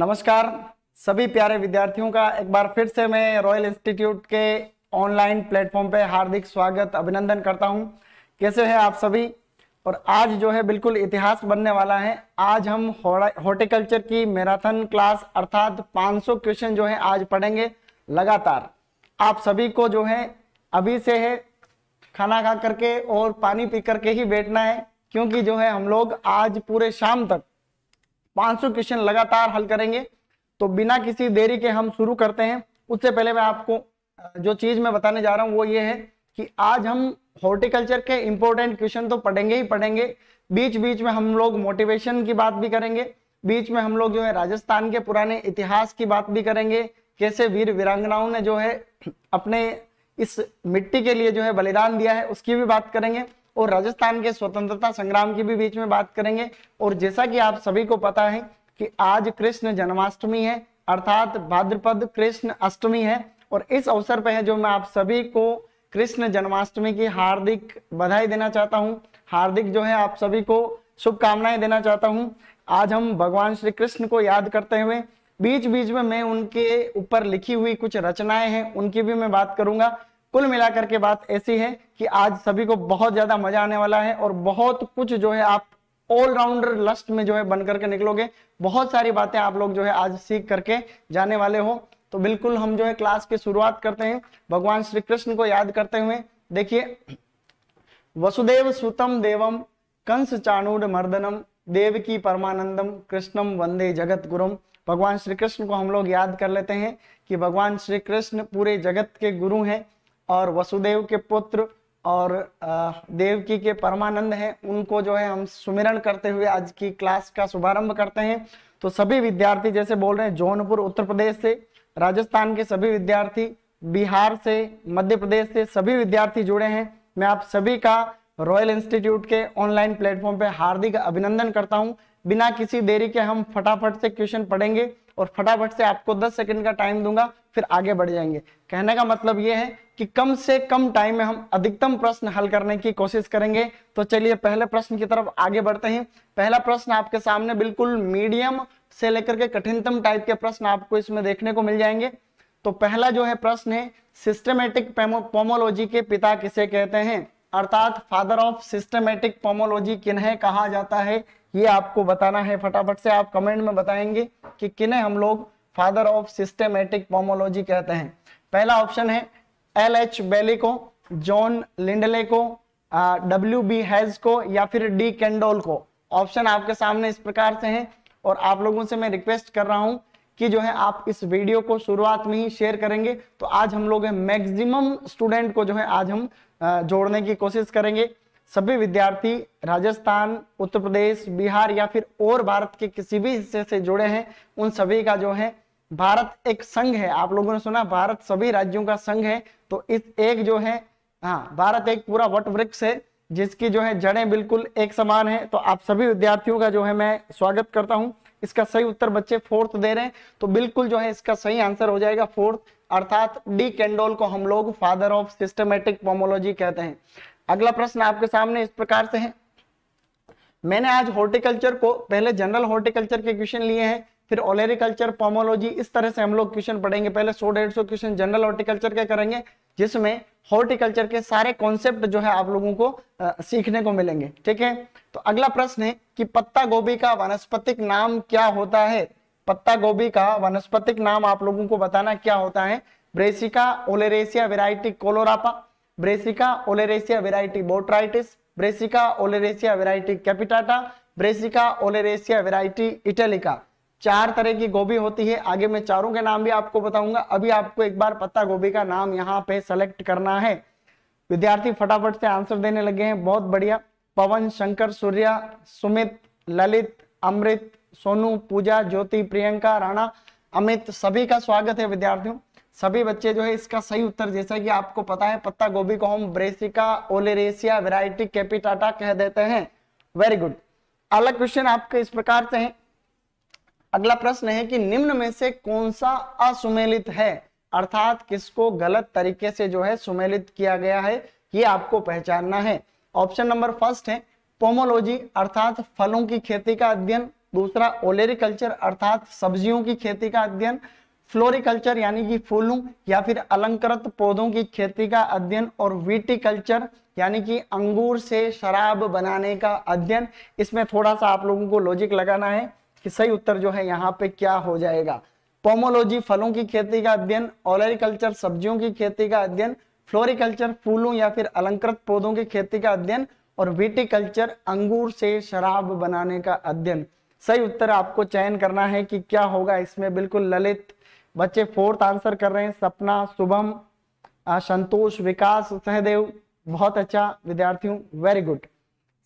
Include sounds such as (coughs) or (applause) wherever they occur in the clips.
नमस्कार सभी प्यारे विद्यार्थियों का एक बार फिर से मैं रॉयल इंस्टीट्यूट के ऑनलाइन प्लेटफॉर्म पे हार्दिक स्वागत अभिनंदन करता हूं कैसे हैं आप सभी और आज जो है बिल्कुल इतिहास बनने वाला है आज हम हॉर्टिकल्चर की मैराथन क्लास अर्थात 500 क्वेश्चन जो है आज पढ़ेंगे लगातार आप सभी को जो है अभी से है खाना खा करके और पानी पी करके ही बैठना है क्योंकि जो है हम लोग आज पूरे शाम तक 500 क्वेश्चन लगातार हल करेंगे तो बिना किसी देरी के हम शुरू करते हैं उससे पहले मैं आपको जो चीज मैं बताने जा रहा हूँ वो ये है कि आज हम हॉर्टिकल्चर के इंपॉर्टेंट क्वेश्चन तो पढ़ेंगे ही पढ़ेंगे बीच बीच में हम लोग मोटिवेशन की बात भी करेंगे बीच में हम लोग जो है राजस्थान के पुराने इतिहास की बात भी करेंगे कैसे वीर वीरांगनाओं ने जो है अपने इस मिट्टी के लिए जो है बलिदान दिया है उसकी भी बात करेंगे और राजस्थान के स्वतंत्रता संग्राम की भी बीच में बात करेंगे और जैसा कि आप सभी को पता है कि आज कृष्ण जन्माष्टमी है अर्थात भाद्रपद कृष्ण अष्टमी है और इस अवसर पर है जो मैं आप सभी को कृष्ण जन्माष्टमी की हार्दिक बधाई देना चाहता हूँ हार्दिक जो है आप सभी को शुभकामनाएं देना चाहता हूँ आज हम भगवान श्री कृष्ण को याद करते हुए बीच बीच में मैं उनके ऊपर लिखी हुई कुछ रचनाएं हैं उनकी भी मैं बात करूंगा कुल मिलाकर के बात ऐसी है कि आज सभी को बहुत ज्यादा मजा आने वाला है और बहुत कुछ जो है आप ऑलराउंडर लस्ट में जो है बन करके निकलोगे बहुत सारी बातें आप लोग जो है आज सीख करके जाने वाले हो तो बिल्कुल हम जो है क्लास की शुरुआत करते हैं भगवान श्री कृष्ण को याद करते हुए देखिए वसुदेव सुतम देवम कंस चाणूड मर्दनम देव की परमानंदम कृष्णम वंदे जगत गुरुम भगवान श्री कृष्ण को हम लोग याद कर लेते हैं कि भगवान श्री कृष्ण पूरे जगत के गुरु हैं और वसुदेव के पुत्र और देवकी के परमानंद हैं उनको जो है हम सुमिरन करते हुए आज की क्लास का शुभारंभ करते हैं तो सभी विद्यार्थी जैसे बोल रहे हैं जौनपुर उत्तर प्रदेश से राजस्थान के सभी विद्यार्थी बिहार से मध्य प्रदेश से सभी विद्यार्थी जुड़े हैं मैं आप सभी का रॉयल इंस्टीट्यूट के ऑनलाइन प्लेटफॉर्म पे हार्दिक अभिनंदन करता हूँ बिना किसी देरी के हम फटाफट से क्वेश्चन पढ़ेंगे और फटाफट से आपको 10 सेकंड का टाइम दूंगा फिर आगे बढ़ जाएंगे कहने का मतलब ये है कि कम से कम टाइम में हम अधिकतम प्रश्न हल करने की कोशिश करेंगे तो चलिए पहले प्रश्न की तरफ आगे बढ़ते हैं पहला प्रश्न आपके सामने बिल्कुल मीडियम से लेकर के कठिनतम टाइप के प्रश्न आपको इसमें देखने को मिल जाएंगे तो पहला जो है प्रश्न है सिस्टमेटिक पोमोलॉजी के पिता किसे कहते हैं अर्थात फादर ऑफ सिस्टमेटिक पोमोलॉजी किन्हें कहा जाता है ये आपको बताना है फटाफट से आप कमेंट में बताएंगे कि किन्हें हम लोग फादर ऑफ सिस्टेमेटिक पॉमोलॉजी कहते हैं पहला ऑप्शन है एल एच बेली को जॉन लिंडले को डब्ल्यू बी हैज को या फिर डी कैंडोल को ऑप्शन आपके सामने इस प्रकार से हैं और आप लोगों से मैं रिक्वेस्ट कर रहा हूं कि जो है आप इस वीडियो को शुरुआत में ही शेयर करेंगे तो आज हम लोग मैक्सिमम स्टूडेंट को जो है आज हम जोड़ने की कोशिश करेंगे सभी विद्यार्थी राजस्थान उत्तर प्रदेश बिहार या फिर और भारत के किसी भी हिस्से से जुड़े हैं उन सभी का जो है भारत एक संघ है आप लोगों ने सुना भारत सभी राज्यों का संघ है तो इस एक जो है हाँ भारत एक पूरा वट वृक्ष है जिसकी जो है जड़ें बिल्कुल एक समान है तो आप सभी विद्यार्थियों का जो है मैं स्वागत करता हूं इसका सही उत्तर बच्चे फोर्थ दे रहे हैं तो बिल्कुल जो है इसका सही आंसर हो जाएगा फोर्थ अर्थात डी कैंडोल को हम लोग फादर ऑफ सिस्टमेटिक पोमोलॉजी कहते हैं अगला प्रश्न आपके सामने इस प्रकार से है मैंने आज हॉर्टिकल्चर को पहले जनरल हॉर्टिकल्चर के क्वेश्चन लिए हैं फिर ओलेरिकल्चर पोमोलॉजी इस तरह से हम लोग क्वेश्चन पढ़ेंगे पहले सौ डेढ़ सौ क्वेश्चन जनरल हॉर्टिकल्चर के करेंगे जिसमें हॉर्टिकल्चर के सारे कॉन्सेप्ट जो है आप लोगों को आ, सीखने को मिलेंगे ठीक है तो अगला प्रश्न है कि पत्ता गोभी का वनस्पतिक नाम क्या होता है पत्ता गोभी का वनस्पतिक नाम आप लोगों को बताना क्या होता है Brassica oleracea variety caulorapa Brassica oleracea variety botrytis Brassica oleracea variety capitata Brassica oleracea variety italica चार तरह की गोभी होती है आगे मैं चारों के नाम भी आपको बताऊंगा अभी आपको एक बार पत्ता गोभी का नाम यहाँ पे सेलेक्ट करना है विद्यार्थी फटाफट से आंसर देने लगे हैं बहुत बढ़िया पवन शंकर सूर्या सुमित ललित अमृत सोनू पूजा ज्योति प्रियंका राणा अमित सभी का स्वागत है विद्यार्थियों सभी बच्चे जो है इसका सही उत्तर जैसा कि आपको पता है पत्ता गोभी को हम ब्रेसिका ओलेरेसिया वेराइटी कैपिटाटा कह देते हैं वेरी गुड अगला क्वेश्चन आपके इस प्रकार से है अगला प्रश्न है कि निम्न में से कौन सा असुमेलित है अर्थात किसको गलत तरीके से जो है सुमेलित किया गया है ये आपको पहचानना है ऑप्शन नंबर फर्स्ट है पोमोलॉजी अर्थात फलों की खेती का अध्ययन दूसरा ओलेरिकल्चर अर्थात सब्जियों की खेती का अध्ययन फ्लोरिकल्चर यानी कि फूलों या फिर अलंकृत पौधों की खेती का अध्ययन और वीटिकल्चर यानी कि अंगूर से शराब बनाने का अध्ययन इसमें थोड़ा सा आप लोगों को लॉजिक लगाना है कि सही उत्तर जो है यहाँ पे क्या हो जाएगा पोमोलॉजी फलों की खेती का अध्ययन ओलरिकल्चर सब्जियों की खेती का अध्ययन फ्लोरिकल्चर फूलों या फिर अलंकृत पौधों की खेती का अध्ययन और विटिकल्चर अंगूर से शराब बनाने का अध्ययन सही उत्तर आपको चयन करना है कि क्या होगा इसमें बिल्कुल ललित बच्चे फोर्थ आंसर कर रहे हैं सपना शुभम संतोष विकास सहदेव बहुत अच्छा विद्यार्थियों वेरी गुड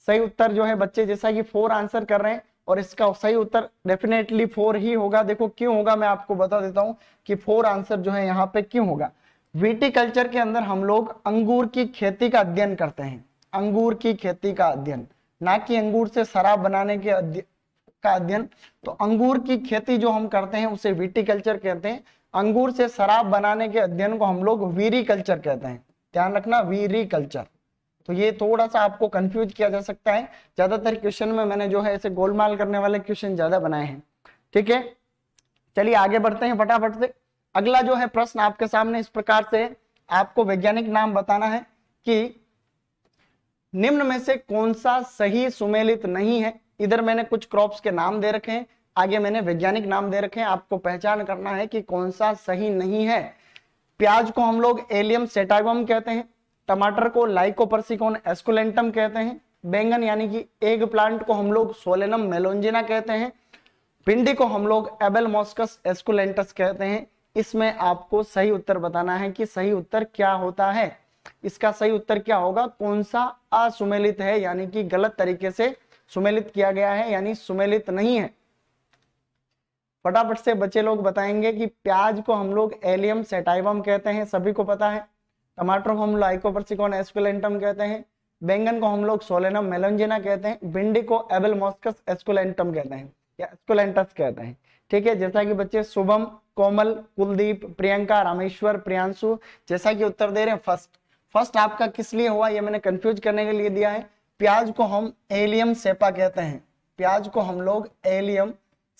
सही उत्तर जो है बच्चे जैसा कि फोर आंसर कर रहे हैं और इसका सही उत्तर डेफिनेटली फोर ही होगा देखो क्यों होगा मैं आपको बता देता हूँ कि फोर आंसर जो है यहाँ पे क्यों होगा विटिकल्चर के अंदर हम लोग अंगूर की खेती का अध्ययन करते हैं अंगूर की खेती का अध्ययन ना कि अंगूर से शराब बनाने के अध्य... का अध्ययन तो अंगूर की खेती जो हम करते हैं उसे विटिकल्चर कहते हैं अंगूर से शराब बनाने के अध्ययन को हम लोग वीरी कल्चर कहते हैं ध्यान रखना वीरी कल्चर तो ये थोड़ा सा आपको कंफ्यूज किया जा सकता है ज्यादातर क्वेश्चन में मैंने जो है ऐसे गोलमाल करने वाले क्वेश्चन ज्यादा बनाए हैं ठीक है चलिए आगे बढ़ते हैं फटाफट से अगला जो है प्रश्न आपके सामने इस प्रकार से आपको वैज्ञानिक नाम बताना है कि निम्न में से कौन सा सही सुमेलित नहीं है इधर मैंने कुछ क्रॉप्स के नाम दे रखे हैं आगे मैंने वैज्ञानिक नाम दे रखे हैं आपको पहचान करना है कि कौन सा सही नहीं है प्याज को हम लोग एलियम सेटाइवम कहते हैं टमाटर को लाइकोपर्सिकोन एस्कुलेंटम कहते हैं बैंगन यानी कि एग प्लांट को हम लोग सोलेनम मेलोंजिना कहते हैं पिंडी को हम लोग एबल मोस्कस एस्कुलेंटस कहते हैं इसमें आपको सही उत्तर बताना है कि सही उत्तर क्या होता है इसका सही उत्तर क्या होगा कौन सा असुमेलित है यानी कि गलत तरीके से सुमेलित किया गया है यानी सुमेलित नहीं है फटाफट से बच्चे लोग बताएंगे कि प्याज को हम लोग एलियम सेटाइवम कहते हैं सभी को पता है टमाटर को हम लोग आइकोपर्सिकोन एस्कुलेंटम कहते हैं बैंगन को हम लोग सोलेनम मेलोजेना कहते हैं भिंडी को एबल मोस्कस एस्कुलेंटम कहते हैं या एस्कुलेंटस कहते हैं ठीक है जैसा कि बच्चे शुभम कोमल कुलदीप प्रियंका रामेश्वर प्रियांशु जैसा कि उत्तर दे रहे हैं फर्स्ट फर्स्ट आपका किस लिए हुआ ये मैंने कंफ्यूज करने के लिए दिया है प्याज को हम एलियम सेपा कहते हैं प्याज को हम लोग एलियम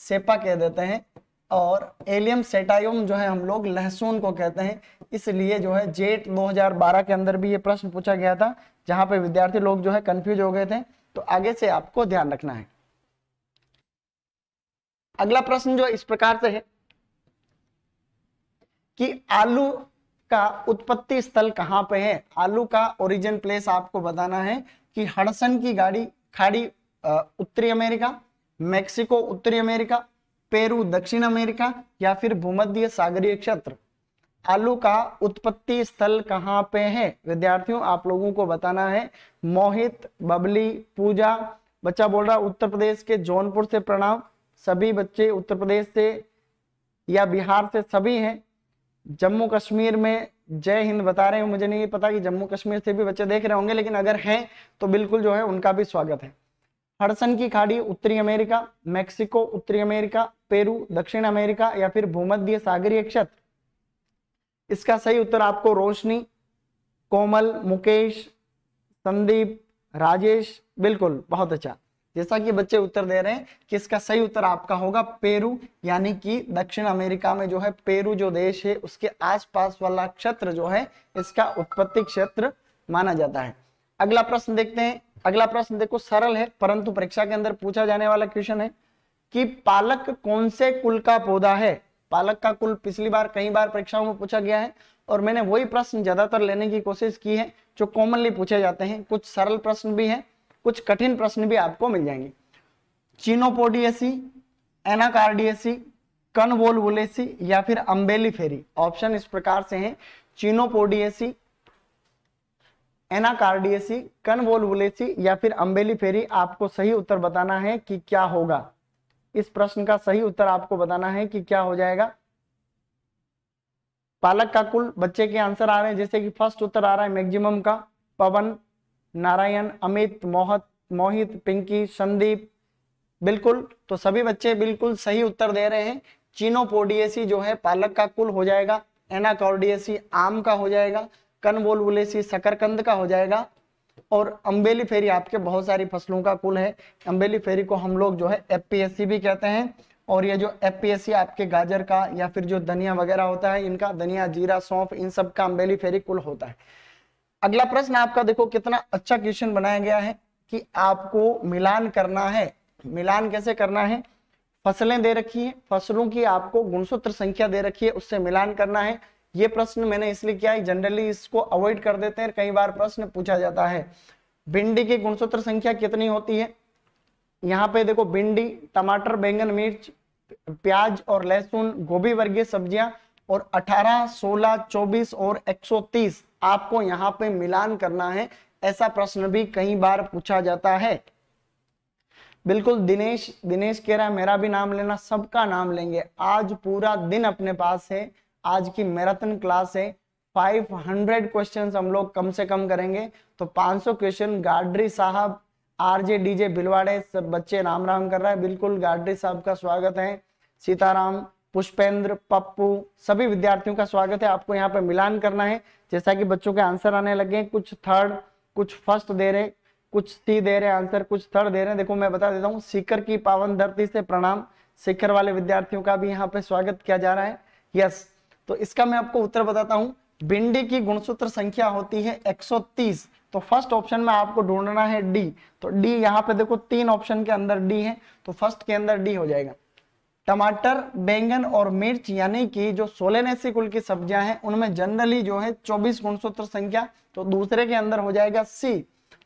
सेपा कह देते हैं और एलियम सेटायोम जो है हम लोग लहसुन को कहते हैं इसलिए जो है जेट 2012 के अंदर भी ये प्रश्न पूछा गया था जहां पे विद्यार्थी लोग जो है कंफ्यूज हो गए थे तो आगे से आपको ध्यान रखना है अगला प्रश्न जो इस प्रकार से है कि आलू का उत्पत्ति स्थल कहां पे है आलू का ओरिजिन प्लेस आपको बताना है कि हड़सन की गाड़ी खाड़ी उत्तरी अमेरिका मेक्सिको उत्तरी अमेरिका पेरू दक्षिण अमेरिका या फिर भूमध्य सागरीय क्षेत्र आलू का उत्पत्ति स्थल कहाँ पे है विद्यार्थियों आप लोगों को बताना है मोहित बबली पूजा बच्चा बोल रहा उत्तर प्रदेश के जौनपुर से प्रणाम सभी बच्चे उत्तर प्रदेश से या बिहार से सभी हैं जम्मू कश्मीर में जय हिंद बता रहे हैं मुझे नहीं पता कि जम्मू कश्मीर से भी बच्चे देख रहे होंगे लेकिन अगर हैं तो बिल्कुल जो है उनका भी स्वागत है हडसन की खाड़ी उत्तरी अमेरिका मेक्सिको उत्तरी अमेरिका पेरू दक्षिण अमेरिका या फिर भूमध्य सागरीय क्षेत्र इसका सही उत्तर आपको रोशनी कोमल मुकेश संदीप राजेश बिल्कुल बहुत अच्छा जैसा कि बच्चे उत्तर दे रहे हैं कि इसका सही उत्तर आपका होगा पेरू यानी कि दक्षिण अमेरिका में जो है पेरू जो देश है उसके आसपास वाला क्षेत्र जो है इसका उत्पत्ति क्षेत्र माना जाता है अगला प्रश्न देखते हैं अगला प्रश्न देखो सरल है परंतु परीक्षा के अंदर पूछा जाने वाला क्वेश्चन है कि पालक कौन से कुल का पौधा है पालक का कुल पिछली बार कई बार परीक्षाओं में पूछा गया है और मैंने वही प्रश्न ज्यादातर लेने की कोशिश की है जो कॉमनली पूछे जाते हैं कुछ सरल प्रश्न भी है कुछ कठिन प्रश्न भी आपको मिल जाएंगे चीनोपोडियसी एनाकार्डियसी कनवोलवुलेसी या फिर अम्बेली फेरी ऑप्शन इस प्रकार से है चीनोपोडियसी एनाकार्डियसी कनवोलुलेसी या फिर अम्बेली फेरी आपको सही उत्तर बताना है कि क्या होगा इस प्रश्न का सही उत्तर आपको बताना है कि क्या हो जाएगा पालक का कुल बच्चे के आंसर आ रहे हैं जैसे कि फर्स्ट उत्तर आ रहा है मैक्सिमम का पवन नारायण अमित मोहत मोहित पिंकी संदीप बिल्कुल तो सभी बच्चे बिल्कुल सही उत्तर दे रहे हैं चीनोपोडियसी जो है पालक का कुल हो जाएगा एनाकोडियसी आम का हो जाएगा कनवोलवुलेसी सकरकंद का हो जाएगा और अम्बेली फेरी आपके बहुत सारी फसलों का कुल है अम्बेली फेरी को हम लोग जो है एफपीएससी भी कहते हैं और ये जो एफपीएससी आपके गाजर का या फिर जो धनिया वगैरह होता है इनका धनिया जीरा सौंफ इन सब का अम्बेली फेरी कुल होता है अगला प्रश्न आपका देखो कितना अच्छा क्वेश्चन बनाया गया है कि आपको मिलान करना है मिलान कैसे करना है फसलें दे रखी है फसलों की आपको गुणसूत्र संख्या दे रखी है उससे मिलान करना है ये प्रश्न मैंने इसलिए किया जनरली इसको अवॉइड कर देते हैं कई बार प्रश्न पूछा जाता है भिंडी की गुणसूत्र संख्या कितनी होती है यहाँ पे देखो भिंडी टमाटर बैंगन मिर्च प्याज और लहसुन गोभी वर्गीय सब्जियां और 18, 16, 24 और 130 आपको यहाँ पे मिलान करना है ऐसा प्रश्न भी कई बार पूछा जाता है बिल्कुल दिनेश दिनेश कह रहा है मेरा भी नाम लेना सबका नाम लेंगे आज पूरा दिन अपने पास है आज की मैराथन क्लास है 500 क्वेश्चंस हम लोग कम से कम करेंगे तो 500 क्वेश्चन गाडरी साहब आरजे डीजे बिलवाड़े सब बच्चे राम राम कर रहा है बिल्कुल गाडरी साहब का स्वागत है सीताराम पुष्पेंद्र पप्पू सभी विद्यार्थियों का स्वागत है आपको यहाँ पे मिलान करना है जैसा कि बच्चों के आंसर आने लगे कुछ थर्ड कुछ फर्स्ट दे रहे कुछ सी दे रहे आंसर कुछ थर्ड दे रहे देखो मैं बता देता हूँ सीकर की पावन धरती से प्रणाम सीकर वाले विद्यार्थियों का भी यहाँ पे स्वागत किया जा रहा है यस तो इसका मैं आपको उत्तर बताता हूं बिंडी की गुणसूत्र संख्या होती है 130 तो फर्स्ट ऑप्शन में आपको ढूंढना है डी तो डी यहाँ पे देखो तीन ऑप्शन के अंदर डी है तो फर्स्ट के अंदर डी हो जाएगा टमाटर बैंगन और मिर्च यानी कि जो सोलेनेसी कुल की सब्जियां हैं उनमें जनरली जो है 24 गुणसूत्र संख्या तो दूसरे के अंदर हो जाएगा सी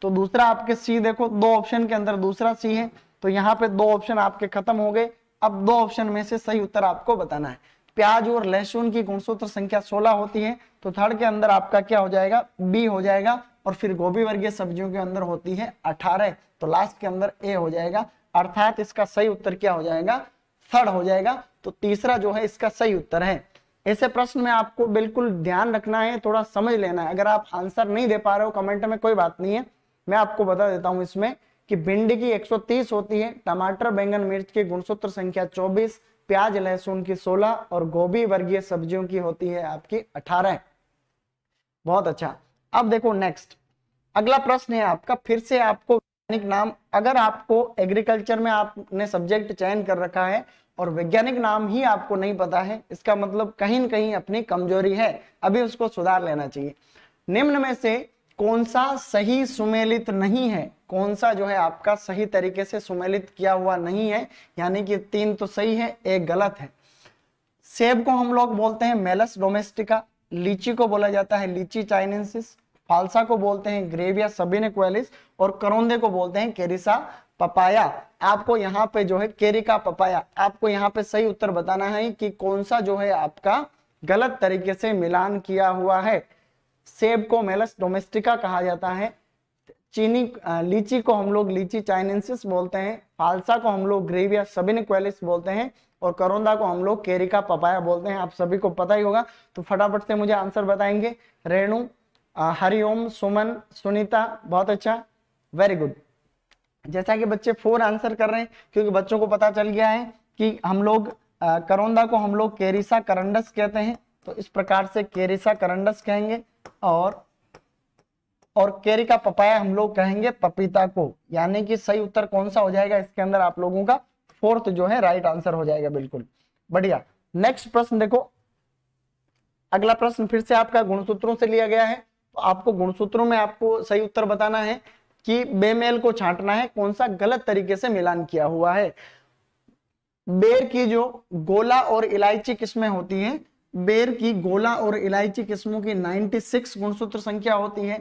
तो दूसरा आपके सी देखो दो ऑप्शन के अंदर दूसरा सी है तो यहाँ पे दो ऑप्शन आपके खत्म हो गए अब दो ऑप्शन में से सही उत्तर आपको बताना है प्याज और लहसुन की गुणसूत्र संख्या 16 होती है तो थर्ड के अंदर आपका क्या हो जाएगा बी हो जाएगा और फिर गोभी वर्गीय सब्जियों के अंदर होती है 18 तो लास्ट के अंदर ए हो जाएगा अर्थात इसका सही उत्तर क्या हो जाएगा थर्ड हो जाएगा तो तीसरा जो है इसका सही उत्तर है ऐसे प्रश्न में आपको बिल्कुल ध्यान रखना है थोड़ा समझ लेना है अगर आप आंसर नहीं दे पा रहे हो कमेंट में कोई बात नहीं है मैं आपको बता देता हूं इसमें कि भिंडी की 130 होती है टमाटर बैंगन मिर्च की गुणसूत्र संख्या प्याज लहसुन की 16 और गोभी वर्गीय सब्जियों की होती है आपकी 18 बहुत अच्छा अब देखो नेक्स्ट अगला प्रश्न है आपका फिर से आपको वैज्ञानिक नाम अगर आपको एग्रीकल्चर में आपने सब्जेक्ट चयन कर रखा है और वैज्ञानिक नाम ही आपको नहीं पता है इसका मतलब कहीं ना कहीं अपनी कमजोरी है अभी उसको सुधार लेना चाहिए निम्न में से कौन सा सही सुमेलित नहीं है कौन सा जो है आपका सही तरीके से सुमेलित किया हुआ नहीं है यानी कि तीन तो सही है एक गलत है सेब को हम लोग बोलते हैं मेलस डोमेस्टिका लीची को बोला जाता है लीची चाइनेसिस फालसा को बोलते हैं ग्रेविया सबिन क्वेलिस और करोंदे को बोलते हैं केरिसा पपाया आपको यहाँ पे जो है केरिका पपाया आपको यहाँ पे सही उत्तर बताना है कि कौन सा जो है आपका गलत तरीके से मिलान किया हुआ है सेब को मेलस डोमेस्टिका कहा जाता है चीनी लीची को हम लोग लीची चाइनेंसिस बोलते हैं फालसा को हम लोग ग्रेविया सबिन क्वेलिस बोलते हैं और करोंदा को हम लोग केरिका पपाया बोलते हैं आप सभी को पता ही होगा तो फटाफट से मुझे आंसर बताएंगे रेणु हरिओम सुमन सुनीता बहुत अच्छा वेरी गुड जैसा कि बच्चे फोर आंसर कर रहे हैं क्योंकि बच्चों को पता चल गया है कि हम लोग करौंदा को हम लोग केरिसा करंडस कहते हैं तो इस प्रकार से केरिसा करंडस कहेंगे और और केरी का पपाया हम लोग कहेंगे पपीता को यानी कि सही उत्तर कौन सा हो जाएगा इसके अंदर आप लोगों का फोर्थ जो है राइट आंसर हो जाएगा बिल्कुल बढ़िया नेक्स्ट प्रश्न देखो अगला प्रश्न फिर से आपका गुणसूत्रों से लिया गया है तो आपको गुणसूत्रों में आपको सही उत्तर बताना है कि बेमेल को छांटना है कौन सा गलत तरीके से मिलान किया हुआ है बेर की जो गोला और इलायची किस्में होती है बेर की गोला और इलायची किस्मों की 96 गुणसूत्र संख्या होती है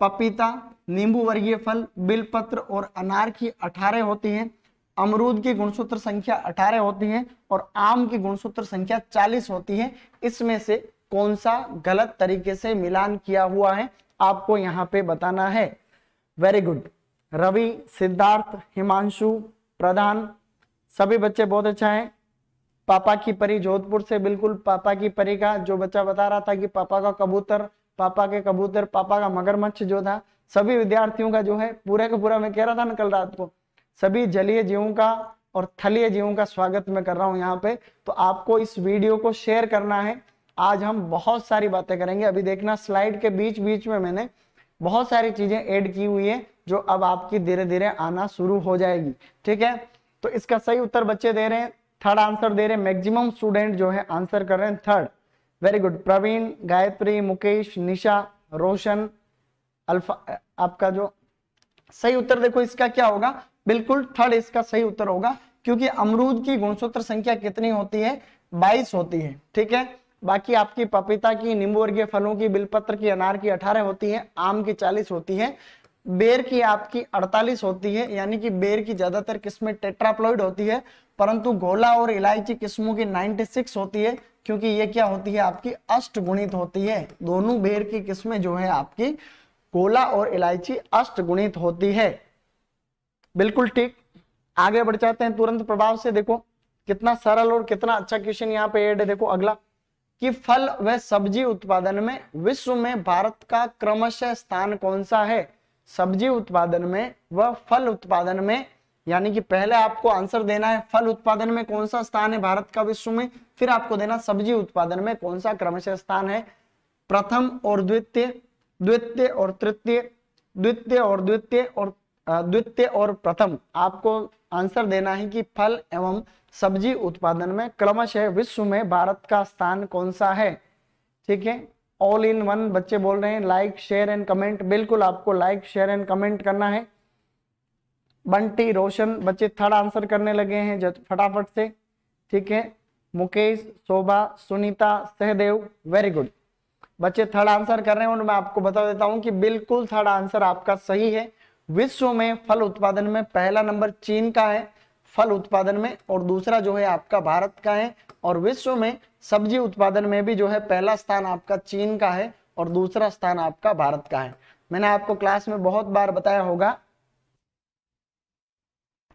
पपीता नींबू वर्गीय फल बिलपत्र और अनार की 18 होती है अमरूद की गुणसूत्र संख्या 18 होती है और आम की गुणसूत्र संख्या 40 होती है इसमें से कौन सा गलत तरीके से मिलान किया हुआ है आपको यहाँ पे बताना है वेरी गुड रवि सिद्धार्थ हिमांशु प्रधान सभी बच्चे बहुत अच्छा है पापा की परी जोधपुर से बिल्कुल पापा की परी का जो बच्चा बता रहा था कि पापा का कबूतर पापा के कबूतर पापा का मगरमच्छ जो था सभी विद्यार्थियों का जो है पूरे का पूरा मैं कह रहा था ना कल रात को सभी जलीय जीवों का और थलीय जीवों का स्वागत मैं कर रहा हूँ यहाँ पे तो आपको इस वीडियो को शेयर करना है आज हम बहुत सारी बातें करेंगे अभी देखना स्लाइड के बीच बीच में मैंने बहुत सारी चीजें ऐड की हुई है जो अब आपकी धीरे धीरे आना शुरू हो जाएगी ठीक है तो इसका सही उत्तर बच्चे दे रहे हैं थर्ड आंसर दे रहे हैं मैक्सिमम स्टूडेंट जो है आंसर कर रहे हैं third very good Praveen Gayatri Mukesh Nisha Roshan Alpha आपका जो सही उत्तर देखो इसका क्या होगा बिल्कुल थर्ड इसका सही उत्तर होगा क्योंकि अमरूद की गुणसूत्र संख्या कितनी होती है बाईस होती है ठीक है बाकी आपकी पपीता की नींबू वर्गीय फलों की बिलपत्र की अनार की अठारह होती है आम की चालीस होती है बेर की आपकी 48 होती है यानी कि बेर की ज्यादातर किस्में टेट्राप्लॉइड होती है परंतु गोला और इलायची किस्मों की 96 होती है क्योंकि ये क्या होती है आपकी अष्ट गुणित होती है दोनों बेर की किस्में जो है आपकी गोला और इलायची अष्ट गुणित होती है बिल्कुल ठीक आगे बढ़ जाते हैं तुरंत प्रभाव से देखो कितना सरल और कितना अच्छा क्वेश्चन यहाँ पे एड है देखो अगला कि फल व सब्जी उत्पादन में विश्व में भारत का क्रमशः स्थान कौन सा है सब्जी उत्पादन में व फल उत्पादन में यानी कि पहले आपको आंसर देना है फल उत्पादन में कौन सा स्थान है भारत का विश्व में फिर आपको देना सब्जी उत्पादन में कौन सा क्रमशः स्थान है प्रथम और द्वितीय द्वितीय और तृतीय द्वितीय और द्वितीय और द्वितीय और प्रथम आपको आंसर देना है कि फल एवं सब्जी उत्पादन में क्रमशः विश्व में भारत का स्थान कौन सा है ठीक है ऑल इन वन बच्चे बोल रहे हैं लाइक शेयर एंड कमेंट बिल्कुल आपको लाइक शेयर एंड कमेंट करना है बंटी रोशन बच्चे थर्ड आंसर करने लगे हैं फटाफट से ठीक है मुकेश शोभा सुनीता सहदेव वेरी गुड बच्चे थर्ड आंसर कर रहे हैं और मैं आपको बता देता हूं कि बिल्कुल थर्ड आंसर आपका सही है विश्व में फल उत्पादन में पहला नंबर चीन का है फल उत्पादन में और दूसरा जो है आपका भारत का है और विश्व में सब्जी उत्पादन में भी जो है पहला स्थान आपका चीन का है और दूसरा स्थान आपका भारत का है मैंने आपको क्लास में बहुत बार बताया होगा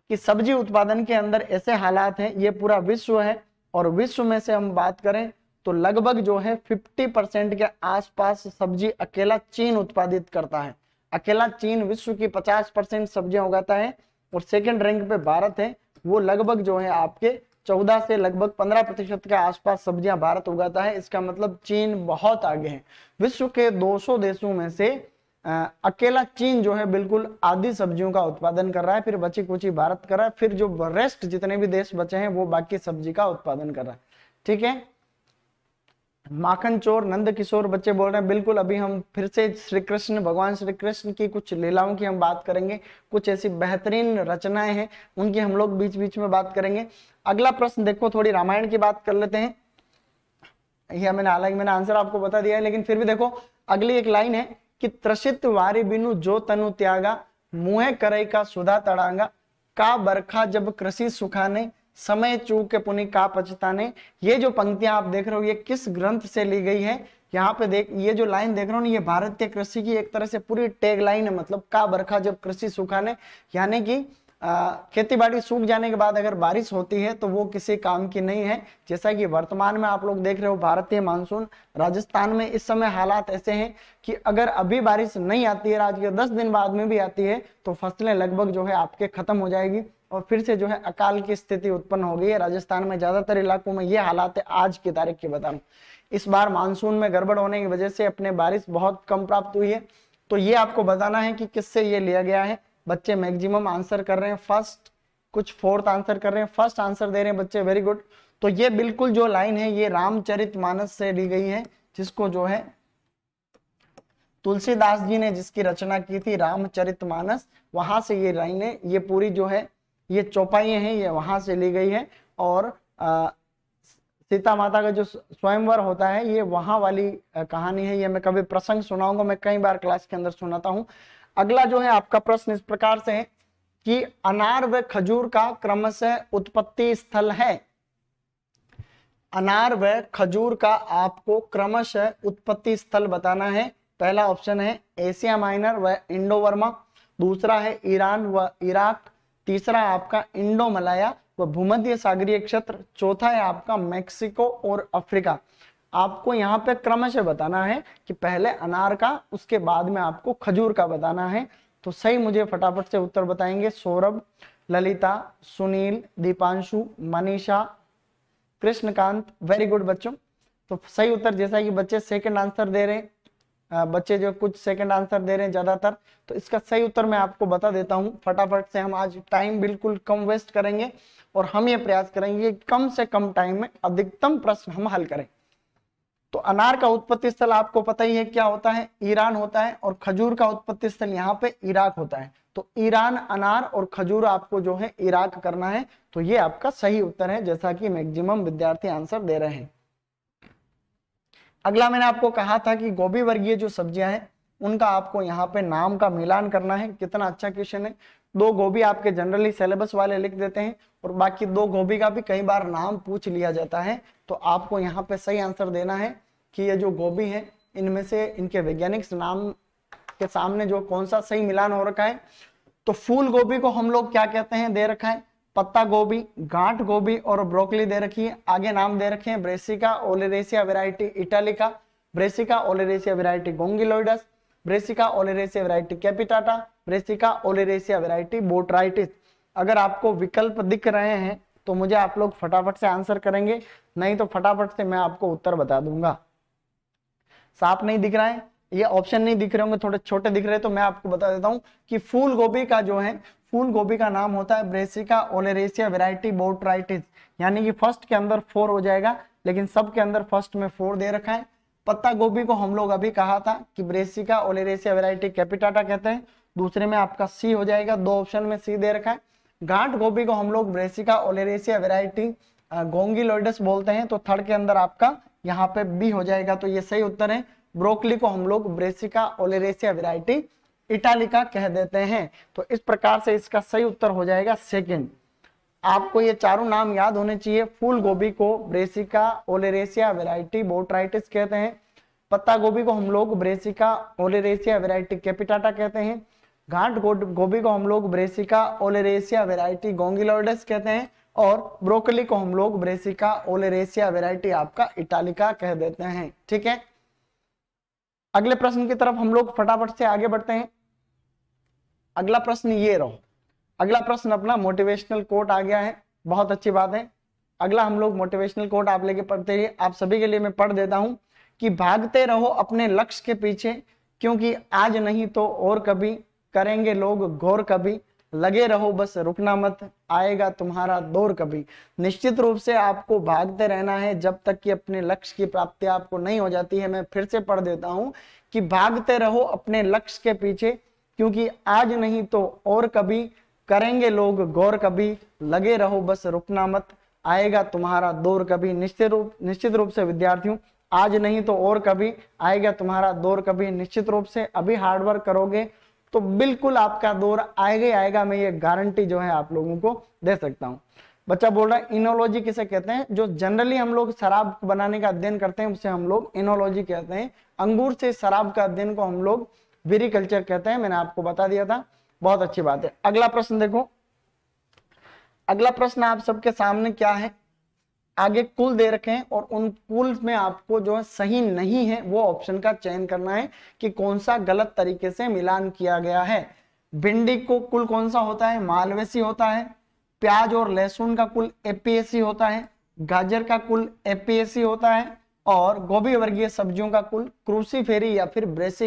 कि सब्जी उत्पादन के अंदर ऐसे हालात हैं ये पूरा विश्व है और विश्व में से हम बात करें तो लगभग जो है 50 परसेंट के आसपास सब्जी अकेला चीन उत्पादित करता है अकेला चीन विश्व की 50 परसेंट सब्जियां उगाता है और सेकंड रैंक पे भारत है वो लगभग जो है आपके चौदह से लगभग पंद्रह प्रतिशत के आसपास सब्जियां भारत उगाता है इसका मतलब चीन बहुत आगे है विश्व के 200 देशों में से आ, अकेला चीन जो है बिल्कुल आधी सब्जियों का उत्पादन कर रहा है फिर बची कुची भारत कर रहा है फिर जो रेस्ट जितने भी देश बचे हैं वो बाकी सब्जी का उत्पादन कर रहा है ठीक है माखन चोर नंद किशोर बच्चे बोल रहे हैं बिल्कुल अभी हम फिर से श्री कृष्ण भगवान श्री कृष्ण की कुछ लीलाओं की हम बात करेंगे कुछ ऐसी बेहतरीन रचनाएं हैं उनकी हम लोग बीच बीच में बात करेंगे अगला प्रश्न देखो थोड़ी रामायण की बात कर लेते हैं यह मैंने हालांकि मैंने आंसर आपको बता दिया है लेकिन फिर भी देखो अगली एक लाइन है कि त्रसित वारी बिनु जो तनु त्यागा मुहे करे का सुधा तड़ांगा का बरखा जब कृषि सुखाने समय चूक पुनि का पचताने ये जो पंक्तियां आप देख रहे हो ये किस ग्रंथ से ली गई है यहाँ पे देख ये जो लाइन देख रहे हो ना ये भारतीय कृषि की एक तरह से पूरी टेग लाइन है मतलब का बरखा जब कृषि सुखाने यानी कि खेती बाड़ी सूख जाने के बाद अगर बारिश होती है तो वो किसी काम की नहीं है जैसा कि वर्तमान में आप लोग देख रहे हो भारतीय मानसून राजस्थान में इस समय हालात ऐसे हैं कि अगर अभी बारिश नहीं आती है राज्य के दस दिन बाद में भी आती है तो फसलें लगभग जो है आपके खत्म हो जाएगी और फिर से जो है अकाल की स्थिति उत्पन्न हो गई है राजस्थान में ज्यादातर इलाकों में ये हालात है आज की तारीख की बता इस बार मानसून में गड़बड़ होने की वजह से अपने बारिश बहुत कम प्राप्त हुई है तो ये आपको बताना है कि किससे ये लिया गया है बच्चे मैक्सिमम आंसर कर रहे हैं फर्स्ट कुछ फोर्थ आंसर कर रहे हैं फर्स्ट आंसर दे रहे हैं बच्चे वेरी गुड तो ये बिल्कुल जो लाइन है ये रामचरित मानस से ली गई है जिसको जो है तुलसीदास जी ने जिसकी रचना की थी रामचरित मानस वहां से ये लाइन है ये पूरी जो है ये चौपाइयाँ हैं ये वहाँ से ली गई है और सीता माता का जो स्वयंवर होता है ये वहाँ वाली कहानी है ये मैं कभी प्रसंग सुनाऊंगा मैं कई बार क्लास के अंदर सुनाता हूँ अगला जो है आपका प्रश्न इस प्रकार से है कि अनार व खजूर का क्रमशः उत्पत्ति स्थल है अनार व खजूर का आपको क्रमशः उत्पत्ति स्थल बताना है पहला ऑप्शन है एशिया माइनर व इंडो वर्मा दूसरा है ईरान व इराक तीसरा आपका इंडो मलाया व भूमध्य सागरीय क्षेत्र चौथा है आपका मेक्सिको और अफ्रीका आपको यहाँ पे क्रमशः बताना है कि पहले अनार का उसके बाद में आपको खजूर का बताना है तो सही मुझे फटाफट से उत्तर बताएंगे सौरभ ललिता सुनील दीपांशु मनीषा कृष्णकांत वेरी गुड बच्चों तो सही उत्तर जैसा कि बच्चे सेकंड आंसर दे रहे हैं बच्चे जो कुछ सेकंड आंसर दे रहे हैं ज्यादातर तो इसका सही उत्तर मैं आपको बता देता हूँ फटाफट से हम आज टाइम बिल्कुल कम वेस्ट करेंगे और हम ये प्रयास करेंगे कम से कम टाइम में अधिकतम प्रश्न हम हल करें तो अनार का उत्पत्ति स्थल आपको पता ही है क्या होता है ईरान होता है और खजूर का उत्पत्ति स्थल यहाँ पे इराक होता है तो ईरान अनार और खजूर आपको जो है इराक करना है तो ये आपका सही उत्तर है जैसा कि मैक्सिमम विद्यार्थी आंसर दे रहे हैं अगला मैंने आपको कहा था कि गोभी वर्गीय जो सब्जियां हैं उनका आपको यहाँ पे नाम का मिलान करना है कितना अच्छा क्वेश्चन है दो गोभी आपके जनरली सिलेबस वाले लिख देते हैं और बाकी दो गोभी का भी कई बार नाम पूछ लिया जाता है तो आपको यहाँ पे सही आंसर देना है कि ये जो गोभी है इनमें से इनके वैज्ञानिक नाम के सामने जो कौन सा सही मिलान हो रखा है तो फूल गोभी को हम लोग क्या कहते हैं दे रखा है पत्ता गोभी गांठ गोभी और ब्रोकली दे रखी है आगे नाम दे रखे हैं Brassica oleracea variety italica Brassica oleracea variety gongylodes Brassica oleracea variety capitata Brassica oleracea variety botrytis अगर आपको विकल्प दिख रहे हैं तो मुझे आप लोग फटाफट से आंसर करेंगे नहीं तो फटाफट से मैं आपको उत्तर बता दूंगा साफ नहीं दिख रहा है ये ऑप्शन नहीं दिख रहे होंगे थोड़े छोटे दिख रहे तो मैं आपको बता देता हूँ कि फूल गोभी का जो है फूल गोभी का नाम होता है ब्रेसिका ओलेरेसिया वेराइटी बोट्राइटिस यानी कि फर्स्ट के अंदर फोर हो जाएगा लेकिन सब के अंदर फर्स्ट में फोर दे रखा है पत्ता गोभी को हम लोग अभी कहा था कि ब्रेसिका ओलेरेसिया वेराइटी कैपिटाटा कहते हैं दूसरे में आपका सी हो जाएगा दो ऑप्शन में सी दे रखा है गांठ गोभी को हम लोग ब्रेसिका ओलेरेसिया वेराइटी गोंगिलोइडस बोलते हैं तो थर्ड के अंदर आपका यहाँ पे बी हो जाएगा तो ये सही उत्तर है ब्रोकली को हम लोग ब्रेसिका ओलेरेसिया वेराइटी इटालिका कह देते हैं तो इस प्रकार से इसका सही उत्तर हो जाएगा सेकंड आपको ये चारों नाम याद होने चाहिए फूल गोभी को ब्रेसिका ओलेरेसिया वेराइटी बोट्राइटिस कहते हैं पत्ता गोभी को हम लोग ब्रेसिका ओलेरेसिया वेराइटी कैपिटाटा कहते हैं घाट गोभी को हम लोग ब्रेसिका ओलेरेसिया वेराइटी गोंगिलोडस कहते हैं और ब्रोकली को हम लोग ब्रेसिका ओलेरेसिया वेराइटी आपका इटालिका कह देते हैं ठीक है अगले प्रश्न की तरफ हम लोग फटाफट से आगे बढ़ते हैं अगला प्रश्न ये रहो अगला प्रश्न अपना मोटिवेशनल कोट आ गया है बहुत अच्छी बात है अगला हम लोग मोटिवेशनल कोट आप लेके पढ़ते रहिए आप सभी के लिए मैं पढ़ देता हूं कि भागते रहो अपने लक्ष्य के पीछे क्योंकि आज नहीं तो और कभी करेंगे लोग गौर कभी लगे रहो बस रुकना मत आएगा तुम्हारा दौर कभी निश्चित रूप से आपको भागते रहना है जब तक कि अपने लक्ष्य की प्राप्ति आपको नहीं हो जाती है मैं फिर से पढ़ देता हूं कि भागते रहो अपने लक्ष्य के पीछे क्योंकि आज नहीं तो और कभी करेंगे लोग गौर कभी लगे रहो बस रुकना मत आएगा तुम्हारा दौर कभी निश्चित रूप निश्चित रूप से विद्यार्थियों आज नहीं तो और कभी आएगा तुम्हारा दौर कभी निश्चित रूप से अभी हार्डवर्क करोगे तो बिल्कुल आपका दौर आएगा ही आएगा मैं ये गारंटी जो है आप लोगों को दे सकता हूँ बच्चा बोल रहा है इनोलॉजी किसे कहते हैं जो जनरली हम लोग शराब बनाने का अध्ययन करते हैं उसे हम लोग इनोलॉजी कहते हैं अंगूर से शराब का अध्ययन को हम लोग वेरीकल्चर कहते हैं मैंने आपको बता दिया था बहुत अच्छी बात है अगला प्रश्न देखो अगला प्रश्न आप सबके सामने क्या है आगे कुल दे रखे हैं और उन कुल में आपको जो है सही नहीं है वो ऑप्शन का चयन करना है कि कौन सा गलत तरीके से मिलान किया गया है भिंडी को कुल कौन सा होता है मालवेसी होता है प्याज और लहसुन का कुल एपीएससी होता है गाजर का कुल एपीएससी होता है और गोभी वर्गीय सब्जियों का कुल क्रूसीफेरी या फिर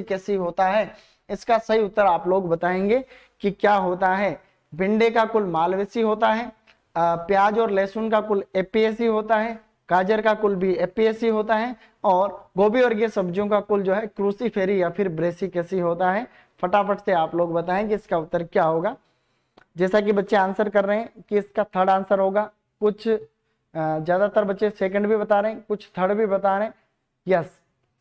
कैसी होता है इसका सही उत्तर आप लोग बताएंगे कि क्या होता है भिंडे का कुल मालवेसी होता है प्याज और लहसुन का कुल एपीएससी होता है गाजर का कुल भी एपीएससी होता है और गोभी और ये सब्जियों का कुल जो है क्रूसीफेरी या फिर ब्रेसी कैसी होता है फटाफट से आप लोग बताएं कि इसका उत्तर क्या होगा जैसा कि बच्चे आंसर कर रहे हैं कि इसका थर्ड आंसर होगा कुछ ज़्यादातर बच्चे सेकंड भी बता रहे हैं कुछ थर्ड भी बता रहे हैं yes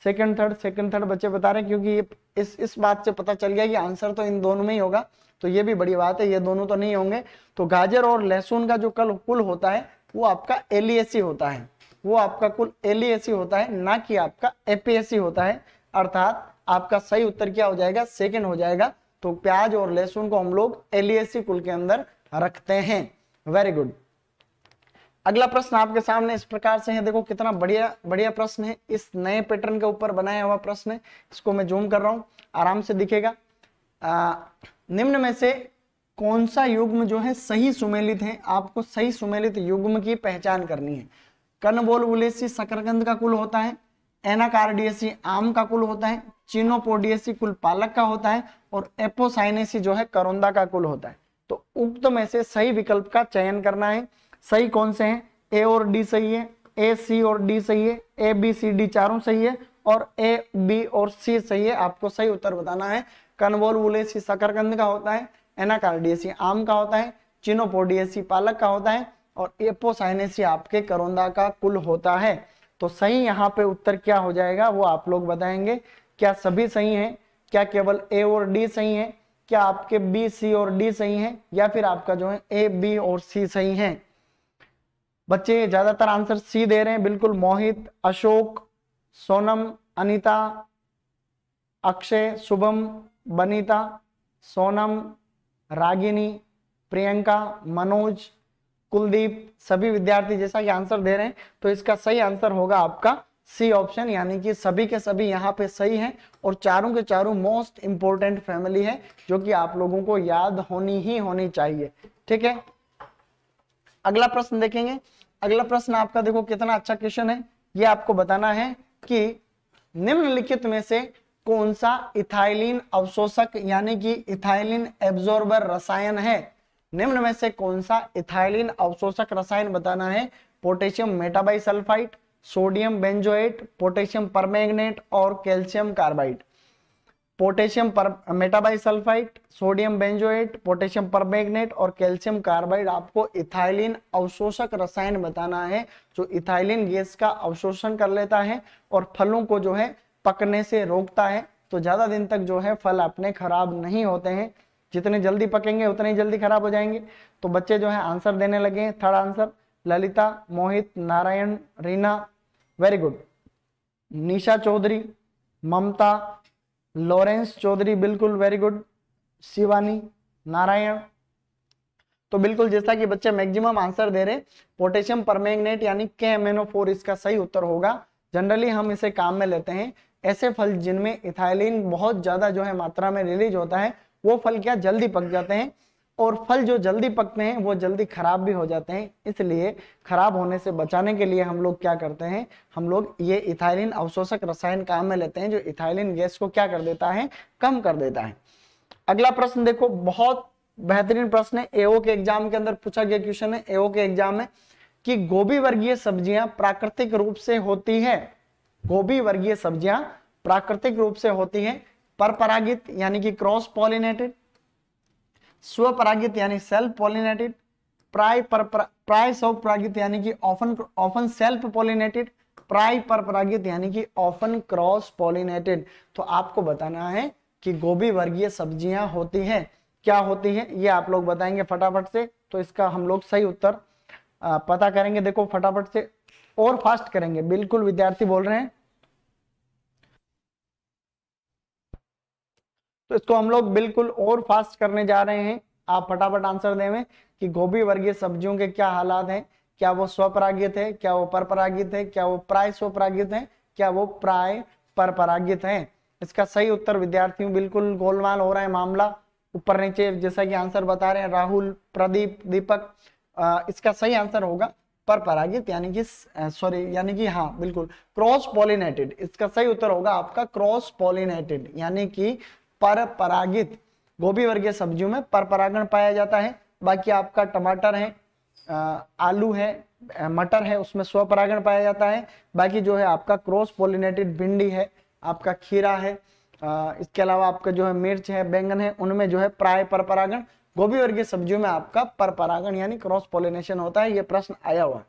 second third second third बच्चे बता रहे हैं क्योंकि इस इस बात से पता चल गया कि आंसर तो इन दोनों में ही होगा तो ये भी बड़ी बात है ये दोनों तो नहीं होंगे तो गाजर और लहसुन का जो कल कुल होता है वो आपका एलईएससी e e होता है वो आपका कुल एलईएससी e होता है ना कि आपका एपीएससी होता है अर्थात आपका सही उत्तर क्या हो जाएगा सेकेंड हो जाएगा तो प्याज और लहसुन को हम लोग एलईएससी कुल के अंदर रखते हैं वेरी गुड अगला प्रश्न आपके सामने इस प्रकार से है देखो कितना बढ़िया बढ़िया प्रश्न है इस नए पैटर्न के ऊपर बनाया हुआ प्रश्न है इसको मैं जूम कर रहा हूं आराम से दिखेगा आ, निम्न में से कौन सा युग्म जो है सही सुमेलित है आपको सही सुमेलित युग्म की पहचान करनी है कनबोल उलेसी शकरकंद का कुल होता है एनाकारडियसी आम का कुल होता है चिनोपोडियसी कुल पालक का होता है और एपोसाइनेसी जो है करौंदा का कुल होता है तो उक्त में से सही विकल्प का चयन करना है सही कौन से हैं ए और डी सही है ए सी और डी सही है ए बी सी डी चारों सही है और ए बी और सी सही है आपको सही उत्तर बताना है कन्वोलवुलेसी शकरकंद का होता है एनाकार्डियसी आम का होता है चिनोपोडियसी पालक का होता है और एपोसाइनेसी आपके करौंदा का कुल होता है तो सही यहाँ पे उत्तर क्या हो जाएगा वो आप लोग बताएंगे क्या सभी सही हैं क्या केवल ए और डी सही हैं क्या आपके बी सी और डी सही हैं या फिर आपका जो है ए बी और सी सही हैं बच्चे ज्यादातर आंसर सी दे रहे हैं बिल्कुल मोहित अशोक सोनम अनिता अक्षय शुभम बनीता सोनम रागिनी प्रियंका मनोज कुलदीप सभी विद्यार्थी जैसा कि आंसर दे रहे हैं तो इसका सही आंसर होगा आपका सी ऑप्शन यानी कि सभी के सभी यहाँ पे सही हैं और चारों के चारों मोस्ट इंपोर्टेंट फैमिली है जो कि आप लोगों को याद होनी ही होनी चाहिए ठीक है अगला प्रश्न देखेंगे अगला प्रश्न आपका देखो कितना अच्छा क्वेश्चन है ये आपको बताना है कि निम्नलिखित में से कौन सा इथाइलिन अवशोषक यानी कि इथाइलिन एब्जॉर्बर रसायन है निम्न में से कौन सा इथाइलिन अवशोषक रसायन बताना है potassium metabisulphite sulphite sodium benzoate potassium permanganate और कैल्शियम कार्बाइड पोटेशियम पर metabisulphite sulphite sodium benzoate potassium permanganate और कैल्शियम कार्बाइड आपको इथाइलिन अवशोषक रसायन बताना है जो इथाइलिन गैस का अवशोषण कर लेता है और फलों को जो है पकने से रोकता है तो ज़्यादा दिन तक जो है फल अपने खराब नहीं होते हैं जितने जल्दी पकेंगे उतने ही जल्दी खराब हो जाएंगे तो बच्चे जो है आंसर देने लगे हैं third answer Lalita Mohit Narayan Reena very good Nisha Chaudhary Mamta Lawrence Chaudhary बिल्कुल वेरी गुड शिवानी नारायण तो बिल्कुल जैसा कि बच्चे मैक्सिमम आंसर दे रहे पोटेशियम परमेंगनेट यानी के एम इसका सही उत्तर होगा जनरली हम इसे काम में लेते हैं ऐसे फल जिनमें इथाइलिन बहुत ज़्यादा जो है मात्रा में रिलीज होता है वो फल क्या जल्दी पक जाते हैं और फल जो जल्दी पकते हैं वो जल्दी खराब भी हो जाते हैं इसलिए खराब होने से बचाने के लिए हम लोग क्या करते हैं हम लोग ये इथाइलिन अवशोषक रसायन काम में लेते हैं जो इथाइलिन गैस को क्या कर देता है कम कर देता है अगला प्रश्न देखो बहुत बेहतरीन प्रश्न है एओ के एग्जाम के अंदर पूछा गया क्वेश्चन है एओ के एग्जाम में कि गोभी वर्गीय सब्जियां प्राकृतिक रूप से होती है गोभी वर्गीय सब्जियां प्राकृतिक रूप से होती हैं परपरागित यानी कि क्रॉस पॉलिनेटेड स्वपरागित यानी सेल्फ पॉलिनेटेड प्राय पर प्राय स्वपरागित यानी कि ऑफन ऑफन सेल्फ पॉलिनेटेड प्राय परपरागित यानी कि ऑफन क्रॉस पॉलिनेटेड तो आपको बताना है कि गोभी वर्गीय सब्जियां होती हैं क्या होती हैं ये आप लोग बताएंगे फटाफट से तो इसका हम लोग सही उत्तर पता करेंगे देखो फटाफट से और फास्ट करेंगे बिल्कुल विद्यार्थी बोल रहे हैं तो इसको हम लोग बिल्कुल और फास्ट करने जा रहे हैं आप फटाफट आंसर देवें कि गोभी वर्गीय सब्जियों के क्या हालात हैं क्या वो स्वपरागित है क्या वो परपरागित है क्या वो प्राय स्वपरागित है क्या वो प्राय परपरागित है इसका सही उत्तर विद्यार्थियों बिल्कुल गोलमाल हो रहा है मामला ऊपर नीचे जैसा कि आंसर बता रहे हैं राहुल प्रदीप दीपक आ, इसका सही आंसर होगा पर परागित यानी कि सॉरी यानी कि हाँ बिल्कुल क्रॉस पॉलिनेटेड इसका सही उत्तर होगा आपका क्रॉस पॉलिनेटेड यानी कि पर परागित गोभी वर्गीय सब्जियों में पर परागण पाया जाता है बाकी आपका टमाटर है आलू है मटर है उसमें स्व परागण पाया जाता है बाकी जो है आपका क्रॉस पोलिनेटेड भिंडी है आपका खीरा है इसके अलावा आपका जो है मिर्च है बैंगन है उनमें जो है प्राय पर परागण गोभी वर्गीय सब्जियों में आपका पर परागण यानी क्रॉस पोलिनेशन होता है ये प्रश्न आया हुआ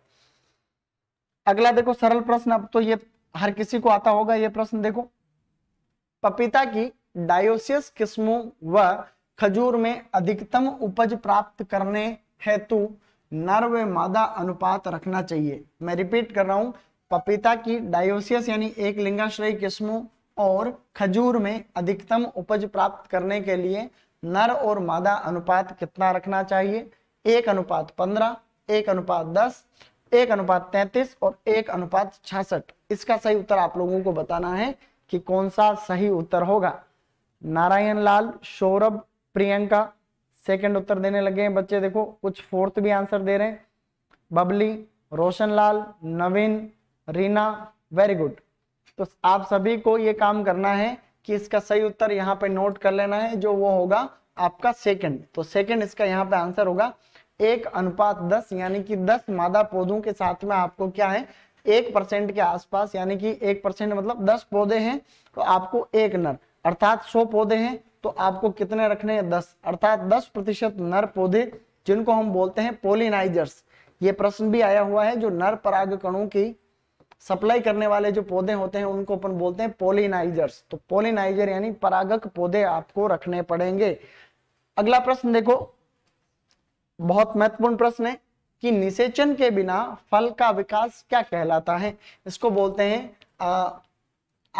अगला देखो सरल प्रश्न अब तो ये हर किसी को आता होगा ये प्रश्न देखो पपीता की डायोसियस किस्मों व खजूर में अधिकतम उपज प्राप्त करने हेतु नर व मादा अनुपात रखना चाहिए मैं रिपीट कर रहा हूं पपीता की डायोसियस यानी एक लिंगाश्रय किस्मों और खजूर में अधिकतम उपज प्राप्त करने के लिए नर और मादा अनुपात कितना रखना चाहिए एक अनुपात पंद्रह एक अनुपात दस एक अनुपात तैतीस और एक अनुपात छियासठ इसका सही उत्तर आप लोगों को बताना है कि कौन सा सही उत्तर होगा नारायण लाल सौरभ प्रियंका सेकंड उत्तर देने लगे हैं बच्चे देखो कुछ फोर्थ भी आंसर दे रहे हैं बबली रोशन लाल नवीन रीना वेरी गुड तो आप सभी को ये काम करना है कि इसका सही उत्तर यहाँ पे नोट कर लेना है जो वो होगा आपका सेकंड तो सेकंड इसका यहाँ पे आंसर होगा एक अनुपात दस यानी कि दस मादा पौधों के साथ में आपको क्या है एक परसेंट के आसपास यानी कि एक परसेंट मतलब दस पौधे हैं तो आपको एक नर अर्थात सौ पौधे हैं तो आपको कितने रखने हैं दस अर्थात दस प्रतिशत नर पौधे जिनको हम बोलते हैं पोलिनाइजर्स ये प्रश्न भी आया हुआ है जो नर परागकणों की सप्लाई करने वाले जो पौधे होते हैं उनको अपन बोलते हैं पोलिनाइजर्स तो पोलिनाइजर यानी परागक पौधे आपको रखने पड़ेंगे अगला प्रश्न देखो बहुत महत्वपूर्ण प्रश्न है कि निषेचन के बिना फल का विकास क्या कहलाता है इसको बोलते हैं आ,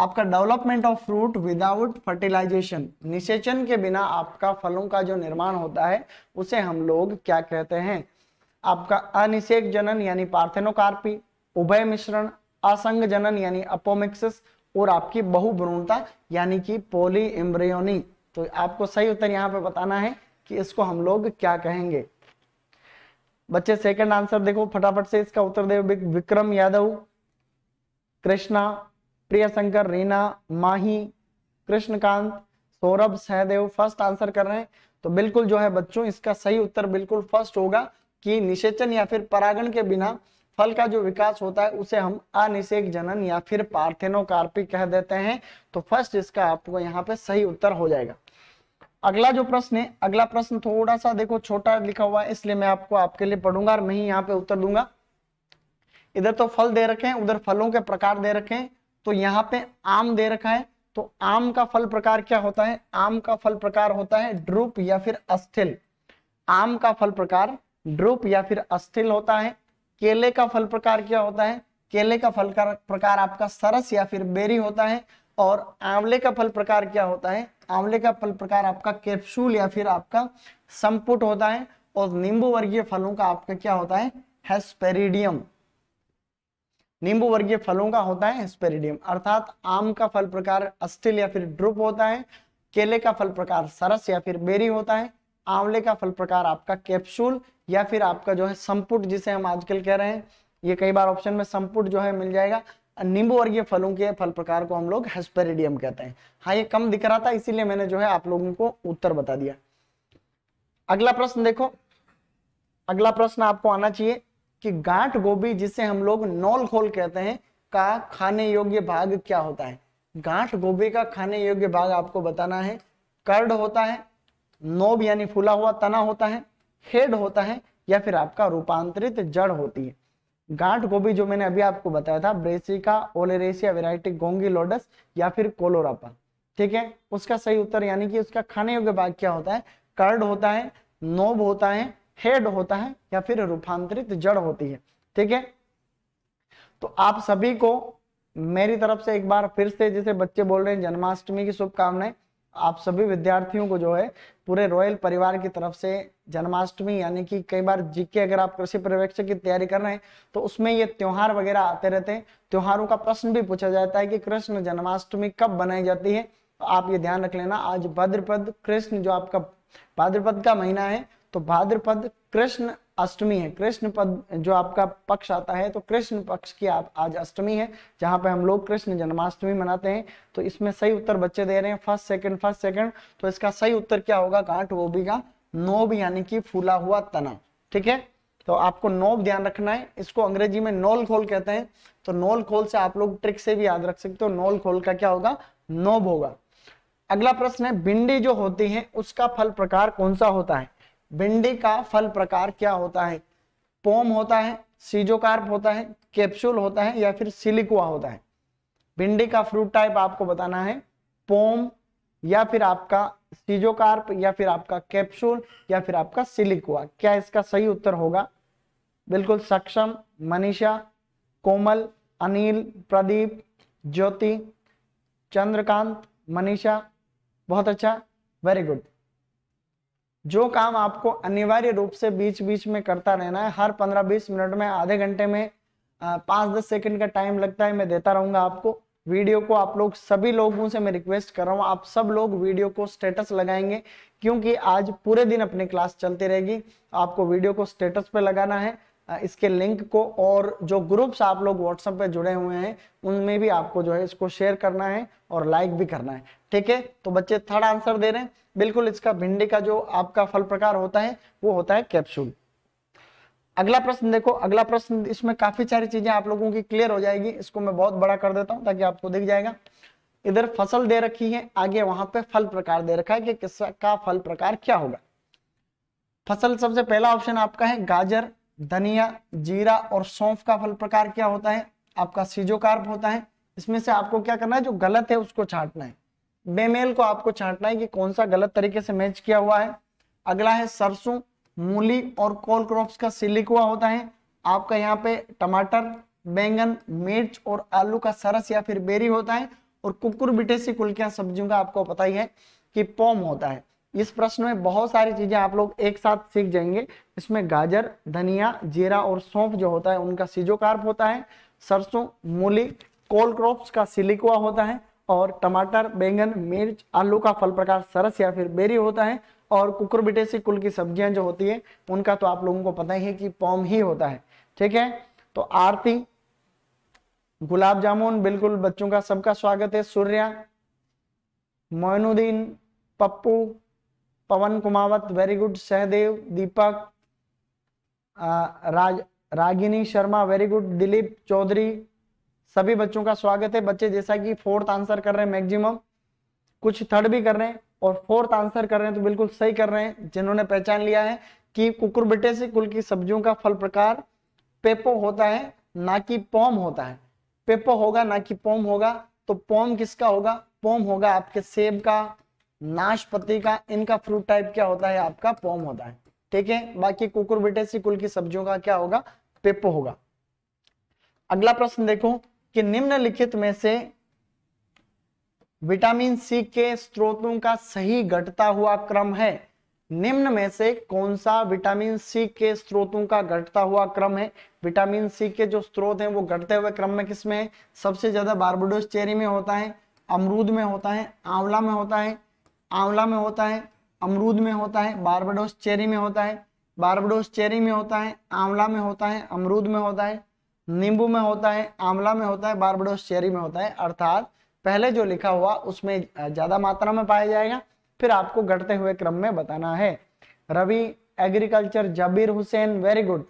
आपका development of fruit without fertilisation निषेचन के बिना आपका फलों का जो निर्माण होता है उसे हम लोग क्या कहते हैं आपका अनिषेक जनन यानी पार्थेनोकार्पी उभय मिश्रण असंग जनन यानी अपोमिक्सिस और आपकी बहुभ्रूणता यानी कि पोली एम्ब्रियोनी तो आपको सही उत्तर यहाँ पे बताना है कि इसको हम लोग क्या कहेंगे बच्चे सेकंड आंसर देखो फटाफट से इसका उत्तर दे विक्रम यादव कृष्णा प्रियशंकर रीना माही कृष्णकांत सौरभ सहदेव फर्स्ट आंसर कर रहे हैं तो बिल्कुल जो है बच्चों इसका सही उत्तर बिल्कुल फर्स्ट होगा कि निषेचन या फिर परागण के बिना फल का जो विकास होता है उसे हम अनिषेक जनन या फिर पार्थेनोकार्पिक कह देते हैं तो फर्स्ट इसका आपको यहाँ पे सही उत्तर हो जाएगा अगला जो प्रश्न है अगला प्रश्न थोड़ा सा देखो छोटा लिखा हुआ है इसलिए मैं आपको आपके लिए पढ़ूंगा और मैं ही यहाँ पे उत्तर दूंगा इधर तो फल दे रखे हैं उधर फलों के प्रकार दे रखे हैं तो यहाँ पे आम दे रखा है तो आम का फल प्रकार क्या होता है आम का फल प्रकार होता है ड्रुप या फिर अस्थिल आम का फल प्रकार ड्रुप या फिर अस्थिल होता है केले का फल प्रकार क्या होता है केले का फल का प्रकार आपका सरस या फिर बेरी होता है और आंवले का फल प्रकार क्या होता है आंवले का फल प्रकार आपका कैप्सूल या फिर आपका संपुट होता है और नींबू वर्गीय फलों का आपका क्या होता है हेस्पेरिडियम नींबू वर्गीय फलों का होता है हेस्पेरिडियम अर्थात आम का फल प्रकार अस्टिल या फिर ड्रुप होता है केले का फल प्रकार सरस या फिर बेरी होता है आंवले का फल प्रकार आपका कैप्सूल या फिर आपका जो है संपुट जिसे हम आजकल कह रहे हैं ये कई बार ऑप्शन में संपुट जो है मिल जाएगा नींबू वर्गीय फलों के फल प्रकार को हम लोग हेस्पेरिडियम कहते हैं हाँ ये कम दिख रहा था इसीलिए मैंने जो है आप लोगों को उत्तर बता दिया अगला प्रश्न देखो अगला प्रश्न आपको आना चाहिए कि गांठ गोभी जिसे हम लोग नौल खोल कहते हैं का खाने योग्य भाग क्या होता है गांठ गोभी का खाने योग्य भाग आपको बताना है कर्ड होता है नोब यानी फूला हुआ तना होता है हेड होता है या फिर आपका रूपांतरित जड़ होती है गांठ गोभी जो मैंने अभी आपको बताया था Brassica oleracea variety gongylodes या फिर कोलोरापन ठीक है उसका सही उत्तर यानी कि उसका खाने योग्य भाग क्या होता है कर्ड होता है नोब होता है हेड होता है या फिर रूपांतरित जड़ होती है ठीक है तो आप सभी को मेरी तरफ से एक बार फिर से जैसे बच्चे बोल रहे हैं जन्माष्टमी की शुभकामनाएं आप सभी विद्यार्थियों को जो है पूरे रॉयल परिवार की तरफ से जन्माष्टमी यानी कि कई बार जीके अगर आप कृषि पर्यवेक्षक की तैयारी कर रहे हैं तो उसमें ये त्योहार वगैरह आते रहते हैं त्योहारों का प्रश्न भी पूछा जाता है कि कृष्ण जन्माष्टमी कब बनाई जाती है तो आप ये ध्यान रख लेना आज भाद्रपद कृष्ण जो आपका भाद्रपद का महीना है तो भाद्रपद कृष्ण अष्टमी है कृष्ण पद जो आपका पक्ष आता है तो कृष्ण पक्ष की आप आज अष्टमी है जहां पे हम लोग कृष्ण जन्माष्टमी मनाते हैं तो इसमें सही उत्तर बच्चे दे रहे हैं फर्स्ट सेकंड फर्स्ट सेकंड तो इसका सही उत्तर क्या होगा गांठ गोभी का नोब यानी कि फूला हुआ तना ठीक है तो आपको नोब ध्यान रखना है इसको अंग्रेजी में नोल खोल कहते हैं तो नोल खोल से आप लोग ट्रिक से भी याद रख सकते हो नोल खोल का क्या होगा नोब होगा अगला प्रश्न है भिंडी जो होती है उसका फल प्रकार कौन सा होता है भिंडी का फल प्रकार क्या होता है पोम होता है सीजोकार्प होता है कैप्सूल होता है या फिर सिलिकुआ होता है भिंडी का फ्रूट टाइप आपको बताना है पोम या फिर आपका सीजोकार्प या फिर आपका कैप्सूल या फिर आपका सिलिकुआ क्या इसका सही उत्तर होगा बिल्कुल सक्षम मनीषा कोमल अनिल प्रदीप ज्योति चंद्रकांत मनीषा बहुत अच्छा वेरी गुड जो काम आपको अनिवार्य रूप से बीच बीच में करता रहना है हर पंद्रह बीस मिनट में आधे घंटे में पाँच दस सेकंड का टाइम लगता है मैं देता रहूंगा आपको वीडियो को आप लोग सभी लोगों से मैं रिक्वेस्ट कर रहा हूँ आप सब लोग वीडियो को स्टेटस लगाएंगे क्योंकि आज पूरे दिन अपनी क्लास चलती रहेगी आपको वीडियो को स्टेटस पे लगाना है इसके लिंक को और जो ग्रुप्स आप लोग व्हाट्सएप पे जुड़े हुए हैं उनमें भी आपको जो है इसको शेयर करना है और लाइक भी करना है ठीक है तो बच्चे थर्ड आंसर दे रहे हैं बिल्कुल इसका भिंडी का जो आपका फल प्रकार होता है वो होता है कैप्सूल अगला प्रश्न देखो अगला प्रश्न इसमें काफी सारी चीजें आप लोगों की क्लियर हो जाएगी इसको मैं बहुत बड़ा कर देता हूं ताकि आपको दिख जाएगा इधर फसल दे रखी है आगे वहां पे फल प्रकार दे रखा है कि किसका फल प्रकार क्या होगा फसल सबसे पहला ऑप्शन आपका है गाजर धनिया जीरा और सौंफ का फल प्रकार क्या होता है आपका सीजोकार्प होता है इसमें से आपको क्या करना है जो गलत है उसको छांटना है बेमेल को आपको छांटना है कि कौन सा गलत तरीके से मैच किया हुआ है अगला है सरसों मूली और कॉल क्रॉप्स का सिलिकुआ होता है आपका यहाँ पे टमाटर बैंगन मिर्च और आलू का सरस या फिर बेरी होता है और कुकुर बिटेसी कुल सब्जियों का आपको पता ही है कि पोम होता है इस प्रश्न में बहुत सारी चीजें आप लोग एक साथ सीख जाएंगे इसमें गाजर धनिया जीरा और सौंफ जो होता है उनका सीजोकार्प होता है सरसों मूली कोल क्रॉप्स का सिलिकुआ होता है और टमाटर बैंगन मिर्च आलू का फल प्रकार सरस या फिर बेरी होता है और कुकुरबिटे से कुल की सब्जियां जो होती है उनका तो आप लोगों को पता ही है कि पॉम ही होता है ठीक है तो आरती गुलाब जामुन बिल्कुल बच्चों का सबका स्वागत है Surya Moinuddin Pappu Pawan Kumawat very good Sahdev Deepak Raj Ragini Sharma very good Dilip Chaudhary सभी बच्चों का स्वागत है बच्चे जैसा कि फोर्थ आंसर कर रहे हैं मैक्सिमम कुछ थर्ड भी कर रहे हैं और फोर्थ आंसर कर रहे हैं तो बिल्कुल सही कर रहे हैं जिन्होंने पहचान लिया है कि कुकुरबिटे से कुल की सब्जियों का फल प्रकार पेपो होता है ना कि पोम होता है पेपो होगा ना कि पोम होगा तो पोम किसका होगा पोम होगा आपके सेब का नाशपति का इनका फ्रूट टाइप क्या होता है आपका पॉम होता है ठीक है बाकी कुकुरबिटेसी कुल की सब्जियों का क्या होगा पेप होगा अगला प्रश्न देखो कि निम्नलिखित में से विटामिन सी के स्रोतों का सही घटता हुआ क्रम है निम्न में से कौन सा विटामिन सी के स्रोतों का घटता हुआ क्रम है विटामिन सी के जो स्रोत हैं वो घटते हुए क्रम में किसमें है सबसे ज्यादा बारबुडोस चेरी में होता है अमरूद में होता है आंवला में होता है आंवला में होता है अमरूद में होता है बारबडोस चेरी में होता है बारबडोस चेरी में होता है आंवला में होता है अमरूद में होता है नींबू में होता है आंवला में होता है बारबडोस चेरी में होता है अर्थात पहले जो लिखा हुआ उसमें ज़्यादा मात्रा में पाया जाएगा फिर आपको घटते हुए क्रम में बताना है Ravi agriculture Jabir Hussain very good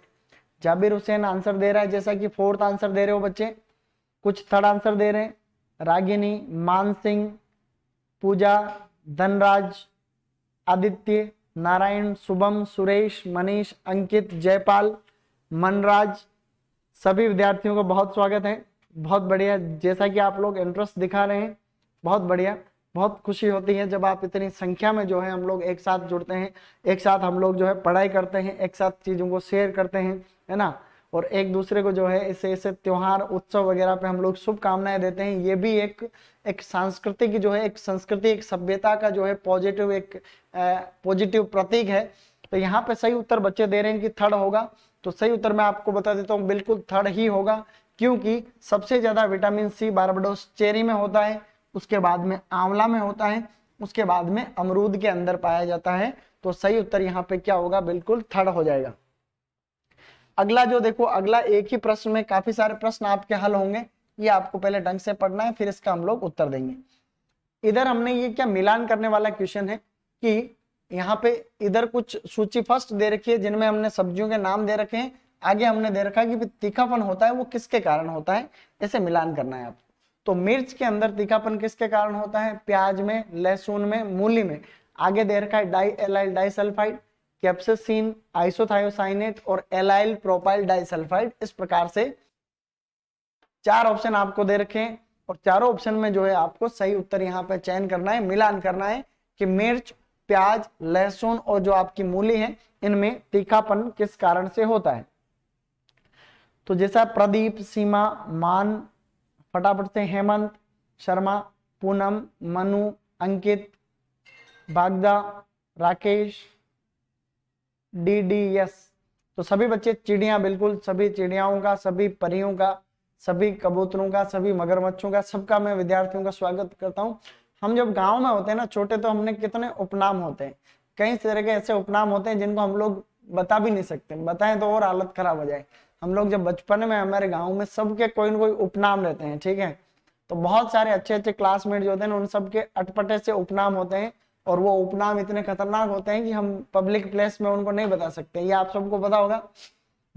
Jabir Hussain answer दे रहा है जैसा कि फोर्थ आंसर दे रहे हो बच्चे कुछ थर्ड आंसर दे रहे हैं रागिनी मान सिंह पूजा धनराज आदित्य नारायण शुभम सुरेश मनीष अंकित जयपाल मनराज सभी विद्यार्थियों का बहुत स्वागत है बहुत बढ़िया जैसा कि आप लोग इंटरेस्ट दिखा रहे हैं बहुत बढ़िया बहुत खुशी होती है जब आप इतनी संख्या में जो है हम लोग एक साथ जुड़ते हैं एक साथ हम लोग जो है पढ़ाई करते हैं एक साथ चीज़ों को शेयर करते हैं है ना और एक दूसरे को जो है ऐसे ऐसे त्यौहार उत्सव वगैरह पे हम लोग शुभकामनाएं देते हैं ये भी एक एक सांस्कृतिक जो है एक संस्कृति एक सभ्यता का जो है पॉजिटिव एक पॉजिटिव प्रतीक है तो यहाँ पे सही उत्तर बच्चे दे रहे हैं कि थर्ड होगा तो सही उत्तर मैं आपको बता देता हूँ बिल्कुल थर्ड ही होगा क्योंकि सबसे ज्यादा विटामिन सी बारबडोस चेरी में होता है उसके बाद में आंवला में होता है उसके बाद में अमरूद के अंदर पाया जाता है तो सही उत्तर यहाँ पे क्या होगा बिल्कुल थर्ड हो जाएगा अगला जो देखो अगला एक ही प्रश्न में काफी सारे प्रश्न आपके हल होंगे ये आपको पहले ढंग से पढ़ना है फिर इसका हम लोग उत्तर देंगे इधर हमने ये क्या मिलान करने वाला क्वेश्चन है कि यहाँ पे इधर कुछ सूची फर्स्ट दे रखी है जिनमें हमने सब्जियों के नाम दे रखे हैं आगे हमने दे रखा है कि तीखापन होता है वो किसके कारण होता है इसे मिलान करना है आपको तो मिर्च के अंदर तीखापन किसके कारण होता है प्याज में लहसुन में मूली में आगे दे रखा है diallyl sulphide capsaicin isothiocyanate और एलाइल प्रोपाइल डाइसल्फाइड इस प्रकार से चार ऑप्शन आपको दे रखे हैं और चारों ऑप्शन में जो है आपको सही उत्तर यहाँ पे चयन करना है मिलान करना है कि मिर्च प्याज लहसुन और जो आपकी मूली है इनमें तीखापन किस कारण से होता है तो जैसा प्रदीप सीमा मान फटाफट से Hemant Sharma Poonam Manu Ankit Bagda Rakesh D D S तो सभी बच्चे चिड़िया बिल्कुल सभी चिड़ियाओं का सभी परियों का सभी कबूतरों का सभी मगरमच्छों का सबका मैं विद्यार्थियों का स्वागत करता हूँ हम जब गांव में होते हैं ना छोटे तो हमने कितने उपनाम होते हैं कई तरह के ऐसे उपनाम होते हैं जिनको हम लोग बता भी नहीं सकते बताएं तो और हालत खराब हो जाए हम लोग जब बचपन में हमारे गाँव में सबके कोई ना कोई उपनाम रहते हैं ठीक है तो बहुत सारे अच्छे अच्छे क्लासमेट जो होते हैं उन सबके अटपटे से उपनाम होते हैं और वो उपनाम इतने खतरनाक होते हैं कि हम पब्लिक प्लेस में उनको नहीं बता सकते ये आप सबको पता होगा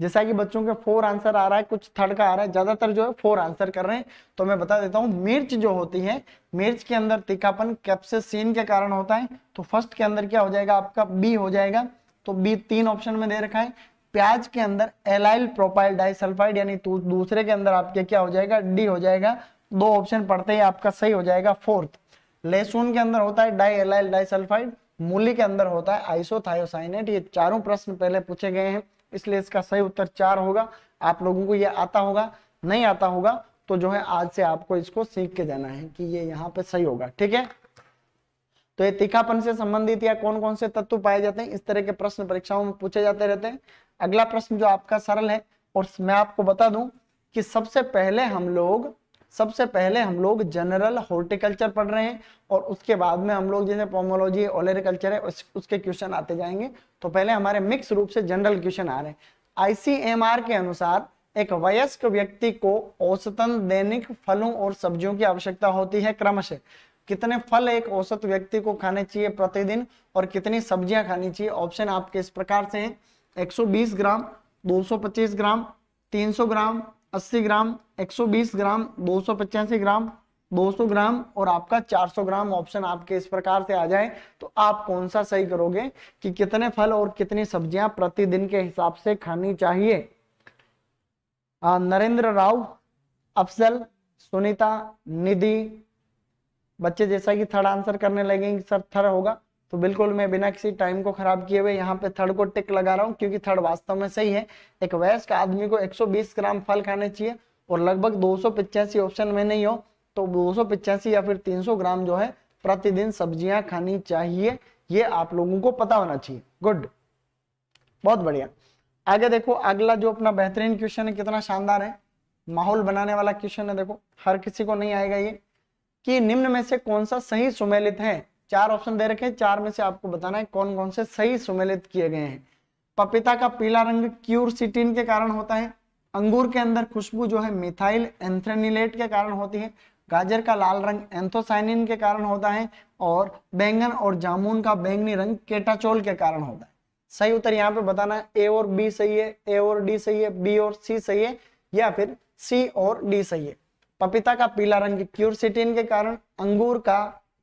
जैसा कि बच्चों के फोर आंसर आ रहा है कुछ थर्ड का आ रहा है ज्यादातर जो है फोर आंसर कर रहे हैं तो मैं बता देता हूँ मिर्च जो होती है मिर्च के अंदर तिखापन कैप्सिन के कारण होता है तो फर्स्ट के अंदर क्या हो जाएगा आपका बी हो जाएगा तो बी तीन ऑप्शन में दे रखा है प्याज के अंदर एलाइल प्रोपाइल डाइसल्फाइड यानी दूसरे के अंदर आपके क्या हो जाएगा डी हो जाएगा दो ऑप्शन पढ़ते ही आपका सही हो जाएगा फोर्थ लेसून के अंदर होता है डाई एलाइल डाइसल्फाइड मूली के अंदर होता है आइसोथायोसाइनेट ये चारों प्रश्न पहले पूछे गए हैं इसलिए इसका सही उत्तर चार होगा आप लोगों को ये आता होगा नहीं आता होगा तो जो है आज से आपको इसको सीख के जाना है कि ये यहाँ पे सही होगा ठीक है तो ये तीखापन से संबंधित या कौन कौन से तत्व पाए जाते हैं इस तरह के प्रश्न परीक्षाओं में पूछे जाते रहते हैं अगला प्रश्न जो आपका सरल है और मैं आपको बता दूं कि सबसे पहले हम लोग सबसे पहले हम लोग जनरल हॉर्टिकल्चर पढ़ रहे हैं और उसके बाद में हम लोग जैसे पोमोलॉजी ओलेरिकल्चर है उस, उसके क्वेश्चन आते जाएंगे तो पहले हमारे मिक्स रूप से जनरल क्वेश्चन आ रहे हैं आईसीएमआर के अनुसार एक वयस्क व्यक्ति को औसतन दैनिक फलों और सब्जियों की आवश्यकता होती है क्रमशः कितने फल एक औसत व्यक्ति को खाने चाहिए प्रतिदिन और कितनी सब्जियां खानी चाहिए ऑप्शन आपके इस प्रकार से हैं 120 ग्राम 225 ग्राम 300 ग्राम 80 ग्राम 120 ग्राम दो ग्राम 200 ग्राम और आपका 400 ग्राम ऑप्शन आपके इस प्रकार से आ जाए तो आप कौन सा सही करोगे कि कितने फल और कितनी सब्जियां प्रतिदिन के हिसाब से खानी चाहिए नरेंद्र राव अफजल सुनीता निधि बच्चे जैसा कि थर्ड आंसर करने लगेंगे सर थर्ड होगा तो बिल्कुल मैं बिना किसी टाइम को खराब किए हुए यहाँ पे थर्ड को टिक लगा रहा हूँ क्योंकि थर्ड वास्तव में सही है एक वयस्क आदमी को 120 ग्राम फल खाने चाहिए और लगभग दो ऑप्शन में नहीं हो तो दो या फिर 300 ग्राम जो है प्रतिदिन सब्जियां खानी चाहिए ये आप लोगों को पता होना चाहिए गुड बहुत बढ़िया आगे देखो अगला जो अपना बेहतरीन क्वेश्चन है कितना शानदार है माहौल बनाने वाला क्वेश्चन है देखो हर किसी को नहीं आएगा ये कि निम्न में से कौन सा सही सुमेलित है चार ऑप्शन दे रखे हैं चार में से आपको बताना है कौन कौन से सही सुमेलित किए गए हैं पपीता का पीला रंग क्यूर सिटीन के कारण होता है अंगूर के अंदर खुशबू जो है मिथाइल एंथ्रेनिलेट के कारण होती है गाजर का लाल रंग एंथोसाइनिन के कारण होता है और बैंगन और जामुन का बैंगनी रंग केटाचोल के कारण होता है सही उत्तर यहाँ पे बताना है ए और बी सही है ए और डी सही है बी और सी सही है या फिर सी और डी सही है पपीता का पीला रंग क्यूरसिटीन के कारण अंगूर का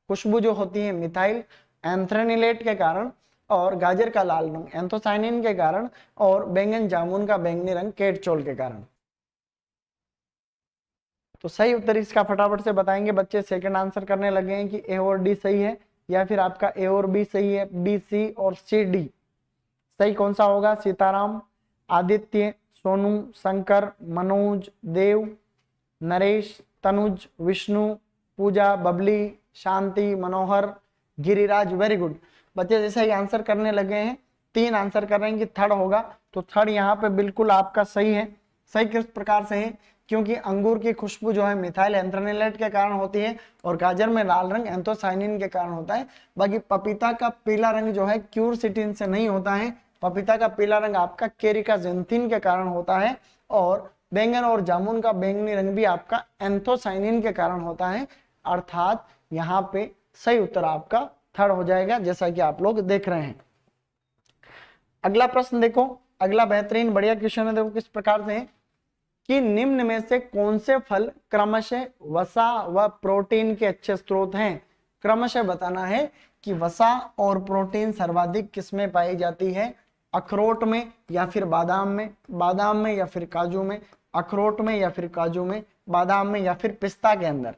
खुशबू जो होती है मिथाइल एंथ्रेनिलेट के कारण और गाजर का लाल रंग एंथोसाइनिन के कारण और बैंगन जामुन का बैंगनी रंग केटचोल के कारण तो सही उत्तर इसका फटाफट से बताएंगे बच्चे सेकंड आंसर करने लगे हैं कि ए और डी सही है या फिर आपका ए और बी सही है बी सी और सी डी सही कौन सा होगा सीताराम आदित्य सोनू शंकर मनोज देव नरेश तनुज विष्णु पूजा बबली शांति मनोहर गिरिराज वेरी गुड बच्चे जैसे ही आंसर करने लगे हैं तीन आंसर कर रहे हैं कि थर्ड होगा तो थर्ड यहाँ पे बिल्कुल आपका सही है सही किस प्रकार से है क्योंकि अंगूर की खुशबू जो है मिथाइल एंथ्रेनेलेट के कारण होती है और गाजर में लाल रंग एंथोसाइनिन के कारण होता है बाकी पपीता का पीला रंग जो है क्यूरसिटिन से नहीं होता है पपीता का पीला रंग आपका केरिका जेंथिन के कारण होता है और बैंगन और जामुन का बैंगनी रंग भी आपका एंथोसाइनिन के कारण होता है अर्थात यहाँ पे सही उत्तर आपका थर्ड हो जाएगा जैसा कि आप लोग देख रहे हैं अगला प्रश्न देखो अगला बेहतरीन बढ़िया क्वेश्चन है देखो किस प्रकार से कि निम्न में से कौन से फल क्रमशः वसा व प्रोटीन के अच्छे स्रोत हैं क्रमशः बताना है कि वसा और प्रोटीन सर्वाधिक किसमें पाई जाती है अखरोट में या फिर बादाम में बादाम में या फिर काजू में अखरोट में या फिर काजू में बादाम में या फिर पिस्ता के अंदर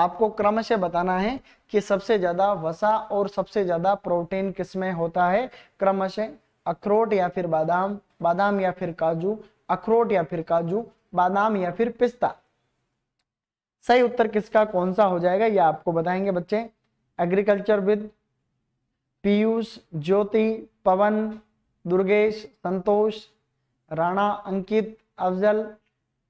आपको क्रम से बताना है कि सबसे ज्यादा वसा और सबसे ज्यादा प्रोटीन किसमें होता है क्रमश अखरोट या फिर बादाम बादाम या फिर काजू अखरोट या फिर काजू बादाम या फिर पिस्ता सही उत्तर किसका कौन सा हो जाएगा यह आपको बताएंगे बच्चे agriculture with Piyush Jyoti Pawan Durgesh Santosh Rana Ankit Afzal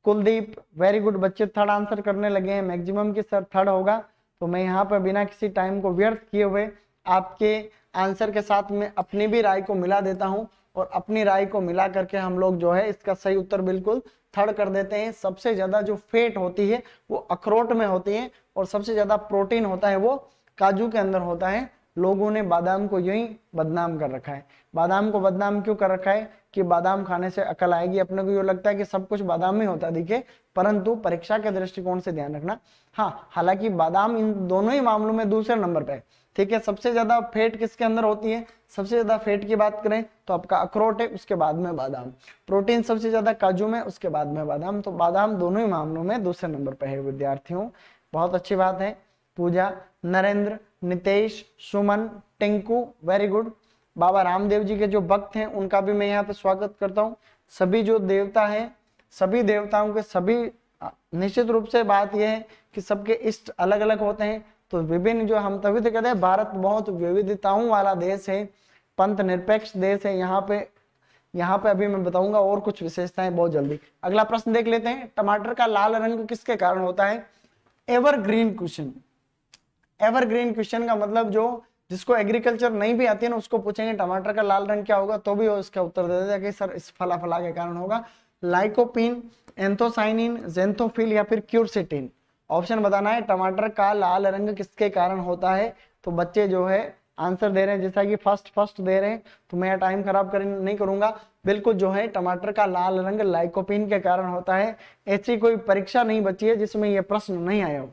Kuldeep very good बच्चे थर्ड आंसर करने लगे हैं मैक्सिमम की सर थर्ड होगा तो मैं यहाँ पर बिना किसी टाइम को व्यर्थ किए हुए आपके आंसर के साथ में अपनी भी राय को मिला देता हूँ और अपनी राय को मिला करके हम लोग जो है इसका सही उत्तर बिल्कुल थर्ड कर देते हैं सबसे ज्यादा जो फेट होती है वो अखरोट में होती है और सबसे ज्यादा प्रोटीन होता है वो काजू के अंदर होता है लोगों ने बादाम को यूं ही बदनाम कर रखा है बादाम को बदनाम क्यों कर रखा है कि बादाम खाने से अकल आएगी अपने को ये लगता है कि सब कुछ बादाम में होता दिखे परंतु परीक्षा के दृष्टिकोण से ध्यान रखना हाँ हालांकि बादाम इन दोनों ही मामलों में दूसरे नंबर पे ठीक है सबसे ज्यादा फेट किसके अंदर होती है सबसे ज्यादा फेट की बात करें तो आपका अखरोट है उसके बाद में बादाम प्रोटीन सबसे ज्यादा काजू में उसके बाद में बादाम तो बादाम दोनों ही मामलों में दूसरे नंबर पर है विद्यार्थियों बहुत अच्छी बात है पूजा नरेंद्र नितेश सुमन टिंकू वेरी गुड बाबा रामदेव जी के जो भक्त हैं उनका भी मैं यहाँ पे स्वागत करता हूँ सभी जो देवता हैं सभी देवताओं के सभी निश्चित रूप से बात यह है कि सबके इष्ट अलग अलग होते हैं तो विभिन्न जो हम तभी तो कहते हैं भारत बहुत विविधताओं वाला देश है पंथ निरपेक्ष देश है यहाँ पे यहाँ पे अभी मैं बताऊंगा और कुछ विशेषताएं बहुत जल्दी अगला प्रश्न देख लेते हैं टमाटर का लाल रंग किसके कारण होता है एवरग्रीन क्वेश्चन एवरग्रीन क्वेश्चन का मतलब जो जिसको एग्रीकल्चर नहीं भी आती है ना उसको पूछेंगे टमाटर का लाल रंग क्या होगा तो भी वो उसका उत्तर दे देगा कि सर इस फला फला के कारण होगा लाइकोपिन एंथोसाइनिन जेंथोफिल या फिर क्यूरसिटिन ऑप्शन बताना है टमाटर का लाल रंग किसके कारण होता है तो बच्चे जो है आंसर दे रहे हैं जैसा कि फर्स्ट फर्स्ट दे रहे हैं तो मैं टाइम खराब कर नहीं करूंगा बिल्कुल जो है टमाटर का लाल रंग लाइकोपिन के कारण होता है ऐसी कोई परीक्षा नहीं बची है जिसमें यह प्रश्न नहीं आया हो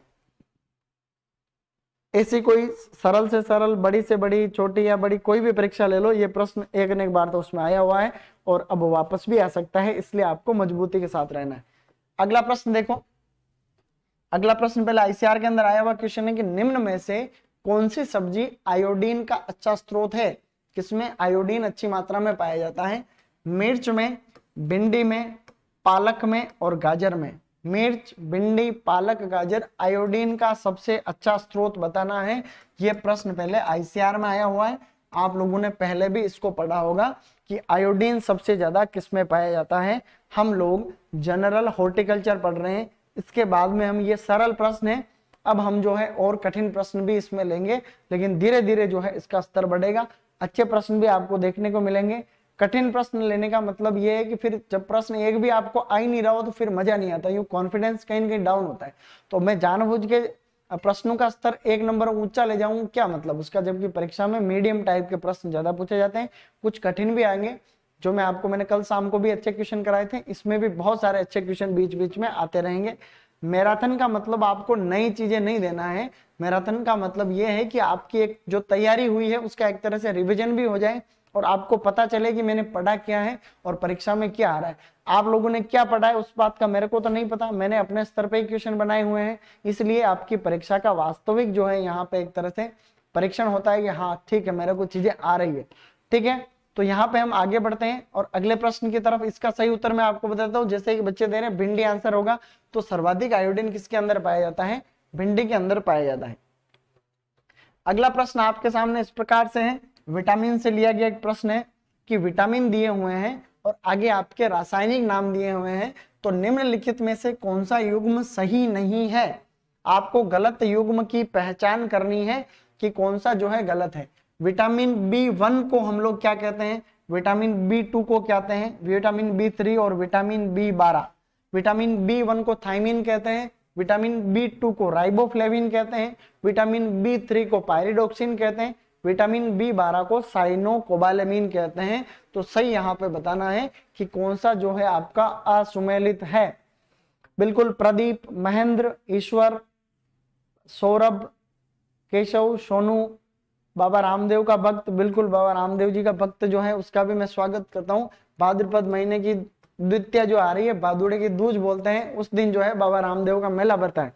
ऐसी कोई सरल से सरल बड़ी से बड़ी छोटी या बड़ी कोई भी परीक्षा ले लो ये प्रश्न एक न एक बार तो उसमें आया हुआ है और अब वापस भी आ सकता है इसलिए आपको मजबूती के साथ रहना है अगला प्रश्न देखो अगला प्रश्न पहले आईसीआर के अंदर आया हुआ क्वेश्चन है कि निम्न में से कौन सी सब्जी आयोडीन का अच्छा स्रोत है किसमें आयोडीन अच्छी मात्रा में पाया जाता है मिर्च में भिंडी में पालक में और गाजर में मिर्च भिंडी पालक गाजर आयोडीन का सबसे अच्छा स्रोत बताना है ये प्रश्न पहले आईसीआर में आया हुआ है आप लोगों ने पहले भी इसको पढ़ा होगा कि आयोडीन सबसे ज्यादा किसमें पाया जाता है हम लोग जनरल हॉर्टिकल्चर पढ़ रहे हैं इसके बाद में हम ये सरल प्रश्न है अब हम जो है और कठिन प्रश्न भी इसमें लेंगे लेकिन धीरे धीरे जो है इसका स्तर बढ़ेगा अच्छे प्रश्न भी आपको देखने को मिलेंगे कठिन प्रश्न लेने का मतलब ये है कि फिर जब प्रश्न एक भी आपको आ ही नहीं रहा हो तो फिर मजा नहीं आता यू कॉन्फिडेंस कहीं ना कहीं डाउन होता है तो मैं जानबूझ के प्रश्नों का स्तर एक नंबर ऊंचा ले जाऊं क्या मतलब उसका जबकि परीक्षा में मीडियम टाइप के प्रश्न ज्यादा पूछे जाते हैं कुछ कठिन भी आएंगे जो मैं आपको मैंने कल शाम को भी अच्छे क्वेश्चन कराए थे इसमें भी बहुत सारे अच्छे क्वेश्चन बीच बीच में आते रहेंगे मैराथन का मतलब आपको नई चीजें नहीं देना है मैराथन का मतलब ये है कि आपकी एक जो तैयारी हुई है उसका एक तरह से रिविजन भी हो जाए और आपको पता चले कि मैंने पढ़ा क्या है और परीक्षा में क्या आ रहा है आप लोगों ने क्या पढ़ा है उस बात का मेरे को तो नहीं पता मैंने अपने स्तर पे क्वेश्चन बनाए हुए हैं इसलिए आपकी परीक्षा का वास्तविक जो है यहाँ पे एक तरह से परीक्षण होता है कि हाँ ठीक है मेरे को चीजें आ रही है ठीक है तो यहाँ पे हम आगे बढ़ते हैं और अगले प्रश्न की तरफ इसका सही उत्तर मैं आपको बताता हूँ जैसे कि बच्चे दे रहे हैं भिंडी आंसर होगा तो सर्वाधिक आयोडीन किसके अंदर पाया जाता है भिंडी के अंदर पाया जाता है अगला प्रश्न आपके सामने इस प्रकार से है विटामिन से लिया गया एक प्रश्न है कि विटामिन दिए हुए हैं और आगे आपके रासायनिक नाम दिए हुए हैं तो निम्नलिखित में से कौन सा युग्म सही नहीं है आपको गलत युग्म की पहचान करनी है कि कौन सा जो है गलत है विटामिन बी वन को हम लोग क्या कहते हैं विटामिन बी टू को कहते हैं विटामिन बी थ्री और विटामिन बी बारह विटामिन बी वन को थाइमिन कहते हैं विटामिन बी टू को राइबोफ्लेविन कहते हैं विटामिन बी थ्री को पायरिडोक्सिन कहते हैं विटामिन बी बारह को साइनोकोबालमीन कहते हैं तो सही यहाँ पे बताना है कि कौन सा जो है आपका असुमेलित है बिल्कुल प्रदीप महेंद्र ईश्वर सौरभ केशव सोनू बाबा रामदेव का भक्त बिल्कुल बाबा रामदेव जी का भक्त जो है उसका भी मैं स्वागत करता हूँ भाद्रपद महीने की द्वितीय जो आ रही है भादुड़े की दूज बोलते हैं उस दिन जो है बाबा रामदेव का मेला भरता है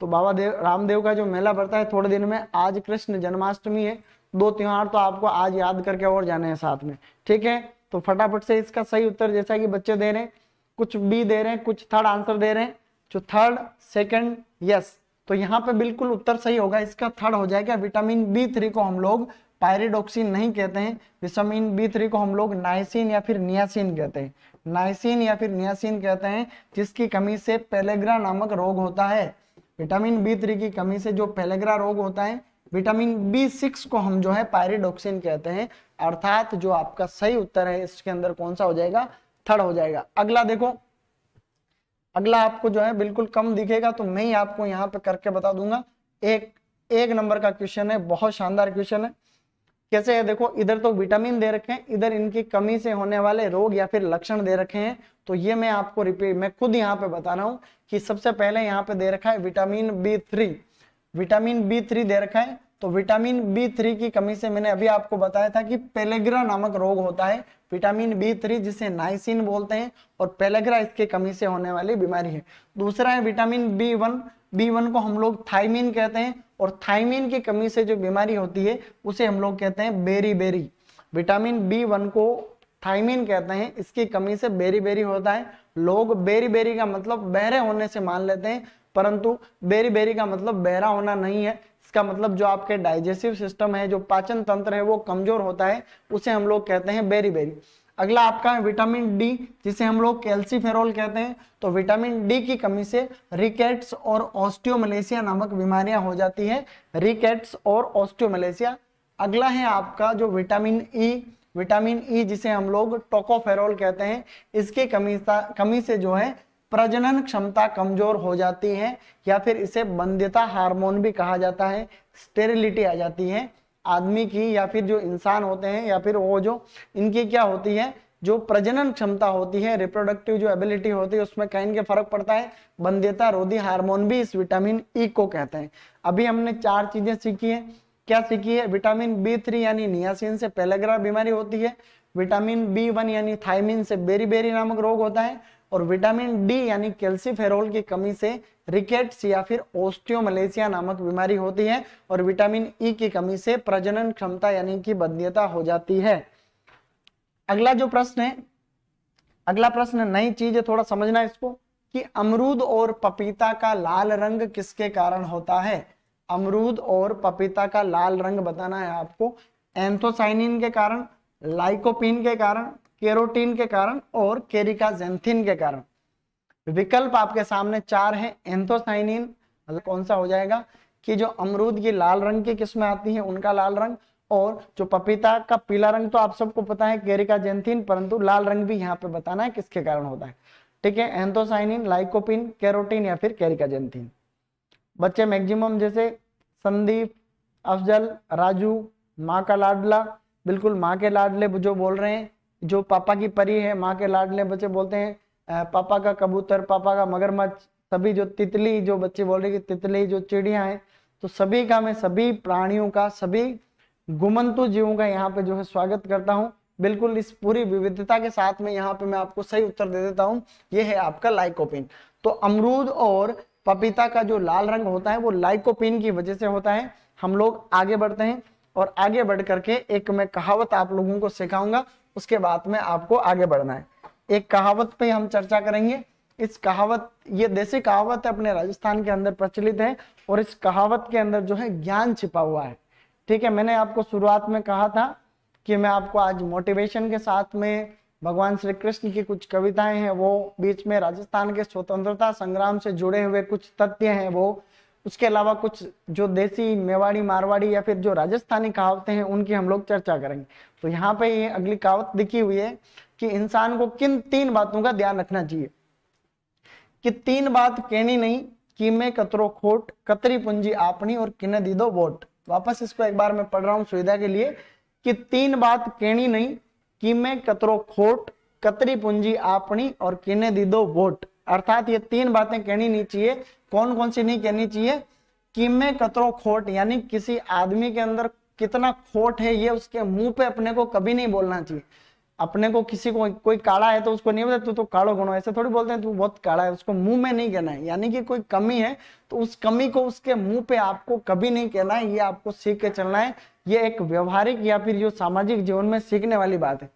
तो बाबा देव रामदेव का जो मेला भरता है थोड़े दिन में आज कृष्ण जन्माष्टमी है दो त्यौहार तो आपको आज याद करके और जाने हैं साथ में ठीक है तो फटाफट से इसका सही उत्तर जैसा कि बच्चे दे रहे हैं कुछ बी दे रहे हैं कुछ थर्ड आंसर दे रहे हैं जो थर्ड सेकंड यस तो यहाँ पे बिल्कुल उत्तर सही होगा इसका थर्ड हो जाएगा विटामिन बी थ्री को हम लोग पायरेडोक्सिन नहीं कहते हैं विटामिन बी थ्री को हम लोग नाइसिन या फिर नियासिन कहते हैं नाइसिन या फिर नियासिन कहते हैं जिसकी कमी से पेलेग्रा नामक रोग होता है विटामिन बी थ्री की कमी से जो पेलेग्रा रोग होता है विटामिन बी सिक्स को हम जो है पायरेडोक्सिन कहते हैं अर्थात जो आपका सही उत्तर है इसके अंदर कौन सा हो जाएगा थर्ड हो जाएगा अगला देखो अगला आपको जो है बिल्कुल कम दिखेगा तो मैं ही आपको यहाँ पे करके बता दूंगा एक एक नंबर का क्वेश्चन है बहुत शानदार क्वेश्चन है कैसे है देखो इधर तो विटामिन दे रखे हैं इधर इनकी कमी से होने वाले रोग या फिर लक्षण दे रखे हैं तो ये मैं आपको रिपीट मैं खुद यहाँ पे बता रहा हूँ कि सबसे पहले यहाँ पे दे रखा है vitamin B three vitamin B three दे रखा है तो विटामिन बी थ्री की कमी से मैंने अभी आपको बताया था कि पेलेग्रा नामक रोग होता है विटामिन बी थ्री जिसे नाइसिन बोलते हैं और पेलेग्रा इसके कमी से होने वाली बीमारी है दूसरा है vitamin B one B one को हम लोग थाइमिन कहते हैं और थाइमिन की कमी से जो बीमारी होती है उसे हम लोग कहते हैं beri beri vitamin B one को थाइमिन कहते हैं इसकी कमी से बेरी बेरी होता है लोग बेरी बेरी का मतलब बहरे होने से मान लेते हैं परंतु बेरी बेरी का मतलब बहरा होना नहीं है इसका मतलब जो आपके डाइजेस्टिव सिस्टम है जो पाचन तंत्र है वो कमजोर होता है उसे हम लोग कहते हैं बेरी बेरी अगला आपका है विटामिन डी जिसे हम लोग कैल्सीफेरोल कहते हैं तो विटामिन डी की कमी से रिकेट्स और ऑस्टियोमलेशिया नामक बीमारियां हो जाती है रिकेट्स और ऑस्टियोमलेशिया अगला है आपका जो vitamin E e, vitamin E e जिसे हम लोग टोकोफेरोल कहते हैं इसकी कमी कमी से जो है प्रजनन क्षमता कमजोर हो जाती है या फिर इसे बंध्यता हार्मोन भी कहा जाता है स्टेरिलिटी आ जाती है आदमी की या फिर जो इंसान होते हैं या फिर वो जो इनकी क्या होती है जो प्रजनन क्षमता होती है रिप्रोडक्टिव जो एबिलिटी होती है उसमें कहीं के फर्क पड़ता है बंध्यता रोधी हार्मोन भी इस विटामिन ई e को कहते हैं अभी हमने चार चीजें सीखी है क्या सीखी है विटामिन बी थ्री यानी नियासिन से पेलेग्रा बीमारी होती है विटामिन बी वन यानी थाइमिन से बेरी बेरी नामक रोग होता है और विटामिन डी यानी कैल्सीफेरोल की कमी से रिकेट्स या फिर ओस्टियोमलेशिया नामक बीमारी होती है और विटामिन ई e की कमी से प्रजनन क्षमता यानी कि बद्यता हो जाती है अगला जो प्रश्न है अगला प्रश्न नई चीज है थोड़ा समझना इसको कि अमरूद और पपीता का लाल रंग किसके कारण होता है अमरूद और पपीता का लाल रंग बताना है आपको एंथोसाइनिन के कारण लाइकोपिन के कारण केरोटीन के कारण और केरिकाजेंथिन के कारण विकल्प आपके सामने चार हैं एंथोसाइनिन मतलब कौन सा हो जाएगा कि जो अमरूद की लाल रंग की किस्में आती हैं उनका लाल रंग और जो पपीता का पीला रंग तो आप सबको पता है केरिकाजेंथिन परंतु लाल रंग भी यहाँ पे बताना है किसके कारण होता है ठीक है एंथोसाइनिन लाइकोपिन केरोटीन या फिर कैरिकाजेंथिन बच्चे मैक्सिमम जैसे संदीप अफजल राजू माँ का लाडला बिल्कुल माँ के लाडले जो बोल रहे हैं जो पापा की परी है माँ के लाडले बच्चे बोलते हैं पापा का कबूतर पापा का मगरमच्छ सभी जो तितली जो बच्चे बोल रहे कि तितली जो चिड़िया है तो सभी का मैं सभी प्राणियों का सभी गुमंतु जीवों का यहाँ पे जो है स्वागत करता हूँ बिल्कुल इस पूरी विविधता के साथ में यहाँ पे मैं आपको सही उत्तर दे देता हूँ ये है आपका लाइकोपिन तो अमरूद और पपीता का जो लाल रंग होता है वो लाइकोपिन की वजह से होता है हम लोग आगे बढ़ते हैं और आगे बढ़ करके एक मैं कहावत आप लोगों को सिखाऊंगा उसके बाद में आपको आगे बढ़ना है एक कहावत पे हम चर्चा करेंगे इस कहावत ये देसी कहावत है अपने राजस्थान के अंदर प्रचलित है और इस कहावत के अंदर जो है ज्ञान छिपा हुआ है ठीक है मैंने आपको शुरुआत में कहा था कि मैं आपको आज मोटिवेशन के साथ में भगवान श्री कृष्ण की कुछ कविताएं हैं वो बीच में राजस्थान के स्वतंत्रता संग्राम से जुड़े हुए कुछ तथ्य हैं वो उसके अलावा कुछ जो देसी मेवाड़ी मारवाड़ी या फिर जो राजस्थानी कहावतें हैं उनकी हम लोग चर्चा करेंगे तो यहाँ पे ये अगली कहावत दिखी हुई है कि इंसान को किन तीन बातों का ध्यान रखना चाहिए कि तीन बात कहनी नहीं कि मैं कतरो खोट कतरी पूंजी आपनी और किन दी दो वोट वापस इसको एक बार मैं पढ़ रहा हूं सुविधा के लिए कि तीन बात कहनी नहीं कि मैं कतरो खोट कतरी पूंजी आपनी और किने दी दो वोट अर्थात ये तीन बातें कहनी नहीं चाहिए कौन कौन सी नहीं कहनी चाहिए कि कतरो खोट यानी किसी आदमी के अंदर कितना खोट है ये उसके मुंह पे अपने को कभी नहीं बोलना चाहिए अपने को किसी को कोई काड़ा है तो उसको नहीं बोलते तू तो काड़ो गुणो ऐसे थोड़ी बोलते हैं तू बहुत काड़ा है उसको मुंह में नहीं कहना है यानी कि कोई कमी है तो उस कमी को उसके मुंह पे आपको कभी नहीं कहना है ये आपको सीख के चलना है ये एक व्यवहारिक या फिर जो सामाजिक जीवन में सीखने वाली बात है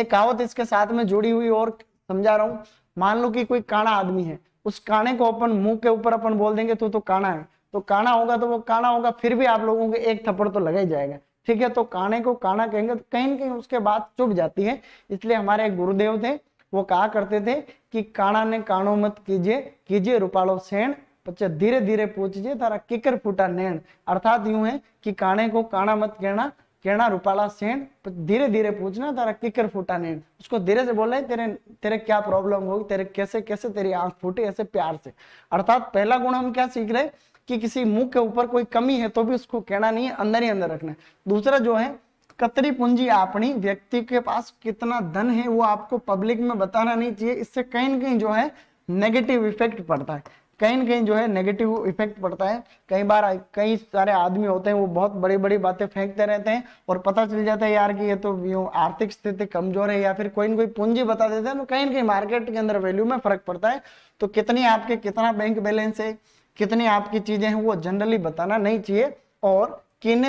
एक कहावत इसके साथ में जुड़ी हुई और समझा रहा हूँ मान लो कि कोई काड़ा आदमी है उस काने को अपन मुंह के ऊपर अपन बोल देंगे तो तो काना है तो काना होगा तो वो काणा होगा फिर भी आप लोगों को एक थप्पड़ तो लगा ही जाएगा ठीक है तो काने को काना कहेंगे तो कहीं ना कहीं उसके बाद चुप जाती है इसलिए हमारे एक गुरुदेव थे वो कहा करते थे कि काणा ने काणो मत कीजिए कीजिए रूपालो सेण पचे धीरे धीरे पूछिए तारा किकर फूटा नैण अर्थात यूं है कि काणे को काणा मत कहना किरणा रूपाला सेंड धीरे धीरे पूछना तारा किकर फूटा नहीं उसको धीरे से है तेरे तेरे क्या प्रॉब्लम होगी तेरे कैसे कैसे तेरी आंख फूटे ऐसे प्यार से अर्थात पहला गुण हम क्या सीख रहे कि किसी मुंह के ऊपर कोई कमी है तो भी उसको कहना नहीं है अंदर ही अंदर रखना है दूसरा जो है कतरी पूंजी आपनी व्यक्ति के पास कितना धन है वो आपको पब्लिक में बताना नहीं चाहिए इससे कहीं ना कहीं जो है नेगेटिव इफेक्ट पड़ता है कहीं ना कहीं जो है नेगेटिव इफेक्ट पड़ता है कई बार कई सारे आदमी होते हैं वो बहुत बड़ी बड़ी बातें फेंकते रहते हैं और पता चल जाता है यार कि ये तो यू आर्थिक स्थिति कमजोर है या फिर कोई ना कोई पूंजी बता देते हैं तो कहीं ना कहीं मार्केट के अंदर वैल्यू में फर्क पड़ता है तो कितनी आपके कितना बैंक बैलेंस है कितनी आपकी चीजें हैं वो जनरली बताना नहीं चाहिए और किन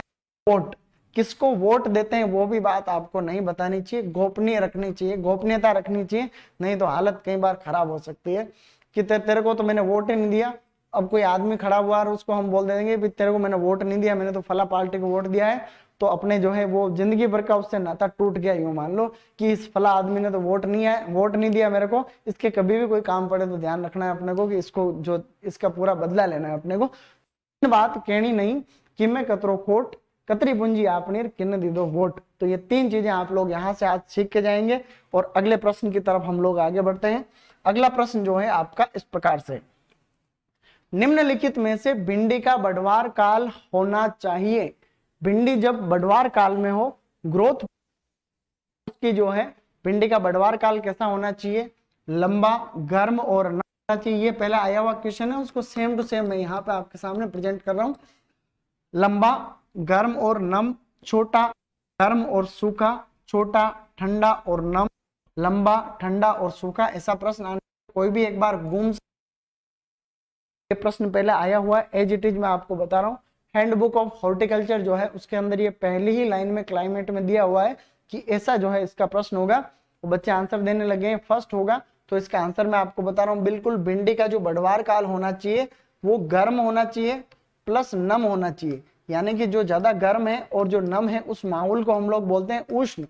वोट किसको वोट देते हैं वो भी बात आपको नहीं बतानी चाहिए गोपनीय रखनी चाहिए गोपनीयता रखनी चाहिए नहीं तो हालत कई बार खराब हो सकती है कि ते, तेरे को तो मैंने वोट ही नहीं दिया अब कोई आदमी खड़ा हुआ और उसको हम बोल देंगे भी तेरे को मैंने वोट नहीं दिया मैंने तो फला पार्टी को वोट दिया है तो अपने जो है वो जिंदगी भर का उससे नाता टूट गया यूं मान लो कि इस फला आदमी ने तो वोट नहीं है वोट नहीं दिया मेरे को इसके कभी भी कोई काम पड़े तो ध्यान रखना है अपने को कि इसको जो इसका पूरा बदला लेना है अपने को बात कहनी नहीं कि मैं कतरो कोट कतरी पूंजी आपने किन्न दी दो वोट तो ये तीन चीजें आप लोग यहाँ से आज सीख के जाएंगे और अगले प्रश्न की तरफ हम लोग आगे बढ़ते हैं अगला प्रश्न जो है आपका इस प्रकार से निम्नलिखित में से भिंडी का बढ़वार काल होना चाहिए भिंडी जब बढ़वार काल में हो ग्रोथ की जो है भिंडी का बढ़वार काल कैसा होना चाहिए लंबा गर्म और चाहिए ये पहला आया हुआ क्वेश्चन है उसको सेम टू सेम मैं यहाँ पे आपके सामने प्रेजेंट कर रहा हूं लंबा गर्म और नम छोटा गर्म और सूखा छोटा ठंडा और नम लंबा ठंडा और सूखा ऐसा प्रश्न आने कोई भी एक बार घूम ये प्रश्न पहले आया हुआ है एज इट इज मैं आपको बता रहा हूँ हैंडबुक ऑफ हॉर्टिकल्चर जो है उसके अंदर ये पहली ही लाइन में क्लाइमेट में दिया हुआ है कि ऐसा जो है इसका प्रश्न होगा वो बच्चे आंसर देने लगे हैं फर्स्ट होगा तो इसका आंसर मैं आपको बता रहा हूँ बिल्कुल भिंडी का जो बढ़वार काल होना चाहिए वो गर्म होना चाहिए प्लस नम होना चाहिए यानी कि जो ज्यादा गर्म है और जो नम है उस माहौल को हम लोग बोलते हैं उष्ण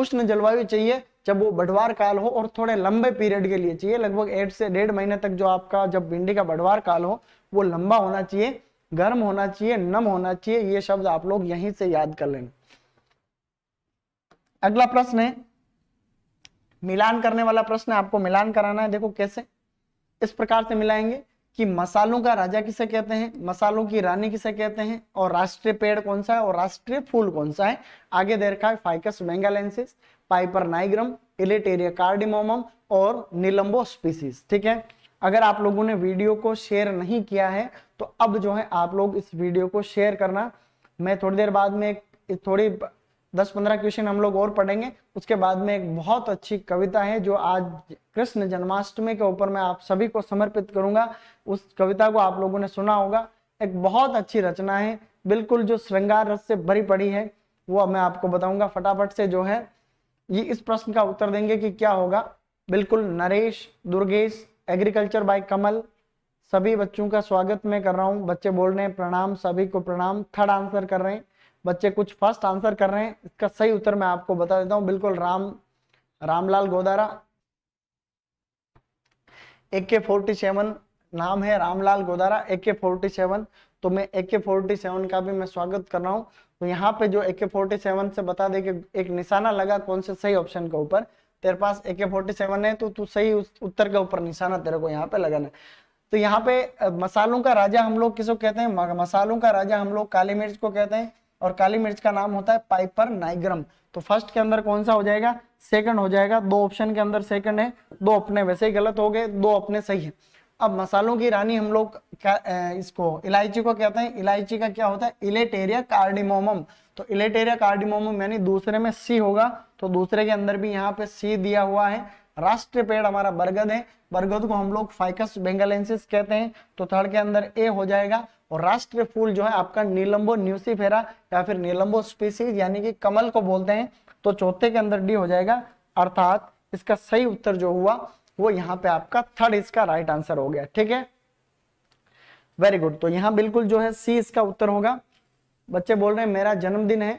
उष्ण जलवायु चाहिए जब वो बढ़वार काल हो और थोड़े लंबे पीरियड के लिए चाहिए लगभग एट से डेढ़ महीने तक जो आपका जब भिंडी का बढ़वार काल हो वो लंबा होना चाहिए गर्म होना चाहिए नम होना चाहिए ये शब्द आप लोग यहीं से याद कर लेना अगला प्रश्न है मिलान करने वाला प्रश्न आपको मिलान कराना है देखो कैसे इस प्रकार से मिलाएंगे कि मसालों का राजा किसे कहते हैं मसालों की रानी किसे कहते हैं और राष्ट्रीय पेड़ कौन सा है और राष्ट्रीय फूल कौन सा है आगे दे रखा है Ficus benghalensis Piper nigrum Elettaria cardamomum और निलंबो स्पीसीज ठीक है अगर आप लोगों ने वीडियो को शेयर नहीं किया है तो अब जो है आप लोग इस वीडियो को शेयर करना मैं थोड़ी देर बाद में एक थोड़ी दस पंद्रह क्वेश्चन हम लोग और पढ़ेंगे उसके बाद में एक बहुत अच्छी कविता है जो आज कृष्ण जन्माष्टमी के ऊपर मैं आप सभी को समर्पित करूंगा उस कविता को आप लोगों ने सुना होगा एक बहुत अच्छी रचना है बिल्कुल जो श्रृंगार रस से भरी पड़ी है वो मैं आपको बताऊंगा फटाफट से जो है ये इस प्रश्न का उत्तर देंगे कि क्या होगा बिल्कुल नरेश दुर्गेश एग्रीकल्चर बाय कमल सभी बच्चों का स्वागत मैं कर रहा हूँ बच्चे बोल रहे हैं प्रणाम सभी को प्रणाम थर्ड आंसर कर रहे हैं बच्चे कुछ फर्स्ट आंसर कर रहे हैं इसका सही उत्तर मैं आपको बता देता हूँ बिल्कुल राम रामलाल गोदारा ए के फोर्टी सेवन नाम है रामलाल गोदारा ए के फोर्टी सेवन तो मैं ए के फोर्टी सेवन का भी मैं स्वागत कर रहा हूँ तो यहाँ पे जो ए के फोर्टी सेवन से बता दे कि एक निशाना लगा कौन से सही ऑप्शन के ऊपर तेरे पास ए के फोर्टी सेवन है तो तू सही उत्तर के ऊपर निशाना तेरे को यहाँ पे लगाना है तो यहाँ पे मसालों का राजा हम लोग किसको कहते हैं मसालों का राजा हम लोग काली मिर्च को कहते हैं और काली मिर्च का नाम होता है पाइपर नाइग्रम तो फर्स्ट के अंदर कौन सा हो जाएगा सेकंड हो जाएगा दो ऑप्शन के अंदर सेकंड है दो अपने वैसे ही गलत हो गए दो अपने सही है अब मसालों की रानी हम लोग क्या इसको इलायची को कहते हैं इलायची का क्या होता है इलेटेरिया कार्डिमोमम तो इलेटेरिया कार्डिमोमम यानी दूसरे में सी होगा तो दूसरे के अंदर भी यहाँ पे सी दिया हुआ है राष्ट्रीय पेड़ हमारा बरगद है बरगद को हम लोग फाइकस बेंगलेंसिस कहते हैं तो थर्ड के अंदर ए हो जाएगा और राष्ट्रीय फूल जो है आपका नीलम्बो न्यूसीफेरा या फिर नीलम्बो स्पीसीज यानी कि कमल को बोलते हैं तो चौथे के अंदर डी हो जाएगा अर्थात इसका सही उत्तर जो हुआ वो यहाँ पे आपका थर्ड इसका राइट आंसर हो गया ठीक है वेरी गुड तो यहाँ बिल्कुल जो है सी इसका उत्तर होगा बच्चे बोल रहे हैं मेरा जन्मदिन है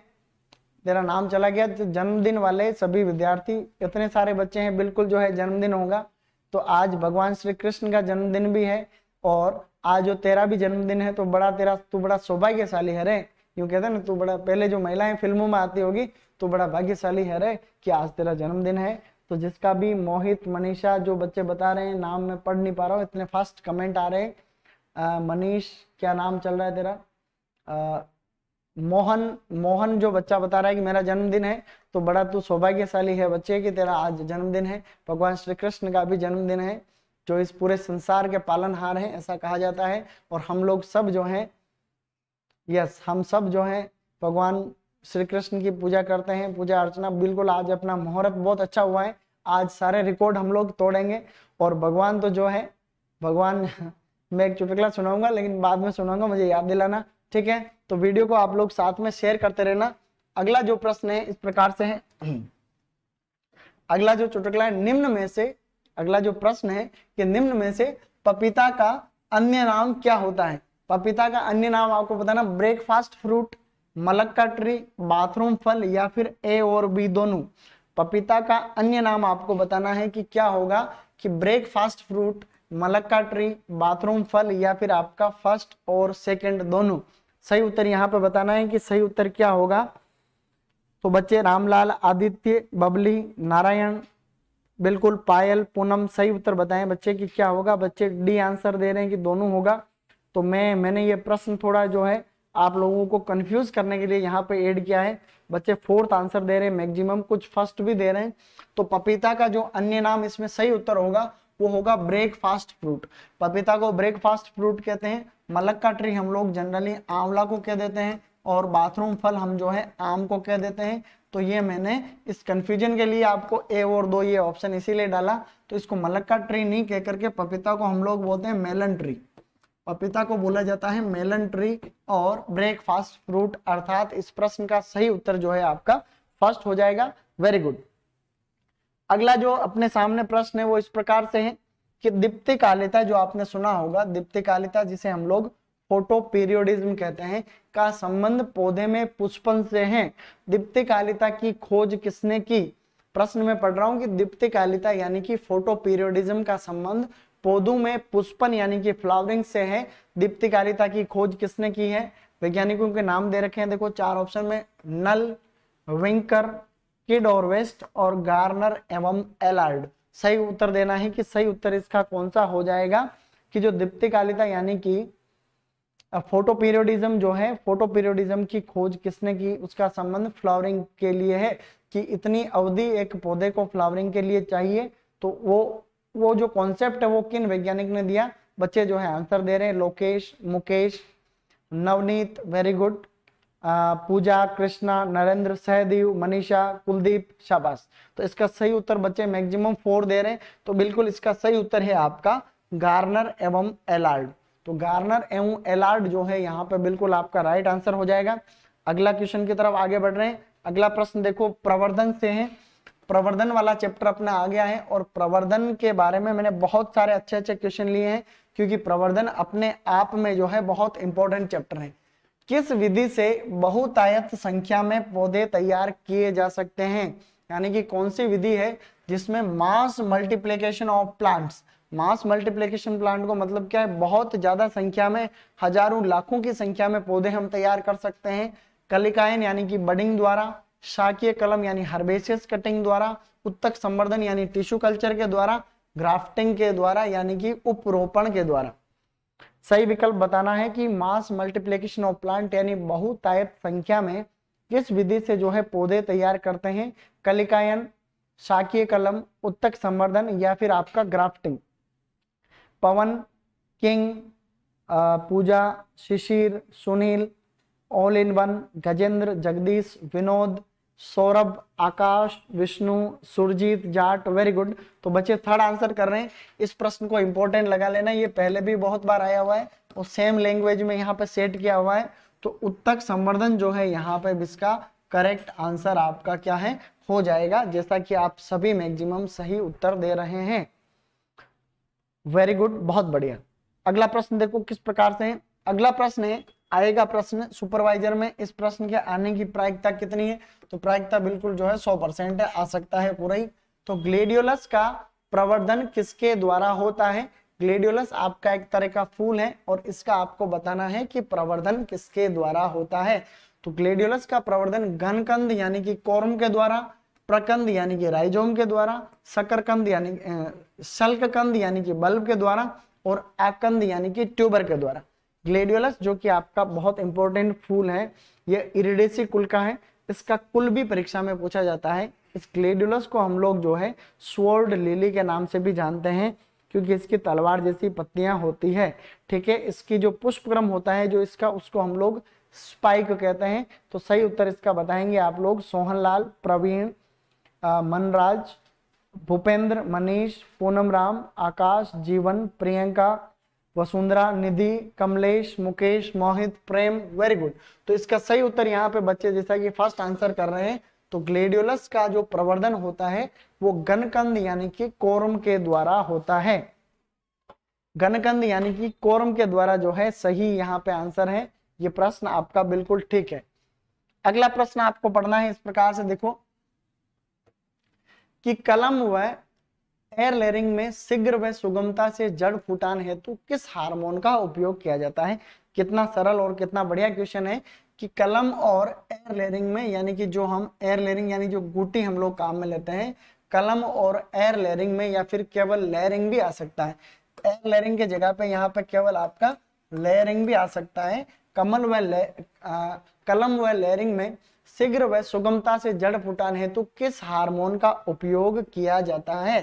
तेरा नाम चला गया तो जन्मदिन वाले सभी विद्यार्थी इतने सारे बच्चे हैं बिल्कुल जो है जन्मदिन होगा तो आज भगवान श्री कृष्ण का जन्मदिन भी है और आज जो तेरा भी जन्मदिन है तो बड़ा तेरा तू बड़ा सौभाग्यशाली है रे यूँ कहते ना तू बड़ा पहले जो महिलाएं फिल्मों में आती होगी तो बड़ा भाग्यशाली है रे कि आज तेरा जन्मदिन है तो जिसका भी मोहित मनीषा जो बच्चे बता रहे हैं नाम मैं पढ़ नहीं पा रहा हूँ इतने फास्ट कमेंट आ रहे हैं मनीष क्या नाम चल रहा है तेरा आ, मोहन मोहन जो बच्चा बता रहा है कि मेरा जन्मदिन है तो बड़ा तू सौभाग्यशाली है बच्चे कि तेरा आज जन्मदिन है भगवान श्री कृष्ण का भी जन्मदिन है जो इस पूरे संसार के पालनहार हैं ऐसा कहा जाता है और हम लोग सब जो हैं यस हम सब जो हैं भगवान श्री कृष्ण की पूजा करते हैं पूजा अर्चना बिल्कुल आज अपना मुहूर्त बहुत अच्छा हुआ है आज सारे रिकॉर्ड हम लोग तोड़ेंगे और भगवान तो जो है भगवान (laughs) मैं एक चुटकला सुनाऊंगा लेकिन बाद में सुनाऊंगा मुझे याद दिलाना ठीक है तो वीडियो को आप लोग साथ में शेयर करते रहना अगला जो प्रश्न है इस प्रकार से है (clears throat) अगला जो चुटकला है निम्न में से अगला जो प्रश्न है कि निम्न में से पपीता का अन्य नाम क्या होता है पपीता का अन्य नाम आपको बताना ब्रेकफास्ट फ्रूट मलक का ट्री बाथरूम फल या फिर ए और बी दोनों पपीता का अन्य नाम आपको बताना है कि क्या होगा कि ब्रेकफास्ट फ्रूट मलक का ट्री बाथरूम फल या फिर आपका फर्स्ट और सेकंड दोनों सही उत्तर यहाँ पे बताना है कि सही उत्तर क्या होगा तो बच्चे रामलाल आदित्य बबली नारायण बिल्कुल पायल पूनम सही उत्तर बताएं बच्चे कि क्या होगा बच्चे डी आंसर दे रहे हैं कि दोनों होगा तो मैं मैंने ये प्रश्न थोड़ा जो है आप लोगों को कंफ्यूज करने के लिए यहाँ पे ऐड किया है बच्चे फोर्थ आंसर दे रहे हैं मैक्सिमम कुछ फर्स्ट भी दे रहे हैं तो पपीता का जो अन्य नाम इसमें सही उत्तर होगा वो होगा ब्रेकफास्ट फ्रूट पपीता को ब्रेकफास्ट फ्रूट कहते हैं मलक का ट्री हम लोग जनरली आंवला को कह देते हैं और बाथरूम फल हम जो है आम को कह देते हैं तो ये मैंने इस कंफ्यूजन के लिए आपको ए और दो ये ऑप्शन इसीलिए डाला तो इसको मलक का ट्री नहीं कह करके पपीता को हम लोग बोलते हैं मेलन ट्री पपीता को बोला जाता है मेलन ट्री और ब्रेकफास्ट फ्रूट अर्थात इस प्रश्न का सही उत्तर जो है आपका फर्स्ट हो जाएगा वेरी गुड अगला जो अपने सामने प्रश्न है वो इस प्रकार से है कि दीप्ति कालिता जो आपने सुना होगा दीप्ति कालिता जिसे हम लोग फोटो पीरियोडिज्म कहते हैं का संबंध पौधे में पुष्पन से है दीप्ति कालिता की खोज किसने की प्रश्न में पढ़ रहा हूं कि दीप्ति कालिता यानी कि फोटो पीरियोडिज्म का संबंध पौधों में पुष्पन यानी कि फ्लावरिंग से है दीप्तिकारिता की खोज किसने की है वैज्ञानिकों के नाम दे रखे हैं देखो चार ऑप्शन में नल विंकर किड और वेस्ट और गार्नर एवं एलार्ड सही उत्तर देना है कि सही उत्तर इसका कौन सा हो जाएगा कि जो दीप्तिकालिता यानी कि फोटो पीरियोडिज्म जो है फोटो पीरियोडिज्म की खोज किसने की उसका संबंध फ्लावरिंग के लिए है कि इतनी अवधि एक पौधे को फ्लावरिंग के लिए चाहिए तो वो वो जो कॉन्सेप्ट है वो किन वैज्ञानिक ने दिया बच्चे जो है आंसर दे रहे हैं लोकेश मुकेश नवनीत वेरी गुड पूजा कृष्णा नरेंद्र सहदेव मनीषा कुलदीप शाबाश तो इसका सही उत्तर बच्चे मैक्सिमम फोर दे रहे हैं तो बिल्कुल इसका सही उत्तर है आपका गार्नर एवं एलार्ड तो गार्नर एवं एलार्ड जो है यहाँ पे बिल्कुल आपका राइट आंसर हो जाएगा अगला क्वेश्चन की तरफ आगे बढ़ रहे हैं अगला प्रश्न देखो प्रवर्धन से है प्रवर्धन वाला चैप्टर अपना आ गया है और प्रवर्धन के बारे में मैंने बहुत सारे अच्छे अच्छे क्वेश्चन लिए हैं क्योंकि प्रवर्धन अपने आप में जो है बहुत इंपॉर्टेंट चैप्टर है किस विधि से बहुतायत संख्या में पौधे तैयार किए जा सकते हैं यानी कि कौन सी विधि है जिसमें mass multiplication of plants mass multiplication plant को मतलब क्या है बहुत ज्यादा संख्या में हजारों लाखों की संख्या में पौधे हम तैयार कर सकते हैं कलिकायन यानी कि बडिंग द्वारा शाकीय कलम यानी हर्बेसियस कटिंग द्वारा उत्तक संवर्धन यानी टिश्यू कल्चर के द्वारा ग्राफ्टिंग के द्वारा यानी कि उपरोपण के द्वारा सही विकल्प बताना है कि मास मल्टीप्लीकेशन ऑफ प्लांट यानी बहुतायत संख्या में किस विधि से जो है पौधे तैयार करते हैं कलिकायन शाकीय कलम उत्तक संवर्धन या फिर आपका grafting Pawan King Pooja Shishir Sunil all in one Gajendra Jagdish Vinod Saurabh Akash Vishnu Surjeet Jat very good तो बच्चे थर्ड आंसर कर रहे हैं इस प्रश्न को इंपॉर्टेंट लगा लेना ये पहले भी बहुत बार आया हुआ है और सेम लैंग्वेज में यहाँ पे सेट किया हुआ है तो उत्तक संवर्धन जो है यहाँ पे इसका करेक्ट आंसर आपका क्या है हो जाएगा जैसा कि आप सभी मैक्सिमम सही उत्तर दे रहे हैं वेरी गुड बहुत बढ़िया अगला प्रश्न देखो किस प्रकार से है अगला प्रश्न है आएगा प्रश्न सुपरवाइजर में इस प्रश्न के आने की प्रायिकता कितनी है तो प्रायिकता बिल्कुल जो है सौ परसेंट आ सकता है पूरा ही तो ग्लेडियोलस का प्रवर्धन किसके द्वारा होता है ग्लेडियोलस आपका एक तरह का फूल है और इसका आपको बताना है कि प्रवर्धन किसके द्वारा होता है तो ग्लेडियोलस का प्रवर्धन घनकंद यानी कि कोरम के द्वारा प्रकंद यानी कि राइजोम के द्वारा सकरकंद यानी शल्ककंद यानी कि बल्ब के द्वारा और आकंद यानी कि ट्यूबर के द्वारा ग्लेडियोलस जो कि आपका बहुत इंपॉर्टेंट फूल है यह इरिडेसी कुल का है इसका कुल भी परीक्षा में पूछा जाता है इस ग्लेडियोलस को हम लोग जो है स्वर्ड लिली के नाम से भी जानते हैं क्योंकि इसकी तलवार जैसी पत्तियां होती है ठीक है इसकी जो पुष्पक्रम होता है जो इसका उसको हम लोग स्पाइक कहते हैं तो सही उत्तर इसका बताएंगे आप लोग सोहनलाल प्रवीण मनराज भूपेंद्र मनीष पूनम राम आकाश जीवन प्रियंका वसुंधरा निधि कमलेश मुकेश मोहित प्रेम वेरी गुड तो इसका सही उत्तर यहाँ पे बच्चे जैसा कि फर्स्ट आंसर कर रहे हैं तो ग्लेडियोलस का जो प्रवर्धन होता है वो गणकंद यानी कि कोरम के द्वारा होता है गणकंद यानी कि कोरम के द्वारा जो है सही यहाँ पे आंसर है ये प्रश्न आपका बिल्कुल ठीक है अगला प्रश्न आपको पढ़ना है इस प्रकार से देखो कि कलम व एयर लेयरिंग में शीघ्र व सुगमता से जड़ फुटान हेतु किस हार्मोन का उपयोग किया जाता है कितना सरल और कितना बढ़िया क्वेश्चन है कि कलम और एयर लेयरिंग में यानी कि जो हम एयर लेयरिंग यानी जो गुटी हम लोग काम में लेते हैं कलम और एयर लेयरिंग में या फिर केवल लेयरिंग भी आ सकता है एयर लेयरिंग के जगह पे यहाँ पे केवल आपका लेयरिंग भी आ सकता है कमल व कलम व लेयरिंग में शीघ्र व सुगमता से जड़ फुटान हेतु किस हार्मोन का उपयोग किया जाता है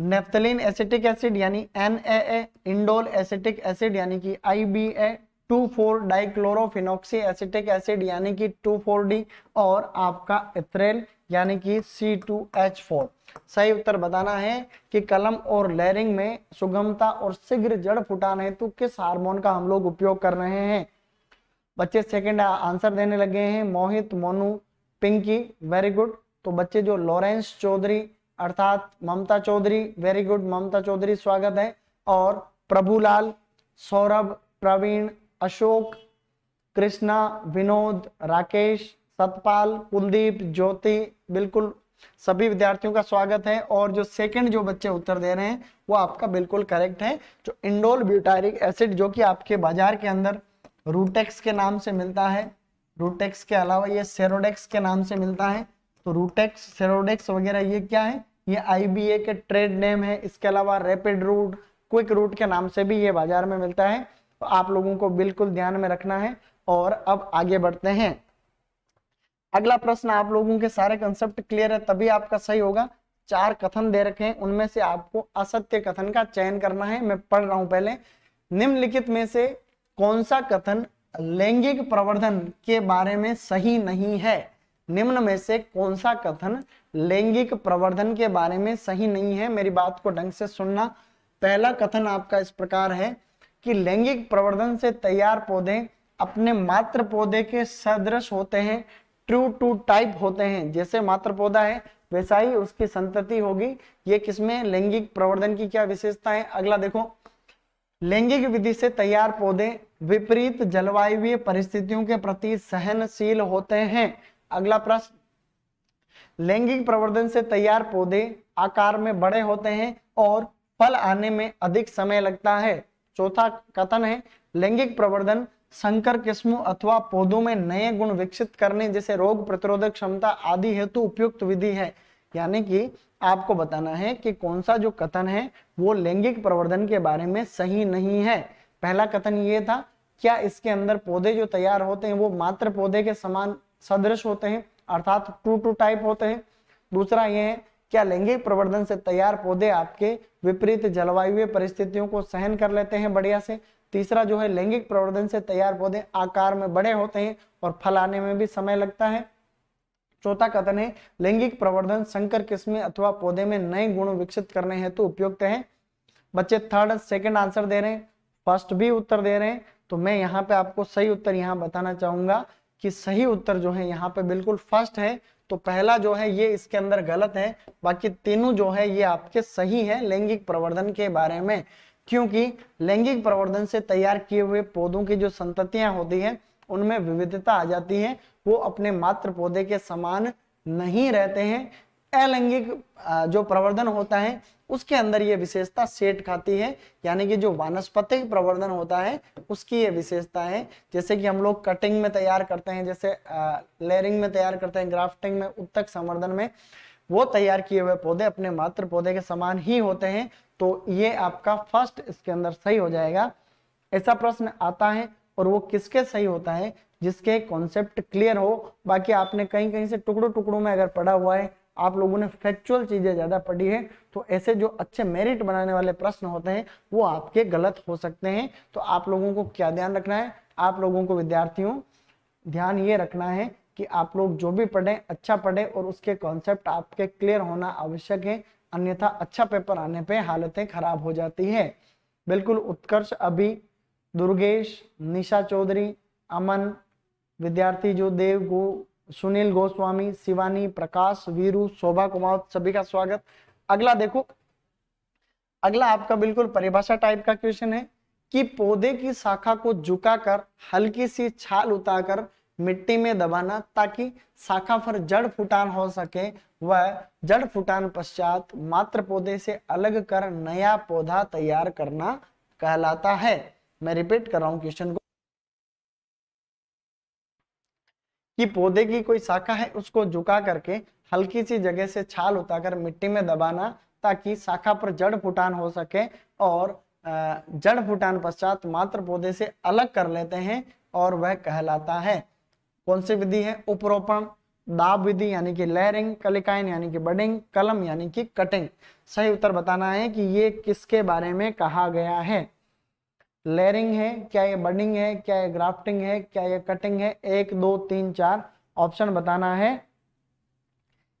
नेफ्थलीन एसिटिक एसिड यानी N A indole acetic acid यानी कि I B A two four dichlorophenoxy acetic acid यानी कि टू फोर डी और आपका इथरेल यानी कि सी टू एच फोर सही उत्तर बताना है कि कलम और लेरिंग में सुगमता और शीघ्र जड़ फुटाने हेतु किस हार्मोन का हम लोग उपयोग कर रहे हैं बच्चे सेकंड आंसर देने लगे हैं मोहित मोनू पिंकी वेरी गुड तो बच्चे जो लॉरेंस चौधरी अर्थात ममता चौधरी वेरी गुड ममता चौधरी स्वागत है और प्रभुलाल सौरभ प्रवीण अशोक कृष्णा विनोद राकेश सतपाल कुलदीप ज्योति बिल्कुल सभी विद्यार्थियों का स्वागत है और जो सेकंड जो बच्चे उत्तर दे रहे हैं वो आपका बिल्कुल करेक्ट है जो इंडोल ब्यूटारिक एसिड जो कि आपके बाजार के अंदर रूटेक्स के नाम से मिलता है रूटेक्स के अलावा ये सेरोडेक्स के नाम से मिलता है तो रूटेक्स सेरोडेक्स वगैरह ये क्या है ये आई के ट्रेड नेम है इसके अलावा रैपिड रूट क्विक रूट के नाम से भी ये बाजार में मिलता है तो आप लोगों को बिल्कुल ध्यान में रखना है और अब आगे बढ़ते हैं अगला प्रश्न आप लोगों के सारे कंसेप्ट क्लियर है तभी आपका सही होगा चार कथन दे रखे हैं उनमें से आपको असत्य कथन का चयन करना है मैं पढ़ रहा हूं पहले निम्नलिखित में से कौन सा कथन लैंगिक प्रवर्धन के बारे में सही नहीं है निम्न में से कौन सा कथन लैंगिक प्रवर्धन के बारे में सही नहीं है मेरी बात को ढंग से सुनना पहला कथन आपका इस प्रकार है कि लैंगिक प्रवर्धन से तैयार पौधे अपने मात्र पौधे के सदृश होते हैं ट्रू टू टाइप होते हैं जैसे मात्र पौधा है वैसा ही उसकी संतति होगी ये किसमें लैंगिक प्रवर्धन की क्या विशेषता है अगला देखो लैंगिक विधि से तैयार पौधे विपरीत जलवायु परिस्थितियों के प्रति सहनशील होते हैं अगला प्रश्न लैंगिक प्रवर्धन से तैयार पौधे आकार में बड़े होते हैं और फल आने में अधिक समय लगता है चौथा कथन है लैंगिक प्रवर्धन संकर किस्मों अथवा पौधों में नए गुण विकसित करने जैसे रोग प्रतिरोधक क्षमता आदि हेतु उपयुक्त विधि है यानी कि आपको बताना है कि कौन सा जो कथन है वो लैंगिक प्रवर्धन के बारे में सही नहीं है पहला कथन ये था क्या इसके अंदर पौधे जो तैयार होते हैं वो मात्र पौधे के समान सदृश होते हैं अर्थात टू टू टाइप होते हैं दूसरा ये है क्या लैंगिक प्रवर्धन से तैयार पौधे आपके विपरीत जलवायु परिस्थितियों को सहन कर लेते हैं बढ़िया से तीसरा जो है लैंगिक प्रवर्धन से तैयार पौधे आकार में बड़े होते हैं और फल आने में भी समय लगता है चौथा कथन है लैंगिक प्रवर्धन संकर किस्में अथवा पौधे में नए गुण विकसित करने हेतु तो उपयुक्त है बच्चे थर्ड सेकंड आंसर दे रहे हैं फर्स्ट भी उत्तर दे रहे हैं तो मैं यहाँ पे आपको सही उत्तर यहाँ बताना चाहूंगा कि सही उत्तर जो है यहाँ पे बिल्कुल फर्स्ट है तो पहला जो है ये इसके अंदर गलत है बाकी तीनों जो है ये आपके सही है लैंगिक प्रवर्धन के बारे में क्योंकि लैंगिक प्रवर्धन से तैयार किए हुए पौधों की जो संततियां होती हैं उनमें विविधता आ जाती है वो अपने मात्र पौधे के समान नहीं रहते हैं अलैंगिक जो प्रवर्धन होता है उसके अंदर ये विशेषता सेट खाती है यानी कि जो वानस्पतिक प्रवर्धन होता है उसकी ये विशेषता है जैसे कि हम लोग कटिंग में तैयार करते हैं जैसे लेयरिंग में तैयार करते हैं ग्राफ्टिंग में उत्तक संवर्धन में वो तैयार किए हुए पौधे अपने मात्र पौधे के समान ही होते हैं तो ये आपका फर्स्ट इसके अंदर सही हो जाएगा ऐसा प्रश्न आता है और वो किसके सही होता है जिसके कॉन्सेप्ट क्लियर हो बाकी आपने कहीं कहीं से टुकड़ों टुकड़ों में अगर पढ़ा हुआ है आप लोगों ने फैक्चुअल चीजें ज्यादा पढ़ी है तो ऐसे जो अच्छे मेरिट बनाने वाले प्रश्न होते हैं वो आपके गलत हो सकते हैं तो आप लोगों को क्या ध्यान रखना है आप लोगों को विद्यार्थियों ध्यान ये रखना है कि आप लोग जो भी पढ़ें अच्छा पढ़ें और उसके कॉन्सेप्ट आपके क्लियर होना आवश्यक है अन्यथा अच्छा पेपर आने पे हालतें खराब हो जाती है बिल्कुल उत्कर्ष अभी दुर्गेश निशा चौधरी अमन विद्यार्थी जो देव गो सुनील गोस्वामी शिवानी प्रकाश वीरू शोभा कुमार सभी का स्वागत अगला देखो अगला आपका बिल्कुल परिभाषा टाइप का क्वेश्चन है कि पौधे की शाखा को झुकाकर हल्की सी छाल उतारकर मिट्टी में दबाना ताकि शाखा पर जड़ फुटान हो सके व जड़ फुटान पश्चात मात्र पौधे से अलग कर नया पौधा तैयार करना कहलाता है मैं रिपीट कर रहा हूं क्वेश्चन को कि पौधे की कोई शाखा है उसको झुका करके हल्की सी जगह से छाल उताकर मिट्टी में दबाना ताकि शाखा पर जड़ फुटान हो सके और जड़ फुटान पश्चात मात्र पौधे से अलग कर लेते हैं और वह कहलाता है कौन सी विधि है उपरोपण दाब विधि यानी कि लेयरिंग कलिकाइन यानी कि बडिंग कलम यानी कि कटिंग सही उत्तर बताना है कि ये किसके बारे में कहा गया है लेयरिंग है क्या ये बर्निंग है क्या ये ग्राफ्टिंग है क्या ये कटिंग है एक दो तीन चार ऑप्शन बताना है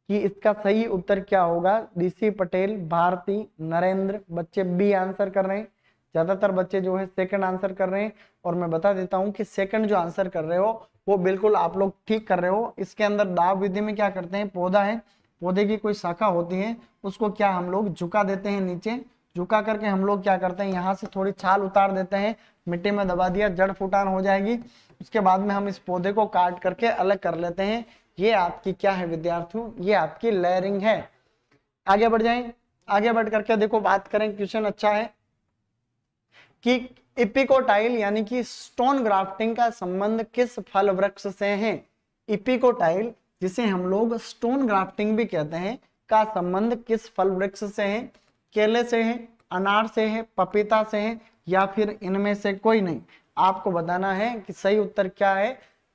कि इसका सही उत्तर क्या होगा डीसी पटेल भारती नरेंद्र बच्चे बी आंसर कर रहे हैं ज्यादातर बच्चे जो है सेकंड आंसर कर रहे हैं और मैं बता देता हूं कि सेकंड जो आंसर कर रहे हो वो बिल्कुल आप लोग ठीक कर रहे हो इसके अंदर दाब विधि में क्या करते हैं पौधा है पौधे की कोई शाखा होती है उसको क्या हम लोग झुका देते हैं नीचे झुका करके हम लोग क्या करते हैं यहाँ से थोड़ी छाल उतार देते हैं मिट्टी में दबा दिया जड़ फुटान हो जाएगी उसके बाद में हम इस पौधे को काट करके अलग कर लेते हैं ये आपकी क्या है विद्यार्थियों ये आपकी लेयरिंग है आगे बढ़ जाए आगे बढ़ करके देखो बात करें क्वेश्चन अच्छा है कि इपिकोटाइल यानी कि स्टोन ग्राफ्टिंग का संबंध किस फल वृक्ष से है इपिकोटाइल जिसे हम लोग स्टोन ग्राफ्टिंग भी कहते हैं का संबंध किस फल वृक्ष से है केले से है अनार से है पपीता से है या फिर इनमें से कोई नहीं आपको बताना है कि सही उत्तर क्या है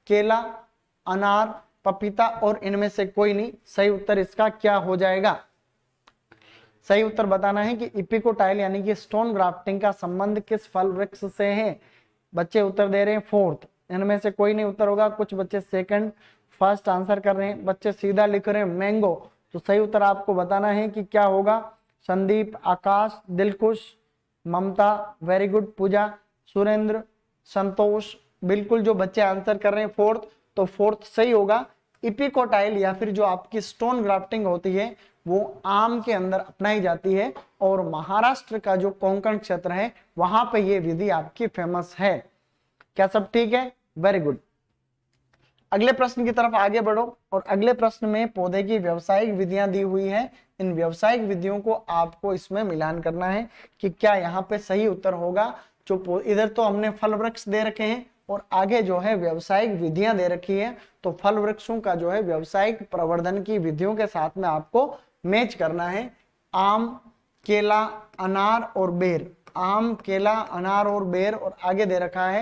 केला अनार पपीता और इनमें से कोई नहीं सही उत्तर इसका क्या हो जाएगा सही उत्तर बताना है कि इपिकोटाइल यानी कि स्टोन ग्राफ्टिंग का संबंध किस फल वृक्ष से है बच्चे उत्तर दे रहे हैं फोर्थ इनमें से कोई नहीं उत्तर होगा कुछ बच्चे सेकंड फर्स्ट आंसर कर रहे हैं बच्चे सीधा लिख रहे हैं मैंगो तो सही उत्तर आपको बताना है कि क्या होगा संदीप आकाश दिलकुश ममता वेरी गुड पूजा सुरेंद्र संतोष बिल्कुल जो बच्चे आंसर कर रहे हैं फोर्थ तो फोर्थ सही होगा इपिकोटाइल या फिर जो आपकी स्टोन ग्राफ्टिंग होती है वो आम के अंदर अपनाई जाती है और महाराष्ट्र का जो कोंकण क्षेत्र है वहां पे ये विधि आपकी फेमस है क्या सब ठीक है वेरी गुड अगले प्रश्न की तरफ आगे बढ़ो और अगले प्रश्न में पौधे की व्यवसायिक विधियां दी हुई है इन व्यवसायिक विधियों को आपको इसमें मिलान करना है कि क्या यहाँ पे सही उत्तर होगा जो इधर तो हमने फल वृक्ष दे रखे हैं और आगे जो है व्यवसायिक विधियां दे रखी है तो फल वृक्षों का जो है व्यवसायिक प्रवर्धन की विधियों के साथ में आपको मैच करना है आम केला अनार और बेर आम केला अनार और बेर और आगे दे रखा है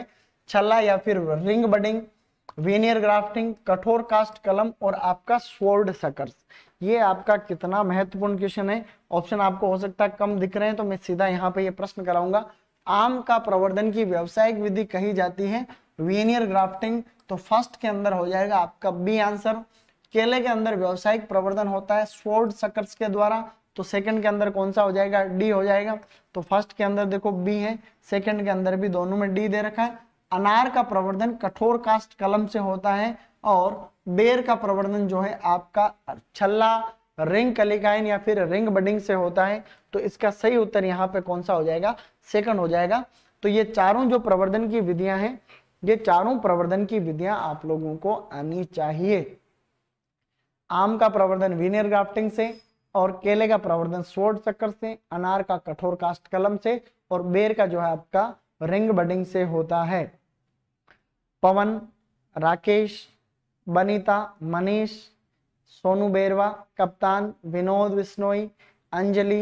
छल्ला या फिर रिंग बडिंग वेनियर ग्राफ्टिंग कठोर कास्ट कलम और आपका स्वर्ड सकर्स ये आपका कितना महत्वपूर्ण क्वेश्चन है ऑप्शन आपको हो सकता है कम दिख रहे हैं तो मैं सीधा यहाँ पे ये प्रश्न कराऊंगा आम का प्रवर्धन की व्यवसायिक विधि कही जाती है वेनियर ग्राफ्टिंग तो फर्स्ट के अंदर हो जाएगा आपका बी आंसर केले के अंदर व्यवसायिक प्रवर्धन होता है स्वर्ड सकर्स के द्वारा तो सेकंड के अंदर कौन सा हो जाएगा डी हो जाएगा तो फर्स्ट के अंदर देखो बी है सेकंड के अंदर भी दोनों में डी दे रखा है अनार का प्रवर्धन कठोर कास्ट कलम से होता है और बेर का प्रवर्धन जो है आपका छल्ला रिंग कलिकाइन या फिर रिंग बडिंग से होता है तो इसका सही उत्तर यहाँ पे कौन सा हो जाएगा सेकंड हो जाएगा तो ये चारों जो प्रवर्धन की विधियां हैं ये चारों प्रवर्धन की विधियां आप लोगों को आनी चाहिए आम का प्रवर्धन विनियर ग्राफ्टिंग से और केले का प्रवर्धन स्वर्ड चक्कर से अनार का कठोर कास्ट कलम से और बेर का जो है आपका रिंग बडिंग से होता है पवन राकेश बनीता मनीष सोनू बेरवा कप्तान विनोद विश्नोई अंजलि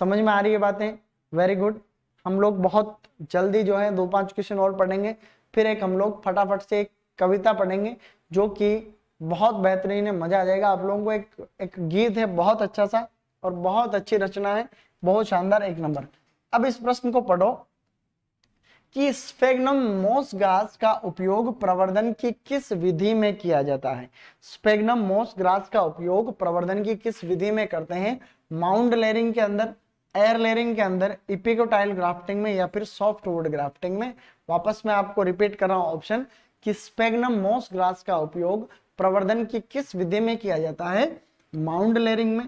समझ में आ रही है बातें वेरी गुड हम लोग बहुत जल्दी जो है दो पांच क्वेश्चन और पढ़ेंगे फिर एक हम लोग फटाफट से एक कविता पढ़ेंगे जो कि बहुत बेहतरीन है मजा आ जाएगा आप लोगों को एक एक गीत है बहुत अच्छा सा और बहुत अच्छी रचना है बहुत शानदार एक नंबर अब इस प्रश्न को पढ़ो कि स्पेग्नम मोस ग्रास का उपयोग प्रवर्धन की किस विधि में किया जाता है स्पेग्नम मोस ग्रास का उपयोग प्रवर्धन की किस विधि में करते हैं माउंट लेयरिंग के अंदर एयर लेयरिंग के अंदर इपिकोटाइल ग्राफ्टिंग में या फिर सॉफ्टवुड ग्राफ्टिंग में वापस मैं आपको रिपीट कर रहा हूं ऑप्शन कि स्पेग्नम मोस ग्रास का उपयोग प्रवर्धन की किस विधि में किया जाता है माउंट लेयरिंग में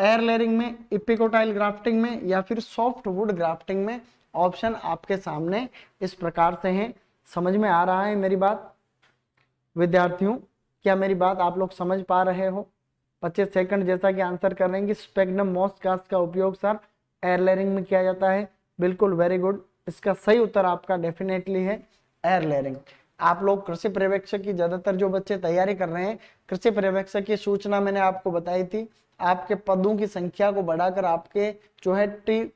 एयर लेयरिंग में इपिकोटाइल ग्राफ्टिंग में या फिर सॉफ्टवुड ग्राफ्टिंग में ऑप्शन आपके सामने इस प्रकार से हैं समझ में आ रहा है मेरी बात विद्यार्थियों क्या मेरी बात आप लोग समझ पा रहे हो 25 सेकंड जैसा कि आंसर कर रहे हैं कि स्पेगनम मोस्ट गैस का उपयोग सर एयर में किया जाता है बिल्कुल वेरी गुड इसका सही उत्तर आपका डेफिनेटली है एयरलेयरिंग आप लोग कृषि पर्यवेक्षक की ज्यादातर जो बच्चे तैयारी कर रहे हैं कृषि पर्यवेक्षक की सूचना मैंने आपको बताई थी आपके पदों की संख्या को बढ़ाकर आपके जो है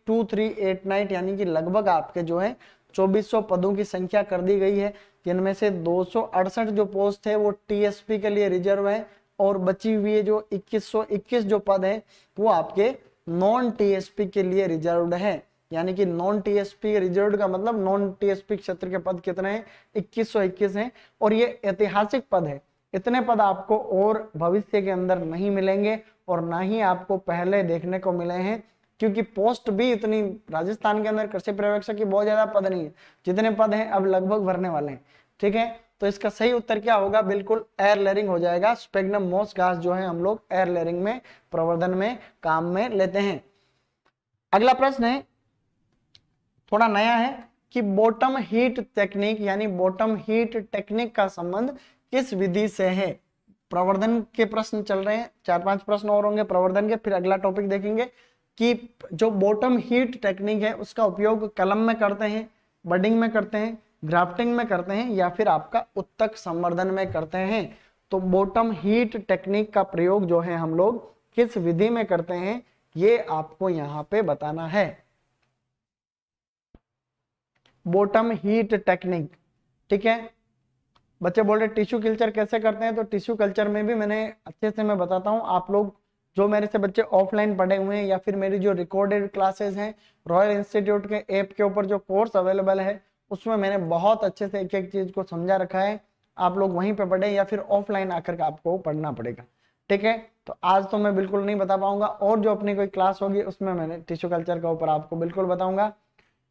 टू थ्री एट नाइन यानी कि लगभग आपके जो है 2400 पदों की संख्या कर दी गई है जिनमें से दो जो पोस्ट है वो टीएसपी के लिए रिजर्व है और बची हुई जो 2121 जो पद है वो आपके नॉन टीएसपी के लिए रिजर्व है यानी कि नॉन टीएसपी रिजर्व का मतलब नॉन टीएसपी क्षेत्र के पद कितने हैं 2121 हैं और ये ऐतिहासिक पद है इतने पद आपको और भविष्य के अंदर नहीं मिलेंगे और ना ही आपको पहले देखने को मिले हैं क्योंकि पोस्ट भी इतनी राजस्थान के अंदर कृषि पर्यवेक्षक की बहुत ज्यादा पद नहीं है जितने पद हैं अब लगभग भरने वाले हैं ठीक है तो इसका सही उत्तर क्या होगा बिल्कुल एयर लेयरिंग हो जाएगा स्पेग्नम मोस घास जो है हम लोग एयर लेयरिंग में प्रवर्धन में काम में लेते हैं अगला प्रश्न है थोड़ा नया है कि बॉटम हीट टेक्निक यानी बॉटम हीट टेक्निक का संबंध किस विधि से है प्रवर्धन के प्रश्न चल रहे हैं चार पांच प्रश्न और होंगे प्रवर्धन के फिर अगला टॉपिक देखेंगे कि जो बॉटम हीट टेक्निक है उसका उपयोग कलम में करते हैं बडिंग में करते हैं ग्राफ्टिंग में करते हैं या फिर आपका उत्तक संवर्धन में करते हैं तो बॉटम हीट टेक्निक का प्रयोग जो है हम लोग किस विधि में करते हैं ये आपको यहाँ पे बताना है बॉटम हीट टेक्निक ठीक है बच्चे बोल रहे टिश्यू कल्चर कैसे करते हैं तो टिश्यू कल्चर में भी मैंने अच्छे से मैं बताता हूँ आप लोग जो मेरे से बच्चे ऑफलाइन पढ़े हुए हैं या फिर मेरी जो रिकॉर्डेड क्लासेस हैं रॉयल इंस्टीट्यूट के ऐप के ऊपर जो कोर्स अवेलेबल है उसमें मैंने बहुत अच्छे से एक एक चीज को समझा रखा है आप लोग वहीं पे पढ़े या फिर ऑफलाइन आकर के आपको पढ़ना पड़ेगा ठीक है तो आज तो मैं बिल्कुल नहीं बता पाऊंगा और जो अपनी कोई क्लास होगी उसमें मैंने टिश्यू कल्चर के ऊपर आपको बिल्कुल बताऊंगा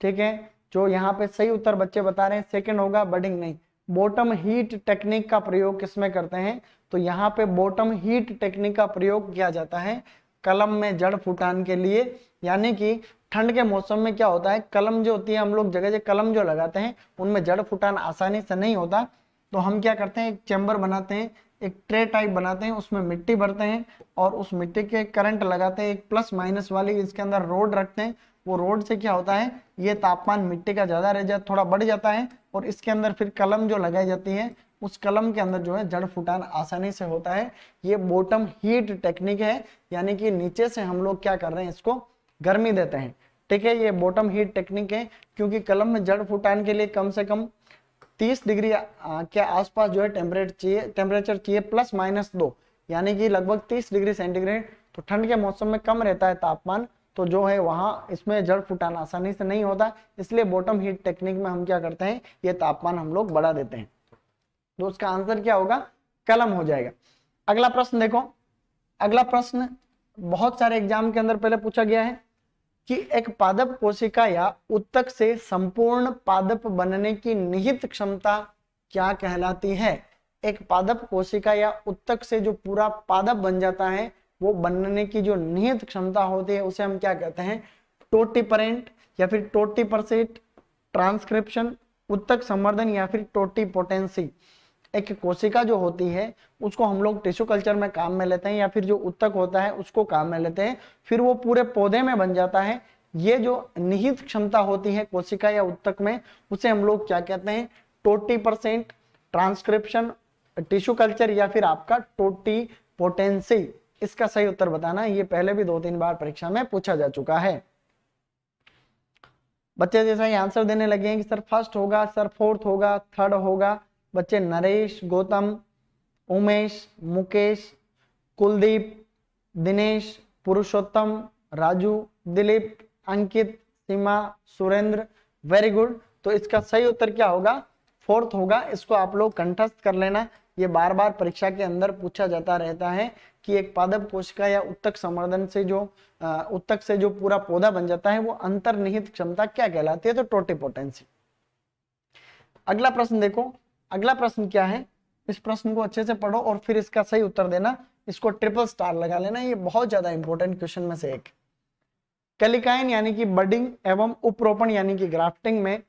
ठीक है जो यहाँ पे सही उत्तर बच्चे बता रहे हैं सेकेंड होगा बडिंग नहीं बॉटम हीट टेक्निक का प्रयोग किसमें करते हैं तो यहाँ पे बॉटम हीट टेक्निक का प्रयोग किया जाता है कलम में जड़ फुटान के लिए यानी कि ठंड के मौसम में क्या होता है कलम जो होती है हम लोग जगह जगह कलम जो लगाते हैं उनमें जड़ फुटान आसानी से नहीं होता तो हम क्या करते हैं एक चैम्बर बनाते हैं एक ट्रे टाइप बनाते हैं उसमें मिट्टी भरते हैं और उस मिट्टी के करंट लगाते हैं एक प्लस माइनस वाली इसके अंदर रोड रखते हैं वो रोड से क्या होता है ये तापमान मिट्टी का ज़्यादा रह जा थोड़ा बढ़ जाता है और इसके अंदर फिर कलम जो लगाई जाती है उस कलम के अंदर जो है जड़ फुटान आसानी से होता है ये बॉटम हीट टेक्निक है यानी कि नीचे से हम लोग क्या कर रहे हैं इसको गर्मी देते हैं ठीक है ये बॉटम हीट टेक्निक है क्योंकि कलम में जड़ फुटान के लिए कम से कम 30 डिग्री के आसपास जो है टेम्परेचर चाहिए टेम्परेचर चाहिए प्लस माइनस दो यानी कि लगभग 30 डिग्री सेंटीग्रेड तो ठंड के मौसम में कम रहता है तापमान तो जो है वहां इसमें जड़ फुटाना आसानी से नहीं होता इसलिए बॉटम हीट टेक्निक में हम क्या करते हैं ये तापमान हम लोग बढ़ा देते हैं तो उसका आंसर क्या होगा कलम हो जाएगा अगला प्रश्न देखो अगला प्रश्न बहुत सारे एग्जाम के अंदर पहले पूछा गया है कि एक पादप कोशिका या उत्तक से संपूर्ण पादप बनने की निहित क्षमता क्या कहलाती है एक पादप कोशिका या उत्तक से जो पूरा पादप बन जाता है वो बनने की जो निहित क्षमता होती है उसे हम क्या कहते हैं परेंट या फिर परसेंट ट्रांसक्रिप्शन उत्तक संवर्धन या फिर टोटी पोटेंसी एक कोशिका जो होती है उसको हम लोग टिश्यू कल्चर में काम में लेते हैं या फिर जो उत्तक होता है उसको काम में लेते हैं फिर वो पूरे पौधे में बन जाता है ये जो निहित क्षमता होती है कोशिका या उत्तक में उसे हम लोग क्या कहते हैं टोटी परसेंट ट्रांसक्रिप्शन टिश्यू कल्चर या फिर आपका टोटी पोटेंसी इसका सही उत्तर बताना ये पहले भी दो तीन बार परीक्षा में पूछा जा चुका है बच्चे जैसा ही आंसर देने लगे हैं कि सर फर्स्ट होगा सर फोर्थ होगा थर्ड होगा बच्चे नरेश गौतम उमेश मुकेश कुलदीप दिनेश पुरुषोत्तम राजू दिलीप अंकित सीमा सुरेंद्र वेरी गुड तो इसका सही उत्तर क्या होगा फोर्थ होगा इसको आप लोग कंठस्थ कर लेना ये बार बार परीक्षा के अंदर पूछा जाता रहता है कि एक पादप कोशिका या उत्तक संवर्धन से जो उत्तक से जो पूरा पौधा बन जाता है वो अंतर्निहित क्षमता क्या कहलाती है तो टोटिपोटेंसी अगला प्रश्न देखो अगला प्रश्न क्या है इस प्रश्न को अच्छे से पढ़ो और फिर इसका सही उत्तर देना इसको ट्रिपल स्टार लगा लेना ये बहुत ज्यादा इंपॉर्टेंट क्वेश्चन में से एक कलिकायन यानी कि बडिंग एवं उपरोपण यानी कि ग्राफ्टिंग में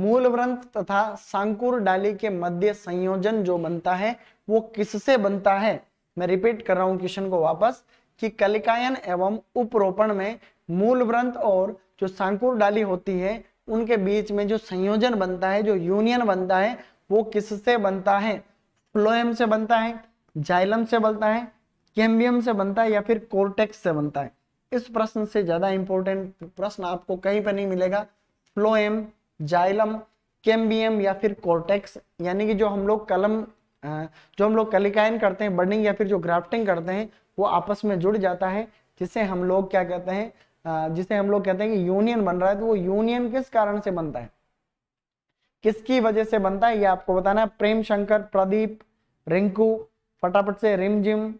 मूल व्रंत तथा सांकुर डाली के मध्य संयोजन जो बनता है वो किससे बनता है मैं रिपीट कर रहा हूँ क्वेश्चन को वापस कि कलिकायन एवं उपरोपण में मूल व्रंथ और जो सांकुर डाली होती है उनके बीच में जो संयोजन बनता है जो यूनियन बनता है वो किससे बनता है फ्लोएम से बनता है जाइलम से बनता है कैम्बियम से बनता है या फिर कोर्टेक्स से बनता है इस प्रश्न से ज्यादा इंपॉर्टेंट प्रश्न आपको कहीं पर नहीं मिलेगा फ्लोएम जाइलम कैम्बियम या फिर कोर्टेक्स यानी कि जो हम लोग कलम जो हम लोग कलिकायन करते हैं बर्निंग या फिर जो ग्राफ्टिंग करते हैं वो आपस में जुड़ जाता है जिसे हम लोग क्या कहते हैं जिसे हम लोग कहते हैं कि यूनियन बन रहा है तो वो यूनियन किस कारण से बनता है किसकी वजह से बनता है ये आपको बताना है प्रेम शंकर प्रदीप रिंकू फटाफट से रिमझिम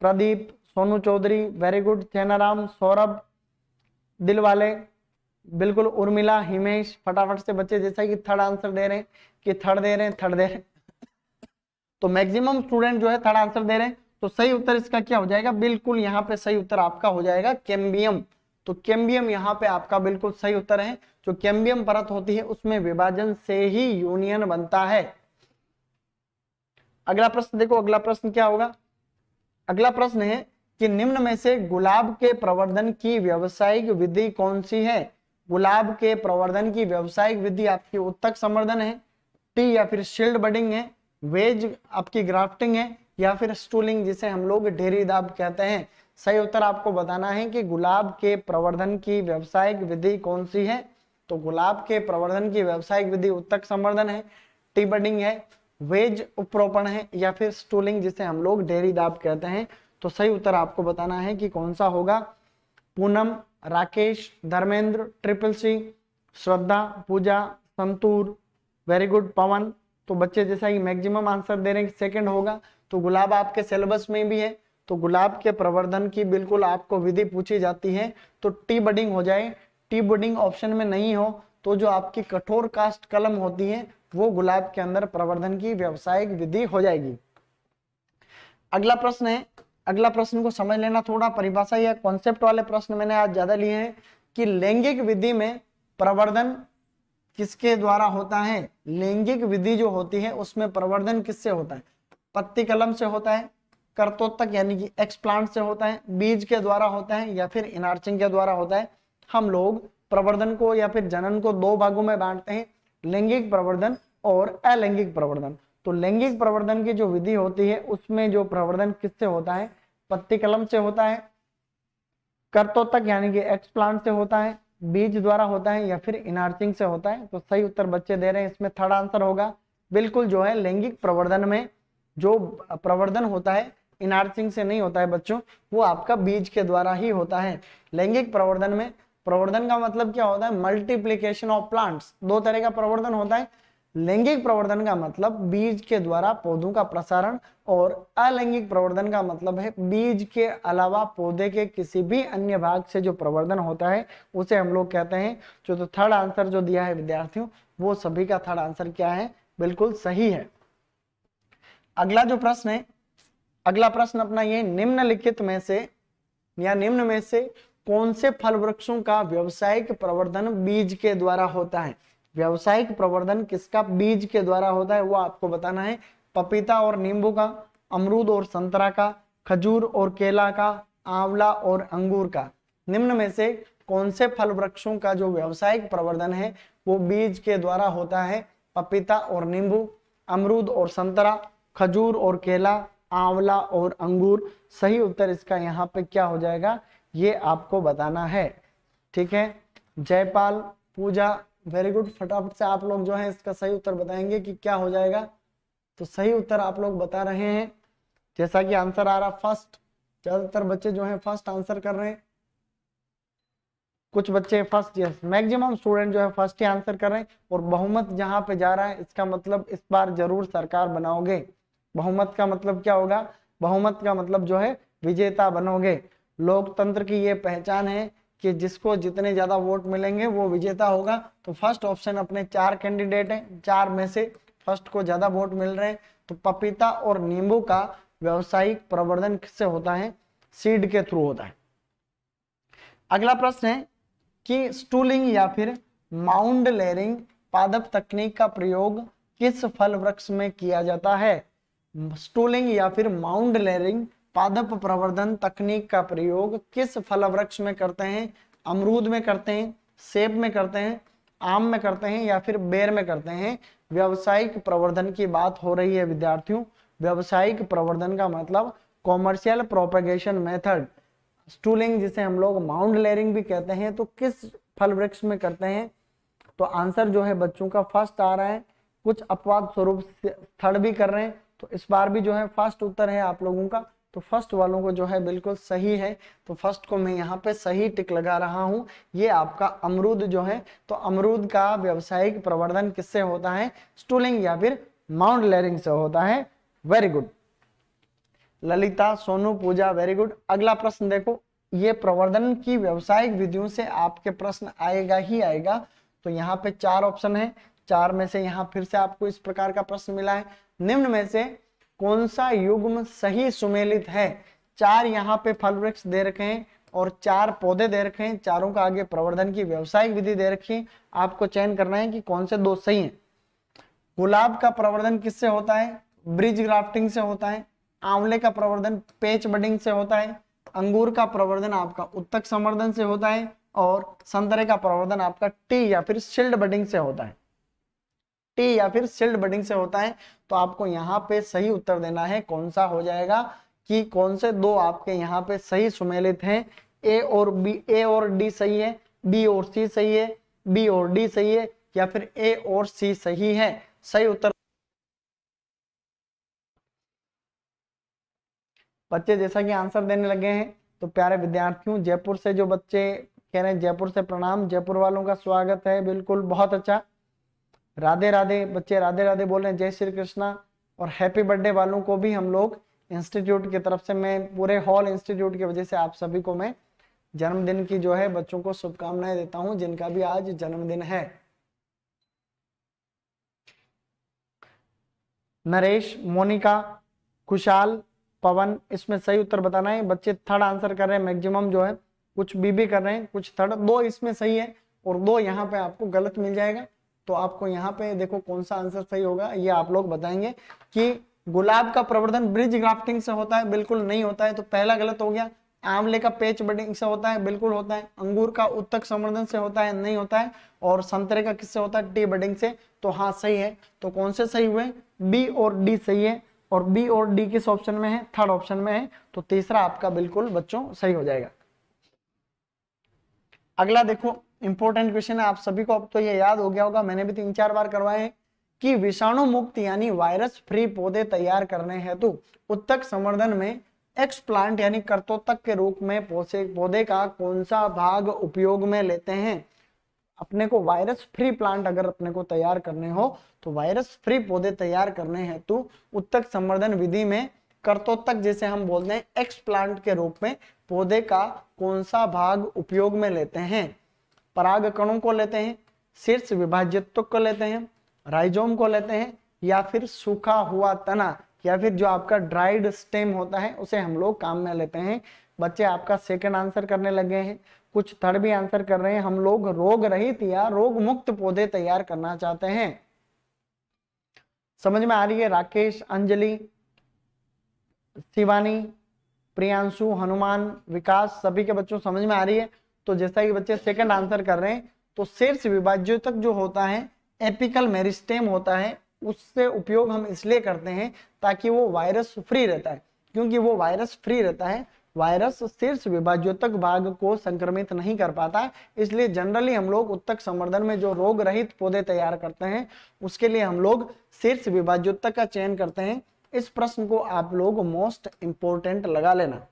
प्रदीप सोनू चौधरी वेरी गुड चैनाराम सौरभ दिल वाले बिल्कुल उर्मिला हिमेश फटाफट से बच्चे जैसा कि थर्ड आंसर दे रहे हैं कि थर्ड दे रहे हैं थर्ड दे रहे हैं तो मैक्सिमम स्टूडेंट जो है थर्ड आंसर दे रहे हैं तो सही उत्तर इसका क्या हो जाएगा बिल्कुल यहाँ पे सही उत्तर आपका हो जाएगा कैम्बियम तो कैम्बियम यहाँ पे आपका बिल्कुल सही उत्तर है जो कैम्बियम परत होती है उसमें विभाजन से ही यूनियन बनता है अगला प्रश्न देखो अगला प्रश्न क्या होगा अगला प्रश्न है कि निम्न में से गुलाब के प्रवर्धन की व्यवसायिक विधि कौन सी है गुलाब के प्रवर्धन की व्यवसायिक विधि आपकी उत्तक संवर्धन है टी या फिर शील्ड बडिंग है वेज आपकी ग्राफ्टिंग है या फिर स्टूलिंग जिसे हम लोग ढेरी दाब कहते हैं सही उत्तर आपको बताना है कि गुलाब के प्रवर्धन की व्यवसायिक विधि कौन सी है तो गुलाब के प्रवर्धन की व्यवसायिक विधि उत्तक संवर्धन है टीबडिंग है वेज उपरोपण है या फिर स्टूलिंग जिसे हम लोग डेरी दाब कहते हैं तो सही उत्तर आपको बताना है कि कौन सा होगा Poonam Rakesh Dharmendra triple C Shraddha Pooja Santoor very good Pawan तो बच्चे जैसा कि मैक्सिमम आंसर दे रहे हैं सेकंड होगा तो गुलाब आपके सिलेबस में भी है तो गुलाब के प्रवर्धन की बिल्कुल आपको विधि पूछी जाती है तो टी बडिंग हो जाए टी बडिंग ऑप्शन में नहीं हो तो जो आपकी कठोर कास्ट कलम होती है वो गुलाब के अंदर प्रवर्धन की व्यवसायिक विधि हो जाएगी अगला प्रश्न है अगला प्रश्न को समझ लेना थोड़ा परिभाषा या कॉन्सेप्ट वाले प्रश्न मैंने आज ज्यादा लिए हैं कि लैंगिक विधि में प्रवर्धन किसके द्वारा होता है लैंगिक विधि जो होती है उसमें प्रवर्धन किससे होता है पत्ती कलम से होता है करतोत्तक यानी कि एक्स प्लांट से होता है बीज के द्वारा होता है या फिर इनार्चिंग के द्वारा होता है हम लोग प्रवर्धन को या फिर जनन को दो भागों में बांटते हैं लैंगिक प्रवर्धन और अलैंगिक प्रवर्धन तो लैंगिक प्रवर्धन की जो विधि होती है उसमें जो प्रवर्धन किससे होता है पत्ती कलम से होता है करतोत्तक यानी कि एक्स प्लांट से होता है बीज द्वारा होता है या फिर इनार्चिंग से होता है तो सही उत्तर बच्चे दे रहे हैं इसमें थर्ड आंसर होगा बिल्कुल जो है लैंगिक प्रवर्धन में जो प्रवर्धन होता है इनार्चिंग से नहीं होता है बच्चों वो आपका बीज के द्वारा ही होता है लैंगिक प्रवर्धन में प्रवर्धन का मतलब क्या होता है मल्टीप्लीकेशन ऑफ प्लांट्स दो तरह का प्रवर्धन होता है लैंगिक प्रवर्धन का मतलब बीज के द्वारा पौधों का प्रसारण और अलैंगिक प्रवर्धन का मतलब है बीज के अलावा पौधे के किसी भी अन्य भाग से जो प्रवर्धन होता है उसे हम लोग कहते हैं जो तो थर्ड आंसर जो दिया है विद्यार्थियों वो सभी का थर्ड आंसर क्या है बिल्कुल सही है अगला जो प्रश्न है अगला प्रश्न अपना ये निम्नलिखित में से या निम्न में से कौन से फल वृक्षों का व्यवसायिक प्रवर्धन बीज के द्वारा होता है व्यावसायिक प्रवर्धन किसका बीज के द्वारा होता है वो आपको बताना है पपीता और नींबू का अमरूद और संतरा का खजूर और केला का आंवला और अंगूर का निम्न में से कौन से फल वृक्षों का जो व्यावसायिक प्रवर्धन है वो बीज के द्वारा होता है पपीता और नींबू अमरूद और संतरा खजूर और केला आंवला और अंगूर सही उत्तर इसका यहाँ पे क्या हो जाएगा ये आपको बताना है ठीक है जयपाल पूजा वेरी गुड फटाफट से आप लोग जो है इसका सही उत्तर बताएंगे कि क्या हो जाएगा तो सही उत्तर आप लोग बता रहे हैं जैसा कि आंसर आ रहा फर्स्ट ज्यादातर बच्चे जो है फर्स्ट आंसर कर रहे हैं कुछ बच्चे फर्स्ट यस मैक्सिमम स्टूडेंट जो है फर्स्ट ही आंसर कर रहे हैं और बहुमत जहां पे जा रहा है इसका मतलब इस बार जरूर सरकार बनाओगे बहुमत का मतलब क्या होगा बहुमत का मतलब जो है विजेता बनोगे लोकतंत्र की ये पहचान है कि जिसको जितने ज्यादा वोट मिलेंगे वो विजेता होगा तो फर्स्ट ऑप्शन अपने चार कैंडिडेट हैं चार में से फर्स्ट को ज्यादा वोट मिल रहे हैं तो पपीता और नींबू का व्यवसायिक प्रवर्धन किससे होता है सीड के थ्रू होता है अगला प्रश्न है कि स्टूलिंग या फिर माउंड लेरिंग पादप तकनीक का प्रयोग किस फल वृक्ष में किया जाता है स्टूलिंग या फिर माउंड लेरिंग पादप प्रवर्धन तकनीक का प्रयोग किस फल वृक्ष में करते हैं अमरूद में करते हैं सेब में करते हैं आम में करते हैं या फिर बेर में करते हैं व्यवसायिक प्रवर्धन की बात हो रही है विद्यार्थियों व्यवसायिक प्रवर्धन का मतलब कॉमर्शियल प्रोपेगेशन मेथड स्टूलिंग जिसे हम लोग माउंड लेयरिंग भी कहते हैं तो किस फल वृक्ष में करते हैं तो आंसर जो है बच्चों का फर्स्ट आ रहा है कुछ अपवाद स्वरूप थर्ड भी कर रहे हैं तो इस बार भी जो है फर्स्ट उत्तर है आप लोगों का तो फर्स्ट वालों को जो है बिल्कुल सही है तो फर्स्ट को मैं यहाँ पे सही टिक लगा रहा हूँ ये आपका अमरूद जो है तो अमरूद का व्यवसायिक प्रवर्धन किससे होता है स्टूलिंग या फिर माउंट लेरिंग से होता है very good Lalita Sonu Pooja very good अगला प्रश्न देखो ये प्रवर्धन की व्यवसायिक विधियों से आपके प्रश्न आएगा ही आएगा तो यहाँ पे चार ऑप्शन है चार में से यहाँ फिर से आपको इस प्रकार का प्रश्न मिला है निम्न में से कौन सा युग्म सही सुमेलित है चार यहाँ पे फल वृक्ष दे रखे हैं और चार पौधे दे रखे हैं चारों का आगे प्रवर्धन की व्यवसायिक विधि दे रखी है आपको चयन करना है कि कौन से दो सही हैं गुलाब का प्रवर्धन किससे होता है ब्रिज ग्राफ्टिंग से होता है आंवले का प्रवर्धन पेच बडिंग से होता है अंगूर का प्रवर्धन आपका उत्तक संवर्धन से होता है और संतरे का प्रवर्धन आपका टी या फिर शिल्ड बडिंग से होता है टी या फिर सिल्ड बडिंग से होता है तो आपको यहाँ पे सही उत्तर देना है कौन सा हो जाएगा कि कौन से दो आपके यहाँ पे सही सुमेलित हैं ए और बी ए और डी सही है बी और सी सही है बी और डी सही है या फिर ए और सी सही है सही उत्तर बच्चे जैसा कि आंसर देने लगे हैं तो प्यारे विद्यार्थियों जयपुर से जो बच्चे कह रहे हैं जयपुर से प्रणाम जयपुर वालों का स्वागत है बिल्कुल बहुत अच्छा राधे राधे बच्चे राधे राधे बोल रहे हैं जय श्री कृष्णा और हैप्पी बर्थडे वालों को भी हम लोग इंस्टीट्यूट की तरफ से मैं पूरे हॉल इंस्टीट्यूट की वजह से आप सभी को मैं जन्मदिन की जो है बच्चों को शुभकामनाएं देता हूं जिनका भी आज जन्मदिन है नरेश मोनिका कुशाल पवन इसमें सही उत्तर बताना है बच्चे थर्ड आंसर कर रहे हैं मैक्सिमम जो है कुछ बीबी कर रहे हैं कुछ थर्ड दो इसमें सही है और दो यहाँ पे आपको गलत मिल जाएगा तो आपको यहाँ पे देखो कौन सा आंसर सही होगा ये आप लोग बताएंगे कि गुलाब का प्रवर्धन ब्रिज ग्राफ्टिंग से होता है बिल्कुल नहीं होता है तो पहला गलत हो गया आंवले का पेच बडिंग से होता है बिल्कुल होता है अंगूर का उत्तक संवर्धन से होता है नहीं होता है और संतरे का किससे होता है टी बडिंग से तो हाँ सही है तो कौन से सही हुए बी और डी सही है और बी और डी किस ऑप्शन में है थर्ड ऑप्शन में है तो तीसरा आपका बिल्कुल बच्चों सही हो जाएगा अगला देखो इंपॉर्टेंट क्वेश्चन है आप सभी को अब तो ये याद हो गया होगा मैंने भी तीन चार बार करवाए कि विषाणु मुक्त यानी वायरस फ्री पौधे तैयार करने हेतु उत्तक संवर्धन में एक्स प्लांट यानी करतोतक के रूप में पौधे का कौन सा भाग उपयोग में लेते हैं अपने को वायरस फ्री प्लांट अगर अपने को तैयार करने हो तो वायरस फ्री पौधे तैयार करने हेतु उत्तक संवर्धन विधि में करतोतक जैसे हम बोलते हैं एक्स प्लांट के रूप में पौधे का कौन सा भाग उपयोग में लेते हैं पराग कणों को लेते हैं शीर्ष विभाजित को लेते हैं राइजोम को लेते हैं या फिर सूखा हुआ तना या फिर जो आपका ड्राइड स्टेम होता है उसे हम लोग काम में लेते हैं बच्चे आपका सेकंड आंसर करने लगे हैं कुछ थर्ड भी आंसर कर रहे हैं हम लोग रोग रहित या रोग मुक्त पौधे तैयार करना चाहते हैं समझ में आ रही है राकेश अंजलि शिवानी प्रियांशु हनुमान विकास सभी के बच्चों समझ में आ रही है तो जैसा कि बच्चे सेकंड आंसर कर रहे हैं तो शीर्ष विभाज्योतक तक जो होता है एपिकल मेरिस्टेम होता है उससे उपयोग हम इसलिए करते हैं ताकि वो वायरस फ्री रहता है क्योंकि वो वायरस फ्री रहता है वायरस शीर्ष विभाज्यों तक भाग को संक्रमित नहीं कर पाता इसलिए जनरली हम लोग उत्तक संवर्धन में जो रोग रहित पौधे तैयार करते हैं उसके लिए हम लोग शीर्ष विभाज्यों तक का चयन करते हैं इस प्रश्न को आप लोग मोस्ट इंपोर्टेंट लगा लेना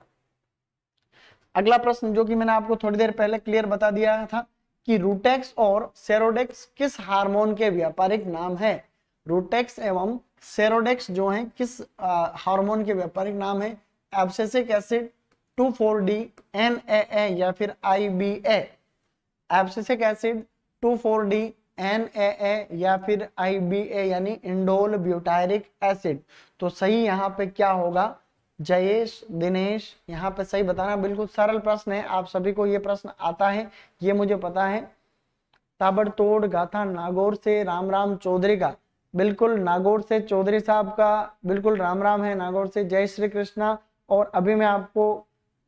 अगला प्रश्न जो कि मैंने आपको थोड़ी देर पहले क्लियर बता दिया था कि रूटेक्स और सेरोडेक्स किस हार्मोन के व्यापारिक नाम है रूटेक्स एवं सेरोडेक्स जो है किस हार्मोन के व्यापारिक नाम है abscisic acid two four D N A या फिर IBA abscisic acid two four D N A या फिर आईबीए यानी इंडोल ब्यूटायरिक एसिड तो सही यहाँ पे क्या होगा जयेश दिनेश यहाँ पे सही बताना बिल्कुल सरल प्रश्न है आप सभी को ये प्रश्न आता है ये मुझे पता है ताबड़तोड़ गाथा नागौर से राम राम चौधरी का बिल्कुल नागौर से चौधरी साहब का बिल्कुल राम राम है नागौर से जय श्री कृष्णा और अभी मैं आपको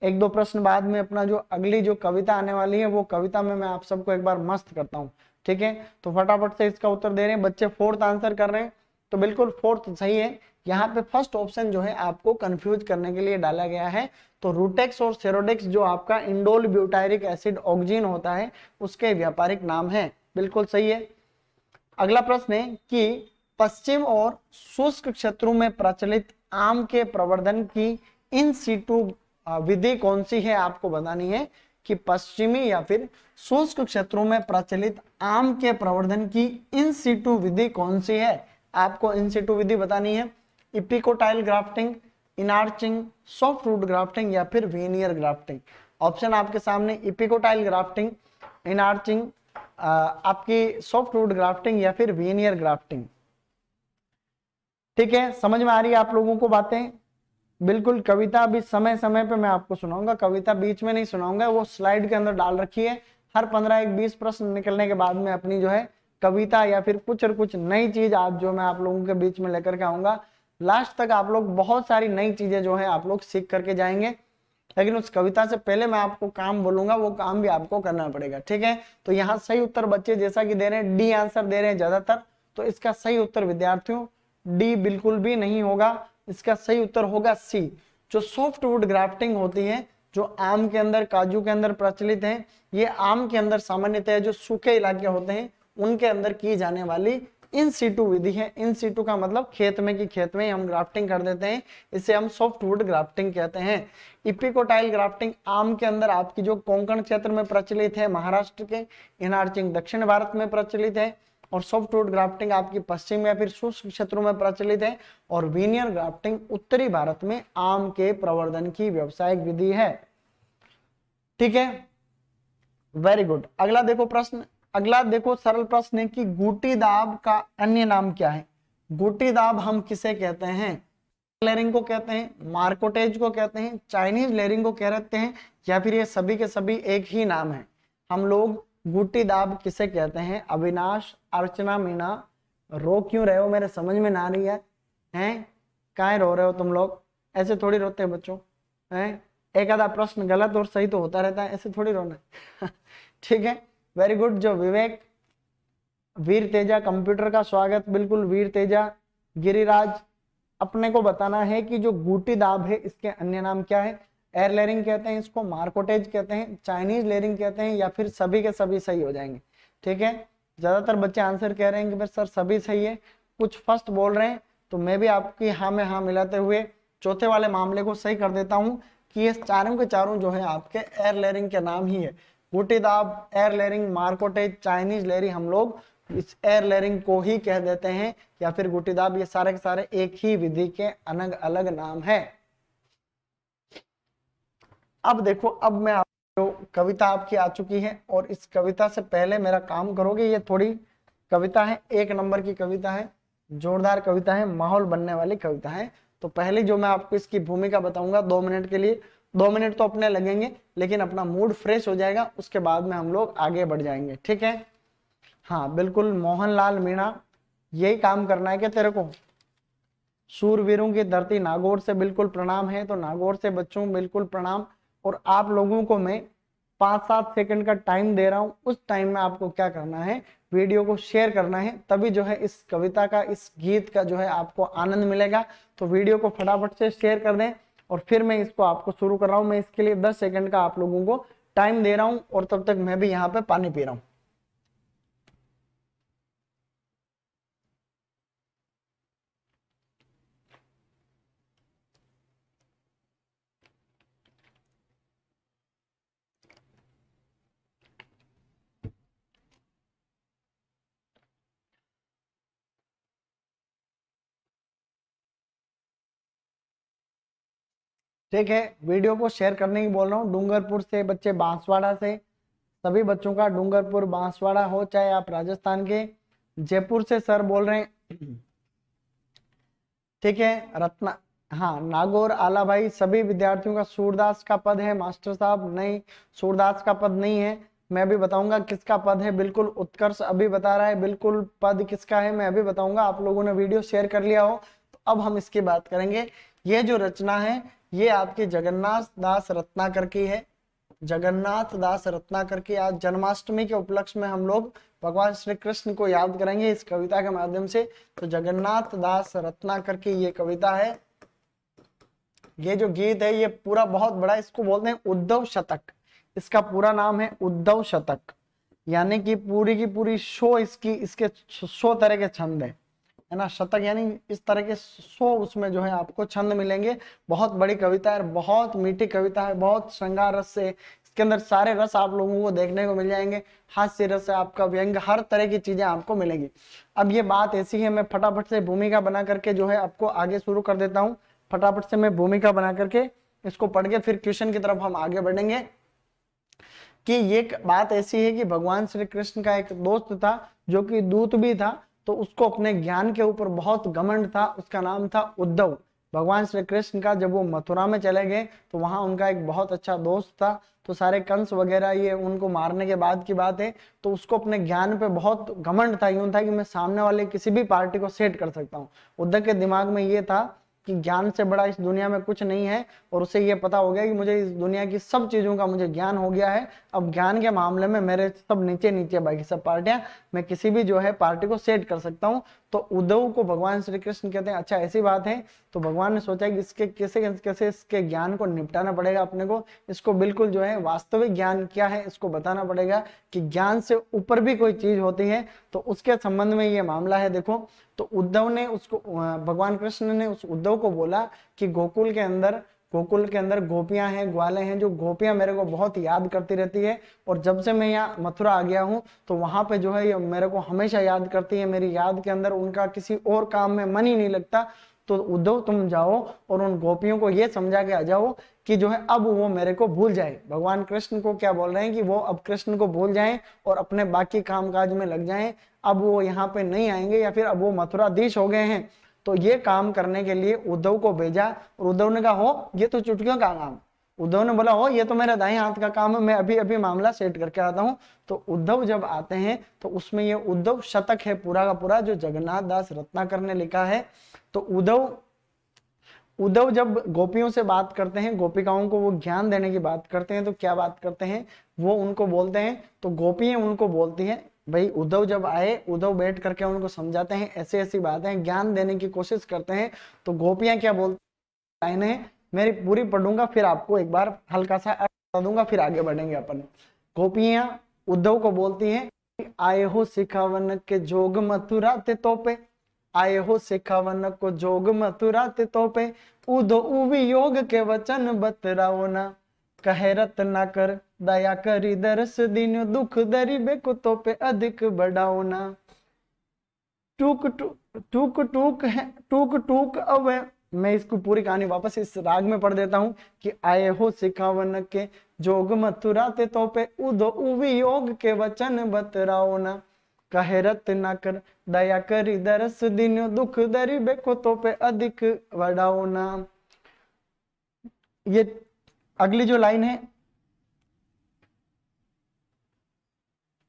एक दो प्रश्न बाद में अपना जो अगली जो कविता आने वाली है वो कविता में मैं आप सबको एक बार मस्त करता हूँ ठीक है तो फटाफट से इसका उत्तर दे रहे हैं बच्चे फोर्थ आंसर कर रहे हैं तो बिल्कुल फोर्थ सही है यहाँ पे फर्स्ट ऑप्शन जो है आपको कंफ्यूज करने के लिए डाला गया है तो रूटेक्स और सेरोडेक्स जो आपका इंडोल ब्यूटायरिक एसिड ऑक्जीन होता है उसके व्यापारिक नाम है बिल्कुल सही है अगला प्रश्न है कि पश्चिम और शुष्क क्षेत्रों में प्रचलित आम के प्रवर्धन की इन सीटू विधि कौन सी है आपको बतानी है कि पश्चिमी या फिर शुष्क क्षेत्रों में प्रचलित आम के प्रवर्धन की इन सीटू विधि कौन सी है आपको इन सीटू विधि बतानी है epicotyl grafting inarching soft root grafting या फिर वेनियर ग्राफ्टिंग ऑप्शन आपके सामने इपिकोटाइल ग्राफ्टिंग इनार्चिंग आपकी सॉफ्ट रूट ग्राफ्टिंग या फिर वेनियर ग्राफ्टिंग ठीक है समझ में आ रही है आप लोगों को बातें बिल्कुल कविता भी समय समय पे मैं आपको सुनाऊंगा कविता बीच में नहीं सुनाऊंगा वो स्लाइड के अंदर डाल रखी है हर पंद्रह एक बीस प्रश्न निकलने के बाद में अपनी जो है कविता या फिर कुछ और कुछ नई चीज आज जो मैं आप लोगों के बीच में लेकर के आऊंगा लास्ट तक आप लोग बहुत सारी नई चीजें जो है आप लोग सीख करके जाएंगे लेकिन उस कविता से पहले मैं आपको काम बोलूंगा वो काम भी आपको करना पड़ेगा ठीक है तो यहाँ सही उत्तर बच्चे जैसा कि दे रहे हैं डी आंसर दे रहे हैं ज्यादातर तो इसका सही उत्तर विद्यार्थियों डी बिल्कुल भी नहीं होगा इसका सही उत्तर होगा सी जो सॉफ्टवुड ग्राफ्टिंग होती है जो आम के अंदर काजू के अंदर प्रचलित है ये आम के अंदर सामान्यतः जो सूखे इलाके होते हैं उनके अंदर की जाने वाली इन सीटू विधि है इन सीटू का मतलब खेत में कि खेत में ही हम ग्राफ्टिंग कर देते हैं इसे हम सॉफ्टवुड ग्राफ्टिंग कहते हैं इपिकोटाइल ग्राफ्टिंग आम के अंदर आपकी जो कोंकण क्षेत्र में प्रचलित है महाराष्ट्र के इनार्चिंग दक्षिण भारत में प्रचलित है और सॉफ्टवुड ग्राफ्टिंग आपकी पश्चिम या फिर शुष्क क्षेत्रों में प्रचलित है और विनियर ग्राफ्टिंग उत्तरी भारत में आम के प्रवर्धन की व्यवसायिक विधि है ठीक है वेरी गुड अगला देखो प्रश्न अगला देखो सरल प्रश्न है कि गुटी दाब का अन्य नाम क्या है गुटी दाब हम किसे कहते हैं लेरिंग को कहते हैं मार्कोटेज को कहते हैं चाइनीज लेरिंग को कह रहे हैं या फिर ये सभी के सभी एक ही नाम है हम लोग गुटी दाब किसे कहते हैं अविनाश अर्चना मीना रो क्यों रहे हो मेरे समझ में ना रही है हैं काहे रो रहे हो तुम लोग ऐसे थोड़ी रोते हैं बच्चों हैं एक आधा प्रश्न गलत और सही तो होता रहता है ऐसे थोड़ी रोना (laughs) ठीक है वेरी गुड जो विवेक वीर तेजा कंप्यूटर का स्वागत बिल्कुल वीर तेजा गिरिराज अपने को बताना है कि जो गुटी दाब है इसके अन्य नाम क्या है एयर लेरिंग कहते हैं इसको मार्कोटेज कहते हैं चाइनीज लेरिंग कहते हैं या फिर सभी के सभी सही हो जाएंगे ठीक है ज्यादातर बच्चे आंसर कह रहे हैं कि सर सभी सही है कुछ फर्स्ट बोल रहे हैं तो मैं भी आपकी हाँ में हाँ मिलाते हुए चौथे वाले मामले को सही कर देता हूँ कि ये चारों के चारों जो है आपके एयर लेरिंग के नाम ही है गुटिदाब एयर लेयरिंग मार्कोटेज चाइनीज लेरी हम लोग इस एयर लेयरिंग को ही कह देते हैं या फिर गुटीदाब ये सारे के सारे एक ही विधि के अलग अलग नाम है अब देखो अब मैं आप जो कविता आपकी आ चुकी है और इस कविता से पहले मेरा काम करोगे ये थोड़ी कविता है एक नंबर की कविता है जोरदार कविता है माहौल बनने वाली कविता है तो पहले जो मैं आपको इसकी भूमिका बताऊंगा दो मिनट के लिए दो मिनट तो अपने लगेंगे लेकिन अपना मूड फ्रेश हो जाएगा उसके बाद में हम लोग आगे बढ़ जाएंगे ठीक है हाँ बिल्कुल मोहनलाल मीणा यही काम करना है क्या तेरे को सूरवीरों की धरती नागौर से बिल्कुल प्रणाम है तो नागौर से बच्चों बिल्कुल प्रणाम और आप लोगों को मैं पांच सात सेकंड का टाइम दे रहा हूं उस टाइम में आपको क्या करना है वीडियो को शेयर करना है तभी जो है इस कविता का इस गीत का जो है आपको आनंद मिलेगा तो वीडियो को फटाफट से शेयर कर दें और फिर मैं इसको आपको शुरू कर रहा हूँ मैं इसके लिए दस सेकेंड का आप लोगों को टाइम दे रहा हूँ और तब तक मैं भी यहाँ पे पानी पी रहा हूँ ठीक है वीडियो को शेयर करने की बोल रहा हूँ डूंगरपुर से बच्चे बांसवाड़ा से सभी बच्चों का डूंगरपुर बांसवाड़ा हो चाहे आप राजस्थान के जयपुर से सर बोल रहे हैं ठीक है रत्ना हाँ नागौर आला भाई सभी विद्यार्थियों का सूरदास का पद है मास्टर साहब नहीं सूरदास का पद नहीं है मैं अभी बताऊंगा किसका पद है बिल्कुल उत्कर्ष अभी बता रहा है बिल्कुल पद किसका है मैं अभी बताऊंगा आप लोगों ने वीडियो शेयर कर लिया हो तो अब हम इसकी बात करेंगे ये जो रचना है ये आपके जगन्नाथ दास रत्नाकर की है जगन्नाथ दास रत्नाकर की आज जन्माष्टमी के उपलक्ष्य में हम लोग भगवान श्री कृष्ण को याद करेंगे इस कविता के माध्यम से तो जगन्नाथ दास रत्नाकर की ये कविता है ये जो गीत है ये पूरा बहुत बड़ा इसको बोलते हैं उद्धव शतक इसका पूरा नाम है उद्धव शतक यानी कि पूरी की पूरी शो इसकी इसके शो तरह के छंद है है ना शतक यानी इस तरह के सो उसमें जो है आपको छंद मिलेंगे बहुत बड़ी कविता है बहुत मीठी कविता है बहुत श्रृंगार रस से इसके अंदर सारे रस आप लोगों को देखने को मिल जाएंगे हास्य रस है आपका व्यंग हर तरह की चीजें आपको मिलेंगी अब ये बात ऐसी है मैं फटाफट से भूमिका बना करके जो है आपको आगे शुरू कर देता हूँ फटाफट से मैं भूमिका बना करके इसको पढ़ के फिर क्वेश्चन की तरफ हम आगे बढ़ेंगे कि ये बात ऐसी है कि भगवान श्री कृष्ण का एक दोस्त था जो कि दूत भी था तो उसको अपने ज्ञान के ऊपर बहुत घमंड था उसका नाम था उद्धव भगवान श्री कृष्ण का जब वो मथुरा में चले गए तो वहां उनका एक बहुत अच्छा दोस्त था तो सारे कंस वगैरह ये उनको मारने के बाद की बात है तो उसको अपने ज्ञान पे बहुत घमंड था यूं था कि मैं सामने वाले किसी भी पार्टी को सेट कर सकता हूँ उद्धव के दिमाग में ये था कि ज्ञान से बड़ा इस दुनिया में कुछ नहीं है और उसे ये पता हो गया कि मुझे इस दुनिया की सब चीजों का मुझे ज्ञान हो गया है अब ज्ञान के मामले में मेरे सब नीचे नीचे बाकी सब पार्टियां मैं किसी भी जो है पार्टी को सेट कर सकता हूँ तो उद्धव को भगवान श्री कृष्ण कहते हैं अच्छा ऐसी बात है तो भगवान ने सोचा कि इसके कैसे कैसे इसके ज्ञान को निपटाना पड़ेगा अपने को इसको बिल्कुल जो है वास्तविक ज्ञान क्या है इसको बताना पड़ेगा कि ज्ञान से ऊपर भी कोई चीज होती है तो उसके संबंध में ये मामला है देखो तो उद्धव ने उसको भगवान कृष्ण ने उस उद्धव को बोला कि गोकुल के अंदर गोकुल के अंदर गोपियां हैं ग्वाले हैं जो गोपियां मेरे को बहुत याद करती रहती है और जब से मैं यहाँ मथुरा आ गया हूँ तो वहां पे जो है ये मेरे को हमेशा याद करती है मेरी याद के अंदर उनका किसी और काम में मन ही नहीं लगता तो उद्धव तुम जाओ और उन गोपियों को ये समझा के आ जाओ कि जो है अब वो मेरे को भूल जाए भगवान कृष्ण को क्या बोल रहे हैं कि वो अब कृष्ण को भूल जाए और अपने बाकी काम में लग जाए अब वो यहाँ पे नहीं आएंगे या फिर अब वो मथुराधीश हो गए हैं तो ये काम करने के लिए उद्धव को भेजा और उद्धव ने कहा हो ये तो चुटकियों का काम उद्धव ने बोला हो ये तो मेरा दाएं हाथ का काम है मैं अभी अभी मामला सेट करके आता हूँ तो उद्धव जब आते हैं तो उसमें ये उद्धव शतक है पूरा का पूरा जो जगन्नाथ दास रत्नाकर ने लिखा है तो उद्धव उद्धव जब गोपियों से बात करते हैं गोपिकाओं को वो ज्ञान देने की बात करते हैं तो क्या बात करते हैं वो उनको बोलते हैं तो गोपियां उनको बोलती हैं भाई उद्धव जब आए उद्धव बैठ करके उनको समझाते हैं ऐसी ऐसी बातें ज्ञान देने की कोशिश करते हैं तो गोपियां क्या बोलती हैं है मेरी पूरी पढ़ूंगा फिर आपको एक बार हल्का सा बता दूंगा फिर आगे बढ़ेंगे अपन गोपियां उद्धव को बोलती हैं आए हो सिखावन के जोग मथुरा ते तोपे आए हो सिखावन को जोग मथुरा ते तोपे उदो उ योग के वचन बतराओ ना कहरत ना कर दया करी दरस दिन दुख दरी दरीबे कुतो पे अधिक बढ़ाओ ना टूक टूक टूक है टूक टूक अब मैं इसको पूरी कहानी वापस इस राग में पढ़ देता हूँ कि आए हो सिखावन के जोग मथुरा ते तो पे उदो उवी योग के वचन बतराओ ना कहरत ना कर दया करी दरस दिन दुख दरी बेको कुतो पे अधिक बढ़ाओ ना ये अगली जो लाइन है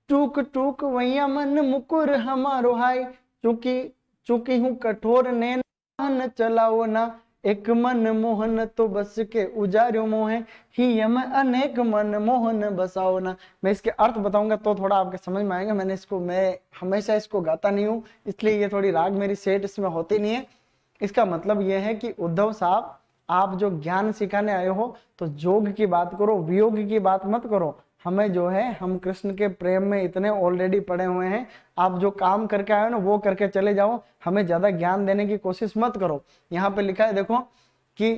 टूक टूक वैया मन मुकुर हमारो हाय चूंकि चूंकि हूं कठोर ने चलाओ ना एक मन मोहन तो बस के उजारो मोह ही यम अनेक मन मोहन बसाओ ना मैं इसके अर्थ बताऊंगा तो थोड़ा आपके समझ में आएगा मैंने इसको मैं हमेशा इसको गाता नहीं हूं इसलिए ये थोड़ी राग मेरी सेट इसमें होती नहीं है इसका मतलब यह है कि उद्धव साहब आप जो ज्ञान सिखाने आए हो तो जोग की बात करो वियोग की बात मत करो हमें जो है हम कृष्ण के प्रेम में इतने ऑलरेडी पड़े हुए हैं आप जो काम करके आए हो ना वो करके चले जाओ हमें ज्यादा ज्ञान देने की कोशिश मत करो यहाँ पे लिखा है देखो कि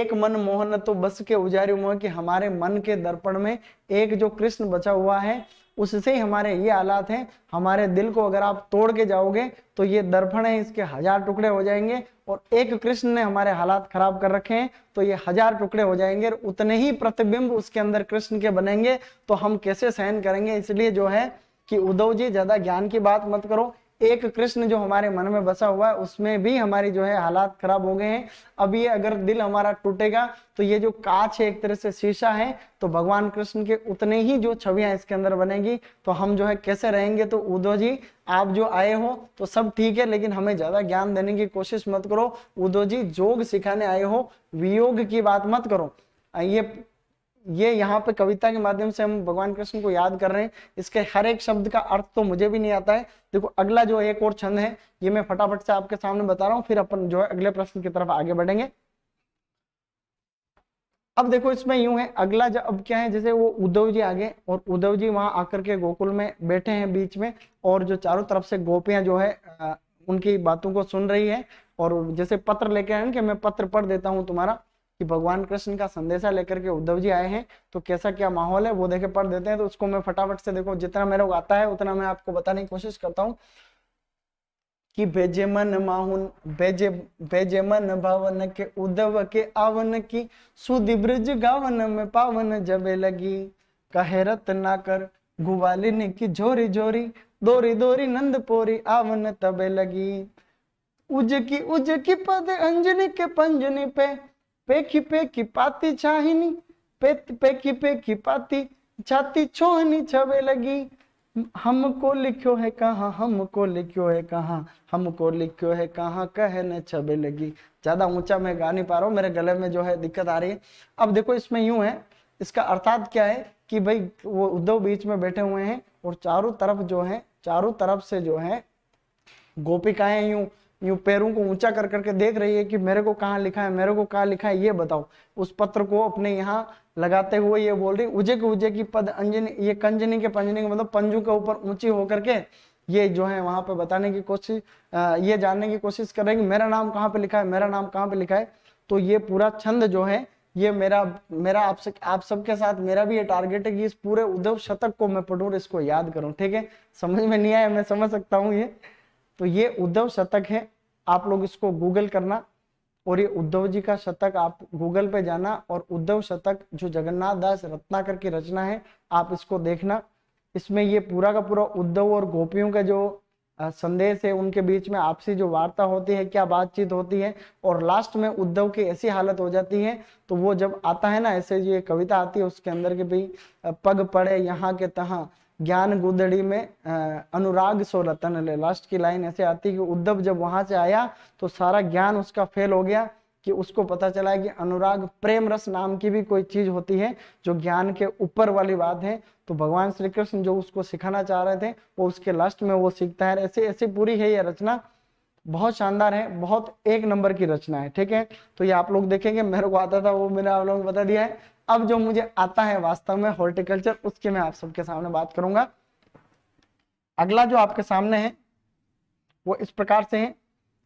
एक मन मोहन तो बस के उजारी मोह कि हमारे मन के दर्पण में एक जो कृष्ण बचा हुआ है उससे ही हमारे ये हालात हैं हमारे दिल को अगर आप तोड़ के जाओगे तो ये दर्पण है इसके हजार टुकड़े हो जाएंगे और एक कृष्ण ने हमारे हालात खराब कर रखे हैं तो ये हजार टुकड़े हो जाएंगे और उतने ही प्रतिबिंब उसके अंदर कृष्ण के बनेंगे तो हम कैसे सहन करेंगे इसलिए जो है कि उद्धव जी ज्यादा ज्ञान की बात मत करो एक कृष्ण जो हमारे मन में बसा हुआ है उसमें भी हमारी जो है हालात खराब हो गए हैं अब ये अगर दिल हमारा टूटेगा तो ये जो कांच है एक तरह से शीशा है तो भगवान कृष्ण के उतने ही जो छवियां इसके अंदर बनेगी तो हम जो है कैसे रहेंगे तो उद्धव जी आप जो आए हो तो सब ठीक है लेकिन हमें ज्यादा ज्ञान देने की कोशिश मत करो उद्धव जी जोग सिखाने आए हो वियोग की बात मत करो ये ये यहाँ पे कविता के माध्यम से हम भगवान कृष्ण को याद कर रहे हैं इसके हर एक शब्द का अर्थ तो मुझे भी नहीं आता है देखो अगला जो एक और छंद है ये मैं फटाफट से आपके सामने बता रहा हूँ फिर अपन जो है अगले प्रश्न की तरफ आगे बढ़ेंगे अब देखो इसमें यूं है अगला जब अब क्या है जैसे वो उद्धव जी आगे और उद्धव जी वहां आकर के गोकुल में बैठे हैं बीच में और जो चारों तरफ से गोपियां जो है उनकी बातों को सुन रही है और जैसे पत्र लेके आए कि मैं पत्र पढ़ देता हूँ तुम्हारा कि भगवान कृष्ण का संदेशा लेकर के उद्धव जी आए हैं तो कैसा क्या माहौल है वो देखे पढ़ देते हैं तो उसको मैं फटाफट से देखो जितना मेरे को आता है उतना मैं आपको बताने की कोशिश करता हूँ कि भेजे मन माहुन भेजे भेजे मन भवन के उद्धव के आवन की सुधि ब्रज गावन में पावन जबे लगी कहे रत ना कर गुवालिनी की जोरी जोरी दोरी दोरी नंद पोरी आवन तबे लगी उज की उज की पद अंजनी के पंजनी पे પેખી पाती પાતી पेत પેખી પેખી पाती छाती छोहनी छवे लगी हमको लिखो है कहा हमको लिखो है कहा हमको लिखो है कहा कहने छबे लगी ज्यादा ऊंचा मैं गा नहीं पा रहा हूँ मेरे गले में जो है दिक्कत आ रही है अब देखो इसमें यूं है इसका अर्थात क्या है कि भाई वो उद्धव बीच में बैठे हुए हैं और चारों तरफ जो है चारों तरफ से जो है गोपिकाएं यूं यू पैरों को ऊंचा कर करके देख रही है कि मेरे को कहाँ लिखा है मेरे को कहाँ लिखा है ये बताओ उस पत्र को अपने यहाँ लगाते हुए ये बोल रही उजे के उजे की पद अंजनी ये कंजनी के पंजनी के मतलब पंजू के ऊपर ऊंची होकर के ये जो है वहां पे बताने की कोशिश ये जानने की कोशिश कर रहे हैं कि मेरा नाम कहाँ पे लिखा है मेरा नाम कहाँ पे लिखा है तो ये पूरा छंद जो है ये मेरा मेरा आपसे आप सबके साथ मेरा भी ये टारगेट है कि इस पूरे उद्धव शतक को मैं पढ़ू इसको याद करूं ठीक है समझ में नहीं आया मैं समझ सकता हूँ ये तो ये उद्धव शतक है आप लोग इसको गूगल करना और ये उद्धव जी का शतक आप गूगल पे जाना और उद्धव शतक जो जगन्नाथ दास रत्नाकर की रचना है आप इसको देखना इसमें ये पूरा का पूरा उद्धव और गोपियों का जो संदेश है उनके बीच में आपसी जो वार्ता होती है क्या बातचीत होती है और लास्ट में उद्धव की ऐसी हालत हो जाती है तो वो जब आता है ना ऐसे जो ये कविता आती है उसके अंदर के भी पग पड़े यहाँ के तहा ज्ञान गुदड़ी में अनुराग सो रतन ले लास्ट की लाइन ऐसे आती कि उद्धव जब वहां से आया तो सारा ज्ञान उसका फेल हो गया कि उसको पता चला कि अनुराग प्रेम रस नाम की भी कोई चीज होती है जो ज्ञान के ऊपर वाली बात है तो भगवान श्री कृष्ण जो उसको सिखाना चाह रहे थे वो उसके लास्ट में वो सीखता है ऐसे ऐसी पूरी है यह रचना बहुत शानदार है बहुत एक नंबर की रचना है ठीक है तो ये आप लोग देखेंगे मेरे को आता था वो मैंने आप लोगों को बता दिया है अब जो मुझे आता है वास्तव में हॉर्टिकल्चर उसकी मैं आप सबके सामने बात करूंगा अगला जो आपके सामने है वो इस प्रकार से है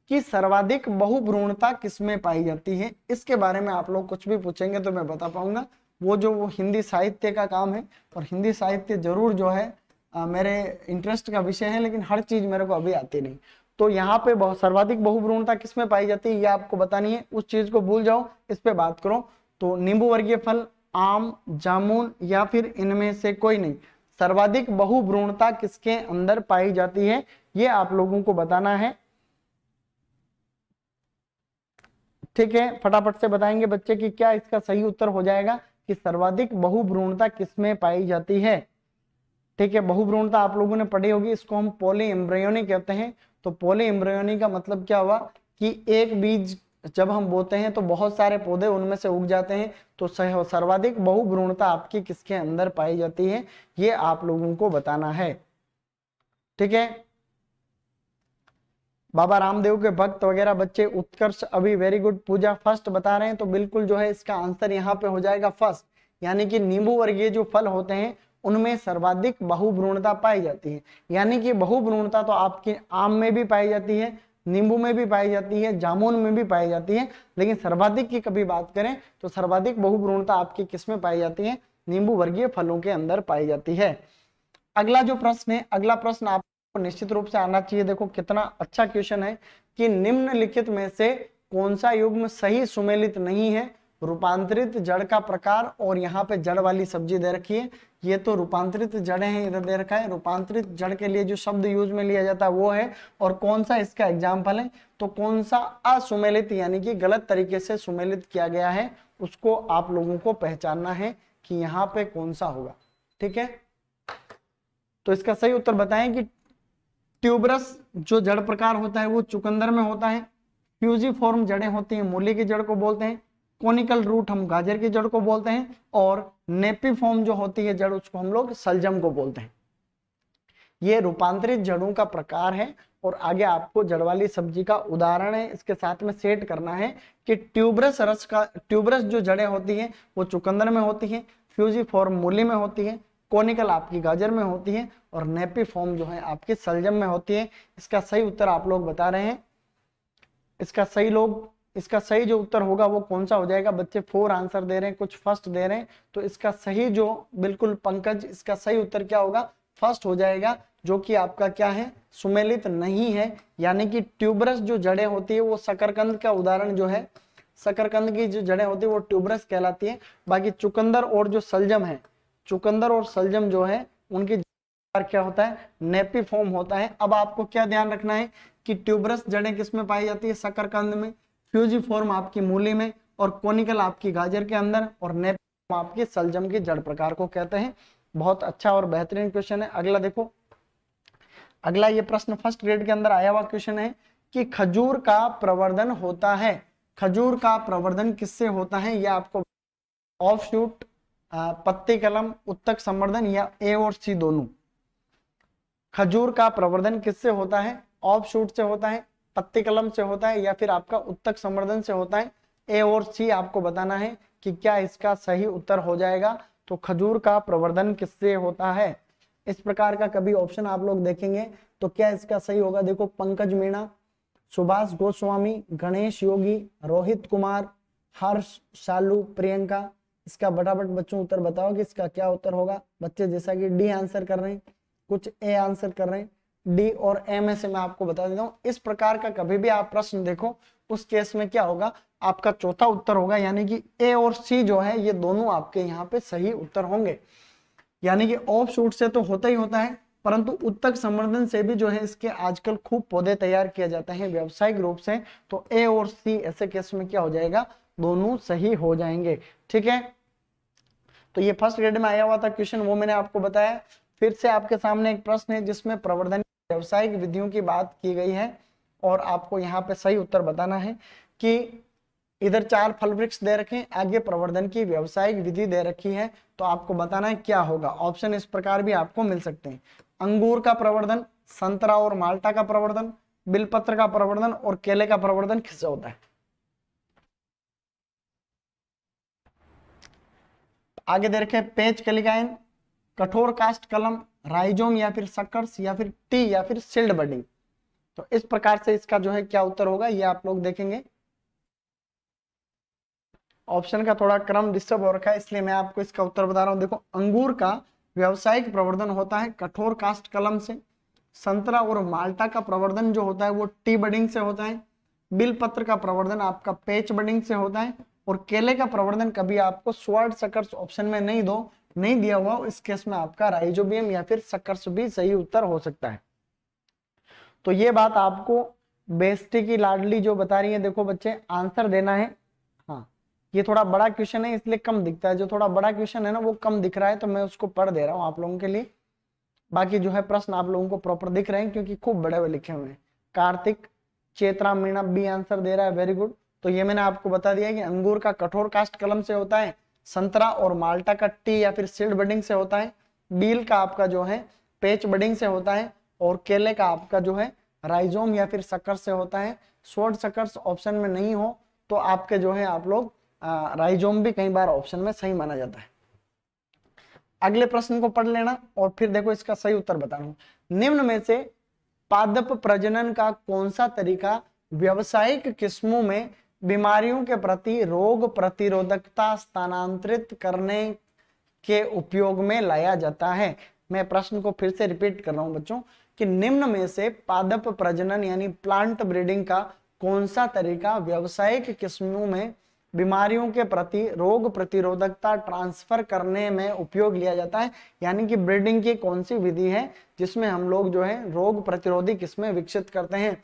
कि सर्वाधिक बहुभ्रूणता किसमें पाई जाती है इसके बारे में आप लोग कुछ भी पूछेंगे तो मैं बता पाऊंगा वो जो वो हिंदी साहित्य का काम है और हिंदी साहित्य जरूर जो है आ, मेरे इंटरेस्ट का विषय है लेकिन हर चीज मेरे को अभी आती नहीं तो यहाँ पे बहुत सर्वाधिक बहुभ्रूणता किसमें पाई जाती है ये आपको बतानी है उस चीज को भूल जाओ इस पे बात करो तो नींबू वर्गीय फल आम जामुन या फिर इनमें से कोई नहीं सर्वाधिक बहुभ्रूणता किसके अंदर पाई जाती है ये आप लोगों को बताना है ठीक है फटाफट से बताएंगे बच्चे कि क्या इसका सही उत्तर हो जाएगा कि सर्वाधिक बहुभ्रूणता किसमें पाई जाती है ठीक है बहुभ्रूणता आप लोगों ने पढ़ी होगी इसको हम पोली एम्ब्रियोनी कहते हैं तो पोली एम्ब्रियोनी का मतलब क्या हुआ कि एक बीज जब हम बोते हैं तो बहुत सारे पौधे उनमें से उग जाते हैं तो सर्वाधिक बहुभ्रूणता आपकी किसके अंदर पाई जाती है ये आप लोगों को बताना है ठीक है बाबा रामदेव के भक्त वगैरह बच्चे उत्कर्ष अभी वेरी गुड पूजा फर्स्ट बता रहे हैं तो बिल्कुल जो है इसका आंसर यहाँ पे हो जाएगा फर्स्ट यानी कि नींबू वर्गीय जो फल होते हैं उनमें सर्वाधिक बहुभ्रूणता पाई जाती है यानी कि बहुभ्रूणता तो आपके आम में भी पाई जाती है नींबू में भी पाई जाती है जामुन में भी पाई जाती है लेकिन सर्वाधिक की कभी बात करें तो सर्वाधिक बहुभ्रूणता आपके किस में पाई जाती है नींबू वर्गीय फलों के अंदर पाई जाती है अगला जो प्रश्न है अगला प्रश्न आपको निश्चित रूप से आना चाहिए देखो कितना अच्छा क्वेश्चन है कि निम्नलिखित में से कौन सा युग्म सही सुमेलित नहीं है रूपांतरित जड़ का प्रकार और यहाँ पे जड़ वाली सब्जी दे रखी है ये तो रूपांतरित जड़ें हैं इधर दे रखा है रूपांतरित जड़ के लिए जो शब्द यूज में लिया जाता है वो है और कौन सा इसका एग्जाम्पल है तो कौन सा असुमेलित यानी कि गलत तरीके से सुमेलित किया गया है उसको आप लोगों को पहचानना है कि यहाँ पे कौन सा होगा ठीक है तो इसका सही उत्तर बताएं कि ट्यूबरस जो जड़ प्रकार होता है वो चुकंदर में होता है फ्यूजी फॉर्म जड़ें होती हैं मूली की जड़ को बोलते हैं कोनिकल रूट हम गाजर की जड़ को बोलते हैं और नेपी फॉर्म जो होती है जड़ उसको हम लोग सलजम को बोलते हैं ये रूपांतरित जड़ों का प्रकार है और आगे आपको जड़ वाली सब्जी का उदाहरण है इसके साथ में सेट करना है कि ट्यूबरस रस का ट्यूबरस जो जड़ें होती हैं वो चुकंदर में होती हैं फ्यूजी फॉर्म मूली में होती है कोनिकल आपकी गाजर में होती है और नेपी फॉर्म जो है आपकी सलजम में होती है इसका सही उत्तर आप लोग बता रहे हैं इसका सही लोग इसका सही जो उत्तर होगा वो कौन सा हो जाएगा बच्चे फोर आंसर दे रहे हैं कुछ फर्स्ट दे रहे हैं तो इसका सही जो बिल्कुल पंकज इसका सही उत्तर क्या होगा फर्स्ट हो जाएगा जो कि आपका क्या है सुमेलित नहीं है यानी कि ट्यूबरस जो जड़ें होती है वो शकरकंद का उदाहरण जो है शकरकंद की जो जड़ें होती है वो ट्यूबरस कहलाती है बाकी चुकंदर और जो सलजम है चुकंदर और सलजम जो है उनकी क्या होता है नेपी फॉर्म होता है अब आपको क्या ध्यान रखना है कि ट्यूबरस जड़ें किसमें पाई जाती है शकरकंद में फ्यूजी फॉर्म आपकी मूली में और कोनिकल आपकी गाजर के अंदर और नेप आपके सलजम के जड़ प्रकार को कहते हैं बहुत अच्छा और बेहतरीन क्वेश्चन है अगला देखो अगला ये प्रश्न फर्स्ट ग्रेड के अंदर आया हुआ क्वेश्चन है कि खजूर का प्रवर्धन होता है खजूर का प्रवर्धन किससे होता है यह आपको ऑफ शूट पत्ते कलम उत्तक संवर्धन या ए और सी दोनों खजूर का प्रवर्धन किससे होता है ऑफ शूट से होता है पत्ती कलम से होता है या फिर आपका उत्तक संवर्धन से होता है ए और सी आपको बताना है कि क्या इसका सही उत्तर हो जाएगा तो खजूर का प्रवर्धन किससे होता है इस प्रकार का कभी ऑप्शन आप लोग देखेंगे तो क्या इसका सही होगा देखो पंकज मीणा सुभाष गोस्वामी गणेश योगी रोहित कुमार हर्ष शालू प्रियंका इसका बटाबट बच्चों उत्तर बताओ कि इसका क्या उत्तर होगा बच्चे जैसा कि डी आंसर कर रहे हैं कुछ ए आंसर कर रहे हैं डी और एम ऐसे से मैं आपको बता देता हूँ इस प्रकार का कभी भी आप प्रश्न देखो उस केस में क्या होगा आपका चौथा उत्तर होगा यानी कि ए और सी जो है ये दोनों आपके यहाँ पे सही उत्तर होंगे यानी कि ऑफ शूट से तो होता ही होता है परंतु उत्तक संवर्धन से भी जो है इसके आजकल खूब पौधे तैयार किया जाते हैं व्यवसायिक रूप से तो ए और सी ऐसे केस में क्या हो जाएगा दोनों सही हो जाएंगे ठीक है तो ये फर्स्ट ग्रेड में आया हुआ था क्वेश्चन वो मैंने आपको बताया फिर से आपके सामने एक प्रश्न है जिसमें प्रवर्धन व्यावसायिक विधियों की बात की गई है और आपको यहाँ पे सही उत्तर बताना है कि इधर चार फल वृक्ष दे रखे आगे प्रवर्धन की व्यावसायिक विधि दे रखी है तो आपको बताना है क्या होगा ऑप्शन इस प्रकार भी आपको मिल सकते हैं अंगूर का प्रवर्धन संतरा और माल्टा का प्रवर्धन बिलपत्र का प्रवर्धन और केले का प्रवर्धन किससे होता है आगे दे रखे पेज कलिकायन कठोर कास्ट कलम राइजोम या फिर सकर्स या फिर टी या फिर सिल्ड बडिंग तो इस प्रकार से इसका जो है क्या उत्तर होगा ये आप लोग देखेंगे ऑप्शन का थोड़ा क्रम डिस्टर्ब हो रखा है इसलिए मैं आपको इसका उत्तर बता रहा हूं देखो अंगूर का व्यावसायिक प्रवर्धन होता है कठोर कास्ट कलम से संतरा और माल्टा का प्रवर्धन जो होता है वो टी बडिंग से होता है बिलपत्र का प्रवर्धन आपका पेच बडिंग से होता है और केले का प्रवर्धन कभी आपको स्वर्ड सकर्स ऑप्शन में नहीं दो नहीं दिया हुआ इस केस में आपका राइजोबियम या फिर सकर्स भी सही उत्तर हो सकता है तो ये बात आपको बेस्टी की लाडली जो बता रही है देखो बच्चे आंसर देना है हाँ ये थोड़ा बड़ा क्वेश्चन है इसलिए कम दिखता है जो थोड़ा बड़ा क्वेश्चन है ना वो कम दिख रहा है तो मैं उसको पढ़ दे रहा हूँ आप लोगों के लिए बाकी जो है प्रश्न आप लोगों को प्रॉपर दिख रहे हैं क्योंकि खूब बड़े बड़े लिखे हुए हैं कार्तिक चेत्रा मीणा बी आंसर दे रहा है वेरी गुड तो ये मैंने आपको बता दिया कि अंगूर का कठोर कास्ट कलम से होता है संतरा और माल्टा का टी या फिर सीड बडिंग से होता है बील का आपका जो है पेच बडिंग से होता है और केले का आपका जो है राइजोम या फिर सकर से होता है शोर्ट सकर्स ऑप्शन में नहीं हो तो आपके जो है आप लोग राइजोम भी कई बार ऑप्शन में सही माना जाता है अगले प्रश्न को पढ़ लेना और फिर देखो इसका सही उत्तर बताना निम्न में से पादप प्रजनन का कौन सा तरीका व्यवसायिक किस्मों में बीमारियों के प्रति रोग प्रतिरोधकता स्थानांतरित करने के उपयोग में लाया जाता है मैं प्रश्न को फिर से रिपीट कर रहा हूं बच्चों कि निम्न में से पादप प्रजनन यानी प्लांट ब्रीडिंग का कौन सा तरीका व्यवसायिक किस्मों में बीमारियों के प्रति रोग प्रतिरोधकता ट्रांसफर करने में उपयोग लिया जाता है यानी कि ब्रीडिंग की कौन सी विधि है जिसमें हम लोग जो है रोग प्रतिरोधी किस्में विकसित करते हैं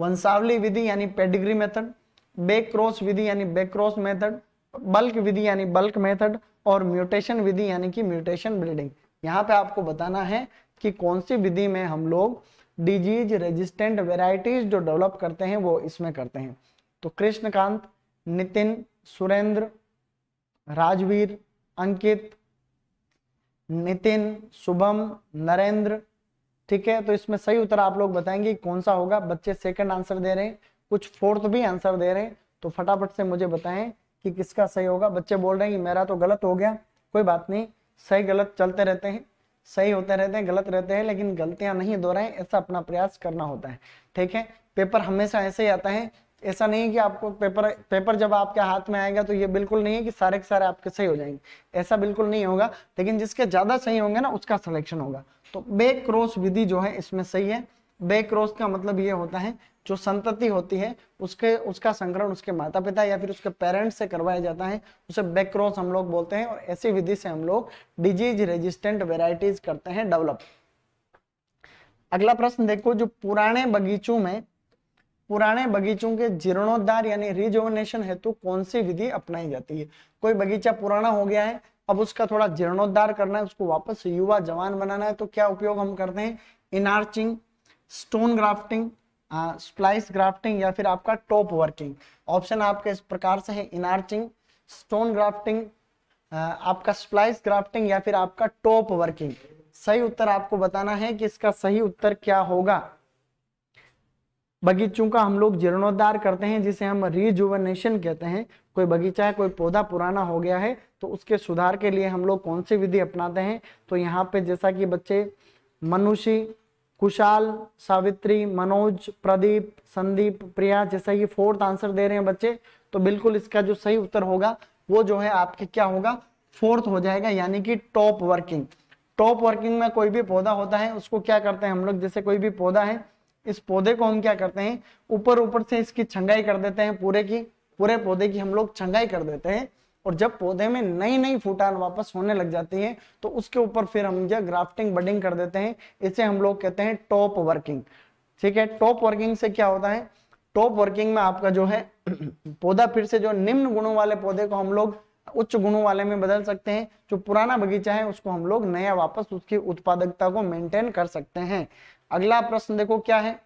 वंशावली विधि यानी पेडिग्री मेथड बेक्रॉस विधि यानी बेक्रॉस मेथड बल्क विधि यानी बल्क मेथड और म्यूटेशन विधि यानी कि म्यूटेशन ब्रीडिंग यहाँ पे आपको बताना है कि कौन सी विधि में हम लोग डिजीज रेजिस्टेंट वेराइटीज जो डेवलप करते हैं वो इसमें करते हैं तो कृष्णकांत नितिन सुरेंद्र राजवीर अंकित नितिन शुभम नरेंद्र ठीक है तो इसमें सही उत्तर आप लोग बताएंगे कौन सा होगा बच्चे सेकंड आंसर दे रहे हैं कुछ फोर्थ भी आंसर दे रहे हैं तो फटाफट से मुझे बताएं कि किसका सही होगा बच्चे बोल रहे हैं कि मेरा तो गलत हो गया कोई बात नहीं सही गलत चलते रहते हैं सही होते रहते हैं गलत रहते हैं लेकिन गलतियां नहीं दोहराएं ऐसा अपना प्रयास करना होता है ठीक है पेपर हमेशा ऐसे ही आता है ऐसा नहीं कि आपको पेपर पेपर जब आपके हाथ में आएगा तो ये बिल्कुल नहीं है कि सारे के सारे आपके सही हो जाएंगे ऐसा बिल्कुल नहीं होगा लेकिन जिसके ज्यादा सही होंगे ना उसका सिलेक्शन होगा तो बेक्रोस विधि जो है इसमें सही है बेक्रोस का मतलब ये होता है जो संतति होती है उसके उसका संक्रमण उसके माता पिता या फिर उसके पेरेंट्स से करवाया जाता है उसे बेक्रोस हम लोग बोलते हैं और ऐसी विधि से हम लोग डिजीज रेजिस्टेंट वेराइटीज करते हैं डेवलप अगला प्रश्न देखो जो पुराने बगीचों में पुराने बगीचों के जीर्णोद्धार यानी रिजोवनेशन हेतु कौन सी विधि अपनाई जाती है कोई बगीचा पुराना हो गया है अब उसका थोड़ा जीर्णोद्धार करना है उसको वापस युवा जवान बनाना है तो क्या उपयोग हम करते हैं inarching stone grafting splice grafting या फिर आपका टॉप वर्किंग ऑप्शन आपके इस प्रकार से है इनार्चिंग स्टोन ग्राफ्टिंग आपका स्प्लाइस ग्राफ्टिंग या फिर आपका टॉप वर्किंग सही उत्तर आपको बताना है कि इसका सही उत्तर क्या होगा बगीचों का हम लोग जीर्णोद्धार करते हैं जिसे हम रिजुवनेशन कहते हैं कोई बगीचा है कोई पौधा पुराना हो गया है तो उसके सुधार के लिए हम लोग कौन सी विधि अपनाते हैं तो यहाँ पे जैसा कि बच्चे मनुष्य कुशाल सावित्री मनोज प्रदीप संदीप प्रिया जैसा ये फोर्थ आंसर दे रहे हैं बच्चे तो बिल्कुल इसका जो सही उत्तर होगा वो जो है आपके क्या होगा फोर्थ हो जाएगा यानी कि टॉप वर्किंग टॉप वर्किंग में कोई भी पौधा होता है उसको क्या करते हैं हम लोग जैसे कोई भी पौधा है इस पौधे को हम क्या करते हैं ऊपर ऊपर से इसकी छंगाई कर देते हैं पूरे की पूरे पौधे की हम लोग छंगाई कर देते हैं और जब पौधे में नई नई फूटान वापस होने लग जाती है तो उसके ऊपर फिर हम जो ग्राफ्टिंग बडिंग कर देते हैं इसे हम लोग कहते हैं टॉप वर्किंग ठीक है टॉप वर्किंग से क्या होता है टॉप वर्किंग में आपका जो है (clears throat) पौधा फिर से जो निम्न गुणों वाले पौधे को हम लोग उच्च गुणों वाले में बदल सकते हैं जो पुराना बगीचा है उसको हम लोग नया वापस उसकी उत्पादकता को मेंटेन कर सकते हैं अगला प्रश्न देखो क्या है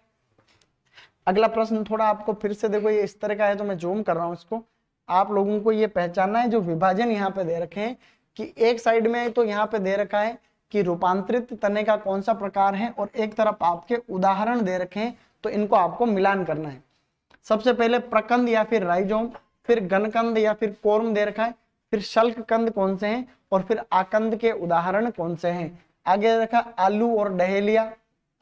अगला प्रश्न थोड़ा आपको फिर से देखो ये इस तरह का है तो मैं जूम कर रहा हूं इसको आप लोगों को ये पहचानना है जो विभाजन यहाँ पे दे रखे हैं कि एक साइड में तो यहाँ पे दे रखा है कि रूपांतरित तने का कौन सा प्रकार है और एक तरफ आपके उदाहरण दे रखे हैं तो इनको आपको मिलान करना है सबसे पहले प्रकंद या फिर राइजोम फिर गणकंद या फिर कोर्म दे रखा है फिर शल्क कंद कौन से हैं और फिर आकंद के उदाहरण कौन से हैं आगे रखा आलू और डहेलिया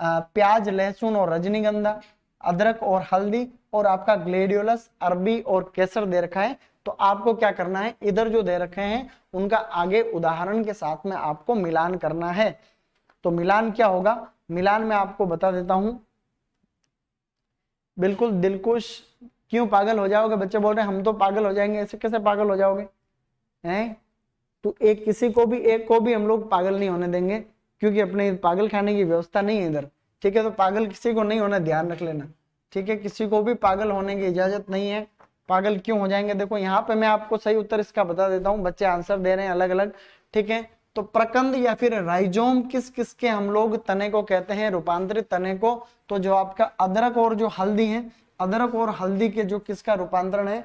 प्याज लहसुन और रजनीगंधा अदरक और हल्दी और आपका ग्लेडियोलस अरबी और केसर दे रखा है तो आपको क्या करना है इधर जो दे रखे हैं उनका आगे उदाहरण के साथ में आपको मिलान करना है तो मिलान क्या होगा मिलान में आपको बता देता हूं बिल्कुल दिलकुश क्यों पागल हो जाओगे बच्चे बोल रहे हैं हम तो पागल हो जाएंगे ऐसे कैसे पागल हो जाओगे हैं तो एक किसी को भी एक को भी हम लोग पागल नहीं होने देंगे क्योंकि अपने पागल खाने की व्यवस्था नहीं है इधर ठीक है तो पागल किसी को नहीं होना ध्यान रख लेना ठीक है किसी को भी पागल होने की इजाजत नहीं है पागल क्यों हो जाएंगे देखो यहाँ पे मैं आपको सही उत्तर इसका बता देता हूँ बच्चे आंसर दे रहे हैं अलग अलग ठीक है तो प्रकंद या फिर राइजोम किस किस के हम लोग तने को कहते हैं रूपांतरित तने को तो जो आपका अदरक और जो हल्दी है अदरक और हल्दी के जो किसका रूपांतरण है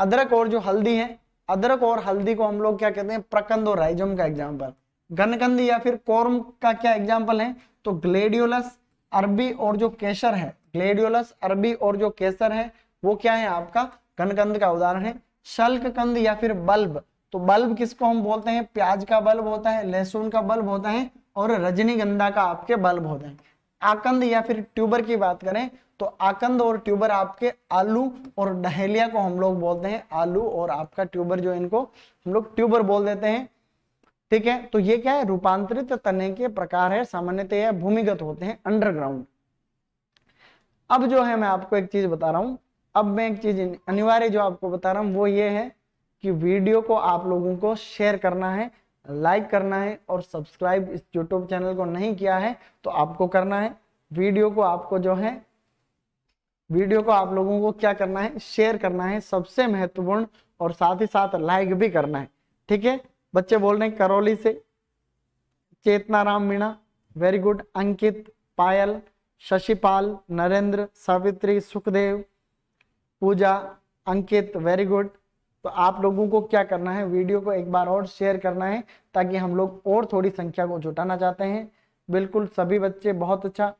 अदरक और जो हल्दी है अदरक और हल्दी को हम लोग क्या कहते हैं प्रकंद और राइजोम का एग्जाम्पल गनगंध या फिर कोर्म का क्या एग्जाम्पल है तो ग्लेडियोलस अरबी और जो केसर है ग्लेडियोलस अरबी और जो केसर है वो क्या है आपका गनगंध का उदाहरण है शल्क कंद या फिर बल्ब तो बल्ब किसको हम बोलते हैं प्याज का बल्ब होता है लहसुन का बल्ब होता है और रजनीगंधा का आपके बल्ब होता है आकंद या फिर ट्यूबर की बात करें तो आकंद और ट्यूबर आपके आलू और डहेलिया को हम लोग बोलते हैं आलू और आपका ट्यूबर जो इनको हम लोग ट्यूबर बोल देते हैं ठीक है तो ये क्या है रूपांतरित तने के प्रकार है सामान्यतः भूमिगत होते हैं अंडरग्राउंड अब जो है मैं आपको एक चीज बता रहा हूं अब मैं एक चीज अनिवार्य जो आपको बता रहा हूं वो ये है कि वीडियो को आप लोगों को शेयर करना है लाइक करना है और सब्सक्राइब इस यूट्यूब चैनल को नहीं किया है तो आपको करना है वीडियो को आपको जो है वीडियो को आप लोगों को क्या करना है शेयर करना है सबसे महत्वपूर्ण और साथ ही साथ लाइक भी करना है ठीक है बच्चे बोल रहे हैं करौली से Chetna Ram Meena very good Ankit Payal Shashipal Narendra Savitri Sukhdev Pooja Ankit very good तो आप लोगों को क्या करना है वीडियो को एक बार और शेयर करना है ताकि हम लोग और थोड़ी संख्या को जुटाना चाहते हैं बिल्कुल सभी बच्चे बहुत अच्छा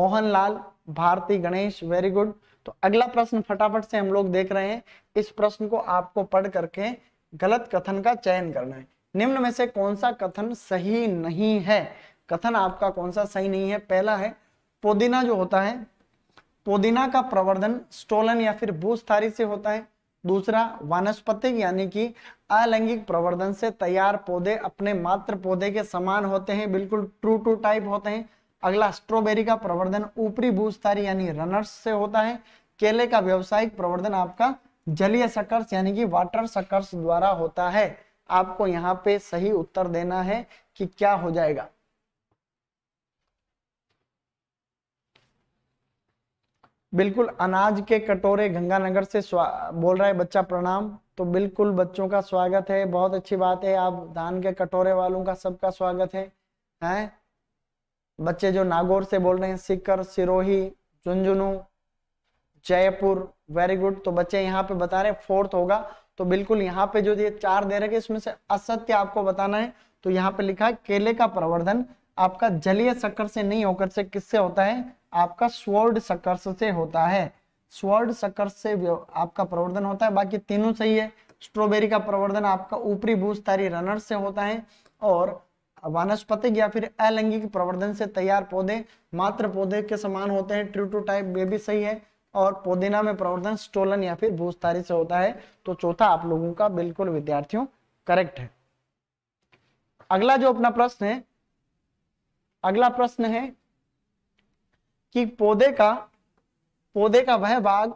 मोहनलाल भारती गणेश वेरी गुड तो अगला प्रश्न फटाफट से हम लोग देख रहे हैं इस प्रश्न को आपको पढ़ करके गलत कथन का चयन करना है निम्न में से कौन सा कथन सही नहीं है कथन आपका कौन सा सही नहीं है पहला है पुदीना जो होता है पुदीना का प्रवर्धन स्टोलन या फिर भूस्थारी से होता है दूसरा वानस्पतिक यानी कि अलैंगिक प्रवर्धन से तैयार पौधे अपने मात्र पौधे के समान होते हैं बिल्कुल ट्रू टू टाइप होते हैं अगला स्ट्रॉबेरी का प्रवर्धन ऊपरी भूस्थारी यानी रनर्स से होता है केले का व्यवसायिक प्रवर्धन आपका जलीय सकर्स यानी कि वाटर सकर्स द्वारा होता है आपको यहाँ पे सही उत्तर देना है कि क्या हो जाएगा बिल्कुल अनाज के कटोरे गंगानगर से बोल रहा है बच्चा प्रणाम तो बिल्कुल बच्चों का स्वागत है बहुत अच्छी बात है आप धान के कटोरे वालों का सबका स्वागत है हैं बच्चे जो नागौर से बोल रहे हैं सिकर सिरोही झुंझुनू जयपुर वेरी गुड तो बच्चे यहाँ पे बता रहे फोर्थ होगा तो बिल्कुल यहाँ पे जो ये चार दे रखे इसमें से असत्य आपको बताना है तो यहाँ पे लिखा है केले का प्रवर्धन आपका जलीय शक्कर से नहीं होकर से किससे होता है आपका स्वर्ड शक्कर से होता है स्वर्ड शक्कर से आपका प्रवर्धन होता है बाकी तीनों सही है स्ट्रॉबेरी का प्रवर्धन आपका ऊपरी भूस्तारी रनर से होता है और वानस्पतिक या फिर अलैंगिक प्रवर्धन से तैयार पौधे मात्र पौधे के समान होते हैं ट्रू टू टाइप ये भी सही है और पुदीना में प्रवर्धन स्टोलन या फिर भूस्तारी से होता है तो चौथा आप लोगों का बिल्कुल विद्यार्थियों करेक्ट है अगला जो अपना प्रश्न है अगला प्रश्न है कि पौधे का पौधे का वह भाग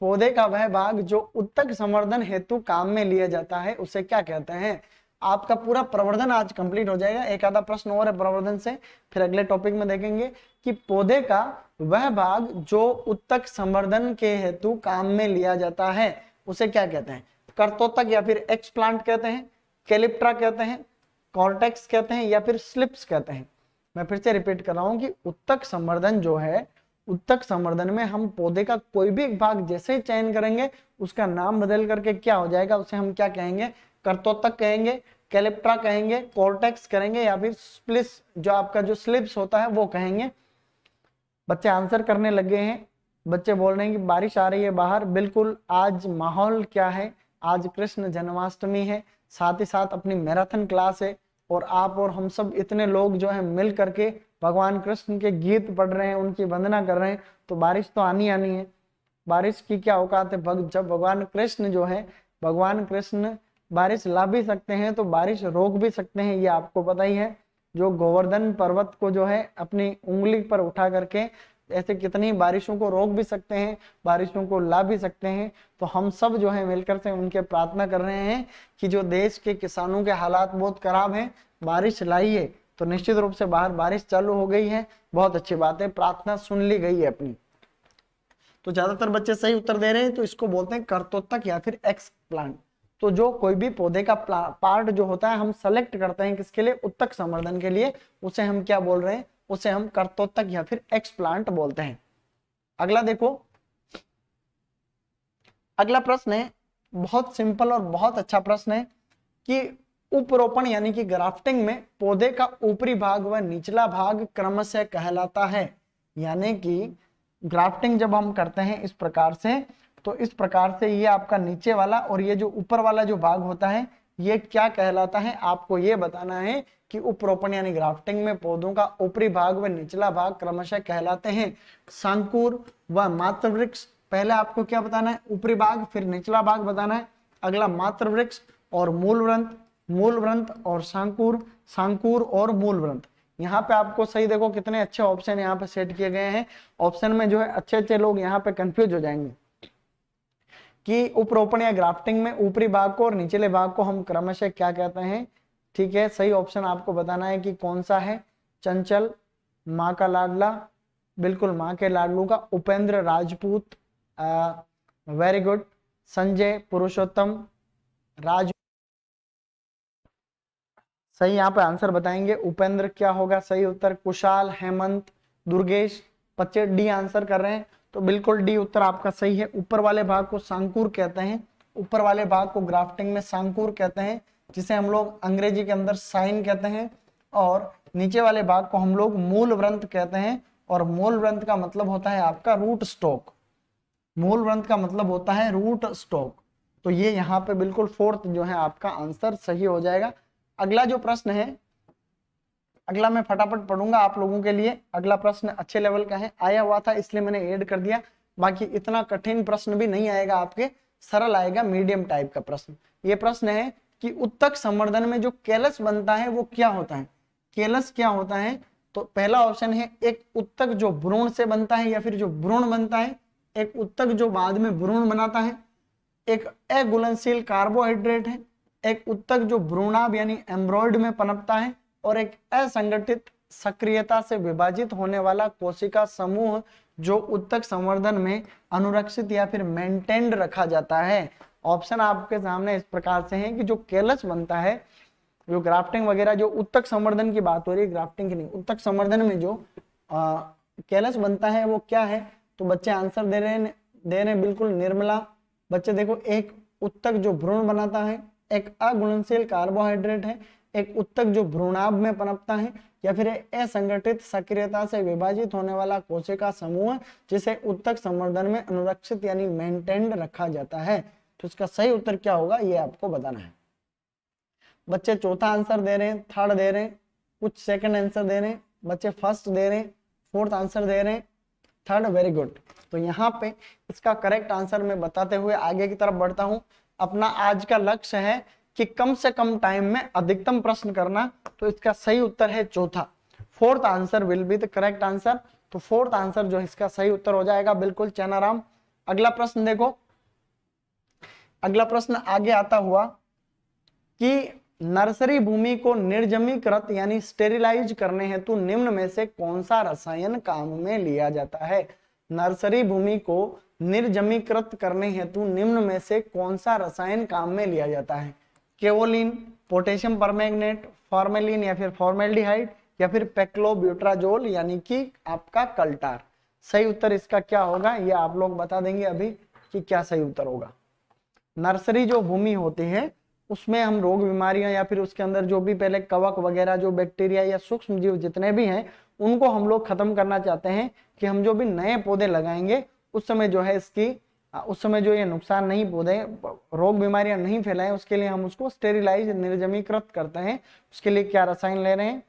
पौधे का वह भाग जो उत्तक संवर्धन हेतु काम में लिया जाता है उसे क्या कहते हैं आपका पूरा प्रवर्धन आज कंप्लीट हो जाएगा एक आधा प्रश्न और है प्रवर्धन से फिर अगले टॉपिक में देखेंगे कि पौधे का वह भाग जो उत्तक संवर्धन के हेतु काम में लिया जाता है उसे क्या कहते हैं कर्तोतक या फिर एक्स प्लांट कहते हैं कैलिप्ट्रा कहते हैं कॉर्टेक्स कहते हैं या फिर स्लिप्स कहते हैं मैं फिर से रिपीट कर रहा हूँ कि उत्तक संवर्धन जो है उत्तक संवर्धन में हम पौधे का कोई भी भाग जैसे ही चयन करेंगे उसका नाम बदल करके क्या हो जाएगा उसे हम क्या कहेंगे कर्तोतक कहेंगे कैलिप्ट्रा कहेंगे कॉर्टेक्स करेंगे या फिर स्प्लिस जो आपका जो स्लिप्स होता है वो कहेंगे बच्चे आंसर करने लगे हैं बच्चे बोल रहे हैं कि बारिश आ रही है बाहर बिल्कुल आज माहौल क्या है आज कृष्ण जन्माष्टमी है साथ ही साथ अपनी मैराथन क्लास है और आप और हम सब इतने लोग जो है मिल करके भगवान कृष्ण के गीत पढ़ रहे हैं उनकी वंदना कर रहे हैं तो बारिश तो आनी आनी है बारिश की क्या औकात है भग, जब भगवान कृष्ण जो है भगवान कृष्ण बारिश ला भी सकते हैं तो बारिश रोक भी सकते हैं ये आपको पता ही है जो गोवर्धन पर्वत को जो है अपनी उंगली पर उठा करके ऐसे कितनी बारिशों को रोक भी सकते हैं बारिशों को ला भी सकते हैं तो हम सब जो है मिलकर से उनके प्रार्थना कर रहे हैं कि जो देश के किसानों के हालात बहुत खराब हैं बारिश लाइए तो निश्चित रूप से बाहर बारिश चालू हो गई है बहुत अच्छी बात है प्रार्थना सुन ली गई है अपनी तो ज्यादातर बच्चे सही उत्तर दे रहे हैं तो इसको बोलते हैं करतोत्तक या फिर एक्स प्लांट तो जो कोई भी पौधे का पार्ट जो होता है हम सेलेक्ट करते हैं किसके लिए उत्तक संवर्धन के लिए उसे हम क्या बोल रहे हैं उसे हम कर्तोत्तक या फिर एक्सप्लांट बोलते हैं अगला देखो अगला प्रश्न है बहुत सिंपल और बहुत अच्छा प्रश्न है कि उपरोपण यानी कि ग्राफ्टिंग में पौधे का ऊपरी भाग व निचला भाग क्रमशः कहलाता है यानी कि ग्राफ्टिंग जब हम करते हैं इस प्रकार से तो इस प्रकार से ये आपका नीचे वाला और ये जो ऊपर वाला जो भाग होता है ये क्या कहलाता है आपको ये बताना है कि उपरोपण यानी ग्राफ्टिंग में पौधों का ऊपरी भाग व निचला भाग क्रमशः कहलाते हैं सांकुर व मात्र वृक्ष पहले आपको क्या बताना है ऊपरी भाग फिर निचला भाग बताना है अगला मात्र वृक्ष और मूल व्रंत मूल व्रंथ और सांकुर सांकुर और मूल व्रंथ यहाँ पे आपको सही देखो कितने अच्छे ऑप्शन यहाँ पे सेट किए गए हैं ऑप्शन में जो है अच्छे अच्छे लोग यहाँ पे कंफ्यूज हो जाएंगे कि उपरोपण या ग्राफ्टिंग में ऊपरी भाग को और निचले भाग को हम क्रमशः क्या कहते हैं ठीक है सही ऑप्शन आपको बताना है कि कौन सा है चंचल माँ का लाडला बिल्कुल माँ के लाडलू का उपेंद्र राजपूत वेरी गुड संजय पुरुषोत्तम राज सही यहाँ पे आंसर बताएंगे उपेंद्र क्या होगा सही उत्तर कुशाल हेमंत दुर्गेश बच्चे डी आंसर कर रहे हैं तो बिल्कुल डी उत्तर आपका सही है ऊपर वाले भाग को सांकुर कहते हैं ऊपर वाले भाग को ग्राफ्टिंग में सांकुर कहते हैं जिसे हम लोग अंग्रेजी के अंदर साइन कहते हैं और नीचे वाले भाग को हम लोग मूल व्रंथ कहते हैं और मूल व्रंथ का मतलब होता है आपका रूट स्टॉक मूल व्रंथ का मतलब होता है रूट स्टॉक तो ये यहाँ पे बिल्कुल फोर्थ जो है आपका आंसर सही हो जाएगा अगला जो प्रश्न है अगला मैं फटाफट पढ़ूंगा आप लोगों के लिए अगला प्रश्न अच्छे लेवल का है आया हुआ था इसलिए मैंने ऐड कर दिया बाकी इतना कठिन प्रश्न भी नहीं आएगा आपके सरल आएगा मीडियम टाइप का प्रश्न ये प्रश्न है कि उत्तक संवर्धन में जो कैलस बनता है वो क्या होता है केलस क्या होता है तो पहला ऑप्शन है एक उत्तक जो भ्रूण से बनता है या फिर जो भ्रूण बनता है एक उत्तक जो बाद में भ्रूण बनाता है एक अगुलनशील कार्बोहाइड्रेट है एक उत्तक जो भ्रूणाब यानी एम्ब्रॉयड में पनपता है और एक असंगठित सक्रियता से विभाजित होने वाला कोशिका समूह जो उत्तक संवर्धन में अनुरक्षित या फिर मेंटेन्ड रखा जाता है ऑप्शन आपके सामने इस प्रकार से है कि जो केलस बनता है जो ग्राफ्टिंग वगैरह जो उत्तक संवर्धन की बात हो रही है ग्राफ्टिंग की नहीं उत्तक संवर्धन में जो आ, कैलस बनता है वो क्या है तो बच्चे आंसर दे रहे हैं दे रहे हैं बिल्कुल निर्मला बच्चे देखो एक उत्तक जो भ्रूण बनाता है एक अगुणनशील कार्बोहाइड्रेट है एक उत्तक जो भ्रूणाभ में पनपता है या फिर असंगठित सक्रियता से विभाजित होने वाला कोशिका समूह जिसे उत्तक संवर्धन में अनुरक्षित यानी मेंटेन्ड रखा जाता है तो इसका सही उत्तर क्या होगा ये आपको बताना है बच्चे चौथा आंसर दे रहे हैं थर्ड दे रहे हैं कुछ सेकंड आंसर दे रहे हैं बच्चे फर्स्ट दे रहे हैं फोर्थ आंसर दे रहे हैं थर्ड वेरी गुड तो यहाँ पे इसका करेक्ट आंसर मैं बताते हुए आगे की तरफ बढ़ता हूँ अपना आज का लक्ष्य है कि कम से कम टाइम में अधिकतम प्रश्न करना तो इसका सही उत्तर है चौथा fourth answer will be the correct answer तो फोर्थ आंसर जो इसका सही उत्तर हो जाएगा बिल्कुल चैनाराम अगला प्रश्न देखो अगला प्रश्न आगे आता हुआ कि नर्सरी भूमि को निर्जमीकृत यानी स्टेरिलाइज करने हेतु निम्न में से कौन सा रसायन काम में लिया जाता है नर्सरी भूमि को निर्जमीकृत करने हेतु निम्न में से कौन सा रसायन काम में लिया जाता है केवोलिन पोटेशियम परमैग्नेट फॉर्मेलिन या फिर फॉर्मेल्डिहाइड या फिर पेक्लोब्यूट्राजोल यानी कि आपका कल्टार सही उत्तर इसका क्या होगा ये आप लोग बता देंगे अभी कि क्या सही उत्तर होगा नर्सरी जो भूमि होती है उसमें हम रोग बीमारियां या फिर उसके अंदर जो भी पहले कवक वगैरह जो बैक्टीरिया या सूक्ष्म जीव जितने भी हैं उनको हम लोग खत्म करना चाहते हैं कि हम जो भी नए पौधे लगाएंगे उस समय जो है इसकी उस समय जो ये नुकसान नहीं पौधे रोग बीमारियां नहीं फैलाएं उसके लिए हम उसको स्टेरिलाइज निर्जमीकृत करते हैं उसके लिए क्या रसायन ले रहे हैं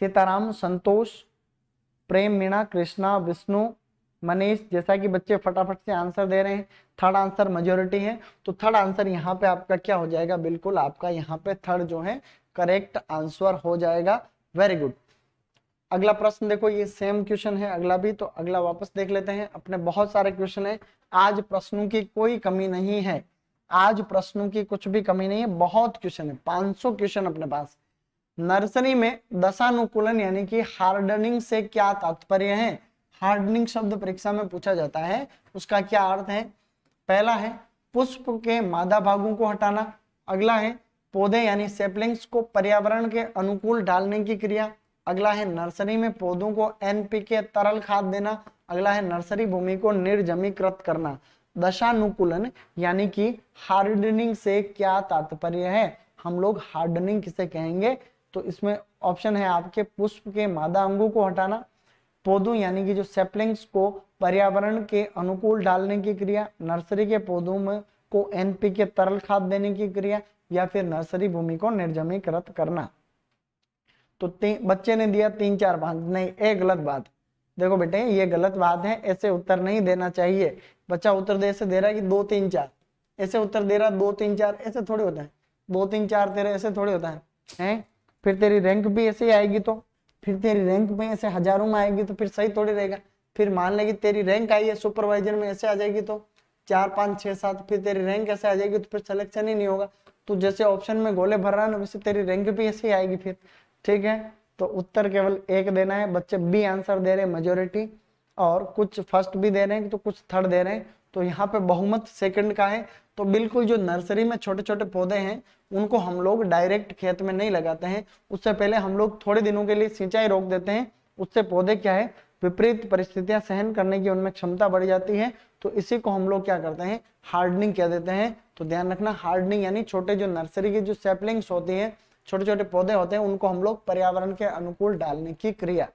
सीताराम संतोष प्रेम मीणा कृष्णा विष्णु मनीष जैसा कि बच्चे फटाफट से आंसर दे रहे हैं थर्ड आंसर मेजोरिटी है तो थर्ड आंसर यहाँ पे आपका क्या हो जाएगा बिल्कुल आपका यहाँ पे थर्ड जो है करेक्ट आंसर हो जाएगा वेरी गुड अगला प्रश्न देखो ये सेम क्वेश्चन है अगला भी तो अगला वापस देख लेते हैं अपने बहुत सारे क्वेश्चन है आज प्रश्नों की कोई कमी नहीं है आज प्रश्नों की कुछ भी कमी नहीं है बहुत क्वेश्चन है 500 क्वेश्चन अपने पास नर्सरी में दशानुकूलन यानी कि हार्डनिंग से क्या तात्पर्य है हार्डनिंग शब्द परीक्षा में पूछा जाता है उसका क्या अर्थ है पहला है पुष्प के मादा भागों को हटाना अगला है पौधे यानी सेपलिंग्स को पर्यावरण के अनुकूल डालने की क्रिया अगला है नर्सरी में पौधों को एनपीके तरल खाद देना अगला है नर्सरी भूमि को निर्जमीकृत करना दशानुकूलन यानी कि हार्डनिंग से क्या तात्पर्य है हम लोग हार्डनिंग किसे कहेंगे तो इसमें ऑप्शन है आपके पुष्प के मादा अंगों को हटाना पौधों यानी कि जो सेप्लिंग्स को पर्यावरण के अनुकूल डालने की क्रिया नर्सरी के पौधों में को एनपी के तरल खाद देने की क्रिया या फिर नर्सरी भूमि को निर्जमीकृत करना तो बच्चे ने दिया तीन चार पांच नहीं ये गलत बात देखो बेटे ये गलत बात है ऐसे उत्तर नहीं देना चाहिए बच्चा उत्तर दे ऐसे दे रहा है कि दो तीन चार ऐसे उत्तर दे रहा दो तीन चार ऐसे थोड़े होता है दो तीन चार तेरे ऐसे थोड़े होता है हैं फिर तेरी रैंक भी ऐसे ही आएगी तो फिर तेरी रैंक में ऐसे हजारों में आएगी तो फिर सही थोड़ी रहेगा फिर मान लेगी तेरी रैंक आई है सुपरवाइजर में ऐसे आ जाएगी तो चार पांच छह सात फिर तेरी रैंक ऐसे आ जाएगी तो फिर सिलेक्शन ही नहीं होगा तो जैसे ऑप्शन में गोले भर रहा है ना वैसे तेरी रैंक भी ऐसे ही आएगी फिर ठीक है तो उत्तर केवल एक देना है बच्चे बी आंसर दे रहे हैं मेजोरिटी और कुछ फर्स्ट भी दे रहे हैं तो कुछ थर्ड दे रहे हैं तो यहाँ पे बहुमत सेकंड का है तो बिल्कुल जो नर्सरी में छोटे छोटे पौधे हैं उनको हम लोग डायरेक्ट खेत में नहीं लगाते हैं उससे पहले हम लोग थोड़े दिनों के लिए सिंचाई रोक देते हैं उससे पौधे क्या है विपरीत परिस्थितियां सहन करने की उनमें क्षमता बढ़ जाती है तो इसी को हम लोग क्या करते हैं हार्डनिंग कह देते हैं तो ध्यान रखना हार्डनिंग यानी छोटे जो नर्सरी की जो सेपलिंग्स होती है छोटे छोटे पौधे होते हैं उनको हम लोग पर्यावरण के अनुकूल डालने की क्रिया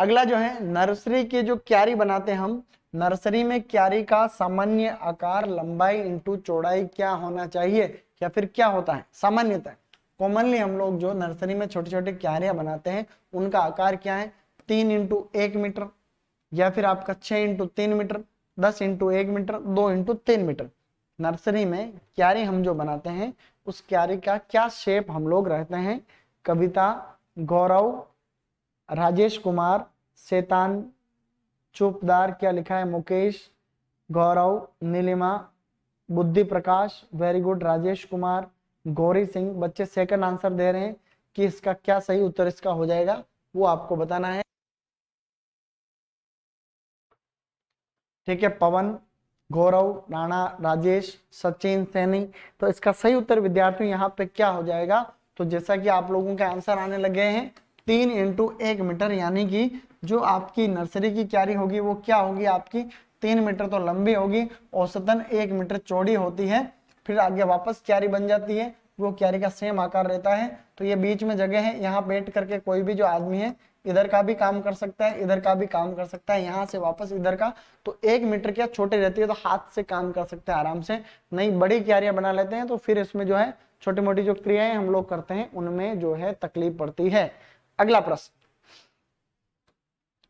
अगला जो है नर्सरी की जो क्यारी बनाते हैं हम नर्सरी में क्यारी का सामान्य आकार लंबाई इंटू चौड़ाई क्या होना चाहिए या फिर क्या होता है सामान्यतः कॉमनली हम लोग जो नर्सरी में छोटे छोटे क्यारियां बनाते हैं उनका आकार क्या है तीन इंटू एक मीटर या फिर आपका छह इंटू तीन मीटर दस इंटू एक मीटर दो इंटू तीन मीटर नर्सरी में क्यारी हम जो बनाते हैं उस क्यारे का क्या शेप हम लोग रहते हैं कविता गौरव राजेश कुमार शैतान चुपदार क्या लिखा है मुकेश गौरव नीलिमा बुद्धि प्रकाश वेरी गुड राजेश कुमार गौरी सिंह बच्चे सेकंड आंसर दे रहे हैं कि इसका क्या सही उत्तर इसका हो जाएगा वो आपको बताना है ठीक है पवन गौरव राणा राजेश सचिन सैनी तो इसका सही उत्तर विद्यार्थियों यहाँ पे क्या हो जाएगा तो जैसा कि आप लोगों के आंसर आने लगे हैं तीन इंटू एक मीटर यानी कि जो आपकी नर्सरी की क्यारी होगी वो क्या होगी आपकी तीन मीटर तो लंबी होगी औसतन एक मीटर चौड़ी होती है फिर आगे वापस क्यारी बन जाती है वो क्यारी का सेम आकार रहता है तो ये बीच में जगह है यहाँ बैठ करके कोई भी जो आदमी है इधर का भी काम कर सकता है इधर का भी काम कर सकता है यहाँ से वापस इधर का तो एक मीटर क्या छोटे रहती है तो हाथ से काम कर सकते हैं आराम से नहीं बड़ी क्यारियां बना लेते हैं तो फिर इसमें जो है छोटी मोटी जो क्रियाएं हम लोग करते हैं उनमें जो है तकलीफ पड़ती है अगला प्रश्न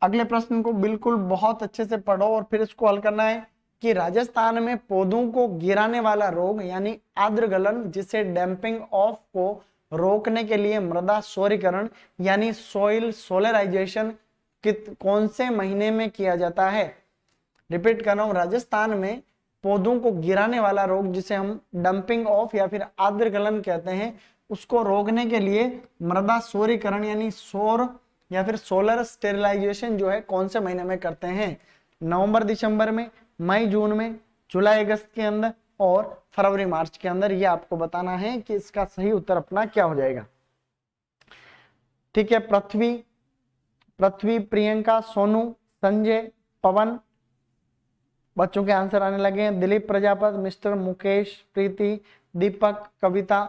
अगले प्रश्न को बिल्कुल बहुत अच्छे से पढ़ो और फिर इसको हल करना है कि राजस्थान में पौधों को गिराने वाला रोग यानी आद्र गलन जिसे डैम्पिंग ऑफ को रोकने के लिए मृदा सौरीकरण यानी सोइल सोलराइजेशन कौन से महीने में किया जाता है रिपीट कर रहा हूं राजस्थान में पौधों को गिराने वाला रोग जिसे हम डंपिंग ऑफ या फिर गलन कहते हैं उसको रोकने के लिए मृदा सौरीकरण यानी सौर या फिर सोलर स्टेरिलाइजेशन जो है कौन से महीने में करते हैं नवंबर दिसंबर में मई जून में जुलाई अगस्त के अंदर और फरवरी मार्च के अंदर ये आपको बताना है कि इसका सही उत्तर अपना क्या हो जाएगा ठीक है पृथ्वी पृथ्वी प्रियंका सोनू संजय पवन बच्चों के आंसर आने लगे हैं दिलीप प्रजापत मिस्टर मुकेश प्रीति दीपक कविता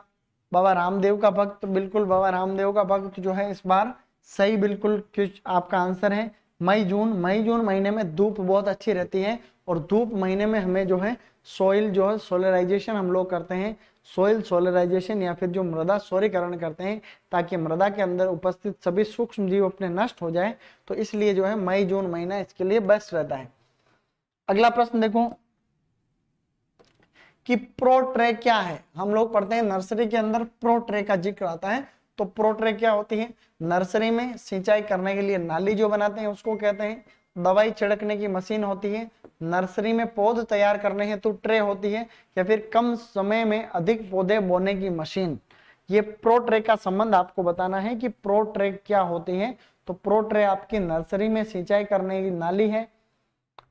बाबा रामदेव का भक्त बिल्कुल बाबा रामदेव का भक्त जो है इस बार सही बिल्कुल आपका आंसर है मई जून मई जून महीने में धूप बहुत अच्छी रहती है और धूप महीने में हमें जो है सोइल जो है सोलराइजेशन हम लोग करते हैं सोइल सोलराइजेशन या फिर जो मृदा सौर्यकरण करते हैं ताकि मृदा के अंदर उपस्थित सभी सूक्ष्म जीव अपने नष्ट हो जाए तो इसलिए जो है मई जून महीना इसके लिए बेस्ट रहता है अगला प्रश्न देखो कि प्रोट्रे क्या है हम लोग पढ़ते हैं नर्सरी के अंदर प्रोट्रे का जिक्र आता है तो प्रोट्रे क्या होती है नर्सरी में सिंचाई करने के लिए नाली जो बनाते हैं उसको कहते हैं दवाई छिड़कने की मशीन होती है नर्सरी में पौध तैयार करने हेतु ट्रे होती है या फिर कम समय में अधिक पौधे बोने की मशीन ये प्रोट्रे का संबंध आपको बताना है कि प्रोट्रे क्या होती है तो प्रोट्रे आपकी नर्सरी में सिंचाई करने की नाली है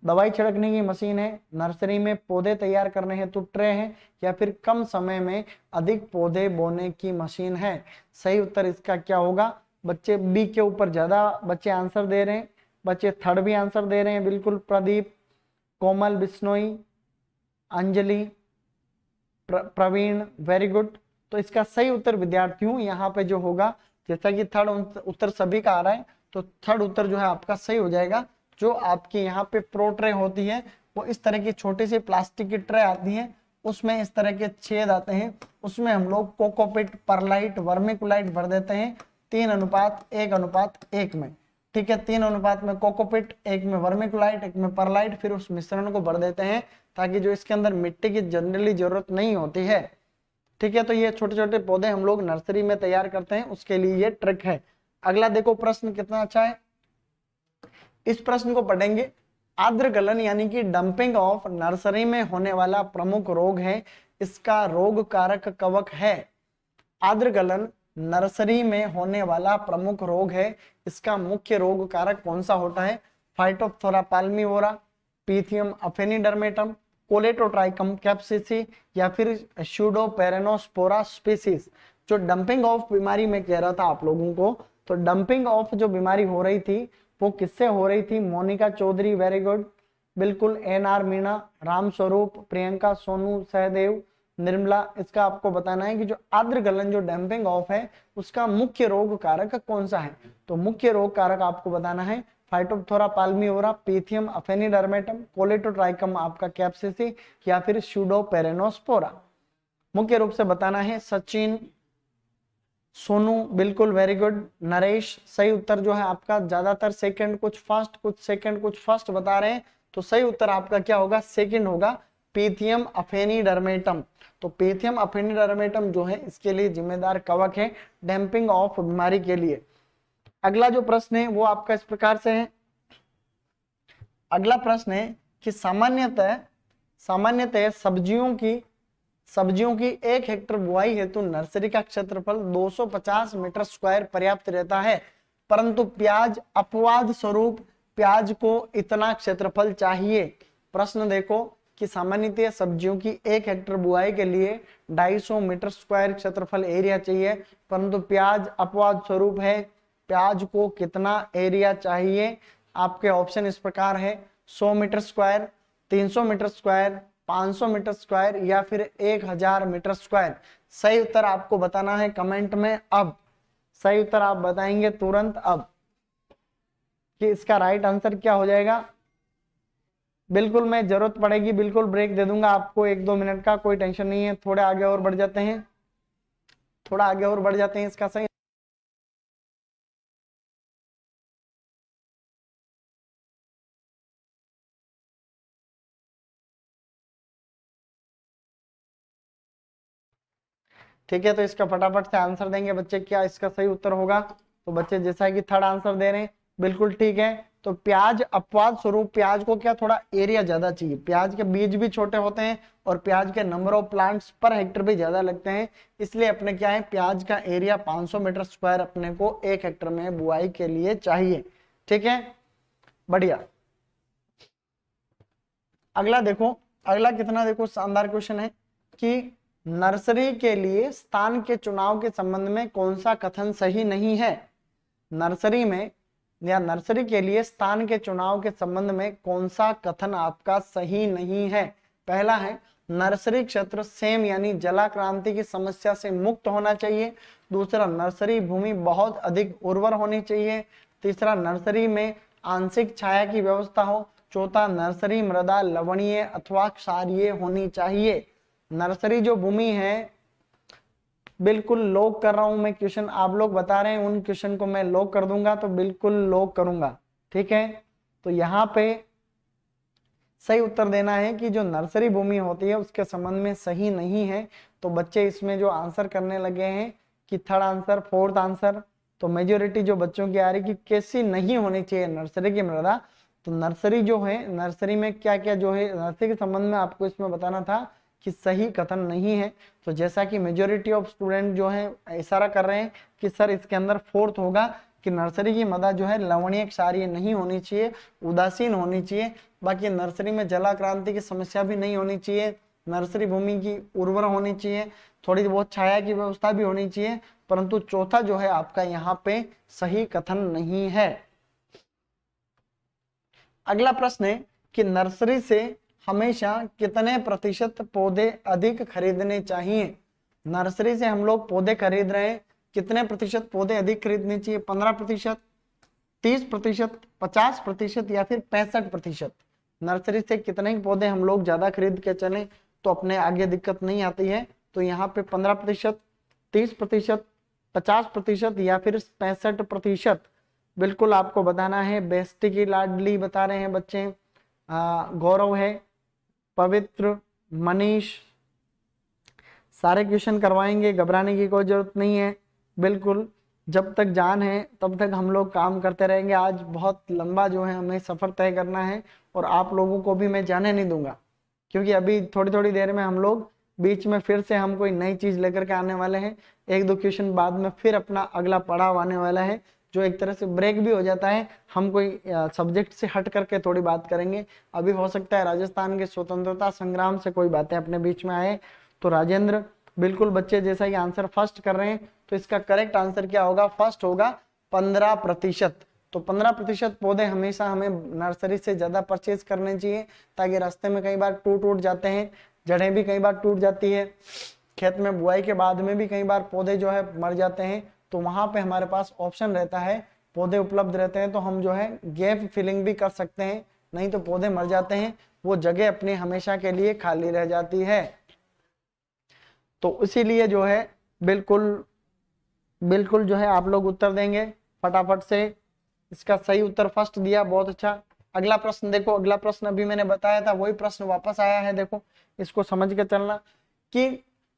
दवाई छिड़कने की मशीन है नर्सरी में पौधे तैयार करने हेतु ट्रे है या फिर कम समय में अधिक पौधे बोने की मशीन है सही उत्तर इसका क्या होगा बच्चे बी के ऊपर ज्यादा बच्चे आंसर दे रहे हैं बच्चे थर्ड भी आंसर दे रहे हैं बिल्कुल प्रदीप कोमल बिश्नोई अंजलि प्र, प्रवीण वेरी गुड तो इसका सही उत्तर विद्यार्थियों यहाँ पे जो होगा जैसा कि थर्ड उत्तर सभी का आ रहा है तो थर्ड उत्तर जो है आपका सही हो जाएगा जो आपकी यहाँ पे प्रो ट्रे होती है वो इस तरह की छोटी सी प्लास्टिक की ट्रे आती है उसमें इस तरह के छेद आते हैं उसमें हम लोग कोकोपिट परलाइट वर्मिकुलाइट भर देते हैं तीन अनुपात एक अनुपात एक में ठीक है तीन अनुपात में कोकोपिट एक में वर्मिकुलाइट एक में परलाइट फिर उस मिश्रण को भर देते हैं ताकि जो इसके अंदर मिट्टी की जनरली जरूरत नहीं होती है ठीक है तो ये छोटे छोटे पौधे हम लोग नर्सरी में तैयार करते हैं उसके लिए ये ट्रिक है अगला देखो प्रश्न कितना अच्छा है इस प्रश्न को पढ़ेंगे आद्र गलन यानी कि डंपिंग ऑफ नर्सरी में होने वाला प्रमुख रोग है इसका रोग कारक कवक है आद्र गलन नर्सरी में होने वाला प्रमुख रोग है इसका मुख्य रोग कारक कौन सा होता है Phytophthora palmivora Pythium aphanidermatum Colletotrichum capsici या फिर शूडोपेरेनोस्पोरा स्पीसीज जो डंपिंग ऑफ बीमारी में कह रहा था आप लोगों को तो डंपिंग ऑफ जो बीमारी हो रही थी वो किससे हो रही थी मोनिका चौधरी वेरी गुड बिल्कुल एन आर मीणा रामस्वरूप प्रियंका सोनू सहदेव निर्मला इसका आपको बताना है कि जो आद्र गलन जो डैम्पिंग ऑफ है उसका मुख्य रोग कारक कौन सा है तो मुख्य रोग कारक आपको बताना है फाइटोपथोरा पाल्मीओरा पेथियम अफेनिडर्मेटम कोलेटोट्राइकम आपका कैप्सिसी या फिर शूडोपेरेनोस्पोरा मुख्य रूप से बताना है सचिन सोनू बिल्कुल वेरी गुड नरेश सही उत्तर जो है आपका ज्यादातर सेकंड कुछ फर्स्ट कुछ सेकंड कुछ फर्स्ट बता रहे हैं तो सही उत्तर आपका क्या होगा सेकंड होगा पेथियम डरमेटम तो पेथियम डरमेटम जो है इसके लिए जिम्मेदार कवक है डैम्पिंग ऑफ बीमारी के लिए अगला जो प्रश्न है वो आपका इस प्रकार से है अगला प्रश्न है कि सामान्यतः सामान्यतः सब्जियों की सब्जियों की एक हेक्टर बुआई हेतु तो नर्सरी का क्षेत्रफल 250 मीटर स्क्वायर पर्याप्त रहता है परंतु प्याज अपवाद स्वरूप प्याज को इतना क्षेत्रफल चाहिए प्रश्न देखो कि सामान्यतः सब्जियों की एक हेक्टर बुआई के लिए 250 मीटर स्क्वायर क्षेत्रफल एरिया चाहिए परंतु प्याज अपवाद स्वरूप है प्याज को कितना एरिया चाहिए आपके ऑप्शन इस प्रकार है 100 metre square 300 metre square 500 metre square या फिर 1000 मीटर स्क्वायर सही उत्तर आपको बताना है कमेंट में अब सही उत्तर आप बताएंगे तुरंत अब कि इसका राइट आंसर क्या हो जाएगा बिल्कुल मैं जरूरत पड़ेगी बिल्कुल ब्रेक दे दूंगा आपको एक दो मिनट का कोई टेंशन नहीं है थोड़े आगे और बढ़ जाते हैं थोड़ा आगे और बढ़ जाते हैं इसका सही ठीक है तो इसका फटाफट से आंसर देंगे बच्चे क्या इसका सही उत्तर होगा तो बच्चे जैसा कि थर्ड आंसर दे रहे हैं बिल्कुल ठीक है तो प्याज अपवाद स्वरूप प्याज को क्या थोड़ा एरिया ज्यादा चाहिए प्याज के बीज भी छोटे होते हैं और प्याज के नंबर ऑफ प्लांट्स पर हेक्टर भी ज्यादा लगते हैं इसलिए अपने क्या है प्याज का एरिया 500 मीटर स्क्वायर अपने को एक हेक्टर में बुआई के लिए चाहिए ठीक है बढ़िया अगला देखो अगला कितना देखो शानदार क्वेश्चन है कि नर्सरी के लिए स्थान के चुनाव के संबंध में कौन सा कथन सही नहीं है नर्सरी में या नर्सरी के लिए स्थान के चुनाव के संबंध में कौन सा कथन आपका सही नहीं है पहला है नर्सरी क्षेत्र सेम यानी जला क्रांति की समस्या से मुक्त होना चाहिए दूसरा नर्सरी भूमि बहुत अधिक उर्वर होनी चाहिए तीसरा नर्सरी में आंशिक छाया की व्यवस्था हो चौथा नर्सरी मृदा लवणीय अथवा क्षारीय होनी चाहिए नर्सरी जो भूमि है बिल्कुल लॉक कर रहा हूं मैं क्वेश्चन आप लोग बता रहे हैं उन क्वेश्चन को मैं लॉक कर दूंगा तो बिल्कुल लॉक करूंगा ठीक है तो यहाँ पे सही उत्तर देना है कि जो नर्सरी भूमि होती है उसके संबंध में सही नहीं है तो बच्चे इसमें जो आंसर करने लगे हैं कि थर्ड आंसर फोर्थ आंसर तो मेजोरिटी जो बच्चों की आ रही कि कैसी नहीं होनी चाहिए नर्सरी की मृदा तो नर्सरी जो है नर्सरी में क्या क्या जो है नर्सरी के संबंध में आपको इसमें बताना था कि सही कथन नहीं है तो जैसा कि मेजोरिटी ऑफ स्टूडेंट जो है इशारा कर रहे हैं कि सर इसके अंदर फोर्थ होगा कि नर्सरी की मदा जो है लवणीय क्षारीय नहीं होनी चाहिए उदासीन होनी चाहिए बाकी नर्सरी में जला क्रांति की समस्या भी नहीं होनी चाहिए नर्सरी भूमि की उर्वर होनी चाहिए थोड़ी बहुत छाया की व्यवस्था भी होनी चाहिए परंतु चौथा जो है आपका यहाँ पे सही कथन नहीं है अगला प्रश्न है कि नर्सरी से हमेशा कितने प्रतिशत पौधे अधिक खरीदने चाहिए नर्सरी से हम लोग पौधे खरीद रहे हैं कितने प्रतिशत पौधे अधिक खरीदने चाहिए पंद्रह प्रतिशत तीस प्रतिशत पचास प्रतिशत या फिर पैंसठ प्रतिशत नर्सरी से कितने पौधे हम लोग ज्यादा खरीद के चले तो अपने आगे दिक्कत नहीं आती है तो यहाँ पे पंद्रह प्रतिशत तीस प्रतिशत पचास प्रतिशत या फिर पैंसठ प्रतिशत बिल्कुल आपको बताना है बेस्टी की लाडली बता रहे हैं बच्चे गौरव है पवित्र मनीष सारे क्वेश्चन करवाएंगे घबराने की कोई ज़रूरत नहीं है बिल्कुल जब तक जान है तब तक हम लोग काम करते रहेंगे आज बहुत लंबा जो है हमें सफ़र तय करना है और आप लोगों को भी मैं जाने नहीं दूंगा क्योंकि अभी थोड़ी थोड़ी देर में हम लोग बीच में फिर से हम कोई नई चीज़ लेकर के आने वाले हैं एक दो क्वेश्चन बाद में फिर अपना अगला पड़ाव आने वाला है जो एक तरह से ब्रेक भी हो जाता है हम कोई सब्जेक्ट से हट करके थोड़ी बात करेंगे अभी हो सकता है राजस्थान के स्वतंत्रता संग्राम से कोई बातें अपने बीच में आए तो राजेंद्र बिल्कुल बच्चे जैसा ही आंसर फर्स्ट कर रहे हैं तो इसका करेक्ट आंसर क्या होगा फर्स्ट होगा पंद्रह प्रतिशत तो पंद्रह प्रतिशत पौधे हमेशा हमें नर्सरी से ज्यादा परचेज करने चाहिए ताकि रास्ते में कई बार टूट टूट जाते हैं जड़ें भी कई बार टूट जाती है खेत में बुआई के बाद में भी कई बार पौधे जो है मर जाते हैं तो वहां पे हमारे पास ऑप्शन रहता है पौधे उपलब्ध रहते हैं तो हम जो है गैप फिलिंग भी कर सकते हैं नहीं तो पौधे मर जाते हैं वो जगह अपने हमेशा के लिए खाली रह जाती है तो इसीलिए जो है बिल्कुल बिल्कुल जो है आप लोग उत्तर देंगे फटाफट से इसका सही उत्तर फर्स्ट दिया बहुत अच्छा अगला प्रश्न देखो अगला प्रश्न अभी मैंने बताया था वही प्रश्न वापस आया है देखो इसको समझ के चलना कि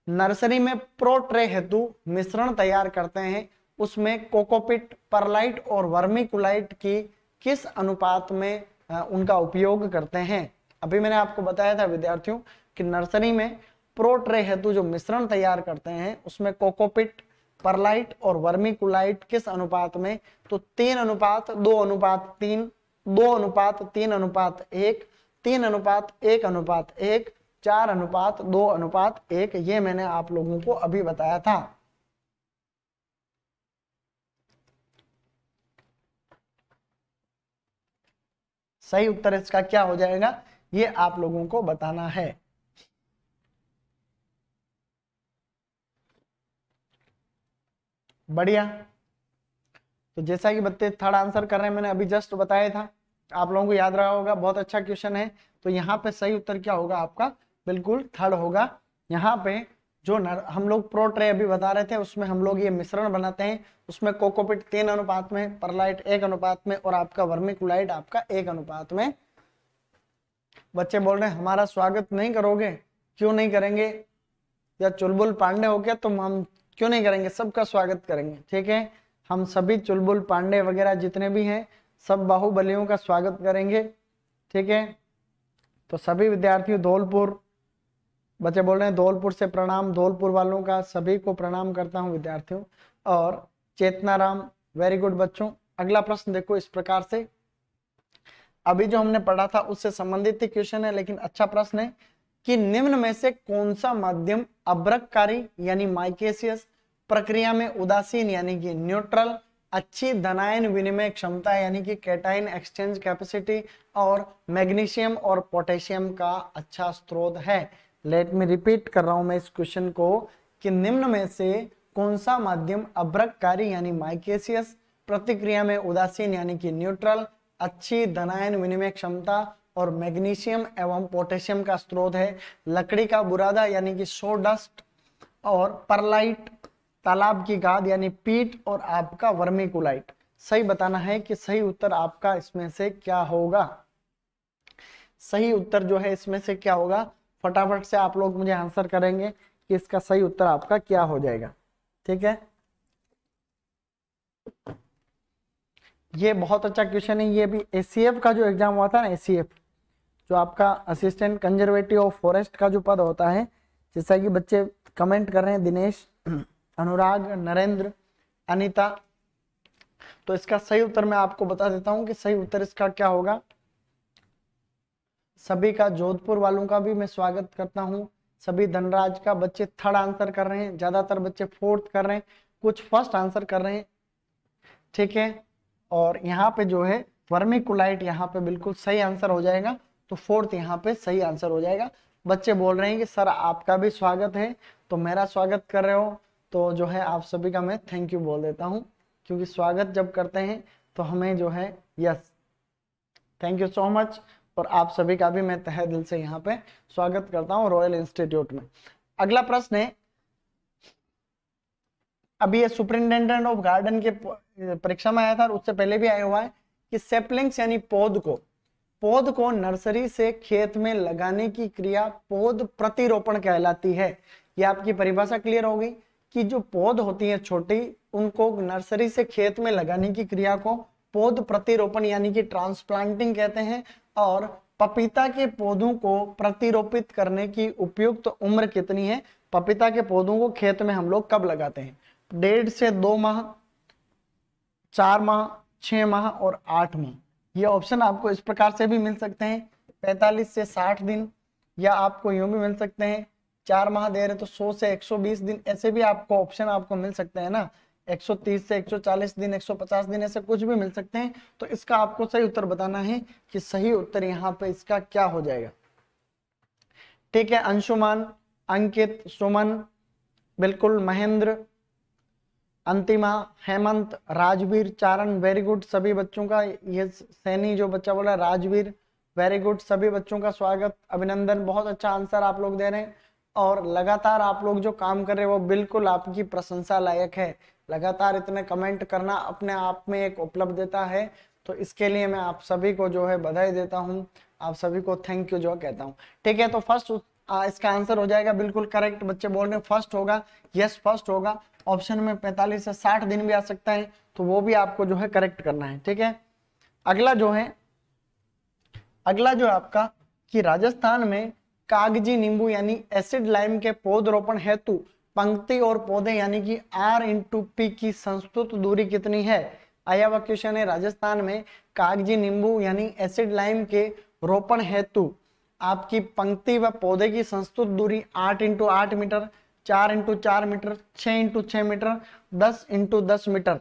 नर्सरी में प्रोट्रे हेतु मिश्रण तैयार करते हैं उसमें कोकोपिट परलाइट और वर्मिकुलाइट की किस अनुपात में उनका उपयोग करते हैं अभी मैंने आपको बताया था विद्यार्थियों कि नर्सरी में प्रोट्रे हेतु जो मिश्रण तैयार करते हैं उसमें कोकोपिट परलाइट और वर्मिकुलाइट किस अनुपात में तो तीन अनुपात दो अनुपात तीन दो अनुपात तीन अनुपात एक तीन अनुपात एक अनुपात एक चार अनुपात दो अनुपात एक ये मैंने आप लोगों को अभी बताया था सही उत्तर इसका क्या हो जाएगा ये आप लोगों को बताना है बढ़िया तो जैसा कि बच्चे थर्ड आंसर कर रहे हैं मैंने अभी जस्ट बताया था आप लोगों को याद रहा होगा बहुत अच्छा क्वेश्चन है तो यहाँ पे सही उत्तर क्या होगा आपका बिल्कुल थर्ड होगा यहाँ पे जो नर, हम लोग प्रोट्रे अभी बता रहे थे उसमें हम लोग ये मिश्रण बनाते हैं उसमें कोकोपिट तीन अनुपात में परलाइट एक अनुपात में और आपका वर्मिकुलाइट आपका एक अनुपात में बच्चे बोल रहे हैं हमारा स्वागत नहीं करोगे क्यों नहीं करेंगे या चुलबुल पांडे हो गया तो हम क्यों नहीं करेंगे सबका स्वागत करेंगे ठीक है हम सभी चुलबुल पांडे वगैरह जितने भी हैं सब बाहुबलियों का स्वागत करेंगे ठीक है तो सभी विद्यार्थियों धौलपुर बच्चे बोल रहे हैं धौलपुर से प्रणाम धौलपुर वालों का सभी को प्रणाम करता हूं विद्यार्थियों और चेतना राम वेरी गुड बच्चों अगला प्रश्न देखो इस प्रकार से अभी जो हमने पढ़ा था उससे संबंधित क्वेश्चन है लेकिन अच्छा प्रश्न है कि निम्न में से कौन सा माध्यम अभ्रककारी यानी माइकेसियस प्रक्रिया में उदासीन यानी कि न्यूट्रल अच्छी धनायन विनिमय क्षमता यानी कि कैटाइन एक्सचेंज कैपेसिटी और मैग्नीशियम और पोटेशियम का अच्छा स्रोत है लेट मी रिपीट कर रहा हूं मैं इस क्वेश्चन को कि निम्न में से कौन सा माध्यम अब्रककारी यानी माइकेसियस प्रतिक्रिया में उदासीन यानी कि न्यूट्रल अच्छी धनायन विनिमय क्षमता और मैग्नीशियम एवं पोटेशियम का स्रोत है लकड़ी का बुरादा यानी कि शो डस्ट और परलाइट तालाब की गाद यानी पीट और आपका वर्मिकुलाइट सही बताना है कि सही उत्तर आपका इसमें से क्या होगा सही उत्तर जो है इसमें से क्या होगा फटाफट से आप लोग मुझे आंसर करेंगे कि इसका सही उत्तर आपका क्या हो जाएगा ठीक है ये बहुत अच्छा क्वेश्चन है ये भी एस का जो एग्जाम हुआ था ना एस जो आपका असिस्टेंट कंजर्वेटिव ऑफ फॉरेस्ट का जो पद होता है जैसा कि बच्चे कमेंट कर रहे हैं दिनेश (clears throat) अनुराग नरेंद्र अनिता तो इसका सही उत्तर मैं आपको बता देता हूं कि सही उत्तर इसका क्या होगा सभी का जोधपुर वालों का भी मैं स्वागत करता हूँ सभी धनराज का बच्चे थर्ड आंसर कर रहे हैं ज्यादातर बच्चे फोर्थ कर रहे हैं कुछ फर्स्ट आंसर कर रहे हैं ठीक है और यहाँ पे जो है वर्मिकुलाइट यहाँ पे बिल्कुल सही आंसर हो जाएगा तो फोर्थ यहाँ पे सही आंसर हो जाएगा बच्चे बोल रहे हैं कि सर आपका भी स्वागत है तो मेरा स्वागत कर रहे हो तो जो है आप सभी का मैं थैंक यू बोल देता हूँ क्योंकि स्वागत जब करते हैं तो हमें जो है yes thank you so much और आप सभी का भी मैं तहे दिल से यहाँ पे स्वागत करता हूँ रॉयल इंस्टीट्यूट में अगला प्रश्न है अभी ये सुपरिंटेंडेंट ऑफ गार्डन के परीक्षा में आया था और उससे पहले भी आया हुआ है कि सेपलिंग्स यानी पौध को पौध को नर्सरी से खेत में लगाने की क्रिया पौध प्रतिरोपण कहलाती है ये आपकी परिभाषा क्लियर हो गई कि जो पौध होती है छोटी उनको नर्सरी से खेत में लगाने की क्रिया को पौध प्रतिरोपण यानी कि ट्रांसप्लांटिंग कहते हैं और पपीता के पौधों को प्रतिरोपित करने की उपयुक्त तो उम्र कितनी है पपीता के पौधों को खेत में हम लोग कब लगाते हैं डेढ़ से दो माह चार माह छ माह और आठ माह ये ऑप्शन आपको इस प्रकार से भी मिल सकते हैं पैंतालीस से साठ दिन या आपको यूं भी मिल सकते हैं चार माह दे रहे तो सौ से एक सौ बीस दिन ऐसे भी आपको ऑप्शन आपको मिल सकते हैं ना 130 से 140 दिन 150 दिन ऐसे कुछ भी मिल सकते हैं तो इसका आपको सही उत्तर बताना है कि सही उत्तर यहाँ पे इसका क्या हो जाएगा ठीक है अंशुमान अंकित सुमन बिल्कुल महेंद्र अंतिमा हेमंत राजवीर चारण वेरी गुड सभी बच्चों का ये सैनी जो बच्चा बोला राजवीर वेरी गुड सभी बच्चों का स्वागत अभिनंदन बहुत अच्छा आंसर आप लोग दे रहे हैं और लगातार आप लोग जो काम कर रहे हैं वो बिल्कुल आपकी प्रशंसा लायक है लगातार इतने कमेंट करना अपने आप में एक उपलब्ध देता है तो इसके लिए मैं आप सभी को जो है बधाई देता हूँ आप सभी को थैंक यू जो कहता हूँ ठीक है तो फर्स्ट आ, इसका आंसर हो जाएगा बिल्कुल करेक्ट बच्चे बोल रहे फर्स्ट होगा यस फर्स्ट होगा ऑप्शन में 45 से 60 दिन भी आ सकता है तो वो भी आपको जो है करेक्ट करना है ठीक है अगला जो है अगला जो है आपका कि राजस्थान में कागजी नींबू यानी एसिड लाइम के पौध रोपण हेतु पंक्ति और पौधे यानी कि आर इंटू पी की संस्तुत दूरी कितनी है आया हुआ क्वेश्चन है राजस्थान में कागजी नींबू यानी एसिड लाइम के रोपण हेतु आपकी पंक्ति व पौधे की संस्तुत दूरी आठ इंटू आठ मीटर चार इंटू चार मीटर छ इंटू छ मीटर दस इंटू दस मीटर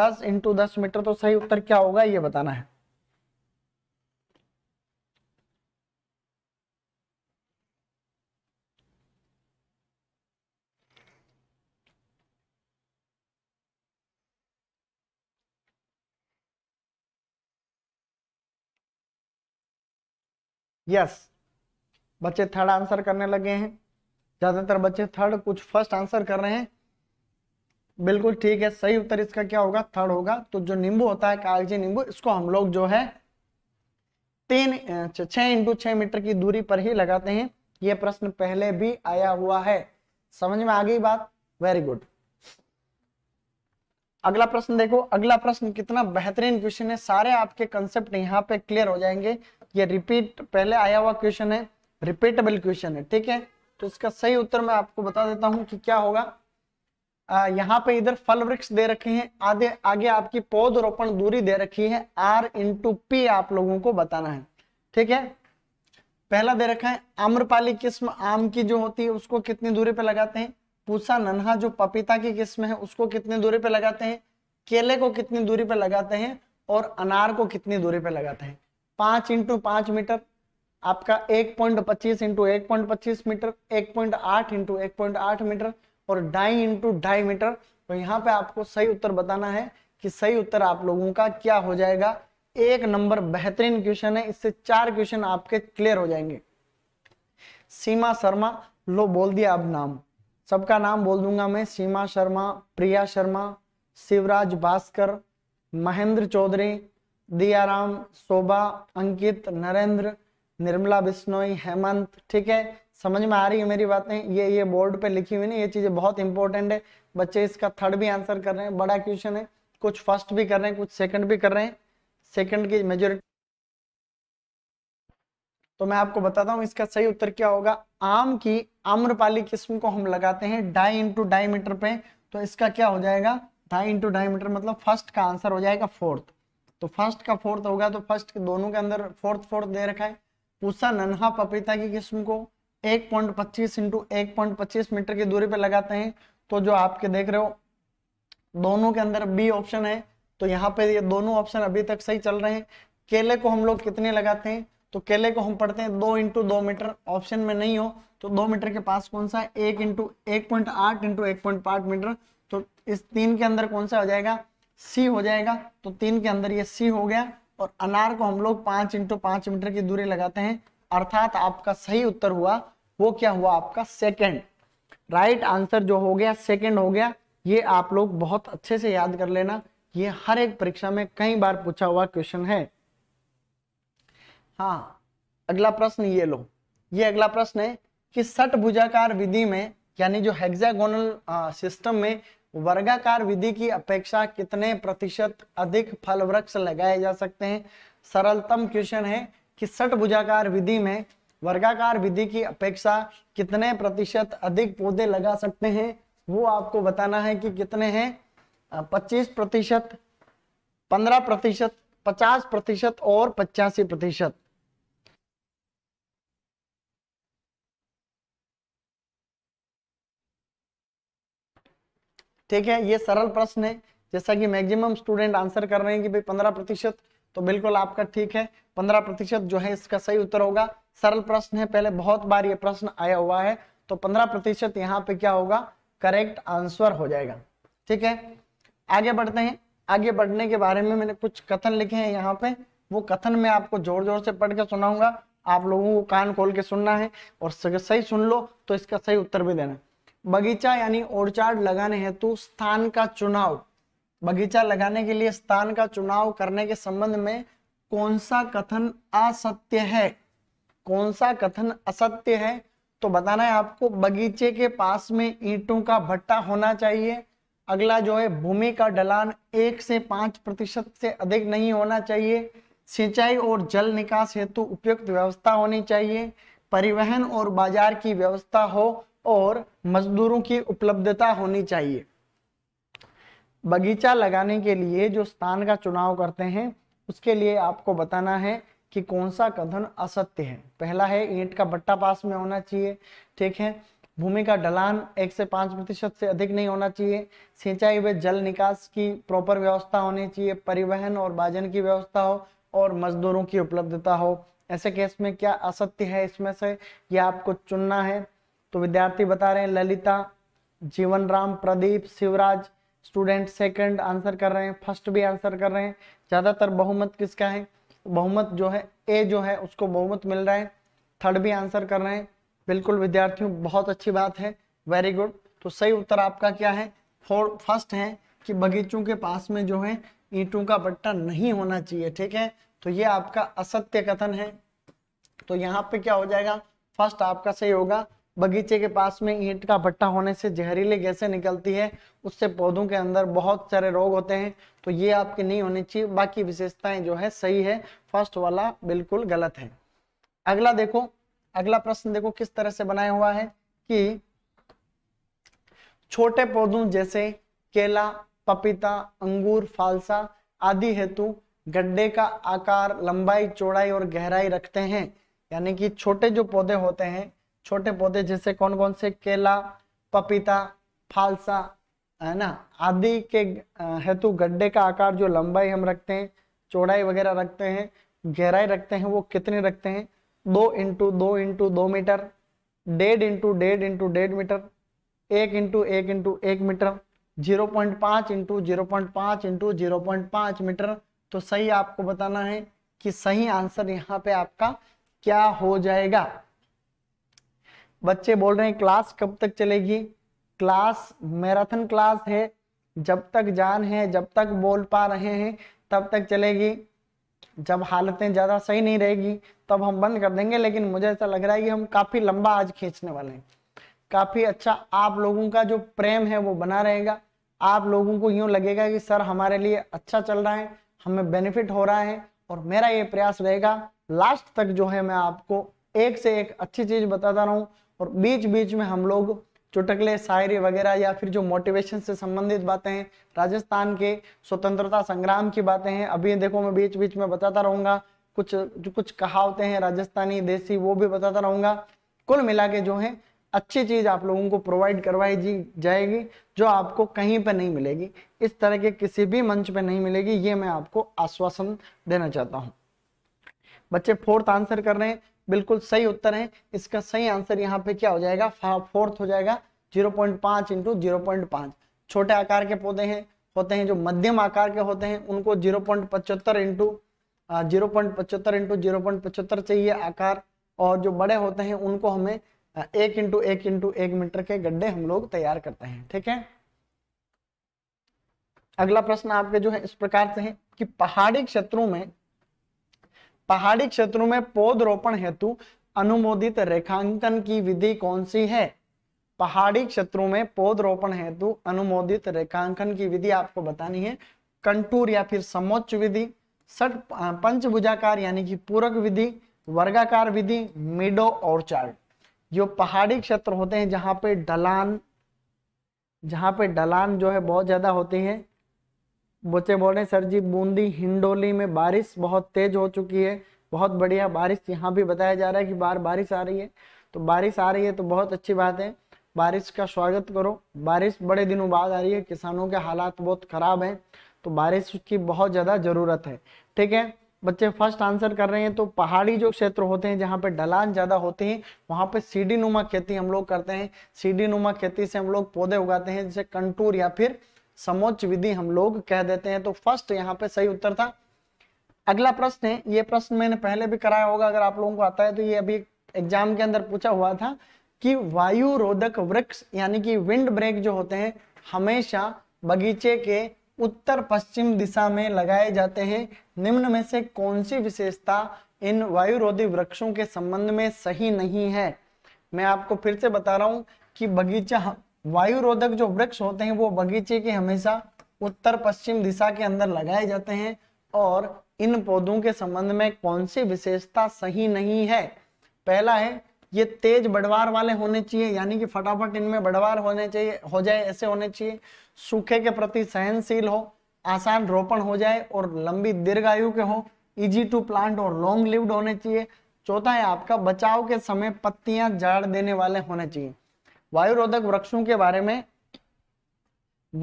दस इंटू दस मीटर तो सही उत्तर क्या होगा ये बताना है यस बच्चे थर्ड आंसर करने लगे हैं ज्यादातर बच्चे थर्ड कुछ फर्स्ट आंसर कर रहे हैं बिल्कुल ठीक है सही उत्तर इसका क्या होगा थर्ड होगा तो जो नींबू होता है कागजी नींबू इसको हम लोग जो है तीन छह इंटू छह मीटर की दूरी पर ही लगाते हैं यह प्रश्न पहले भी आया हुआ है समझ में आ गई बात वेरी गुड अगला प्रश्न देखो अगला प्रश्न कितना बेहतरीन क्वेश्चन है सारे आपके कंसेप्ट यहाँ पे क्लियर हो जाएंगे ये रिपीट पहले आया हुआ क्वेश्चन है रिपीटेबल क्वेश्चन है ठीक है तो इसका सही उत्तर मैं आपको बता देता हूँ कि क्या होगा आ, यहाँ पे इधर फल वृक्ष दे रखे हैं आधे आगे आपकी पौधरोपण दूरी दे रखी है आर इंटू पी आप लोगों को बताना है ठीक है पहला दे रखा है आम्रपाली किस्म आम की जो होती है उसको कितनी दूरी पे लगाते हैं पूसा नन्हा जो पपीता की किस्म है उसको कितनी दूरी पे लगाते हैं केले को कितनी दूरी पे लगाते हैं और अनार को कितनी दूरी पे लगाते हैं पांच इंटू पांच मीटर आपका एक पॉइंट पच्चीस इंटू एक पॉइंट पच्चीस मीटर एक पॉइंट आठ इंटू एक पॉइंट आठ मीटर और ढाई इंटू ढाई मीटर तो यहाँ पे आपको सही उत्तर बताना है कि सही उत्तर आप लोगों का क्या हो जाएगा एक नंबर बेहतरीन क्वेश्चन है इससे चार क्वेश्चन आपके क्लियर हो जाएंगे सीमा शर्मा लो बोल दिया अब नाम सबका नाम बोल दूंगा मैं सीमा शर्मा प्रिया शर्मा शिवराज भास्कर महेंद्र चौधरी दियाराम शोभा अंकित नरेंद्र निर्मला बिश्नोई हेमंत ठीक है समझ में आ रही है मेरी बातें ये ये बोर्ड पे लिखी हुई नहीं ये चीजें बहुत इंपॉर्टेंट है बच्चे इसका थर्ड भी आंसर कर रहे हैं बड़ा क्वेश्चन है कुछ फर्स्ट भी कर रहे हैं कुछ सेकंड भी कर रहे हैं सेकंड की मेजोरिटी तो मैं आपको बताता हूँ इसका सही उत्तर क्या होगा आम की आम्रपाली किस्म को हम लगाते हैं डाई इंटू मीटर पे तो इसका क्या हो जाएगा ढाई इंटू मीटर मतलब फर्स्ट का आंसर हो जाएगा फोर्थ तो फर्स्ट का फोर्थ होगा तो फर्स्ट के दोनों के अंदर फोर्थ फोर्थ दे रखा है पूसा नन्हा पपीता की किस्म को एक पॉइंट पच्चीस इंटू एक पॉइंट पच्चीस मीटर की दूरी पे लगाते हैं तो जो आपके देख रहे हो दोनों के अंदर बी ऑप्शन है तो यहाँ पे ये दोनों ऑप्शन अभी तक सही चल रहे हैं केले को हम लोग कितने लगाते हैं तो केले को हम पढ़ते हैं दो इंटू दो मीटर ऑप्शन में नहीं हो तो दो मीटर के पास कौन सा है एक इंटू एक पॉइंट आठ इंटू एक पॉइंट पांच मीटर तो इस तीन के अंदर कौन सा हो जाएगा सी हो जाएगा तो तीन के अंदर ये सी हो गया और अनार को हम लोग पांच इंटू पांच मीटर की दूरी लगाते हैं अर्थात आपका सही उत्तर हुआ वो क्या हुआ आपका सेकेंड राइट आंसर जो हो गया सेकेंड हो गया ये आप लोग बहुत अच्छे से याद कर लेना ये हर एक परीक्षा में कई बार पूछा हुआ क्वेश्चन है हाँ अगला प्रश्न ये लो ये अगला प्रश्न है कि सट भुजाकार विधि में यानी जो हेक्सागोनल सिस्टम में वर्गाकार विधि की अपेक्षा कितने प्रतिशत अधिक फल वृक्ष लगाए जा सकते हैं सरलतम क्वेश्चन है कि सट भुजाकार विधि में वर्गाकार विधि की अपेक्षा कितने प्रतिशत अधिक पौधे लगा सकते हैं वो आपको बताना है कि कितने हैं पच्चीस प्रतिशत पंद्रह प्रतिशत पचास प्रतिशत और पचासी प्रतिशत ठीक है ये सरल प्रश्न है जैसा कि मैक्सिमम स्टूडेंट आंसर कर रहे हैं कि भाई पंद्रह प्रतिशत तो बिल्कुल आपका ठीक है पंद्रह प्रतिशत जो है इसका सही उत्तर होगा सरल प्रश्न है पहले बहुत बार ये प्रश्न आया हुआ है तो पंद्रह प्रतिशत यहाँ पे क्या होगा करेक्ट आंसर हो जाएगा ठीक है आगे बढ़ते हैं आगे बढ़ने के बारे में मैंने कुछ कथन लिखे हैं यहाँ पे वो कथन मैं आपको जोर जोर से पढ़ के सुनाऊंगा आप लोगों को कान खोल के सुनना है और सही सुन लो तो इसका सही उत्तर भी देना बगीचा यानी ओरचार्ड लगाने हेतु स्थान का चुनाव बगीचा लगाने के लिए स्थान का चुनाव करने के संबंध में कौन सा कथन असत्य है कौन सा कथन असत्य है तो बताना है आपको बगीचे के पास में ईंटों का भट्टा होना चाहिए अगला जो है भूमि का ढलान एक से पांच प्रतिशत से अधिक नहीं होना चाहिए सिंचाई और जल निकास हेतु उपयुक्त व्यवस्था होनी चाहिए परिवहन और बाजार की व्यवस्था हो और मजदूरों की उपलब्धता होनी चाहिए बगीचा लगाने के लिए जो स्थान का चुनाव करते हैं उसके लिए आपको बताना है कि कौन सा कथन असत्य है पहला है ईंट का बट्टा पास में होना चाहिए ठीक है भूमि का ढलान एक से पांच प्रतिशत से अधिक नहीं होना चाहिए सिंचाई व जल निकास की प्रॉपर व्यवस्था होनी चाहिए परिवहन और बाजन की व्यवस्था हो और मजदूरों की उपलब्धता हो ऐसे केस में क्या असत्य है इसमें से यह आपको चुनना है तो विद्यार्थी बता रहे हैं Lalita Jeevan Ram Pradeep Shivraj student second answer कर रहे हैं फर्स्ट भी आंसर कर रहे हैं ज़्यादातर बहुमत किसका है बहुमत जो है ए जो है उसको बहुमत मिल रहा है थर्ड भी आंसर कर रहे हैं बिल्कुल विद्यार्थियों बहुत अच्छी बात है वेरी गुड तो सही उत्तर आपका क्या है फोर फर्स्ट है कि बगीचों के पास में जो है ईटों का बट्टा नहीं होना चाहिए ठीक है तो ये आपका असत्य कथन है तो यहाँ पे क्या हो जाएगा फर्स्ट आपका सही होगा बगीचे के पास में ईंट का भट्टा होने से जहरीले गैसें निकलती है उससे पौधों के अंदर बहुत सारे रोग होते हैं तो ये आपके नहीं होने चाहिए बाकी विशेषताएं जो है सही है फर्स्ट वाला बिल्कुल गलत है अगला देखो अगला प्रश्न देखो किस तरह से बनाया हुआ है कि छोटे पौधों जैसे केला पपीता अंगूर फालसा आदि हेतु गड्ढे का आकार लंबाई चौड़ाई और गहराई रखते हैं यानी कि छोटे जो पौधे होते हैं छोटे पौधे जैसे कौन कौन से केला पपीता फालसा है ना आदि के हेतु गड्ढे का आकार जो लंबाई हम रखते हैं चौड़ाई वगैरह रखते हैं गहराई रखते हैं वो कितने रखते हैं दो इंटू दो इंटू दो मीटर डेढ़ इंटू डेढ़ इंटू डेढ़ मीटर एक इंटू एक इंटू एक मीटर जीरो पॉइंट पाँच इंटू जीरो पॉइंट पाँच इंटू जीरो पॉइंट पाँच मीटर तो सही आपको बताना है कि सही आंसर यहाँ पे आपका क्या हो जाएगा बच्चे बोल रहे हैं क्लास कब तक चलेगी क्लास मैराथन क्लास है जब तक जान है जब तक बोल पा रहे हैं तब तक चलेगी जब हालतें ज़्यादा सही नहीं रहेगी तब हम बंद कर देंगे लेकिन मुझे ऐसा लग रहा है कि हम काफ़ी लंबा आज खींचने वाले हैं काफ़ी अच्छा आप लोगों का जो प्रेम है वो बना रहेगा आप लोगों को यूं लगेगा कि सर हमारे लिए अच्छा चल रहा है हमें बेनिफिट हो रहा है और मेरा ये प्रयास रहेगा लास्ट तक जो है मैं आपको एक से एक अच्छी चीज़ बताता रहूं और बीच बीच में हम लोग चुटकले शायरी वगैरह या फिर जो मोटिवेशन से संबंधित बातें हैं राजस्थान के स्वतंत्रता संग्राम की बातें हैं अभी देखो मैं बीच बीच में बताता रहूंगा कुछ जो कुछ कहावतें हैं राजस्थानी देसी वो भी बताता रहूंगा कुल मिला के जो है अच्छी चीज आप लोगों को प्रोवाइड करवाई जी जाएगी जो आपको कहीं पर नहीं मिलेगी इस तरह के किसी भी मंच पर नहीं मिलेगी ये मैं आपको आश्वासन देना चाहता हूँ बच्चे फोर्थ आंसर कर रहे हैं बिल्कुल सही उत्तर है इसका सही आंसर यहाँ पे क्या हो जाएगा फोर्थ हो जाएगा जीरो पॉइंट पांच इंटू जीरो पॉइंट पांच छोटे आकार के पौधे हैं होते हैं जो मध्यम आकार के होते हैं उनको जीरो पॉइंट पचहत्तर इंटू जीरो पॉइंट पचहत्तर इंटू जीरो पॉइंट पचहत्तर चाहिए आकार और जो बड़े होते हैं उनको हमें एक इंटू एक इंटू एक मीटर के गड्ढे हम लोग तैयार करते हैं ठीक है अगला प्रश्न आपके जो है इस प्रकार से है कि पहाड़ी क्षेत्रों में पहाड़ी क्षेत्रों में पौधरोपण हेतु अनुमोदित रेखांकन की विधि कौन सी है पहाड़ी क्षेत्रों में पौधरोपण हेतु अनुमोदित रेखांकन की विधि आपको बतानी है कंटूर या फिर समोच्च विधि सट पंचभुजाकार यानी कि पूरक विधि वर्गाकार विधि मिडो और चार्ट जो पहाड़ी क्षेत्र होते हैं जहां पे ढलान जहां पे ढलान जो है बहुत ज्यादा होती है बच्चे बोल रहे हैं सर जी बूंदी हिंडोली में बारिश बहुत तेज हो चुकी है बहुत बढ़िया बारिश यहाँ भी बताया जा रहा है कि बार बारिश आ रही है तो बारिश आ रही है तो बहुत अच्छी बात है बारिश का स्वागत करो बारिश बड़े दिनों बाद आ रही है किसानों के हालात बहुत खराब हैं तो बारिश की बहुत ज़्यादा ज़रूरत है ठीक है बच्चे फर्स्ट आंसर कर रहे हैं तो पहाड़ी जो क्षेत्र होते हैं जहाँ पे ढलान ज़्यादा होते हैं वहाँ पे सीडी नुमा खेती हम लोग करते हैं सीडी नुमा खेती से हम लोग पौधे उगाते हैं जैसे कंटूर या फिर समोच्च विधि हम लोग कह देते हैं तो फर्स्ट यहाँ पे सही उत्तर था अगला प्रश्न है ये प्रश्न मैंने पहले भी कराया होगा अगर आप लोगों को आता है तो ये अभी एग्जाम के अंदर पूछा हुआ था कि वायु रोधक वृक्ष यानी कि विंड ब्रेक जो होते हैं हमेशा बगीचे के उत्तर पश्चिम दिशा में लगाए जाते हैं निम्न में से कौन सी विशेषता इन वायुरोधी वृक्षों के संबंध में सही नहीं है मैं आपको फिर से बता रहा हूं कि बगीचा वायु रोधक जो वृक्ष होते हैं वो बगीचे के हमेशा उत्तर पश्चिम दिशा के अंदर लगाए जाते हैं और इन पौधों के संबंध में कौन सी विशेषता सही नहीं है पहला है ये तेज बढ़वार वाले होने चाहिए यानी कि फटाफट इनमें बढ़वार होने चाहिए हो जाए ऐसे होने चाहिए सूखे के प्रति सहनशील हो आसान रोपण हो जाए और लंबी दीर्घ आयु के हो इजी टू प्लांट और लॉन्ग लिव्ड होने चाहिए चौथा है आपका बचाव के समय पत्तियां जाड़ देने वाले होने चाहिए वायुरोधक वृक्षों के बारे में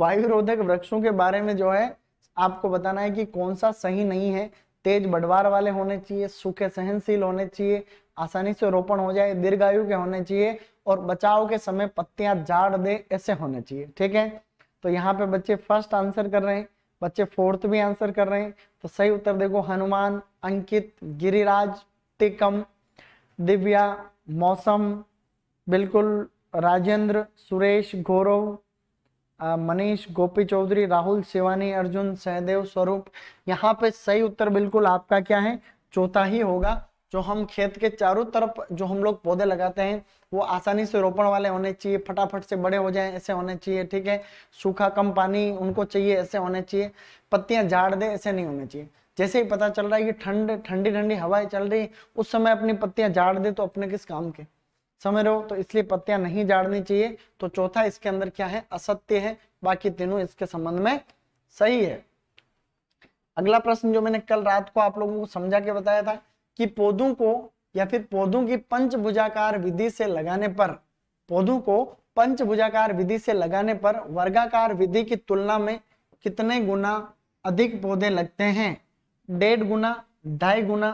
वायुरोधक वृक्षों के बारे में जो है आपको बताना है कि कौन सा सही नहीं है तेज बढ़वार वाले होने चाहिए सूखे सहनशील होने चाहिए आसानी से रोपण हो जाए दीर्घायु के होने चाहिए और बचाव के समय पत्तियां झाड़ दे ऐसे होने चाहिए ठीक है तो यहाँ पे बच्चे फर्स्ट आंसर कर रहे हैं बच्चे फोर्थ भी आंसर कर रहे हैं तो सही उत्तर देखो हनुमान अंकित गिरिराज तिकम दिव्या मौसम बिल्कुल राजेंद्र सुरेश गौरव मनीष गोपी चौधरी राहुल शिवानी अर्जुन सहदेव स्वरूप यहाँ पे सही उत्तर बिल्कुल आपका क्या है चौथा ही होगा जो हम खेत के चारों तरफ जो हम लोग पौधे लगाते हैं वो आसानी से रोपण वाले होने चाहिए फटाफट से बड़े हो जाएं ऐसे होने चाहिए ठीक है सूखा कम पानी उनको चाहिए ऐसे होने चाहिए पत्तियां झाड़ दे ऐसे नहीं होने चाहिए जैसे ही पता चल रहा है कि ठंड ठंडी ठंडी हवाएं चल रही उस समय अपनी पत्तियां झाड़ दे तो अपने किस काम के समझ रहे हो तो इसलिए पत्तियां नहीं जाड़नी चाहिए तो चौथा इसके अंदर क्या है असत्य है बाकी तीनों इसके संबंध में सही है अगला प्रश्न जो मैंने कल रात को आप लोगों को समझा के बताया था कि पौधों को या फिर पौधों की पंचभुजाकार विधि से लगाने पर पौधों को पंचभुजाकार विधि से लगाने पर वर्गाकार विधि की तुलना में कितने गुना अधिक पौधे लगते हैं डेढ़ गुना ढाई गुना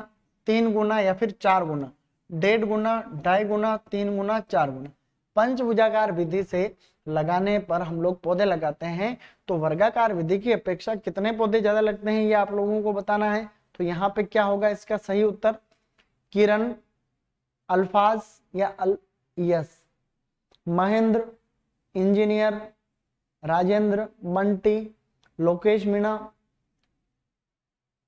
तीन गुना या फिर चार गुना डेढ़ गुना ढाई गुना तीन गुना चार गुना पंचभुजाकार विधि से लगाने पर हम लोग पौधे लगाते हैं तो वर्गाकार विधि की अपेक्षा कितने पौधे ज्यादा लगते हैं ये आप लोगों को बताना है तो यहाँ पे क्या होगा इसका सही उत्तर किरण अल्फाज या अल यस महेंद्र इंजीनियर राजेंद्र मंटी लोकेश मीणा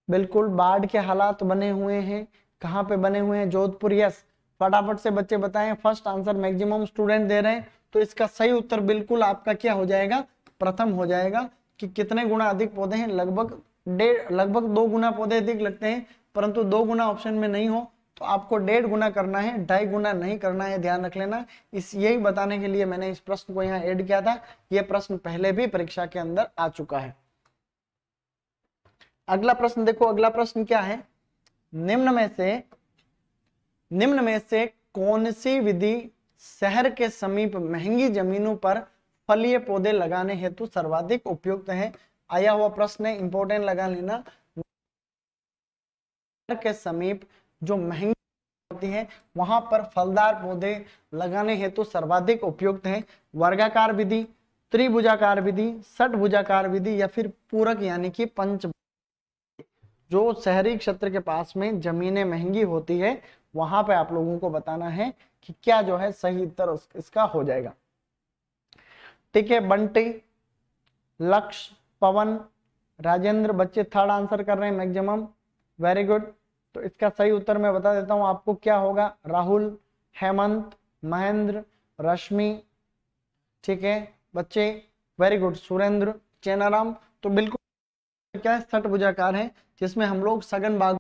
बिल्कुल बाढ़ के हालात बने हुए हैं कहाँ पे बने हुए हैं जोधपुर यस फटाफट से बच्चे बताएं फर्स्ट आंसर मैक्सिमम स्टूडेंट दे रहे हैं तो इसका सही उत्तर बिल्कुल आपका क्या हो जाएगा प्रथम हो जाएगा कि कितने गुना अधिक पौधे हैं लगभग डेढ़ लगभग दो गुना पौधे अधिक लगते हैं परंतु दो गुना ऑप्शन में नहीं हो तो आपको डेढ़ गुना करना है ढाई गुना नहीं करना है ध्यान रख लेना इस यही बताने के लिए मैंने इस प्रश्न को यहाँ ऐड किया था यह प्रश्न पहले भी परीक्षा के अंदर आ चुका है अगला प्रश्न देखो अगला प्रश्न क्या है निम्न में से निम्न में से कौन सी विधि शहर के समीप महंगी जमीनों पर फलीय पौधे लगाने हेतु सर्वाधिक उपयुक्त है आया हुआ प्रश्न है इंपोर्टेंट लगा लेना के समीप जो महंगी होती है वहां पर फलदार पौधे लगाने हेतु सर्वाधिक उपयुक्त है वर्गाकार विधि त्रिभुजाकार विधि षटभुजाकार विधि या फिर पूरक यानी कि पंच जो शहरी क्षेत्र के पास में जमीनें महंगी होती है वहां पे आप लोगों को बताना है कि क्या जो है सही उत्तर इसका हो जाएगा ठीक है बंटी लक्ष्य पवन राजेंद्र बच्चे थर्ड आंसर कर रहे हैं मैक्सिमम वेरी गुड तो इसका सही उत्तर मैं बता देता हूं आपको क्या होगा राहुल हेमंत महेंद्र रश्मि ठीक है बच्चे वेरी गुड सुरेंद्र चेनाराम तो बिल्कुल क्या षठ बुजाकार है जिसमें हम लोग सघन बाग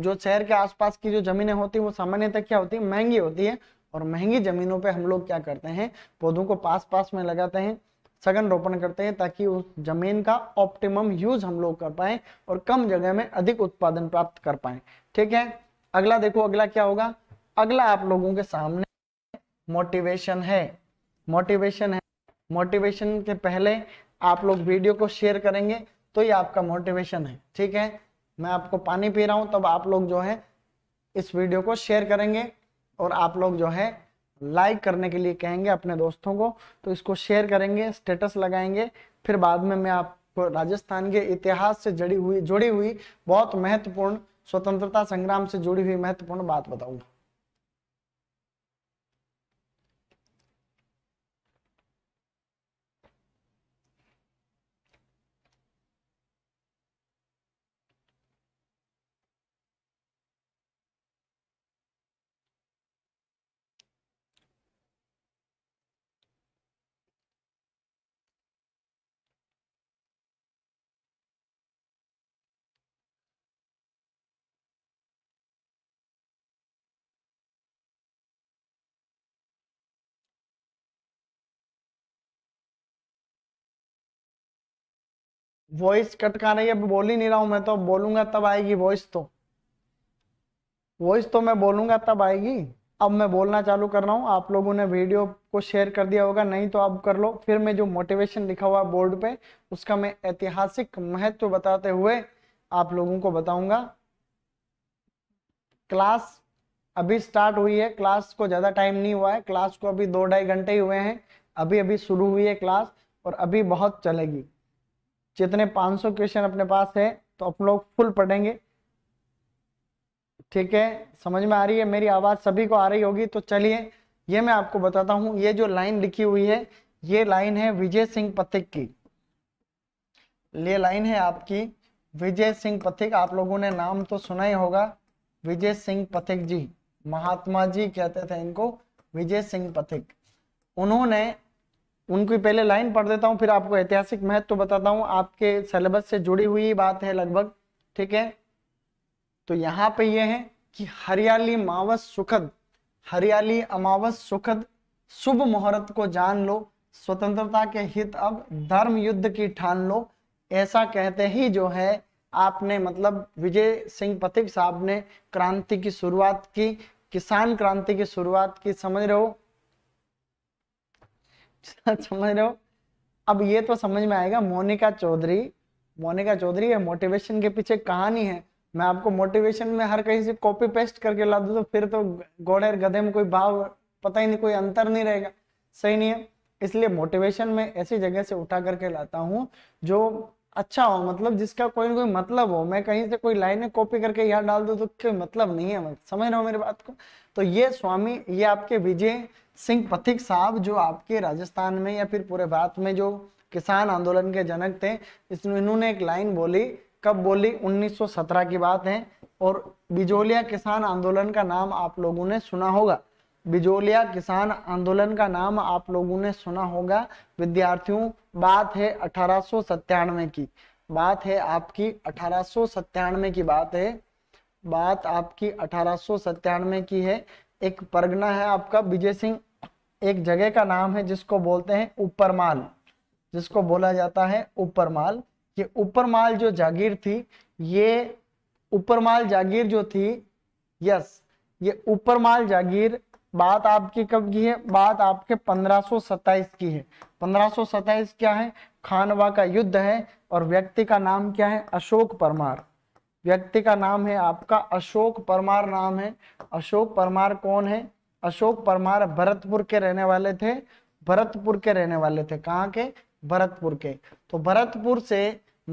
जो शहर के आसपास की जो जमीनें होती है वो सामान्यतः क्या होती है महंगी होती है और महंगी जमीनों पे हम लोग क्या करते हैं पौधों को पास पास में लगाते हैं सघन रोपण करते हैं ताकि उस जमीन का ऑप्टिमम यूज हम लोग कर पाए और कम जगह में अधिक उत्पादन प्राप्त कर पाए ठीक है अगला देखो अगला क्या होगा अगला आप लोगों के सामने मोटिवेशन है मोटिवेशन है मोटिवेशन के पहले आप लोग वीडियो को शेयर करेंगे तो ये आपका मोटिवेशन है ठीक है मैं आपको पानी पी रहा हूँ तब आप लोग जो है इस वीडियो को शेयर करेंगे और आप लोग जो है लाइक करने के लिए कहेंगे अपने दोस्तों को तो इसको शेयर करेंगे स्टेटस लगाएंगे फिर बाद में मैं आपको राजस्थान के इतिहास से जड़ी हुई जुड़ी हुई बहुत महत्वपूर्ण स्वतंत्रता संग्राम से जुड़ी हुई महत्वपूर्ण बात बताऊंगा वॉइस कट कर रही है बोल ही नहीं रहा हूं मैं तो बोलूंगा तब आएगी वॉइस तो वॉइस तो मैं बोलूंगा तब आएगी अब मैं बोलना चालू कर रहा हूँ आप लोगों ने वीडियो को शेयर कर दिया होगा नहीं तो आप कर लो फिर मैं जो मोटिवेशन लिखा हुआ बोर्ड पे उसका मैं ऐतिहासिक महत्व बताते हुए आप लोगों को बताऊंगा क्लास अभी स्टार्ट हुई है क्लास को ज़्यादा टाइम नहीं हुआ है क्लास को अभी दो ढाई घंटे ही हुए हैं अभी अभी शुरू हुई है क्लास और अभी बहुत चलेगी जितने 500 क्वेश्चन अपने पास है तो आप लोग फुल पढ़ेंगे ठीक है समझ में आ रही है मेरी आवाज़ सभी को आ रही होगी तो चलिए ये मैं आपको बताता हूं ये जो लाइन लिखी हुई है ये लाइन है विजय सिंह पथिक की ये लाइन है आपकी विजय सिंह पथिक आप लोगों ने नाम तो सुना ही होगा विजय सिंह पथिक जी महात्मा जी कहते थे इनको विजय सिंह पथिक उन्होंने उनकी पहले लाइन पढ़ देता हूँ फिर आपको ऐतिहासिक महत्व तो बताता हूँ आपके सिलेबस से जुड़ी हुई बात है लगभग ठीक है तो यहाँ पे ये है कि हरियाली मावस सुखद हरियाली अमावस सुखद शुभ मुहूर्त को जान लो स्वतंत्रता के हित अब धर्म युद्ध की ठान लो ऐसा कहते ही जो है आपने मतलब विजय सिंह पथिक साहब ने क्रांति की शुरुआत की किसान क्रांति की शुरुआत की समझ रहे हो (laughs) समझ रहे हो अब ये तो समझ में आएगा मोनिका चौधरी मोनिका चौधरी है मोटिवेशन के पीछे कहानी है मैं आपको मोटिवेशन में हर कहीं से कॉपी पेस्ट करके ला दू तो फिर तो घोड़े और गधे में कोई भाव पता ही नहीं कोई अंतर नहीं रहेगा सही नहीं है इसलिए मोटिवेशन में ऐसी जगह से उठा करके लाता हूँ जो अच्छा हो मतलब जिसका कोई ना कोई मतलब हो मैं कहीं से कोई लाइनें कॉपी करके यहाँ डाल दू तो कोई मतलब नहीं है समझ रहा हूँ मेरी बात को तो ये स्वामी ये आपके विजय सिंह पथिक साहब जो आपके राजस्थान में या फिर पूरे भारत में जो किसान आंदोलन के जनक थे इन्होंने एक लाइन बोली कब बोली 1917 की बात है और बिजोलिया किसान आंदोलन का नाम आप लोगों ने सुना होगा बिजोलिया किसान आंदोलन का नाम आप लोगों ने सुना होगा विद्यार्थियों बात है अठारह की बात है आपकी अठारह की बात है बात आपकी अठारह की है एक परगना है आपका विजय सिंह एक जगह का नाम है जिसको बोलते हैं माल जिसको बोला जाता है माल ये माल जो जागीर थी ये ऊपरमाल जागीर जो थी यस ये माल जागीर बात आपकी कब की है बात आपके पंद्रह की है पंद्रह क्या है खानवा का युद्ध है और व्यक्ति का नाम क्या है अशोक परमार व्यक्ति का नाम है आपका अशोक परमार नाम है अशोक परमार कौन है अशोक परमार भरतपुर के रहने वाले थे भरतपुर के रहने वाले थे कहाँ के भरतपुर के तो भरतपुर से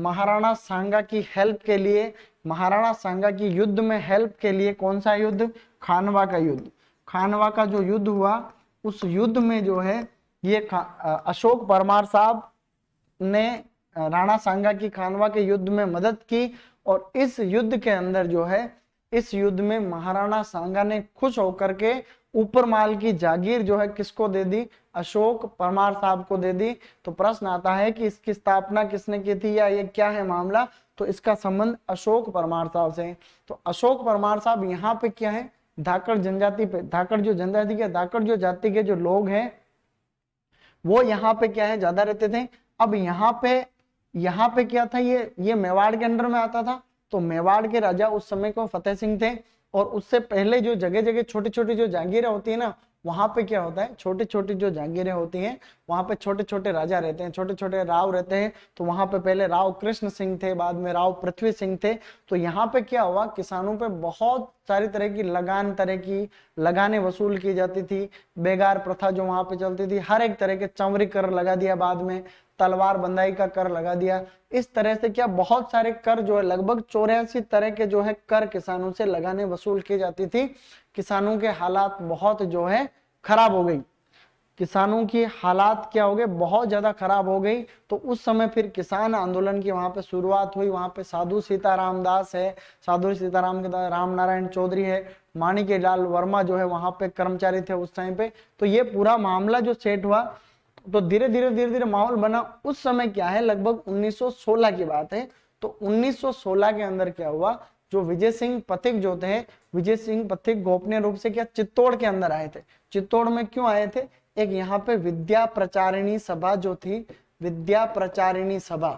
महाराणा सांगा की हेल्प के लिए महाराणा सांगा की युद्ध में हेल्प के लिए कौन सा युद्ध खानवा का युद्ध खानवा का जो युद्ध हुआ उस युद्ध में जो है ये अशोक परमार साहब ने राणा सांगा की खानवा के युद्ध में मदद की और इस युद्ध के अंदर जो है इस युद्ध में महाराणा सांगा ने खुश होकर के ऊपरमाल की जागीर जो है किसको दे दी अशोक परमार साहब को दे दी तो प्रश्न आता है कि इसकी स्थापना किसने की थी या ये क्या है मामला तो इसका संबंध अशोक परमार साहब से है तो अशोक परमार साहब यहाँ पे क्या है धाकड़ जनजाति पे धाकड़ जो जनजाति के धाकड़ जो जाति के जो लोग हैं वो यहाँ पे क्या है ज्यादा रहते थे अब यहाँ पे यहाँ पे क्या था ये ये मेवाड़ के अंडर में आता था तो मेवाड़ के राजा उस समय को फतेह सिंह थे और उससे पहले जो जगह जगह छोटी छोटी जो जागीरें होती है ना वहां पे क्या होता है छोटे छोटे जो जागीरें होती हैं वहां पे छोटे छोटे राजा रहते हैं छोटे छोटे राव रहते हैं तो वहां पे पहले राव कृष्ण सिंह थे बाद में राव पृथ्वी सिंह थे तो यहाँ पे क्या हुआ किसानों पे बहुत सारी तरह की लगान तरह की लगाने वसूल की जाती थी बेगार प्रथा जो वहां पे चलती थी हर एक तरह के चमरी कर लगा दिया बाद में तलवार बंदाई का कर लगा दिया इस तरह से क्या बहुत सारे कर जो है लगभग चौरासी तरह के जो है कर किसानों से लगाने वसूल की जाती थी किसानों के हालात बहुत जो है खराब हो गई किसानों की हालात क्या हो गए बहुत ज़्यादा खराब हो गई तो उस समय फिर किसान आंदोलन की वहां पे शुरुआत हुई वहां पे साधु सीताराम दास है साधु सीताराम के दास राम नारायण चौधरी है माणिक लाल वर्मा जो है वहां पे कर्मचारी थे उस टाइम पे तो ये पूरा मामला जो सेट हुआ तो धीरे धीरे धीरे धीरे माहौल बना उस समय क्या है लगभग 1916 की बात है तो 1916 के अंदर क्या हुआ जो विजय सिंह पथिक जो थे विजय सिंह पथिक गोपनीय रूप से क्या चित्तौड़ के अंदर आए थे चित्तौड़ में क्यों आए थे एक यहाँ पे विद्या प्रचारिणी सभा जो थी विद्या प्रचारिणी सभा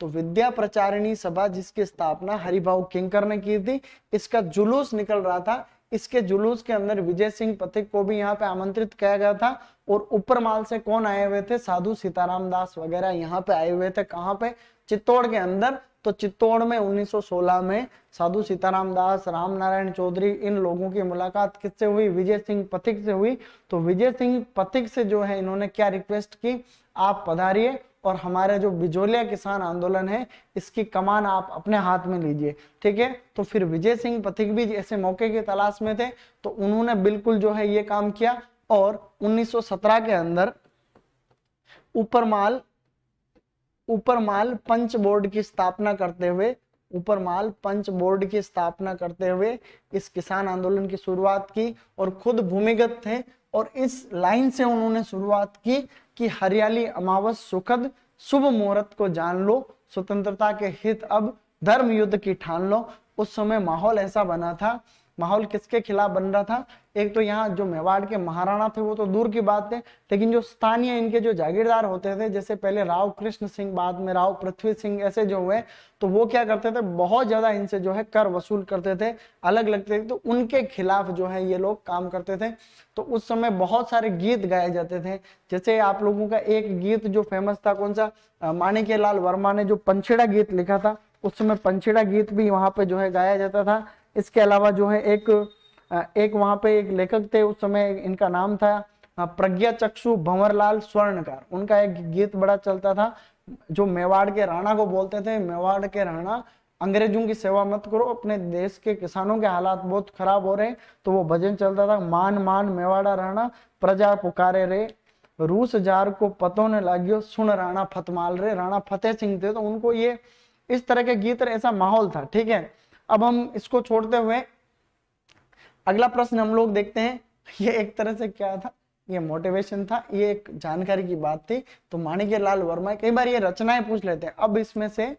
तो विद्या प्रचारिणी सभा जिसकी स्थापना हरिभा किंकर ने की थी इसका जुलूस निकल रहा था इसके जुलूस के अंदर विजय सिंह पथिक को भी यहाँ पे आमंत्रित किया गया था और माल से कौन आए हुए थे साधु सीताराम दास वगैरह यहाँ पे आए हुए थे कहाँ पे चित्तौड़ के अंदर तो चित्तौड़ में 1916 में साधु सीताराम दास राम नारायण चौधरी इन लोगों की मुलाकात किससे हुई विजय सिंह पथिक से हुई तो विजय सिंह पथिक से जो है इन्होंने क्या रिक्वेस्ट की आप पधारिए और हमारे जो बिजोलिया किसान आंदोलन है इसकी कमान आप अपने हाथ में लीजिए ठीक है तो फिर विजय सिंह पथिक भी ऐसे मौके की तलाश में थे तो उन्होंने बिल्कुल जो है ये काम किया और 1917 के अंदर उपरमाल उपरमाल पंच बोर्ड की स्थापना करते हुए माल पंच बोर्ड की स्थापना करते हुए इस किसान आंदोलन की शुरुआत की और खुद भूमिगत थे और इस लाइन से उन्होंने शुरुआत की कि हरियाली अमावस सुखद शुभ मुहूर्त को जान लो स्वतंत्रता के हित अब धर्म युद्ध की ठान लो उस समय माहौल ऐसा बना था माहौल किसके खिलाफ बन रहा था एक तो यहाँ जो मेवाड़ के महाराणा थे वो तो दूर की बात थे लेकिन जो स्थानीय इनके जो जागीरदार होते थे जैसे पहले राव कृष्ण सिंह बाद में राव पृथ्वी सिंह ऐसे जो हुए तो वो क्या करते थे बहुत ज्यादा इनसे जो है कर वसूल करते थे अलग लगते थे तो उनके खिलाफ जो है ये लोग काम करते थे तो उस समय बहुत सारे गीत गाए जाते थे जैसे आप लोगों का एक गीत जो फेमस था कौन सा माणिक्य वर्मा ने जो पंछेड़ा गीत लिखा था उस समय पंछेड़ा गीत भी वहां पे जो है गाया जाता था इसके अलावा जो है एक एक वहां पे एक लेखक थे उस समय इनका नाम था प्रज्ञा चक्षु भंवरलाल स्वर्णकार उनका एक गीत बड़ा चलता था जो मेवाड़ के राणा को बोलते थे मेवाड़ के राणा अंग्रेजों की सेवा मत करो अपने देश के किसानों के हालात बहुत खराब हो रहे हैं तो वो भजन चलता था मान मान मेवाड़ा राणा प्रजा पुकारे रे रूस जार को पतो ने लागियो सुन राणा फतमाल रे राणा फतेह सिंह थे तो उनको ये इस तरह के गीत ऐसा माहौल था ठीक है अब हम इसको छोड़ते हुए अगला प्रश्न हम लोग देखते हैं (laughs) ये एक तरह से क्या था ये मोटिवेशन था ये एक जानकारी की बात थी तो माणिक्य लाल वर्मा कई बार ये रचनाएं पूछ लेते हैं अब इसमें से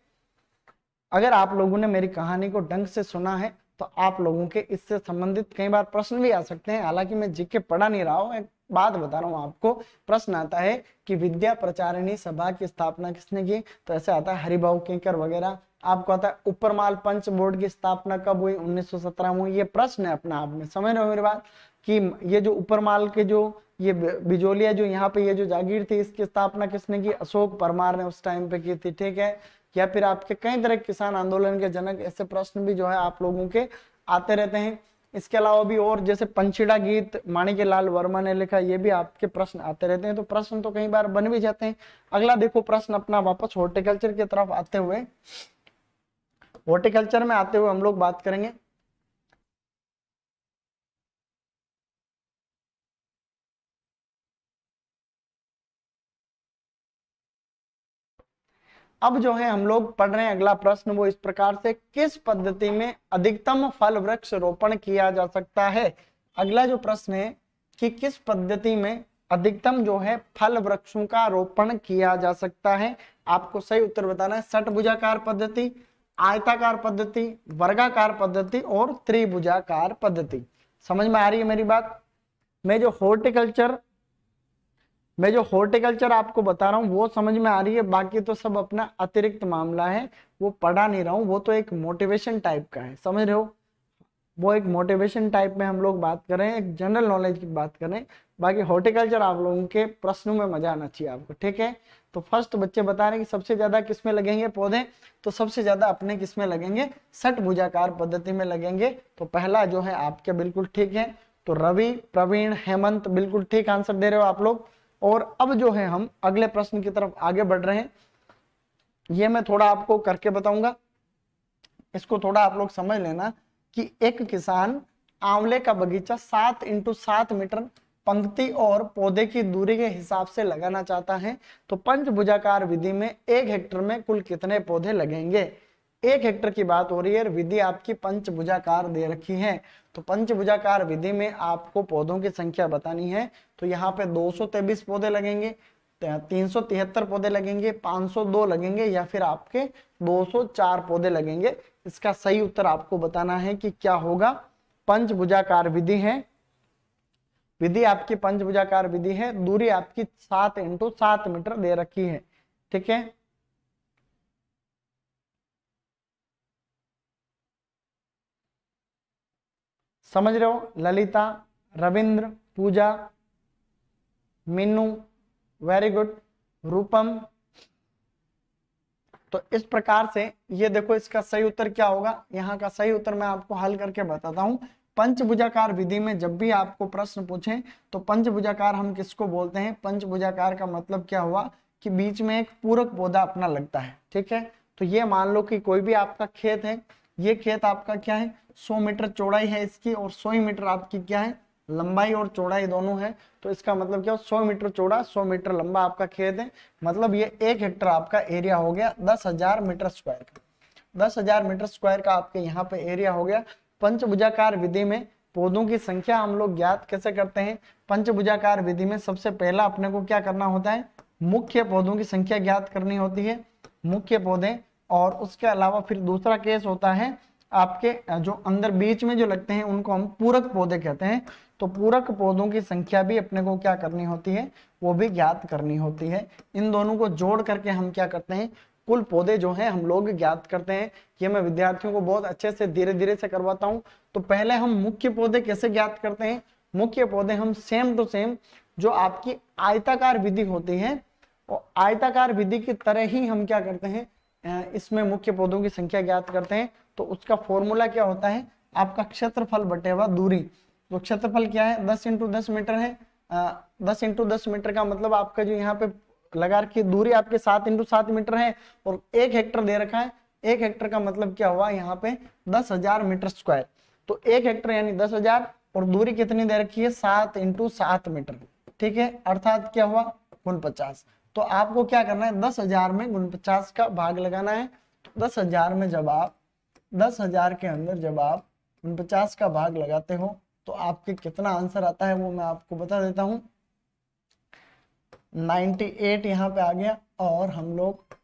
अगर आप लोगों ने मेरी कहानी को ढंग से सुना है तो आप लोगों के इससे संबंधित कई बार प्रश्न भी आ सकते हैं हालांकि मैं जीके पढ़ा नहीं रहा हूं एक बात बता रहा हूं आपको प्रश्न आता है कि विद्या प्रचारिणी सभा की स्थापना किसने की तो ऐसे आता है हरिभाव केकर वगैरह आपको आता है उपरमाल पंच बोर्ड की स्थापना कब हुई 1917 में हुई ये प्रश्न है अपना आप में समझ रहे हो मेरी बात कि ये जो उपरमाल के जो ये बिजोलिया जो यहाँ पे ये जो जागीर थी इसकी स्थापना किसने की अशोक परमार ने उस टाइम पे की थी ठीक है या फिर आपके कई तरह किसान आंदोलन के जनक ऐसे प्रश्न भी जो है आप लोगों के आते रहते हैं इसके अलावा भी और जैसे पंचीड़ा गीत माणिक्य लाल वर्मा ने लिखा ये भी आपके प्रश्न आते रहते हैं तो प्रश्न तो कई बार बन भी जाते हैं अगला देखो प्रश्न अपना वापस हॉर्टिकल्चर की तरफ आते हुए हॉर्टिकल्चर में आते हुए हम लोग बात करेंगे अब जो है हम लोग पढ़ रहे हैं अगला प्रश्न वो इस प्रकार से किस पद्धति में अधिकतम फल वृक्ष रोपण किया जा सकता है अगला जो प्रश्न है कि किस पद्धति में अधिकतम जो है फल वृक्षों का रोपण किया जा सकता है आपको सही उत्तर बताना है सटभुजाकार पद्धति आयताकार पद्धति वर्गाकार पद्धति और त्रिभुजाकार पद्धति समझ में आ रही है मेरी बात मैं जो हॉर्टिकल्चर मैं जो हॉर्टिकल्चर आपको बता रहा हूँ वो समझ में आ रही है बाकी तो सब अपना अतिरिक्त मामला है वो पढ़ा नहीं रहा हूँ वो तो एक मोटिवेशन टाइप का है समझ रहे हो वो एक मोटिवेशन टाइप में हम लोग बात कर रहे हैं एक जनरल नॉलेज की बात कर रहे हैं बाकी हॉर्टिकल्चर आप लोगों के प्रश्नों में मजा आना चाहिए आपको ठीक है तो फर्स्ट बच्चे बता रहे हैं कि सबसे ज्यादा किसमें लगेंगे पौधे तो सबसे ज्यादा अपने किसमें लगेंगे सट भुजाकार पद्धति में लगेंगे तो पहला जो है आपके बिल्कुल ठीक है तो रवि प्रवीण हेमंत बिल्कुल ठीक आंसर दे रहे हो आप लोग और अब जो है हम अगले प्रश्न की तरफ आगे बढ़ रहे हैं ये मैं थोड़ा आपको करके बताऊंगा इसको थोड़ा आप लोग समझ लेना कि एक किसान आंवले का बगीचा सात इंटू सात मीटर पंक्ति और पौधे की दूरी के हिसाब से लगाना चाहता है तो पंचभुजाकार विधि में एक हेक्टर में कुल कितने पौधे लगेंगे एक हेक्टर की बात हो रही है विधि आपकी पंचभुजाकार दे रखी है तो पंचभुजाकार विधि में आपको पौधों की संख्या बतानी है तो यहाँ पे दो पौधे लगेंगे तीन सौ तिहत्तर पौधे लगेंगे 502 लगेंगे या फिर आपके 204 पौधे लगेंगे इसका सही उत्तर आपको बताना है कि क्या होगा पंचभुजाकार विधि है विधि आपकी पंचभुजाकार विधि है दूरी आपकी सात इंटू सात मीटर दे रखी है ठीक है समझ रहे हो ललिता रविंद्र पूजा मीनू वेरी गुड रूपम तो इस प्रकार से ये देखो इसका सही उत्तर क्या होगा यहाँ का सही उत्तर मैं आपको हल करके बताता हूं पंचभुजाकार विधि में जब भी आपको प्रश्न पूछें तो पंचभुजाकार हम किसको बोलते हैं पंचभुजाकार का मतलब क्या हुआ कि बीच में एक पूरक पौधा अपना लगता है ठीक है तो ये मान लो कि कोई भी आपका खेत है ये खेत आपका क्या है 100 मीटर चौड़ाई है इसकी और 100 मीटर आपकी क्या है लंबाई और चौड़ाई दोनों है तो इसका मतलब क्या सौ मीटर चौड़ा सौ मीटर लंबा आपका खेत है मतलब ये एक हेक्टर आपका एरिया हो गया दस हजार मीटर स्क्वायर का दस हजार मीटर स्क्वायर का आपके यहाँ पे एरिया हो गया पंचभुजाकार विधि में पौधों की संख्या हम लोग ज्ञात कैसे करते हैं पंचभुजाकार विधि में सबसे पहला अपने को क्या करना होता है मुख्य पौधों की संख्या ज्ञात करनी होती है मुख्य पौधे और उसके अलावा फिर दूसरा केस होता है आपके जो अंदर बीच में जो लगते हैं उनको हम पूरक पौधे कहते हैं तो पूरक पौधों की संख्या भी अपने को क्या करनी होती है वो भी ज्ञात करनी होती है इन दोनों को जोड़ करके हम क्या करते हैं कुल पौधे जो हैं हम लोग ज्ञात करते हैं ये मैं विद्यार्थियों को बहुत अच्छे से धीरे धीरे से करवाता हूँ तो पहले हम मुख्य पौधे कैसे ज्ञात करते हैं मुख्य पौधे हम सेम टू तो सेम जो आपकी आयताकार विधि होती है और आयताकार विधि की तरह ही हम क्या करते हैं इसमें मुख्य पौधों की संख्या ज्ञात करते हैं तो उसका फॉर्मूला क्या होता है आपका क्षेत्रफल बटे हुआ दूरी तो क्षेत्रफल क्या है दस इंटू दस मीटर है दस इंटू दस मीटर का मतलब आपका जो यहाँ पे लगा रखी दूरी आपके सात इंटू सात मीटर है और एक हेक्टर दे रखा है एक हेक्टर का मतलब क्या हुआ यहाँ पे दस हजार मीटर स्क्वायर तो एक हेक्टर यानी दस हजार और दूरी कितनी दे रखी है सात इंटू सात मीटर ठीक है अर्थात क्या हुआ गुण पचास तो आपको क्या करना है दस हजार में गुण पचास का भाग लगाना है तो दस हजार में जब आप दस हजार के अंदर जब आप पचास का भाग लगाते हो तो आपके कितना आंसर आता है वो मैं आपको बता देता हूँ 98 यहां पे आ गया और हम लोग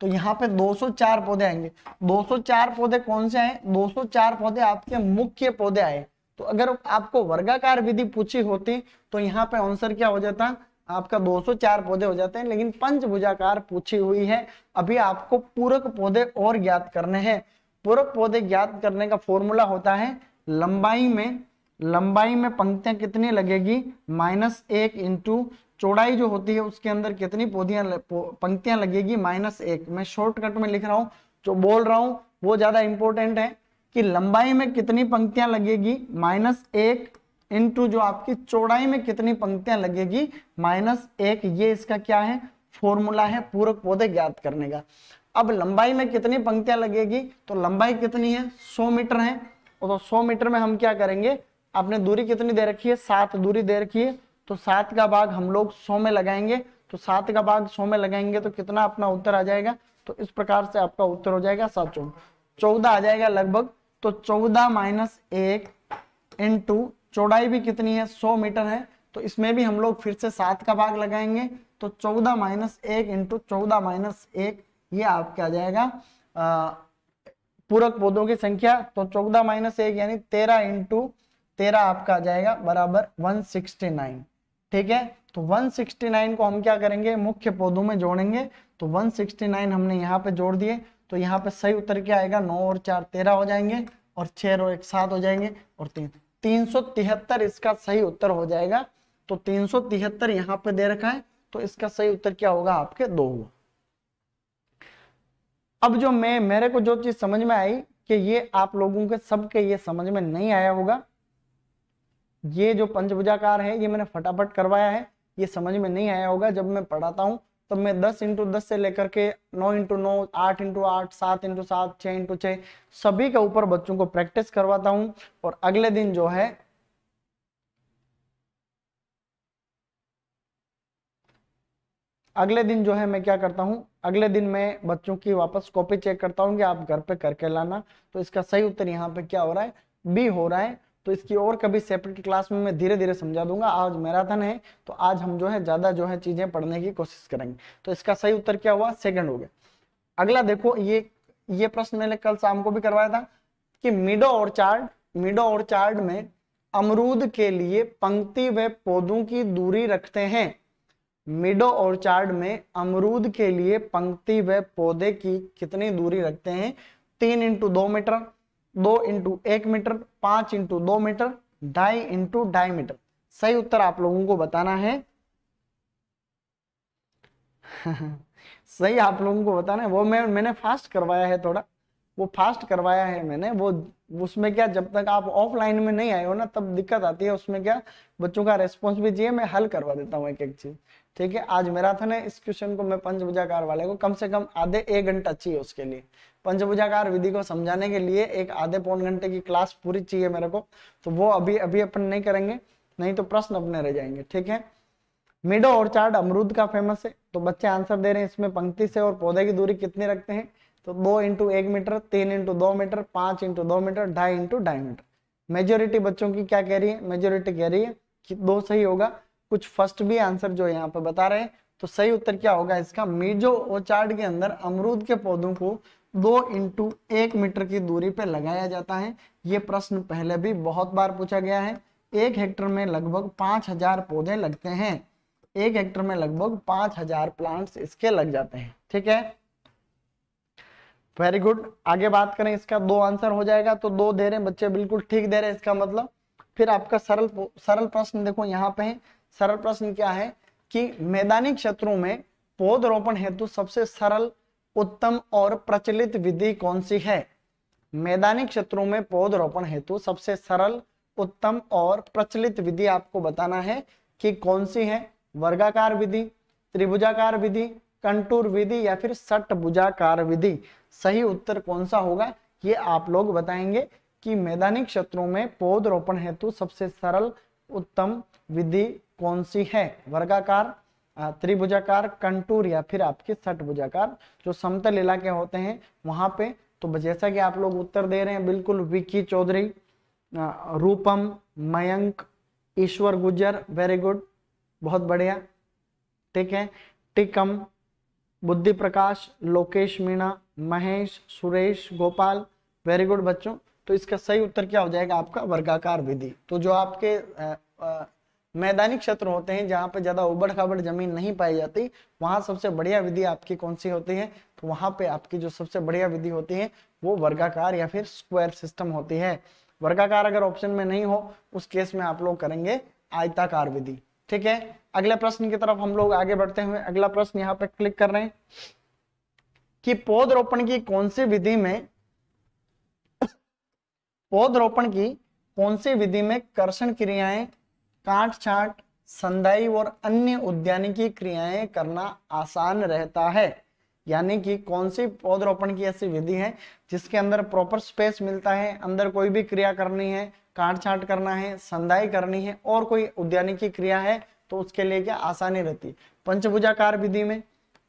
तो यहां पे 204 पौधे आएंगे 204 पौधे कौन से आए 204 पौधे आपके मुख्य पौधे आए तो अगर आपको वर्गाकार विधि पूछी होती तो यहाँ पे आंसर क्या हो जाता आपका 204 पौधे हो जाते हैं लेकिन पंचभुजाकार पूछी हुई है अभी आपको पूरक पौधे और ज्ञात करने हैं पूरक पौधे ज्ञात करने का फॉर्मूला होता है लंबाई में लंबाई में पंक्तियां कितनी लगेगी माइनस एक इंटू चौड़ाई जो होती है उसके अंदर कितनी पौधियां पंक्तियां लगेगी माइनस एक मैं शॉर्टकट में लिख रहा हूं जो बोल रहा हूं वो ज्यादा इंपॉर्टेंट है कि लंबाई में कितनी पंक्तियां लगेगी माइनस एक इंटू जो आपकी चौड़ाई में कितनी पंक्तियां लगेगी माइनस एक ये इसका क्या है फॉर्मूला है पूरक पौधे ज्ञात करने का अब लंबाई में कितनी पंक्तियां लगेगी तो लंबाई कितनी है सौ मीटर है और तो सौ मीटर में हम क्या करेंगे आपने दूरी कितनी दे रखी है सात दूरी दे रखी है तो सात का भाग हम लोग सौ में लगाएंगे तो सात का भाग सौ में लगाएंगे तो कितना अपना उत्तर आ जाएगा तो इस प्रकार से आपका उत्तर हो जाएगा सात चौदह चौदह आ जाएगा लगभग तो चौदह माइनस एक इंटू चौड़ाई भी कितनी है सौ मीटर है तो इसमें भी हम लोग फिर से सात का भाग लगाएंगे तो चौदह माइनस एक इंटू चौदह माइनस एक ये आपके आ जाएगा अः पूरक पौधों की संख्या तो चौदह माइनस एक यानी तेरह इंटू तेरह आपका आ जाएगा बराबर 169 ठीक है तो 169 को हम क्या करेंगे मुख्य पौधों में जोड़ेंगे तो 169 हमने यहाँ पे जोड़ दिए तो यहाँ पे सही उत्तर क्या आएगा नौ और चार तेरह हो जाएंगे और छह और एक सात हो जाएंगे और तीन तीन सौ तिहत्तर इसका सही उत्तर हो जाएगा तो तीन सौ तिहत्तर यहाँ पे दे रखा है तो इसका सही उत्तर क्या होगा आपके दो हुआ अब जो मैं मेरे को जो चीज समझ में आई कि ये आप लोगों के सबके ये समझ में नहीं आया होगा ये जो पंचभुजाकार है ये मैंने फटाफट करवाया है ये समझ में नहीं आया होगा जब मैं पढ़ाता हूँ तब तो मैं दस इंटू दस से लेकर के नौ इंटू नौ आठ इंटू आठ सात इंटू सात छः इंटू छः सभी के ऊपर बच्चों को प्रैक्टिस करवाता हूँ और अगले दिन जो है अगले दिन जो है मैं क्या करता हूँ अगले दिन मैं बच्चों की वापस कॉपी चेक करता हूँ कि आप घर पे करके लाना तो इसका सही उत्तर यहाँ पे क्या हो रहा है बी हो रहा है तो इसकी और कभी सेपरेट क्लास में मैं धीरे धीरे समझा दूंगा आज मैराथन है तो आज हम जो है ज्यादा जो है चीजें पढ़ने की कोशिश करेंगे तो इसका सही उत्तर क्या हुआ सेकंड हो गया अगला देखो ये ये प्रश्न मैंने कल शाम को भी करवाया था कि मिडो और चार्ड मिडो और चार्ड में अमरूद के लिए पंक्ति व पौधों की दूरी रखते हैं मिडो और चार्ड में अमरूद के लिए पंक्ति व पौधे की कितनी दूरी रखते हैं तीन इंटू दो मीटर दो इंटू एक मीटर पांच इंटू दो मीटर ढाई इंटू ढाई मीटर सही उत्तर आप लोगों को बताना है (laughs) सही आप लोगों को बताना है वो मैं मैंने फास्ट करवाया है थोड़ा वो फास्ट करवाया है मैंने वो उसमें क्या जब तक आप ऑफलाइन में नहीं आए हो ना तब दिक्कत आती है उसमें क्या बच्चों का रेस्पॉन्स भी चाहिए मैं हल करवा देता हूँ एक एक चीज ठीक है आज मेरा था ना इस क्वेश्चन को मैं पंच वाले को कम से कम आधे एक घंटा चाहिए उसके लिए पंचभुजाकार विधि को समझाने के लिए एक आधे पौन घंटे की क्लास पूरी चाहिए मेरे को तो वो अभी अभी अपन नहीं करेंगे नहीं तो प्रश्न अपने रह जाएंगे ठीक है और चार्ड अमरूद का फेमस है तो बच्चे आंसर दे रहे हैं इसमें पंक्ति से और पौधे की दूरी कितनी रखते हैं तो दो इंटू एक मीटर तीन इंटू दो मीटर पांच इंटू दो मीटर ढाई इंटू ढाई मीटर मेजोरिटी बच्चों की क्या कह रही है मेजोरिटी कह रही है कि दो सही होगा कुछ फर्स्ट भी आंसर जो यहाँ पे बता रहे हैं तो सही उत्तर क्या होगा इसका मेजो ओचार्ड के अंदर अमरूद के पौधों को दो इंटू एक मीटर की दूरी पर लगाया जाता है ये प्रश्न पहले भी बहुत बार पूछा गया है एक हेक्टर में लगभग पांच हजार पौधे लगते हैं एक हेक्टर में लगभग पांच हजार प्लांट्स इसके लग जाते हैं ठीक है वेरी गुड आगे बात करें इसका दो आंसर हो जाएगा तो दो दे रहे हैं बच्चे बिल्कुल ठीक दे रहे हैं इसका मतलब फिर आपका सरल सरल प्रश्न देखो यहाँ पे सरल प्रश्न क्या है कि मैदानी क्षेत्रों में पौधरोपण हेतु सबसे सरल उत्तम और प्रचलित विधि कौन सी है मैदानी क्षेत्रों में पौधरोपण हेतु सबसे सरल उत्तम और प्रचलित विधि आपको बताना है कि कौन सी है वर्गाकार विधि त्रिभुजाकार विधि कंटूर विधि या फिर सटभुजाकार विधि सही उत्तर कौन सा होगा ये आप लोग बताएंगे कि मैदानी क्षेत्रों में पौधरोपण हेतु सबसे सरल उत्तम विधि कौन सी है वर्गाकार त्रिभुजाकार कंटूर या फिर आपके सटभुजाकार जो समतल इलाके होते हैं वहां पे तो जैसा कि आप लोग उत्तर दे रहे हैं बिल्कुल विकी चौधरी रूपम मयंक ईश्वर गुजर वेरी गुड बहुत बढ़िया ठीक है टिकम बुद्धि प्रकाश लोकेश मीणा महेश सुरेश गोपाल वेरी गुड बच्चों तो इसका सही उत्तर क्या हो जाएगा आपका वर्गाकार विधि तो जो आपके आ, आ, मैदानी क्षेत्र होते हैं जहाँ पर ज्यादा उबड़ खाबड़ जमीन नहीं पाई जाती वहां सबसे बढ़िया विधि आपकी कौन सी होती है तो वहां पे आपकी जो सबसे बढ़िया विधि होती है वो वर्गाकार या फिर स्क्वायर सिस्टम होती है वर्गाकार अगर ऑप्शन में नहीं हो उस केस में आप लोग करेंगे आयताकार विधि ठीक है अगले प्रश्न की तरफ हम लोग आगे बढ़ते हुए अगला प्रश्न यहाँ पे क्लिक कर रहे हैं कि पौधरोपण की कौन सी विधि में (coughs) पौधरोपण की कौन सी विधि में कर्षण क्रियाएं काट छाट संदाई और अन्य उद्यानिकी क्रियाएं करना आसान रहता है यानी कि कौन सी पौधरोपण की ऐसी विधि है जिसके अंदर प्रॉपर स्पेस मिलता है अंदर कोई भी क्रिया करनी है काट छाट करना है संदाई करनी है और कोई उद्यानिकी क्रिया है तो उसके लिए क्या आसानी रहती है पंचभुजाकार विधि में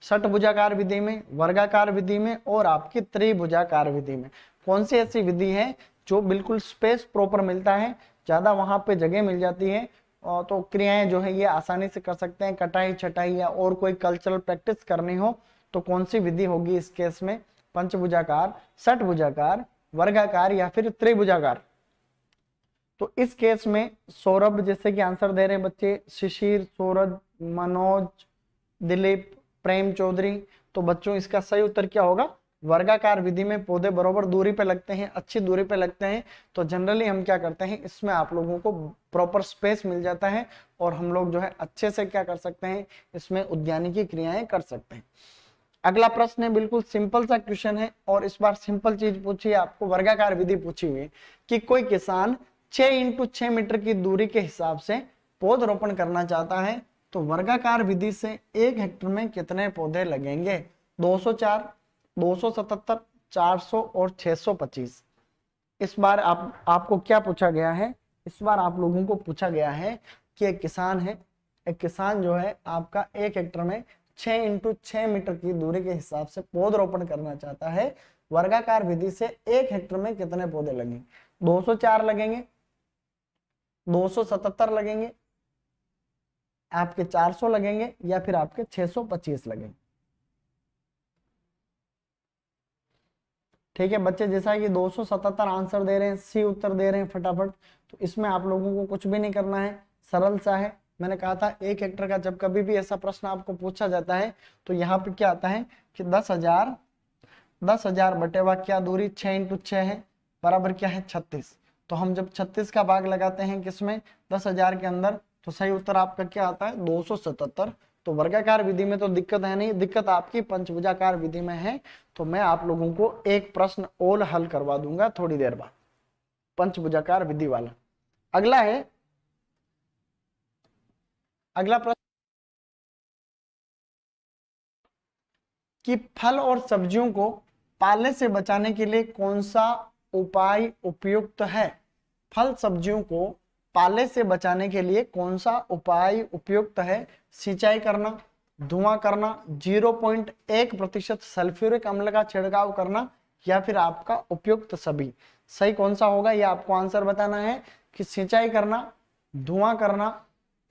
षटभुजाकार विधि में वर्गाकार विधि में और आपकी त्रिभुजाकार विधि में कौन सी ऐसी विधि है जो बिल्कुल स्पेस प्रॉपर मिलता है ज्यादा वहां पे जगह मिल जाती है तो क्रियाएं जो है ये आसानी से कर सकते हैं कटाई छटाई या और कोई कल्चरल प्रैक्टिस करनी हो तो कौन सी विधि होगी इस केस में पंचभुजाकार सठभुजाकार वर्गाकार या फिर त्रिभुजाकार तो इस केस में सौरभ जैसे कि आंसर दे रहे हैं बच्चे शिशिर सौरभ मनोज दिलीप प्रेम चौधरी तो बच्चों इसका सही उत्तर क्या होगा वर्गाकार विधि में पौधे बराबर दूरी पे लगते हैं अच्छी दूरी पे लगते हैं तो जनरली हम क्या करते हैं इसमें आप लोगों को प्रॉपर स्पेस मिल जाता है और हम लोग जो है अच्छे से क्या कर सकते हैं इसमें उद्यानिकी क्रियाएं कर सकते हैं अगला प्रश्न है बिल्कुल सिंपल सा क्वेश्चन है और इस बार सिंपल चीज पूछी आपको वर्गाकार विधि पूछी हुई कि कोई किसान छह इंटू छह मीटर की दूरी के हिसाब से पौधरोपण करना चाहता है तो वर्गाकार विधि से एक हेक्टर में कितने पौधे लगेंगे 204, 277, 400 और 625 इस बार आप आपको क्या पूछा गया है इस बार आप लोगों को पूछा गया है कि एक किसान है एक किसान जो है आपका एक हेक्टर में छः इंटू छः मीटर की दूरी के हिसाब से पौधरोपण करना चाहता है वर्गाकार विधि से एक हेक्टर में कितने पौधे लगेंगे 204 लगेंगे 277 लगेंगे आपके 400 लगेंगे या फिर आपके 625 लगेंगे ठीक है बच्चे जैसा कि 277 आंसर दे रहे हैं सी उत्तर दे रहे हैं फटाफट तो इसमें आप लोगों को कुछ भी नहीं करना है सरल सा है मैंने कहा था एक हेक्टर का जब कभी भी ऐसा प्रश्न आपको पूछा जाता है तो यहाँ पे क्या आता है कि दस हजार दस हजार बटेवा क्या दूरी छह इंटू छः है बराबर क्या है छत्तीस तो हम जब छत्तीस का भाग लगाते हैं किसमें दस हजार के अंदर तो सही उत्तर आपका क्या आता है दो सौ सतहत्तर तो वर्गाकार विधि में तो दिक्कत है नहीं दिक्कत आपकी पंचभुजाकार विधि में है तो मैं आप लोगों को एक प्रश्न ओल हल करवा दूंगा थोड़ी देर बाद पंचभुजाकार विधि वाला अगला है अगला प्रश्न कि फल और सब्जियों को पाले से बचाने के लिए कौन सा उपाय उपयुक्त है फल सब्जियों को पाले से बचाने के लिए कौन सा उपाय उपयुक्त है सिंचाई करना धुआं करना 0.1 प्रतिशत सल्फ्यूरिक अम्ल का छिड़काव करना या फिर आपका उपयुक्त सभी सही कौन सा होगा यह आपको आंसर बताना है कि सिंचाई करना धुआं करना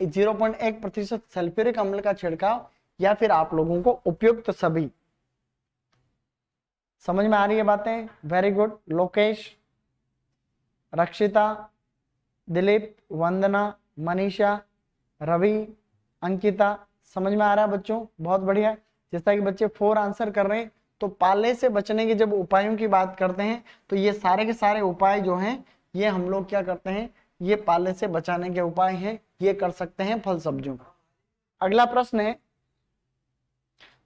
0.1 प्रतिशत सल्फ्यूरिक अम्ल का छिड़काव या फिर आप लोगों को उपयुक्त सभी समझ में आ रही है बातें वेरी गुड लोकेश रक्षिता दिलीप वंदना मनीषा रवि अंकिता समझ में आ रहा है बच्चों बहुत बढ़िया जिस तरह के बच्चे फोर आंसर कर रहे हैं तो पाले से बचने के जब उपायों की बात करते हैं तो ये सारे के सारे उपाय जो हैं ये हम लोग क्या करते हैं ये पाले से बचाने के उपाय हैं ये कर सकते हैं फल सब्जियों का अगला प्रश्न है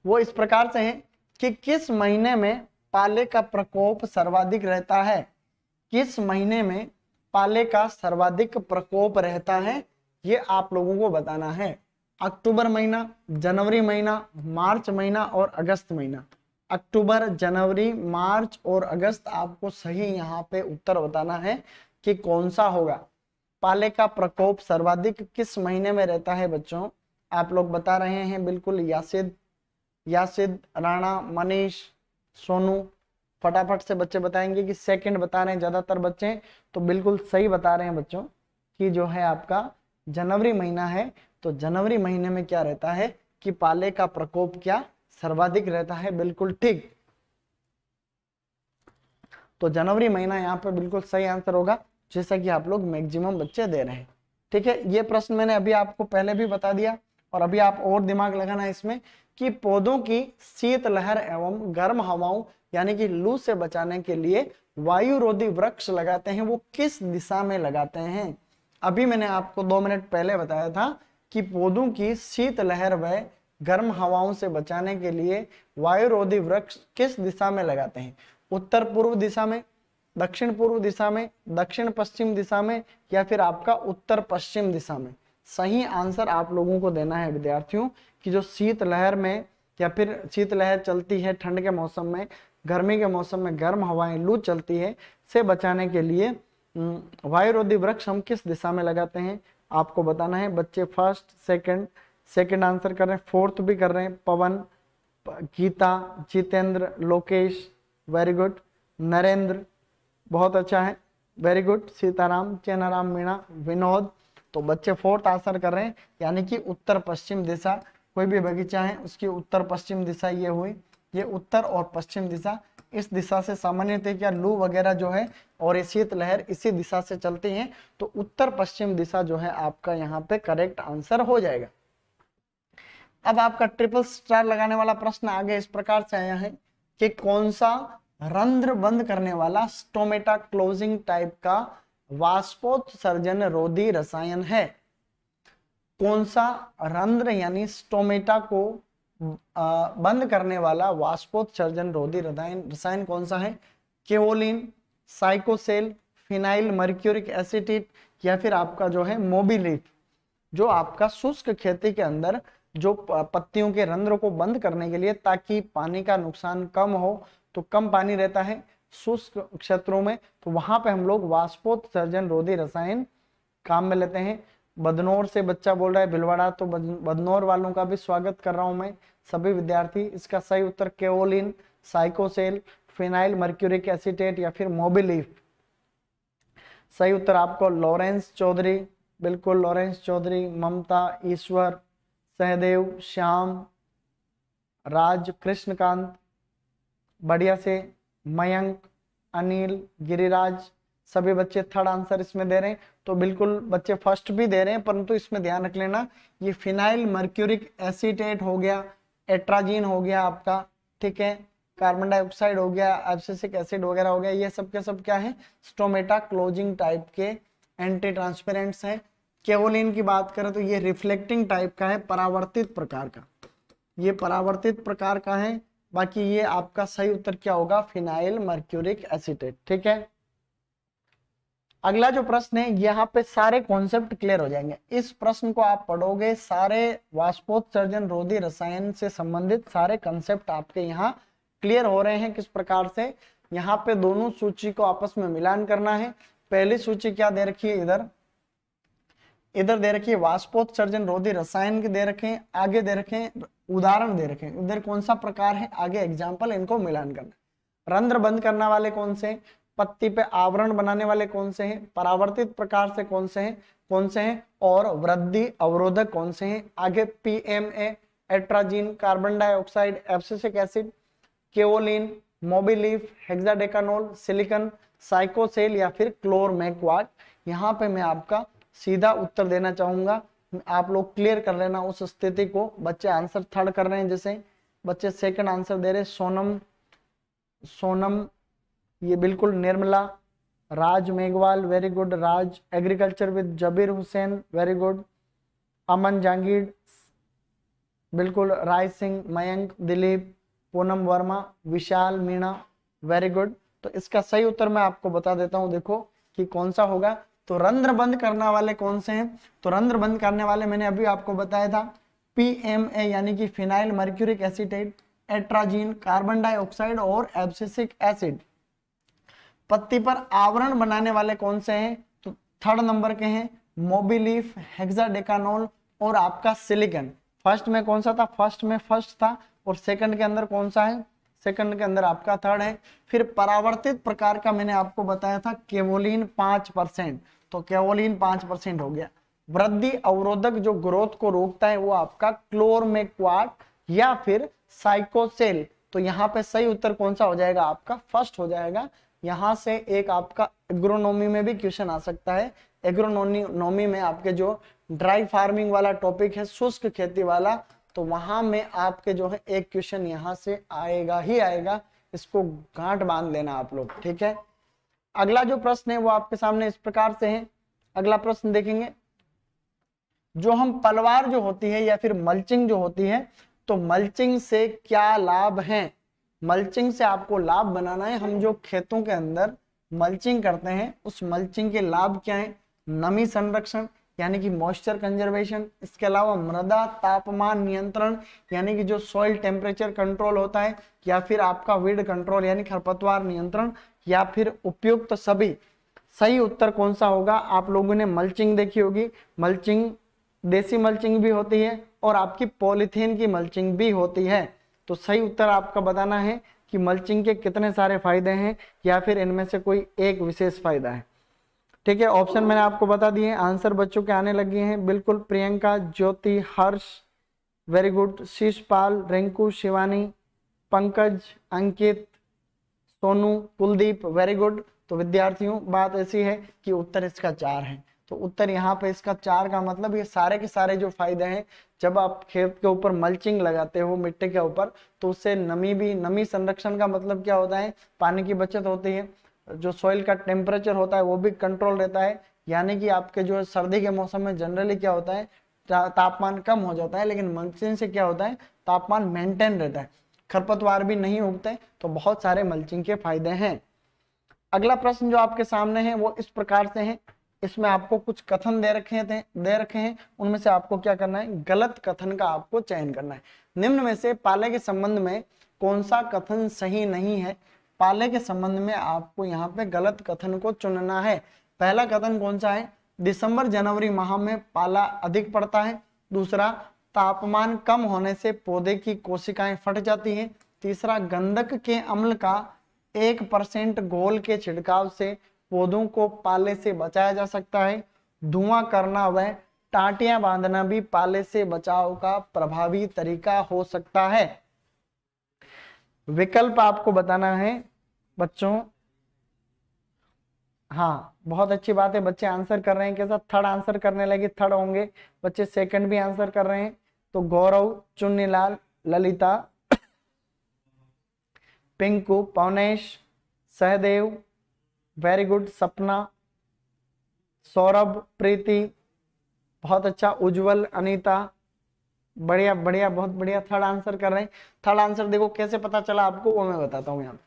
वो इस प्रकार से है कि किस महीने में पाले का प्रकोप सर्वाधिक रहता है किस महीने में पाले का सर्वाधिक प्रकोप रहता है ये आप लोगों को बताना है अक्टूबर महीना जनवरी महीना मार्च महीना और अगस्त महीना अक्टूबर जनवरी मार्च और अगस्त आपको सही यहाँ पे उत्तर बताना है कि कौन सा होगा पाले का प्रकोप सर्वाधिक किस महीने में रहता है बच्चों आप लोग बता रहे हैं बिल्कुल यासिद यासिद राणा मनीष सोनू फटाफट से बच्चे बताएंगे कि सेकंड बता रहे हैं ज़्यादातर बच्चे तो बिल्कुल सही बता रहे हैं बच्चों कि जो है आपका जनवरी महीना है तो जनवरी महीने में क्या रहता है कि पाले का प्रकोप क्या सर्वाधिक रहता है बिल्कुल ठीक तो जनवरी महीना यहाँ पे बिल्कुल सही आंसर होगा जैसा कि आप लोग मैक्सिमम बच्चे दे रहे हैं ठीक है ये प्रश्न मैंने अभी आपको पहले भी बता दिया और अभी आप और दिमाग लगाना है इसमें कि पौधों की शीतलहर एवं गर्म हवाओं यानी कि लू से बचाने के लिए वायुरोधी वृक्ष लगाते हैं वो किस दिशा में लगाते हैं अभी मैंने आपको दो मिनट पहले बताया था कि पौधों की शीत लहर व गर्म हवाओं से बचाने के लिए वायुरोधी वृक्ष किस दिशा में लगाते हैं उत्तर पूर्व दिशा में दक्षिण पूर्व दिशा में दक्षिण पश्चिम दिशा में या फिर आपका उत्तर पश्चिम दिशा में सही आंसर आप लोगों को देना है विद्यार्थियों कि जो शीत लहर में या फिर शीतलहर चलती है ठंड के मौसम में गर्मी के मौसम में गर्म हवाएं लू चलती है से बचाने के लिए वायुरोधी वृक्ष हम किस दिशा में लगाते हैं आपको बताना है बच्चे फर्स्ट सेकंड सेकंड आंसर कर रहे हैं फोर्थ भी कर रहे हैं पवन गीता जितेंद्र लोकेश वेरी गुड नरेंद्र बहुत अच्छा है वेरी गुड सीताराम चेनाराम मीणा विनोद तो बच्चे फोर्थ आंसर कर रहे हैं यानी कि उत्तर पश्चिम दिशा कोई भी बगीचा है उसकी उत्तर पश्चिम दिशा ये हुई ये उत्तर और पश्चिम दिशा इस दिशा से सामान्यतः क्या लू वगैरह जो है और ये लहर इसी दिशा से चलती है तो उत्तर पश्चिम दिशा जो है आपका यहाँ पे करेक्ट आंसर हो जाएगा अब आपका ट्रिपल स्टार लगाने वाला प्रश्न आगे इस प्रकार से आया है कि कौन सा रंध्र बंद करने वाला स्टोमेटा क्लोजिंग टाइप का वाष्पोत्सर्जन रोधी रसायन है कौन सा रंध्र यानी स्टोमेटा को बंद करने वाला वाष्पोत्सर्जन रोधी रसायन रसायन कौन सा है kaolin Cycocel phenyl mercuric acetate या फिर आपका जो है मोबिलिट जो आपका शुष्क खेती के अंदर जो पत्तियों के रंध्र को बंद करने के लिए ताकि पानी का नुकसान कम हो तो कम पानी रहता है शुष्क क्षेत्रों में तो वहां पे हम लोग वाष्पोत्सर्जन रोधी रसायन काम में लेते हैं बदनौर से बच्चा बोल रहा है भिलवाड़ा तो बदनौर वालों का भी स्वागत कर रहा हूं मैं सभी विद्यार्थी इसका सही उत्तर kaolin Cycocel phenyl mercuric acetate या फिर मोबिलीफ सही उत्तर आपको लॉरेंस चौधरी बिल्कुल लॉरेंस चौधरी ममता ईश्वर सहदेव श्याम राज कृष्णकांत बढ़िया से मयंक अनिल गिरिराज सभी बच्चे थर्ड आंसर इसमें दे रहे हैं तो बिल्कुल बच्चे फर्स्ट भी दे रहे हैं परंतु इसमें ध्यान रख लेना ये फिनाइल मर्क्यूरिक एसिटेट हो गया एट्राजीन हो गया आपका ठीक है कार्बन डाइऑक्साइड हो गया एब्सिसिक एसिड वगैरह हो गया ये सब के सब क्या है स्टोमेटा क्लोजिंग टाइप के एंटी ट्रांसपेरेंट्स हैं केवोलिन की बात करें तो ये रिफ्लेक्टिंग टाइप का है परावर्तित प्रकार का ये परावर्तित प्रकार का है बाकी ये आपका सही उत्तर क्या होगा फिनाइल मर्क्यूरिक एसिटेट ठीक है अगला जो प्रश्न है यहाँ पे सारे कॉन्सेप्ट क्लियर हो जाएंगे इस प्रश्न को आप पढ़ोगे सारे वाष्पोत्सर्जन रोधी रसायन से संबंधित सारे कंसेप्ट आपके यहाँ क्लियर हो रहे हैं किस प्रकार से यहाँ पे दोनों सूची को आपस में मिलान करना है पहली सूची क्या दे रखी है इधर इधर दे रखी है वाष्पोत्सर्जन रोधी रसायन की दे रखे आगे दे रखे उदाहरण दे रखे इधर कौन सा प्रकार है आगे एग्जाम्पल इनको मिलान करना रंध्र बंद करना वाले कौन से पत्ती पे आवरण बनाने वाले कौन से हैं परावर्तित प्रकार से कौन से हैं कौन से हैं और वृद्धि अवरोधक कौन से हैं आगे PMA atrazine carbon dioxide abscisic acid kaolin Mobileaf hexadecanol silicon Cycocel या फिर क्लोरमेक्वाट यहाँ पे मैं आपका सीधा उत्तर देना चाहूंगा आप लोग क्लियर कर लेना उस स्थिति को बच्चे आंसर थर्ड कर रहे हैं जैसे बच्चे सेकंड आंसर दे रहे सोनम सोनम ये बिल्कुल Nirmala Raj Meghwal very good Raj agriculture with Jabir Hussain very good Aman Jahangir बिल्कुल राय सिंह मयंक दिलीप पूनम वर्मा विशाल मीणा वेरी गुड तो इसका सही उत्तर मैं आपको बता देता हूं देखो कि कौन सा होगा तो रंध्र बंद करने वाले कौन से हैं तो रंध्र बंद करने वाले मैंने अभी आपको बताया था पीएमए यानी कि phenyl mercuric acetate atrazine carbon dioxide और एब्सिसिक एसिड पत्ती पर आवरण बनाने वाले कौन से हैं तो थर्ड नंबर के हैं मोबिलीफ हेक्साडेकानोल और आपका सिलिकन फर्स्ट में कौन सा था फर्स्ट में फर्स्ट था और सेकंड के अंदर कौन सा है सेकंड के अंदर आपका थर्ड है फिर परावर्तित प्रकार का मैंने आपको बताया था केवोलिन पांच परसेंट तो केवोलिन पांच परसेंट हो गया वृद्धि अवरोधक जो ग्रोथ को रोकता है वो आपका क्लोरमेक्वाट या फिर साइकोसेल तो यहाँ पे सही उत्तर कौन सा हो जाएगा आपका फर्स्ट हो जाएगा यहाँ से एक आपका एग्रोनॉमी में भी क्वेश्चन आ सकता है एग्रोनॉमी में आपके जो ड्राई फार्मिंग वाला टॉपिक है शुष्क खेती वाला तो वहां में आपके जो है एक क्वेश्चन यहाँ से आएगा ही आएगा इसको गांठ बांध लेना आप लोग ठीक है अगला जो प्रश्न है वो आपके सामने इस प्रकार से है अगला प्रश्न देखेंगे जो हम पलवार जो होती है या फिर मल्चिंग जो होती है तो मल्चिंग से क्या लाभ है मल्चिंग से आपको लाभ बनाना है हम जो खेतों के अंदर मल्चिंग करते हैं उस मल्चिंग के लाभ क्या है नमी संरक्षण यानी कि मॉइस्चर कंजर्वेशन इसके अलावा मृदा तापमान नियंत्रण यानी कि जो सॉइल टेम्परेचर कंट्रोल होता है या फिर आपका विड कंट्रोल यानी खरपतवार नियंत्रण या फिर उपयुक्त तो सभी सही उत्तर कौन सा होगा आप लोगों ने मल्चिंग देखी होगी मल्चिंग देसी मल्चिंग भी होती है और आपकी पॉलिथीन की मल्चिंग भी होती है तो सही उत्तर आपका बताना है कि मल्चिंग के कितने सारे फायदे हैं या फिर इनमें से कोई एक विशेष फायदा है ठीक है ऑप्शन मैंने आपको बता दिए आंसर बच्चों के आने लगे हैं बिल्कुल Priyanka Jyoti Harsh very good Sheeshpal Rinku Shivani Pankaj Ankit Sonu Kuldeep very good तो विद्यार्थियों बात ऐसी है कि उत्तर इसका चार है तो उत्तर यहाँ पे इसका चार का मतलब ये सारे के सारे जो फायदे हैं जब आप खेत के ऊपर मल्चिंग लगाते हो मिट्टी के ऊपर तो उससे नमी भी नमी संरक्षण का मतलब क्या होता है पानी की बचत होती है जो सॉइल का टेम्परेचर होता है वो भी कंट्रोल रहता है यानी कि आपके जो सर्दी के मौसम में जनरली क्या होता है तापमान कम हो जाता है लेकिन मल्चिंग से क्या होता है तापमान मेंटेन रहता है खरपतवार भी नहीं उगते तो बहुत सारे मल्चिंग के फायदे हैं अगला प्रश्न जो आपके सामने है वो इस प्रकार से है इसमें आपको कुछ कथन दे रखे थे दे रखे हैं उनमें से आपको क्या करना है गलत कथन का आपको चयन करना है निम्न में से पाले के संबंध में कौन सा कथन सही नहीं है पाले के संबंध में आपको यहाँ पे गलत कथन को चुनना है पहला कथन कौन सा है दिसंबर जनवरी माह में पाला अधिक पड़ता है दूसरा तापमान कम होने से पौधे की कोशिकाएं फट जाती हैं तीसरा गंधक के अम्ल का एक परसेंट गोल के छिड़काव से पौधों को पाले से बचाया जा सकता है धुआं करना व टाटियां बांधना भी पाले से बचाव का प्रभावी तरीका हो सकता है विकल्प आपको बताना है बच्चों हाँ बहुत अच्छी बात है बच्चे आंसर कर रहे हैं कैसा थर्ड आंसर करने लगे थर्ड होंगे बच्चे सेकंड भी आंसर कर रहे हैं तो गौरव चुन्नीलाल ललिता (coughs) पिंकू पवनेश सहदेव वेरी गुड सपना सौरभ प्रीति बहुत अच्छा उज्जवल अनीता बढ़िया बढ़िया बहुत बढ़िया थर्ड आंसर कर रहे हैं थर्ड आंसर देखो कैसे पता चला आपको वो मैं बताता हूँ यहाँ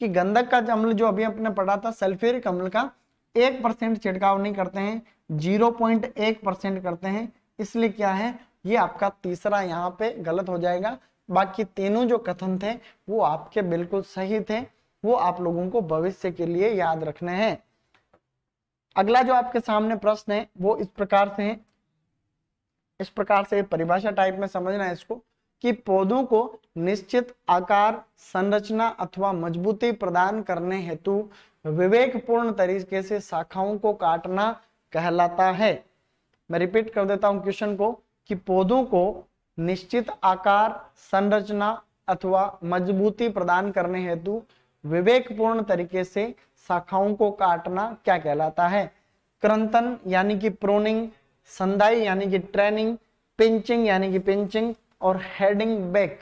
कि गंधक का अम्ल जो अभी आपने पढ़ा था सल्फ्यूरिक अम्ल का एक परसेंट छिड़काव नहीं करते हैं जीरो पॉइंट एक परसेंट करते हैं इसलिए क्या है ये आपका तीसरा यहाँ पे गलत हो जाएगा बाकी तीनों जो कथन थे वो आपके बिल्कुल सही थे वो आप लोगों को भविष्य के लिए याद रखने हैं अगला जो आपके सामने प्रश्न है वो इस प्रकार से है इस प्रकार से परिभाषा टाइप में समझना है इसको कि पौधों को निश्चित आकार संरचना अथवा मजबूती प्रदान करने हेतु विवेकपूर्ण तरीके से शाखाओं को काटना कहलाता है मैं रिपीट कर देता हूं क्वेश्चन को कि पौधों को निश्चित आकार संरचना अथवा मजबूती प्रदान करने हेतु विवेकपूर्ण तरीके से शाखाओं को काटना क्या कहलाता है क्रंतन यानी कि प्रोनिंग संदाई यानी कि ट्रेनिंग पिंचिंग यानी कि पिंचिंग और हेडिंग बैक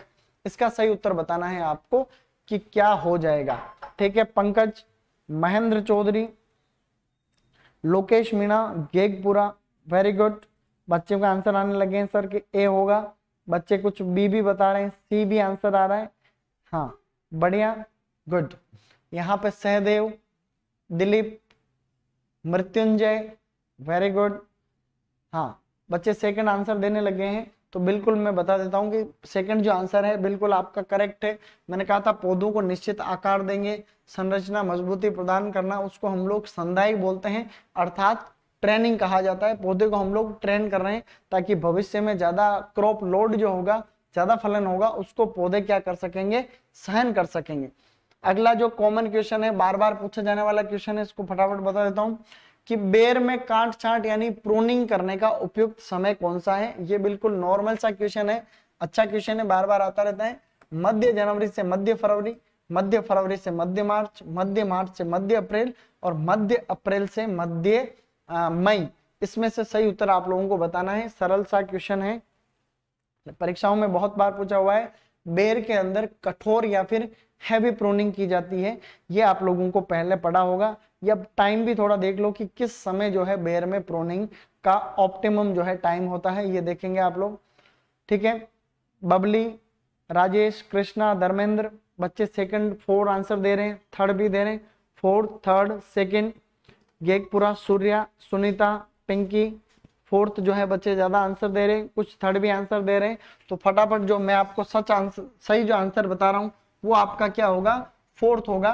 इसका सही उत्तर बताना है आपको कि क्या हो जाएगा ठीक है पंकज महेंद्र चौधरी लोकेश मीणा गेगपुरा वेरी गुड बच्चे का आंसर आने लगे हैं सर कि ए होगा बच्चे कुछ बी भी बता रहे हैं सी भी आंसर आ रहा है हाँ बढ़िया गुड यहां पर सहदेव दिलीप मृत्युंजय वेरी गुड हाँ बच्चे सेकंड आंसर देने लगे हैं तो बिल्कुल मैं बता देता हूँ कि सेकंड जो आंसर है बिल्कुल आपका करेक्ट है मैंने कहा था पौधों को निश्चित आकार देंगे संरचना मजबूती प्रदान करना उसको हम लोग संदायिक बोलते हैं अर्थात ट्रेनिंग कहा जाता है पौधे को हम लोग ट्रेन कर रहे हैं ताकि भविष्य में ज्यादा क्रॉप लोड जो होगा ज्यादा फलन होगा उसको पौधे क्या कर सकेंगे सहन कर सकेंगे अगला जो कॉमन क्वेश्चन है बार बार पूछा जाने वाला क्वेश्चन है इसको फटाफट बता देता हूं कि बेर में कांट छांट यानी प्रोनिंग करने का उपयुक्त समय कौन सा है ये बिल्कुल नॉर्मल सा क्वेश्चन है अच्छा क्वेश्चन है बार बार आता रहता है मध्य जनवरी से मध्य फरवरी मध्य फरवरी से मध्य मार्च मध्य मार्च से मध्य अप्रैल और मध्य अप्रैल से मध्य मई इसमें से सही उत्तर आप लोगों को बताना है सरल सा क्वेश्चन है परीक्षाओं में बहुत बार पूछा हुआ है बेर के अंदर कठोर या फिर हैवी प्रोनिंग की जाती है ये आप लोगों को पहले पढ़ा होगा या टाइम भी थोड़ा देख लो कि किस समय जो है बेयर में प्रोनिंग का ऑप्टिमम जो है टाइम होता है ये देखेंगे आप लोग ठीक है बबली राजेश कृष्णा धर्मेंद्र बच्चे सेकंड फोर आंसर दे रहे हैं थर्ड भी दे रहे हैं fourth third second Gegpura Surya Sunita Pinki fourth जो है बच्चे ज्यादा आंसर दे रहे हैं कुछ थर्ड भी आंसर दे रहे हैं तो फटाफट जो मैं आपको सच आंसर सही जो आंसर बता रहा हूँ वो आपका क्या होगा फोर्थ होगा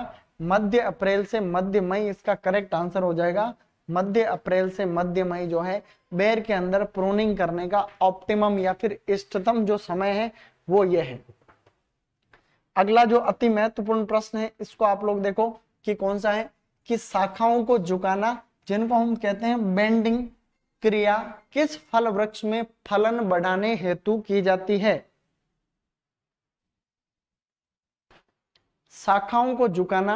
मध्य अप्रैल से मध्य मई इसका करेक्ट आंसर हो जाएगा मध्य अप्रैल से मध्य मई जो है बेर के अंदर प्रोनिंग करने का ऑप्टिमम या फिर इष्टतम जो समय है वो ये है अगला जो अति महत्वपूर्ण प्रश्न है इसको आप लोग देखो कि कौन सा है कि शाखाओं को झुकाना जिनको हम कहते हैं बेंडिंग क्रिया किस फल वृक्ष में फलन बढ़ाने हेतु की जाती है शाखाओं को झुकाना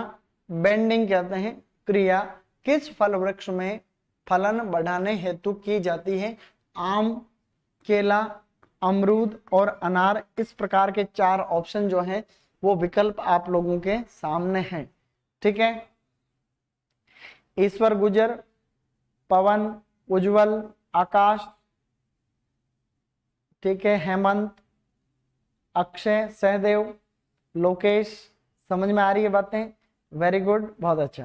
बेंडिंग कहते हैं क्रिया किस फल वृक्ष में फलन बढ़ाने हेतु की जाती है आम केला अमरूद और अनार इस प्रकार के चार ऑप्शन जो हैं वो विकल्प आप लोगों के सामने हैं ठीक है ईश्वर गुजर पवन उज्जवल आकाश ठीक है हेमंत अक्षय सहदेव लोकेश समझ में आ रही है बातें वेरी गुड बहुत अच्छा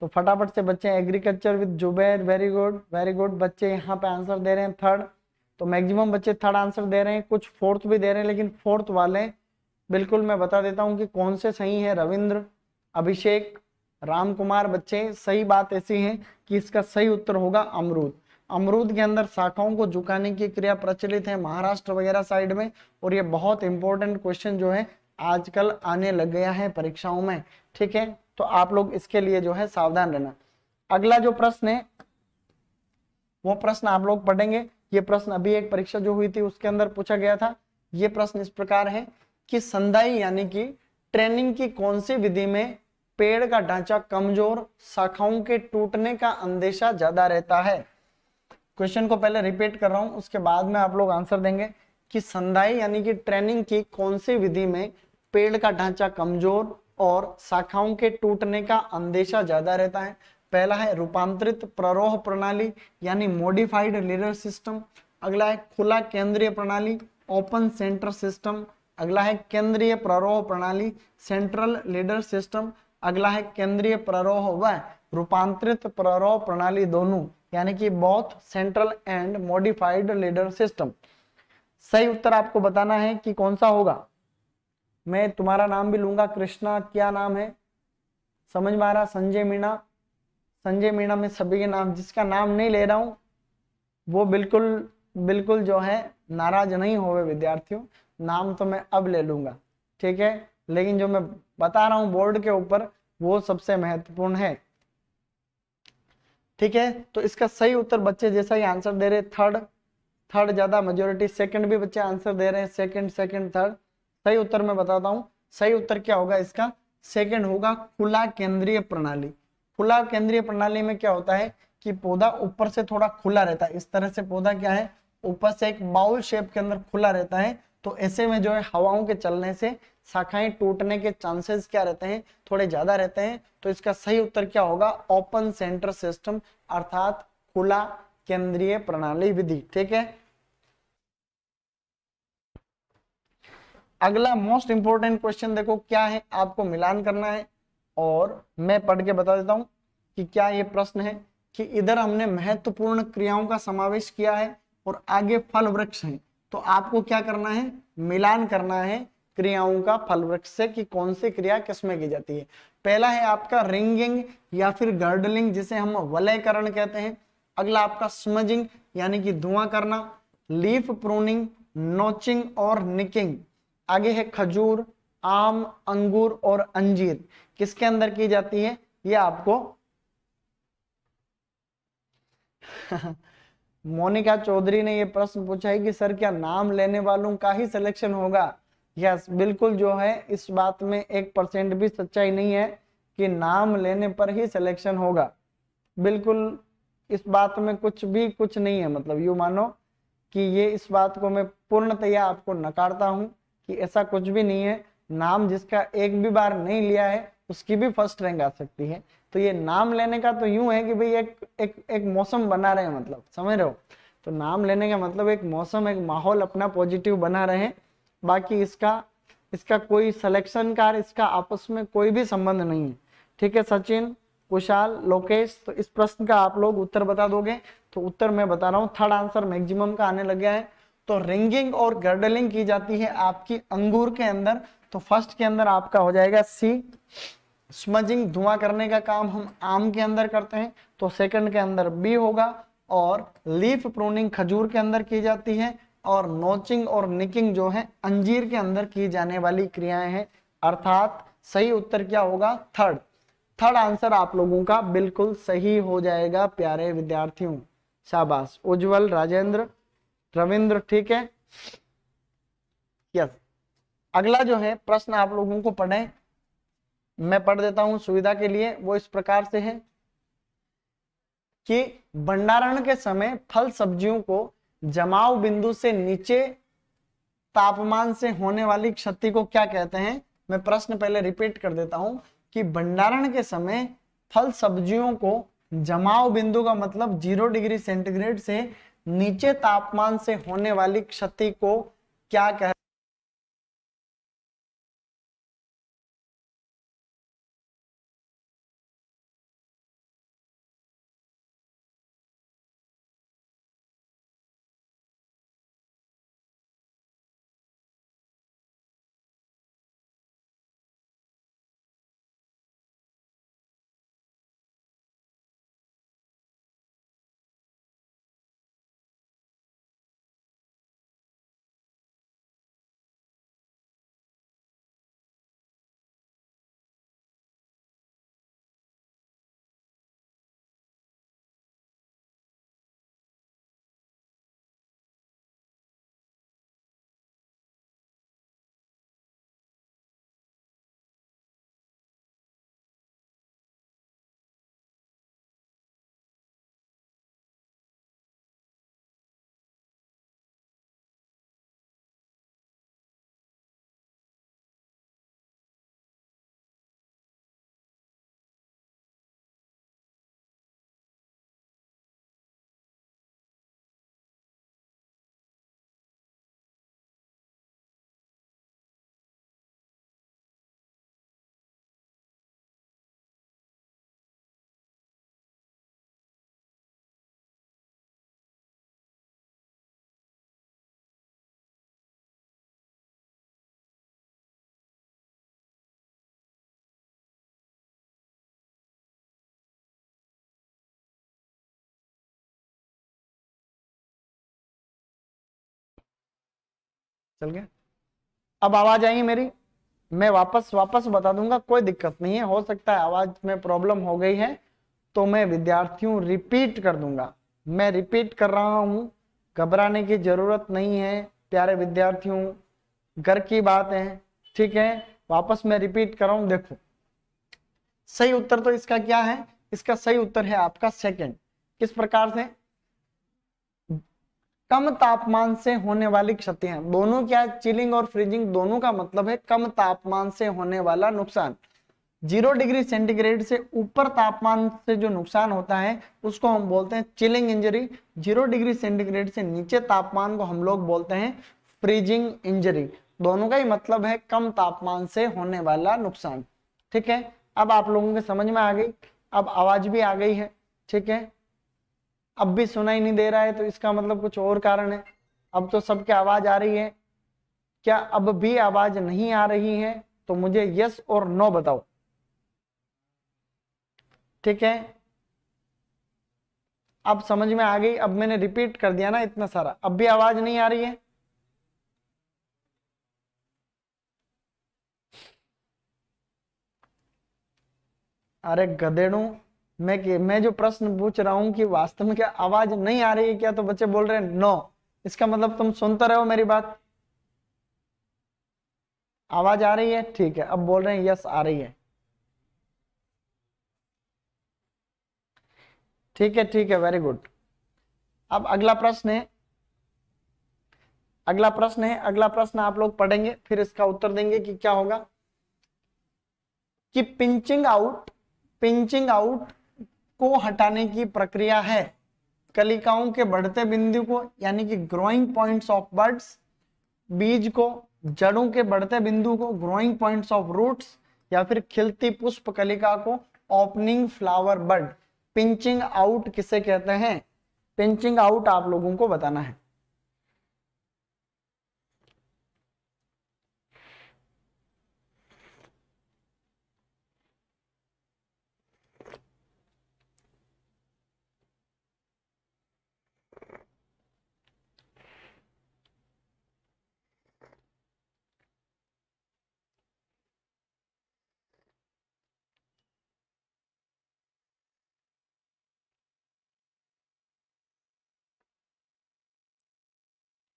तो फटाफट से बच्चे agriculture with Zubair very good very good बच्चे यहाँ पे आंसर दे रहे हैं थर्ड तो मैक्सिमम बच्चे थर्ड आंसर दे रहे हैं कुछ फोर्थ भी दे रहे हैं लेकिन फोर्थ वाले बिल्कुल मैं बता देता हूँ कि कौन से सही है रविंद्र अभिषेक राम कुमार बच्चे सही बात ऐसी है कि इसका सही उत्तर होगा अमरूद अमरूद के अंदर शाखाओं को झुकाने की क्रिया प्रचलित है महाराष्ट्र वगैरह साइड में और ये बहुत इंपॉर्टेंट क्वेश्चन जो है आजकल आने लग गया है परीक्षाओं में ठीक है तो आप लोग इसके लिए जो है सावधान रहना अगला जो प्रश्न है वो प्रश्न आप लोग पढ़ेंगे ये प्रश्न अभी एक परीक्षा जो हुई थी उसके अंदर पूछा गया था ये प्रश्न इस प्रकार है कि संदाई यानी कि ट्रेनिंग की कौन सी विधि में पेड़ का ढांचा कमजोर शाखाओं के टूटने का अंदेशा ज्यादा रहता है क्वेश्चन को पहले रिपीट कर रहा हूं उसके बाद में आप लोग आंसर देंगे कि संधाई यानी कि ट्रेनिंग की कौन सी विधि में पेड़ का ढांचा कमजोर और शाखाओं के टूटने का अंदेशा ज्यादा रहता है पहला है रूपांतरित प्ररोह प्रणाली यानी मॉडिफाइड लीडर सिस्टम अगला है खुला केंद्रीय प्रणाली ओपन सेंटर सिस्टम अगला है केंद्रीय प्ररोह प्रणाली सेंट्रल लीडर सिस्टम अगला है केंद्रीय प्ररोह व रूपांतरित प्ररोह प्रणाली दोनों यानी कि both central and modified leader system सही उत्तर आपको बताना है कि कौन सा होगा मैं तुम्हारा नाम भी लूंगा कृष्णा क्या नाम है समझ में आ रहा संजय मीणा संजय मीणा में सभी के नाम जिसका नाम नहीं ले रहा हूँ वो बिल्कुल बिल्कुल जो है नाराज नहीं होवे विद्यार्थियों नाम तो मैं अब ले लूंगा ठीक है लेकिन जो मैं बता रहा हूँ बोर्ड के ऊपर वो सबसे महत्वपूर्ण है ठीक है तो इसका सही उत्तर बच्चे जैसा ही आंसर दे रहे थर्ड थर्ड ज्यादा मेजोरिटी सेकंड भी बच्चे आंसर दे रहे हैं सेकंड सेकंड थर्ड सही उत्तर मैं बताता हूँ सही उत्तर क्या होगा इसका सेकेंड होगा खुला केंद्रीय प्रणाली खुला केंद्रीय प्रणाली में क्या होता है कि पौधा ऊपर से थोड़ा खुला रहता है इस तरह से पौधा क्या है ऊपर से एक बाउल शेप के अंदर खुला रहता है तो ऐसे में जो है हवाओं के चलने से शाखाएं टूटने के चांसेस क्या रहते हैं थोड़े ज्यादा रहते हैं तो इसका सही उत्तर क्या होगा ओपन सेंटर सिस्टम अर्थात खुला केंद्रीय प्रणाली विधि ठीक है अगला मोस्ट इंपोर्टेंट क्वेश्चन देखो क्या है आपको मिलान करना है और मैं पढ़ के बता देता हूं कि क्या ये प्रश्न है कि इधर हमने महत्वपूर्ण क्रियाओं का समावेश किया है और आगे फल वृक्ष है तो आपको क्या करना है मिलान करना है क्रियाओं का फल वृक्ष से कि कौन सी क्रिया किसमें की जाती है पहला है आपका रिंगिंग या फिर गर्डलिंग जिसे हम वलयकरण कहते हैं अगला आपका स्मजिंग यानी कि धुआं करना लीफ प्रूनिंग नोचिंग और निकिंग आगे है खजूर आम अंगूर और अंजीर किसके अंदर की जाती है ये आपको (laughs) मोनिका चौधरी ने ये प्रश्न पूछा है कि सर क्या नाम लेने वालों का ही सिलेक्शन होगा यस बिल्कुल जो है इस बात में एक परसेंट भी सच्चाई नहीं है कि नाम लेने पर ही सिलेक्शन होगा बिल्कुल इस बात में कुछ भी कुछ नहीं है मतलब यू मानो कि ये इस बात को मैं पूर्णतया आपको नकारता हूं कि ऐसा कुछ भी नहीं है नाम जिसका एक भी बार नहीं लिया है उसकी भी फर्स्ट रैंक आ सकती है तो ये नाम लेने का तो यूं है कि भाई एक एक एक मौसम बना रहे हैं मतलब समझ रहे हो तो नाम लेने का मतलब एक मौसम एक माहौल अपना पॉजिटिव बना रहे हैं बाकी इसका इसका कोई सिलेक्शन कार इसका आपस में कोई भी संबंध नहीं है ठीक है सचिन कुशाल लोकेश तो इस प्रश्न का आप लोग उत्तर बता दोगे तो उत्तर मैं बता रहा हूँ थर्ड आंसर मैक्सिमम का आने लग गया है तो रिंगिंग और गर्डलिंग की जाती है आपकी अंगूर के अंदर तो फर्स्ट के अंदर आपका हो जाएगा सी स्मजिंग धुआं करने का काम हम आम के अंदर करते हैं तो सेकंड के अंदर बी होगा और लीफ प्रोनिंग खजूर के अंदर की जाती है और नोचिंग और निकिंग जो है अंजीर के अंदर की जाने वाली क्रियाएं हैं अर्थात सही उत्तर क्या होगा थर्ड थर्ड आंसर आप लोगों का बिल्कुल सही हो जाएगा प्यारे विद्यार्थियों शाबाश उज्जवल राजेंद्र रविंद्र ठीक है यस अगला जो है प्रश्न आप लोगों को पढ़े मैं पढ़ देता हूं सुविधा के लिए वो इस प्रकार से है कि भंडारण के समय फल सब्जियों को जमाव बिंदु से नीचे तापमान से होने वाली क्षति को क्या कहते हैं मैं प्रश्न पहले रिपीट कर देता हूं कि भंडारण के समय फल सब्जियों को जमाव बिंदु का मतलब जीरो डिग्री सेंटीग्रेड से नीचे तापमान से होने वाली क्षति को क्या कह चल गया अब आवाज आई है मेरी मैं वापस वापस बता दूंगा कोई दिक्कत नहीं है हो सकता है आवाज में प्रॉब्लम हो गई है तो मैं विद्यार्थियों रिपीट कर दूंगा मैं रिपीट कर रहा हूं घबराने की जरूरत नहीं है प्यारे विद्यार्थियों घर की बात है ठीक है वापस मैं रिपीट कर रहा हूं देखो सही उत्तर तो इसका क्या है इसका सही उत्तर है आपका सेकंड किस प्रकार से कम तापमान से होने वाली क्षतियां दोनों क्या चिलिंग और फ्रीजिंग दोनों का मतलब है कम तापमान से होने वाला नुकसान जीरो डिग्री सेंटीग्रेड से ऊपर तापमान से जो नुकसान होता है उसको हम बोलते हैं chilling injury zero degree centigrade से नीचे तापमान को हम लोग बोलते हैं फ्रीजिंग इंजरी दोनों का ही मतलब है कम तापमान से होने वाला नुकसान ठीक है अब आप लोगों के समझ में आ गई अब आवाज भी आ गई है ठीक है अब भी सुनाई नहीं दे रहा है तो इसका मतलब कुछ और कारण है अब तो सबके आवाज आ रही है क्या अब भी आवाज नहीं आ रही है तो मुझे यस और नो बताओ ठीक है अब समझ में आ गई अब मैंने रिपीट कर दिया ना इतना सारा अब भी आवाज नहीं आ रही है अरे गधेड़ू मैं कि, मैं जो प्रश्न पूछ रहा हूँ कि वास्तव में क्या आवाज नहीं आ रही है क्या तो बच्चे बोल रहे हैं नो इसका मतलब तुम सुनते रहो मेरी बात आवाज आ रही है ठीक है अब बोल रहे हैं यस आ रही है ठीक है ठीक है वेरी गुड अब अगला प्रश्न है अगला प्रश्न है अगला प्रश्न आप लोग पढ़ेंगे फिर इसका उत्तर देंगे कि क्या होगा कि पिंचिंग आउट पिंचिंग आउट को हटाने की प्रक्रिया है कलिकाओं के बढ़ते बिंदु को यानी कि ग्रोइंग पॉइंट्स ऑफ बर्ड्स बीज को जड़ों के बढ़ते बिंदु को ग्रोइंग पॉइंट्स ऑफ रूट्स या फिर खिलती पुष्प कलिका को opening flower bud pinching out किसे कहते हैं पिंचिंग आउट आप लोगों को बताना है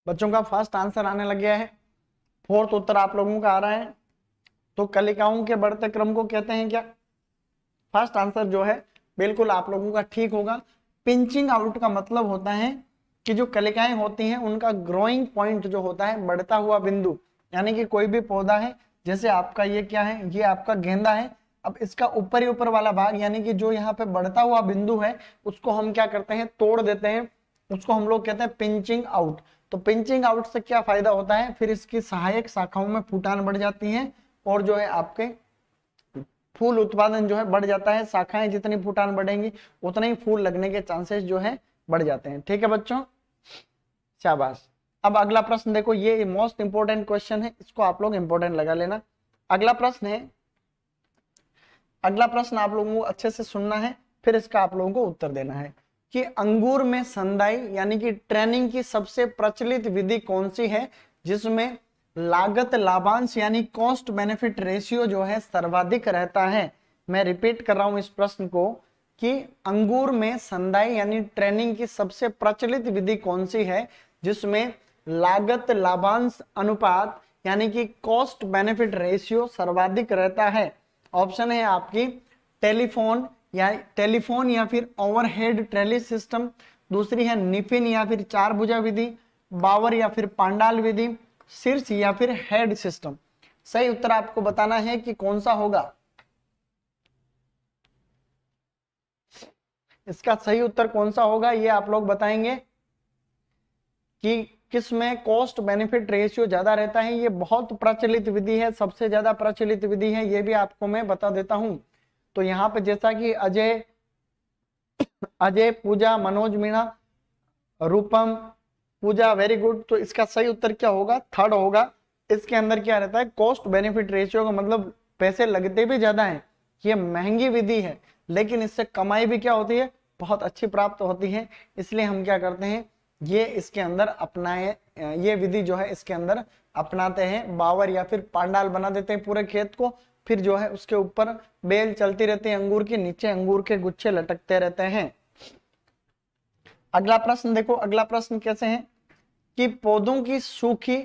बच्चों का फर्स्ट आंसर आने लग गया है फोर्थ उत्तर आप लोगों का आ रहा है तो कलिकाओं के बढ़ते क्रम को कहते हैं क्या फर्स्ट आंसर जो है बिल्कुल आप लोगों का ठीक होगा पिंचिंग आउट का मतलब होता है कि जो कलिकाएं होती हैं उनका ग्रोइंग पॉइंट जो होता है बढ़ता हुआ बिंदु यानी कि कोई भी पौधा है जैसे आपका ये क्या है ये आपका गेंदा है अब इसका ऊपर ही ऊपर वाला भाग यानी कि जो यहाँ पे बढ़ता हुआ बिंदु है उसको हम क्या करते हैं तोड़ देते हैं उसको हम लोग कहते हैं पिंचिंग आउट तो पिंचिंग आउट से क्या फायदा होता है फिर इसकी सहायक शाखाओं में फूटान बढ़ जाती है और जो है आपके फूल उत्पादन जो है बढ़ जाता है शाखाएं जितनी फूटान बढ़ेंगी उतने ही फूल लगने के चांसेस जो है बढ़ जाते हैं ठीक है बच्चों शाबाश अब अगला प्रश्न देखो ये मोस्ट इंपोर्टेंट क्वेश्चन है इसको आप लोग इंपोर्टेंट लगा लेना अगला प्रश्न है अगला प्रश्न आप लोगों को अच्छे से सुनना है फिर इसका आप लोगों को उत्तर देना है कि अंगूर में संदाई यानी कि ट्रेनिंग की सबसे प्रचलित विधि कौन सी है जिसमें लागत लाभांश यानी कॉस्ट बेनिफिट रेशियो जो है सर्वाधिक रहता है मैं रिपीट कर रहा हूं इस प्रश्न को कि अंगूर में संदाई यानी ट्रेनिंग की सबसे प्रचलित विधि कौन सी है जिसमें लागत लाभांश अनुपात यानी कि कॉस्ट बेनिफिट रेशियो सर्वाधिक रहता है ऑप्शन है आपकी टेलीफोन या टेलीफोन या फिर ओवरहेड ट्रेली सिस्टम दूसरी है निफिन या फिर चार भुजा विधि बावर या फिर पांडाल विधि शीर्ष या फिर हेड सिस्टम सही उत्तर आपको बताना है कि कौन सा होगा इसका सही उत्तर कौन सा होगा ये आप लोग बताएंगे कि किस में कॉस्ट बेनिफिट रेशियो ज्यादा रहता है ये बहुत प्रचलित विधि है सबसे ज्यादा प्रचलित विधि है ये भी आपको मैं बता देता हूं तो यहाँ पे जैसा कि अजय अजय पूजा मनोज मीणा रूपम पूजा वेरी गुड तो इसका सही उत्तर क्या होगा थर्ड होगा इसके अंदर क्या रहता है कॉस्ट बेनिफिट रेशियो का मतलब पैसे लगते भी ज्यादा है ये महंगी विधि है लेकिन इससे कमाई भी क्या होती है बहुत अच्छी प्राप्त होती है इसलिए हम क्या करते हैं ये इसके अंदर अपनाए ये विधि जो है इसके अंदर अपनाते हैं बावर या फिर पांडाल बना देते हैं पूरे खेत को फिर जो है उसके ऊपर बेल चलती रहती है अंगूर के नीचे अंगूर के गुच्छे लटकते रहते हैं अगला प्रश्न देखो अगला प्रश्न कैसे है कि पौधों की सूखी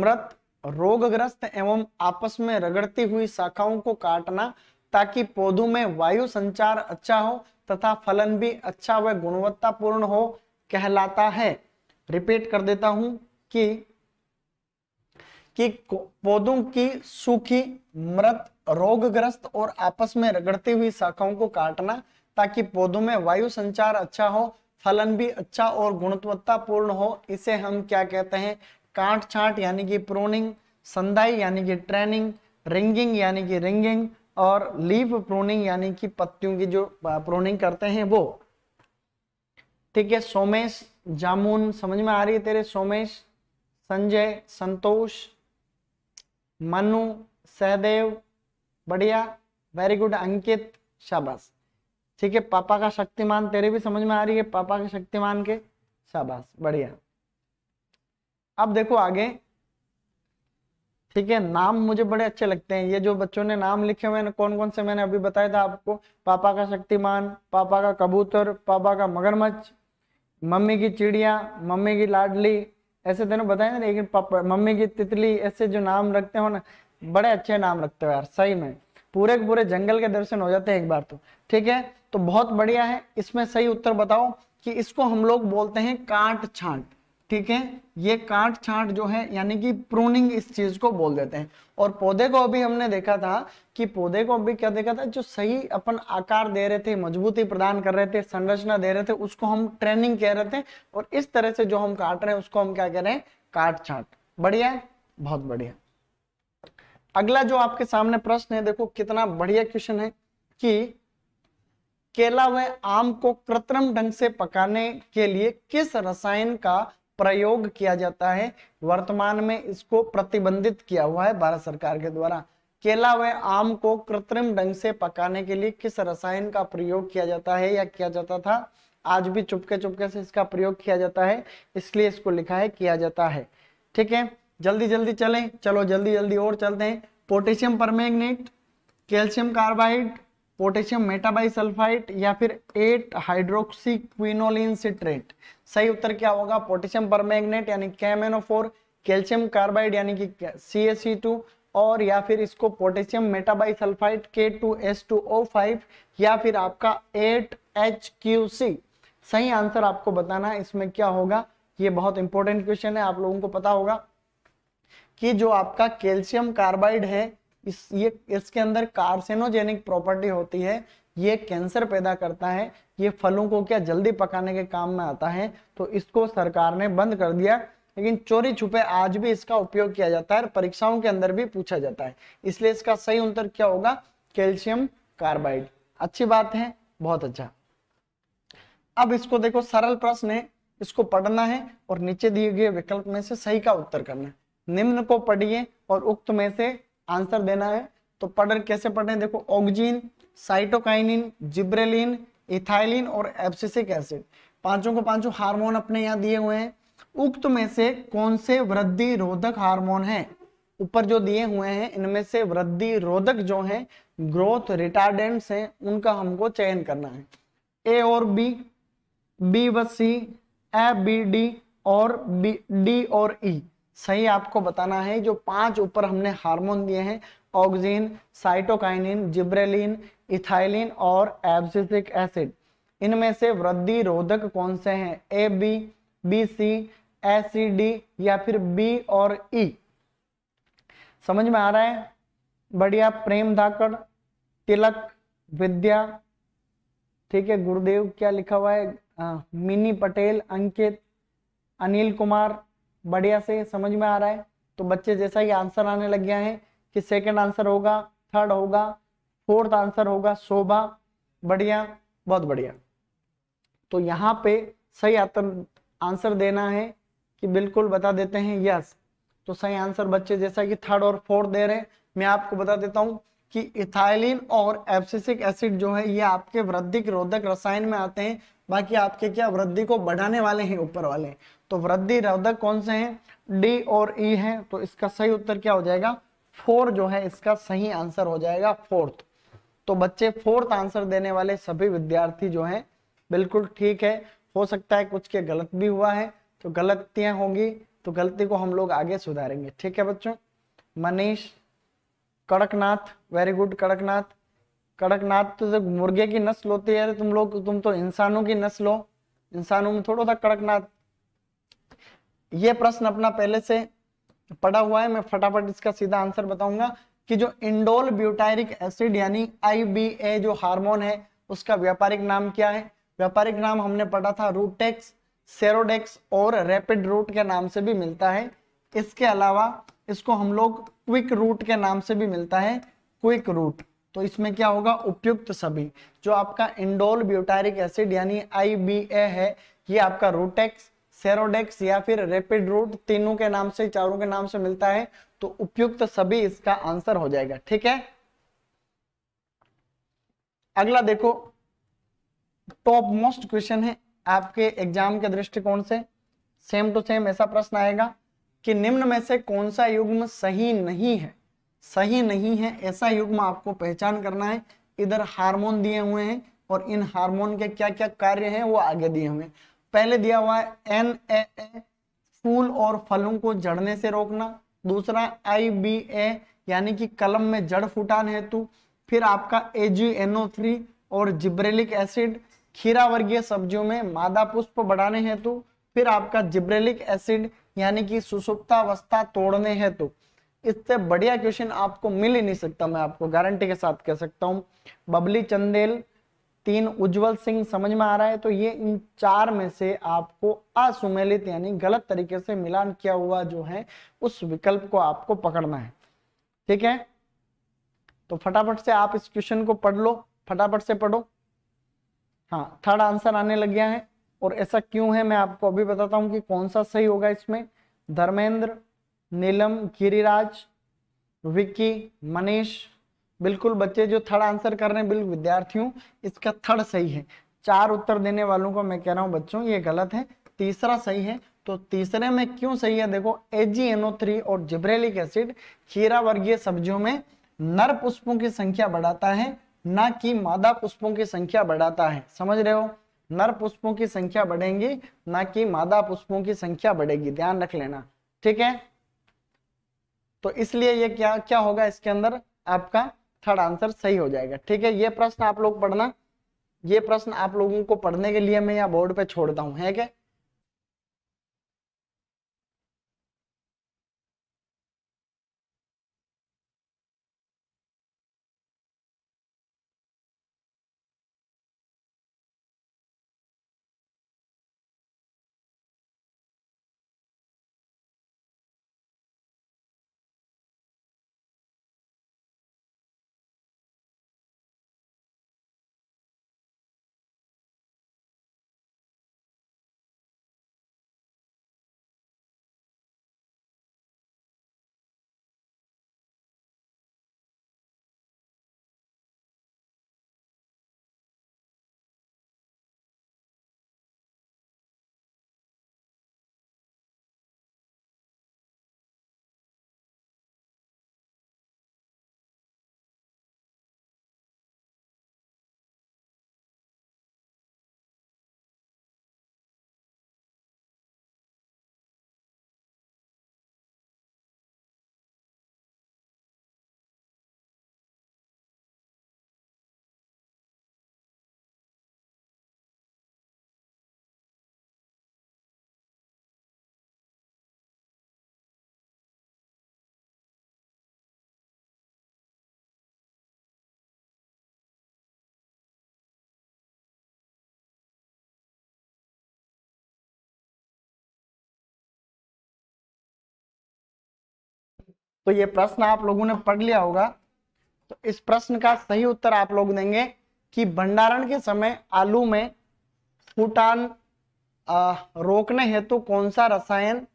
मृत रोगग्रस्त एवं आपस में रगड़ती हुई शाखाओं को काटना ताकि पौधों में वायु संचार अच्छा हो तथा फलन भी अच्छा व गुणवत्तापूर्ण हो कहलाता है रिपीट कर देता हूं कि कि पौधों की सूखी मृत रोगग्रस्त और आपस में रगड़ती हुई शाखाओं को काटना ताकि पौधों में वायु संचार अच्छा हो फलन भी अच्छा और गुणवत्तापूर्ण हो इसे हम क्या कहते हैं काट छाट यानी कि प्रोनिंग संधाई यानी कि ट्रेनिंग रिंगिंग यानी कि रिंगिंग और लीव प्रोनिंग यानी कि पत्तियों की जो प्रोनिंग करते हैं वो ठीक है सोमेश जामुन समझ में आ रही है तेरे सोमेश संजय संतोष मनु सहदेव बढ़िया वेरी गुड अंकित शाबाश ठीक है पापा का शक्तिमान तेरे भी समझ में आ रही है पापा के शक्तिमान के शाबाश बढ़िया अब देखो आगे ठीक है नाम मुझे बड़े अच्छे लगते हैं ये जो बच्चों ने नाम लिखे हुए हैं कौन कौन से मैंने अभी बताया था आपको पापा का शक्तिमान पापा का कबूतर पापा का मगरमच्छ मम्मी की चिड़िया मम्मी की लाडली ऐसे तेने बताया ना लेकिन पापा मम्मी की तितली ऐसे जो नाम रखते हो ना बड़े अच्छे नाम रखते हो यार सही में पूरे के पूरे जंगल के दर्शन हो जाते हैं एक बार तो ठीक है तो बहुत बढ़िया है इसमें सही उत्तर बताओ कि इसको हम लोग बोलते हैं कांट छांट ठीक है ये काट छाट जो है यानी कि प्रोनिंग इस चीज को बोल देते हैं और पौधे को अभी हमने देखा था कि पौधे को अभी क्या देखा था जो सही अपन आकार दे रहे थे मजबूती प्रदान कर रहे थे संरचना दे रहे थे उसको हम ट्रेनिंग कह रहे थे और इस तरह से जो हम काट रहे हैं उसको हम क्या कह रहे हैं काट छाट बढ़िया बहुत बढ़िया अगला जो आपके सामने प्रश्न है देखो कितना बढ़िया क्वेश्चन है कि केला व आम को कृत्रिम ढंग से पकाने के लिए किस रसायन का प्रयोग किया जाता है वर्तमान में इसको प्रतिबंधित किया हुआ है भारत सरकार के द्वारा केला व आम को कृत्रिम ढंग से पकाने के लिए किस रसायन का प्रयोग किया जाता है या किया जाता था आज भी चुपके चुपके से इसका प्रयोग किया जाता है इसलिए इसको लिखा है किया जाता है ठीक है जल्दी जल्दी चलें चलो जल्दी जल्दी और चलते हैं potassium permanganate calcium carbide potassium metabisulphite या फिर एट हाइड्रोक्सी क्विनोलिन सिट्रेट सही उत्तर क्या होगा पोटेशियम परमैग्नेट यानी कैमेनोफोर कैल्शियम कार्बाइड यानी कि सी और या फिर इसको पोटेशियम मेटाबाइसल्फाइट के to S two O five या फिर आपका एट एच क्यू सी सही आंसर आपको बताना है इसमें क्या होगा ये बहुत इंपॉर्टेंट क्वेश्चन है आप लोगों को पता होगा कि जो आपका कैल्शियम कार्बाइड है इस ये इसके अंदर कार्सिनोजेनिक प्रॉपर्टी होती है ये कैंसर पैदा करता है ये फलों को क्या जल्दी पकाने के काम में आता है तो इसको सरकार ने बंद कर दिया लेकिन चोरी छुपे आज भी इसका उपयोग किया जाता है और परीक्षाओं के अंदर भी पूछा जाता है इसलिए इसका सही उत्तर क्या होगा कैल्शियम कार्बाइड अच्छी बात है बहुत अच्छा अब इसको देखो सरल प्रश्न है इसको पढ़ना है और नीचे दिए गए विकल्प में से सही का उत्तर करना है निम्न को पढ़िए और उक्त में से आंसर देना है तो पढ़ कैसे पढ़ने देखो ऑक्जीन साइटोकाइनिन जिब्रेलिन इथाइलिन और एप्सिसिक एसिड पांचों को पांचों हार्मोन अपने यहाँ दिए हुए हैं उक्त में से कौन से वृद्धि रोधक हार्मोन है ऊपर जो दिए हुए हैं इनमें से वृद्धि रोधक जो हैं ग्रोथ रिटार्डेंट्स हैं उनका हमको चयन करना है ए और बी बी व सी ए बी डी और बी डी और ई e. सही आपको बताना है जो पांच ऊपर हमने हार्मोन दिए हैं ऑक्सीजन साइटोकाइनिन जिब्रेलिन इथाइलिन और एब्सिसिक एसिड इनमें से वृद्धि रोधक कौन से हैं A B B C A C D या फिर बी और ई e? समझ में आ रहा है बढ़िया प्रेम धाकड़ तिलक विद्या ठीक है गुरुदेव क्या लिखा हुआ है आ, मिनी पटेल अंकित अनिल कुमार बढ़िया से समझ में आ रहा है तो बच्चे जैसा ही आंसर आने लग गया है कि सेकंड आंसर होगा थर्ड होगा फोर्थ आंसर होगा शोभा बढ़िया बहुत बढ़िया तो यहाँ पे सही आंसर देना है कि बिल्कुल बता देते हैं यस तो सही आंसर बच्चे जैसा कि थर्ड और फोर्थ दे रहे हैं मैं आपको बता देता हूँ कि इथाइलिन और एप्सिसिक एसिड जो है ये आपके वृद्धि रोधक रसायन में आते हैं बाकी आपके क्या वृद्धि को बढ़ाने वाले हैं ऊपर वाले तो वृद्धि रोधक कौन से हैं डी और ई e हैं तो इसका सही उत्तर क्या हो जाएगा फोर जो है इसका सही आंसर हो जाएगा फोर्थ तो बच्चे फोर्थ आंसर देने वाले सभी विद्यार्थी जो हैं बिल्कुल ठीक है हो सकता है कुछ के गलत भी हुआ है तो गलतियां होंगी तो गलती को हम लोग आगे सुधारेंगे ठीक है बच्चों मनीष कड़कनाथ वेरी गुड कड़कनाथ कड़कनाथ तो, मुर्गे की नस्ल होती है तो तुम लोग तुम तो इंसानों की नस्ल हो इंसानों में थोड़ा सा कड़कनाथ ये प्रश्न अपना पहले से पड़ा हुआ है मैं फटाफट इसका सीधा आंसर बताऊंगा कि जो इंडोल ब्यूटायरिक एसिड यानी आईबीए जो हार्मोन है उसका व्यापारिक नाम क्या है व्यापारिक नाम हमने पढ़ा था रूटेक्स सेरोडेक्स और रैपिड रूट के नाम से भी मिलता है इसके अलावा इसको हम लोग क्विक रूट के नाम से भी मिलता है क्विक रूट तो इसमें क्या होगा उपयुक्त सभी जो आपका इंडोल ब्यूटायरिक एसिड यानी आई है ये आपका रूटेक्स सेरोडेक्स या फिर रेपिड रूट तीनों के नाम से चारों के नाम से मिलता है तो उपयुक्त सभी इसका आंसर हो जाएगा ठीक है अगला देखो टॉप मोस्ट क्वेश्चन है आपके एग्जाम के दृष्टिकोण से सेम टू सेम ऐसा प्रश्न आएगा कि निम्न में से कौन सा युग्म सही नहीं है सही नहीं है ऐसा युग्म आपको पहचान करना है इधर हार्मोन दिए हुए हैं और इन हार्मोन के क्या क्या कार्य हैं वो आगे दिए हुए हैं पहले दिया हुआ है एन ए ए फूल और फलों को जड़ने से रोकना दूसरा आई बी ए यानी कि कलम में जड़ फूटाने हेतु फिर आपका A G N O three और जिब्रेलिक एसिड खीरा वर्गीय सब्जियों में मादा पुष्प बढ़ाने हेतु फिर आपका जिब्रेलिक एसिड यानी कि सुसुप्तावस्था तोड़ने हेतु इससे बढ़िया क्वेश्चन आपको मिल ही नहीं सकता मैं आपको गारंटी के साथ कह सकता हूँ बबली चंदेल तीन उज्जवल सिंह समझ में आ रहा है तो ये इन चार में से आपको असुमेलित यानी गलत तरीके से मिलान किया हुआ जो है उस विकल्प को आपको पकड़ना है ठीक है तो फटाफट से आप इस क्वेश्चन को पढ़ लो फटाफट से पढ़ो हाँ थर्ड आंसर आने लग गया है और ऐसा क्यों है मैं आपको अभी बताता हूं कि कौन सा सही होगा इसमें धर्मेंद्र नीलम गिरिराज विक्की मनीष बिल्कुल बच्चे जो थर्ड आंसर कर रहे हैं बिल्कुल विद्यार्थियों इसका थर्ड सही है चार उत्तर देने वालों को मैं कह रहा हूं बच्चों ये गलत है तीसरा सही है तो तीसरे में क्यों सही है देखो थ्री और जिब्रेलिक एसिड खीरा वर्गीय सब्जियों में नर पुष्पों की संख्या बढ़ाता है ना कि मादा पुष्पों की संख्या बढ़ाता है समझ रहे हो नर पुष्पों की संख्या बढ़ेंगी ना कि मादा पुष्पों की संख्या बढ़ेगी ध्यान रख लेना ठीक है तो इसलिए ये क्या क्या होगा इसके अंदर आपका थर्ड आंसर सही हो जाएगा ठीक है ये प्रश्न आप लोग पढ़ना ये प्रश्न आप लोगों को पढ़ने के लिए मैं यहाँ बोर्ड पे छोड़ता हूँ है क्या तो ये प्रश्न आप लोगों ने पढ़ लिया होगा तो इस प्रश्न का सही उत्तर आप लोग देंगे कि भंडारण के समय आलू में फूटान रोकने हेतु कौन सा रसायन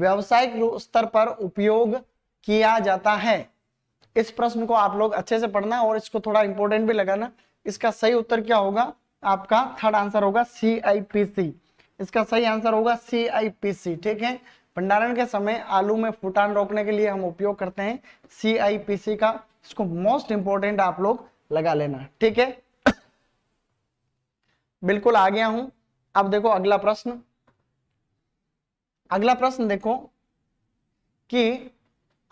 व्यावसायिक स्तर पर उपयोग किया जाता है इस प्रश्न को आप लोग अच्छे से पढ़ना और इसको थोड़ा इंपॉर्टेंट भी लगाना इसका सही उत्तर क्या होगा आपका थर्ड आंसर होगा सी आई पी सी इसका सही आंसर होगा सी आई पी सी ठीक है भंडारण के समय आलू में फूटान रोकने के लिए हम उपयोग करते हैं सी का इसको मोस्ट इंपॉर्टेंट आप लोग लगा लेना ठीक है बिल्कुल आ गया हूं अब देखो अगला प्रश्न अगला प्रश्न देखो कि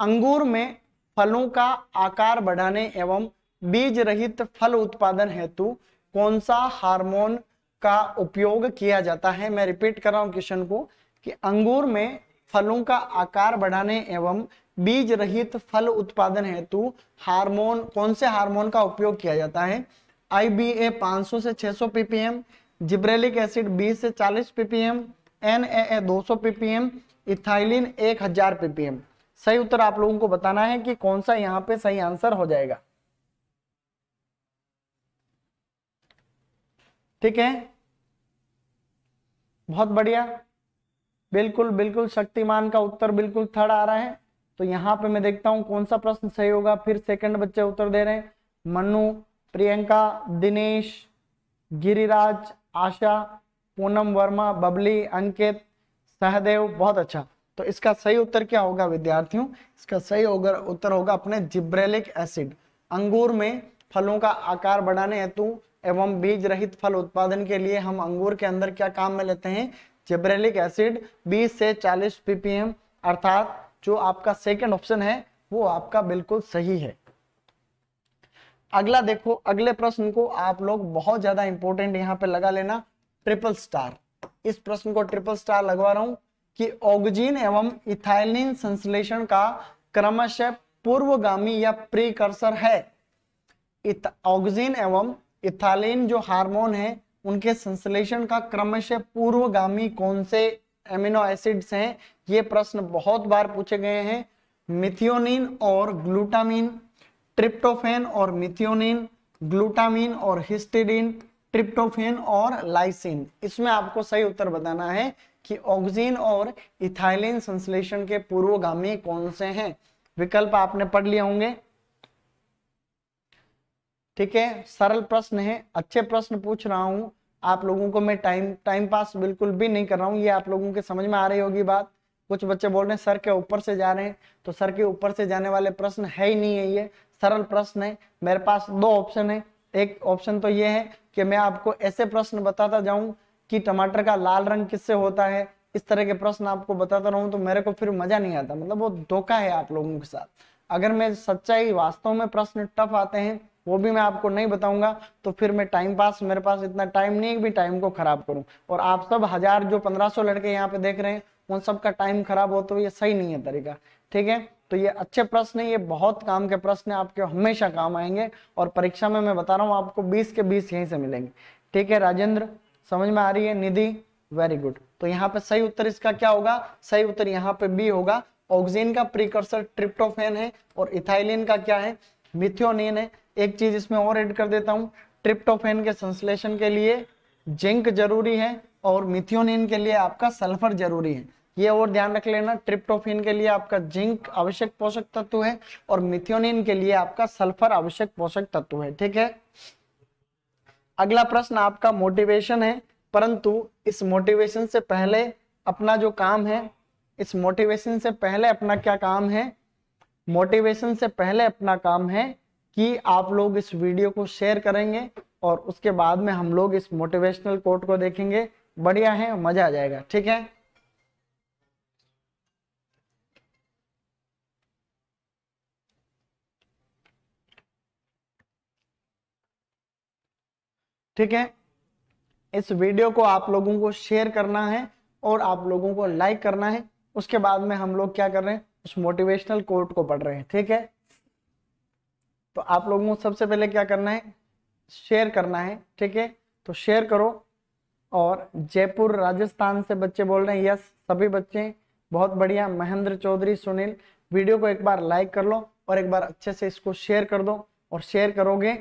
अंगूर में फलों का आकार बढ़ाने एवं बीज रहित फल उत्पादन हेतु कौन सा हार्मोन का उपयोग किया जाता है मैं रिपीट कर रहा हूं क्वेश्चन को कि अंगूर में फलों का आकार बढ़ाने एवं बीज रहित फल उत्पादन हेतु हार्मोन कौन से हार्मोन का उपयोग किया जाता है आई बी ए सौ से 600 पीपीएम जिब्रेलिक एसिड 20 से 40 पीपीएम एन ए ए दो पीपीएम इथाइलिन 1000 पीपीएम सही उत्तर आप लोगों को बताना है कि कौन सा यहाँ पे सही आंसर हो जाएगा ठीक है बहुत बढ़िया बिल्कुल बिल्कुल शक्तिमान का उत्तर बिल्कुल थर्ड आ रहा है तो यहाँ पे मैं देखता हूँ कौन सा प्रश्न सही होगा फिर सेकंड बच्चे उत्तर दे रहे हैं मनु प्रियंका दिनेश गिरिराज आशा पूनम वर्मा बबली अंकित सहदेव बहुत अच्छा तो इसका सही उत्तर क्या होगा विद्यार्थियों इसका सही उत्तर होगा अपने जिब्रेलिक एसिड अंगूर में फलों का आकार बढ़ाने हेतु एवं बीज रहित फल उत्पादन के लिए हम अंगूर के अंदर क्या काम में लेते हैं जिब्रेलिक एसिड 20 से 40 ppm अर्थात जो आपका सेकंड ऑप्शन है वो आपका बिल्कुल सही है अगला देखो अगले प्रश्न को आप लोग बहुत ज्यादा इंपॉर्टेंट यहाँ पे लगा लेना ट्रिपल स्टार इस प्रश्न को ट्रिपल स्टार लगवा रहा हूं कि ऑक्जीन एवं इथाइलिन संश्लेषण का क्रमशः पूर्वगामी या प्रीकर्सर है ऑक्सीजन एवं इथालिन जो हार्मोन है उनके संश्लेषण का क्रमशः पूर्वगामी कौन से एमिनो एसिड्स हैं ये प्रश्न बहुत बार पूछे गए हैं मिथियोनिन और ग्लूटामिन ट्रिप्टोफेन और मिथियोनिन ग्लूटामिन और हिस्टिडिन ट्रिप्टोफेन और लाइसिन इसमें आपको सही उत्तर बताना है कि ऑक्सीन और इथाइलिन संश्लेषण के पूर्वगामी कौन से हैं विकल्प आपने पढ़ लिए होंगे ठीक है सरल प्रश्न है अच्छे प्रश्न पूछ रहा हूं आप लोगों को मैं टाइम टाइम पास बिल्कुल भी नहीं कर रहा हूँ ये आप लोगों के समझ में आ रही होगी बात कुछ बच्चे बोल रहे हैं सर के ऊपर से जा रहे हैं तो सर के ऊपर से जाने वाले प्रश्न है ही नहीं है ये सरल प्रश्न है मेरे पास दो ऑप्शन है एक ऑप्शन तो ये है कि मैं आपको ऐसे प्रश्न बताता जाऊं कि टमाटर का लाल रंग किससे होता है इस तरह के प्रश्न आपको बताता रहूं तो मेरे को फिर मजा नहीं आता मतलब वो धोखा है आप लोगों के साथ अगर मैं सच्चाई वास्तव में प्रश्न टफ आते हैं वो भी मैं आपको नहीं बताऊंगा तो फिर मैं टाइम पास मेरे पास इतना टाइम नहीं है भी टाइम को खराब करूं और आप सब हजार जो पंद्रह सौ लड़के यहाँ पे देख रहे हैं उन सब का टाइम खराब हो तो ये सही नहीं है तरीका ठीक है तो ये अच्छे प्रश्न है ये बहुत काम के प्रश्न है आपके हमेशा काम आएंगे और परीक्षा में मैं बता रहा हूँ आपको बीस के बीस यहीं से मिलेंगे ठीक है राजेंद्र समझ में आ रही है निधि वेरी गुड तो यहाँ पे सही उत्तर इसका क्या होगा सही उत्तर यहाँ पे बी होगा ऑक्सीजन का प्रीकर्सर ट्रिप्टोफेन है और इथाइलिन का क्या है मिथ्योनियन है एक चीज इसमें और ऐड कर देता हूँ ट्रिप्टोफेन के संश्लेषण के लिए जिंक जरूरी है और मिथियोनिन के लिए आपका सल्फर जरूरी है ये और ध्यान रख लेना ट्रिप्टोफिन के लिए आपका जिंक आवश्यक पोषक तत्व है और मिथियोनिन के लिए आपका सल्फर आवश्यक पोषक तत्व है ठीक है अगला प्रश्न आपका मोटिवेशन है परंतु इस मोटिवेशन से पहले अपना जो काम है इस मोटिवेशन से पहले अपना क्या काम है मोटिवेशन से पहले अपना काम है कि आप लोग इस वीडियो को शेयर करेंगे और उसके बाद में हम लोग इस मोटिवेशनल कोट को देखेंगे बढ़िया है मजा आ जाएगा ठीक है ठीक है इस वीडियो को आप लोगों को शेयर करना है और आप लोगों को लाइक करना है उसके बाद में हम लोग क्या कर रहे हैं उस मोटिवेशनल कोट को पढ़ रहे हैं ठीक है तो आप लोगों को सबसे पहले क्या करना है शेयर करना है ठीक है तो शेयर करो और जयपुर राजस्थान से बच्चे बोल रहे हैं यस सभी बच्चे बहुत बढ़िया महेंद्र चौधरी सुनील वीडियो को एक बार लाइक कर लो और एक बार अच्छे से इसको शेयर कर दो और शेयर करोगे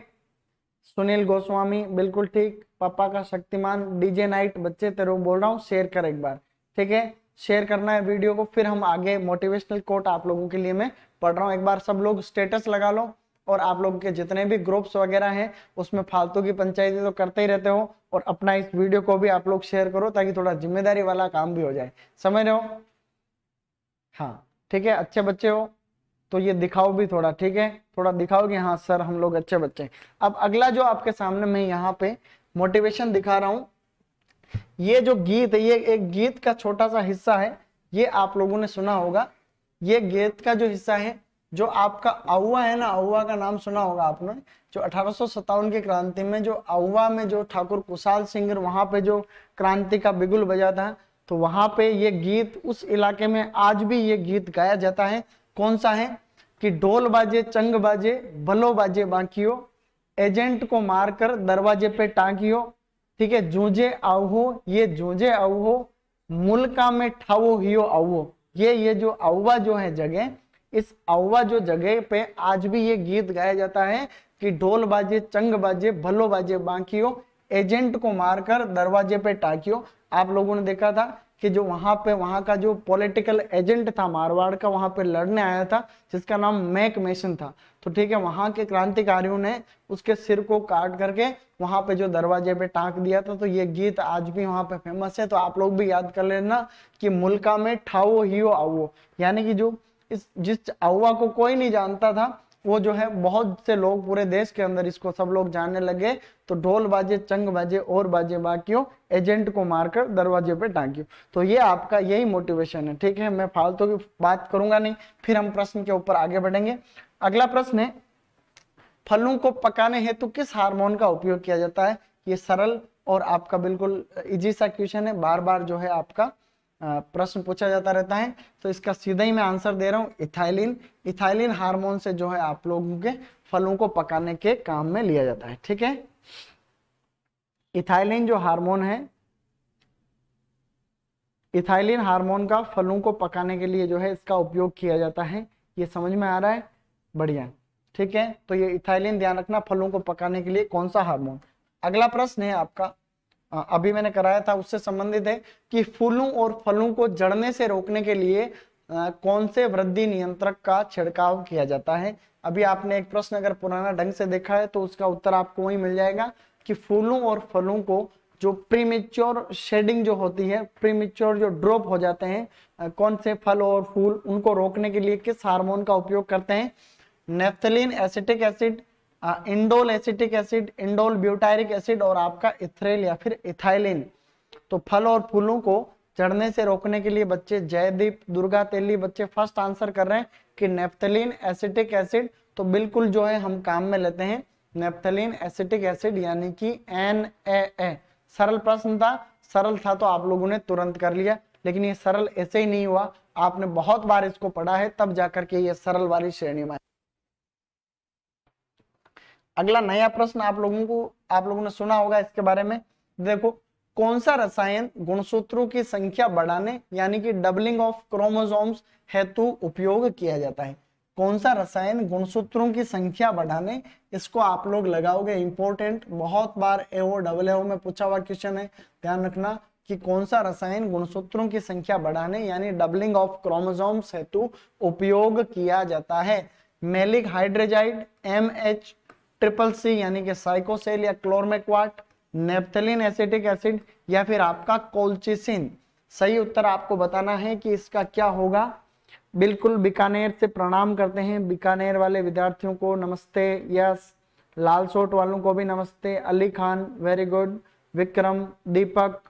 सुनील गोस्वामी बिल्कुल ठीक पापा का शक्तिमान डीजे नाइट बच्चे तेरे को बोल रहा हूँ शेयर कर एक बार ठीक है शेयर करना है वीडियो को फिर हम आगे मोटिवेशनल कोट आप लोगों के लिए मैं पढ़ रहा हूँ एक बार सब लोग स्टेटस लगा लो और आप लोग के जितने भी ग्रुप्स वगैरह हैं उसमें फालतू की पंचायती तो करते ही रहते हो और अपना इस वीडियो को भी आप लोग शेयर करो ताकि थोड़ा जिम्मेदारी वाला काम भी हो जाए समझ रहे हो हाँ ठीक है अच्छे बच्चे हो तो ये दिखाओ भी थोड़ा ठीक है थोड़ा दिखाओ कि हाँ सर हम लोग अच्छे बच्चे हैं अब अगला जो आपके सामने मैं यहाँ पे मोटिवेशन दिखा रहा हूँ ये जो गीत है ये एक गीत का छोटा सा हिस्सा है ये आप लोगों ने सुना होगा ये गीत का जो हिस्सा है जो आपका अवा है ना अउआ का नाम सुना होगा आपने जो अठारह की क्रांति में जो अउआ में जो ठाकुर कुशाल सिंह वहां पे जो क्रांति का बिगुल बजा था तो वहां पे ये गीत उस इलाके में आज भी ये गीत गाया जाता है कौन सा है कि ढोल बाजे चंग बाजे बलो बाजे बांकियो एजेंट को मारकर दरवाजे पे टांगियो ठीक है जूझे आवो ये जूझे आवो मुल्का में ठावो हियो आवो ये ये जो अउआ जो है जगह इस अवा जो जगह पे आज भी ये गीत गाया जाता है कि ढोल बाजे चंग बाजे भलो बाजे बांकियो एजेंट को मारकर दरवाजे पे टाकियो आप लोगों ने देखा था कि जो वहां पे वहां का जो पॉलिटिकल एजेंट था मारवाड़ का वहां पे लड़ने आया था जिसका नाम मैक मेशन था तो ठीक है वहां के क्रांतिकारियों ने उसके सिर को काट करके वहां पे जो दरवाजे पे टांक दिया था तो ये गीत आज भी वहां पे फेमस है तो आप लोग भी याद कर लेना कि मुल्का में ठाओ ही आओ यानी कि जो इस जिस अवा को कोई नहीं जानता था वो जो है बहुत से लोग पूरे देश के अंदर इसको सब लोग जानने लगे तो ढोल बाजे चंग बाजे और बाजे बाकियों एजेंट को मारकर दरवाजे पे टांगियो तो ये आपका यही मोटिवेशन है ठीक है मैं फालतू की बात करूंगा नहीं फिर हम प्रश्न के ऊपर आगे बढ़ेंगे अगला प्रश्न है फलों को पकाने हेतु किस हार्मोन का उपयोग किया जाता है ये सरल और आपका बिल्कुल इजी सा क्वेश्चन है बार बार जो है आपका प्रश्न पूछा जाता रहता है तो इसका सीधा ही मैं आंसर दे रहा हूँ इथाइलिन इथाइलिन हार्मोन से जो है आप लोगों के फलों को पकाने के काम में लिया जाता है ठीक है इथाइलिन जो हार्मोन है इथाइलिन हार्मोन का फलों को पकाने के लिए जो है इसका उपयोग किया जाता है ये समझ में आ रहा है बढ़िया ठीक है तो ये इथाइलिन ध्यान रखना फलों को पकाने के लिए कौन सा हार्मोन अगला प्रश्न है आपका अभी मैंने कराया था उससे संबंधित है कि फूलों और फलों को जड़ने से रोकने के लिए कौन से वृद्धि नियंत्रक का छिड़काव किया जाता है अभी आपने एक प्रश्न अगर पुराना ढंग से देखा है तो उसका उत्तर आपको वही मिल जाएगा कि फूलों और फलों को जो प्रीमेच्योर शेडिंग जो होती है प्रीमेच्योर जो ड्रॉप हो जाते हैं कौन से फल और फूल उनको रोकने के लिए किस हार्मोन का उपयोग करते हैं naphthalene acetic acid indole acetic acid indole butyric acid और आपका इथ्रेल या फिर इथाइलिन तो फल और फूलों को चढ़ने से रोकने के लिए बच्चे जयदीप दुर्गा तेली बच्चे फर्स्ट आंसर कर रहे हैं कि नेप्थलीन एसिटिक एसिड तो बिल्कुल जो है हम काम में लेते हैं नेप्थलीन एसिटिक एसिड यानी कि एन ए ए सरल प्रश्न था सरल था तो आप लोगों ने तुरंत कर लिया लेकिन ये सरल ऐसे ही नहीं हुआ आपने बहुत बार इसको पढ़ा है तब जाकर के ये सरल वाली श्रेणी में अगला नया प्रश्न आप लोगों को आप लोगों ने सुना होगा इसके बारे में देखो कौन सा रसायन गुणसूत्रों की संख्या बढ़ाने यानी कि डबलिंग ऑफ क्रोमोजोम हेतु उपयोग किया जाता है कौन सा रसायन गुणसूत्रों की संख्या बढ़ाने इसको आप लोग लगाओगे इंपॉर्टेंट बहुत बार एओ डबल एओ में पूछा हुआ क्वेश्चन है ध्यान रखना कि कौन सा रसायन गुणसूत्रों की संख्या बढ़ाने यानी डबलिंग ऑफ क्रोमोजोम्स हेतु उपयोग किया जाता है maleic hydrazide M H triple C यानी कि साइकोसेल या क्लोरमेक्वाट नेप्थलिन एसिटिक एसिड या फिर आपका कोल्चिसिन सही उत्तर आपको बताना है कि इसका क्या होगा बिल्कुल बीकानेर से प्रणाम करते हैं बीकानेर वाले विद्यार्थियों को नमस्ते यस लाल सोट वालों को भी नमस्ते अली खान वेरी गुड विक्रम दीपक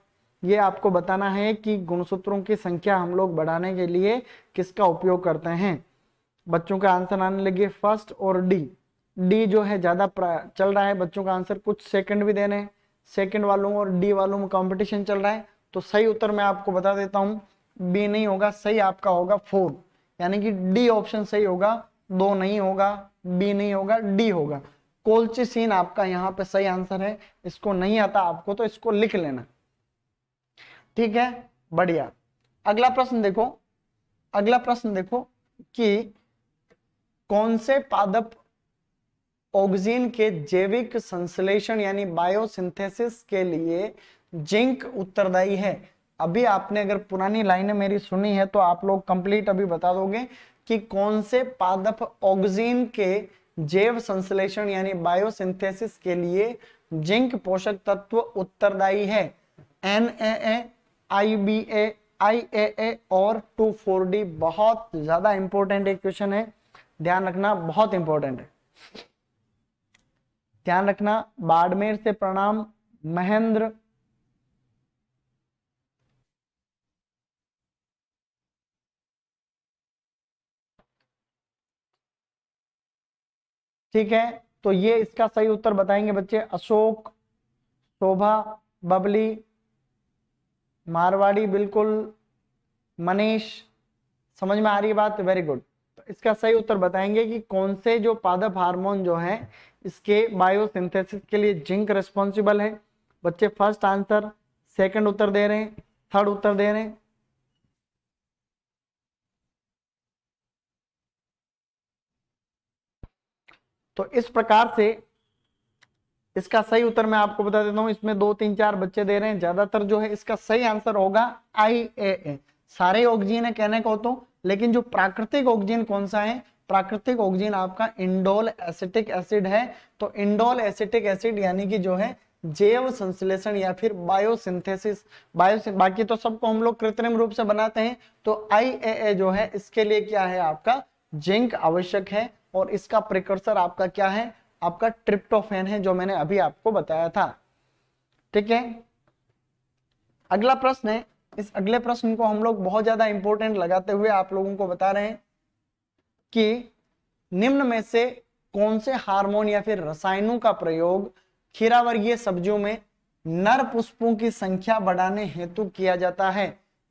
ये आपको बताना है कि गुणसूत्रों की संख्या हम लोग बढ़ाने के लिए किसका उपयोग करते हैं बच्चों का आंसर आने लगे फर्स्ट और डी डी जो है ज़्यादा चल रहा है बच्चों का आंसर कुछ सेकंड भी देने सेकंड वालों और डी वालों में कंपटीशन चल रहा है तो सही उत्तर मैं आपको बता देता हूं बी नहीं होगा सही आपका होगा फोर यानी कि डी ऑप्शन सही होगा दो नहीं होगा बी नहीं होगा डी होगा कोलची सीन आपका यहाँ पे सही आंसर है इसको नहीं आता आपको तो इसको लिख लेना ठीक है बढ़िया अगला प्रश्न देखो अगला प्रश्न देखो कि कौन से पादप ऑक्सीजन के जैविक संश्लेषण यानी बायोसिंथेसिस के लिए जिंक उत्तरदायी है अभी आपने अगर पुरानी लाइनें मेरी सुनी है तो आप लोग कंप्लीट अभी बता दोगे कि कौन से पादप ऑक्सीजन के जैव संश्लेषण यानी बायोसिंथेसिस के लिए जिंक पोषक तत्व उत्तरदायी है एन ए ए आई बी ए आई ए ए और टू फोर डी बहुत ज्यादा इंपॉर्टेंट एक क्वेश्चन है ध्यान रखना बहुत इंपॉर्टेंट है ध्यान रखना बाड़मेर से प्रणाम महेंद्र ठीक है तो ये इसका सही उत्तर बताएंगे बच्चे अशोक शोभा बबली मारवाड़ी बिल्कुल मनीष समझ में आ रही है बात वेरी गुड इसका सही उत्तर बताएंगे कि कौन से जो पादप हार्मोन जो है इसके बायोसिंथेसिस के लिए जिंक रिस्पॉन्सिबल है बच्चे फर्स्ट आंसर सेकंड उत्तर दे रहे हैं थर्ड उत्तर दे रहे हैं तो इस प्रकार से इसका सही उत्तर मैं आपको बता देता हूं इसमें दो तीन चार बच्चे दे रहे हैं ज्यादातर जो है इसका सही आंसर होगा आई ए ए सारे ऑक्सीजन है कहने को तो लेकिन जो प्राकृतिक ऑक्सीजन कौन सा है प्राकृतिक ऑक्सीजन आपका इंडोल एसिटिक एसिड है तो इंडोल एसिटिक एसिड यानी कि जो है जैव संश्लेषण या फिर बायोसिंथेसिस बायो बाकी तो सबको हम लोग कृत्रिम रूप से बनाते हैं तो आई जो है इसके लिए क्या है आपका जिंक आवश्यक है और इसका प्रिकर्सर आपका क्या है आपका ट्रिप्टोफेन है जो मैंने अभी आपको बताया था ठीक है अगला प्रश्न है इस अगले प्रश्न को हम लोग बहुत ज्यादा इंपॉर्टेंट लगाते हुए आप लोगों को बता रहे हैं कि निम्न में से कौन से हार्मोन या फिर रसायनों का प्रयोग खीरा वर्गीय सब्जियों में नर पुष्पों की संख्या बढ़ाने हेतु किया जाता है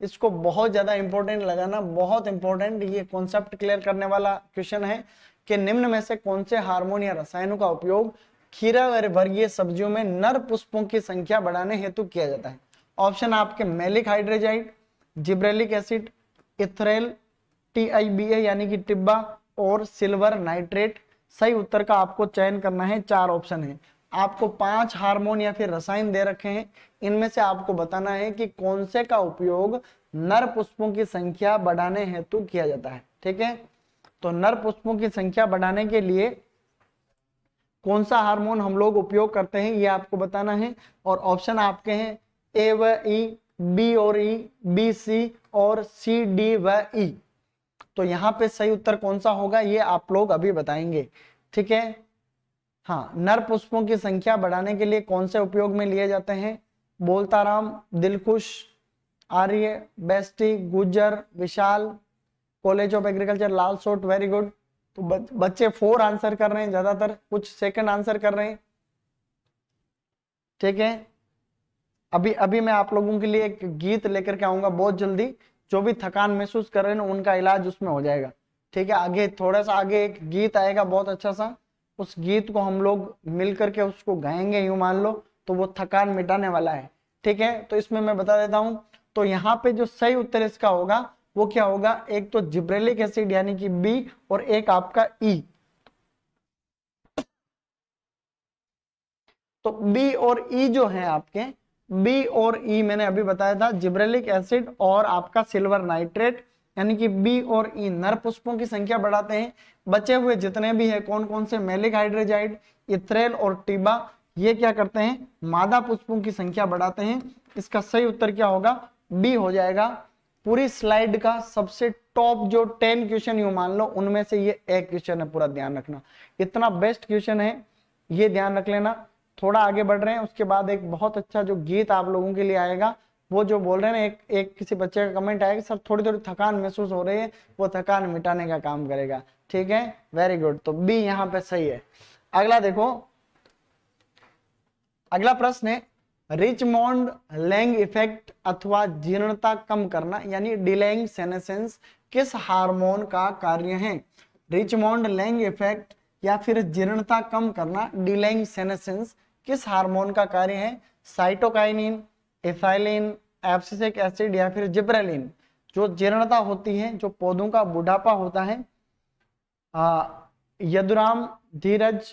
इसको बहुत ज्यादा इंपॉर्टेंट लगाना बहुत इंपॉर्टेंट ये कॉन्सेप्ट क्लियर करने वाला क्वेश्चन है कि निम्न में से कौन से हार्मोन या रसायनों का उपयोग खीरा वर्गीय सब्जियों में नर पुष्पों की संख्या बढ़ाने हेतु किया जाता है ऑप्शन आपके maleic hydrazide gibberellic acid ethrel T I B A यानी कि टिब्बा और सिल्वर नाइट्रेट सही उत्तर का आपको चयन करना है चार ऑप्शन है आपको पांच हार्मोन या फिर रसायन दे रखे हैं इनमें से आपको बताना है कि कौन से का उपयोग नर पुष्पों की संख्या बढ़ाने हेतु किया जाता है ठीक है तो नर पुष्पों की संख्या बढ़ाने के लिए कौन सा हार्मोन हम लोग उपयोग करते हैं ये आपको बताना है और ऑप्शन आपके हैं ए व ई बी और ई बी सी और सी डी व ई तो यहाँ पे सही उत्तर कौन सा होगा ये आप लोग अभी बताएंगे ठीक है हाँ नर पुष्पों की संख्या बढ़ाने के लिए कौन से उपयोग में लिए जाते हैं बोलता राम दिलखुश आर्य बेस्टी Gujar Vishal college of agriculture Lalsot very good तो बच्चे फोर आंसर कर रहे हैं ज्यादातर कुछ सेकंड आंसर कर रहे हैं ठीक है अभी अभी मैं आप लोगों के लिए एक गीत लेकर के आऊंगा बहुत जल्दी जो भी थकान महसूस कर रहे हैं उनका इलाज उसमें हो जाएगा ठीक है आगे थोड़ा सा आगे एक गीत आएगा बहुत अच्छा सा उस गीत को हम लोग मिल करके उसको गाएंगे यूं मान लो तो वो थकान मिटाने वाला है ठीक है तो इसमें मैं बता देता हूँ तो यहाँ पे जो सही उत्तर इसका होगा वो क्या होगा एक तो जिब्रेलिक एसिड यानी कि बी और एक आपका ई e. तो बी और ई e जो है आपके बी और ई e मैंने अभी बताया था जिब्रेलिक एसिड और आपका सिल्वर नाइट्रेट यानी कि बी और ई e, नर पुष्पों की संख्या बढ़ाते हैं बचे हुए जितने भी है कौन कौन से मेलिक हाइड्रोजाइड इथ्रेल और टीबा ये क्या करते हैं मादा पुष्पों की संख्या बढ़ाते हैं इसका सही उत्तर क्या होगा बी हो जाएगा पूरी स्लाइड का सबसे टॉप जो टेन क्वेश्चन यू मान लो उनमें से ये एक क्वेश्चन है पूरा ध्यान रखना इतना बेस्ट क्वेश्चन है ये ध्यान रख लेना थोड़ा आगे बढ़ रहे हैं उसके बाद एक बहुत अच्छा जो गीत आप लोगों के लिए आएगा वो जो बोल रहे हैं एक एक किसी बच्चे का कमेंट आएगा सर थोड़ी थोड़ी थकान महसूस हो रही है वो थकान मिटाने का काम करेगा ठीक है वेरी गुड तो बी यहाँ पे सही है अगला देखो अगला प्रश्न है रिच मॉन्ड लैंग इफेक्ट अथवा जीर्णता कम करना यानी डिलेंग सेनेसेंस किस हार्मोन का कार्य है रिच मॉन्ड लैंग इफेक्ट या फिर जीर्णता कम करना डिलेंग सेनेसेंस किस हार्मोन का कार्य है साइटोकाइनिन एथाइलिन एप्सिसिक एसिड या फिर जिब्रेलिन जो जीर्णता होती है जो पौधों का बुढ़ापा होता है आ, यदुराम धीरज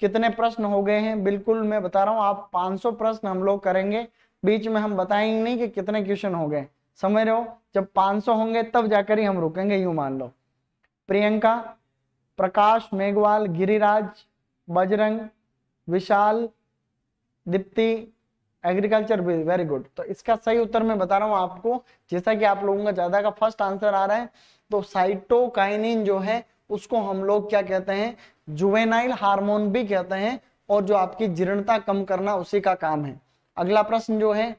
कितने प्रश्न हो गए हैं बिल्कुल मैं बता रहा हूँ आप 500 प्रश्न हम लोग करेंगे बीच में हम बताएंगे नहीं कि कितने क्वेश्चन हो गए समझ रहे हो जब 500 होंगे तब जाकर ही हम रुकेंगे यूं मान लो Priyanka Prakash Meghwal Giriraj Bajrang Vishal Deepti agriculture bill very good तो इसका सही उत्तर मैं बता रहा हूँ आपको जैसा कि आप लोगों का ज्यादा का फर्स्ट आंसर आ रहा है तो साइटोकाइनिन जो है उसको हम लोग क्या कहते हैं जुवेनाइल हार्मोन भी कहते हैं और जो आपकी जीर्णता कम करना उसी का काम है अगला प्रश्न जो है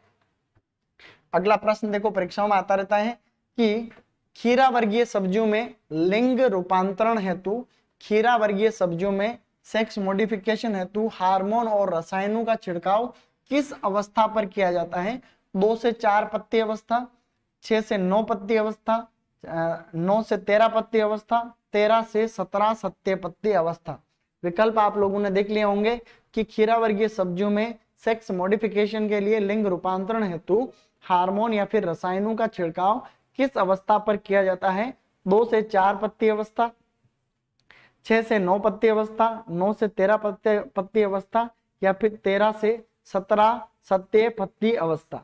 अगला प्रश्न देखो परीक्षाओं में आता रहता है कि खीरा वर्गीय सब्जियों में लिंग रूपांतरण हेतु खीरा वर्गीय सब्जियों में सेक्स मोडिफिकेशन हेतु हार्मोन और रसायनों का छिड़काव किस अवस्था पर किया जाता है दो से चार पत्ती अवस्था छह से नौ पत्ती अवस्था नौ से तेरह पत्ती अवस्था तेरह से सत्रह सत्य पत्ती अवस्था विकल्प आप लोगों ने देख लिए होंगे कि खीरा वर्गीय सब्जियों में सेक्स मॉडिफिकेशन के लिए लिंग रूपांतरण हेतु हार्मोन या फिर रसायनों का छिड़काव किस अवस्था पर किया जाता है दो से चार पत्ती अवस्था छह से नौ पत्ती अवस्था नौ से तेरह पत्ते पत्ती अवस्था या फिर तेरह से सत्रह सत्य पत्ती अवस्था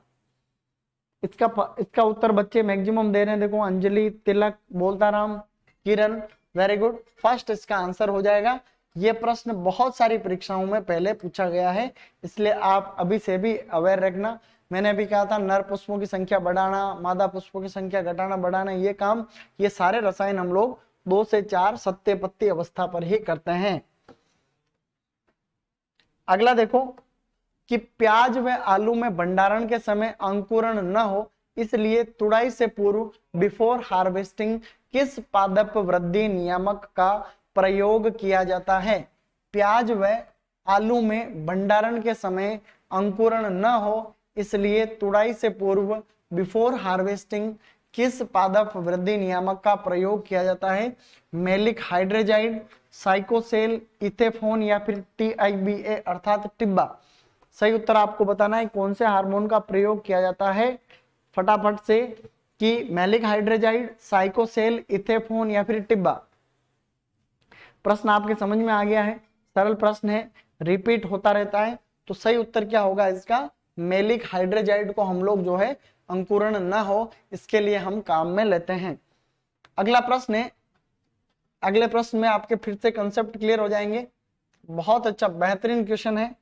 इसका इसका उत्तर बच्चे मैक्सिमम दे रहे हैं देखो Anjali Tilak Boltaram Kiran very good first इसका आंसर हो जाएगा ये प्रश्न बहुत सारी परीक्षाओं में पहले पूछा गया है इसलिए आप अभी से भी अवेयर रखना मैंने अभी कहा था नर पुष्पों की संख्या बढ़ाना मादा पुष्पों की संख्या घटाना बढ़ाना ये काम ये सारे रसायन हम लोग दो से चार सत्य अवस्था पर ही करते हैं अगला देखो कि प्याज व आलू में भंडारण के समय अंकुरण न हो इसलिए तुड़ाई से पूर्व बिफोर हार्वेस्टिंग किस पादप वृद्धि नियामक का प्रयोग किया जाता है प्याज व आलू में भंडारण के समय अंकुरण न हो इसलिए तुड़ाई से पूर्व बिफोर हार्वेस्टिंग किस पादप वृद्धि नियामक का प्रयोग किया जाता है मेलिक हाइड्रेजाइड साइकोसेल इथेफोन या फिर टीआईबीए अर्थात टिब्बा सही उत्तर आपको बताना है कौन से हार्मोन का प्रयोग किया जाता है फटाफट से कि मेलिक हाइड्रेजाइड साइकोसेल इथेफोन या फिर टिब्बा प्रश्न आपके समझ में आ गया है सरल प्रश्न है रिपीट होता रहता है तो सही उत्तर क्या होगा इसका मेलिक हाइड्रेजाइड को हम लोग जो है अंकुरण ना हो इसके लिए हम काम में लेते हैं अगला प्रश्न है अगले प्रश्न में आपके फिर से कंसेप्ट क्लियर हो जाएंगे बहुत अच्छा बेहतरीन क्वेश्चन है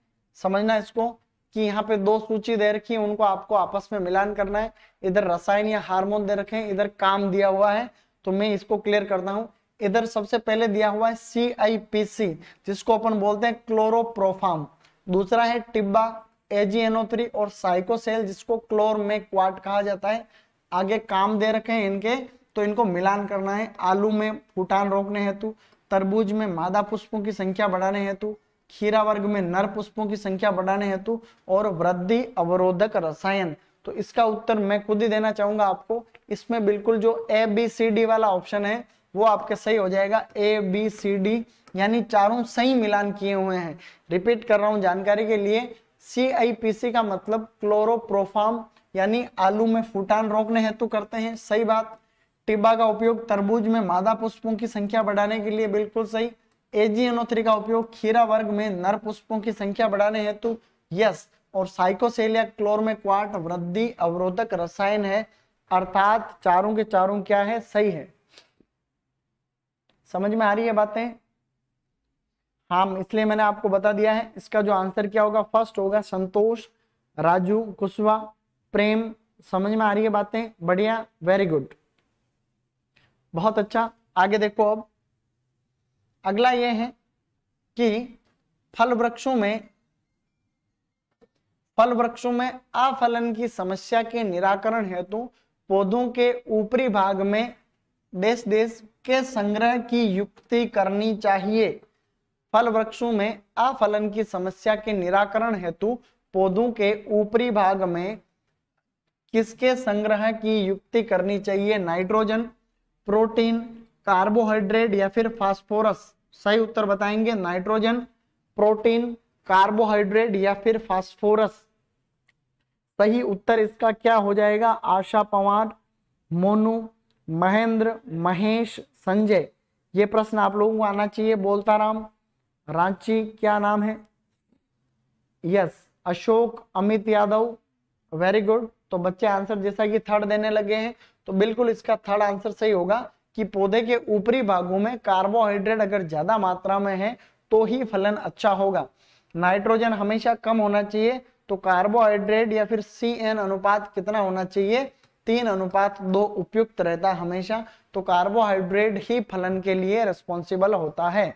समझना इसको कि यहाँ पे दो सूची दे रखी है उनको आपको आपस में मिलान करना है इधर रसायन या हार्मोन दे रखे हैं इधर काम दिया हुआ है तो मैं इसको क्लियर करता हूं इधर सबसे पहले दिया हुआ है सी आई पी सी जिसको अपन बोलते हैं क्लोरोप्रोफार्म दूसरा है टिब्बा AgNO3 और साइकोसेल जिसको क्लोर में क्वाट कहा जाता है आगे काम दे रखे हैं इनके तो इनको मिलान करना है आलू में फूटान रोकने हेतु तरबूज में मादा पुष्पों की संख्या बढ़ाने हेतु खीरा वर्ग में नर पुष्पों की संख्या बढ़ाने हेतु और वृद्धि अवरोधक रसायन तो इसका उत्तर मैं खुद ही देना चाहूंगा आपको इसमें बिल्कुल जो ए बी सी डी वाला ऑप्शन है वो आपके सही हो जाएगा ए बी सी डी यानी चारों सही मिलान किए हुए हैं रिपीट कर रहा हूं जानकारी के लिए सी का मतलब क्लोरोप्रोफार्म यानी आलू में फूटान रोकने हेतु करते हैं सही बात टिब्बा का उपयोग तरबूज में मादा पुष्पों की संख्या बढ़ाने के लिए बिल्कुल सही एजीएनओ का उपयोग खीरा वर्ग में नर पुष्पों की संख्या बढ़ाने हेतु यस और साइकोसेलिया क्लोर में क्वाट वृद्धि अवरोधक रसायन है अर्थात चारों के चारों क्या है सही है समझ में आ रही है बातें हाँ इसलिए मैंने आपको बता दिया है इसका जो आंसर क्या होगा फर्स्ट होगा संतोष राजू कुशवा प्रेम समझ में आ रही है बातें बढ़िया वेरी गुड बहुत अच्छा आगे देखो अब अगला यह है कि फल वृक्षों में फल वृक्षों में आफलन की समस्या के निराकरण हेतु पौधों के ऊपरी भाग में देश देश के संग्रह की युक्ति करनी चाहिए फल वृक्षों में अफलन की समस्या के निराकरण हेतु पौधों के ऊपरी भाग में किसके संग्रह की युक्ति करनी चाहिए नाइट्रोजन प्रोटीन कार्बोहाइड्रेट या फिर फास्फोरस सही उत्तर बताएंगे नाइट्रोजन प्रोटीन कार्बोहाइड्रेट या फिर फास्फोरस सही उत्तर इसका क्या हो जाएगा आशा पवार मोनू महेंद्र महेश संजय ये प्रश्न आप लोगों को आना चाहिए बोलता राम रांची क्या नाम है yes Ashok Amit Yadav very good तो बच्चे आंसर जैसा कि थर्ड देने लगे हैं तो बिल्कुल इसका थर्ड आंसर सही होगा कि पौधे के ऊपरी भागों में कार्बोहाइड्रेट अगर ज्यादा मात्रा में है तो ही फलन अच्छा होगा नाइट्रोजन हमेशा कम होना चाहिए तो कार्बोहाइड्रेट या फिर सी एन अनुपात कितना होना चाहिए तीन अनुपात दो उपयुक्त रहता है हमेशा तो कार्बोहाइड्रेट ही फलन के लिए रिस्पॉन्सिबल होता है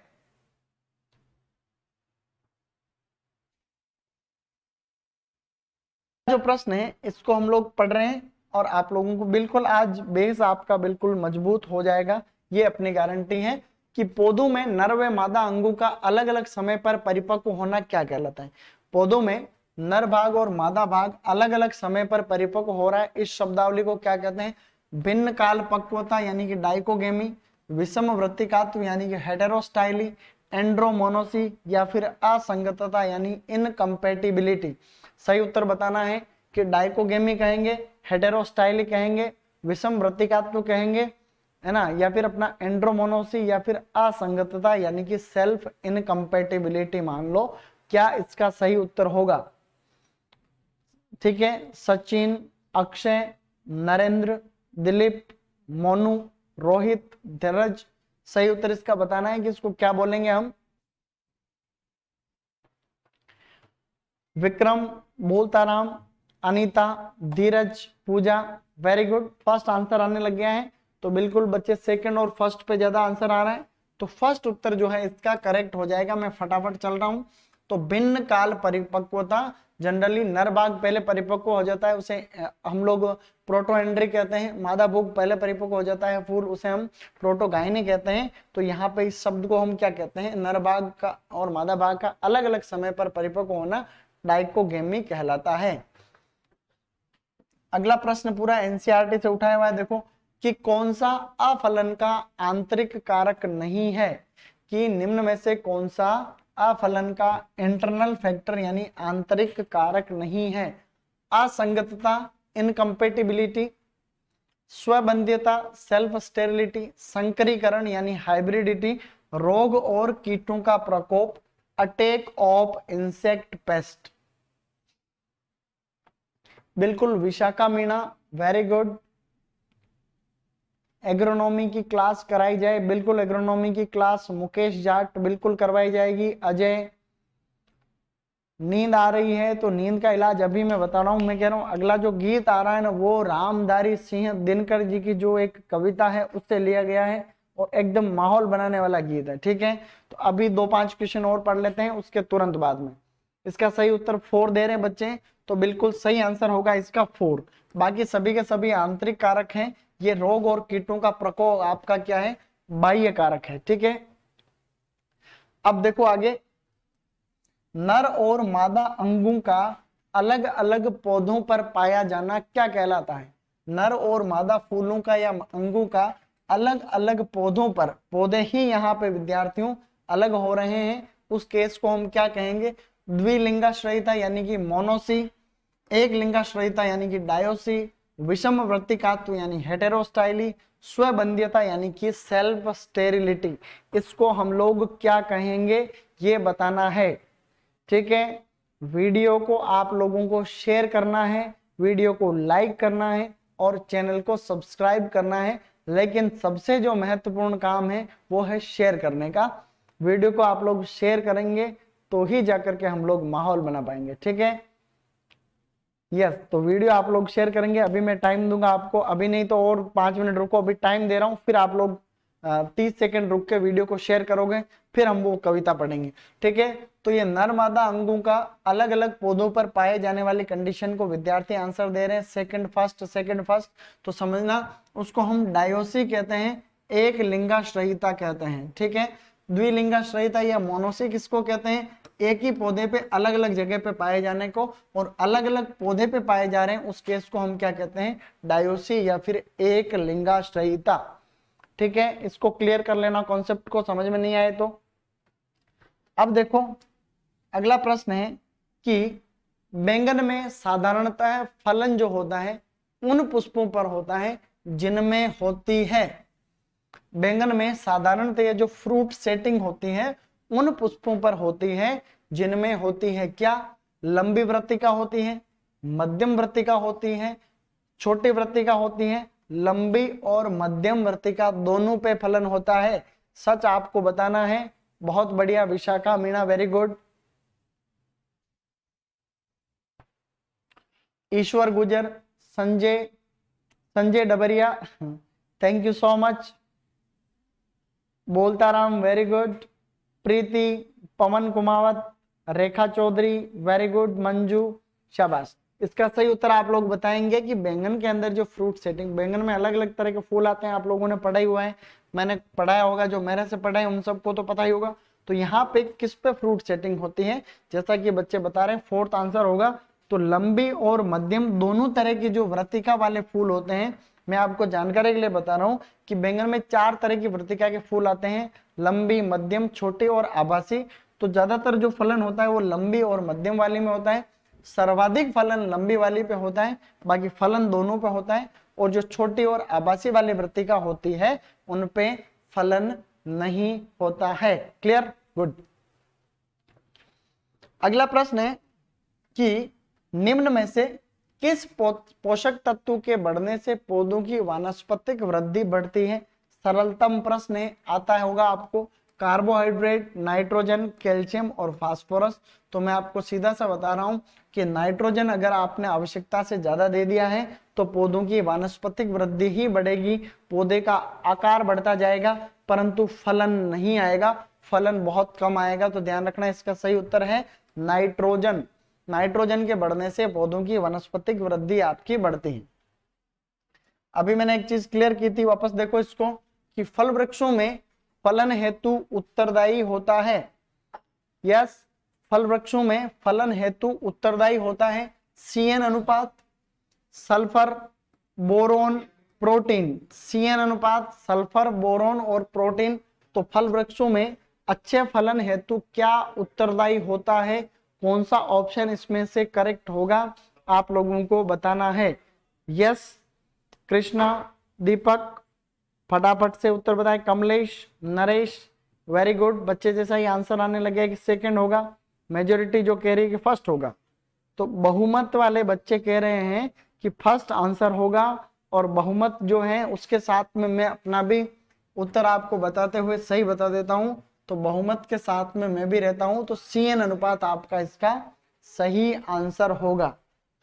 जो प्रश्न है इसको हम लोग पढ़ रहे हैं और आप लोगों को बिल्कुल आज बेस आपका बिल्कुल मजबूत हो जाएगा ये अपनी गारंटी है कि पौधों में नर व मादा अंगों का अलग अलग समय पर परिपक्व होना क्या कहलाता है पौधों में नर भाग और मादा भाग अलग अलग समय पर परिपक्व हो रहा है इस शब्दावली को क्या कहते हैं भिन्न काल पक्वता यानी कि डाइकोगेमी विषम वृत्तिकात्व यानी कि हेटेरोस्टाइली एंड्रोमोनोसी या फिर असंगतता यानी इनकम्पेटिबिलिटी सही उत्तर बताना है कि डाइकोगेमी कहेंगे हेटेरोस्टाइल कहेंगे विषम व्रतिकात्व कहेंगे है ना या फिर अपना एंड्रोमोनोसी या फिर असंगतता यानी कि सेल्फ इनकम्पेटेबिलिटी मान लो क्या इसका सही उत्तर होगा ठीक है सचिन अक्षय नरेंद्र दिलीप मोनू रोहित धीरज सही उत्तर इसका बताना है कि इसको क्या बोलेंगे हम Vikram Boltaram Anita Dheeraj Pooja very good first answer आने लग गया है तो बिल्कुल बच्चे सेकंड और फर्स्ट पे ज्यादा आंसर आ रहा है तो फर्स्ट उत्तर जो है इसका करेक्ट हो जाएगा मैं फटाफट चल रहा हूं तो भिन्न काल परिपक्वता जनरली नर पहले परिपक्व हो जाता है उसे हम लोग प्रोटोएंड्री कहते हैं मादा भूख पहले परिपक्व हो जाता है फूल उसे हम प्रोटोगाइने कहते हैं तो यहाँ पे इस शब्द को हम क्या कहते हैं नर का और मादा बाघ का अलग अलग समय पर परिपक्व होना डाइकोगेमी कहलाता है अगला प्रश्न पूरा एनसीआरटी से उठाया हुआ है देखो कि कौन सा अफलन का आंतरिक कारक नहीं है कि निम्न में से कौन सा अफलन का इंटरनल फैक्टर यानी आंतरिक कारक नहीं है असंगतता इनकम्पेटिबिलिटी स्वबंध्यता सेल्फ स्टेरिलिटी संकरीकरण यानी हाइब्रिडिटी रोग और कीटों का प्रकोप अटैक ऑफ इंसेक्ट पेस्ट बिल्कुल Vishakha Meena very good agronomy की क्लास कराई जाए बिल्कुल एग्रोनॉमी की क्लास मुकेश जाट बिल्कुल करवाई जाएगी अजय नींद आ रही है तो नींद का इलाज अभी मैं बता रहा हूं मैं कह रहा हूं अगला जो गीत आ रहा है ना वो रामधारी सिंह दिनकर जी की जो एक कविता है उससे लिया गया है और एकदम माहौल बनाने वाला गीत है ठीक है तो अभी दो पांच क्वेश्चन और पढ़ लेते हैं उसके तुरंत बाद में इसका सही उत्तर फोर दे रहे हैं बच्चे तो बिल्कुल सही आंसर होगा इसका फोर बाकी सभी के सभी आंतरिक कारक हैं ये रोग और कीटों का प्रकोप आपका क्या है बाह्य कारक है ठीक है अब देखो आगे नर और मादा अंगों का अलग अलग पौधों पर पाया जाना क्या कहलाता है नर और मादा फूलों का या अंगों का अलग अलग पौधों पर पौधे ही यहाँ पे विद्यार्थियों अलग हो रहे हैं उस केस को हम क्या कहेंगे द्विलिंगाश्रयता यानी कि मोनोसी एक लिंगाश्रयता यानी कि डायोसी विषम वृत्तिकात्व यानी हेटेरोस्टाइली स्वबंध्यता यानी कि सेल्फ स्टेरिलिटी इसको हम लोग क्या कहेंगे ये बताना है ठीक है वीडियो को आप लोगों को शेयर करना है वीडियो को लाइक करना है और चैनल को सब्सक्राइब करना है लेकिन सबसे जो महत्वपूर्ण काम है वो है शेयर करने का वीडियो को आप लोग शेयर करेंगे तो ही जाकर के हम लोग माहौल बना पाएंगे ठीक है यस तो वीडियो आप लोग शेयर करेंगे अभी मैं टाइम दूंगा आपको अभी नहीं तो और पांच मिनट रुको अभी टाइम दे रहा हूँ फिर आप लोग तीस सेकेंड रुक के वीडियो को शेयर करोगे फिर हम वो कविता पढ़ेंगे ठीक है तो ये नर्मादा अंगों का अलग अलग पौधों पर पाए जाने वाली कंडीशन को विद्यार्थी आंसर दे रहे हैं सेकंड फर्स्ट सेकंड फर्स्ट तो समझना उसको हम डायोसी कहते हैं एक लिंगाश्रयिता कहते हैं ठीक है द्विलिंगाश्रयिता या मोनोसी किसको कहते हैं एक ही पौधे पे अलग अलग जगह पे पाए जाने को और अलग अलग पौधे पे पाए जा रहे हैं उस केस को हम क्या कहते हैं डायोसी या फिर एक लिंगाश्रयिता ठीक है इसको क्लियर कर लेना कॉन्सेप्ट को समझ में नहीं आए तो अब देखो अगला प्रश्न है कि बैंगन में साधारणतः फलन जो होता है उन पुष्पों पर होता है जिनमें होती है बैंगन में साधारणतः जो फ्रूट सेटिंग होती है उन पुष्पों पर होती है जिनमें होती है क्या लंबी वृत्तिका होती है मध्यम वृत्तिका होती है छोटी वृत्तिका होती है लंबी और मध्यम वृत्तिका दोनों पे फलन होता है सच आपको बताना है बहुत बढ़िया Vishakha Meena very good Ishwar Gujar Sanjay Sanjay Dabariya thank you so much Boltaram very good Preeti Pawan Kumawat Rekha Chaudhary very good Manju शाबाश इसका सही उत्तर आप लोग बताएंगे कि बैंगन के अंदर जो फ्रूट सेटिंग बैंगन में अलग अलग तरह के फूल आते हैं आप लोगों ने पढ़ा हुआ है मैंने पढ़ाया होगा जो मेरे से पढ़ा है उन सबको तो पता ही होगा तो यहाँ पे किस पे फ्रूट सेटिंग होती है जैसा कि बच्चे बता रहे हैं फोर्थ आंसर होगा तो लंबी और मध्यम दोनों तरह के जो व्रतिका वाले फूल होते हैं मैं आपको जानकारी के लिए बता रहा हूँ कि बैंगन में चार तरह की वृतिका के फूल आते हैं लंबी मध्यम छोटे और आभासी तो ज्यादातर जो फलन होता है वो लंबी और मध्यम वाली में होता है सर्वाधिक फलन लंबी वाली पे होता है बाकी फलन दोनों पे होता है और जो छोटी और आभासी वाली वृतिका होती है उन पे फलन नहीं होता है क्लियर गुड अगला प्रश्न है कि निम्न में से किस पोषक तत्व के बढ़ने से पौधों की वानस्पतिक वृद्धि बढ़ती है सरलतम प्रश्न आता होगा आपको कार्बोहाइड्रेट नाइट्रोजन कैल्शियम और फास्फोरस तो मैं आपको सीधा सा बता रहा हूं कि नाइट्रोजन अगर आपने आवश्यकता से ज्यादा दे दिया है तो पौधों की वानस्पतिक वृद्धि ही बढ़ेगी पौधे का आकार बढ़ता जाएगा परंतु फलन नहीं आएगा फलन बहुत कम आएगा तो ध्यान रखना इसका सही उत्तर है नाइट्रोजन नाइट्रोजन के बढ़ने से पौधों की वनस्पतिक वृद्धि आपकी बढ़ती है अभी मैंने एक चीज क्लियर की थी वापस देखो इसको कि फल वृक्षों में फलन हेतु उत्तरदायी होता है यस फल वृक्षों में फलन हेतु उत्तरदायी होता है सीएन अनुपात सल्फर बोरोन प्रोटीन सीएन अनुपात सल्फर बोरोन और प्रोटीन तो फल वृक्षों में अच्छे फलन हेतु क्या उत्तरदायी होता है कौन सा ऑप्शन इसमें से करेक्ट होगा आप लोगों को बताना है यस कृष्णा दीपक फटाफट से उत्तर बताए कमलेश नरेश वेरी गुड बच्चे जैसा ही आंसर आने लगे कि सेकंड होगा मेजोरिटी जो कह रही है कि फर्स्ट होगा तो बहुमत वाले बच्चे कह रहे हैं कि फर्स्ट आंसर होगा और बहुमत जो है उसके साथ में मैं अपना भी उत्तर आपको बताते हुए सही बता देता हूँ तो बहुमत के साथ में मैं भी रहता हूं तो सी एन अनुपात आपका इसका सही आंसर होगा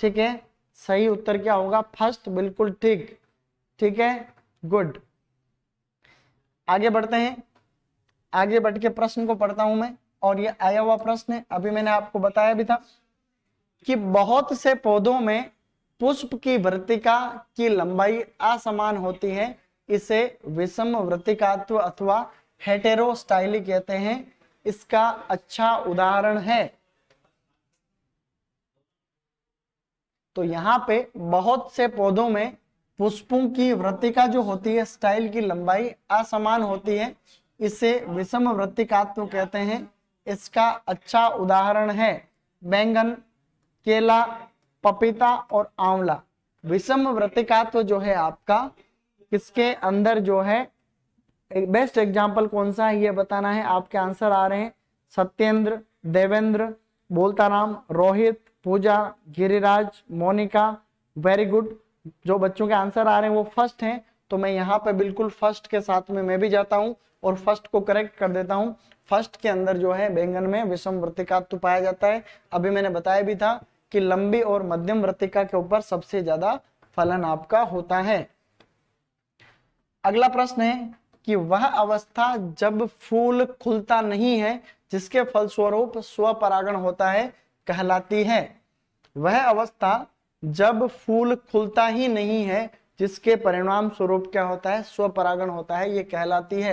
ठीक है सही उत्तर क्या होगा फर्स्ट बिल्कुल ठीक ठीक है गुड आगे बढ़ते हैं आगे बढ़ के प्रश्न को पढ़ता हूं मैं और ये आया हुआ प्रश्न है अभी मैंने आपको बताया भी था कि बहुत से पौधों में पुष्प की वृत्तिका की लंबाई असमान होती है इसे विषम वृत्तिकात्व अथवा हेटेरोस्टाइली कहते हैं इसका अच्छा उदाहरण है तो यहाँ पे बहुत से पौधों में पुष्पों की वृत्तिका जो होती है स्टाइल की लंबाई असमान होती है इसे विषम वृत्तिकात्व कहते हैं इसका अच्छा उदाहरण है बैंगन केला पपीता और आंवला विषम वृत्तिकात्व जो है आपका किसके अंदर जो है एक बेस्ट एग्जाम्पल कौन सा है ये बताना है आपके आंसर आ रहे हैं सत्येंद्र देवेंद्र बोलताराम रोहित पूजा गिरिराज मोनिका वेरी गुड जो बच्चों के आंसर आ रहे हैं वो फर्स्ट हैं तो मैं यहाँ पे बिल्कुल फर्स्ट के साथ में मैं भी जाता हूँ और फर्स्ट को करेक्ट कर देता हूँ फर्स्ट के अंदर जो है बैंगन में विषम वृत्तिकात्व तो पाया जाता है अभी मैंने बताया भी था कि लंबी और मध्यम वृत्तिका के ऊपर सबसे ज्यादा फलन आपका होता है अगला प्रश्न है कि वह अवस्था जब फूल खुलता नहीं है जिसके फलस्वरूप स्वपरागण होता है कहलाती है वह अवस्था जब फूल खुलता ही नहीं है जिसके परिणाम स्वरूप क्या होता है स्वपरागण होता है ये कहलाती है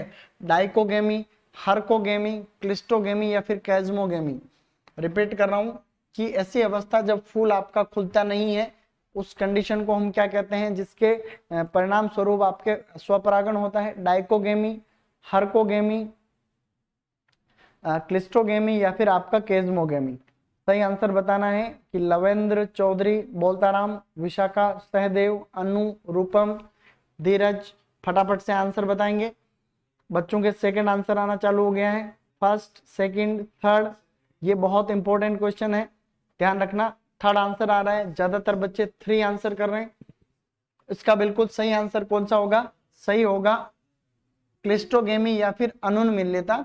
डाइकोगेमी हर्कोगेमी क्लिस्टोगेमी या फिर कैजमोगेमी रिपीट कर रहा हूं कि ऐसी अवस्था जब फूल आपका खुलता नहीं है उस कंडीशन को हम क्या कहते हैं जिसके परिणाम स्वरूप आपके स्वपरागण होता है डाइकोगेमी हर्कोगेमी क्लिस्टोगेमी या फिर आपका केजमोगेमी सही आंसर बताना है कि लवेंद्र चौधरी बोलताराम विशाखा सहदेव अनु रूपम धीरज फटाफट से आंसर बताएंगे बच्चों के सेकंड आंसर आना चालू हो गया है फर्स्ट सेकंड थर्ड ये बहुत इंपॉर्टेंट क्वेश्चन है ध्यान रखना थर्ड आंसर आ रहा है ज्यादातर बच्चे थ्री आंसर कर रहे हैं इसका बिल्कुल सही आंसर कौन सा होगा सही होगा क्लिस्टोगेमी या फिर अनुन अनुन्मिल्यता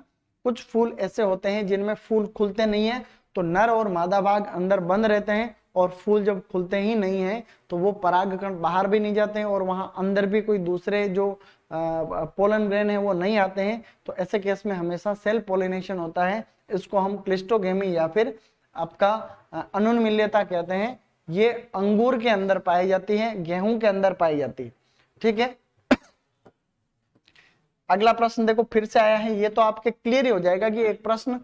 कुछ फूल ऐसे होते हैं जिनमें फूल खुलते नहीं है तो नर और मादा भाग अंदर बंद रहते हैं और फूल जब खुलते ही नहीं है तो वो परागकण बाहर भी नहीं जाते हैं और वहां अंदर भी कोई दूसरे जो पोलन ग्रेन है वो नहीं आते हैं तो ऐसे केस में हमेशा सेल पोलिनेशन होता है इसको हम क्लिस्टोगेमी या फिर आपका अनुन्मिल्यता कहते हैं ये अंगूर के अंदर पाई जाती है गेहूं के अंदर पाई जाती है ठीक है अगला प्रश्न देखो फिर से आया है ये तो आपके क्लियर ही हो जाएगा कि एक प्रश्न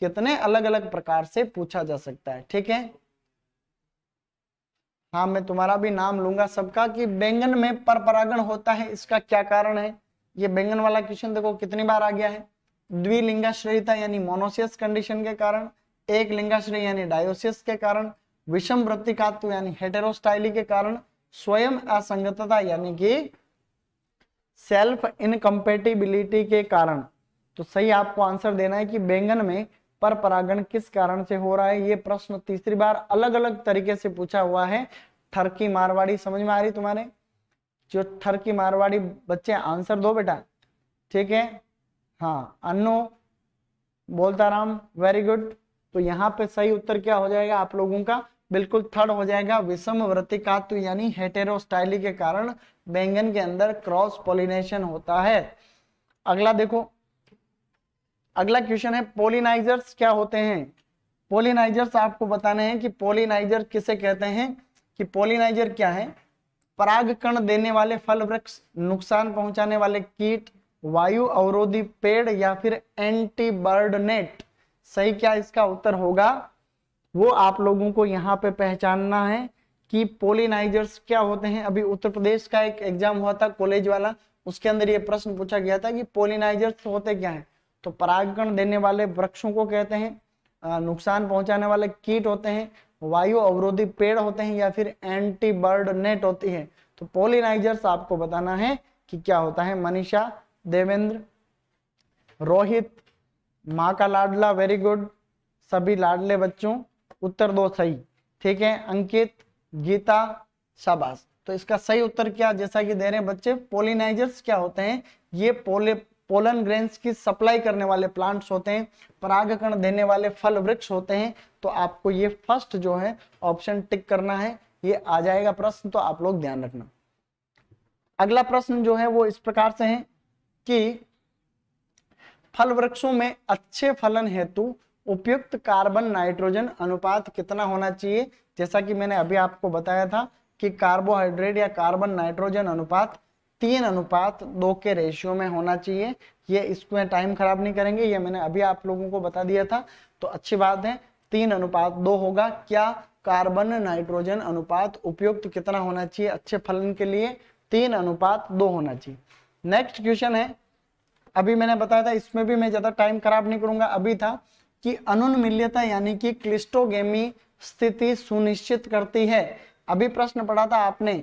कितने अलग अलग प्रकार से पूछा जा सकता है ठीक है हाँ मैं तुम्हारा भी नाम लूंगा सबका कि बैंगन में पर परागण होता है इसका क्या कारण है ये बैंगन वाला क्वेश्चन देखो कितनी बार आ गया है द्विलिंगाश्रयता यानी मोनोसियस कंडीशन के कारण एक लिंगाश्रय यानी डायोसिस के कारण विषम वृत्तिकात्व यानी हेटेरोस्टाइली के कारण स्वयं असंगतता यानी कि सेल्फ इनकम्पेटिबिलिटी के कारण तो सही आपको आंसर देना है कि बैंगन में पर परागण किस कारण से हो रहा है ये प्रश्न तीसरी बार अलग अलग तरीके से पूछा हुआ है ठरकी मारवाड़ी समझ में आ रही तुम्हारे जो ठरकी मारवाड़ी बच्चे आंसर दो बेटा ठीक है हाँ अन्नू बोलता राम वेरी गुड तो यहाँ पे सही उत्तर क्या हो जाएगा आप लोगों का बिल्कुल थर्ड हो जाएगा विषम वृत्तिकात्व यानी हेटेरोस्टाइली के कारण बैंगन के अंदर क्रॉस पोलिनेशन होता है अगला देखो अगला क्वेश्चन है पोलिनाइजर्स क्या होते हैं पोलिनाइजर्स आपको बताने हैं कि पोलिनाइजर किसे कहते हैं कि पोलिनाइजर क्या है पराग कण देने वाले फल वृक्ष नुकसान पहुंचाने वाले कीट वायु अवरोधी पेड़ या फिर एंटी बर्ड नेट सही क्या इसका उत्तर होगा वो आप लोगों को यहाँ पे पहचानना है कि पोलिनाइजर्स क्या होते हैं अभी उत्तर प्रदेश का एक एग्जाम हुआ था कॉलेज वाला उसके अंदर ये प्रश्न पूछा गया था कि पोलिनाइजर्स होते क्या है तो परागण देने वाले वृक्षों को कहते हैं नुकसान पहुंचाने वाले कीट होते हैं वायु अवरोधी पेड़ होते हैं या फिर एंटी बर्ड नेट होती है तो पोलिनाइजर्स आपको बताना है कि क्या होता है मनीषा देवेंद्र रोहित माँ का लाडला वेरी गुड सभी लाडले बच्चों उत्तर दो सही ठीक है अंकित गीता शाबाश तो इसका सही उत्तर क्या जैसा कि दे रहे हैं बच्चे पोलिनाइजर्स क्या होते हैं ये पोले पोलन ग्रेन्स की सप्लाई करने वाले प्लांट्स होते हैं परागकण देने वाले फल वृक्ष होते हैं तो आपको ये फर्स्ट जो है ऑप्शन टिक करना है ये आ जाएगा प्रश्न तो आप लोग ध्यान रखना अगला प्रश्न जो है वो इस प्रकार से है कि फल वृक्षों में अच्छे फलन हेतु उपयुक्त कार्बन नाइट्रोजन अनुपात कितना होना चाहिए जैसा कि मैंने अभी आपको बताया था कि कार्बोहाइड्रेट या कार्बन नाइट्रोजन अनुपात तीन अनुपात दो के रेशियो में होना चाहिए ये इसमें टाइम खराब नहीं करेंगे ये मैंने अभी आप लोगों को बता दिया था तो अच्छी बात है तीन अनुपात दो होगा क्या कार्बन नाइट्रोजन अनुपात उपयुक्त कितना होना चाहिए अच्छे फलन के लिए तीन अनुपात दो होना चाहिए नेक्स्ट क्वेश्चन है अभी मैंने बताया था इसमें भी मैं ज्यादा टाइम खराब नहीं करूंगा अभी था कि अनुन्मिल्यता यानी कि क्लिस्टोगेमी स्थिति सुनिश्चित करती है अभी प्रश्न पढ़ा था आपने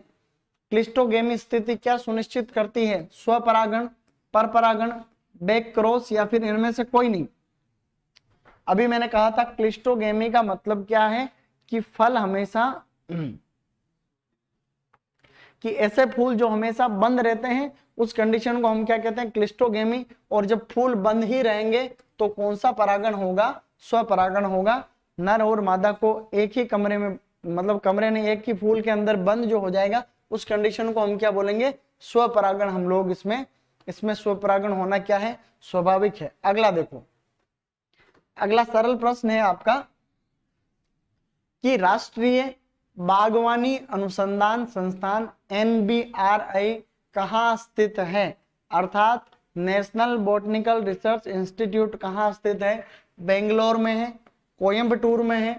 क्लिस्टोगेमी स्थिति क्या सुनिश्चित करती है स्वपरागण परपरागण बैक क्रॉस या फिर इनमें से कोई नहीं अभी मैंने कहा था क्लिस्टोगेमी का मतलब क्या है कि फल हमेशा (clears throat) कि ऐसे फूल जो हमेशा बंद रहते हैं उस कंडीशन को हम क्या कहते हैं क्लिस्टोगेमी और जब फूल बंद ही रहेंगे तो कौन सा परागण होगा स्वपरागण होगा नर और मादा को एक ही कमरे में मतलब कमरे नहीं एक ही फूल के अंदर बंद जो हो जाएगा उस कंडीशन को हम क्या बोलेंगे स्वपरागण हम लोग इसमें इसमें स्वपरागण होना क्या है स्वाभाविक है अगला देखो अगला सरल प्रश्न है आपका कि राष्ट्रीय बागवानी अनुसंधान संस्थान एन बी आर आई कहाँ स्थित है अर्थात नेशनल बोटनिकल रिसर्च इंस्टीट्यूट कहाँ स्थित है बेंगलोर में है कोयम्बटूर में है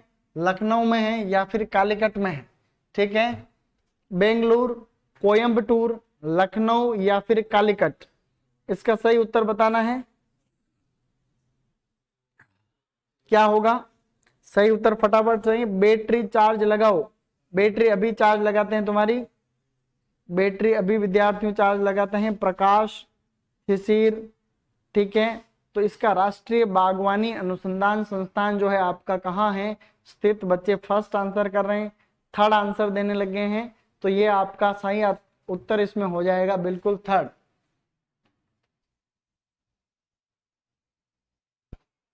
लखनऊ में है या फिर कालीकट में है ठीक है बेंगलोर कोयम्बटूर लखनऊ या फिर कालीकट इसका सही उत्तर बताना है क्या होगा सही उत्तर फटाफट सही बैटरी चार्ज लगाओ बैटरी अभी चार्ज लगाते हैं तुम्हारी बैटरी अभी विद्यार्थियों चार्ज लगाते हैं प्रकाश शिशिर ठीक है तो इसका राष्ट्रीय बागवानी अनुसंधान संस्थान जो है आपका कहाँ है स्थित बच्चे फर्स्ट आंसर कर रहे हैं थर्ड आंसर देने लगे हैं तो ये आपका सही उत्तर इसमें हो जाएगा बिल्कुल थर्ड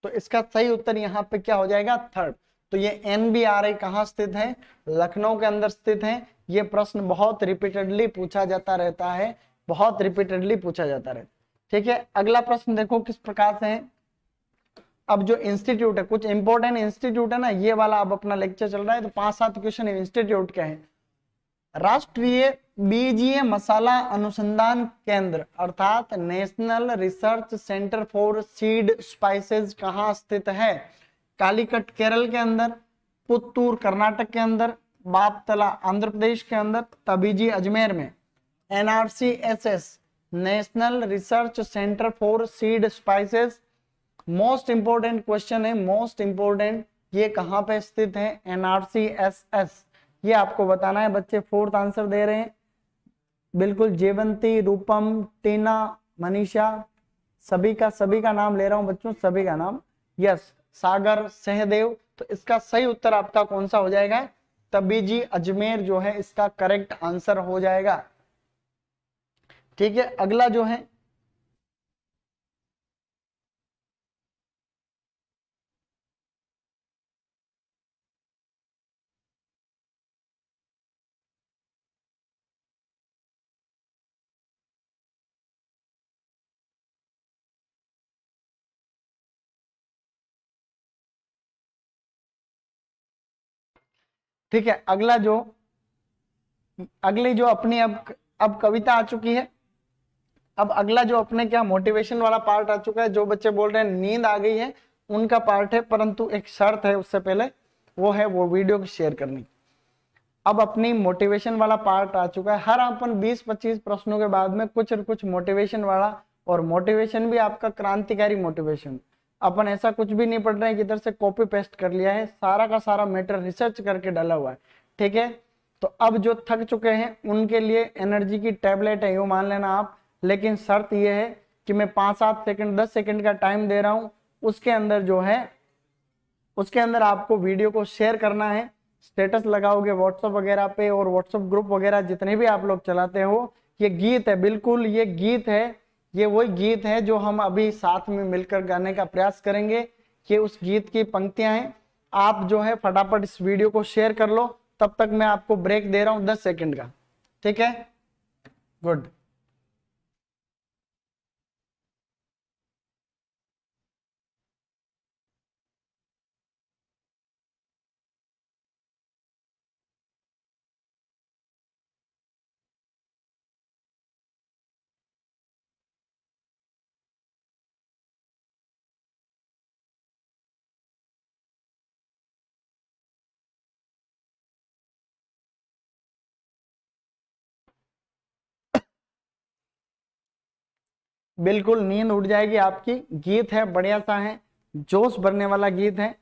तो इसका सही उत्तर यहाँ पे क्या हो जाएगा थर्ड तो ये एन बी आर आई कहाँ स्थित है लखनऊ के अंदर स्थित है ये प्रश्न बहुत रिपीटेडली पूछा जाता रहता है बहुत रिपीटेडली पूछा जाता रहता है ठीक है अगला प्रश्न देखो किस प्रकार से है अब जो इंस्टीट्यूट है कुछ इंपोर्टेंट इंस्टीट्यूट है ना ये वाला अब अपना लेक्चर चल रहा है तो पांच सात क्वेश्चन इंस्टीट्यूट के हैं राष्ट्रीय बीजीय मसाला अनुसंधान केंद्र अर्थात national research centre for seed spices कहां स्थित है कालीकट केरल के अंदर पुत्तूर कर्नाटक के अंदर बापतला आंध्र प्रदेश के अंदर तबीजी अजमेर में NRC national research centre for seed spices most important question है मोस्ट इंपोर्टेंट ये कहाँ पे स्थित है एनआरसीएसएस ये आपको बताना है बच्चे फोर्थ आंसर दे रहे हैं बिल्कुल जेवंती रूपम टीना मनीषा सभी का सभी का नाम ले रहा हूं बच्चों सभी का नाम यस सागर सहदेव तो इसका सही उत्तर आपका कौन सा हो जाएगा तभी जी अजमेर जो है इसका करेक्ट आंसर हो जाएगा ठीक है अगला जो है ठीक है अगला जो अगली जो अपनी अब अब कविता आ चुकी है अब अगला जो अपने क्या मोटिवेशन वाला पार्ट आ चुका है जो बच्चे बोल रहे हैं नींद आ गई है उनका पार्ट है परंतु एक शर्त है उससे पहले वो है वो वीडियो की शेयर करनी अब अपनी मोटिवेशन वाला पार्ट आ चुका है हर अपन 20-25 प्रश्नों के बाद में कुछ और कुछ मोटिवेशन वाला और मोटिवेशन भी आपका क्रांतिकारी मोटिवेशन अपन ऐसा कुछ भी नहीं पढ़ रहे हैं कि इधर से कॉपी पेस्ट कर लिया है सारा का सारा मैटर रिसर्च करके डाला हुआ है ठीक है तो अब जो थक चुके हैं उनके लिए एनर्जी की टैबलेट है यू मान लेना आप लेकिन शर्त यह है कि मैं पांच सात सेकंड दस सेकंड का टाइम दे रहा हूं उसके अंदर जो है उसके अंदर आपको वीडियो को शेयर करना है स्टेटस लगाओगे व्हाट्सअप वगैरह पे और व्हाट्सअप ग्रुप वगैरह जितने भी आप लोग चलाते हो ये गीत है बिल्कुल ये गीत है ये वही गीत है जो हम अभी साथ में मिलकर गाने का प्रयास करेंगे कि उस गीत की पंक्तियां हैं आप जो है फटाफट इस वीडियो को शेयर कर लो तब तक मैं आपको ब्रेक दे रहा हूं दस सेकेंड का ठीक है गुड बिल्कुल नींद उठ जाएगी आपकी गीत है बढ़िया सा है जोश भरने वाला गीत है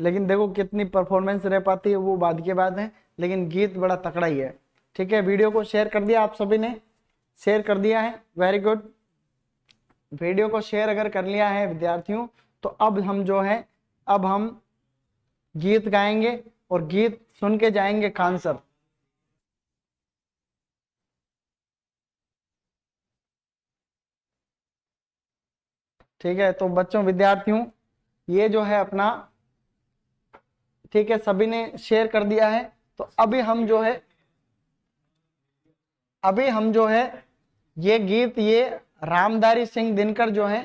लेकिन देखो कितनी परफॉर्मेंस रह पाती है वो बाद के बाद है लेकिन गीत बड़ा तकड़ा ही है ठीक है वीडियो को शेयर कर दिया आप सभी ने शेयर कर दिया है वेरी गुड वीडियो को शेयर अगर कर लिया है विद्यार्थियों तो अब हम जो है अब हम गीत गाएंगे और गीत सुन के जाएंगे कांसर ठीक है तो बच्चों विद्यार्थियों ये जो है अपना ठीक है सभी ने शेयर कर दिया है तो अभी हम जो है अभी हम जो है ये गीत ये रामदारी सिंह दिनकर जो है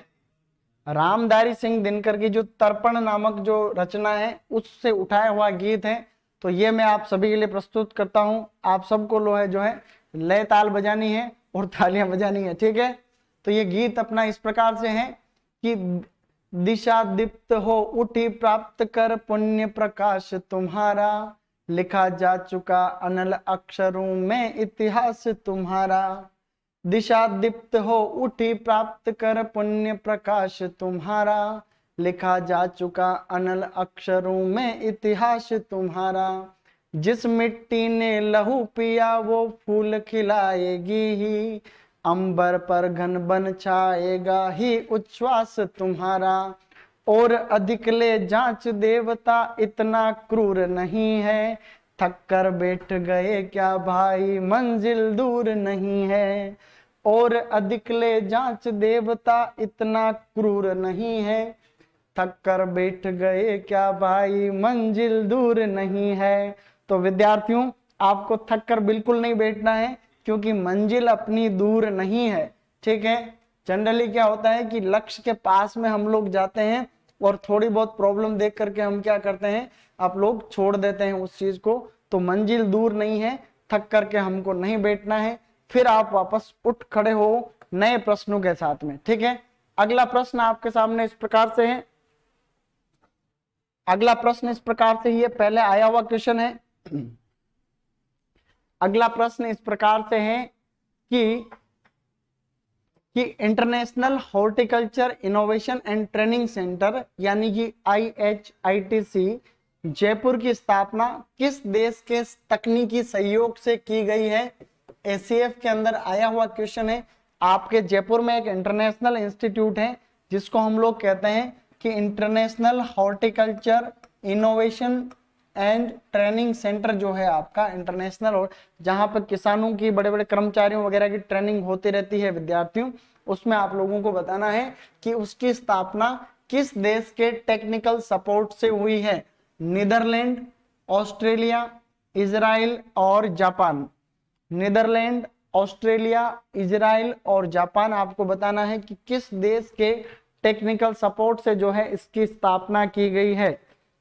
रामदारी सिंह दिनकर की जो तर्पण नामक जो रचना है उससे उठाया हुआ गीत है तो ये मैं आप सभी के लिए प्रस्तुत करता हूं आप सबको लो है जो है लय ताल बजानी है और तालियां बजानी है ठीक है तो ये गीत अपना इस प्रकार से है कि दिशा दीप्त हो उठी प्राप्त कर पुण्य प्रकाश तुम्हारा लिखा जा चुका अनल अक्षरों में इतिहास तुम्हारा दिशा दीप्त हो उठी प्राप्त कर पुण्य प्रकाश तुम्हारा लिखा जा चुका अनल अक्षरों में इतिहास तुम्हारा जिस मिट्टी ने लहू पिया वो फूल खिलाएगी ही अंबर पर घन बन छाएगा ही उच्छ्वास तुम्हारा और अधिक ले जांच देवता इतना क्रूर नहीं है थक कर बैठ गए क्या भाई मंजिल दूर नहीं है और अधिक ले जांच देवता इतना क्रूर नहीं है थक कर बैठ गए क्या भाई मंजिल दूर नहीं है तो विद्यार्थियों आपको थक कर बिल्कुल नहीं बैठना है क्योंकि मंजिल अपनी दूर नहीं है ठीक है जनरली क्या होता है कि लक्ष्य के पास में हम लोग जाते हैं और थोड़ी बहुत प्रॉब्लम देख करके हम क्या करते हैं आप लोग छोड़ देते हैं उस चीज को तो मंजिल दूर नहीं है थक करके हमको नहीं बैठना है फिर आप वापस उठ खड़े हो नए प्रश्नों के साथ में ठीक है अगला प्रश्न आपके सामने इस प्रकार से है अगला प्रश्न इस प्रकार से ही है पहले आया हुआ क्वेश्चन है अगला प्रश्न इस प्रकार से है कि कि international horticulture innovation and training centre यानी कि आईएचआईटीसी जयपुर की स्थापना किस देश के तकनीकी सहयोग से की गई है एसीएफ के अंदर आया हुआ क्वेश्चन है आपके जयपुर में एक इंटरनेशनल इंस्टीट्यूट है जिसको हम लोग कहते हैं कि international horticulture innovation and training centre जो है आपका इंटरनेशनल और जहां पर किसानों की बड़े बड़े कर्मचारियों वगैरह की ट्रेनिंग होती रहती है विद्यार्थियों उसमें आप लोगों को बताना है कि उसकी स्थापना किस देश के टेक्निकल सपोर्ट से हुई है नीदरलैंड ऑस्ट्रेलिया इजराइल और जापान नीदरलैंड ऑस्ट्रेलिया इजराइल और जापान आपको बताना है कि किस देश के टेक्निकल सपोर्ट से जो है इसकी स्थापना की गई है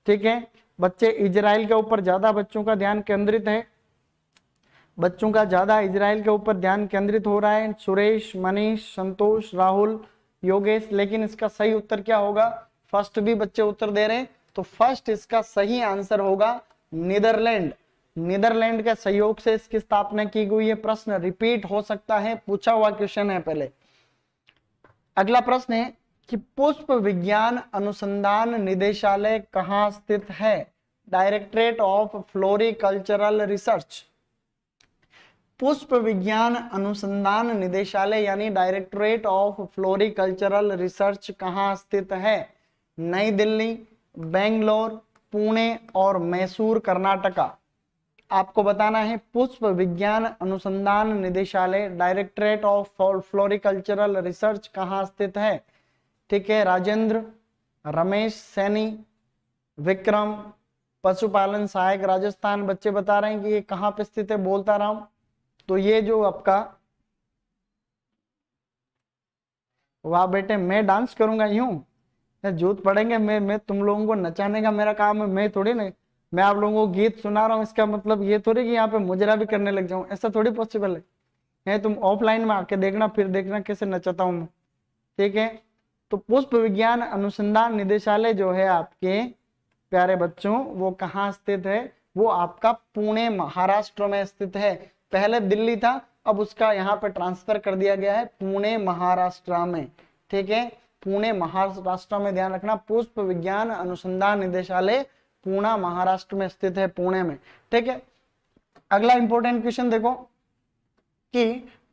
ठीक है बच्चे इजराइल के ऊपर ज़्यादा बच्चों का ध्यान केंद्रित है बच्चों का ज़्यादा इजराइल के ऊपर ध्यान केंद्रित हो रहा है सुरेश मनीष संतोष राहुल योगेश लेकिन इसका सही उत्तर क्या होगा फर्स्ट भी बच्चे उत्तर दे रहे हैं तो फर्स्ट इसका सही आंसर होगा नीदरलैंड नीदरलैंड के सहयोग से इसकी स्थापना की गई है प्रश्न रिपीट हो सकता है पूछा हुआ क्वेश्चन है पहले अगला प्रश्न है कि पुष्प विज्ञान अनुसंधान निदेशालय कहाँ स्थित है डायरेक्टरेट ऑफ फ्लोरिकल्चरल रिसर्च पुष्प विज्ञान अनुसंधान निदेशालय यानी डायरेक्टरेट ऑफ फ्लोरिकल्चरल रिसर्च कहाँ स्थित है नई दिल्ली बेंगलोर पुणे और मैसूर कर्नाटका आपको बताना है पुष्प विज्ञान अनुसंधान निदेशालय डायरेक्टरेट ऑफ फ्लोरिकल्चरल रिसर्च कहाँ स्थित है ठीक है राजेंद्र रमेश सैनी विक्रम पशुपालन सहायक राजस्थान बच्चे बता रहे हैं कि ये कहाँ पर स्थित है बोलता रहा हूं तो ये जो आपका वाह बेटे मैं डांस करूंगा यूं जूत पढ़ेंगे मैं मैं तुम लोगों को नचाने का मेरा काम है मैं थोड़ी नहीं मैं आप लोगों को गीत सुना रहा हूँ इसका मतलब ये थोड़ी कि यहाँ पे मुजरा भी करने लग जाऊं ऐसा थोड़ी पॉसिबल है तुम ऑफलाइन में आके देखना फिर देखना कैसे नचाता हूँ मैं ठीक है तो पुष्प विज्ञान अनुसंधान निदेशालय जो है आपके प्यारे बच्चों वो कहाँ स्थित है वो आपका पुणे महाराष्ट्र में स्थित है पहले दिल्ली था अब उसका यहाँ पर ट्रांसफर कर दिया गया है पुणे महाराष्ट्र में ठीक है पुणे महाराष्ट्र में ध्यान रखना पुष्प विज्ञान अनुसंधान निदेशालय पुणे महाराष्ट्र में स्थित है पुणे में ठीक है अगला इंपॉर्टेंट क्वेश्चन देखो कि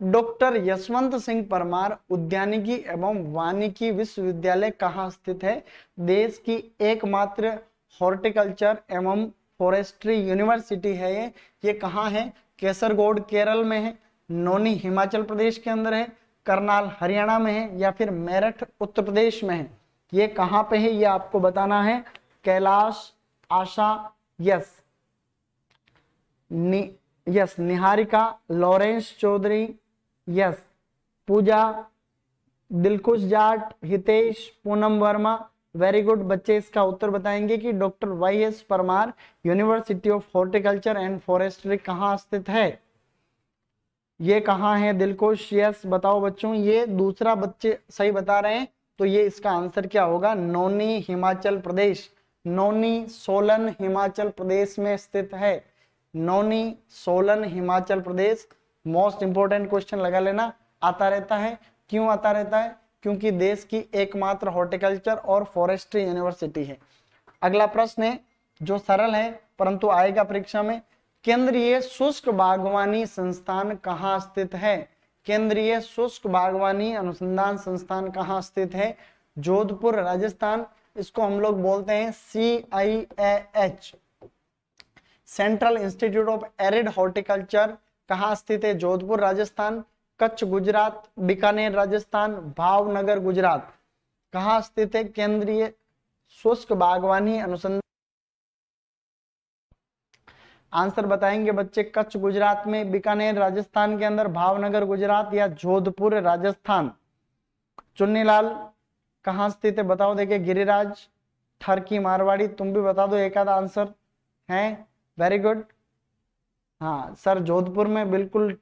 डॉक्टर यशवंत सिंह परमार उद्यानिकी एवं वानिकी विश्वविद्यालय कहाँ स्थित है देश की एकमात्र हॉर्टिकल्चर एवं फॉरेस्ट्री यूनिवर्सिटी है ये ये कहाँ है केसरगोड केरल में है नोनी हिमाचल प्रदेश के अंदर है करनाल हरियाणा में है या फिर मेरठ उत्तर प्रदेश में है ये कहाँ पे है ये आपको बताना है कैलाश आशा यस नि, yes Niharika Lawrence Chaudhary yes Pooja Dilkhush Jat Hitesh Poonam Verma very good बच्चे इसका उत्तर बताएंगे कि doctor Y S Parmar university of horticulture and forestry कहाँ स्थित है ये कहाँ है दिलकुश यस बताओ बच्चों ये दूसरा बच्चे सही बता रहे हैं तो ये इसका आंसर क्या होगा नोनी हिमाचल प्रदेश नोनी सोलन हिमाचल प्रदेश में स्थित है Nauni Solan Himachal Pradesh most important question लगा लेना आता रहता है क्यों आता रहता है क्योंकि देश की एकमात्र हॉर्टिकल्चर और फॉरेस्ट्री यूनिवर्सिटी है अगला प्रश्न है जो सरल है परंतु आएगा परीक्षा में केंद्रीय शुष्क बागवानी संस्थान कहाँ स्थित है केंद्रीय शुष्क बागवानी अनुसंधान संस्थान कहाँ स्थित है जोधपुर राजस्थान इसको हम लोग बोलते हैं C I A H central institute of arid horticulture कहाँ स्थित है जोधपुर राजस्थान कच्छ गुजरात बीकानेर राजस्थान भावनगर गुजरात कहाँ स्थित है केंद्रीय शुष्क बागवानी अनुसंधान आंसर बताएंगे बच्चे कच्छ गुजरात में बीकानेर राजस्थान के अंदर भावनगर गुजरात या जोधपुर राजस्थान चुन्नीलाल कहाँ स्थित है बताओ देखे गिरिराज ठरकी मारवाड़ी तुम भी बता दो एक आधा आंसर है वेरी गुड हाँ सर जोधपुर में बिल्कुल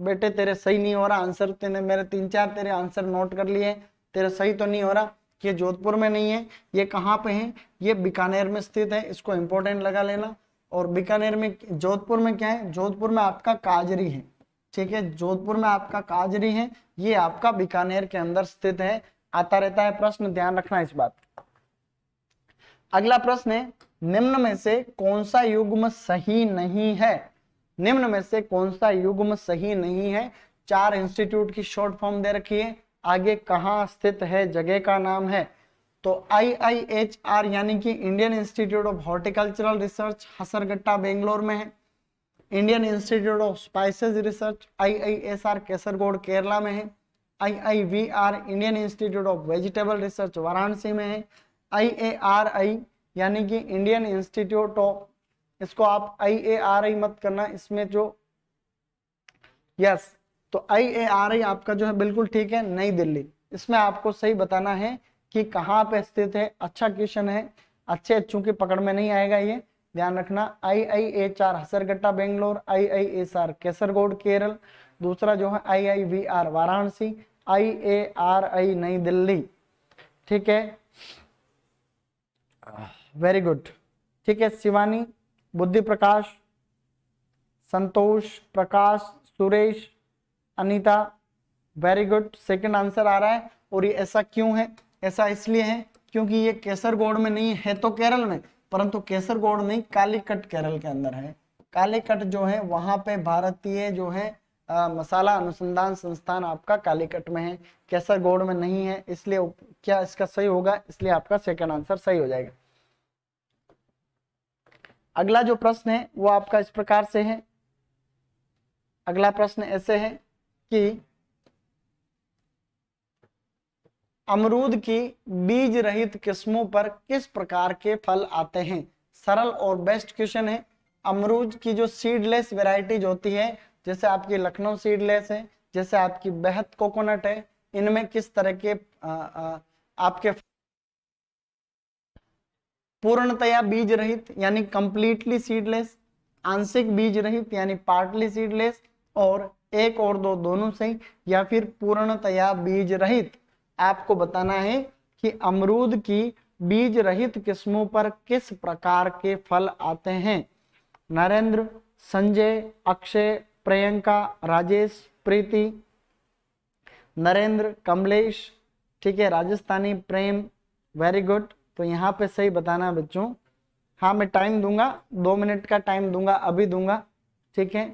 बेटे तेरे सही नहीं हो रहा आंसर तेने मेरे तीन चार तेरे आंसर नोट कर लिए तेरा सही तो नहीं हो रहा ये जोधपुर में नहीं है ये कहाँ पे है ये बीकानेर में स्थित है इसको इम्पोर्टेंट लगा लेना और बीकानेर में जोधपुर में क्या है जोधपुर में आपका काजरी है ठीक है जोधपुर में आपका काजरी है ये आपका बीकानेर के अंदर स्थित है आता रहता है प्रश्न ध्यान रखना इस बात अगला प्रश्न है निम्न में से कौन सा युग्म सही नहीं है निम्न में से कौन सा युग्म सही नहीं है चार इंस्टीट्यूट की शॉर्ट फॉर्म दे रखी है आगे कहाँ स्थित है जगह का नाम है तो आई आई एच आर यानी कि Indian institute of horticultural research Hesaraghatta Bangalore में है Indian institute of spices research I I S R Kasaragod Kerala में है I I V R Indian institute of vegetable research Varanasi में है आई ए आर आई यानी कि इंडियन इंस्टीट्यूट ऑफ इसको आप आई ए आर आई मत करना इसमें जो यस तो आई ए आर आई आपका जो है बिल्कुल ठीक है नई दिल्ली इसमें आपको सही बताना है कि कहाँ पे स्थित है अच्छा क्वेश्चन है अच्छे की पकड़ में नहीं आएगा ये ध्यान रखना आई आई ए चार Hesaraghatta Bangalore I I S R Kasaragod Kerala दूसरा जो है I I V R Varanasi I A R I Nai Delhi ठीक है वेरी गुड ठीक है Shivani Buddhi Prakash Santosh Prakash Suresh Anita very good second answer आ रहा है और ये ऐसा क्यों है ऐसा इसलिए है क्योंकि ये केसरगोड में नहीं है तो केरल में परंतु केसरगोड नहीं कालीकट केरल के अंदर है कालीकट जो है वहां पे भारतीय जो है आ, मसाला अनुसंधान संस्थान आपका कालीकट में है केसरगोड में नहीं है इसलिए क्या इसका सही होगा इसलिए आपका सेकंड आंसर सही हो जाएगा अगला जो प्रश्न है वो आपका इस प्रकार से है अगला प्रश्न ऐसे है कि अमरूद की बीज रहित किस्मों पर किस प्रकार के फल आते हैं सरल और बेस्ट क्वेश्चन है अमरूद की जो सीडलेस वेराइटीज होती है जैसे आपकी लखनऊ सीडलेस है जैसे आपकी बेहद कोकोनट है इनमें किस तरह के आ, आ, आपके पूर्णतया बीज रहित यानी कंप्लीटली सीडलेस आंशिक बीज रहित यानी पार्टली सीडलेस और एक और दो दोनों सही या फिर पूर्णतया बीज रहित आपको बताना है कि अमरूद की बीज रहित किस्मों पर किस प्रकार के फल आते हैं नरेंद्र संजय अक्षय प्रियंका राजेश प्रीति नरेंद्र कमलेश ठीक है राजस्थानी प्रेम वेरी गुड तो यहाँ पे सही बताना है बच्चों हाँ मैं टाइम दूंगा दो मिनट का टाइम दूंगा अभी दूंगा ठीक है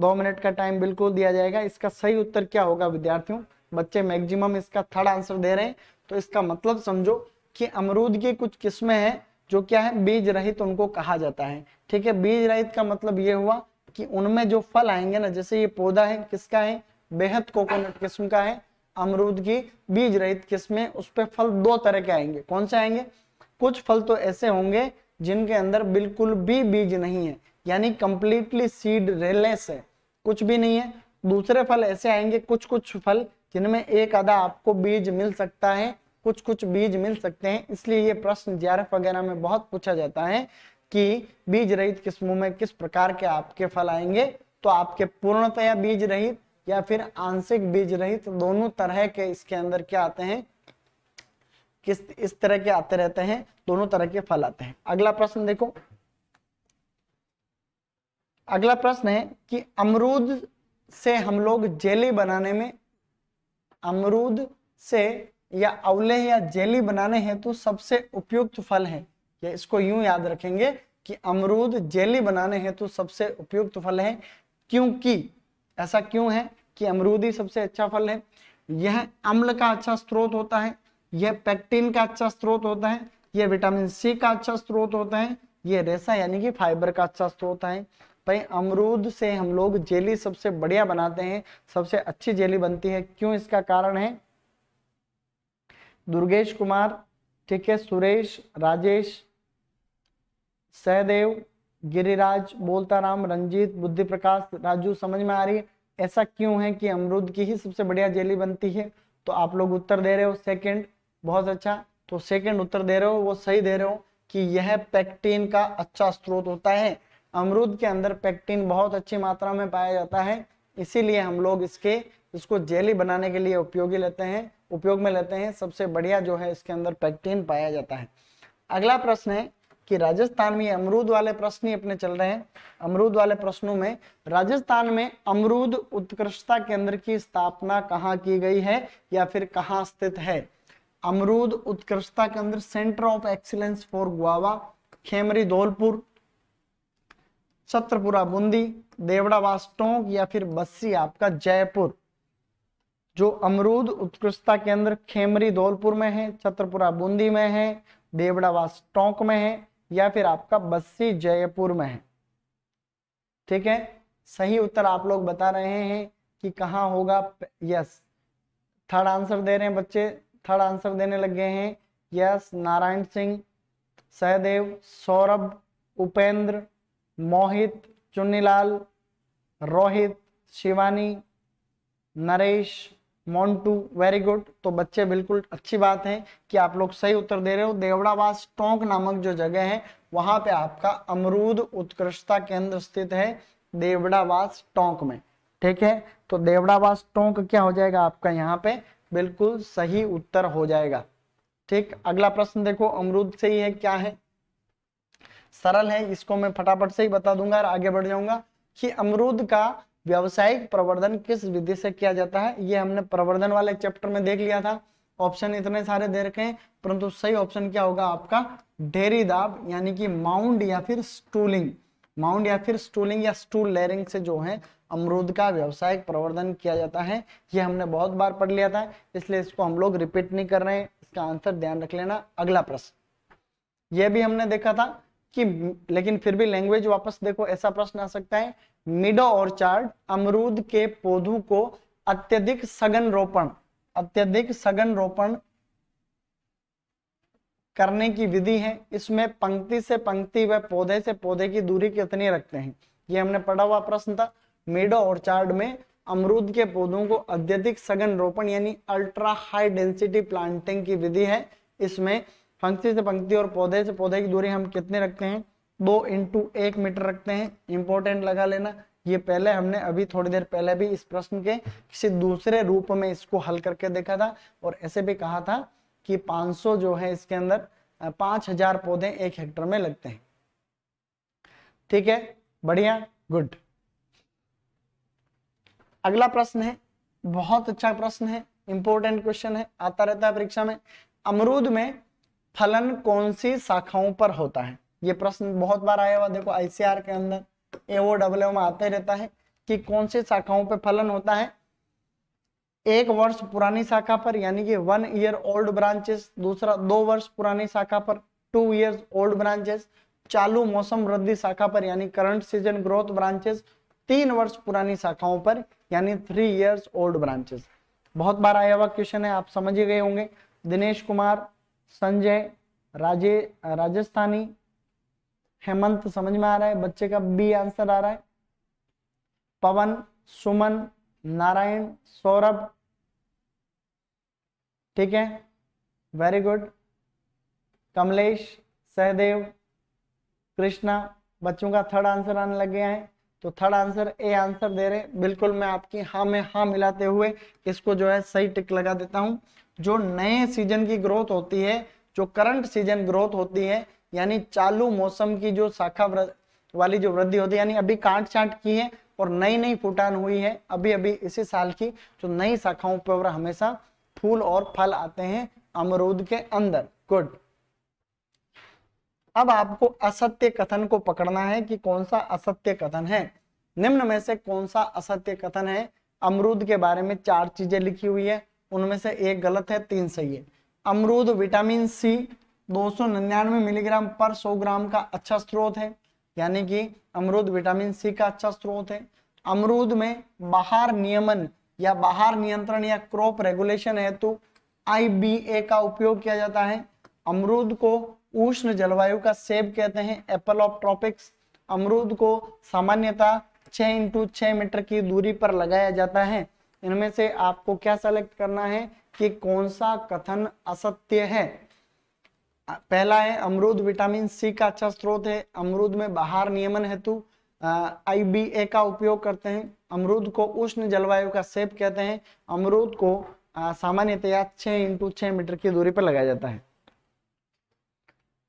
दो मिनट का टाइम बिल्कुल दिया जाएगा इसका सही उत्तर क्या होगा विद्यार्थियों बच्चे मैक्सिमम इसका थर्ड आंसर दे रहे हैं तो इसका मतलब समझो कि अमरूद की कुछ किस्में हैं जो क्या है बीज रहित तो उनको कहा जाता है ठीक है बीज रहित का मतलब ये हुआ कि उनमें जो फल आएंगे ना जैसे ये पौधा है किसका है बेहद कोकोनट किस्म का है अमरूद की बीज रहित किस्में उस पर फल दो तरह के आएंगे कौन से आएंगे कुछ फल तो ऐसे होंगे जिनके अंदर बिल्कुल भी बीज नहीं है यानी कंप्लीटली सीड रेलेस है कुछ भी नहीं है दूसरे फल ऐसे आएंगे कुछ कुछ फल जिनमें एक आधा आपको बीज मिल सकता है कुछ कुछ बीज मिल सकते हैं इसलिए ये प्रश्न जीआरएफ वगैरह में बहुत पूछा जाता है कि बीज रहित किस्मों में किस प्रकार के आपके फल आएंगे तो आपके पूर्णतया बीज रहित या फिर आंशिक बीज रहित दोनों तरह के इसके अंदर क्या आते हैं किस इस तरह के आते रहते हैं दोनों तरह के फल आते हैं अगला प्रश्न देखो अगला प्रश्न है कि अमरूद से हम लोग जेली बनाने में अमरूद से या अवले या जेली बनाने हेतु तो सबसे उपयुक्त फल है या इसको यूं याद रखेंगे कि अमरूद जेली बनाने हेतु तो सबसे उपयुक्त फल है क्योंकि ऐसा क्यों है कि अमरूद ही सबसे अच्छा फल है यह अम्ल का अच्छा स्रोत होता है यह पेक्टिन का अच्छा स्रोत होता है यह विटामिन सी का अच्छा स्रोत होता है यह रेसा यानी कि फाइबर का अच्छा स्रोत है भाई अमरूद से हम लोग जेली सबसे बढ़िया बनाते हैं सबसे अच्छी जेली बनती है क्यों इसका कारण है दुर्गेश कुमार ठीक है सुरेश राजेश सहदेव गिरिराज बोलता राम रंजीत बुद्धि प्रकाश राजू समझ में आ रही है ऐसा क्यों है कि अमरूद की ही सबसे बढ़िया जेली बनती है तो आप लोग उत्तर दे रहे हो सेकंड बहुत अच्छा तो सेकंड उत्तर दे रहे हो वो सही दे रहे हो कि यह पैक्टीन का अच्छा स्रोत होता है अमरूद के अंदर पैक्टीन बहुत अच्छी मात्रा में पाया जाता है इसीलिए हम लोग इसके इसको जेली बनाने के लिए उपयोगी लेते हैं उपयोग में लेते हैं सबसे बढ़िया जो है इसके अंदर पैक्टीन पाया जाता है अगला प्रश्न है कि राजस्थान में अमरूद वाले प्रश्न ही अपने चल रहे हैं अमरूद वाले प्रश्नों में राजस्थान में अमरूद उत्कृष्टता केंद्र की स्थापना कहाँ की गई है या फिर कहाँ स्थित है अमरूद उत्कृष्टता केंद्र centre of excellence for guava Khemari Dholpur Chhatrapura Bundi Devdawas Tonk या फिर बस्सी आपका जयपुर जो अमरूद उत्कृष्टता केंद्र खेमरी धौलपुर में है छत्रपुरा बूंदी में है देवड़ावास टोंक में है या फिर आपका बस्सी जयपुर में है ठीक है सही उत्तर आप लोग बता रहे हैं कि कहा होगा यस थर्ड आंसर दे रहे हैं बच्चे थर्ड आंसर देने लग गए हैं yes Narayan Singh Sahdev Saurabh Upendra Mohit Chunnilal Rohit Shivani Naresh Montu very good तो बच्चे बिल्कुल अच्छी बात है कि आप लोग सही उत्तर दे रहे हो देवड़ावास टोंक नामक जो जगह है वहां पे आपका अमरूद उत्कृष्टता केंद्र स्थित है देवड़ावास टोंक में ठीक है तो देवड़ावास टोंक क्या हो जाएगा आपका यहाँ पे बिल्कुल सही उत्तर हो जाएगा ठीक अगला प्रश्न देखो अमरूद से ही है क्या है सरल है इसको मैं फटाफट से ही बता दूंगा और आगे बढ़ जाऊंगा कि अमरुद का व्यावसायिक प्रवर्धन किस विधि से किया जाता है ये हमने प्रवर्धन वाले चैप्टर में देख लिया था ऑप्शन इतने सारे दे रखे हैं परंतु सही ऑप्शन क्या होगा आपका ढेरी दाब यानी कि माउंड या फिर स्टूलिंग माउंड या फिर स्टूलिंग या स्टूल लेरिंग से जो है अमरूद का व्यवसायिक प्रवर्धन किया जाता है ये हमने बहुत बार पढ़ लिया था इसलिए इसको हम लोग रिपीट नहीं कर रहे हैं इसका आंसर ध्यान रख लेना अगला प्रश्न यह भी हमने देखा था कि लेकिन फिर भी लैंग्वेज वापस देखो ऐसा प्रश्न आ सकता है मिडो ऑर्चार्ड अमरूद के पौधों को अत्यधिक सघन रोपण अत्यधिक सघन रोपण करने की विधि है इसमें पंक्ति से पंक्ति व पौधे से पौधे की दूरी कितनी रखते हैं ये हमने पढ़ा हुआ प्रश्न था मेडो ऑर्चार्ड में अमरूद के पौधों को अत्यधिक सघन रोपण यानी अल्ट्रा हाई डेंसिटी प्लांटिंग की विधि है इसमें पंक्ति से पंक्ति और पौधे से पौधे की दूरी हम कितने रखते हैं दो इंटू एक मीटर रखते हैं इंपॉर्टेंट लगा लेना ये पहले हमने अभी थोड़ी देर पहले भी इस प्रश्न के किसी दूसरे रूप में इसको हल करके देखा था और ऐसे भी कहा था कि 500 जो है इसके अंदर 5000 पौधे एक हेक्टर में लगते हैं ठीक है बढ़िया गुड अगला प्रश्न है बहुत अच्छा प्रश्न है इंपोर्टेंट क्वेश्चन है आता रहता है परीक्षा में अमरूद में फलन कौन सी शाखाओं पर होता है ये प्रश्न बहुत बार आया हुआ देखो आईसीआर के अंदर एओ डब्ल्यू में आते रहता है कि कौन सी शाखाओं पर फलन होता है एक वर्ष पुरानी शाखा पर यानी कि वन ईयर ओल्ड ब्रांचेस दूसरा दो वर्ष पुरानी शाखा पर टू ईयर ओल्ड ब्रांचेस चालू मौसम वृद्धि शाखा पर यानी करंट सीजन ग्रोथ ब्रांचेस तीन वर्ष पुरानी शाखाओं पर यानी थ्री इयर्स ओल्ड ब्रांचेस बहुत बार आया हुआ क्वेश्चन है आप समझ गए होंगे दिनेश कुमार संजय राजे राजस्थानी हेमंत समझ में आ रहा है बच्चे का बी आंसर आ रहा है पवन सुमन नारायण सौरभ ठीक है वेरी गुड कमलेश सहदेव कृष्णा बच्चों का थर्ड आंसर आने लग गया है तो थर्ड आंसर ए आंसर दे रहे बिल्कुल मैं आपकी हा में हा मिलाते हुए इसको जो है सही टिक लगा देता हूं जो नए सीजन की ग्रोथ होती है जो करंट सीजन ग्रोथ होती है यानी चालू मौसम की जो शाखा वाली जो वृद्धि होती है यानी अभी काट छाट की है और नई नई फूटान हुई है अभी अभी इसी साल की जो नई शाखाओं पर हमेशा फूल और फल आते हैं अमरूद के अंदर गुड अब आपको असत्य कथन को पकड़ना है कि कौन सा असत्य कथन है निम्न में से कौन सा असत्य कथन है अमरूद के बारे में चार चीजें लिखी हुई है उनमें से एक गलत है तीन सही है अमरूद विटामिन सी दो मिलीग्राम पर 100 ग्राम का अच्छा स्रोत है यानी कि अमरूद विटामिन सी का अच्छा स्रोत है अमरूद में बाहर नियमन या बाहर नियंत्रण या क्रॉप रेगुलेशन हेतु आई का उपयोग किया जाता है अमरूद को उष्ण जलवायु का सेब कहते हैं एप्पल ऑफ ट्रॉपिक्स अमरूद को सामान्यतः छः इंटू छः मीटर की दूरी पर लगाया जाता है इनमें से आपको क्या सेलेक्ट करना है कि कौन सा कथन असत्य है पहला है अमरूद विटामिन सी का अच्छा स्रोत है अमरूद में बाहर नियमन हेतु आई बी ए का उपयोग करते हैं अमरूद को उष्ण जलवायु का सेब कहते हैं अमरूद को सामान्यतया छः इंटू छः मीटर की दूरी पर लगाया जाता है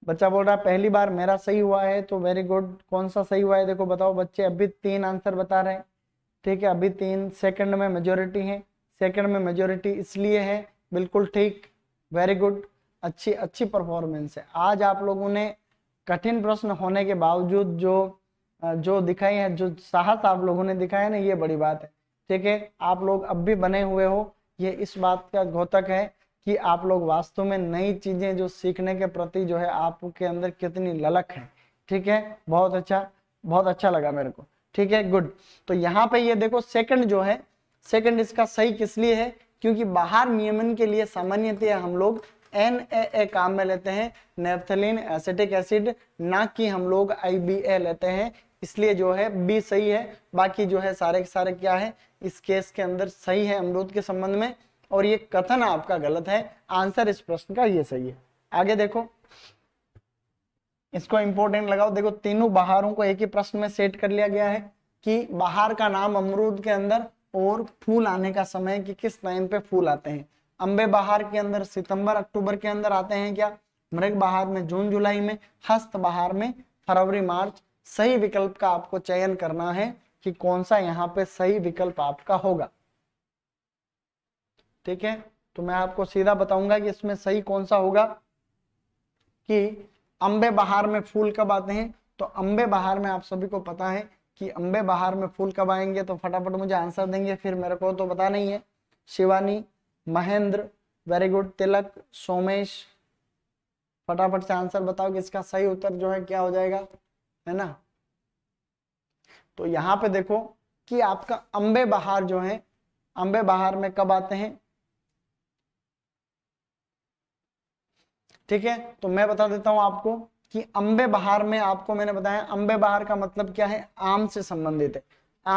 बच्चा बोल रहा है पहली बार मेरा सही हुआ है तो वेरी गुड कौन सा सही हुआ है देखो बताओ बच्चे अभी तीन आंसर बता रहे हैं ठीक है अभी तीन सेकंड में मेजोरिटी है सेकंड में मेजोरिटी इसलिए है बिल्कुल ठीक वेरी गुड अच्छी अच्छी परफॉर्मेंस है आज आप लोगों ने कठिन प्रश्न होने के बावजूद जो जो दिखाई है जो साहस आप लोगों ने दिखाया ना ये बड़ी बात है ठीक है आप लोग अब भी बने हुए हो ये इस बात का घोतक है कि आप लोग वास्तव में नई चीजें जो सीखने के प्रति जो है आपके अंदर कितनी ललक है ठीक है बहुत अच्छा बहुत अच्छा लगा मेरे को ठीक है गुड तो यहाँ पे ये देखो सेकंड जो है सेकंड इसका सही किस लिए है क्योंकि बाहर नियमन के लिए सामान्यतः हम लोग एन काम में लेते हैं नेफ्थलिन एसिटिक एसिड ना कि हम लोग आई लेते हैं इसलिए जो है बी सही है बाकी जो है सारे के सारे क्या है इस केस के अंदर सही है अमरूद के संबंध में और ये कथन आपका गलत है आंसर इस प्रश्न का ये सही है आगे देखो इसको इंपोर्टेंट लगाओ देखो तीनों बहारों को एक ही प्रश्न में सेट कर लिया गया है कि बहार का नाम अमरूद के अंदर और फूल आने का समय कि किस टाइम पे फूल आते हैं अंबे बहार के अंदर सितंबर अक्टूबर के अंदर आते हैं क्या मृग बहार में जून जुलाई में हस्त बहार में फरवरी मार्च सही विकल्प का आपको चयन करना है कि कौन सा यहाँ पे सही विकल्प आपका होगा ठीक है तो मैं आपको सीधा बताऊंगा कि इसमें सही कौन सा होगा कि अंबे बहार में फूल कब आते हैं तो अंबे बहार में आप सभी को पता है कि अम्बे बहार में फूल कब आएंगे तो फटाफट मुझे आंसर देंगे फिर मेरे को तो पता नहीं है शिवानी महेंद्र वेरी गुड तिलक सोमेश फटाफट से आंसर बताओ कि इसका सही उत्तर जो है क्या हो जाएगा है ना तो यहां पे देखो कि आपका अंबे बहार जो है अंबे बहार में कब आते हैं ठीक है तो मैं बता देता हूं आपको कि अंबे बहार में आपको मैंने बताया अम्बे बहार का मतलब क्या है आम से संबंधित है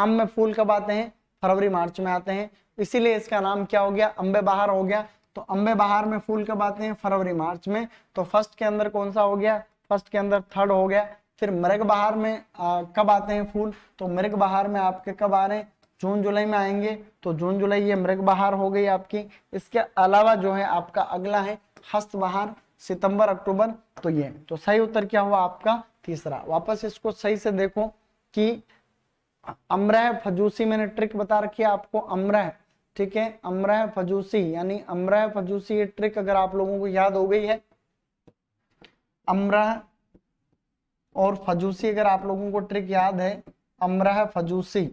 आम में फूल कब आते हैं फरवरी मार्च में आते हैं इसीलिए इसका नाम क्या हो गया अम्बे बहार हो गया तो अम्बे बहार में फूल कब आते हैं फरवरी मार्च में तो फर्स्ट के अंदर कौन सा हो गया फर्स्ट के अंदर थर्ड हो गया फिर मृग बहार में आ, कब आते हैं फूल तो मृग बहार में आपके कब आ रहे हैं जून जुलाई में आएंगे तो जून जुलाई ये मृग बहार हो गई आपकी इसके अलावा जो है आपका अगला है हस्त बहार सितंबर अक्टूबर तो ये तो सही उत्तर क्या हुआ आपका तीसरा वापस इसको सही से देखो कि अमरह फजूसी मैंने ट्रिक बता रखी है आपको अमरह ठीक है अमरह फजूसी यानी अमरह फजूसी ये ट्रिक अगर आप लोगों को याद हो गई है अमरह और फजूसी अगर आप लोगों को ट्रिक याद है अमरह फजूसी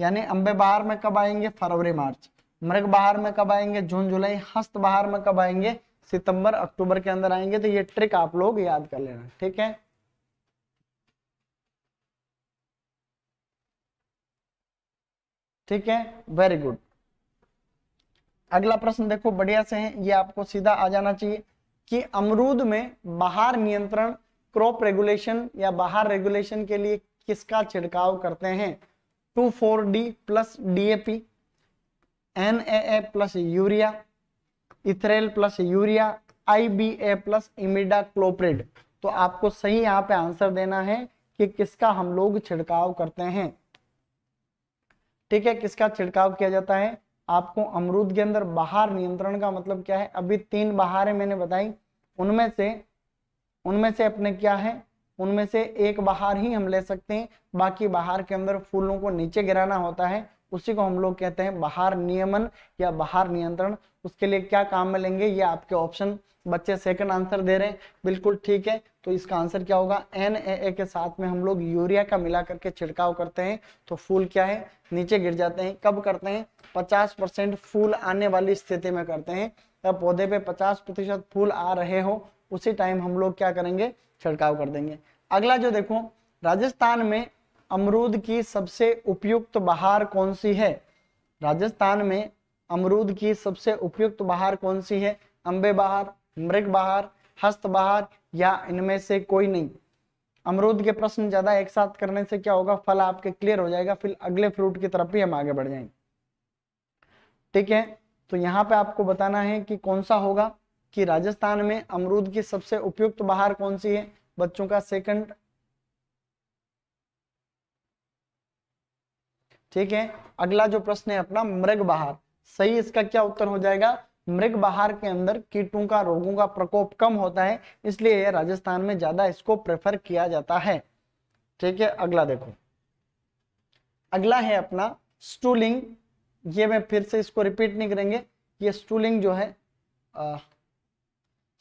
यानी अम्बे बहार में कब आएंगे फरवरी मार्च मृग बहार में कब आएंगे जून जुलाई हस्त बहार में कब आएंगे सितंबर अक्टूबर के अंदर आएंगे तो ये ट्रिक आप लोग याद कर लेना ठीक है ठीक है वेरी गुड अगला प्रश्न देखो बढ़िया से है ये आपको सीधा आ जाना चाहिए कि अमरूद में बाहर नियंत्रण क्रॉप रेगुलेशन या बाहर रेगुलेशन के लिए किसका छिड़काव करते हैं two four D plus DAP N A plus urea ethrel plus urea IBA plus imidacloprid तो आपको सही यहाँ पे आंसर देना है कि किसका हम लोग छिड़काव करते हैं ठीक है किसका छिड़काव किया जाता है आपको अमरूद के अंदर बाहर नियंत्रण का मतलब क्या है अभी तीन है मैंने बताई उनमें से उनमें से अपने क्या है उनमें से एक बहार ही हम ले सकते हैं बाकी बाहर के अंदर फूलों को नीचे गिराना होता है उसी को हम लोग कहते हैं बाहर नियमन या बाहर नियंत्रण उसके लिए क्या काम में लेंगे ये आपके ऑप्शन बच्चे सेकंड आंसर दे रहे हैं बिल्कुल ठीक है तो इसका आंसर क्या होगा एन ए के साथ में हम लोग यूरिया का मिला करके छिड़काव करते हैं तो फूल क्या है नीचे गिर जाते हैं कब करते हैं पचास परसेंट फूल आने वाली स्थिति में करते हैं जब पौधे पे पचास प्रतिशत फूल आ रहे हो उसी टाइम हम लोग क्या करेंगे छिड़काव कर देंगे अगला जो देखो राजस्थान में अमरूद की सबसे उपयुक्त बहार कौन सी है राजस्थान में अमरूद की सबसे उपयुक्त बहार कौन सी है अंबे बहार मृग बहार हस्त बहार या इनमें से कोई नहीं अमरूद के प्रश्न ज्यादा एक साथ करने से क्या होगा फल आपके क्लियर हो जाएगा फिर अगले फ्रूट की तरफ भी हम आगे बढ़ जाएंगे ठीक है तो यहाँ पे आपको बताना है कि कौन सा होगा कि राजस्थान में अमरूद की सबसे उपयुक्त बहार कौन सी है बच्चों का सेकंड ठीक है अगला जो प्रश्न है अपना मृग बहार सही इसका क्या उत्तर हो जाएगा मृग बहार के अंदर कीटों का रोगों का प्रकोप कम होता है इसलिए राजस्थान में ज्यादा इसको प्रेफर किया जाता है ठीक है अगला देखो अगला है अपना स्टूलिंग ये मैं फिर से इसको रिपीट नहीं करेंगे ये स्टूलिंग जो है आ,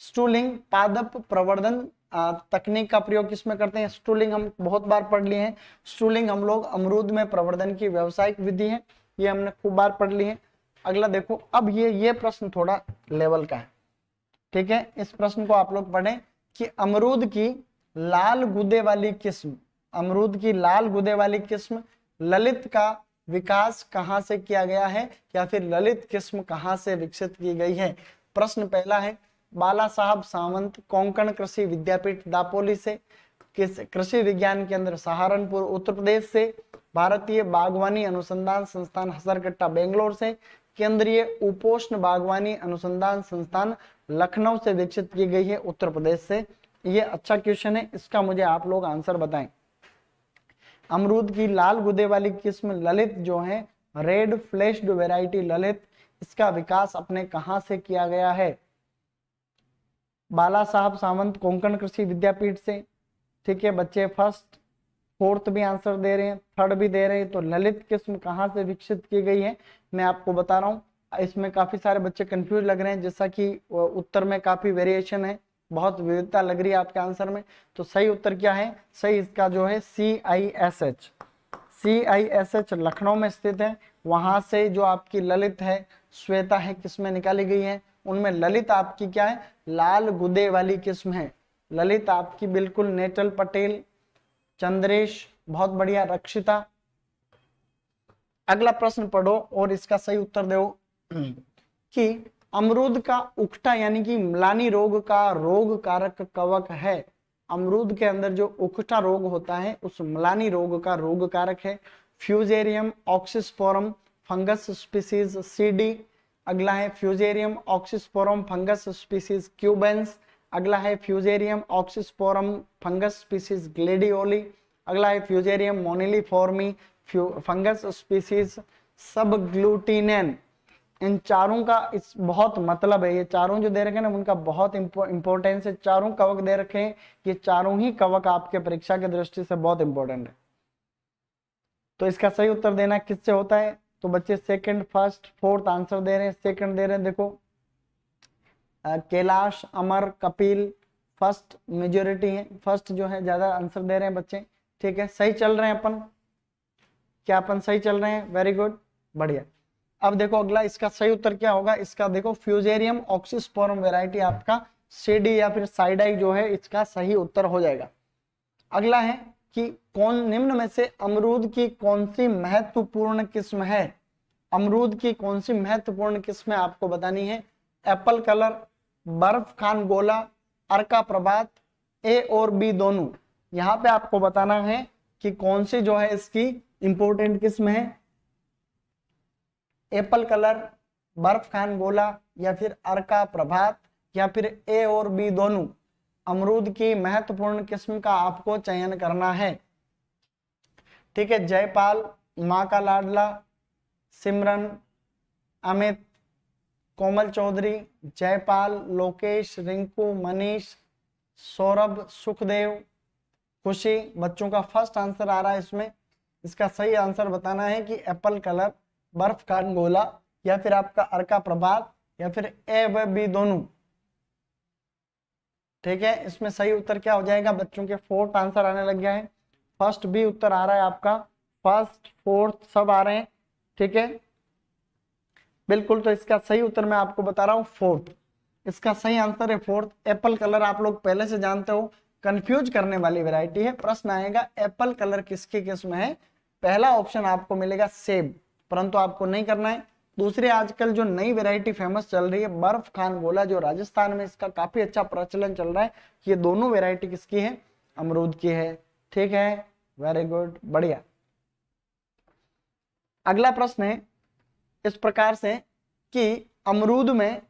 स्टूलिंग पादप प्रवर्धन तकनीक का प्रयोग किसमें करते हैं स्टूलिंग हम बहुत बार पढ़ लिए हैं स्टूलिंग हम लोग अमरूद में प्रवर्धन की व्यवसायिक विधि है ये हमने खूब बार पढ़ ली है अगला देखो अब ये ये प्रश्न थोड़ा लेवल का है ठीक है इस प्रश्न को आप लोग पढ़ें कि अमरूद की लाल गुदे वाली किस्म अमरूद की लाल गुदे वाली किस्म ललित का विकास कहाँ से किया गया है या फिर ललित किस्म कहां से विकसित की गई है प्रश्न पहला है बाला साहब सावंत कोंकण कृषि विद्यापीठ दापोली से कृषि विज्ञान केंद्र सहारनपुर उत्तर प्रदेश से भारतीय बागवानी अनुसंधान संस्थान हसरकट्टा बेंगलोर से केंद्रीय उपोष्ण बागवानी अनुसंधान संस्थान लखनऊ से विकसित की गई है उत्तर प्रदेश से ये अच्छा क्वेश्चन है इसका मुझे आप लोग आंसर बताएं अमरूद की लाल गुदे वाली किस्म ललित जो है रेड फ्लैश वेराइटी ललित इसका विकास अपने कहा से किया गया है बाला साहब सावंत कोंकण कृषि विद्यापीठ से ठीक है बच्चे फर्स्ट फोर्थ भी आंसर दे रहे हैं थर्ड भी दे रहे हैं तो ललित किस्म कहाँ से विकसित की गई है मैं आपको बता रहा हूँ इसमें काफी सारे बच्चे कंफ्यूज लग रहे हैं जैसा कि उत्तर में काफी वेरिएशन है बहुत विविधता लग रही है आपके आंसर में तो सही उत्तर क्या है सही इसका जो है C I S H C I S H Lucknow में स्थित है वहां से जो आपकी ललित है श्वेता है किसमें निकाली गई है उनमें ललित आपकी क्या है लाल गुदे वाली किस्म है ललित आपकी बिल्कुल नेटल पटेल चंद्रेश बहुत बढ़िया रक्षिता अगला प्रश्न पढ़ो और इसका सही उत्तर दो (clears throat) कि अमरूद का उखटा यानी कि मलानी रोग का रोग कारक कवक है अमरूद के अंदर जो उखटा रोग होता है उस मलानी रोग का रोग कारक है fusarium oxysporum fungus species CD अगला है fusarium oxysporum fungus species cubense अगला है fusarium oxysporum fungus species gladioli अगला है फ्यूजेरियम मोनिलीफॉर्मी फंगस स्पीसीज सब ग्लूटीनेन इन चारों का इस बहुत मतलब है ये चारों जो दे रखे ना उनका बहुत इंपॉर्टेंस है चारों कवक दे रखे हैं ये चारों ही कवक आपके परीक्षा के दृष्टि से बहुत इंपॉर्टेंट है तो इसका सही उत्तर देना किससे होता है तो बच्चे सेकंड फर्स्ट फोर्थ आंसर दे रहे हैं सेकंड दे रहे हैं देखो कैलाश अमर कपिल फर्स्ट मेजोरिटी है फर्स्ट जो है ज्यादा आंसर दे रहे हैं बच्चे ठीक है सही चल रहे हैं अपन क्या अपन सही चल रहे हैं वेरी गुड बढ़िया अब देखो अगला इसका सही उत्तर क्या होगा इसका देखो फ्यूजेरियम ऑक्सीस्पोरम वेराइटी आपका सीडी या फिर साइडाई जो है इसका सही उत्तर हो जाएगा अगला है कि कौन निम्न में से अमरूद की कौन सी महत्वपूर्ण किस्म है अमरूद की कौन सी महत्वपूर्ण किस्म आपको बतानी है एप्पल कलर बर्फ खान गोला अर्का प्रभात ए और बी दोनों यहां पे आपको बताना है कि कौन सी जो है इसकी इंपोर्टेंट किस्म है एप्पल कलर बर्फ खान गोला या फिर अर्का प्रभात या फिर ए और बी दोनों अमरूद की महत्वपूर्ण किस्म का आपको चयन करना है ठीक है जयपाल माँ का लाडला सिमरन अमित कोमल चौधरी जयपाल लोकेश रिंकू मनीष सौरभ सुखदेव खुशी बच्चों का फर्स्ट आंसर आ रहा है इसमें इसका सही आंसर बताना है कि एप्पल कलर बर्फ गोला या फिर आपका अर्का प्रभात या फिर ए व बी दोनों ठीक है इसमें सही उत्तर क्या हो जाएगा बच्चों के फोर्थ आंसर आने लग गया है फर्स्ट भी उत्तर आ रहा है आपका फर्स्ट फोर्थ सब आ रहे हैं ठीक है बिल्कुल तो इसका सही उत्तर मैं आपको बता रहा हूँ फोर्थ इसका सही आंसर है फोर्थ एप्पल कलर आप लोग पहले से जानते हो कंफ्यूज करने वाली वैरायटी है प्रश्न आएगा एप्पल कलर किसकी किस्म है पहला ऑप्शन आपको मिलेगा सेब परंतु आपको नहीं करना है दूसरे आजकल जो नई वेरायटी फेमस चल रही है बर्फ खान गोला जो राजस्थान में इसका काफी अच्छा प्रचलन चल रहा है ये दोनों वेरायटी किसकी है अमरूद की है ठीक है वेरी गुड बढ़िया अगला प्रश्न है इस प्रकार से कि अमरूद में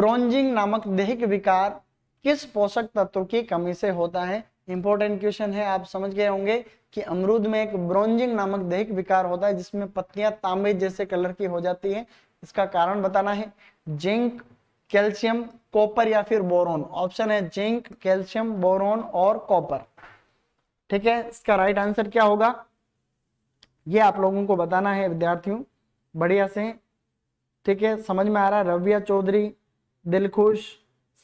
ब्रॉन्जिंग नामक देहिक विकार किस पोषक तत्व की कमी से होता है इंपॉर्टेंट क्वेश्चन है आप समझ गए होंगे कि अमरूद में एक ब्रॉन्जिंग नामक दैहिक विकार होता है जिसमें पत्तियां तांबे जैसे कलर की हो जाती है इसका कारण बताना है जिंक कैल्शियम कॉपर या फिर बोरोन ऑप्शन है जिंक कैल्शियम बोरोन और कॉपर ठीक है इसका राइट आंसर क्या होगा ये आप लोगों को बताना है विद्यार्थियों बढ़िया से ठीक है समझ में आ रहा है रविया चौधरी दिलखुश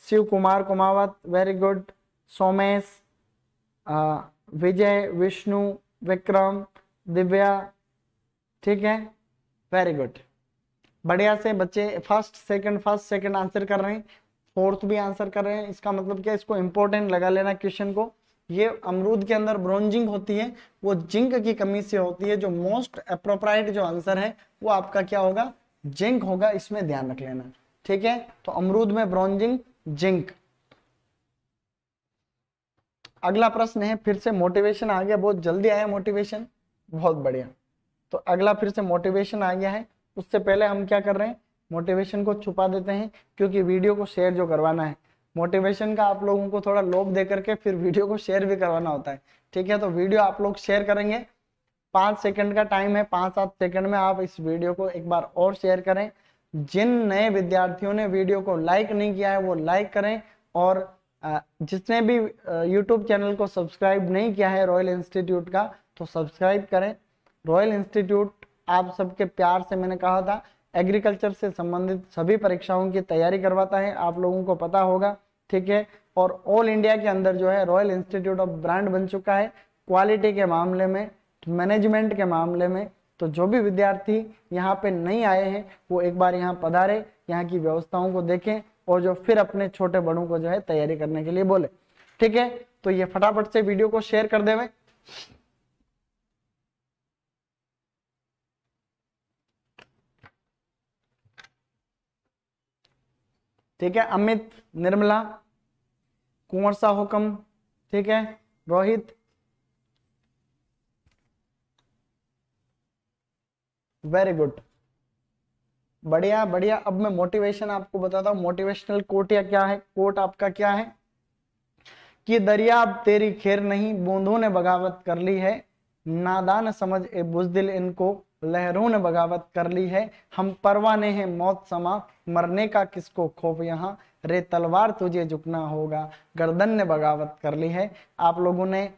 शिव कुमार कुमावत वेरी गुड सोमेश विजय विष्णु विक्रम दिव्या ठीक है वेरी गुड बढ़िया से बच्चे first second first second answer कर रहे हैं फोर्थ भी आंसर कर रहे हैं इसका मतलब क्या इसको इंपॉर्टेंट लगा लेना क्वेश्चन को ये अमरूद के अंदर ब्रोंजिंग होती है वो जिंक की कमी से होती है जो मोस्ट अप्रोप्राइट जो आंसर है वो आपका क्या होगा जिंक होगा इसमें ध्यान रख लेना ठीक है तो अमरूद में ब्रॉन्जिंग जिंक अगला प्रश्न है फिर से मोटिवेशन आ गया बहुत जल्दी आया मोटिवेशन बहुत बढ़िया तो अगला फिर से मोटिवेशन आ गया है उससे पहले हम क्या कर रहे हैं मोटिवेशन को छुपा देते हैं क्योंकि वीडियो को शेयर जो करवाना है मोटिवेशन का आप लोगों को थोड़ा लोभ दे करके फिर वीडियो को शेयर भी करवाना होता है ठीक है तो वीडियो आप लोग शेयर करेंगे पाँच सेकंड का टाइम है पाँच सात सेकंड में आप इस वीडियो को एक बार और शेयर करें जिन नए विद्यार्थियों ने वीडियो को लाइक नहीं किया है वो लाइक करें और जिसने भी यूट्यूब चैनल को सब्सक्राइब नहीं किया है रॉयल इंस्टीट्यूट का तो सब्सक्राइब करें रॉयल इंस्टीट्यूट आप सबके प्यार से मैंने कहा था एग्रीकल्चर से संबंधित सभी परीक्षाओं की तैयारी करवाता है आप लोगों को पता होगा ठीक है और ऑल इंडिया के अंदर जो है रॉयल इंस्टीट्यूट ऑफ ब्रांड बन चुका है क्वालिटी के मामले में मैनेजमेंट के मामले में तो जो भी विद्यार्थी यहाँ पे नहीं आए हैं वो एक बार यहाँ पधारे यहाँ की व्यवस्थाओं को देखें और जो फिर अपने छोटे बड़ों को जो है तैयारी करने के लिए बोले ठीक है तो ये फटाफट से वीडियो को शेयर कर देवे ठीक है अमित निर्मला कुंवर सा हुक्म ठीक है रोहित वेरी गुड बढ़िया बढ़िया अब मैं मोटिवेशन आपको बताता हूँ मोटिवेशनल कोट या क्या है कोट आपका क्या है कि दरिया अब तेरी खैर नहीं बूंदों ने बगावत कर ली है नादान समझ ए बुजदिल इनको लहरों ने बगावत कर ली है हम परवाने हैं मौत समा मरने का किसको खोफ यहाँ रे तलवार तुझे झुकना होगा गर्दन ने बगावत कर ली है आप लोगों ने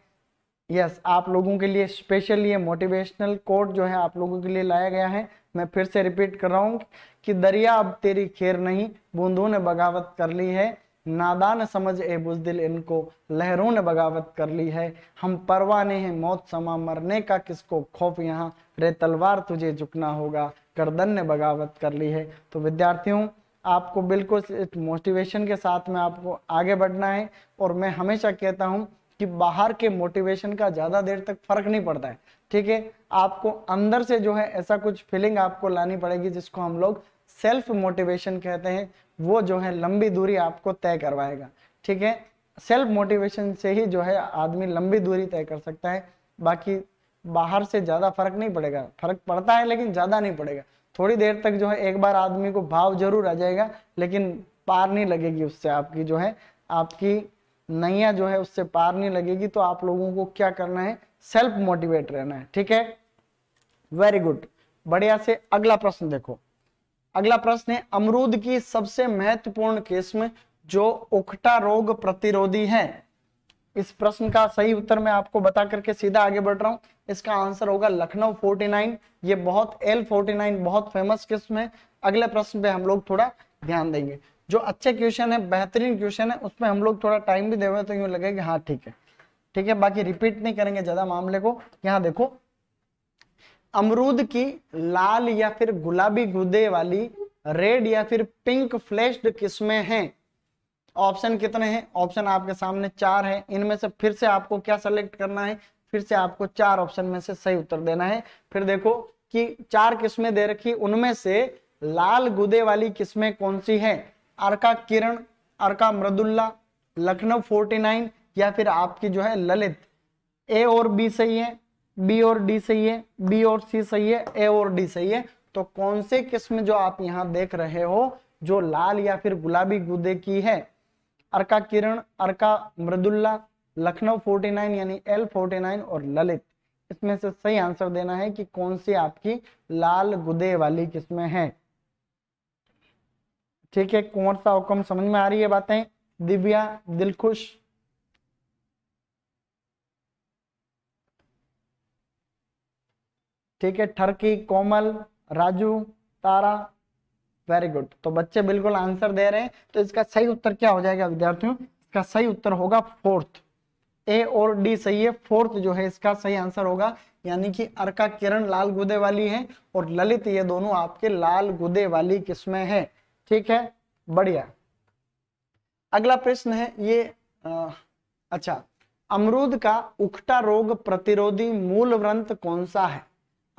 यस आप लोगों के लिए स्पेशल ये मोटिवेशनल कोड जो है आप लोगों के लिए लाया गया है मैं फिर से रिपीट कर रहा हूँ कि दरिया अब तेरी खेर नहीं बूंदों ने बगावत कर ली है नादान समझ ए बुजदिल इनको लहरों ने बगावत कर ली है हम परवाने हैं मौत समा मरने का किसको खौफ यहाँ रे तलवार तुझे झुकना होगा गर्दन ने बगावत कर ली है तो विद्यार्थियों आपको बिल्कुल मोटिवेशन के साथ में आपको आगे बढ़ना है और मैं हमेशा कहता हूँ कि बाहर के मोटिवेशन का ज्यादा देर तक फर्क नहीं पड़ता है ठीक है आपको अंदर से जो है ऐसा कुछ फीलिंग आपको लानी पड़ेगी जिसको हम लोग सेल्फ मोटिवेशन कहते हैं वो जो है लंबी दूरी आपको तय करवाएगा ठीक है सेल्फ मोटिवेशन से ही जो है आदमी लंबी दूरी तय कर सकता है बाकी बाहर से ज्यादा फर्क नहीं पड़ेगा फर्क पड़ता है लेकिन ज्यादा नहीं पड़ेगा थोड़ी देर तक जो है एक बार आदमी को भाव जरूर आ जाएगा लेकिन पार नहीं लगेगी उससे आपकी जो है आपकी नैया जो है उससे पार नहीं लगेगी तो आप लोगों को क्या करना है सेल्फ मोटिवेट रहना है ठीक है वेरी गुड बढ़िया से अगला प्रश्न देखो अगला प्रश्न है अमरूद की सबसे महत्वपूर्ण किस्म जो उखटा रोग प्रतिरोधी है इस प्रश्न का सही उत्तर मैं आपको बता करके सीधा आगे बढ़ रहा हूं इसका आंसर होगा लखनऊ 49 ये बहुत एल 49 बहुत फेमस किस्म है अगले प्रश्न पे हम लोग थोड़ा ध्यान देंगे जो अच्छे क्वेश्चन है बेहतरीन क्वेश्चन है उसमें हम लोग थोड़ा टाइम भी देवे तो यूँ कि हाँ ठीक है ठीक है बाकी रिपीट नहीं करेंगे ज्यादा मामले को यहाँ देखो अमरूद की लाल या फिर गुलाबी गुदे वाली रेड या फिर पिंक फ्लैश्ड किस्में हैं ऑप्शन कितने हैं ऑप्शन आपके सामने चार हैं इनमें से फिर से आपको क्या सेलेक्ट करना है फिर से आपको चार ऑप्शन में से सही उत्तर देना है फिर देखो कि चार किस्में दे रखी उनमें से लाल गुदे वाली किस्में कौन सी है अर्का किरण अर्का मृदुल्ला लखनऊ 49 या फिर आपकी जो है ललित ए और बी सही है बी और डी सही है बी और सी सही है ए और डी सही है तो कौन से किस्म जो आप यहाँ देख रहे हो जो लाल या फिर गुलाबी गुदे की है अर्का किरण अर्का मृदुल्ला लखनऊ 49 यानी एल 49 और ललित इसमें से सही आंसर देना है कि कौन सी आपकी लाल गुदे वाली किस्में हैं ठीक है कौन सा हुक्म समझ में आ रही है बातें दिव्या दिलखुश ठीक है ठरकी कोमल राजू तारा वेरी गुड तो बच्चे बिल्कुल आंसर दे रहे हैं तो इसका सही उत्तर क्या हो जाएगा विद्यार्थियों इसका सही उत्तर होगा फोर्थ ए और डी सही है फोर्थ जो है इसका सही आंसर होगा यानी कि अर्का किरण लाल गुदे वाली है और ललित ये दोनों आपके लाल गुदे वाली किस्में हैं ठीक है बढ़िया अगला प्रश्न है ये आ, अच्छा अमरूद का उखटा रोग प्रतिरोधी मूल व्रंथ कौन सा है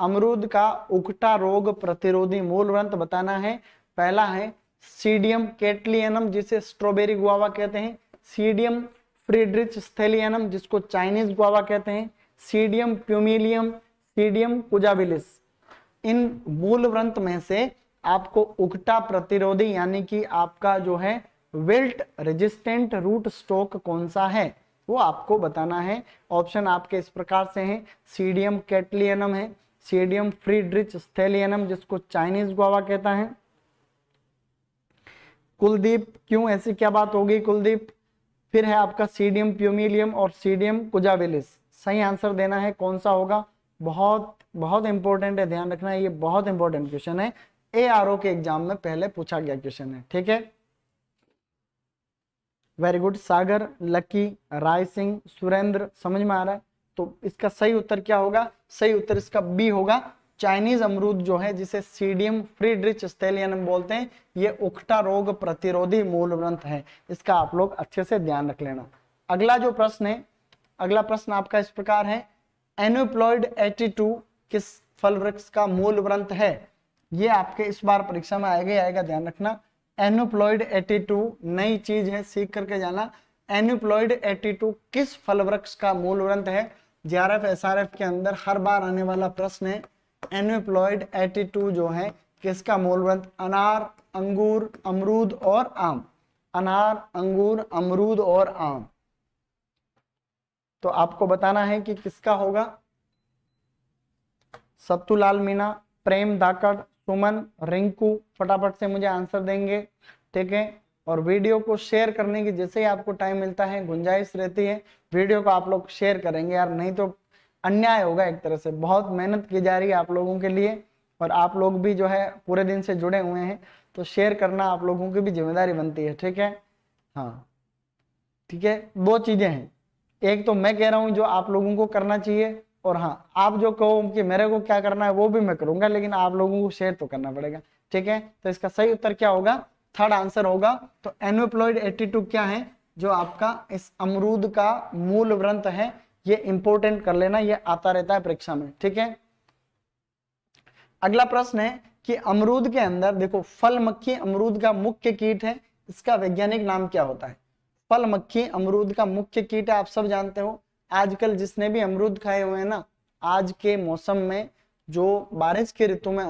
अमरूद का उखटा रोग प्रतिरोधी मूल व्रंथ बताना है पहला है सीडियम केटलियनम जिसे स्ट्रॉबेरी गुआवा कहते हैं सीडियम फ्रीड्रिच स्थेलियनम जिसको चाइनीज गुआवा कहते हैं सीडियम प्यूमिलियम सीडियम कुजाबिलिस इन मूल व्रंथ में से आपको उकटा प्रतिरोधी यानी कि आपका जो है वेल्ट रेजिस्टेंट रूट स्टोक कौन सा है वो आपको बताना है ऑप्शन आपके इस प्रकार से हैं सीडियम कैटलियनम है सीडियम फ्रीड्रिच स्थेलियनम जिसको चाइनीज गुआवा कहता है कुलदीप क्यों ऐसी क्या बात होगी कुलदीप फिर है आपका सीडियम प्यूमिलियम और सीडियम कुजाविलिस सही आंसर देना है कौन सा होगा बहुत बहुत इंपॉर्टेंट है ध्यान रखना है ये बहुत इंपॉर्टेंट क्वेश्चन है ए आर ओ के एग्जाम में पहले पूछा गया क्वेश्चन है ठीक है वेरी गुड सागर लकी राय सिंह सुरेंद्र समझ में आ रहा है तो इसका सही उत्तर क्या होगा सही उत्तर इसका बी होगा चाइनीज अमरूद जो है जिसे सीडियम फ्रीड्रिच स्टेलियन बोलते हैं ये उखटा रोग प्रतिरोधी मूल ग्रंथ है इसका आप लोग अच्छे से ध्यान रख लेना अगला जो प्रश्न है अगला प्रश्न आपका इस प्रकार है एनोप्लॉइड एटी टू किस फल वृक्ष का मूल ग्रंथ है ये आपके इस बार परीक्षा में आएगा आएगा ध्यान रखना एनुप्लॉइड 82 नई चीज है सीख करके जाना एनुप्लॉइड 82 किस फल वृक्ष का मूल ग्रंथ है आर एसआरएफ के अंदर हर बार आने वाला प्रश्न है एनुप्लॉइड 82 जो है किसका मूल ग्रंथ अनार अंगूर अमरूद और आम अनार अंगूर अमरूद और आम तो आपको बताना है कि किसका होगा सत्तूलाल मीना प्रेम दाकड़ सुमन रिंकू फटाफट से मुझे आंसर देंगे ठीक है और वीडियो को शेयर करने की जैसे ही आपको टाइम मिलता है गुंजाइश रहती है वीडियो को आप लोग शेयर करेंगे यार नहीं तो अन्याय होगा एक तरह से बहुत मेहनत की जा रही है आप लोगों के लिए और आप लोग भी जो है पूरे दिन से जुड़े हुए हैं तो शेयर करना आप लोगों की भी जिम्मेदारी बनती है ठीक है हाँ ठीक है दो चीजें हैं एक तो मैं कह रहा हूं जो आप लोगों को करना चाहिए और हाँ आप जो कहो कि मेरे को क्या करना है वो भी मैं करूंगा लेकिन आप लोगों को शेयर तो करना पड़ेगा ठीक है तो इसका सही उत्तर क्या होगा थर्ड आंसर होगा तो एनोप्लॉइड 82 क्या है जो आपका इस अमरूद का मूल व्रंत है ये इंपोर्टेंट कर लेना ये आता रहता है परीक्षा में ठीक है अगला प्रश्न है कि अमरूद के अंदर देखो फल मक्खी अमरूद का मुख्य कीट है इसका वैज्ञानिक नाम क्या होता है फल मक्खी अमरूद का मुख्य कीट है आप सब जानते हो आजकल जिसने भी अमरूद खाए हुए हैं ना आज के मौसम में जो बारिश के ऋतु में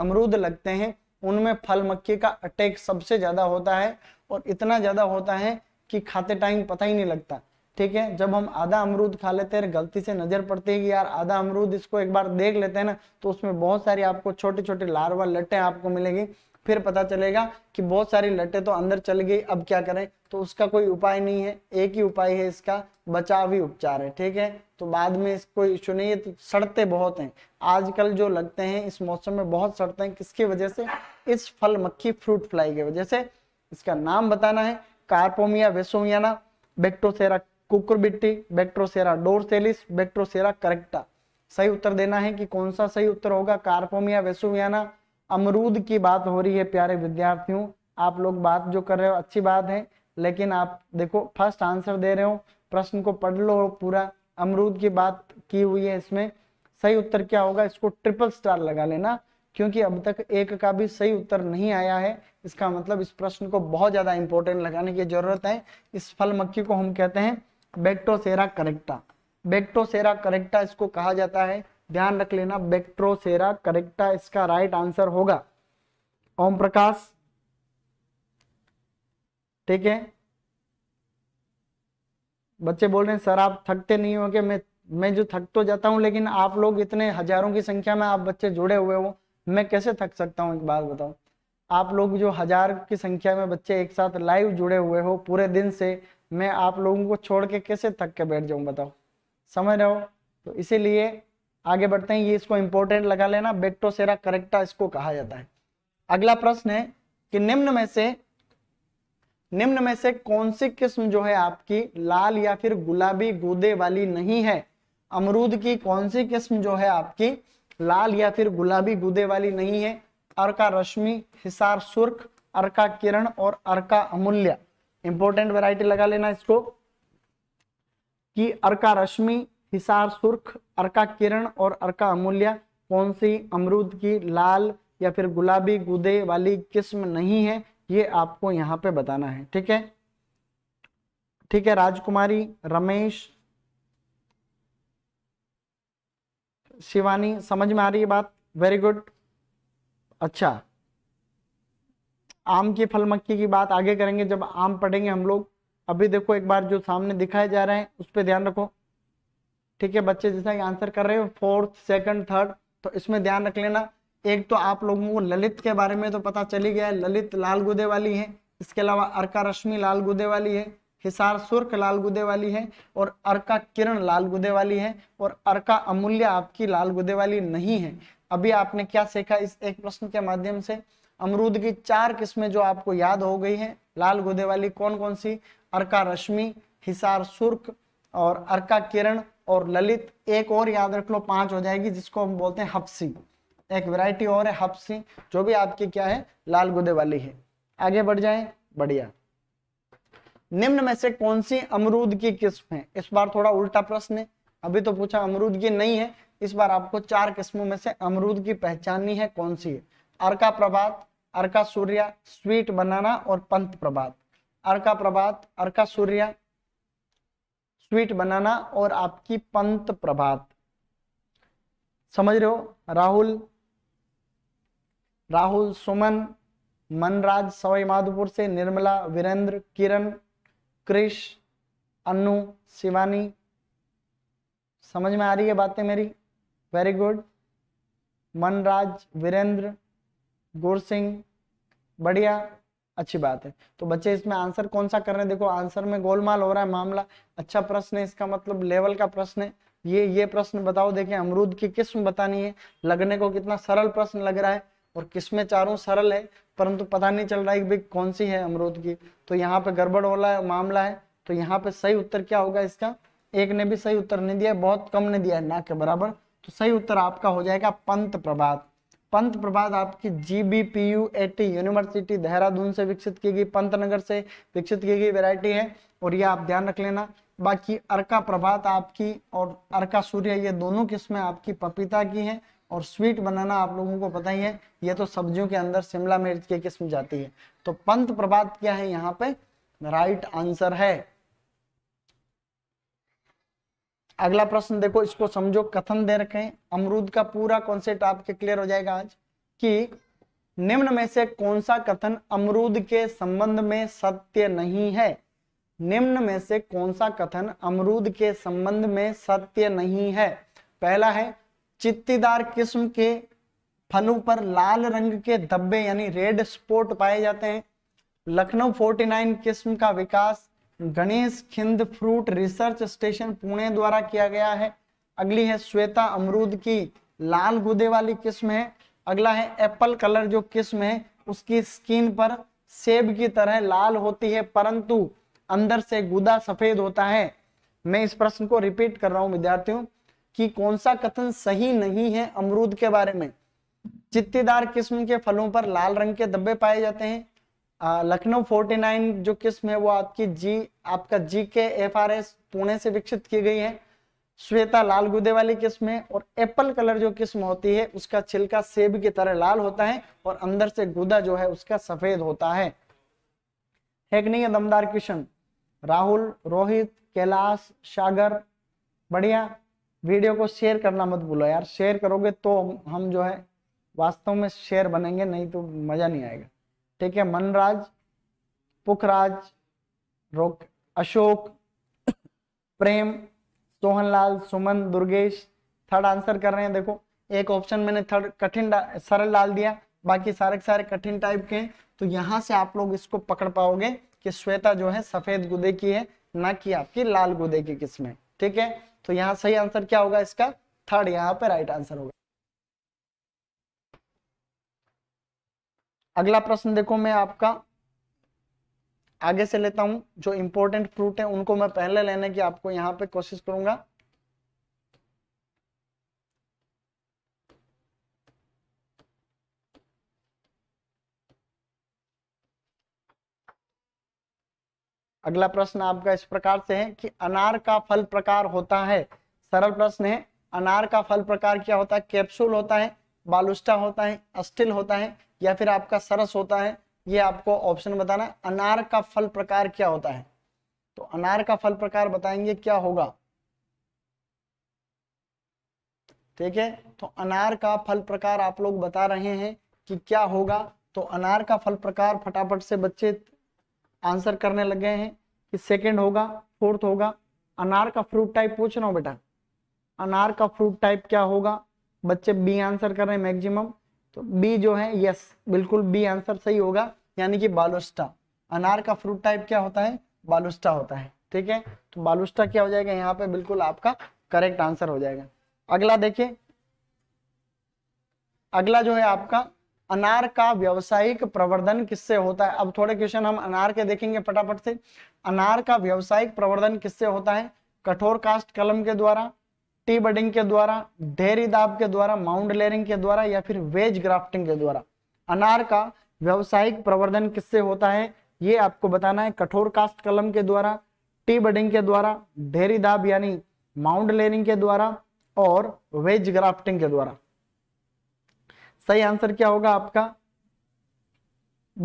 अमरूद लगते हैं उनमें फल मक्खी का अटैक सबसे ज्यादा होता है और इतना ज्यादा होता है कि खाते टाइम पता ही नहीं लगता ठीक है जब हम आधा अमरूद खा लेते हैं गलती से नजर पड़ती है कि यार आधा अमरूद इसको एक बार देख लेते हैं ना तो उसमें बहुत सारी आपको छोटे छोटे लार्वा लट्टे आपको मिलेंगे फिर पता चलेगा कि बहुत सारी लटें तो अंदर चल गई अब क्या करें तो उसका कोई उपाय नहीं है एक ही उपाय है इसका बचाव ही उपचार है ठीक है तो बाद में इसको इशू नहीं है तो सड़ते बहुत हैं आजकल जो लगते हैं इस मौसम में बहुत सड़ते हैं किसकी वजह से इस फल मक्खी फ्रूट फ्लाई की वजह से इसका नाम बताना है कार्पोमिया वेसोमियाना बेक्टोसेरा कुकुरबिट्टी बेक्ट्रोसेरा डोरसेलिस बेक्ट्रोसेरा करेक्टा सही उत्तर देना है कि कौन सा सही उत्तर होगा कार्पोमिया वेसुवियाना अमरूद की बात हो रही है प्यारे विद्यार्थियों आप लोग बात जो कर रहे हो अच्छी बात है लेकिन आप देखो फर्स्ट आंसर दे रहे हो प्रश्न को पढ़ लो पूरा अमरूद की बात की हुई है इसमें सही उत्तर क्या होगा इसको ट्रिपल स्टार लगा लेना क्योंकि अब तक एक का भी सही उत्तर नहीं आया है इसका मतलब इस प्रश्न को बहुत ज्यादा इंपॉर्टेंट लगाने की जरूरत है इस फल मक्खी को हम कहते हैं बेक्टोसेरा करेक्टा बेक्टोसेरा करेक्टा इसको कहा जाता है ध्यान रख लेना बेक्ट्रोसेरा करेक्टा इसका राइट आंसर होगा ओम प्रकाश ठीक है बच्चे बोल रहे हैं सर आप थकते नहीं हो कि मैं मैं जो थक तो जाता हूं लेकिन आप लोग इतने हजारों की संख्या में आप बच्चे जुड़े हुए हो मैं कैसे थक सकता हूं एक बात बताओ आप लोग जो हजार की संख्या में बच्चे एक साथ लाइव जुड़े हुए हो पूरे दिन से मैं आप लोगों को छोड़ के कैसे थक के बैठ जाऊं बताओ समझ रहे हो तो इसीलिए आगे बढ़ते हैं ये इसको इंपॉर्टेंट लगा लेना बेक्टोसेरा करेक्टा इसको कहा जाता है अगला प्रश्न है कि निम्न में से निम्न में से कौन सी किस्म जो है आपकी लाल या फिर गुलाबी गूदे वाली नहीं है अमरूद की कौन सी किस्म जो है आपकी लाल या फिर गुलाबी गूदे वाली नहीं है अर्का रश्मि हिसार सुर्ख अर्का किरण और अर्का अमूल्य इंपॉर्टेंट वैरायटी लगा लेना इसको कि अर्का रश्मि हिसार सुर्ख अर्का किरण और अर्का अमूल्य कौन सी अमरूद की लाल या फिर गुलाबी गुदे वाली किस्म नहीं है ये आपको यहाँ पे बताना है ठीक है ठीक है राजकुमारी रमेश शिवानी समझ में आ रही है बात वेरी गुड अच्छा आम की फल मक्की की बात आगे करेंगे जब आम पढ़ेंगे हम लोग अभी देखो एक बार जो सामने दिखाए जा रहे हैं उस पर ध्यान रखो ठीक है बच्चे जैसा कि आंसर कर रहे हो फोर्थ सेकंड थर्ड तो इसमें ध्यान रख लेना एक तो आप लोगों को ललित के बारे में तो पता चली गया है ललित लाल गुदे वाली है इसके अलावा अर्का रश्मि लाल गुदे वाली है हिसार सुर्ख लाल गुदे वाली है और अर्का किरण लाल गुदे वाली है और अर्का अमूल्य आपकी लाल गुदे वाली नहीं है अभी आपने क्या सीखा इस एक प्रश्न के माध्यम से अमरूद की चार किस्में जो आपको याद हो गई है लाल गुदे वाली कौन कौन सी अर्का रश्मि हिसार सुर्ख और अर्का किरण और ललित एक और याद रख लो पांच हो जाएगी जिसको हम बोलते हैं हफ्सी एक वैरायटी और है हफ्सी जो भी आपकी क्या है लाल गुदे वाली है आगे बढ़ जाए बढ़िया निम्न में से कौन सी अमरूद की किस्म है इस बार थोड़ा उल्टा प्रश्न है अभी तो पूछा अमरूद की नहीं है इस बार आपको चार किस्मों में से अमरूद की पहचाननी है कौन सी है अर्का प्रभात अर्का सूर्या स्वीट बनाना और पंत प्रभात अर्का प्रभात अर्का सूर्या स्वीट बनाना और आपकी पंत प्रभात समझ रहे हो राहुल राहुल सुमन मनराज सवाई माधोपुर से निर्मला वीरेंद्र किरण कृष अनु शिवानी समझ में आ रही है बातें मेरी वेरी गुड मनराज वीरेंद्र गुर सिंह बढ़िया अच्छी बात है तो बच्चे इसमें आंसर कौन सा कर रहे हैं देखो आंसर में गोलमाल हो रहा है मामला अच्छा प्रश्न है इसका मतलब लेवल का प्रश्न है ये ये प्रश्न बताओ देखें अमरूद की किस्म बतानी है लगने को कितना सरल प्रश्न लग रहा है और किस्में चारों सरल है परंतु पता नहीं चल रहा है कि भाई कौन सी है अमरूद की तो यहाँ पे गड़बड़ वाला मामला है तो यहाँ पे सही उत्तर क्या होगा इसका एक ने भी सही उत्तर नहीं दिया बहुत कम ने दिया है ना के बराबर तो सही उत्तर आपका हो जाएगा पंत प्रभात पंत प्रभात आपकी ए एटी यूनिवर्सिटी देहरादून से विकसित की गई पंत नगर से विकसित की गई वेराइटी है और ये आप ध्यान रख लेना बाकी अर्का प्रभात आपकी और अर्का सूर्य ये दोनों किस्में आपकी पपीता की हैं और स्वीट बनाना आप लोगों को पता ही है ये तो सब्जियों के अंदर शिमला मिर्च की किस्म जाती है तो पंत प्रभात क्या है यहाँ पे राइट आंसर है अगला प्रश्न देखो इसको समझो कथन दे रखे अमरूद का पूरा कॉन्सेप्ट आपके क्लियर हो जाएगा आज कि निम्न में से कौन सा कथन अमरूद के संबंध में सत्य नहीं है निम्न में से कौन सा कथन अमरूद के संबंध में सत्य नहीं है पहला है चित्तीदार किस्म के फलों पर लाल रंग के धब्बे यानी रेड स्पॉट पाए जाते हैं लखनऊ 49 किस्म का विकास Ganesh Khind fruit research station Pune द्वारा किया गया है अगली है श्वेता अमरूद की लाल गुदे वाली किस्म है अगला है एप्पल कलर जो किस्म है उसकी स्किन पर सेब की तरह लाल होती है परंतु अंदर से गुदा सफेद होता है मैं इस प्रश्न को रिपीट कर रहा हूं विद्यार्थियों कि कौन सा कथन सही नहीं है अमरूद के बारे में चित्तीदार किस्म के फलों पर लाल रंग के धब्बे पाए जाते हैं लखनऊ 49 जो किस्म है वो आपकी जी आपका जी के एफ आर एस पुणे से विकसित की गई है श्वेता लाल गुदे वाली किस्म है और एप्पल कलर जो किस्म होती है उसका छिलका सेब की तरह लाल होता है और अंदर से गुदा जो है उसका सफेद होता है एक नहीं है दमदार क्वेश्चन राहुल रोहित कैलाश सागर बढ़िया वीडियो को शेयर करना मत भूलो यार शेयर करोगे तो हम जो है वास्तव में शेयर बनेंगे नहीं तो मजा नहीं आएगा ठीक है मनराज पुखराज रोक अशोक प्रेम सोहनलाल सुमन दुर्गेश थर्ड आंसर कर रहे हैं देखो एक ऑप्शन मैंने थर्ड कठिन सरल डाल दिया बाकी सारे सारे कठिन टाइप के हैं तो यहाँ से आप लोग इसको पकड़ पाओगे कि श्वेता जो है सफेद गुदे की है ना कि आपकी लाल गुदे की किस्में ठीक है तो यहाँ सही आंसर क्या होगा इसका थर्ड यहाँ पे राइट आंसर होगा अगला प्रश्न देखो मैं आपका आगे से लेता हूं जो इंपॉर्टेंट फ्रूट है उनको मैं पहले लेने की आपको यहां पे कोशिश करूंगा अगला प्रश्न आपका इस प्रकार से है कि अनार का फल प्रकार होता है सरल प्रश्न है अनार का फल प्रकार क्या होता है कैप्सूल होता है बालुस्टा होता है अस्टिल होता है या फिर आपका सरस होता है ये आपको ऑप्शन बताना है अनार का फल प्रकार क्या होता है तो अनार का फल प्रकार बताएंगे क्या होगा ठीक है तो अनार का फल प्रकार आप लोग बता रहे हैं कि क्या होगा तो अनार का फल प्रकार फटाफट से बच्चे आंसर करने लग गए हैं कि सेकंड होगा फोर्थ होगा अनार का फ्रूट टाइप पूछ रहा हूं बेटा अनार का फ्रूट टाइप क्या होगा बच्चे बी आंसर कर रहे हैं मैक्सिमम तो बी जो है यस बिल्कुल बी आंसर सही होगा यानी कि बालोस्टा अनार का फ्रूट टाइप क्या होता है बालुस्टा होता है ठीक है तो बालुस्टा क्या हो जाएगा यहाँ पे बिल्कुल आपका करेक्ट आंसर हो जाएगा अगला देखिए अगला जो है आपका अनार का व्यवसायिक प्रवर्धन किससे होता है अब थोड़े क्वेश्चन हम अनार के देखेंगे फटाफट से अनार का व्यावसायिक प्रवर्धन किससे होता है कठोर कास्ट कलम के द्वारा टी बडिंग के द्वारा डेरी दाब के द्वारा माउंट लेयरिंग के द्वारा या फिर वेज ग्राफ्टिंग के द्वारा अनार का व्यवसायिक प्रवर्धन किससे होता है ये आपको बताना है कठोर कास्ट कलम के द्वारा टी बडिंग के द्वारा डेरी दाब यानी माउंट लेयरिंग के द्वारा और वेज ग्राफ्टिंग के द्वारा सही आंसर क्या होगा आपका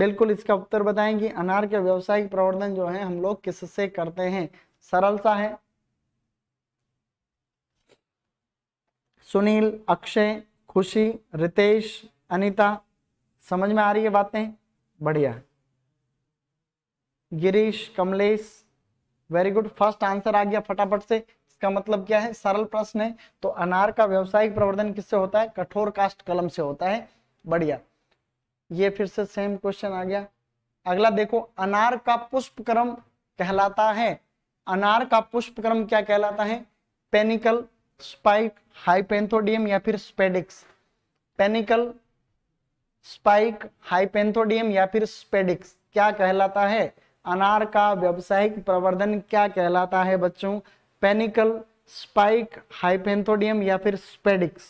बिल्कुल इसका उत्तर बताएंगे अनार के व्यवसायिक प्रवर्धन जो है हम लोग किससे करते हैं सरल सा है सुनील अक्षय खुशी रितेश अनीता समझ में आ रही है बातें बढ़िया Girish Kamlesh very good first answer आ गया फटाफट से इसका मतलब क्या है सरल प्रश्न है तो अनार का व्यवसायिक प्रवर्धन किससे होता है कठोर कास्ट कलम से होता है बढ़िया ये फिर से सेम क्वेश्चन आ गया अगला देखो अनार का पुष्प क्रम कहलाता है अनार का पुष्प क्रम क्या कहलाता है पेनिकल स्पाइक हाइपेंथोडियम या फिर स्पेडिक्स पेनिकल स्पाइक हाइपेंथोडियम या फिर स्पेडिक्स क्या कहलाता है अनार का व्यावसायिक प्रवर्धन क्या कहलाता है बच्चों पेनिकल स्पाइक हाइपेंथोडियम या फिर स्पेडिक्स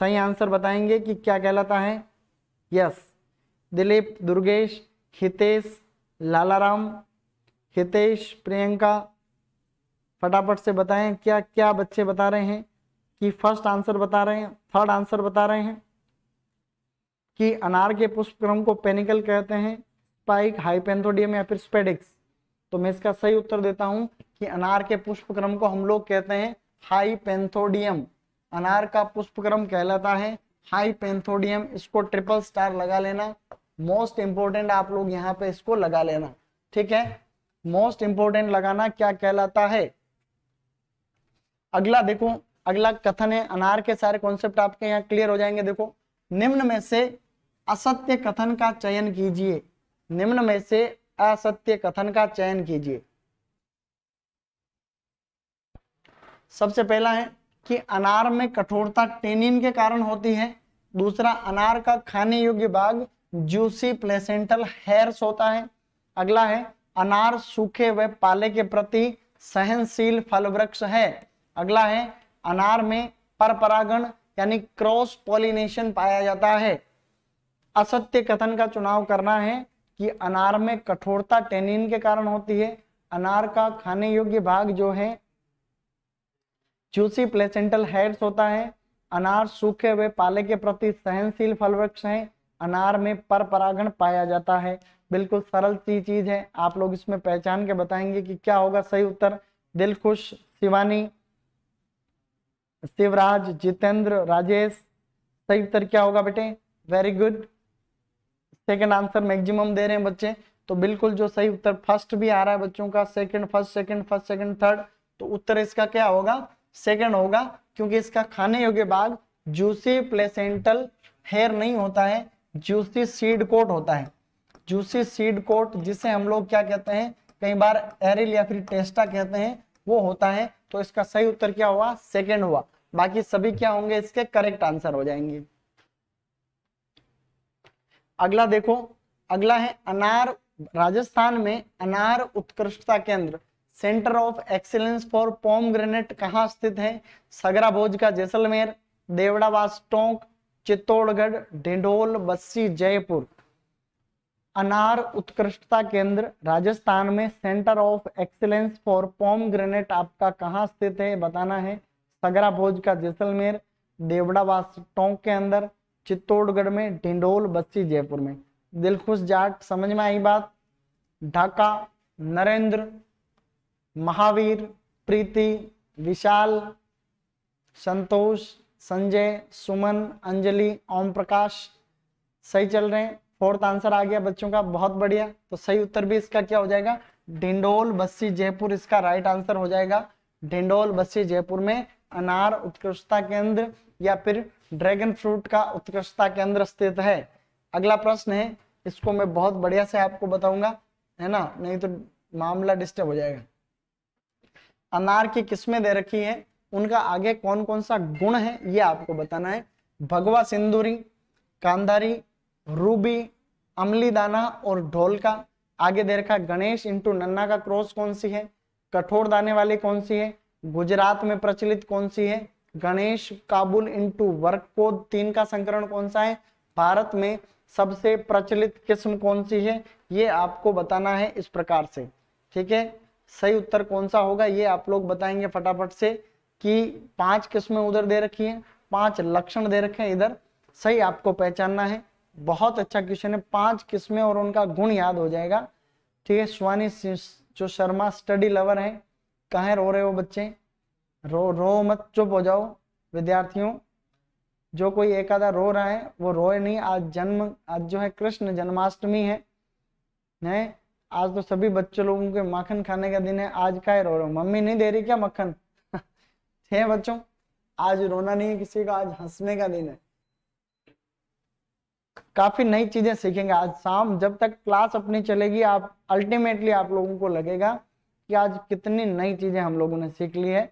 सही आंसर बताएंगे कि क्या कहलाता है यस दिलीप दुर्गेश हितेश लालाराम हितेश प्रियंका फटाफट से बताएं क्या क्या बच्चे बता रहे हैं कि फर्स्ट आंसर बता रहे हैं थर्ड आंसर बता रहे हैं कि अनार के पुष्पक्रम को पेनिकल कहते हैं स्पाइक हाइपेंथोडियम या फिर स्पेडिक्स तो मैं इसका सही उत्तर देता हूं कि अनार के पुष्पक्रम को हम लोग कहते हैं हाइपेंथोडियम अनार का पुष्पक्रम कहलाता है हाइपेंथोडियम इसको ट्रिपल स्टार लगा लेना मोस्ट इंपोर्टेंट आप लोग यहाँ पे इसको लगा लेना ठीक है मोस्ट इंपोर्टेंट लगाना क्या कहलाता है अगला देखो अगला कथन है अनार के सारे कॉन्सेप्ट आपके यहाँ क्लियर हो जाएंगे देखो निम्न में से असत्य कथन का चयन कीजिए निम्न में से असत्य कथन का चयन कीजिए सबसे पहला है कि अनार में कठोरता टेनिन के कारण होती है दूसरा अनार का खाने योग्य भाग जूसी प्लेसेंटल हेयर्स होता है अगला है अनार सूखे व पाले के प्रति सहनशील फल वृक्ष है अगला है अनार में पर परागण यानी क्रॉस पॉलिनेशन पाया जाता है असत्य कथन का चुनाव करना है कि अनार में कठोरता टेनिन के कारण होती है अनार का खाने योग्य भाग जो है जूसी प्लेसेंटल हेड्स होता है अनार सूखे हुए पाले के प्रति सहनशील फलवृक्ष है अनार में पर परागण पाया जाता है बिल्कुल सरल सी चीज है आप लोग इसमें पहचान के बताएंगे कि क्या होगा सही उत्तर दिल खुश शिवानी शिवराज जितेंद्र राजेश सही उत्तर क्या होगा बेटे very good second answer maximum दे रहे हैं बच्चे तो बिल्कुल जो सही उत्तर फर्स्ट भी आ रहा है बच्चों का second first second first second third तो उत्तर इसका क्या होगा सेकंड होगा क्योंकि इसका खाने योग्य बाग जूसी प्लेसेंटल हेयर नहीं होता है जूसी सीड कोट होता है जूसी सीड कोट जिसे हम लोग क्या कहते हैं कई बार एरिल या फिर टेस्टा कहते हैं वो होता है तो इसका सही उत्तर क्या हुआ सेकेंड हुआ बाकी सभी क्या होंगे इसके करेक्ट आंसर हो जाएंगे अगला देखो अगला है अनार राजस्थान में अनार उत्कृष्टता केंद्र centre of excellence for pomegranate कहां स्थित है सगरा भोज का जैसलमेर देवड़ावास टोंक चित्तौड़गढ़ ढिंडोल बस्सी जयपुर अनार उत्कृष्टता केंद्र राजस्थान में centre of excellence for pomegranate आपका कहाँ स्थित है बताना है सगरा भोज का जैसलमेर देवड़ावास टोंक के अंदर चित्तौड़गढ़ में ढिंडोल बस्ती जयपुर में दिलखुश जाट समझ में आई बात ढाका नरेंद्र महावीर प्रीति विशाल संतोष संजय सुमन अंजलि ओम प्रकाश सही चल रहे हैं फोर्थ आंसर आ गया बच्चों का बहुत बढ़िया तो सही उत्तर भी इसका क्या हो जाएगा ढिंडोल बस्सी जयपुर इसका राइट आंसर हो जाएगा ढिंडोल बस्सी जयपुर में अनार उत्कृष्टता केंद्र या फिर ड्रैगन फ्रूट का उत्कृष्टता केंद्र स्थित है अगला प्रश्न है इसको मैं बहुत बढ़िया से आपको बताऊंगा है ना नहीं तो मामला डिस्टर्ब हो जाएगा अनार की किस्में दे रखी है उनका आगे कौन कौन सा गुण है ये आपको बताना है भगवा सिंदूरी कांधारी रूबी अमली दाना और ढोल का आगे दे रखा गणेश इंटू नन्ना का क्रॉस कौन सी है कठोर दाने वाली कौन सी है गुजरात में प्रचलित कौन सी है गणेश काबुल इंटू वर्क कोड तीन का संकरण कौन सा है भारत में सबसे प्रचलित किस्म कौन सी है ये आपको बताना है इस प्रकार से ठीक है सही उत्तर कौन सा होगा ये आप लोग बताएंगे फटाफट से कि पांच किस्में उधर दे रखी हैं पांच लक्षण दे रखे हैं इधर सही आपको पहचानना है बहुत अच्छा क्वेश्चन है पांच किस्में और उनका गुण याद हो जाएगा ठीक है स्वानी जो शर्मा स्टडी लवर है कहा रो रहे हो बच्चे रो रो मत चुप हो जाओ विद्यार्थियों जो कोई एक आधा रो रहा है वो रोए नहीं आज जन्म आज जो है कृष्ण जन्माष्टमी है नहीं आज तो सभी बच्चों लोगों के मक्खन खाने का दिन है आज का है रो रहे हो मम्मी नहीं दे रही क्या मक्खन (laughs) है बच्चों आज रोना नहीं है किसी का आज हंसने का दिन है काफी नई चीजें सीखेंगे आज शाम जब तक क्लास अपनी चलेगी आप अल्टीमेटली आप लोगों को लगेगा कि आज कितनी नई चीजें हम लोगों ने सीख ली है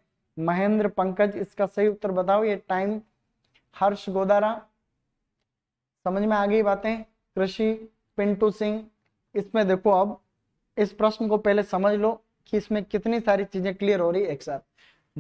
महेंद्र पंकज इसका सही उत्तर बताओ ये टाइम हर्ष गोदारा समझ में आ गई बातें कृषि पिंटू सिंह इसमें देखो अब इस प्रश्न को पहले समझ लो कि इसमें कितनी सारी चीजें क्लियर हो रही है एक साथ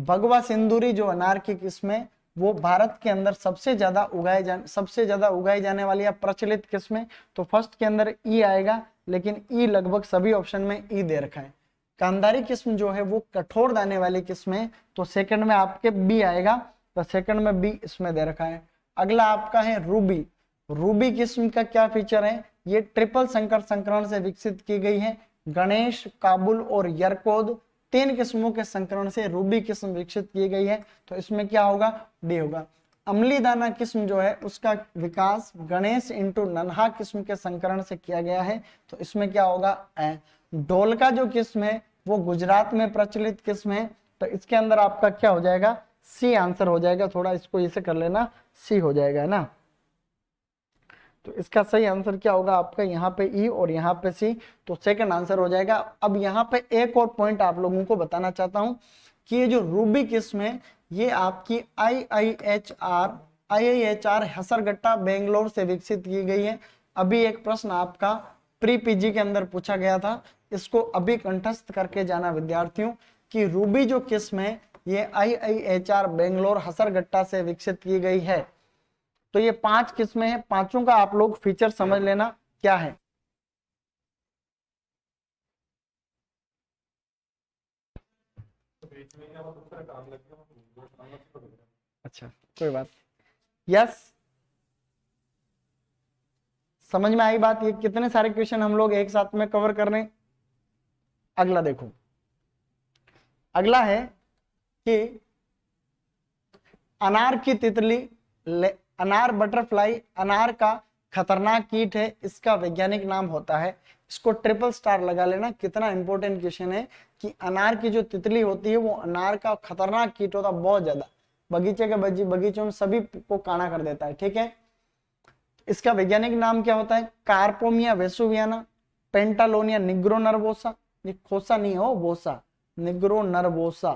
भगवा सिंदूरी जो अनार की किस्म है वो भारत के अंदर सबसे ज्यादा उगाए जाने सबसे ज्यादा उगाई जाने वाली या प्रचलित किस्में तो फर्स्ट के अंदर ई आएगा लेकिन ई लगभग सभी ऑप्शन में ई दे रखा है कांदारी किस्म जो है वो कठोर दाने वाली किस्म है तो सेकंड में आपके बी आएगा तो सेकंड में बी इसमें दे रखा है अगला आपका है रूबी रूबी किस्म का क्या फीचर है ये ट्रिपल संकर संक्रमण से विकसित की गई है गणेश काबुल और यरकोद तीन किस्मों के संकरण से रूबी किस्म विकसित की गई है तो इसमें क्या होगा डी होगा अमली दाना किस्म जो है उसका विकास गणेश इंटू नन्हा किस्म के संकरण से किया गया है तो इसमें क्या होगा ए डोलका का जो किस्म है वो गुजरात में प्रचलित किस्म है तो इसके अंदर आपका क्या हो जाएगा सी आंसर हो जाएगा थोड़ा इसको इसे कर लेना सी हो जाएगा ना तो इसका सही आंसर क्या होगा आपका यहाँ पे ई e और यहाँ पे सी तो सेकंड आंसर हो जाएगा अब यहाँ पे एक और पॉइंट आप लोगों को बताना चाहता हूं कि ये जो रूबी किस्म है ये आपकी I I H R I I H R Hesaraghatta Bangalore से विकसित की गई है अभी एक प्रश्न आपका प्री पीजी के अंदर पूछा गया था इसको अभी कंठस्थ करके जाना विद्यार्थियों कि रूबी जो किस्म है ये I I H R Bangalore Hesaraghatta से विकसित की गई है तो ये पांच किस्में हैं पांचों का आप लोग फीचर समझ लेना क्या है अच्छा कोई बात यस समझ में आई बात ये कितने सारे क्वेश्चन हम लोग एक साथ में कवर कर रहे हैं अगला देखो अगला है कि अनार की तितली अनार बटरफ्लाई अनार का खतरनाक कीट है इसका वैज्ञानिक नाम होता है इसको ट्रिपल स्टार लगा लेना कितना इंपॉर्टेंट क्वेश्चन है कि अनार की जो तितली होती है वो अनार का खतरनाक कीट होता है बहुत ज्यादा बगीचे के बगीचों में सभी को काना कर देता है ठीक है इसका वैज्ञानिक नाम क्या होता है Carpomyia vesuviana Pentalonia nigronervosa खोसा नहीं हो बोसा निग्रो नरवोसा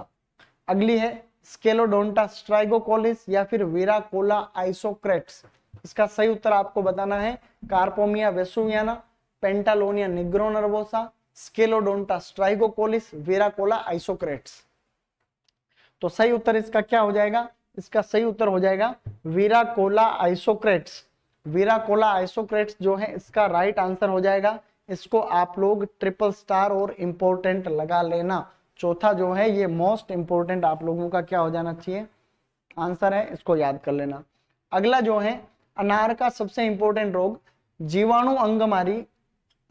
अगली है स्केलोडोंटा स्ट्राइगोकोलिस या फिर वीराकोला आइसोक्रेट्स इसका सही उत्तर आपको बताना है Carpomyia vesuviana Pentalonia nigronervosa Scelodonta strigicollis Virachola isocrates तो सही उत्तर इसका क्या हो जाएगा इसका सही उत्तर हो जाएगा वीराकोला आइसोक्रेट्स वीराकोला आइसोक्रेट्स जो है इसका राइट आंसर हो जाएगा इसको आप लोग ट्रिपल स्टार और इम्पोर्टेंट लगा लेना चौथा जो है ये मोस्ट इम्पोर्टेंट आप लोगों का क्या हो जाना चाहिए आंसर है इसको याद कर लेना अगला जो है अनार का सबसे इंपॉर्टेंट रोग जीवाणु अंगमारी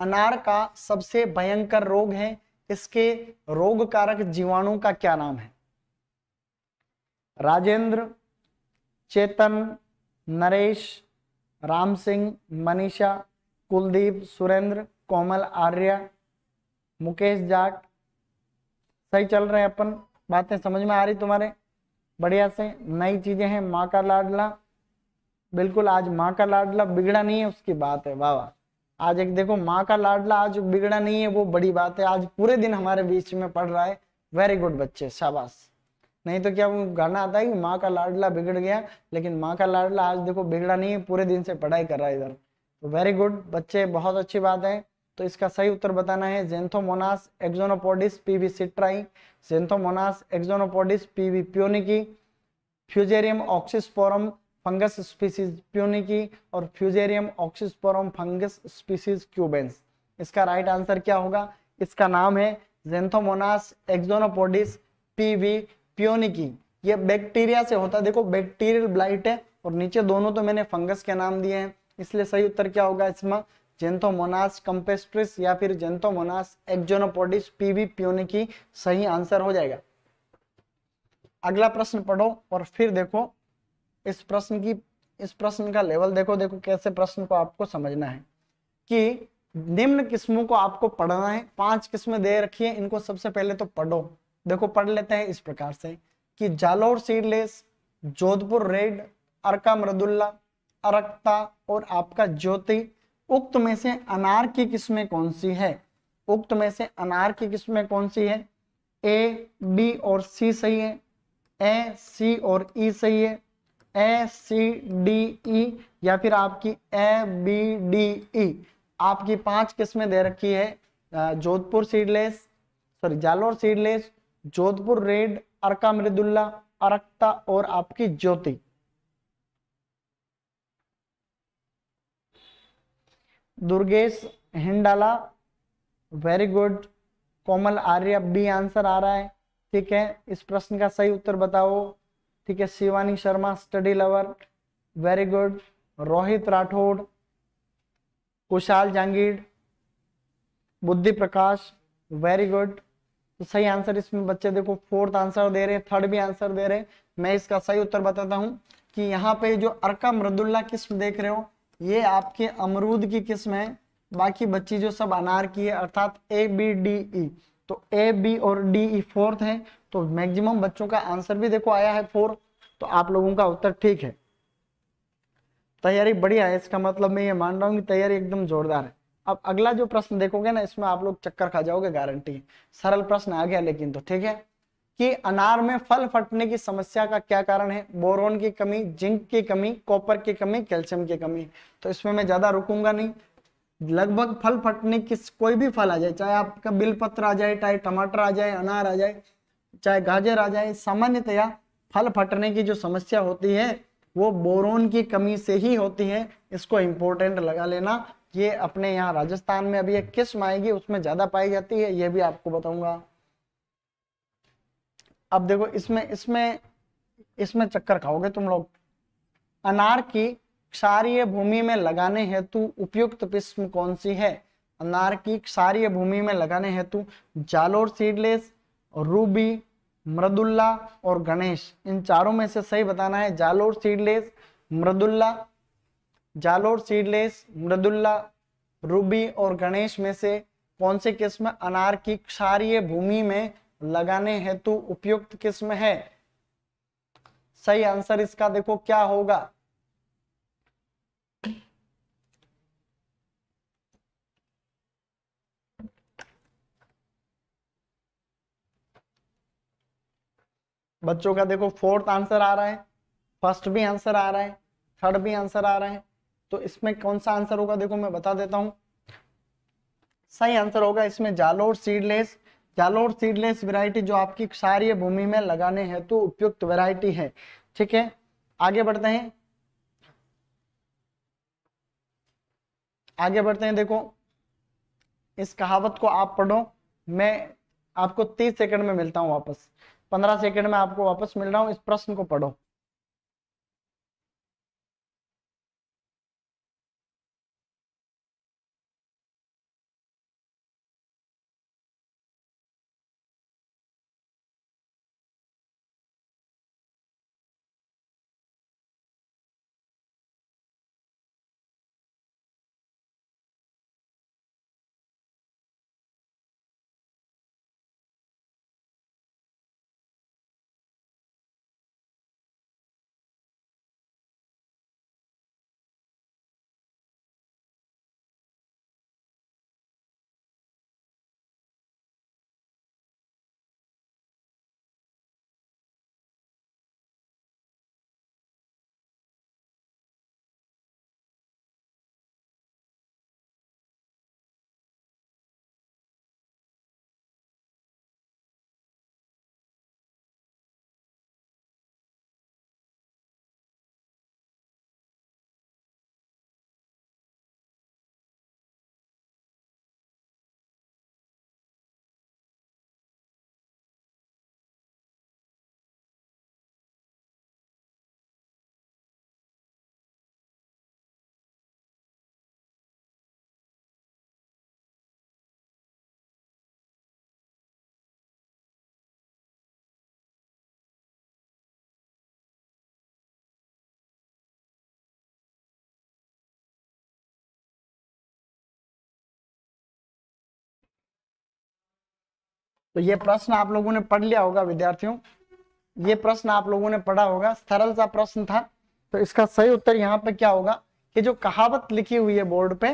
अनार का सबसे भयंकर रोग है इसके रोग कारक जीवाणु का क्या नाम है राजेंद्र चेतन नरेश राम सिंह मनीषा कुलदीप सुरेंद्र कोमल आर्य मुकेश जाट सही चल रहे अपन बातें समझ में आ रही तुम्हारे बढ़िया से नई चीजें हैं माँ का लाडला बिल्कुल आज माँ का लाडला बिगड़ा नहीं है उसकी बात है वाह वाह आज एक देखो माँ का लाडला आज बिगड़ा नहीं है वो बड़ी बात है आज पूरे दिन हमारे बीच में पढ़ रहा है वेरी गुड बच्चे शाबाश नहीं तो क्या वो गाना आता है कि माँ का लाडला बिगड़ गया लेकिन माँ का लाडला आज देखो बिगड़ा नहीं है पूरे दिन से पढ़ाई कर रहा है इधर तो वेरी गुड बच्चे बहुत अच्छी बात है तो इसका सही उत्तर बताना है Xanthomonas axonopodis P V citri Xanthomonas axonopodis P V punicae Fusarium oxysporum fungus species punicae और Fusarium oxysporum fungus species cubense इसका राइट आंसर क्या होगा इसका नाम है जेंथोमोनास एक्जोनोपोडिस पीवी प्योनिकी ये बैक्टीरिया से होता है देखो बैक्टीरियल ब्लाइट है और नीचे दोनों तो मैंने फंगस के नाम दिए हैं इसलिए सही उत्तर क्या होगा इसमें जेंथोमोनास कंपेस्ट्रिस या फिर जेंथोमोनास एक्जोनोपोडिस पीवी पियोनी की सही आंसर हो जाएगा अगला प्रश्न पढ़ो और फिर देखो इस प्रश्न की इस प्रश्न का लेवल देखो देखो कैसे प्रश्न को आपको समझना है कि निम्न किस्मों को आपको पढ़ना है पांच किस्में दे रखी है इनको सबसे पहले तो पढ़ो देखो पढ़ लेते हैं इस प्रकार से कि जालोर सीडलेस जोधपुर रेड अरका मृदुल्ला अरक्ता और आपका ज्योति उक्त में से अनार की किस्में कौन सी है उक्त में से अनार की किस्में कौन सी है ए बी और सी सही है ए सी और ई e सही है ए सी डी ई या फिर आपकी ए बी डी ई आपकी पांच किस्में दे रखी है Jodhpur seedless sorry Jalore seedless Jodhpur red Arka Mridula Arakta और आपकी Jyoti Durgesh Hindala very good Komal Arya B answer आ रहा है ठीक है इस प्रश्न का सही उत्तर बताओ ठीक है Shivani Sharma study lover very good Rohit Rathore Kushal Jahangir Buddhi Prakash very good तो सही आंसर इसमें बच्चे देखो फोर्थ आंसर दे रहे हैं थर्ड भी आंसर दे रहे हैं मैं इसका सही उत्तर बताता हूं कि यहाँ पे जो अर्का मृदुल्ला किस्म देख रहे हो ये आपके अमरूद की किस्म है बाकी बच्ची जो सब अनार की है अर्थात ए बी डी ई तो ए बी और डी ई फोर्थ है तो मैक्सिमम बच्चों का आंसर भी देखो आया है फोर तो आप लोगों का उत्तर ठीक है तैयारी बढ़िया है इसका मतलब मैं ये मान रहा हूँ कि तैयारी एकदम जोरदार है अब अगला जो प्रश्न देखोगे ना इसमें आप लोग चक्कर खा जाओगे गारंटी सरल प्रश्न आ गया लेकिन तो ठीक है कि अनार में फल फटने की समस्या का क्या कारण है बोरोन की कमी जिंक की कमी कॉपर की कमी कैल्शियम की कमी तो इसमें मैं ज्यादा रुकूंगा नहीं लगभग फल फटने की कोई भी फल आ जाए चाहे आपका बिलपत्र आ जाए चाहे टमाटर आ जाए अनार आ जाए चाहे गाजर आ जाए सामान्यतया फल फटने की जो समस्या होती है वो बोरोन की कमी से ही होती है इसको इम्पोर्टेंट लगा लेना ये अपने यहाँ राजस्थान में अभी एक किस्म आएगी उसमें ज्यादा पाई जाती है ये भी आपको बताऊंगा अब देखो इसमें इसमें इसमें चक्कर खाओगे तुम लोग अनार की क्षारीय भूमि में लगाने हेतु उपयुक्त किस्म कौन सी है अनार की क्षारीय भूमि में लगाने हेतु जालोर सीडलेस रूबी मृदुल्ला और गणेश इन चारों में से सही बताना है Jalore seedless Mridula Jalore seedless Mridula ruby और गणेश में से कौन से किस्म अनार की क्षारीय भूमि में लगाने हेतु उपयुक्त किस्म है सही आंसर इसका देखो क्या होगा बच्चों का देखो फोर्थ आंसर आ रहा है फर्स्ट भी आंसर आ रहा है थर्ड भी आंसर आ रहा है तो इसमें कौन सा आंसर होगा देखो मैं बता देता हूं सही आंसर होगा इसमें Jalore seedless Jalore seedless variety जो आपकी क्षारिय भूमि में लगाने हेतु तो उपयुक्त वेराइटी है ठीक है आगे बढ़ते हैं आगे बढ़ते हैं देखो इस कहावत को आप पढ़ो मैं आपको तीस सेकंड में मिलता हूं वापस पंद्रह सेकंड में आपको वापस मिल रहा हूं इस प्रश्न को पढ़ो तो ये प्रश्न आप लोगों ने पढ़ लिया होगा विद्यार्थियों ये प्रश्न आप लोगों ने पढ़ा होगा सरल सा प्रश्न था तो इसका सही उत्तर यहाँ पे क्या होगा कि जो कहावत लिखी हुई है बोर्ड पे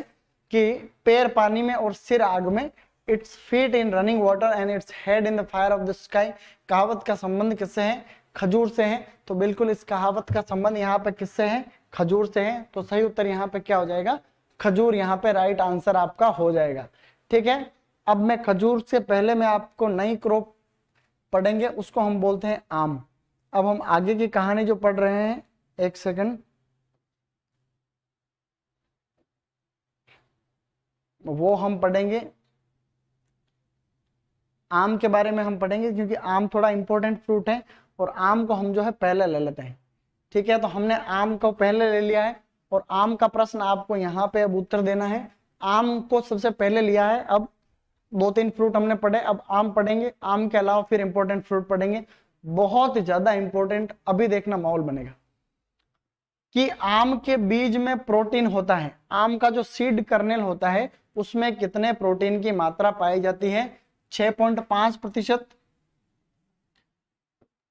कि पैर पानी में और सिर आग में its feet in running water and its head in the fire of the sky कहावत का संबंध किससे है खजूर से है तो बिल्कुल इस कहावत का संबंध यहाँ पे किससे है खजूर से है तो सही उत्तर यहाँ पे क्या हो जाएगा खजूर यहाँ पे राइट आंसर आपका हो जाएगा ठीक है अब मैं खजूर से पहले मैं आपको नई क्रॉप पढ़ेंगे उसको हम बोलते हैं आम अब हम आगे की कहानी जो पढ़ रहे हैं एक सेकंड वो हम पढ़ेंगे आम के बारे में हम पढ़ेंगे क्योंकि आम थोड़ा इंपॉर्टेंट फ्रूट है और आम को हम जो है पहले ले लेते हैं ठीक है तो हमने आम को पहले ले लिया है और आम का प्रश्न आपको यहाँ पे अब उत्तर देना है आम को सबसे पहले लिया है अब दो तीन फ्रूट हमने पढ़े अब आम पढ़ेंगे आम के अलावा फिर इंपॉर्टेंट फ्रूट पढ़ेंगे बहुत ज्यादा इंपॉर्टेंट अभी देखना माहौल बनेगा कि आम के बीज में प्रोटीन होता है आम का जो सीड कर्नेल होता है उसमें कितने प्रोटीन की मात्रा पाई जाती है 6.5 प्रतिशत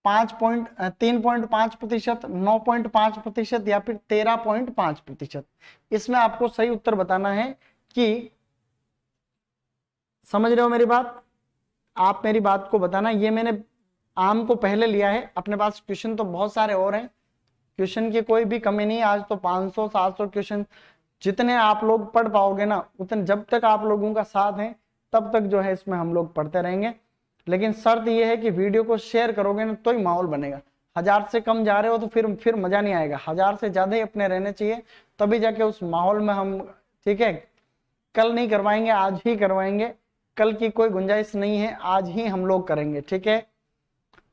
पांच पॉइंट तीन पॉइंट पांच प्रतिशत नौ पॉइंट पांच प्रतिशत या फिर तेरह पॉइंट पांच प्रतिशत इसमें आपको सही उत्तर बताना है कि समझ रहे हो मेरी बात आप मेरी बात को बताना ये मैंने आम को पहले लिया है अपने पास क्वेश्चन तो बहुत सारे और हैं क्वेश्चन की कोई भी कमी नहीं आज तो 500 700 क्वेश्चन जितने आप लोग पढ़ पाओगे ना उतने जब तक आप लोगों का साथ है तब तक जो है इसमें हम लोग पढ़ते रहेंगे लेकिन शर्त यह है कि वीडियो को शेयर करोगे ना तो ही माहौल बनेगा हजार से कम जा रहे हो तो फिर फिर मजा नहीं आएगा हजार से ज्यादा ही अपने रहने चाहिए तभी जाके उस माहौल में हम ठीक है कल नहीं करवाएंगे आज ही करवाएंगे कल की कोई गुंजाइश नहीं है आज ही हम लोग करेंगे ठीक है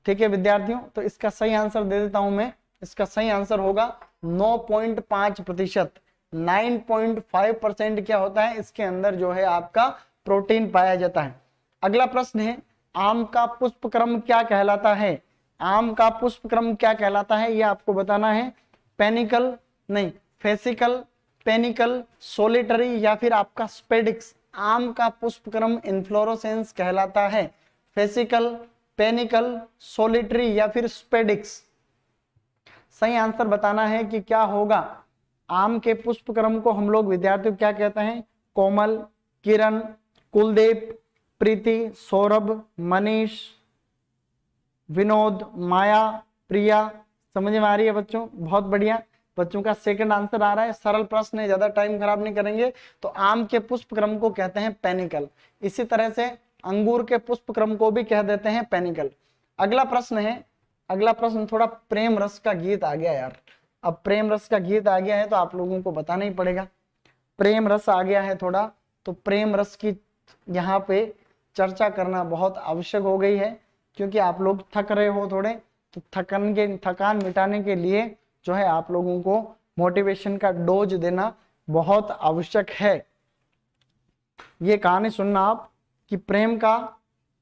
ठीक है विद्यार्थियों तो इसका सही आंसर दे देता हूं मैं इसका सही आंसर होगा 9.5 प्रतिशत 9.5 परसेंट क्या होता है इसके अंदर जो है आपका प्रोटीन पाया जाता है अगला प्रश्न है आम का पुष्प क्रम क्या कहलाता है आम का पुष्प क्रम क्या कहलाता है यह आपको बताना है पेनिकल नहीं फेसिकल पेनिकल सोलिटरी या फिर आपका स्पेडिक्स आम का पुष्पक्रम इन्फ्लोरोसेंस कहलाता है फेसिकल पेनिकल सोलिट्री या फिर स्पेडिक्स सही आंसर बताना है कि क्या होगा आम के पुष्पक्रम को हम लोग विद्यार्थियों क्या कहते हैं कोमल किरण कुलदीप प्रीति सौरभ मनीष विनोद माया प्रिया समझ में आ रही है बच्चों बहुत बढ़िया बच्चों का सेकंड आंसर आ रहा है सरल प्रश्न है ज्यादा टाइम खराब नहीं करेंगे तो आम के पुष्प क्रम को कहते हैं पेनिकल इसी तरह से अंगूर के पुष्प क्रम को भी कह देते हैं पेनिकल अगला प्रश्न है अगला प्रश्न थोड़ा प्रेम रस का गीत आ गया यार अब प्रेम रस का गीत आ गया है तो आप लोगों को बताना ही पड़ेगा प्रेम रस आ गया है थोड़ा तो प्रेम रस की यहाँ पे चर्चा करना बहुत आवश्यक हो गई है क्योंकि आप लोग थक रहे हो थोड़े तो थकन के थकान मिटाने के लिए जो है आप लोगों को मोटिवेशन का डोज देना बहुत आवश्यक है ये कहानी सुनना आप कि प्रेम का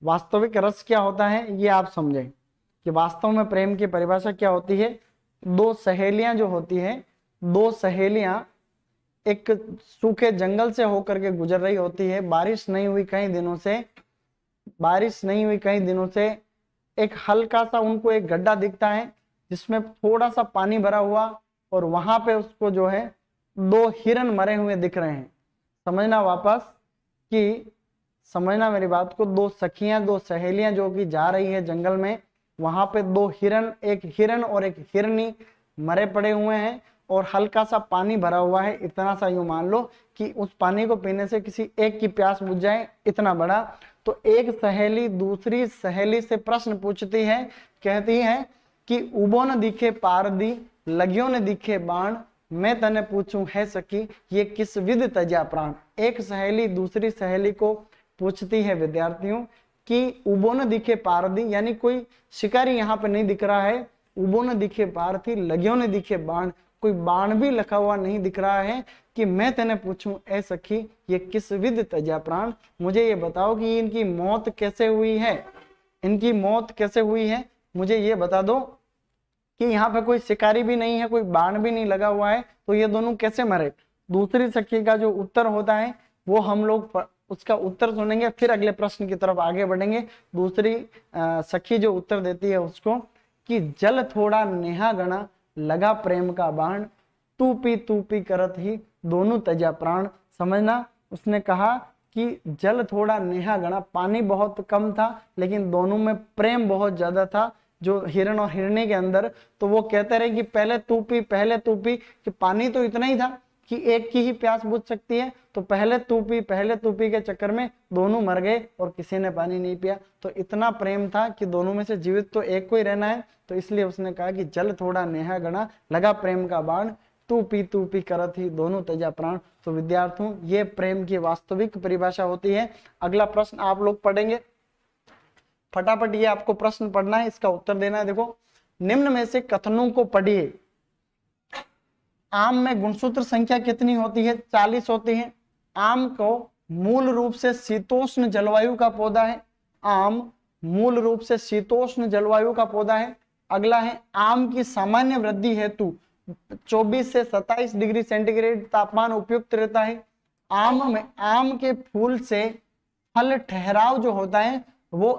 वास्तविक रस क्या होता है ये आप समझें कि वास्तव में प्रेम की परिभाषा क्या होती है दो सहेलियां जो होती हैं दो सहेलियां एक सूखे जंगल से होकर के गुजर रही होती है बारिश नहीं हुई कई दिनों से बारिश नहीं हुई कई दिनों से एक हल्का सा उनको एक गड्ढा दिखता है जिसमें थोड़ा सा पानी भरा हुआ और वहां पे उसको जो है दो हिरन मरे हुए दिख रहे हैं समझना वापस कि समझना मेरी बात को दो सखियां दो सहेलियां जो कि जा रही है जंगल में वहां पे दो हिरन एक हिरन और एक हिरनी मरे पड़े हुए हैं और हल्का सा पानी भरा हुआ है इतना सा यूं मान लो कि उस पानी को पीने से किसी एक की प्यास बुझ जाए इतना बड़ा तो एक सहेली दूसरी सहेली से प्रश्न पूछती है कहती है उबो ઊભો दिखे पार दी लगियो ન दिखे बाण मैं तने पूछूं है सकी ये किस विद तजा प्राण एक सहेली दूसरी सहेली को पूछती है विद्यार्थियों कि उबो न दिखे पारदी यानी कोई शिकारी यहाँ पे नहीं दिख रहा है उबो न दिखे थी लगियो न दिखे बाण कोई बाण भी लिखा हुआ नहीं दिख रहा है कि मैं तेने पूछूं ऐ सखी ये किस विद तजा प्राण मुझे ये बताओ कि इनकी मौत कैसे हुई है इनकी मौत कैसे हुई है मुझे ये बता दो कि यहाँ पे कोई शिकारी भी नहीं है कोई बाण भी नहीं लगा हुआ है तो ये दोनों कैसे मरे दूसरी सखी का जो उत्तर होता है वो हम लोग उसका उत्तर सुनेंगे फिर अगले प्रश्न की तरफ आगे बढ़ेंगे दूसरी सखी जो उत्तर देती है उसको कि जल थोड़ा नेहा गणा लगा प्रेम का बाण तू पी तू पी करत ही दोनों तजा प्राण समझना उसने कहा कि जल थोड़ा नेहा गणा पानी बहुत कम था लेकिन दोनों में प्रेम बहुत ज्यादा था जो हिरण और हिरने के अंदर तो वो कहते रहे कि पहले तू पी पहले तू पी कि पानी तो इतना ही था कि एक की ही प्यास बुझ सकती है तो पहले तू पी पहले तू पी के चक्कर में दोनों मर गए और किसी ने पानी नहीं पिया तो इतना प्रेम था कि दोनों में से जीवित तो एक को ही रहना है तो इसलिए उसने कहा कि जल थोड़ा नेहा गणा लगा प्रेम का बाण तू पी तू पी करत ही दोनों तजा प्राण तो विद्यार्थियों ये प्रेम की वास्तविक परिभाषा होती है अगला प्रश्न आप लोग पढ़ेंगे फटाफट ये आपको प्रश्न पढ़ना है इसका उत्तर देना है देखो निम्न में से कथनों को पढ़िए आम में गुणसूत्र संख्या कितनी होती है चालीस होती है आम को मूल रूप से शीतोष्ण जलवायु का पौधा है आम मूल रूप से शीतोष्ण जलवायु का पौधा है अगला है आम की सामान्य वृद्धि हेतु 24 से 27 डिग्री सेंटीग्रेड तापमान उपयुक्त रहता है आम में आम के फूल से फल ठहराव जो होता है वो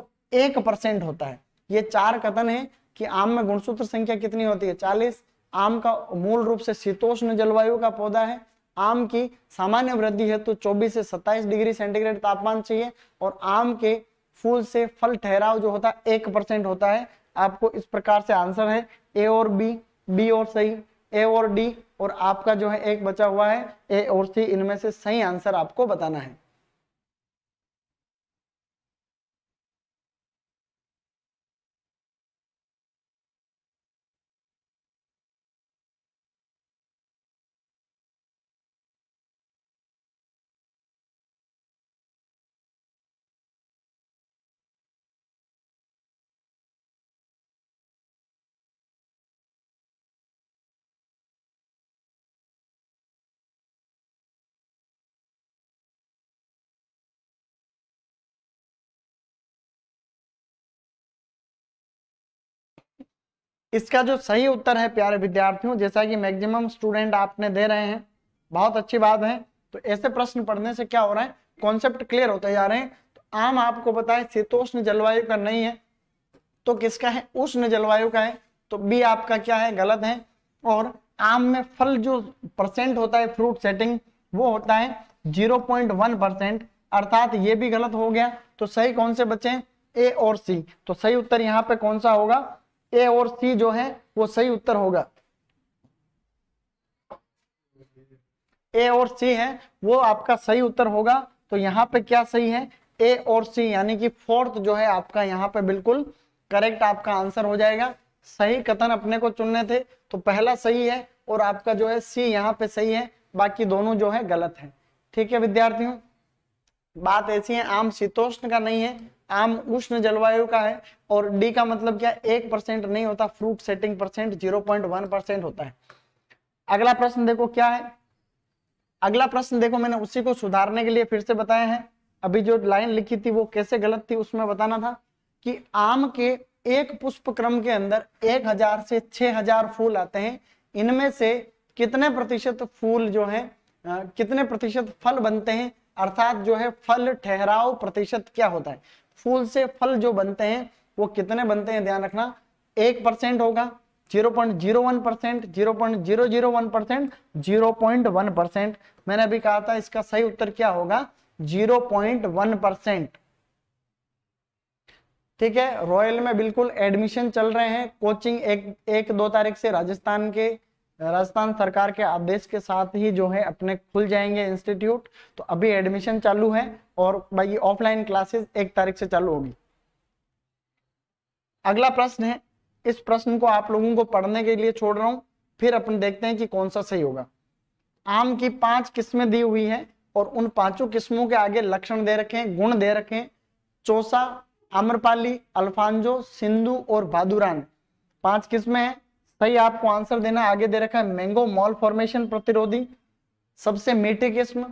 एक परसेंट होता है ये चार कथन है कि आम में गुणसूत्र संख्या कितनी होती है चालीस आम का मूल रूप से शीतोष्ण जलवायु का पौधा है आम की सामान्य वृद्धि है तो 24 से 27 डिग्री सेंटीग्रेड तापमान चाहिए और आम के फूल से फल ठहराव जो होता है एक परसेंट होता है आपको इस प्रकार से आंसर है ए और बी बी और सही ए और डी और आपका जो है एक बचा हुआ है ए और सी इनमें से सही आंसर आपको बताना है इसका जो सही उत्तर है प्यारे विद्यार्थियों जैसा कि मैक्सिमम स्टूडेंट आपने दे रहे हैं बहुत अच्छी बात है तो ऐसे प्रश्न पढ़ने से क्या हो रहा है कॉन्सेप्ट क्लियर होते जा रहे हैं तो आम आपको बताए शीतोष्ण जलवायु का नहीं है तो किसका है उष्ण जलवायु का है तो बी आपका क्या है गलत है और आम में फल जो परसेंट होता है फ्रूट सेटिंग वो होता है वन परसेंट अर्थात ये भी गलत हो गया तो सही कौन से बचे ए और सी तो सही उत्तर यहाँ पे कौन सा होगा ए और सी जो है वो सही उत्तर होगा ए और सी है वो आपका सही उत्तर होगा तो यहाँ पे क्या सही है ए और सी यानी कि फोर्थ जो है आपका यहाँ पे बिल्कुल करेक्ट आपका आंसर हो जाएगा सही कथन अपने को चुनने थे तो पहला सही है और आपका जो है सी यहाँ पे सही है बाकी दोनों जो है गलत है ठीक है विद्यार्थियों बात ऐसी है आम शीतोष्ण का नहीं है आम उष्ण जलवायु का है और डी का मतलब क्या एक परसेंट नहीं होता fruit setting percent zero point one percent होता है अगला प्रश्न देखो क्या है अगला प्रश्न देखो मैंने उसी को सुधारने के लिए फिर से बताया है अभी जो लाइन लिखी थी वो कैसे गलत थी उसमें बताना था कि आम के एक पुष्प क्रम के अंदर एक हजार से छह हजार फूल आते हैं इनमें से कितने प्रतिशत फूल जो है कितने प्रतिशत फल बनते हैं अर्थात जो है फल ठहराव प्रतिशत क्या होता है फूल से फल जो बनते हैं वो कितने बनते हैं ध्यान रखना एक परसेंट होगा zero point zero one percent zero point zero zero one percent zero point one percent मैंने अभी कहा था इसका सही उत्तर क्या होगा जीरो पॉइंट वन परसेंट ठीक है रॉयल में बिल्कुल एडमिशन चल रहे हैं कोचिंग एक एक दो तारीख से राजस्थान के राजस्थान सरकार के आदेश के साथ ही जो है अपने खुल जाएंगे इंस्टीट्यूट तो अभी एडमिशन चालू है और भाई ऑफलाइन क्लासेस एक तारीख से चालू होगी अगला प्रश्न है इस प्रश्न को आप लोगों को पढ़ने के लिए छोड़ रहा हूं फिर अपन देखते हैं कि कौन सा सही होगा आम की पांच किस्में दी हुई है और उन पांचों किस्मों के आगे लक्षण दे रखे हैं गुण दे रखे हैं चौसा आम्रपाली अल्फांजो सिंधु और भादुरान पांच किस्में हैं सही आपको आंसर देना आगे दे रखा है मैंगो मॉल फॉर्मेशन प्रतिरोधी सबसे मीठी किस्म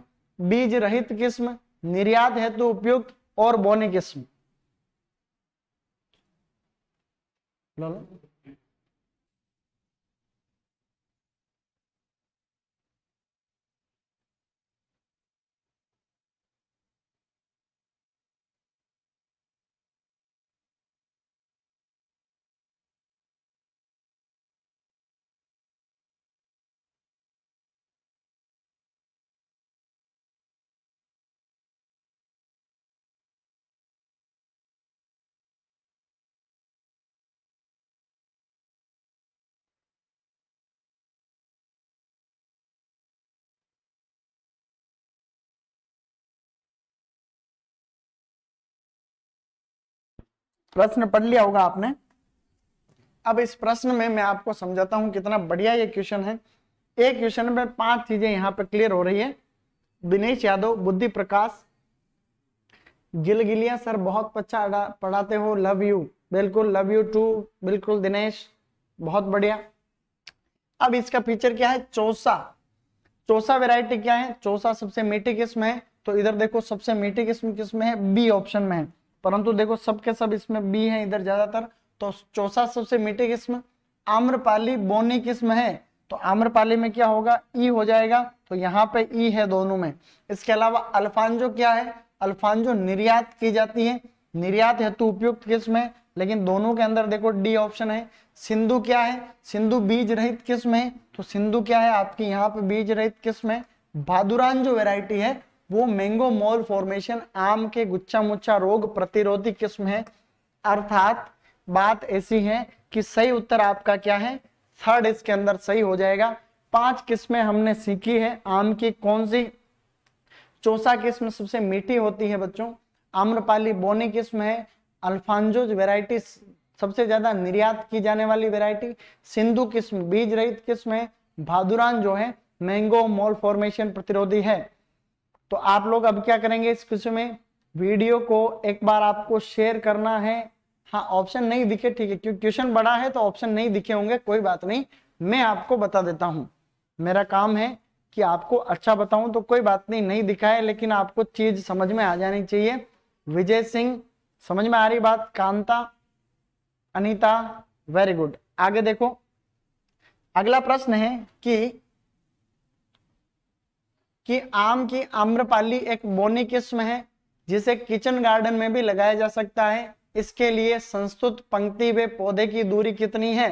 बीज रहित किस्म निर्यात हेतु उपयुक्त और बोनी किस्म प्रश्न पढ़ लिया होगा आपने अब इस प्रश्न में मैं आपको समझाता हूं कितना बढ़िया ये क्वेश्चन है एक क्वेश्चन में पांच चीजें यहां पर क्लियर हो रही है दिनेश यादव बुद्धि प्रकाश गिल गिलिया सर बहुत अच्छा पढ़ाते हो लव यू बिल्कुल लव यू टू बिल्कुल दिनेश बहुत बढ़िया अब इसका फीचर क्या है चौसा चौसा वेराइटी क्या है चौसा सबसे मीठी किस्म है तो इधर देखो सबसे मीठी किस्म किस्म है बी ऑप्शन में है परंतु देखो सबके सब इसमें बी है इधर ज्यादातर तो चौसा सबसे मीठी किस्म आम्रपाली बोनी किस्म है तो आम्रपाली में क्या होगा ई हो जाएगा तो यहाँ पे ई है दोनों में इसके अलावा अल्फांजो क्या है अल्फांजो निर्यात की जाती है निर्यात हेतु उपयुक्त किस्म है लेकिन दोनों के अंदर देखो डी ऑप्शन है सिंधु क्या है सिंधु बीज रहित किस्म है तो सिंधु क्या है आपकी यहाँ पे बीज रहित किस्म है भादुरान जो वेराइटी है वो मैंगो मॉल फॉर्मेशन आम के गुच्छा मुच्छा रोग प्रतिरोधी किस्म है अर्थात बात ऐसी है कि सही उत्तर आपका क्या है थर्ड इसके अंदर सही हो जाएगा पांच किस्में हमने सीखी है आम की कौन सी चौसा किस्म सबसे मीठी होती है बच्चों आम्रपाली बोनी किस्म है अल्फांजोज वेराइटी सबसे ज्यादा निर्यात की जाने वाली वेराइटी सिंधु किस्म बीज रहित किस्म है भादुरान जो है मैंगो मोल फॉर्मेशन प्रतिरोधी है तो आप लोग अब क्या करेंगे इस क्वेश्चन में वीडियो को एक बार आपको शेयर करना है हाँ ऑप्शन नहीं दिखे ठीक है क्योंकि क्वेश्चन बड़ा है तो ऑप्शन नहीं दिखे होंगे कोई बात नहीं मैं आपको बता देता हूं मेरा काम है कि आपको अच्छा बताऊं तो कोई बात नहीं नहीं दिखा है लेकिन आपको चीज समझ में आ जानी चाहिए विजय सिंह समझ में आ रही बात कांता अनीता वेरी गुड आगे देखो अगला प्रश्न है कि कि आम की आम्रपाली एक बोनी किस्म है जिसे किचन गार्डन में भी लगाया जा सकता है इसके लिए संस्तुत पंक्ति वे पौधे की दूरी कितनी है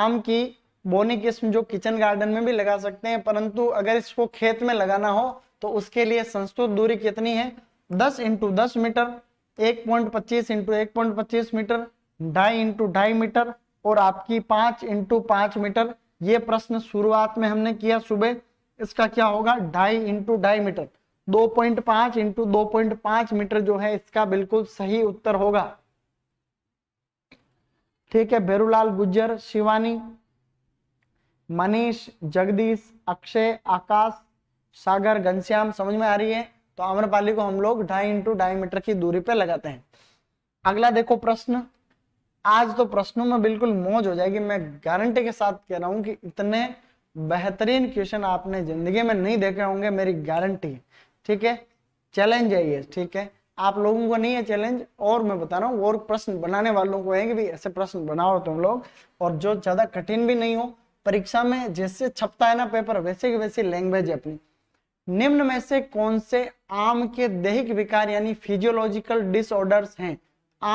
आम की बोनी किस्म जो किचन गार्डन में भी लगा सकते हैं परंतु अगर इसको खेत में लगाना हो तो उसके लिए संस्तुत दूरी कितनी है दस इंटू दस मीटर एक पॉइंट पच्चीस इंटू एक पॉइंट पच्चीस मीटर ढाई इंटू ढाई मीटर और आपकी पांच इंटू पांच मीटर ये प्रश्न शुरुआत में हमने किया सुबह इसका क्या होगा ढाई इंटू ढाई मीटर दो पॉइंट पांच इंटू दो पॉइंट पांच मीटर जो है इसका बिल्कुल सही उत्तर होगा ठीक है भेरूलाल गुज्जर शिवानी मनीष जगदीश अक्षय आकाश सागर घनश्याम समझ में आ रही है तो आम्रपाली को हम लोग ढाई इंटू ढाई मीटर की दूरी पर लगाते हैं अगला देखो प्रश्न आज तो प्रश्नों में बिल्कुल मौज हो जाएगी मैं गारंटी के साथ कह रहा हूं कि इतने बेहतरीन क्वेश्चन आपने जिंदगी में नहीं देखे होंगे मेरी गारंटी ठीक है चैलेंज है ये ठीक है आप लोगों को नहीं है चैलेंज और मैं बता रहा हूँ और प्रश्न बनाने वालों को है कि ऐसे प्रश्न बनाओ तुम लोग और जो ज्यादा कठिन भी नहीं हो परीक्षा में जैसे छपता है ना पेपर वैसे की वैसी लैंग्वेज अपनी निम्न में से कौन से आम के दैहिक विकार यानी फिजियोलॉजिकल डिसऑर्डर्स हैं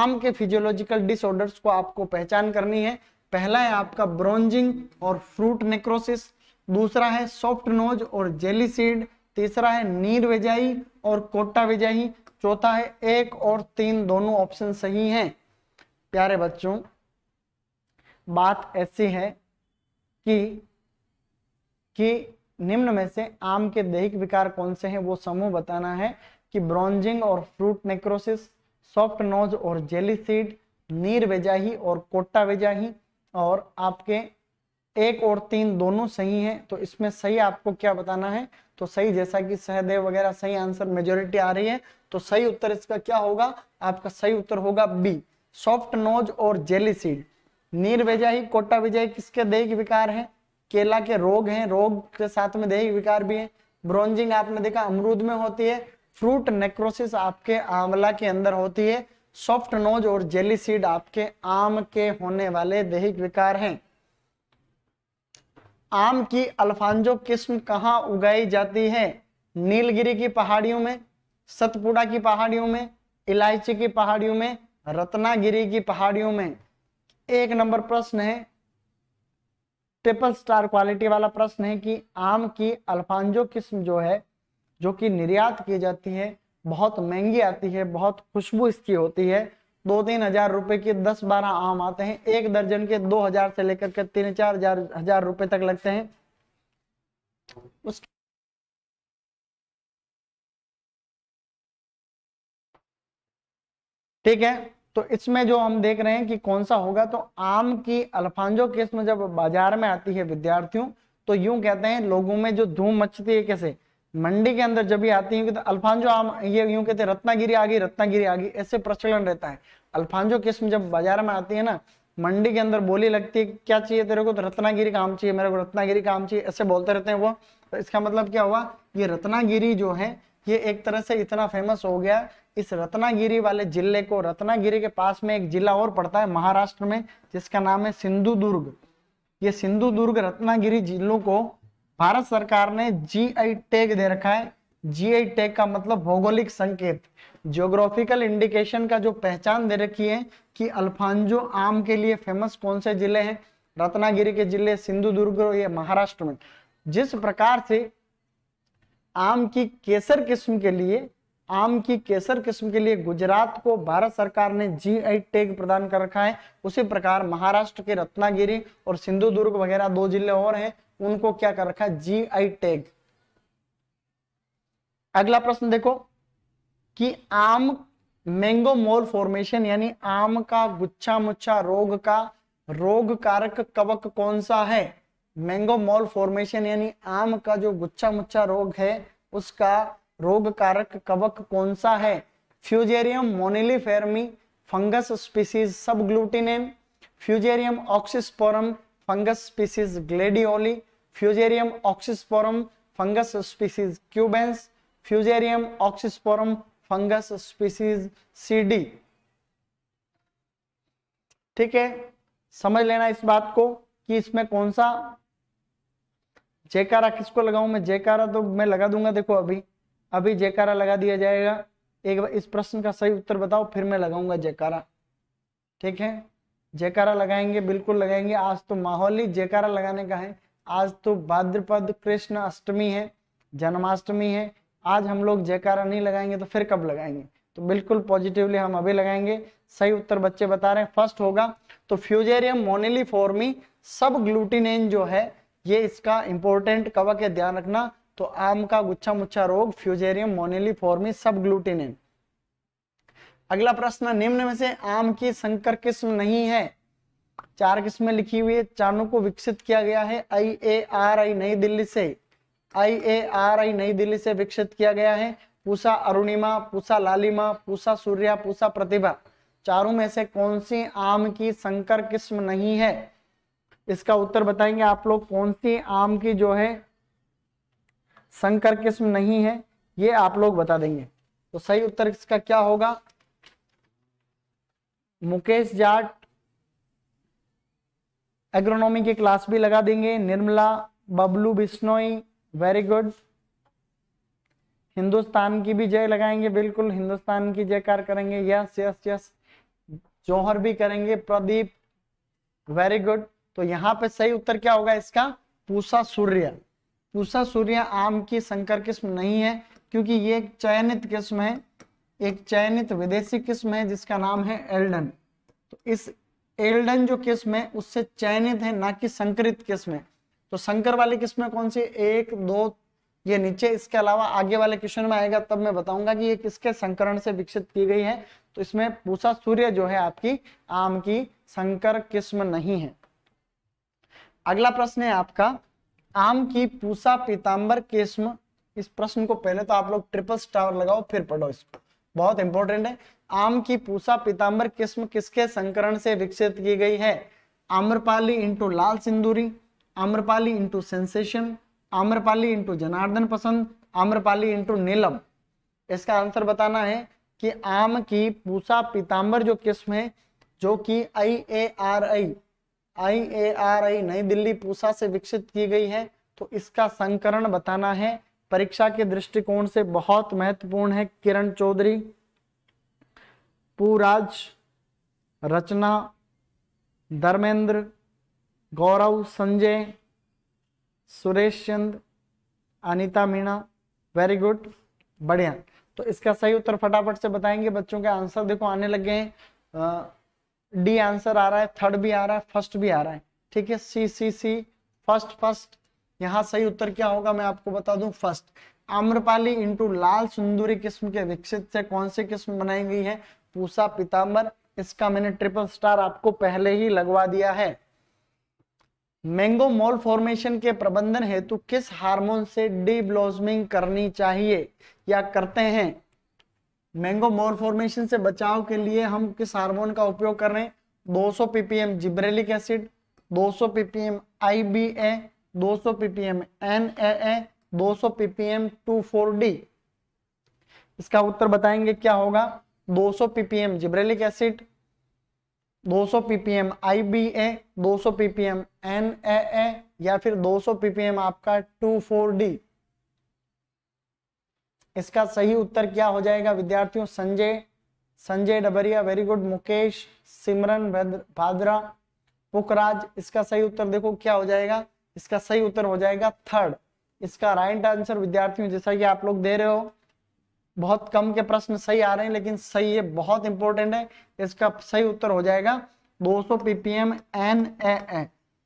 आम के फिजियोलॉजिकल डिसऑर्डर्स को आपको पहचान करनी है पहला है आपका ब्रोंजिंग और फ्रूट नेक्रोसिस दूसरा है सॉफ्ट नोज और जेली सीड तीसरा है नीर वेजाई और कोटा वेजाई चौथा है एक और तीन दोनों ऑप्शन सही हैं प्यारे बच्चों बात ऐसी है कि कि निम्न में से आम के दैहिक विकार कौन से हैं वो समूह बताना है कि ब्रॉन्जिंग और फ्रूट नेक्रोसिस सॉफ्ट नोज और जेली सीड नीर वेजाही और कोटा वेजाही और आपके एक और तीन दोनों सही हैं तो इसमें सही आपको क्या बताना है तो सही जैसा कि सहदेव वगैरह सही आंसर मेजोरिटी आ रही है तो सही उत्तर इसका क्या होगा आपका सही उत्तर होगा बी सॉफ्ट नोज और जेली सीड नीर बेजाही कोटा बेजाही किसके देहिक विकार है केला के रोग हैं रोग के साथ में देहिक विकार भी है ब्रॉन्जिंग आपने देखा अमरूद में होती है फ्रूट नेक्रोसिस आपके आंवला के अंदर होती है सॉफ्ट नोज और जेली सीड आपके आम के होने वाले दैहिक विकार हैं आम की अल्फांजो किस्म कहाँ उगाई जाती है नीलगिरी की पहाड़ियों में सतपुड़ा की पहाड़ियों में इलायची की पहाड़ियों में रत्नागिरी की पहाड़ियों में एक नंबर प्रश्न है ट्रिपल स्टार क्वालिटी वाला प्रश्न है कि आम की अल्फांजो किस्म जो है जो कि निर्यात की जाती है बहुत महंगी आती है बहुत खुशबू इसकी होती है दो तीन हजार रुपए के दस बारह आम आते हैं एक दर्जन के दो हजार से लेकर के तीन चार हजार हजार रुपए तक लगते हैं उस ठीक है तो इसमें जो हम देख रहे हैं कि कौन सा होगा तो आम की अल्फांजो किस्म जब बाजार में आती है विद्यार्थियों तो यूं कहते हैं लोगों में जो धूम मचती है कैसे मंडी के अंदर जब भी आती है तो अल्फांजो आम ये यूं कहते रत्नागिरी आ गई रत्नागिरी आ गई ऐसे प्रचलन रहता है अल्फांजो किस्म जब बाजार में आती है ना मंडी के अंदर बोली लगती है क्या चाहिए तेरे को तो रत्नागिरी का आम चाहिए मेरे को रत्नागिरी का आम चाहिए ऐसे बोलते रहते हैं वो तो इसका मतलब क्या हुआ ये रत्नागिरी जो है ये एक तरह से इतना फेमस हो गया इस रत्नागिरी वाले जिले को रत्नागिरी के पास में एक जिला और पड़ता है महाराष्ट्र में जिसका नाम है सिंधुदुर्ग ये सिंधुदुर्ग रत्नागिरी जिलों को भारत सरकार ने जीआई टैग दे रखा है जीआई टैग का मतलब भौगोलिक संकेत ज्योग्राफिकल इंडिकेशन का जो पहचान दे रखी है कि अल्फांजो आम के लिए फेमस कौन से जिले हैं रत्नागिरी के जिले सिंधुदुर्ग ये महाराष्ट्र में जिस प्रकार से आम की केसर किस्म के लिए आम की केसर किस्म के लिए गुजरात को भारत सरकार ने जी आई टैग प्रदान कर रखा है उसी प्रकार महाराष्ट्र के रत्नागिरी और सिंधुदुर्ग वगैरह दो जिले और हैं उनको क्या कर रखा है जी आई टैग अगला प्रश्न देखो कि आम मैंगो मोल फॉर्मेशन यानी आम का गुच्छा मुच्छा रोग का रोग कारक कवक कौन सा है मैंगो मोल फॉर्मेशन यानी आम का जो गुच्छा मुच्छा रोग है उसका रोग कारक कवक कौन सा है fusarium मोनिलीफेरमी fungus species subglutinans Fusarium oxysporum fungus species gladioli Fusarium oxysporum fungus species cubense Fusarium oxysporum fungus species सीडी ठीक है समझ लेना इस बात को कि इसमें कौन सा जेकारा किसको लगाऊं मैं जेकारा तो मैं लगा दूंगा देखो अभी अभी जेकारा लगा दिया जाएगा एक बार इस प्रश्न का सही उत्तर बताओ फिर मैं लगाऊंगा जेकारा ठीक है जेकारा लगाएंगे बिल्कुल लगाएंगे आज तो माहौल ही जेकारा लगाने का है आज तो भाद्रपद कृष्ण अष्टमी है जन्माष्टमी है आज हम लोग जयकारा नहीं लगाएंगे तो फिर कब लगाएंगे तो बिल्कुल पॉजिटिवली हम अभी लगाएंगे सही उत्तर बच्चे बता रहे हैं फर्स्ट होगा तो फ्यूजेरियम मोनिली फॉर्मी सब ग्लूटिनेन जो है ये इसका इंपॉर्टेंट कवक है ध्यान रखना तो आम का गुच्छा मुच्छा रोग फ्यूजेरियम मोनिली फॉर्मी सब ग्लूटिनेन अगला प्रश्न निम्न में से आम की संकर किस्म नहीं है चार किस्में लिखी हुई है चारों को विकसित किया गया है आई A R I Nai Delhi से आई A R I Nai Delhi से विकसित किया गया है पूसा अरुणिमा पूसा लालिमा पूसा सूर्या पूसा प्रतिभा चारों में से कौन सी आम की संकर किस्म नहीं है इसका उत्तर बताएंगे आप लोग कौन सी आम की जो है संकर किस्म नहीं है ये आप लोग बता देंगे तो सही उत्तर इसका क्या होगा मुकेश जाट एग्रोनॉमी की क्लास भी लगा देंगे निर्मला बबलू बिश्नोई वेरी गुड हिंदुस्तान की भी जय लगाएंगे बिल्कुल हिंदुस्तान की जयकार करेंगे यस यस यस जौहर भी करेंगे प्रदीप वेरी गुड तो यहाँ पे सही उत्तर क्या होगा इसका पूसा सूर्य पूसा सूर्य आम की संकर किस्म नहीं है क्योंकि ये एक चयनित किस्म है एक चयनित विदेशी किस्म है जिसका नाम है एल्डन तो इस एल्डन जो किस्म है उससे चयनित है ना कि संकरित किस्म है तो संकर वाली किस्में कौन सी एक दो ये नीचे इसके अलावा आगे वाले क्वेश्चन में आएगा तब मैं बताऊंगा कि ये किसके संकरण से विकसित की गई है तो इसमें पूसा सूर्य जो है आपकी आम की संकर किस्म नहीं है अगला प्रश्न है आपका आम की पूसा पीताम्बर किस्म इस प्रश्न को पहले तो आप लोग ट्रिपल स्टार लगाओ फिर पढ़ो इसको बहुत इंपॉर्टेंट है आम की पूसा पीताम्बर किस्म किसके संकरण से विकसित की गई है Amrapali into Lal Sindhuri Amrapali into sensation Amrapali into Janardan Pasand Amrapali into नीलम इसका आंसर बताना है कि आम की पूसा पीताम्बर जो किस्म है जो कि आई A R I I A R I Nai Delhi Pusa से विकसित की गई है तो इसका संकरण बताना है परीक्षा के दृष्टिकोण से बहुत महत्वपूर्ण है किरण चौधरी पूराज रचना धर्मेंद्र गौरव संजय सुरेश चंद अनिता मीणा वेरी गुड बढ़िया तो इसका सही उत्तर फटाफट से बताएंगे बच्चों के आंसर देखो आने लग गए डी आंसर आ रहा है थर्ड भी आ रहा है फर्स्ट भी आ रहा है ठीक है सी सी सी फर्स्ट फर्स्ट यहाँ सही उत्तर क्या होगा मैं आपको बता दूं फर्स्ट आम्रपाली इंटू लाल सुंदरी किस्म के विकसित से कौन सी किस्म बनाई गई है पूसा पीताम्बर इसका मैंने ट्रिपल स्टार आपको पहले ही लगवा दिया है मैंगो मॉल फॉर्मेशन के प्रबंधन हेतु किस हार्मोन से डी ब्लॉजमिंग करनी चाहिए या करते हैं मैंगो मॉल फॉर्मेशन से बचाव के लिए हम किस हार्मोन का उपयोग कर रहे हैं 200 ppm gibberellic acid 200 ppm IBA 200 ppm NaA 200 ppm D इसका उत्तर बताएंगे क्या होगा 200 ppm gibberellic acid 200 ppm IBA 200 ppm NaA या फिर 200 ppm आपका डी इसका सही उत्तर क्या हो जाएगा विद्यार्थियों संजय संजय डबरिया वेरी गुड मुकेश सिमरन भाद्रा पुखराज इसका सही उत्तर देखो क्या हो जाएगा इसका सही उत्तर हो जाएगा थर्ड इसका राइट आंसर विद्यार्थियों जैसा कि आप लोग दे रहे हो बहुत कम के प्रश्न सही आ रहे हैं लेकिन सही ये बहुत इंपॉर्टेंट है इसका सही उत्तर हो जाएगा 200 सौ पीपीएम एन ए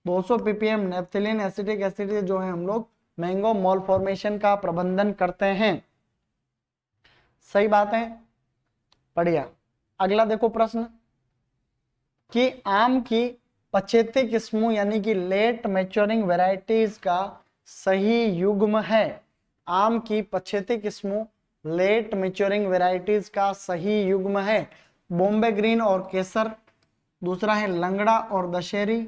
दो सौ पीपीएम नेफ्थलीन एसिडिक एसिड जो है हम लोग मैंगो मॉल फॉर्मेशन का प्रबंधन करते हैं सही बात है बढ़िया अगला देखो प्रश्न कि आम की पचेती किस्मों यानी कि लेट मैच्योरिंग वेराइटीज का सही युग्म है आम की पचेती किस्मों लेट मेच्योरिंग वेराइटीज का सही युग्म है बॉम्बे ग्रीन और केसर दूसरा है लंगड़ा और दशहरी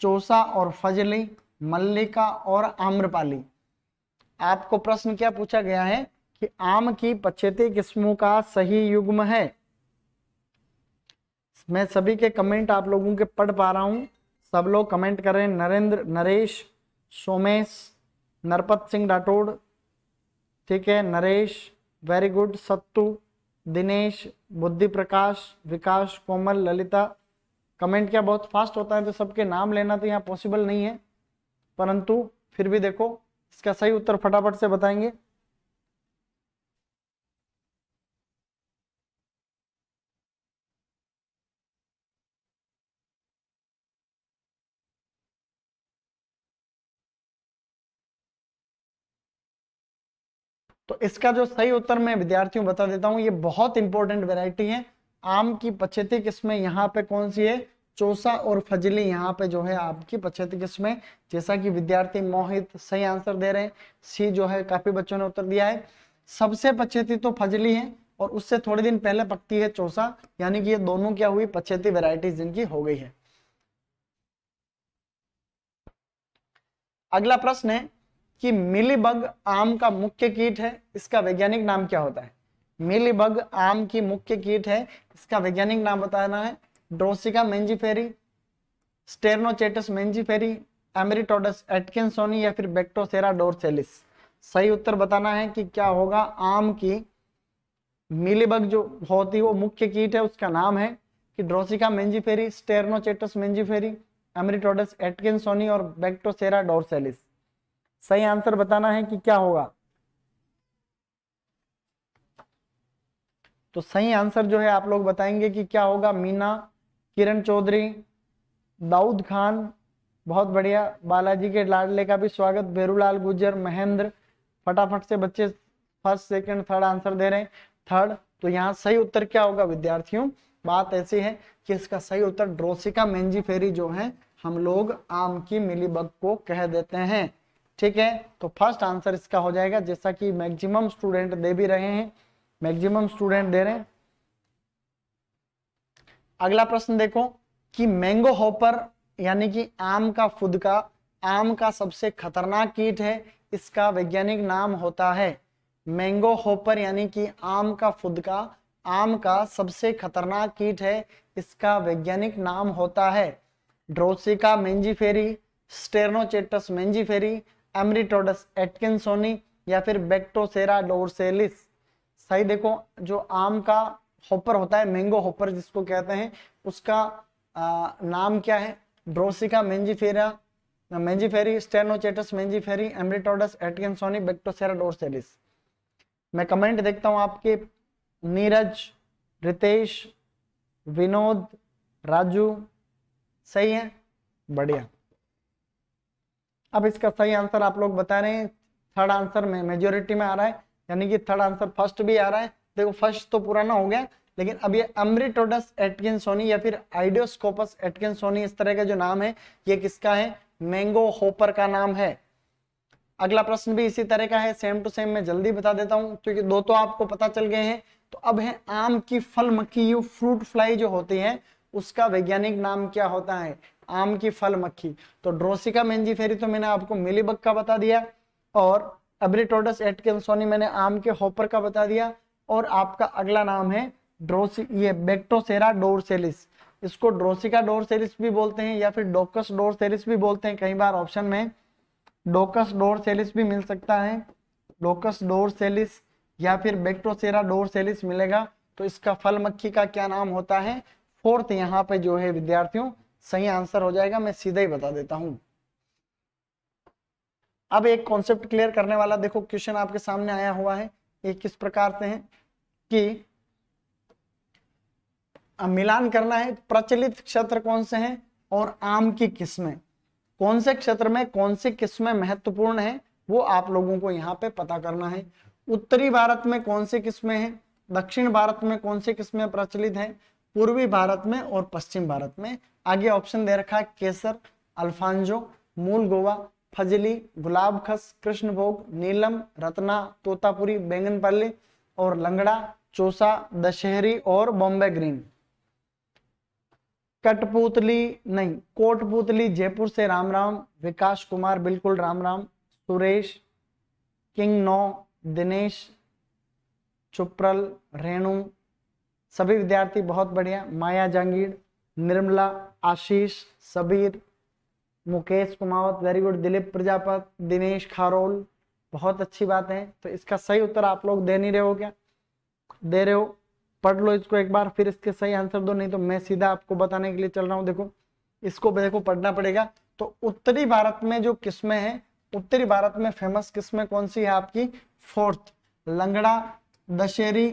चौसा और फजली मल्लिका और आम्रपाली आपको प्रश्न क्या पूछा गया है कि आम की पचेती किस्मों का सही युग्म है मैं सभी के कमेंट आप लोगों के पढ़ पा रहा हूँ सब लोग कमेंट करें नरेंद्र नरेश सोमेश नरपत सिंह राठौड़ ठीक है नरेश वेरी गुड सत्तू दिनेश बुद्धि प्रकाश विकास कोमल ललिता कमेंट क्या बहुत फास्ट होता है तो सबके नाम लेना तो यहाँ पॉसिबल नहीं है परंतु फिर भी देखो इसका सही उत्तर फटाफट से बताएंगे तो इसका जो सही उत्तर मैं विद्यार्थियों बता देता हूं ये बहुत इंपॉर्टेंट वेराइटी है आम की पछेती किस्में यहाँ पे कौन सी है चोसा और फजली यहाँ पे जो है आपकी पछेती किस्में जैसा कि विद्यार्थी मोहित सही आंसर दे रहे हैं सी जो है काफी बच्चों ने उत्तर दिया है सबसे पछेती तो फजली है और उससे थोड़े दिन पहले पकती है चौसा यानी कि ये दोनों क्या हुई पछेती वेराइटी जिनकी हो गई है अगला प्रश्न है कि मिलीबग आम का मुख्य कीट है इसका वैज्ञानिक नाम क्या होता है मिलीबग आम की मुख्य कीट है इसका वैज्ञानिक नाम बताना है ड्रोसिका मेंजीफेरी स्टेरनोचेटस मेंजीफेरी एमरिटोडस एटकिनसोनी या फिर बेक्टोसेरा डोरसेलिस सही उत्तर बताना है कि क्या होगा आम की मिलीबग जो होती है वो मुख्य कीट है उसका नाम है कि ड्रोसिका मेंजीफेरी स्टेरनोचेटस मेंजीफेरी एमरिटोडस एटकिनसोनी और बेक्टोसेरा डोरसेलिस सही आंसर बताना है कि क्या होगा तो सही आंसर जो है आप लोग बताएंगे कि क्या होगा मीना किरण चौधरी दाऊद खान बहुत बढ़िया बालाजी के लाडले का भी स्वागत भेरूलाल गुजर महेंद्र फटाफट से बच्चे फर्स्ट सेकंड थर्ड आंसर दे रहे हैं थर्ड तो यहाँ सही उत्तर क्या होगा विद्यार्थियों बात ऐसी है कि इसका सही उत्तर ड्रोसिका फेरी जो है हम लोग आम की मिलीबग को कह देते हैं ठीक है तो फर्स्ट आंसर इसका हो जाएगा जैसा कि मैक्सिमम स्टूडेंट दे भी रहे हैं मैक्सिमम स्टूडेंट दे रहे हैं अगला प्रश्न देखो कि मैंगो होपर यानी कि आम का फुद का आम का सबसे खतरनाक कीट है इसका वैज्ञानिक नाम होता है मैंगो होपर यानी कि आम का फुद का आम का सबसे खतरनाक कीट है इसका वैज्ञानिक नाम होता है ड्रोसिका मेंजीफेरी स्टेरनोचेटस मेंजीफेरी एमरीटोडस एटकिनसोनी या फिर बेक्टोसेरा डोरसेलिस सही देखो जो आम का होपर होता है मैंगो होपर जिसको कहते हैं उसका आ, नाम क्या है ड्रोसिका मेंजीफेरा मेंजीफेरी स्टेनोचेटस मेंजीफेरी एमरीटोडस एटकिनसोनी बेक्टोसेरा डोरसेलिस मैं कमेंट देखता हूँ आपके नीरज रितेश विनोद राजू सही है बढ़िया अब इसका सही आंसर आप लोग बता रहे हैं थर्ड आंसर में मेजोरिटी में आ रहा है यानी कि थर्ड आंसर फर्स्ट भी आ रहा है देखो फर्स्ट तो पुराना हो गया लेकिन अब ये अम्रिटोडस एटकिनसोनी या फिर आइडियोस्कोपस सोनी इस तरह का जो नाम है ये किसका है मैंगो होपर का नाम है अगला प्रश्न भी इसी तरह का है सेम टू सेम मैं जल्दी बता देता हूँ क्योंकि दो तो आपको पता चल गए हैं तो अब है आम की फल मक्खी फ्रूट फ्लाई जो होती है उसका वैज्ञानिक नाम क्या होता है आम की फल मक्खी तो ड्रोसिका मेंजीफेरी तो मैंने आपको मिलीबग का बता दिया और एब्रिटोडस एटकिंसोनी मैंने आम के होपर का बता दिया और आपका अगला नाम है ड्रोसी ये बेक्टोसेरा डोरसेलिस इसको ड्रोसिका डोरसेलिस भी बोलते हैं या फिर डोकस डोरसेलिस भी बोलते हैं कई बार ऑप्शन में डोकस डोरसेलिस भी मिल सकता है डोकस डोरसेलिस या फिर बेक्टोसेरा डोरसेलिस मिलेगा तो इसका फल मक्खी का क्या नाम होता है फोर्थ यहाँ पे जो है विद्यार्थियों सही आंसर हो जाएगा मैं सीधा ही बता देता हूं अब एक कॉन्सेप्ट क्लियर करने वाला देखो क्वेश्चन आपके सामने आया हुआ है ये किस प्रकार से है कि मिलान करना है प्रचलित क्षेत्र कौन से हैं और आम की किस्में कौन से क्षेत्र में कौन सी किस्में महत्वपूर्ण है वो आप लोगों को यहाँ पे पता करना है उत्तरी भारत में कौन सी किस्में हैं दक्षिण भारत में कौन सी किस्में प्रचलित हैं पूर्वी भारत में और पश्चिम भारत में आगे ऑप्शन दे रखा है केसर अल्फांजो मूल गोवा फजली गुलाबखस कृष्णभोग नीलम रत्ना तोतापुरी बैंगनपल्ली और लंगड़ा चोसा दशहरी और बॉम्बे ग्रीन कटपुतली नहीं कोटपुतली जयपुर से राम राम विकास कुमार बिल्कुल राम राम सुरेश किंग नौ दिनेश चुप्रल रेणु सभी विद्यार्थी बहुत बढ़िया माया जांगीर निर्मला आशीष सबीर मुकेश कुमावत वेरी गुड दिलीप प्रजापत दिनेश खारोल बहुत अच्छी बात है तो इसका सही उत्तर आप लोग दे नहीं रहे हो क्या दे रहे हो पढ़ लो इसको एक बार फिर इसके सही आंसर दो नहीं तो मैं सीधा आपको बताने के लिए चल रहा हूँ देखो इसको देखो पढ़ना पड़ेगा तो उत्तरी भारत में जो किस्में हैं उत्तरी भारत में फेमस किस्में कौन सी है आपकी फोर्थ लंगड़ा दशहरी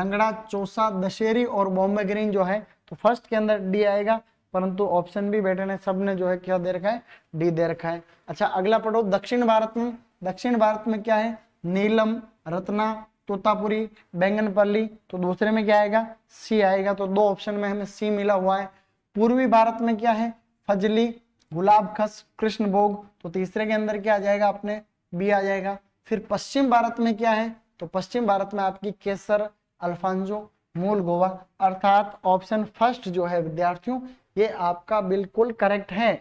लंगड़ा चौसा दशहरी और बॉम्बे ग्रीन जो है तो फर्स्ट के अंदर डी आएगा परंतु ऑप्शन भी बेटे ने सब ने जो है क्या दे रखा है डी दे रखा है अच्छा अगला पढ़ो दक्षिण भारत में दक्षिण भारत में क्या है नीलम रत्ना तोतापुरी पल्ली तो दूसरे में क्या आएगा सी आएगा तो दो ऑप्शन में हमें सी मिला हुआ है पूर्वी भारत में क्या है फजली गुलाब खस कृष्ण भोग तो तीसरे के अंदर क्या आ जाएगा अपने बी आ जाएगा फिर पश्चिम भारत में क्या है तो पश्चिम भारत में आपकी केसर अल्फांजो मूल गोवा अर्थात ऑप्शन फर्स्ट जो है विद्यार्थियों ये आपका बिल्कुल करेक्ट है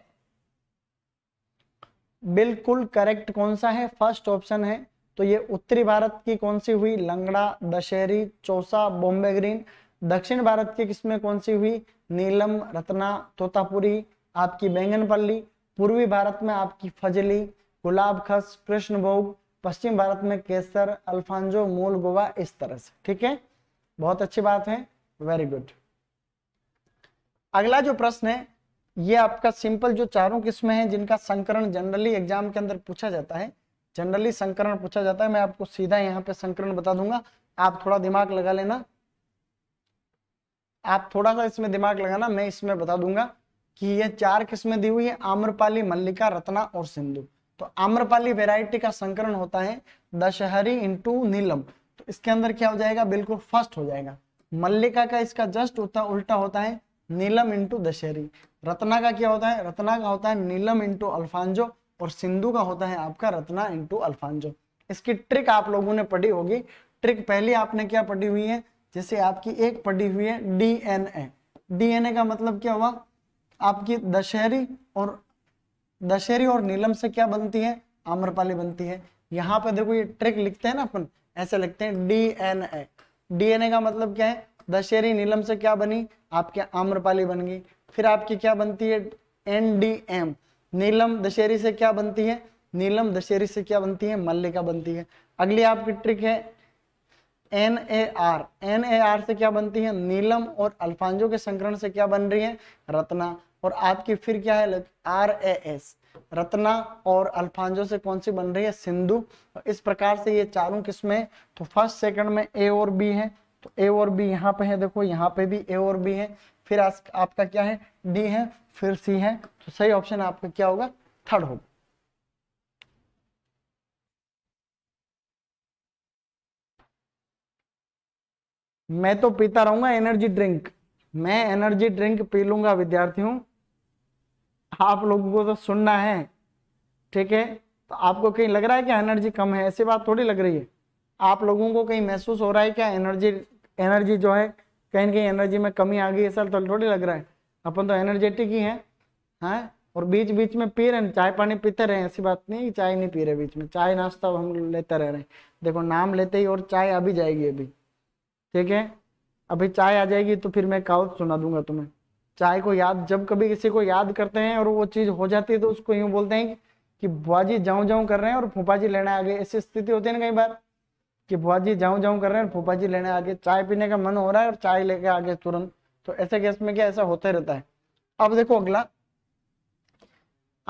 बिल्कुल करेक्ट कौन सा है फर्स्ट ऑप्शन है तो ये उत्तरी भारत की कौन सी हुई लंगड़ा दशहरी चौसा बॉम्बे ग्रीन दक्षिण भारत की किस्में कौन सी हुई नीलम रत्ना तोतापुरी आपकी बैंगनपल्ली पूर्वी भारत में आपकी फजली गुलाब खस कृष्णभोग पश्चिम भारत में केसर अल्फांजो मूल गोवा इस तरह से ठीक है बहुत अच्छी बात है वेरी गुड अगला जो प्रश्न है ये आपका सिंपल जो चारों किस्में हैं जिनका संकरण जनरली एग्जाम के अंदर पूछा जाता है जनरली संकरण पूछा जाता है मैं आपको सीधा यहाँ पे संकरण बता दूंगा आप थोड़ा दिमाग लगा लेना आप थोड़ा सा इसमें दिमाग लगाना मैं इसमें बता दूंगा कि ये चार किस्में दी हुई है आम्रपाली मल्लिका रत्ना और सिंधु तो आम्रपाली वेराइटी का संकरण होता है दशहरी इंटू नीलम तो इसके अंदर क्या हो जाएगा बिल्कुल फर्स्ट हो जाएगा मल्लिका का इसका जस्ट उल्टा उल्टा होता है नीलम इंटू दशहरी रत्ना का क्या होता है रत्ना का होता है नीलम इंटू अल्फांजो और सिंधु का होता है आपका रत्ना इंटू अल्फांजो इसकी ट्रिक आप लोगों ने पढ़ी होगी ट्रिक पहली आपने क्या पढ़ी हुई है जैसे आपकी एक पढ़ी हुई है डीएनए डीएनए का मतलब क्या हुआ आपकी दशहरी और दशहरी और नीलम से क्या बनती है आम्रपाली बनती है यहाँ पे देखो ये ट्रिक लिखते हैं ना अपन ऐसे लिखते हैं डीएनए डीएनए का मतलब क्या है दशहरी नीलम से क्या बनी आपके आम्रपाली बन गई फिर आपकी क्या बनती है N D M Neelam Dashehari से क्या बनती है नीलम दशहरी से क्या बनती है मल्लिका बनती है अगली आपकी ट्रिक है N A R N A R से क्या बनती है नीलम और अल्फांजो के संकरण से क्या बन रही है रत्ना और आपकी फिर क्या है आर ए एस रत्ना और अल्फांजो से कौन सी बन रही है सिंधु इस प्रकार से ये चारों किस्में तो फर्स्ट सेकंड में ए और बी है तो ए और बी यहाँ पे है देखो यहाँ पे भी ए और बी है फिर आस, आपका क्या है डी है फिर सी है तो सही ऑप्शन आपका क्या होगा थर्ड होगा मैं तो पीता रहूंगा एनर्जी ड्रिंक मैं एनर्जी ड्रिंक पी लूंगा विद्यार्थियों आप लोगों को तो सुनना है ठीक है तो आपको कहीं लग रहा है क्या एनर्जी कम है ऐसी बात थोड़ी लग रही है आप लोगों को कहीं महसूस हो रहा है क्या एनर्जी एनर्जी जो है कहीं कहीं एनर्जी में कमी आ गई है सर तो थोड़ी लग रहा है अपन तो एनर्जेटिक ही हैं हाँ और बीच बीच में पी रहे हैं चाय पानी पीते रहे ऐसी बात नहीं कि चाय नहीं पी रहे बीच में चाय नाश्ता हम लेते रह रहे हैं देखो नाम लेते ही और चाय अभी जाएगी अभी ठीक है अभी चाय आ जाएगी तो फिर मैं काउ सुना दूंगा तुम्हें चाय को याद जब कभी किसी को याद करते हैं और वो चीज़ हो जाती है तो उसको यूँ बोलते हैं कि बुआ जी जाऊँ जाऊँ कर रहे हैं और फूफा जी लेने आ गए ऐसी स्थिति होती है ना कई बार कि फुआ जी जाऊं जाऊं कर रहे हैं फूफा जी लेने आगे चाय पीने का मन हो रहा है और चाय लेके आगे तुरंत तो ऐसे केस में क्या ऐसा होते रहता है अब देखो अगला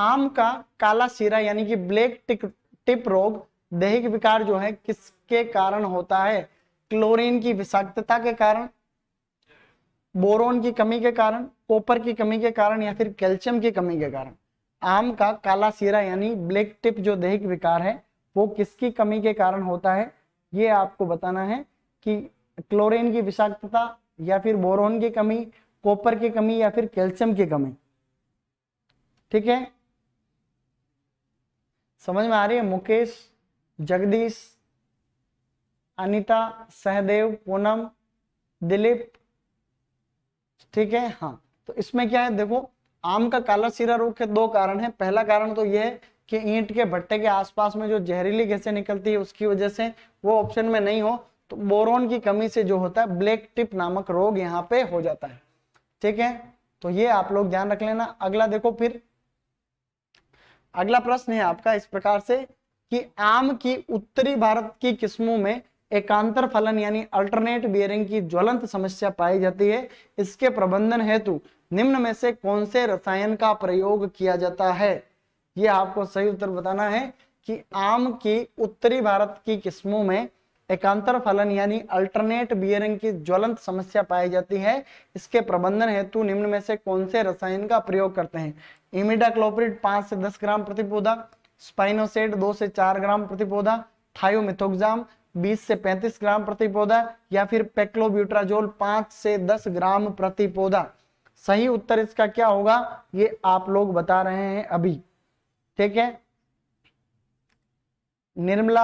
आम का काला सिरा यानी कि ब्लैक टिप रोग दैहिक विकार जो है किसके कारण होता है क्लोरीन की विषाक्तता के कारण बोरोन की कमी के कारण कॉपर की कमी के कारण या फिर कैल्शियम की कमी के कारण आम का काला सीरा यानी ब्लैक टिप जो दैहिक विकार है वो किसकी कमी के कारण होता है ये आपको बताना है कि क्लोरीन की विषाक्तता या फिर बोरोन की कमी कॉपर की कमी या फिर कैल्शियम की कमी ठीक है समझ में आ रही है मुकेश जगदीश अनिता सहदेव पूनम दिलीप ठीक है हाँ तो इसमें क्या है देखो आम का काला सिरा रोग के दो कारण है पहला कारण तो यह है कि ईंट के भट्टे के आसपास में जो जहरीली गैसें निकलती है उसकी वजह से वो ऑप्शन में नहीं हो तो बोरोन की कमी से जो होता है ब्लैक टिप नामक रोग यहाँ पे हो जाता है ठीक है तो ये आप लोग ध्यान रख लेना अगला देखो फिर अगला प्रश्न है आपका इस प्रकार से कि आम की उत्तरी भारत की किस्मों में एकांतर फलन यानी अल्टरनेट बियरिंग की ज्वलंत समस्या पाई जाती है इसके प्रबंधन हेतु निम्न में से कौन से रसायन का प्रयोग किया जाता है ये आपको सही उत्तर बताना है कि आम की उत्तरी भारत की किस्मों में एकांतर फलन यानी अल्टरनेट बियरिंग की ज्वलंत समस्या पाई जाती है इसके प्रबंधन हेतु निम्न में से कौन से रसायन का प्रयोग करते हैं इमिडाक्लोप्रिड पांच से दस ग्राम प्रति पौधा स्पाइनोसेट दो से चार ग्राम प्रति पौधा थायोमिथोक्साम 20 से 35 ग्राम प्रति पौधा या फिर पेक्लोब्यूट्राजोल पांच से दस ग्राम प्रति पौधा सही उत्तर इसका क्या होगा ये आप लोग बता रहे हैं अभी ठीक है निर्मला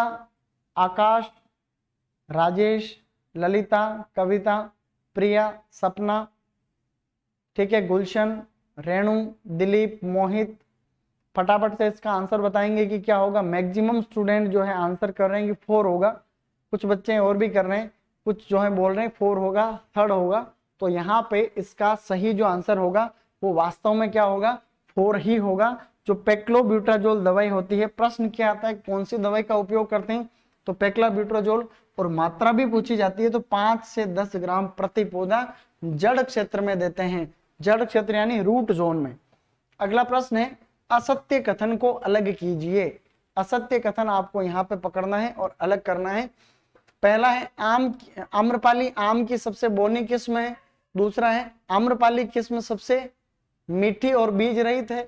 आकाश राजेश ललिता कविता प्रिया सपना ठीक है गुलशन रेणु दिलीप मोहित फटाफट से इसका आंसर बताएंगे कि क्या होगा मैक्सिमम स्टूडेंट जो है आंसर कर रहे हैं कि फोर होगा कुछ बच्चे और भी कर रहे हैं कुछ जो है बोल रहे हैं फोर होगा थर्ड होगा तो यहाँ पे इसका सही जो आंसर होगा वो वास्तव में क्या होगा फोर ही होगा जो पेक्लोब्यूट्राजोल दवाई होती है प्रश्न क्या आता है कौन सी दवाई का उपयोग करते हैं तो पेक्लाब्यूट्राजोल और मात्रा भी पूछी जाती है तो पांच से दस ग्राम प्रति पौधा जड़ क्षेत्र में देते हैं जड़ क्षेत्र यानी रूट जोन में अगला प्रश्न है असत्य कथन को अलग कीजिए असत्य कथन आपको यहाँ पे पकड़ना है और अलग करना है पहला है आम आम्रपाली आम की सबसे बोनी किस्म है दूसरा है आम्रपाली किस्म सबसे मीठी और बीज रहित है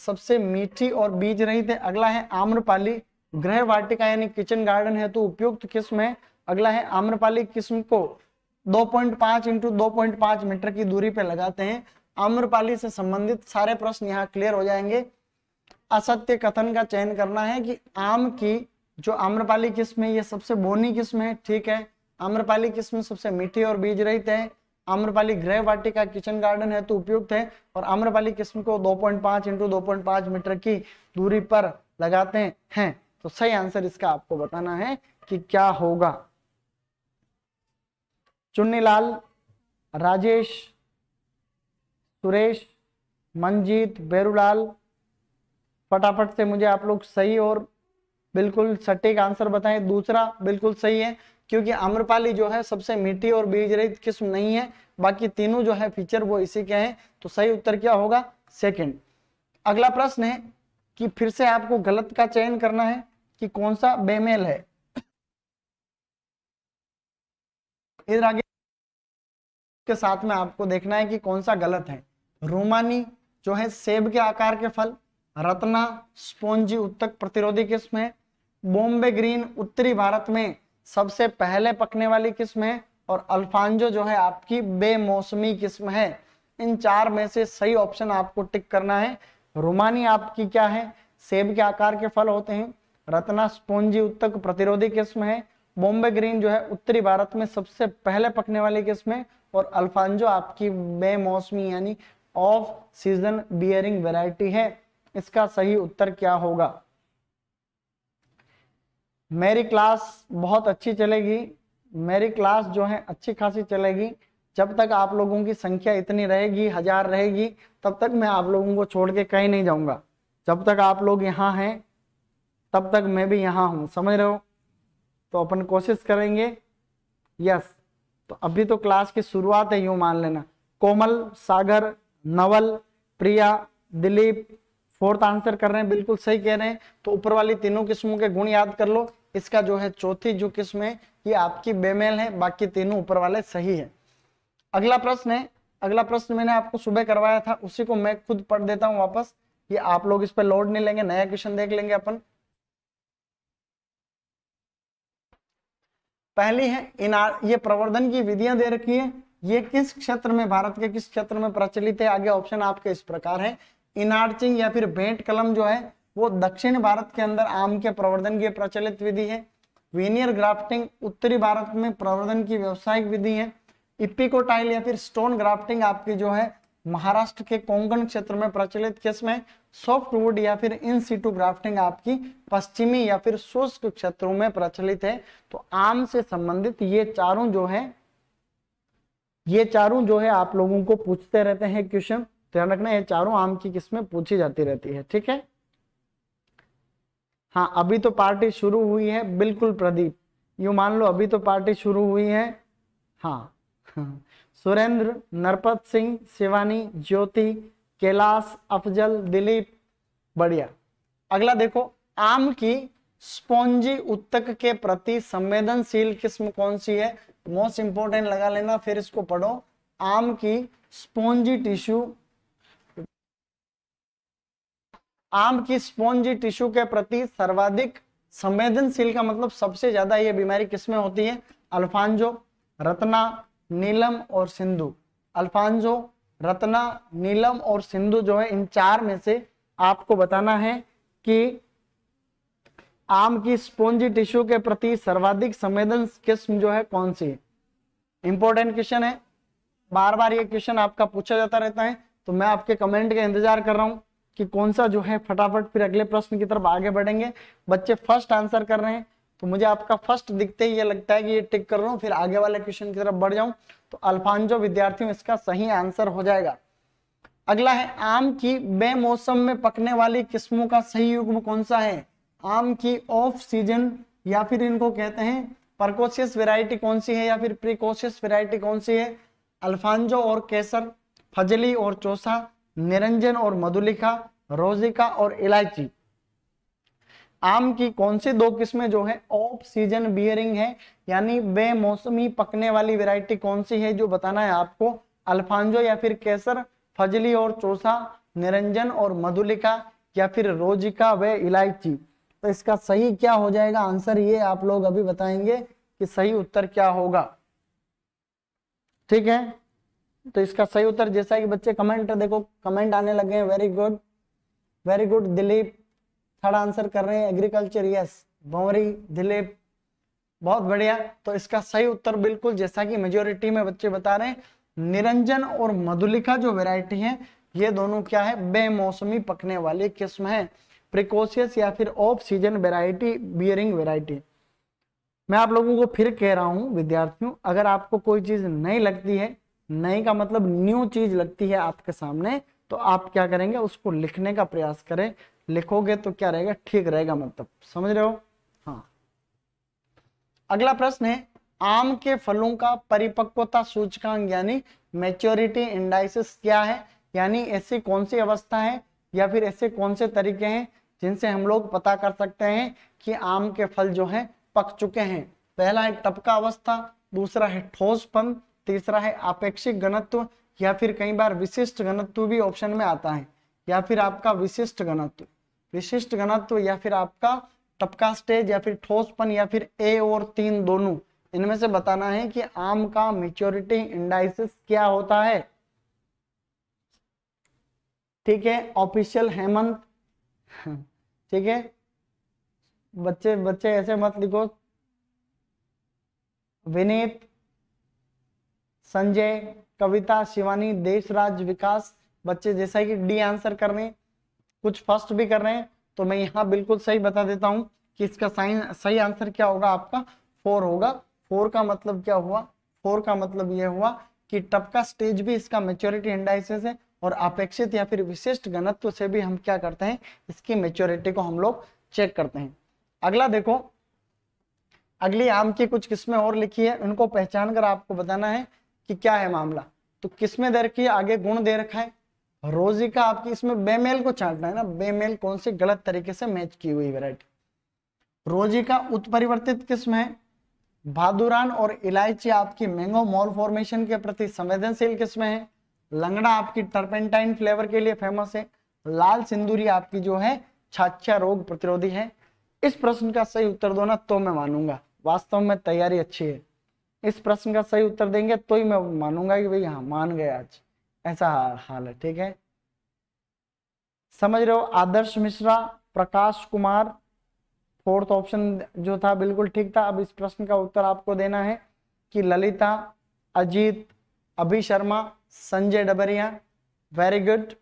सबसे मीठी और बीज रहित है अगला है आम्रपाली ग्रह वाटिका यानी किचन गार्डन है तो उपयुक्त किस्म है अगला है आम्रपाली किस्म को 2.5 पॉइंट पांच इंटू दो मीटर की दूरी पे लगाते हैं आम्रपाली से संबंधित सारे प्रश्न यहाँ क्लियर हो जाएंगे असत्य कथन का चयन करना है कि आम की जो आम्रपाली किस्म है ये सबसे बोनी किस्म है ठीक है आम्रपाली किस्म सबसे मीठी और बीज रहित है आम्रपाली ग्रह वाटिका किचन गार्डन है तो उपयुक्त है और आम्रपाली किस्म को 2.5 पॉइंट पांच इंटू दो मीटर की दूरी पर लगाते हैं तो सही आंसर इसका आपको बताना है कि क्या होगा चुन्नीलाल राजेश सुरेश मनजीत बेरूलाल फटाफट से मुझे आप लोग सही और बिल्कुल सटीक आंसर बताएं दूसरा बिल्कुल सही है क्योंकि आम्रपाली जो है सबसे मीठी और बीज रहित किस्म नहीं है बाकी तीनों जो है फीचर वो इसी के हैं तो सही उत्तर क्या होगा सेकंड अगला प्रश्न है कि फिर से आपको गलत का चयन करना है कि कौन सा बेमेल है इधर आगे के साथ में आपको देखना है कि कौन सा गलत है रोमानी जो है सेब के आकार के फल रत्ना स्पोंजी उत्तक प्रतिरोधी किस्म है बॉम्बे ग्रीन उत्तरी भारत में सबसे पहले पकने वाली किस्म है और अल्फांजो जो है आपकी बेमौसमी किस्म है इन चार में से सही ऑप्शन आपको टिक करना है रोमानी आपकी क्या है सेब के आकार के फल होते हैं रत्ना स्पोंजी उत्तक प्रतिरोधी किस्म है बॉम्बे ग्रीन जो है उत्तरी भारत में सबसे पहले पकने वाली किस्म है और अल्फांजो आपकी बेमौसमी यानी ऑफ सीजन बियरिंग वेराइटी है इसका सही उत्तर क्या होगा मेरी क्लास बहुत अच्छी चलेगी मेरी क्लास जो है अच्छी खासी चलेगी जब तक आप लोगों की संख्या इतनी रहेगी हजार रहेगी तब तक मैं आप लोगों को छोड़ के कहीं नहीं जाऊंगा जब तक आप लोग यहाँ हैं तब तक मैं भी यहाँ हूँ समझ रहे हो तो अपन कोशिश करेंगे यस तो अभी तो क्लास की शुरुआत है यूँ मान लेना कोमल सागर नवल प्रिया दिलीप फोर्थ आंसर कर रहे हैं बिल्कुल सही कह रहे हैं तो ऊपर वाली तीनों किस्मों के गुण याद कर लो इसका जो है चौथी जो किस्म है ये आपकी बेमेल है बाकी तीनों ऊपर वाले सही है अगला प्रश्न है अगला प्रश्न मैंने आपको सुबह करवाया था उसी को मैं खुद पढ़ देता हूं वापस ये आप लोग इस पर लोड नहीं लेंगे नया क्वेश्चन देख लेंगे अपन पहली है इनार ये प्रवर्धन की विधियां दे रखी है ये किस क्षेत्र में भारत के किस क्षेत्र में प्रचलित है आगे ऑप्शन आपके इस प्रकार है इनार्चिंग या फिर भेंट कलम जो है वो दक्षिण भारत के अंदर आम के प्रवर्धन की प्रचलित विधि है वेनियर ग्राफ्टिंग उत्तरी भारत में प्रवर्धन की व्यवसायिक विधि है इपिकोटाइल या फिर स्टोन ग्राफ्टिंग आपकी जो है महाराष्ट्र के कोंकण क्षेत्र में प्रचलित किस्म सॉफ्टवुड या फिर इन सीटू ग्राफ्टिंग आपकी पश्चिमी या फिर शुष्क क्षेत्रों में प्रचलित है तो आम से संबंधित ये चारों जो है ये चारों जो है आप लोगों को पूछते रहते हैं क्वेश्चन तो ध्यान रखना ये चारों आम की किस्में पूछी जाती रहती है ठीक है हाँ अभी तो पार्टी शुरू हुई है बिल्कुल प्रदीप यू मान लो अभी तो पार्टी शुरू हुई है हाँ, (laughs) सुरेंद्र नरपत सिंह शिवानी ज्योति कैलाश अफजल दिलीप बढ़िया अगला देखो आम की स्पॉन्जी उत्तक के प्रति संवेदनशील किस्म कौन सी है मोस्ट इंपोर्टेंट लगा लेना फिर इसको पढ़ो आम की स्पॉन्जी टिश्यू आम की स्पॉन्ज टिश्यू के प्रति सर्वाधिक संवेदनशील का मतलब सबसे ज्यादा यह बीमारी किसमें होती है अल्फांजो रत्ना नीलम और सिंधु अल्फांजो रत्ना नीलम और सिंधु जो है इन चार में से आपको बताना है कि आम की स्पोंजी टिश्यू के प्रति सर्वाधिक संवेदन किस्म जो है कौन सी है इंपॉर्टेंट क्वेश्चन है बार बार ये क्वेश्चन आपका पूछा जाता रहता है तो मैं आपके कमेंट का इंतजार कर रहा हूं कि कौन सा जो है फटाफट फिर अगले प्रश्न की तरफ आगे बढ़ेंगे बच्चे फर्स्ट आंसर कर रहे हैं तो मुझे आपका फर्स्ट दिखते ही ये लगता है कि ये टिक कर रहा हूं फिर आगे वाले क्वेश्चन की तरफ बढ़ जाऊं तो अल्फांजो विद्यार्थियों इसका सही आंसर हो जाएगा अगला है आम की बेमौसम में पकने वाली किस्मों का सही युग्म कौन सा है आम की ऑफ सीजन या फिर इनको कहते हैं परकोशियस वेराइटी कौन सी है या फिर प्रिकोशियस वेराइटी कौन सी है अल्फांजो और केसर फजली और चौसा निरंजन और मधुलिखा रोजिका और इलायची आम की कौन सी दो किस्में जो है ऑफ सीजन बियरिंग है यानी बेमौसमी पकने वाली वेराइटी कौन सी है जो बताना है आपको अल्फांजो या फिर केसर फजली और चोसा निरंजन और मधुलिका या फिर रोजिका व इलायची तो इसका सही क्या हो जाएगा आंसर ये आप लोग अभी बताएंगे कि सही उत्तर क्या होगा ठीक है तो इसका सही उत्तर जैसा कि बच्चे कमेंट देखो कमेंट आने लगे हैं very good very good Dilip third answer कर रहे हैं एग्रीकल्चर यस बौरी दिलीप बहुत बढ़िया तो इसका सही उत्तर बिल्कुल जैसा कि मेजोरिटी में बच्चे बता रहे हैं निरंजन और मधुलिका जो वेराइटी है ये दोनों क्या है बेमौसमी पकने वाली किस्म है प्रिकोशियस या फिर off season variety bearing variety मैं आप लोगों को फिर कह रहा हूं विद्यार्थियों अगर आपको कोई चीज नहीं लगती है नई का मतलब न्यू चीज लगती है आपके सामने तो आप क्या करेंगे उसको लिखने का प्रयास करें लिखोगे तो क्या रहेगा ठीक रहेगा मतलब समझ रहे हो हाँ अगला प्रश्न है आम के फलों का परिपक्वता सूचकांक यानी मेच्योरिटी इंडाइसिस क्या है यानी ऐसी कौन सी अवस्था है या फिर ऐसे कौन से तरीके हैं जिनसे हम लोग पता कर सकते हैं कि आम के फल जो है पक चुके हैं पहला है टपका अवस्था दूसरा है ठोसपन तीसरा है अपेक्षिक घनत्व या फिर कई बार विशिष्ट घनत्व भी ऑप्शन में आता है या फिर आपका विशिष्ट घनत्व विशिष्ट घनत्व या फिर आपका टपका स्टेज या फिर ठोसपन या फिर ए और तीन दोनों इनमें से बताना है कि आम का मेच्योरिटी इंडाइसिस क्या होता है ठीक है ऑफिशियल हेमंत ठीक है बच्चे बच्चे ऐसे मत लिखो विनीत संजय कविता शिवानी देशराज विकास बच्चे जैसा कि डी आंसर कर रहे हैं कुछ फर्स्ट भी कर रहे हैं तो मैं यहाँ बिल्कुल सही बता देता हूँ कि इसका साइन सही आंसर क्या होगा आपका फोर होगा फोर का मतलब क्या हुआ फोर का मतलब यह हुआ कि टपका स्टेज भी इसका मेच्योरिटी इंडाइसिस है और अपेक्षित या फिर विशिष्ट घनत्व से भी हम क्या करते हैं इसकी मेच्योरिटी को हम लोग चेक करते हैं अगला देखो अगली आम की कुछ किस्में और लिखी है उनको पहचान कर आपको बताना है कि क्या है मामला तो किसमें दर की आगे गुण दे रखा है रोजी का आपकी इसमें बेमेल को छांटना है ना बेमेल कौन सी गलत तरीके से मैच की हुई वेराइटी रोजी का उत्परिवर्तित किस्म है भादुरान और इलायची आपकी मैंगो मॉल फॉर्मेशन के प्रति संवेदनशील किस्म है लंगड़ा आपकी टर्पेंटाइन फ्लेवर के लिए फेमस है लाल सिंदूरी आपकी जो है छाछा रोग प्रतिरोधी है इस प्रश्न का सही उत्तर दो ना तो मैं मानूंगा वास्तव में तैयारी अच्छी है इस प्रश्न का सही उत्तर देंगे तो ही मैं मानूंगा कि भाई हाँ मान गए आज ऐसा हाल है ठीक है समझ रहे हो आदर्श मिश्रा प्रकाश कुमार फोर्थ ऑप्शन जो था बिल्कुल ठीक था अब इस प्रश्न का उत्तर आपको देना है कि ललिता अजीत अभि शर्मा संजय डबरिया वेरी गुड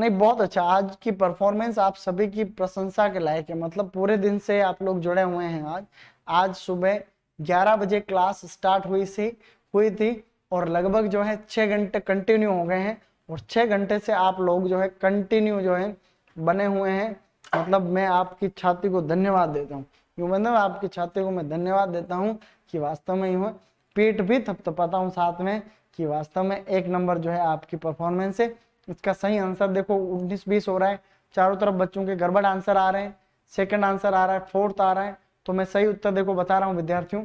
नहीं बहुत अच्छा आज की परफॉर्मेंस आप सभी की प्रशंसा के लायक है मतलब पूरे दिन से आप लोग जुड़े हुए हैं आज आज सुबह 11 बजे क्लास स्टार्ट हुई थी हुई थी और लगभग जो है छः घंटे कंटिन्यू हो गए हैं और छः घंटे से आप लोग जो है कंटिन्यू जो है बने हुए हैं मतलब मैं आपकी छाती को धन्यवाद देता हूँ क्यों मतलब आपकी छाती को मैं धन्यवाद देता हूँ कि वास्तव में यूँ पेट भी थपथपाता हूँ साथ में कि वास्तव में एक नंबर जो है आपकी परफॉर्मेंस है इसका सही आंसर देखो उन्नीस बीस हो रहा है चारों तरफ बच्चों के गड़बड़ आंसर आ रहे हैं सेकंड आंसर आ रहा है फोर्थ आ रहा है तो मैं सही उत्तर देखो बता रहा हूं विद्यार्थियों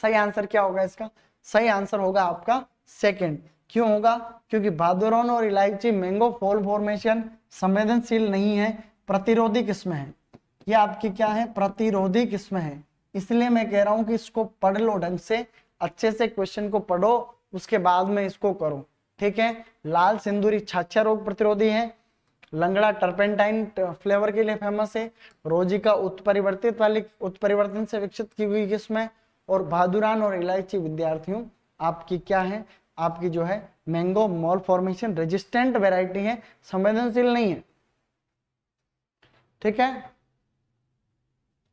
सही आंसर क्या होगा इसका सही आंसर होगा आपका सेकेंड क्यों होगा क्योंकि भादुरोन और इलायची मैंगो फॉल फॉर्मेशन संवेदनशील नहीं है प्रतिरोधी किस्म है ये आपकी क्या है प्रतिरोधी किस्म है इसलिए मैं कह रहा हूं कि इसको पढ़ लो ढंग से अच्छे से क्वेश्चन को पढ़ो उसके बाद में इसको करो ठीक है लाल सिंदूरी छाछा रोग प्रतिरोधी है लंगड़ा टर्पेंटाइन फ्लेवर के लिए फेमस है रोजी का उत्परिवर्तित वाली उत्परिवर्तन से विकसित की हुई किस्में और भादुरान और इलायची विद्यार्थियों आपकी क्या है आपकी जो है mango malformation resistant variety है संवेदनशील नहीं है ठीक है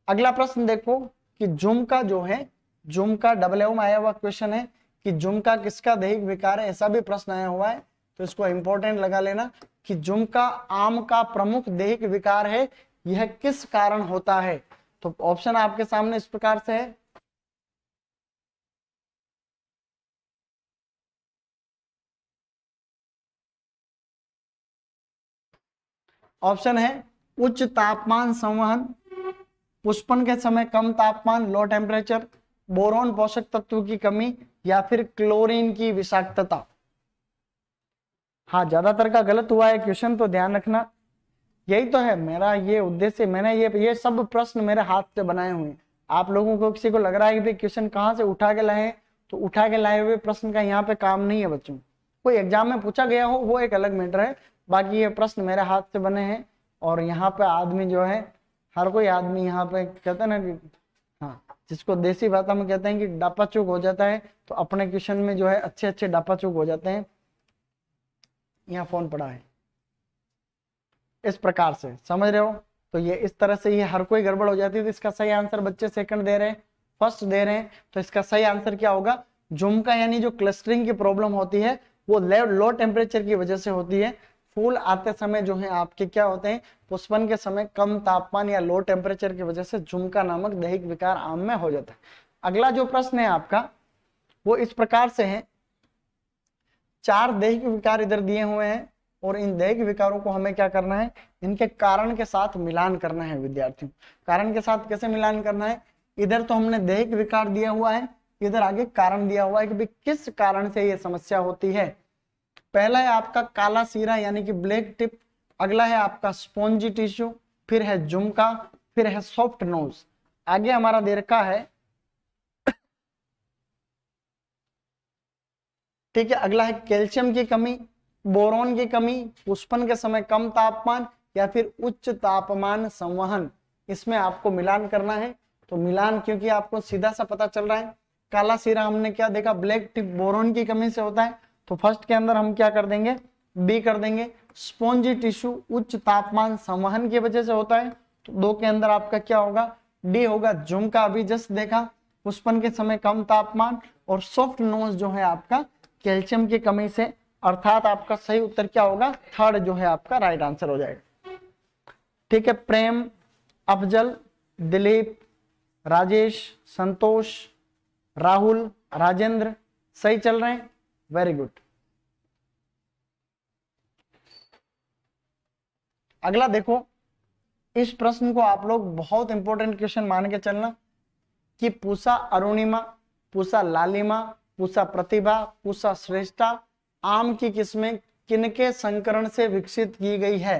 अगला प्रश्न देखो कि जुम का जो है जुम का डबल एवं आया हुआ क्वेश्चन है कि जुम का किसका दैहिक विकार है ऐसा भी प्रश्न आया हुआ है तो इसको इंपॉर्टेंट लगा लेना कि जुमका आम का प्रमुख देहिक विकार है यह किस कारण होता है तो ऑप्शन आपके सामने इस प्रकार से है ऑप्शन है उच्च तापमान संवहन पुष्पन के समय कम तापमान लो टेम्परेचर बोरोन पोषक तत्व की कमी या फिर क्लोरीन की विषाक्तता हाँ ज्यादातर का गलत हुआ है क्वेश्चन तो ध्यान रखना यही तो है मेरा ये उद्देश्य मैंने ये ये सब प्रश्न मेरे हाथ से बनाए हुए हैं आप लोगों को किसी को लग रहा है कि क्वेश्चन कहाँ से उठा के लाए तो उठा के लाए हुए प्रश्न का यहाँ पे काम नहीं है बच्चों कोई एग्जाम में पूछा गया हो वो एक अलग मैटर है बाकी ये प्रश्न मेरे हाथ से बने हैं और यहाँ पे आदमी जो है हर कोई आदमी यहाँ पे कहते हैं ना कि हाँ जिसको देसी भाषा में कहते हैं कि डापा चूक हो जाता है तो अपने क्वेश्चन में जो है अच्छे अच्छे डापा चूक हो जाते हैं यहाँ फोन पड़ा है इस प्रकार से समझ रहे हो तो ये इस तरह से ये हर कोई गड़बड़ हो जाती है तो इसका सही आंसर बच्चे सेकंड दे रहे हैं फर्स्ट दे रहे हैं तो इसका सही आंसर क्या होगा झुमका यानी जो क्लस्टरिंग की प्रॉब्लम होती है वो लो टेम्परेचर की वजह से होती है फूल आते समय जो है आपके क्या होते हैं पुष्पन के समय कम तापमान या लो टेम्परेचर की वजह से झुमका नामक दैहिक विकार आम में हो जाता है अगला जो प्रश्न है आपका वो इस प्रकार से है चार दैहिक विकार इधर दिए हुए हैं और इन देहिक विकारों को हमें क्या करना है इनके कारण के साथ मिलान करना है विद्यार्थियों कारण के साथ कैसे मिलान करना है इधर तो हमने देहिक विकार दिया हुआ है इधर आगे कारण दिया हुआ है कि किस कारण से यह समस्या होती है पहला है आपका काला सीरा यानी कि ब्लैक टिप अगला है आपका स्पॉन्जी टिश्यू फिर है जुमका फिर है सॉफ्ट नोज आगे हमारा दे रखा है ठीक है अगला है कैल्शियम की कमी बोरोन की कमी पुष्पन के समय कम तापमान या फिर उच्च तापमान संवहन इसमें आपको मिलान करना है तो मिलान क्योंकि आपको सीधा सा पता चल रहा है काला सिरा हमने क्या देखा ब्लैक टिप बोरोन की कमी से होता है तो फर्स्ट के अंदर हम क्या कर देंगे बी कर देंगे स्पॉन्जी टिश्यू उच्च तापमान संवहन की वजह से होता है तो दो के अंदर आपका क्या होगा डी होगा झुमका अभी जस्ट देखा पुष्पन के समय कम तापमान और सॉफ्ट नोज जो है आपका कैल्शियम की कमी से अर्थात आपका सही उत्तर क्या होगा थर्ड जो है आपका राइट आंसर हो जाएगा ठीक है प्रेम अफजल दिलीप राजेश संतोष राहुल राजेंद्र सही चल रहे हैं वेरी गुड अगला देखो इस प्रश्न को आप लोग बहुत इंपॉर्टेंट क्वेश्चन मान के चलना कि पूसा अरुणिमा पूसा लालिमा पूसा प्रतिभा पूसा श्रेष्ठा आम की किस्में किनके संकरण से विकसित की गई है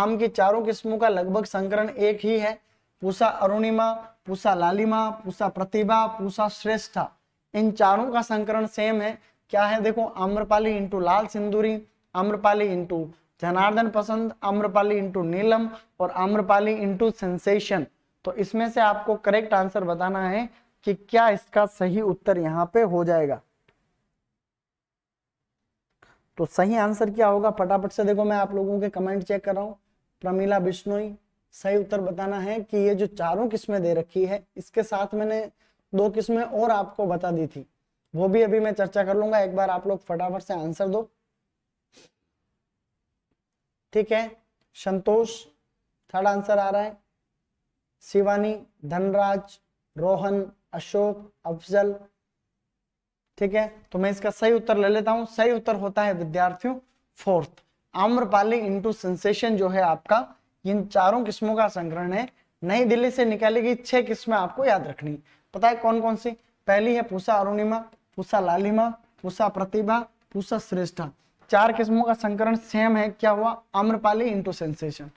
आम की चारों किस्मों का लगभग संकरण एक ही है पूसा अरुणिमा पूसा लालिमा पूसा प्रतिभा पूसा श्रेष्ठा इन चारों का संकरण सेम है क्या है देखो Amrapali into Lal Sindhuri Amrapali into Janardan Pasand Amrapali into नीलम और आम्रपाली इंटू सेंसेशन तो इसमें से आपको करेक्ट आंसर बताना है कि क्या इसका सही उत्तर यहां पे हो जाएगा तो सही आंसर क्या होगा फटाफट से देखो मैं आप लोगों के कमेंट चेक कर रहा हूं प्रमीला बिश्नोई सही उत्तर बताना है कि ये जो चारों किस्में दे रखी है इसके साथ मैंने दो किस्में और आपको बता दी थी वो भी अभी मैं चर्चा कर लूंगा एक बार आप लोग फटाफट से आंसर दो ठीक है संतोष थर्ड आंसर आ रहा है शिवानी धनराज रोहन अशोक अफजल ठीक है तो मैं इसका सही उत्तर ले लेता हूं सही उत्तर होता है विद्यार्थियों फोर्थ आम्रपाली इंटू सेंसेशन जो है आपका इन चारों किस्मों का संग्रहण है नई दिल्ली से निकाली गई छह किस्में आपको याद रखनी पता है कौन कौन सी पहली है पूसा अरुणिमा पूसा लालिमा पूसा प्रतिभा पूसा श्रेष्ठा चार किस्मों का संकरण सेम है क्या हुआ आम्रपाली इंटू सेंसेशन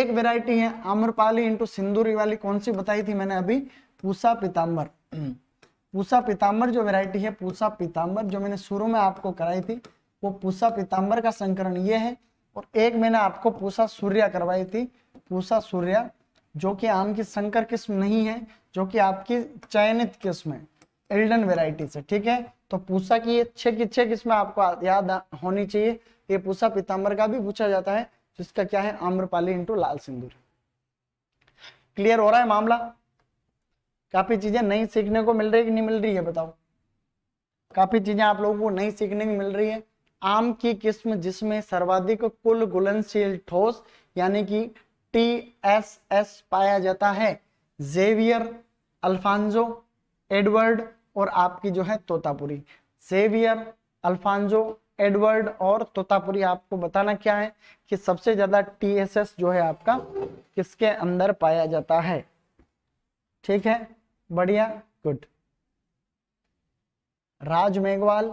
एक वेराइटी है आम्रपाली इंटू सिंदूरी वाली कौन सी बताई थी मैंने अभी पूसा पीताम्बर पूसा पीताम्बर जो वेराइटी है पूसा पीताम्बर जो मैंने शुरू में आपको कराई थी वो पूसा पीताम्बर का संकरण ये है और एक मैंने आपको पूसा सूर्या करवाई थी पूसा सूर्या जो कि आम की संकर किस्म नहीं है जो कि आपकी चयनित किस्म है एल्डन वेराइटी से ठीक है तो पूसा की ये छः की छः किस्में आपको याद होनी चाहिए ये पूसा पीताम्बर का भी पूछा जाता है जिसका क्या है आम्रपाली इंटू लाल सिंदूर क्लियर हो रहा है मामला काफ़ी चीज़ें नई सीखने को मिल रही है कि नहीं मिल रही है बताओ काफ़ी चीज़ें आप लोगों को नई सीखने को मिल रही है आम की किस्म जिसमें सर्वाधिक कुल गुलनशील ठोस यानी कि टी एस एस पाया जाता है जेवियर अल्फांजो एडवर्ड और आपकी जो है तोतापुरी जेवियर अल्फांजो एडवर्ड और तोतापुरी आपको बताना क्या है कि सबसे ज्यादा टी एस एस जो है आपका किसके अंदर पाया जाता है ठीक है बढ़िया good Raj Meghwal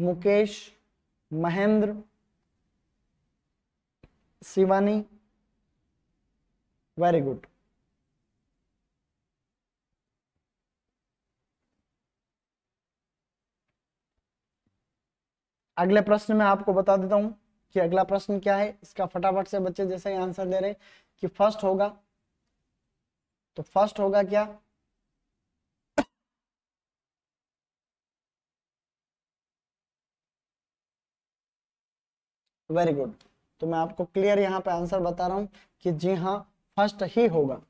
Mukesh Mahendra Shivani very good अगले प्रश्न में आपको बता देता हूं कि अगला प्रश्न क्या है इसका फटाफट से बच्चे जैसे ही आंसर दे रहे कि फर्स्ट होगा तो फर्स्ट होगा क्या वेरी गुड तो मैं आपको क्लियर यहाँ पे आंसर बता रहा हूँ कि जी हाँ फर्स्ट ही होगा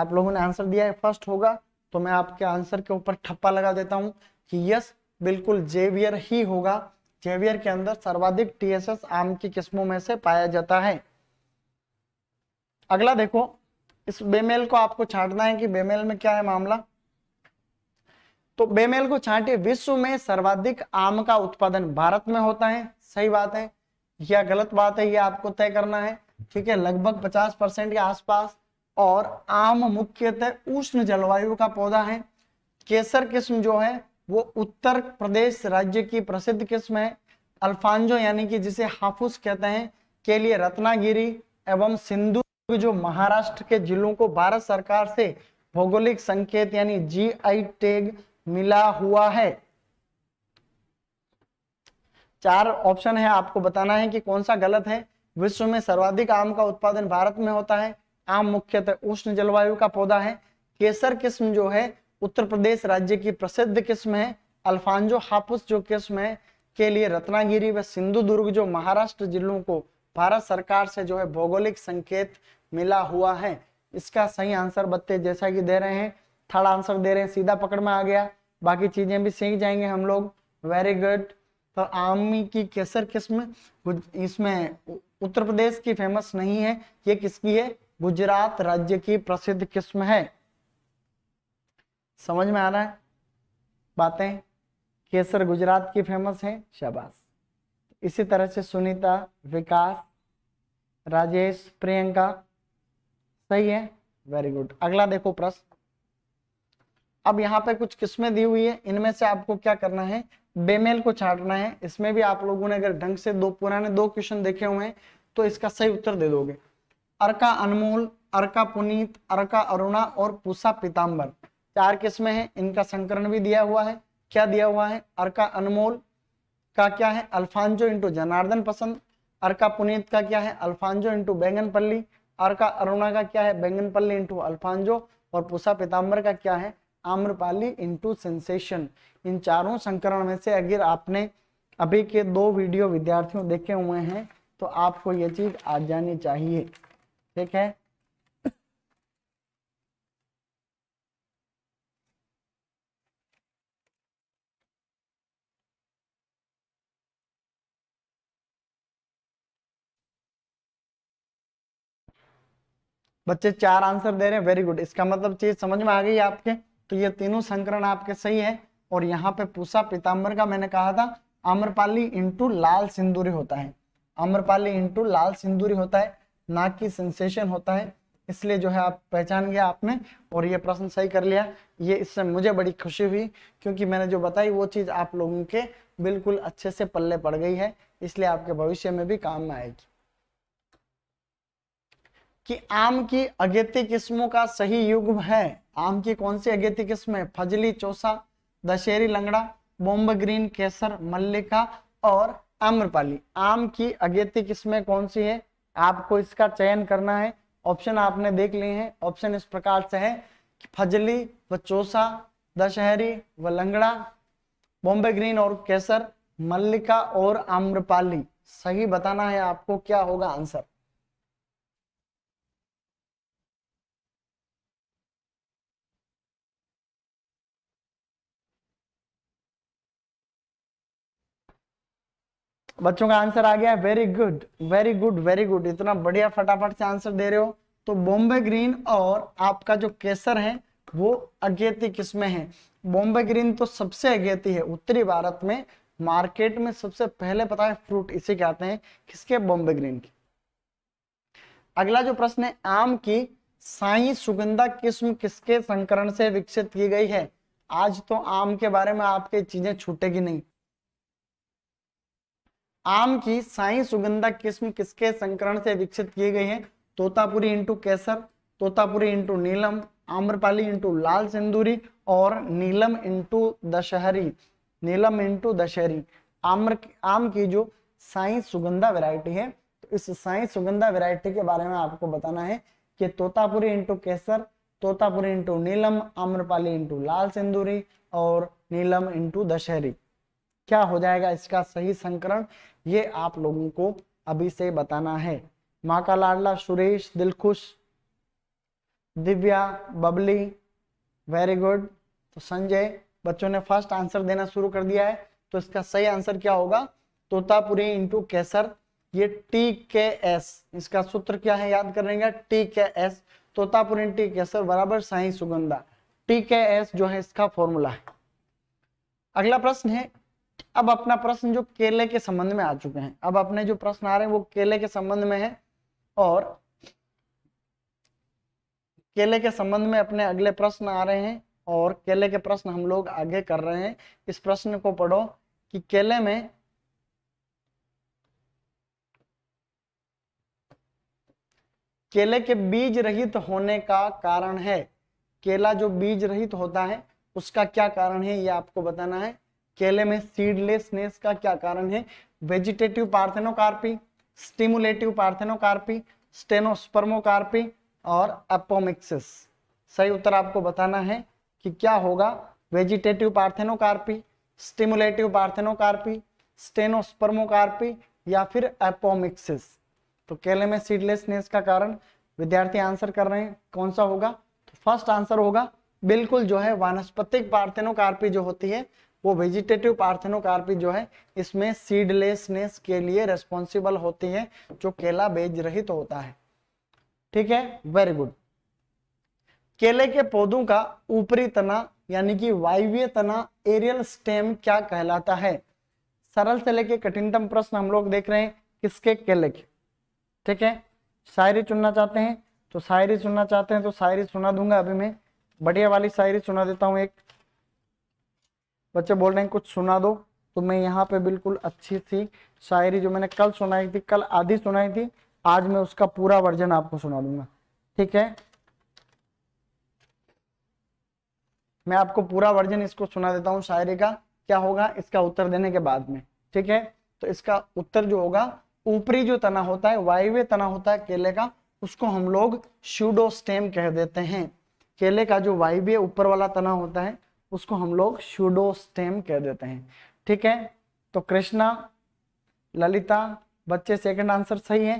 आप लोगों ने आंसर दिया है फर्स्ट होगा तो मैं आपके आंसर के ऊपर ठप्पा लगा देता हूँ कि यस बिल्कुल जेवियर ही होगा जेवियर के अंदर सर्वाधिक टीएसएस आम की किस्मों में से पाया जाता है अगला देखो इस बेमेल को आपको छांटना है कि बेमेल में क्या है मामला तो बेमेल को छांटे विश्व में सर्वाधिक आम का उत्पादन भारत में होता है सही बात है या गलत बात है ये आपको तय करना है ठीक है लगभग 50 परसेंट के आसपास और आम मुख्यतः उष्ण जलवायु का पौधा है केसर किस्म जो है वो उत्तर प्रदेश राज्य की प्रसिद्ध किस्म है अल्फांजो यानी कि जिसे हाफुस कहते हैं के लिए रत्नागिरी एवं सिंधु जो महाराष्ट्र के जिलों को भारत सरकार से भौगोलिक संकेत यानी जी आई टैग मिला हुआ है चार ऑप्शन है आपको बताना है कि कौन सा गलत है विश्व में सर्वाधिक आम का उत्पादन भारत में होता है आम मुख्यतः उष्ण जलवायु का पौधा है केसर किस्म जो है उत्तर प्रदेश राज्य की प्रसिद्ध किस्म है अल्फांजो हापुस जो किस्म है के लिए रत्नागिरी व सिंधु दुर्ग जो महाराष्ट्र जिलों को भारत सरकार से जो है भौगोलिक संकेत मिला हुआ है इसका सही आंसर बत्ते जैसा कि दे रहे हैं थर्ड आंसर दे रहे हैं सीधा पकड़ में आ गया बाकी चीजें भी सीख जाएंगे हम लोग वेरी गुड तो आम की केसर किस्म इसमें उत्तर प्रदेश की फेमस नहीं है ये किसकी है गुजरात राज्य की प्रसिद्ध किस्म है समझ में आ रहा है बातें केसर गुजरात की फेमस है शाबाश इसी तरह से सुनीता विकास राजेश प्रियंका सही है वेरी गुड अगला देखो प्रश्न अब यहाँ पे कुछ किस्में दी हुई है इनमें से आपको क्या करना है बेमेल को छाटना है इसमें भी आप लोगों ने अगर ढंग से दो पुराने दो क्वेश्चन देखे हुए हैं तो इसका सही उत्तर दे दोगे अर्का अनमोल अर्का पुनीत अर्का अरुणा और पुषा पीताम्बर चार किस्में हैं इनका संकरण भी दिया हुआ है क्या दिया हुआ है अर्का अनमोल का क्या है अल्फांजो इंटू जनार्दन पसंद अर्का पुनीत का क्या है अल्फांजो इंटू बैंगनपल्ली अर्का अरुणा का क्या है बैंगन पल्ली इंटू अल्फांजो और पुषा पीताम्बर का क्या है आम्रपाली इंटू सेंसेशन इन चारों संकरण में से अगर आपने अभी के दो वीडियो विद्यार्थियों देखे हुए हैं तो आपको ये चीज आ जानी चाहिए ठीक है बच्चे चार आंसर दे रहे हैं वेरी गुड इसका मतलब चीज समझ में आ गई आपके तो ये तीनों संकरण आपके सही है और यहाँ पे पूसा पीताम्बर का मैंने कहा था आम्रपाली इंटू लाल सिंदूरी होता है आम्रपाली इंटू लाल सिंदूरी होता है ना कि सेंसेशन होता है इसलिए जो है आप पहचान गया आपने और ये प्रश्न सही कर लिया ये इससे मुझे बड़ी खुशी हुई क्योंकि मैंने जो बताई वो चीज़ आप लोगों के बिल्कुल अच्छे से पल्ले पड़ गई है इसलिए आपके भविष्य में भी काम में आएगी कि आम की अगेती किस्मों का सही युग्म है आम की कौन सी अगेती किस्में फजली चौसा दशहरी लंगड़ा बॉम्ब ग्रीन केसर मल्लिका और आम्रपाली आम की अगेती किस्में कौन सी है आपको इसका चयन करना है ऑप्शन आपने देख लिए हैं ऑप्शन इस प्रकार से है फजली व चौसा दशहरी व लंगड़ा बॉम्बे ग्रीन और केसर मल्लिका और आम्रपाली सही बताना है आपको क्या होगा आंसर बच्चों का आंसर आ गया very good very good very good इतना बढ़िया फटाफट से आंसर दे रहे हो तो बॉम्बे ग्रीन और आपका जो केसर है वो अगेती किस्में है बॉम्बे ग्रीन तो सबसे अगेती है उत्तरी भारत में मार्केट में सबसे पहले पता है फ्रूट इसे कहते हैं किसके बॉम्बे ग्रीन की अगला जो प्रश्न है आम की साई सुगंधा किस्म किसके संकरण से विकसित की गई है आज तो आम के बारे में आपके चीजें छूटेगी नहीं आम की साई सुगंधा किस्म किसके संकरण से विकसित किए गए हैं Totapuri into Kesar Totapuri into Neelam Amrapali into Lal Sindhuri और नीलम इंटू दशहरी नीलम इंटू दशहरी आम्र आम की जो साई सुगंधा वैरायटी है तो इस साई सुगंधा वैरायटी के बारे में आपको बताना है कि Totapuri into Kesar Totapuri into Neelam Amrapali into Lal Sindhuri और नीलम इंटू दशहरी क्या हो जाएगा इसका सही संकरण ये आप लोगों को अभी से बताना है माँ का लाडला सुरेश दिलखुश दिव्या बबली वेरी गुड तो संजय बच्चों ने फर्स्ट आंसर देना शुरू कर दिया है तो इसका सही आंसर क्या होगा तोतापुरी इंटू केसर ये टी के एस इसका सूत्र क्या है याद कर लेंगे T K S Totapuri T Kesar बराबर Sai Sugandha T K S जो है इसका फॉर्मूला है अगला प्रश्न है अब अपना प्रश्न जो केले के संबंध में आ चुके हैं अब अपने जो प्रश्न आ रहे हैं वो केले के संबंध में है और केले के संबंध में अपने अगले प्रश्न आ रहे हैं और केले के प्रश्न हम लोग आगे कर रहे हैं इस प्रश्न को पढ़ो कि केले में केले के बीज रहित होने का कारण है केला जो बीज रहित होता है उसका क्या कारण है ये आपको बताना है केले में सीडलेसनेस का क्या कारण है vegetative parthenocarpy stimulative parthenocarpy stenospermocarpy और एपोमिक्सिस सही उत्तर आपको बताना है कि क्या होगा vegetative parthenocarpy stimulative parthenocarpy stenospermocarpy या फिर एपोमिक्सिस तो केले में सीडलेसनेस का कारण विद्यार्थी आंसर कर रहे हैं कौन सा होगा तो फर्स्ट आंसर होगा बिल्कुल जो है वानस्पतिक पार्थेनोकार्पी जो होती है वो वेजिटेटिव पार्थेनोकार्पी जो है इसमें सीडलेसनेस के लिए रेस्पॉन्सिबल होती है जो केला बेज रहित तो होता है ठीक है वेरी गुड केले के पौधों का ऊपरी तना यानी कि वायव्य तना एरियल स्टेम क्या कहलाता है सरल से लेके कठिनतम प्रश्न हम लोग देख रहे हैं किसके केले के ठीक है शायरी चुनना चाहते हैं तो शायरी चुनना चाहते हैं तो शायरी सुना दूंगा अभी मैं बढ़िया वाली शायरी सुना देता हूं एक बच्चे बोल रहे हैं कुछ सुना दो तो मैं यहाँ पे बिल्कुल अच्छी थी शायरी जो मैंने कल सुनाई थी कल आधी सुनाई थी आज मैं उसका पूरा वर्जन आपको सुना दूंगा ठीक है मैं आपको पूरा वर्जन इसको सुना देता हूँ शायरी का क्या होगा इसका उत्तर देने के बाद में ठीक है तो इसका उत्तर जो होगा ऊपरी जो तना होता है वायव्य तना होता है केले का उसको हम लोग शूडो स्टेम कह देते हैं केले का जो वायव्य ऊपर वाला तना होता है उसको हम लोग शूडो स्टेम कह देते हैं ठीक है तो कृष्णा ललिता बच्चे सेकंड आंसर सही है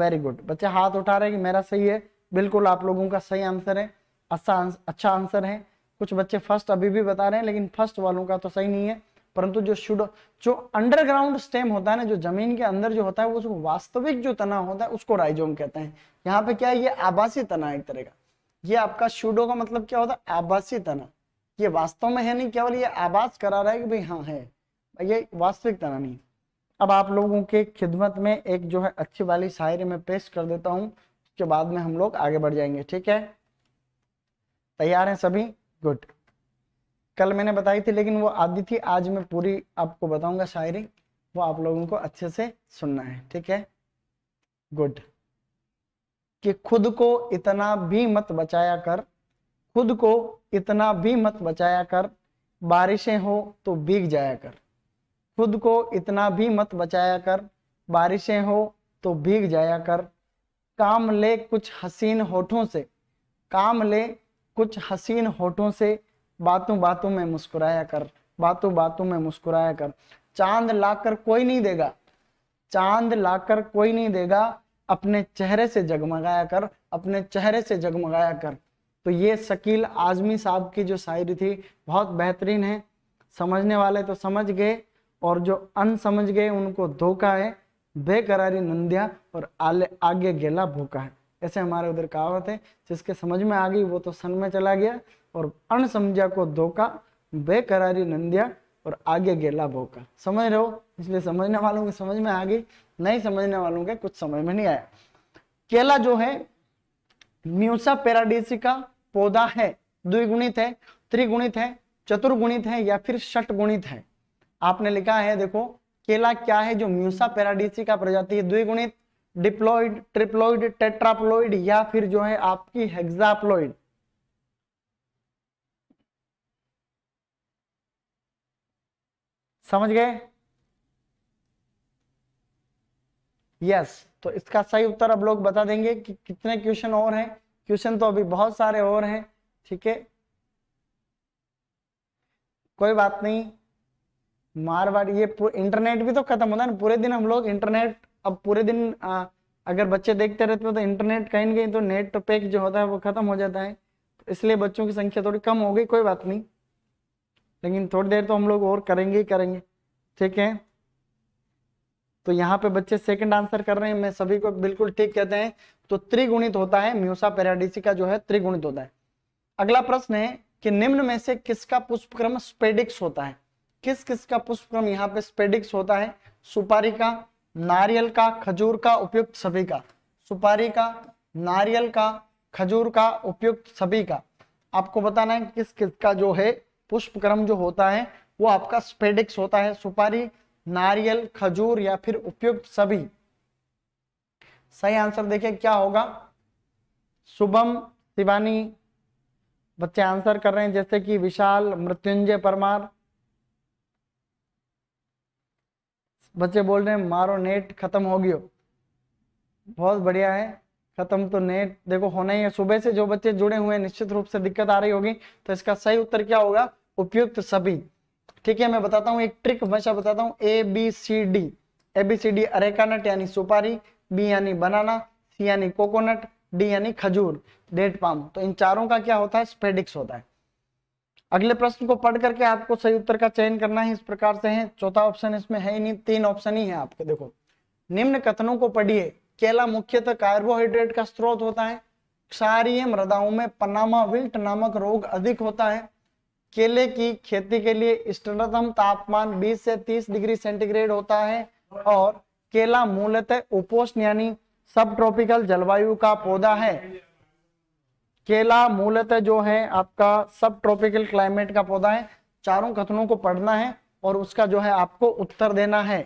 वेरी गुड बच्चे हाथ उठा रहे कि मेरा सही है बिल्कुल आप लोगों का सही आंसर है अच्छा अच्छा आंसर है कुछ बच्चे फर्स्ट अभी भी बता रहे हैं लेकिन फर्स्ट वालों का तो सही नहीं है परंतु जो शुड जो अंडरग्राउंड स्टेम होता है ना जो जमीन के अंदर जो होता है वो उसको वास्तविक जो तना होता है उसको राइजोम कहते हैं यहाँ पे क्या है ये आभासी तना एक तरह का ये आपका शुडो का मतलब क्या होता है आभासी तना ये वास्तव में है नहीं केवल ये आवाज करा रहा है कि भाई हाँ है ये वास्तविकता नहीं अब आप लोगों के खिदमत में एक जो है अच्छी वाली शायरी में पेश कर देता हूं उसके बाद में हम लोग आगे बढ़ जाएंगे ठीक है तैयार हैं सभी गुड कल मैंने बताई थी लेकिन वो आदि थी आज मैं पूरी आपको बताऊंगा शायरी वो आप लोगों को अच्छे से सुनना है ठीक है गुड कि खुद को इतना भी मत बचाया कर खुद को इतना भी मत बचाया कर बारिशें हो तो भीग जाया कर खुद को इतना भी मत बचाया कर बारिशें हो तो भीग जाया कर काम ले कुछ हसीन होठों से काम ले कुछ हसीन होठों से बातों बातों में मुस्कुराया कर बातों बातों में मुस्कुराया कर चांद लाकर कोई नहीं देगा चांद लाकर कोई नहीं देगा अपने चेहरे से जगमगाया कर अपने चेहरे से जगमगाया कर तो ये शकील आज़मी साहब की जो शायरी थी बहुत बेहतरीन है समझने वाले तो समझ गए और जो अन समझ गए उनको धोखा है बेकरारी नंदिया और आले आगे गेला भूखा है ऐसे हमारे उधर कहावत है जिसके समझ में आ गई वो तो सन में चला गया और अन समझा को धोखा बेकरारी नंदिया और आगे गेला भूखा समझ रहे हो इसलिए समझने वालों को समझ में आ गई नहीं समझने वालों के कुछ समझ में नहीं आया केला जो है म्यूसा पेराडिसिका पौधा है द्विगुणित है त्रिगुणित है चतुर्गुणित है या फिर षटगुणित है आपने लिखा है देखो केला क्या है जो म्यूसा पेराडीसी का प्रजाति है द्विगुणित डिप्लोइड ट्रिप्लोइड टेट्राप्लोइड या फिर जो है आपकी हेक्साप्लोइड समझ गए यस yes, तो इसका सही उत्तर अब लोग बता देंगे कि कितने क्वेश्चन और हैं क्वेश्चन तो अभी बहुत सारे और हैं ठीक है कोई बात नहीं मारवाड़ ये इंटरनेट भी तो खत्म होता है ना पूरे दिन हम लोग इंटरनेट अब पूरे दिन आ, अगर बच्चे देखते रहते हो तो इंटरनेट कहीं ना कहीं तो नेट पैक जो होता है वो खत्म हो जाता है तो इसलिए बच्चों की संख्या थोड़ी कम हो गई कोई बात नहीं लेकिन थोड़ी देर तो हम लोग और करेंगे ही करेंगे ठीक है तो यहाँ पे बच्चे सेकंड आंसर कर रहे हैं मैं सभी को बिल्कुल ठीक कहते हैं तो त्रिगुणित होता है म्यूसा का जो है त्रिगुणित होता है अगला प्रश्न है कि निम्न में से किसका पुष्पक्रम स्पेडिक्स होता है किस किस का पुष्पक्रम यहाँ पे स्पेडिक्स होता है सुपारी का नारियल का खजूर का उपयुक्त सभी का सुपारी का नारियल का खजूर का उपयुक्त सभी का आपको बताना है किस किस का जो है पुष्पक्रम जो होता है वो आपका स्पेडिक्स होता है सुपारी नारियल खजूर या फिर उपयुक्त सभी सही आंसर देखिए क्या होगा शुभम शिवानी बच्चे आंसर कर रहे हैं जैसे कि विशाल मृत्युंजय परमार बच्चे बोल रहे हैं मारो नेट खत्म हो गयो बहुत बढ़िया है खत्म तो नेट देखो होना ही है सुबह से जो बच्चे जुड़े हुए हैं निश्चित रूप से दिक्कत आ रही होगी तो इसका सही उत्तर क्या होगा उपयुक्त सभी ठीक है मैं बताता हूँ एक ट्रिक हमेशा बताता हूँ A B C D A B C D arecanut यानी सुपारी बी यानी बनाना सी यानी कोकोनट डी यानी खजूर डेट पाम तो इन चारों का क्या होता है स्पेडिक्स होता है अगले प्रश्न को पढ़ करके आपको सही उत्तर का चयन करना है इस प्रकार से है चौथा ऑप्शन इसमें है ही नहीं तीन ऑप्शन ही है आपके देखो निम्न कथनों को पढ़िए केला मुख्यतः कार्बोहाइड्रेट का स्रोत होता है क्षारीय मृदाओं में पनामा विल्ट नामक रोग अधिक होता है केले की खेती के लिए इष्टतम तापमान 20 से 30 डिग्री सेंटीग्रेड होता है और केला मूलतः उपोष्ण यानी सब ट्रॉपिकल जलवायु का पौधा है केला मूलतः जो है आपका सब ट्रॉपिकल क्लाइमेट का पौधा है चारों कथनों को पढ़ना है और उसका जो है आपको उत्तर देना है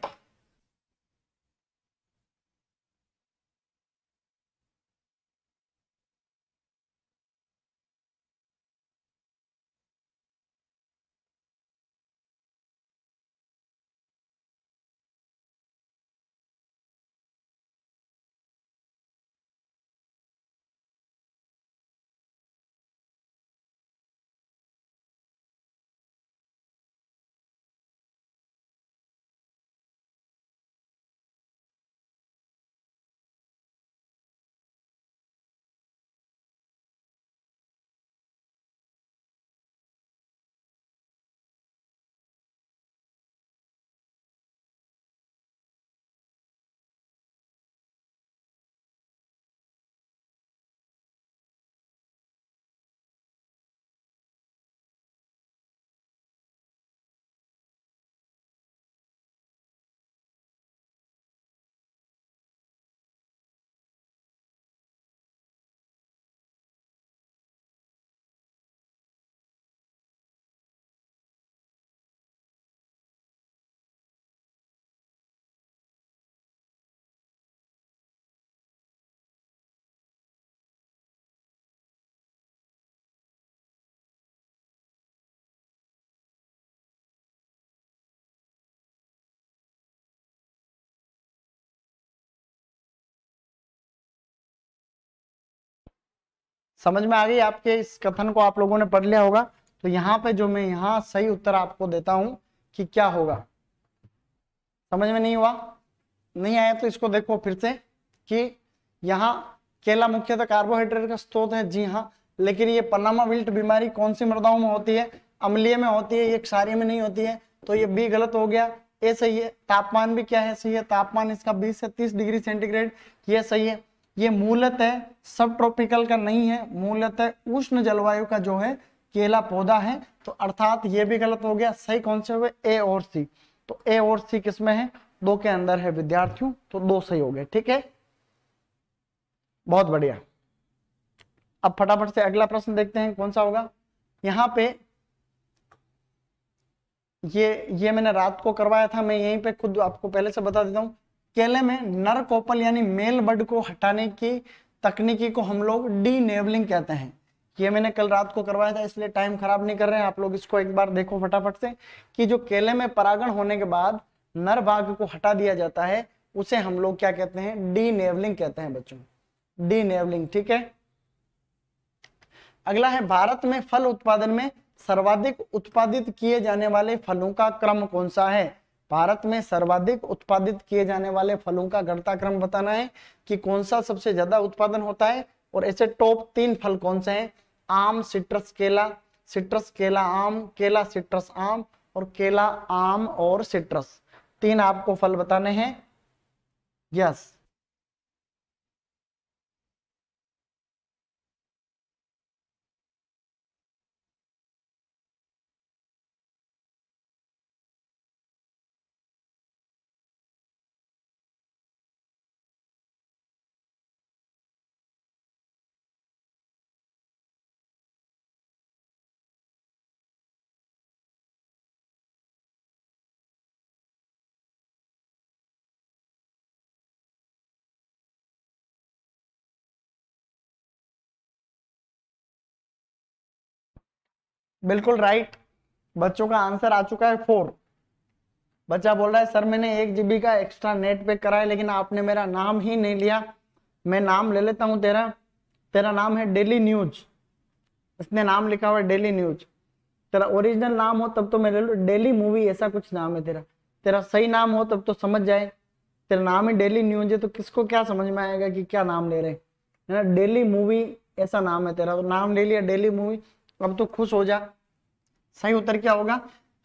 समझ में आ गई आपके इस कथन को आप लोगों ने पढ़ लिया होगा तो यहाँ पे जो मैं यहाँ सही उत्तर आपको देता हूं कि क्या होगा समझ में नहीं हुआ नहीं आया तो इसको देखो फिर से कि यहाँ केला मुख्यतः कार्बोहाइड्रेट का स्रोत है जी हाँ लेकिन ये पनामा विल्ट बीमारी कौन सी मृदाओं में होती है अम्लीय में होती है ये क्षारी में नहीं होती है तो ये बी गलत हो गया ए सही है तापमान भी क्या है सही है तापमान इसका 20 से 30 डिग्री सेंटीग्रेड ये सही है ये है सब ट्रॉपिकल का नहीं है मूलत है उष्ण जलवायु का जो है केला पौधा है तो अर्थात ये भी गलत हो गया सही कौन से हुए ए और सी तो ए और सी किसमें है दो के अंदर है विद्यार्थियों तो दो सही हो गए ठीक है बहुत बढ़िया अब फटाफट से अगला प्रश्न देखते हैं कौन सा होगा यहां पे ये ये मैंने रात को करवाया था मैं यहीं पे खुद आपको पहले से बता देता हूं केले में नर कोपल यानी मेल बर्ड को हटाने की तकनीकी को हम लोग डी नेवलिंग कहते हैं ये मैंने कल रात को करवाया था इसलिए टाइम खराब नहीं कर रहे हैं आप लोग इसको एक बार देखो फटाफट से कि जो केले में परागण होने के बाद नर भाग को हटा दिया जाता है उसे हम लोग क्या कहते हैं डी नेवलिंग कहते हैं बच्चों डी नेवलिंग ठीक है अगला है भारत में फल उत्पादन में सर्वाधिक उत्पादित किए जाने वाले फलों का क्रम कौन सा है भारत में सर्वाधिक उत्पादित किए जाने वाले फलों का घटता क्रम बताना है कि कौन सा सबसे ज्यादा उत्पादन होता है और ऐसे टॉप तीन फल कौन से हैं आम सिट्रस केला सिट्रस केला आम केला सिट्रस आम और केला आम और सिट्रस तीन आपको फल बताने हैं यस बिल्कुल राइट बच्चों का आंसर आ चुका है फोर बच्चा बोल रहा है सर मैंने एक जीबी का एक्स्ट्रा नेट पे करा है लेकिन आपने मेरा नाम ही नहीं लिया मैं नाम ले लेता हूं तेरा तेरा नाम है डेली न्यूज इसने नाम लिखा हुआ है डेली न्यूज तेरा ओरिजिनल नाम हो तब तो मैं ले लू डेली मूवी ऐसा कुछ नाम है तेरा तेरा सही नाम हो तब तो समझ जाए तेरा नाम ही डेली न्यूज है तो किसको क्या समझ में आएगा कि क्या नाम ले रहे हैं डेली मूवी ऐसा नाम है तेरा तो नाम ले लिया डेली मूवी तो अब तो खुश हो जा सही उत्तर क्या होगा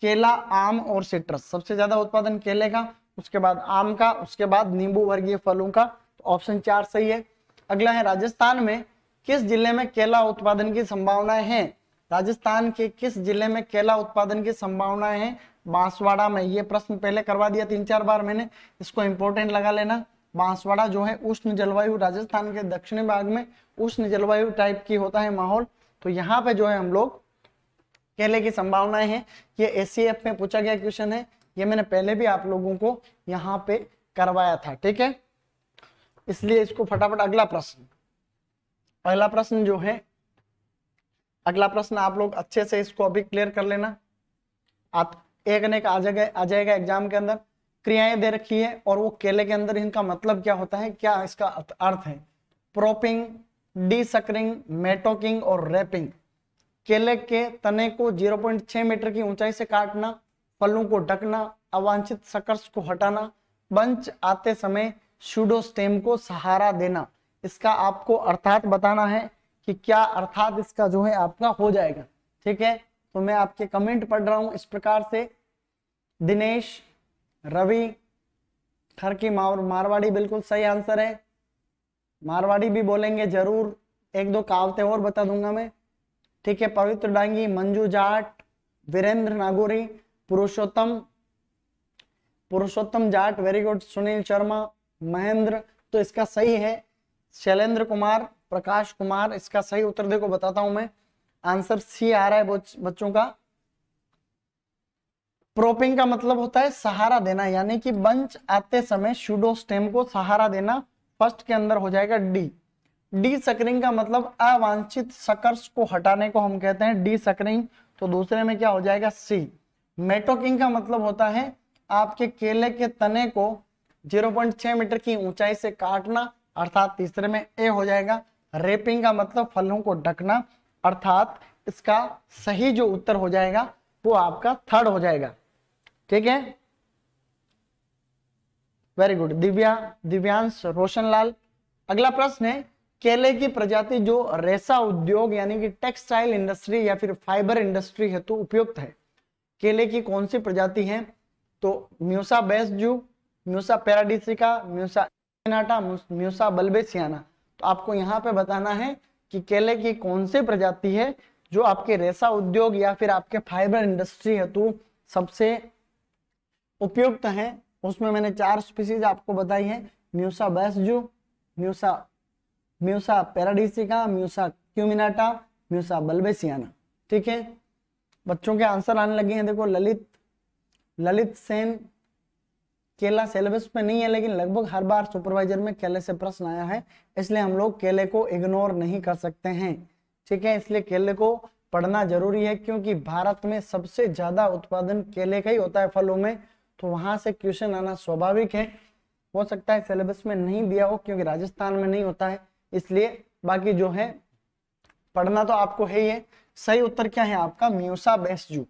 केला आम और सिट्रस सबसे ज्यादा उत्पादन केले का उसके बाद आम का उसके बाद नींबू वर्गीय फलों का तो ऑप्शन चार सही है अगला है राजस्थान में किस जिले में केला उत्पादन की संभावनाएं हैं राजस्थान के किस जिले में केला उत्पादन की संभावनाएं हैं बांसवाड़ा में ये प्रश्न पहले करवा दिया तीन चार बार मैंने इसको इंपोर्टेंट लगा लेना बांसवाड़ा जो है उष्ण जलवायु राजस्थान के दक्षिणी भाग में उष्ण जलवायु टाइप की होता है माहौल तो यहाँ पे जो है हम लोग कहले की संभावनाएं हैं ये एस में पूछा गया क्वेश्चन है ये मैंने पहले भी आप लोगों को यहाँ पे करवाया था ठीक है इसलिए इसको फटाफट अगला प्रश्न पहला प्रश्न जो है अगला प्रश्न आप लोग अच्छे से इसको अभी क्लियर कर लेना आप एक ने आ जाएगा आ जाएगा एग्जाम के अंदर क्रियाएं दे रखी है और वो केले के अंदर इनका मतलब क्या होता है क्या इसका अर्थ है प्रोपिंग डिसकरिंग मेटोकिंग और रैपिंग केले के तने को 0.6 मीटर की ऊंचाई से काटना फलों को ढकना अवांछित सकर्स को हटाना बंच आते समय स्टेम को सहारा देना इसका आपको अर्थात बताना है कि क्या अर्थात इसका जो है आपका हो जाएगा ठीक है तो मैं आपके कमेंट पढ़ रहा हूं इस प्रकार से दिनेश रवि खर की मारवाड़ी बिल्कुल सही आंसर है मारवाड़ी भी बोलेंगे जरूर एक दो कावते और बता दूंगा मैं ठीक है पवित्र डांगी मंजू जाट वीरेंद्र नागोरी पुरुषोत्तम पुरुषोत्तम जाट वेरी गुड सुनील शर्मा महेंद्र तो इसका सही है शैलेंद्र कुमार प्रकाश कुमार इसका सही उत्तर देखो बताता हूं मैं आंसर सी आ रहा है बच, बच्चों का प्रोपिंग का मतलब होता है सहारा देना यानी कि बंच आते समय शूडो स्टेम को सहारा देना फर्स्ट के अंदर हो जाएगा डी डी सकरिंग का मतलब अवांछित सकर्स को हटाने को हम कहते हैं डी सकरिंग तो दूसरे में क्या हो जाएगा सी मेटोकिंग का मतलब होता है आपके केले के तने को 0.6 मीटर की ऊंचाई से काटना अर्थात तीसरे में ए हो जाएगा रेपिंग का मतलब फलों को ढकना अर्थात इसका सही जो उत्तर हो जाएगा वो आपका थर्ड हो जाएगा ठीक है वेरी गुड दिव्या दिव्यांश रोशन लाल अगला प्रश्न है केले की प्रजाति जो रेसा उद्योग यानी कि टेक्सटाइल इंडस्ट्री या फिर फाइबर इंडस्ट्री हेतु तो उपयुक्त है केले की कौन सी प्रजाति है तो Musa basjoo Musa paradisiaca Musa Musa balbisiana तो आपको यहाँ पे बताना है कि केले की कौन सी प्रजाति है जो आपके रेशा उद्योग या फिर आपके फाइबर इंडस्ट्री हेतु सबसे उपयुक्त है उसमें मैंने चार स्पीसीज आपको बताई है Musa basjoo Musa Musa paradisiaca Musa acuminata Musa balbisiana ठीक है बच्चों के आंसर आने लगे हैं देखो ललित ललित सेन केला सिलेबस में नहीं है लेकिन लगभग हर बार सुपरवाइजर में केले से प्रश्न आया है इसलिए हम लोग केले को इग्नोर नहीं कर सकते हैं ठीक है इसलिए केले को पढ़ना जरूरी है क्योंकि भारत में सबसे ज्यादा उत्पादन केले का ही होता है फलों में तो वहां से क्वेश्चन आना स्वाभाविक है हो सकता है सिलेबस में नहीं दिया हो क्योंकि राजस्थान में नहीं होता है इसलिए बाकी जो है पढ़ना तो आपको है ही है सही उत्तर क्या है आपका म्यूसा बेसजू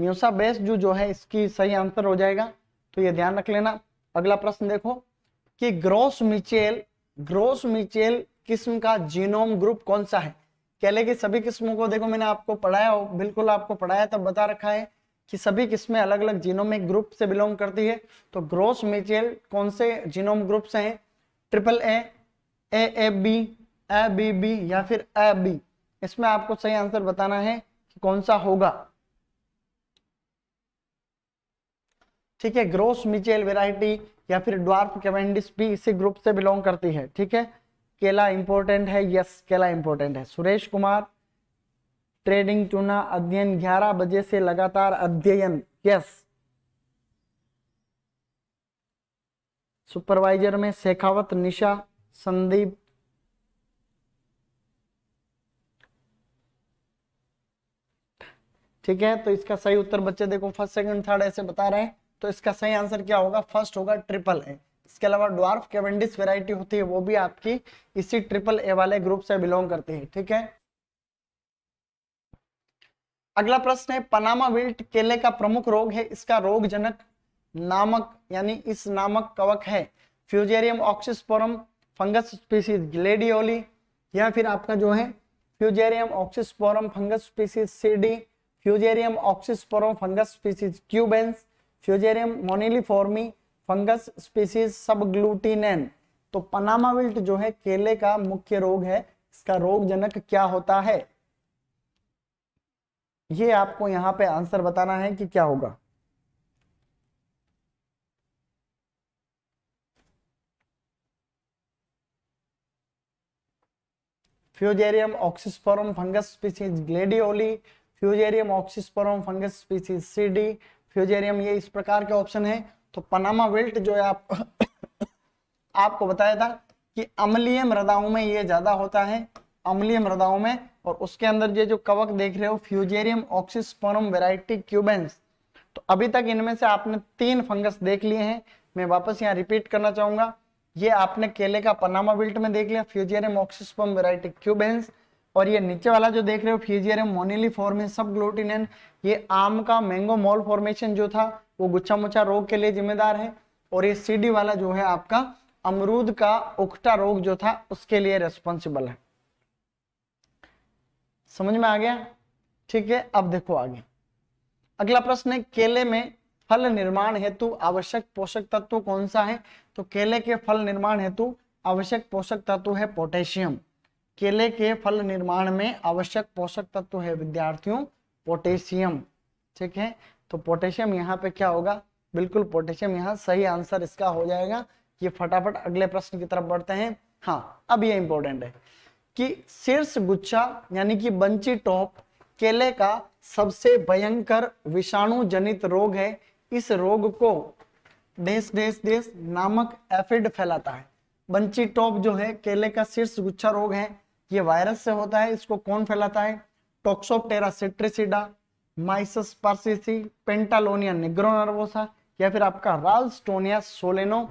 म्यूसा बेसजू जो है इसकी सही आंसर हो जाएगा तो ये ध्यान रख लेना अगला प्रश्न देखो कि ग्रोस मिचेल ग्रोस मिचेल किस्म का जीनोम ग्रुप कौन सा है कहले की सभी किस्मों को देखो मैंने आपको पढ़ाया हो बिल्कुल आपको पढ़ाया तब बता रखा है कि सभी किस्में अलग अलग जीनोमिक ग्रुप से बिलोंग करती है तो ग्रोस मेचेल कौन से जीनोम ग्रुप से हैं triple A A A B A B B या फिर ए बी इसमें आपको सही आंसर बताना है कि कौन सा होगा ठीक है ग्रोस मिचेल वेराइटी या फिर ड्वार्फ कैवेंडिस भी इसी ग्रुप से बिलोंग करती है ठीक है केला इंपोर्टेंट है यस केला इंपोर्टेंट है सुरेश कुमार ट्रेडिंग चुना अध्ययन ग्यारह बजे से लगातार अध्ययन यस सुपरवाइजर में शेखावत निशा संदीप ठीक है तो इसका सही उत्तर बच्चे देखो फर्स्ट सेकंड थर्ड ऐसे बता रहे हैं तो इसका सही आंसर क्या होगा फर्स्ट होगा ट्रिपल ए इसके अलावा ड्वार्फ केवेंडिस वेराइटी होती है वो भी आपकी इसी ट्रिपल ए वाले ग्रुप से बिलोंग करती है ठीक है अगला प्रश्न है पनामा विल्ट केले का प्रमुख रोग है इसका रोगजनक नामक यानी इस नामक कवक है fusarium oxysporum fungus species gladioli या फिर आपका जो है fusarium oxysporum fungus species CD Fusarium oxysporum fungus species cubense Fusarium moniliforme fungus species subglutinans तो पनामा विल्ट जो है केले का मुख्य रोग है इसका रोगजनक क्या होता है ये आपको यहां पे आंसर बताना है कि क्या होगा Fusarium oxysporum fungus species gladioli Fusarium oxysporum fungus species CD Fusarium ये इस प्रकार के ऑप्शन है तो पनामा वेल्ट जो है आप (coughs) आपको बताया था कि अम्लीय मृदाओं में ये ज्यादा होता है अम्लीय मृदाओं में और उसके अंदर ये जो कवक देख रहे हो फ्यूजेरियम ऑक्सीस्पोनम वेराइटी क्यूबेंस तो अभी तक इनमें से आपने तीन फंगस देख लिए हैं मैं वापस यहाँ रिपीट करना चाहूंगा ये आपने केले का पनामा बिल्ट में देख लिया फ्यूजेरियम ऑक्सीस्पोम वेराइटी क्यूबेंस और ये नीचे वाला जो देख रहे हो फ्यूजेरियम मोनिली फॉर्मिन सब ग्लोटिनन ये आम का मैंगो मॉल फॉर्मेशन जो था वो गुच्छा मुच्छा रोग के लिए जिम्मेदार है और ये सीडी वाला जो है आपका अमरूद का उखटा रोग जो था उसके लिए रेस्पॉन्सिबल है समझ में आ गया ठीक है अब देखो आगे अगला प्रश्न है केले में फल निर्माण हेतु आवश्यक पोषक तत्व कौन सा है तो केले के फल निर्माण हेतु आवश्यक पोषक तत्व है पोटेशियम केले के फल निर्माण में आवश्यक पोषक तत्व है विद्यार्थियों पोटेशियम ठीक है तो पोटेशियम यहाँ पे क्या होगा बिल्कुल पोटेशियम यहाँ सही आंसर इसका हो जाएगा ये फटाफट अगले प्रश्न की तरफ बढ़ते हैं हाँ अब ये इंपॉर्टेंट है कि शीर्ष गुच्छा यानी कि बंची टॉप केले का सबसे भयंकर विषाणु जनित रोग है इस रोग को देश देश देश नामक एफिड फैलाता है बंची टॉप जो है केले का शीर्ष गुच्छा रोग है ये वायरस से होता है इसको कौन फैलाता है टॉक्सोपेरा सिट्रिसिडा माइसस पार्सिसी पेंटालोनिया नर्वोसा या फिर आपका राल्स्टोनिया सोलेनो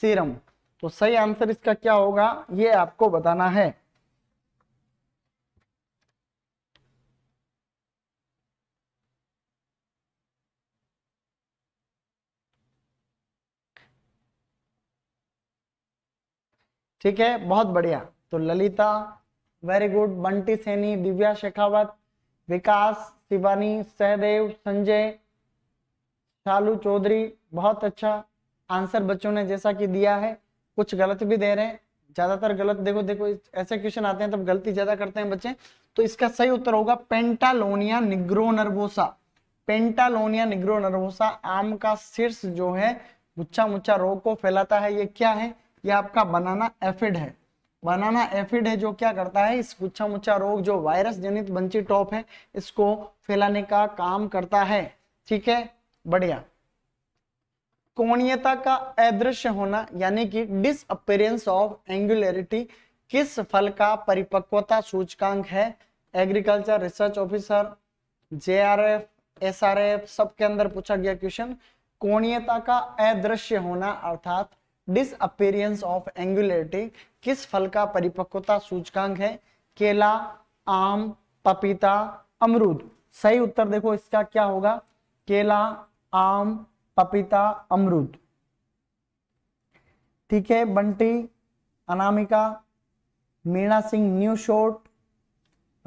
सीरम तो सही आंसर इसका क्या होगा ये आपको बताना है ठीक है बहुत बढ़िया तो ललिता वेरी गुड बंटी सैनी दिव्या शेखावत विकास शिवानी सहदेव संजय शालू चौधरी बहुत अच्छा आंसर बच्चों ने जैसा कि दिया है कुछ गलत भी दे रहे हैं ज्यादातर गलत देखो देखो ऐसे क्वेश्चन आते हैं तब गलती ज्यादा करते हैं बच्चे तो इसका सही उत्तर होगा Pentalonia nigronervosa Pentalonia nigronervosa आम का शीर्ष जो है मुच्छा मुच्छा रोग को फैलाता है ये क्या है ये आपका बनाना एफिड है बनाना एफिड है जो क्या करता है इस गुच्छा मुच्छा रोग जो वायरस जनित बंची टॉप है इसको फैलाने का काम करता है ठीक है बढ़िया कोणीयता का अदृश्य होना यानी कि डिसअपेयरेंस ऑफ एंगुलरिटी किस फल का परिपक्वता सूचकांक है agriculture research officer R F सबके अंदर पूछा गया क्वेश्चन कोणीयता का अदृश्य होना अर्थात डिसअपेरियंस ऑफ एंगुलरिटी किस फल का परिपक्वता सूचकांक है केला आम पपीता अमरूद सही उत्तर देखो इसका क्या होगा केला आम पपीता अमरूद ठीक है बंटी अनामिका मीणा सिंह न्यू शोट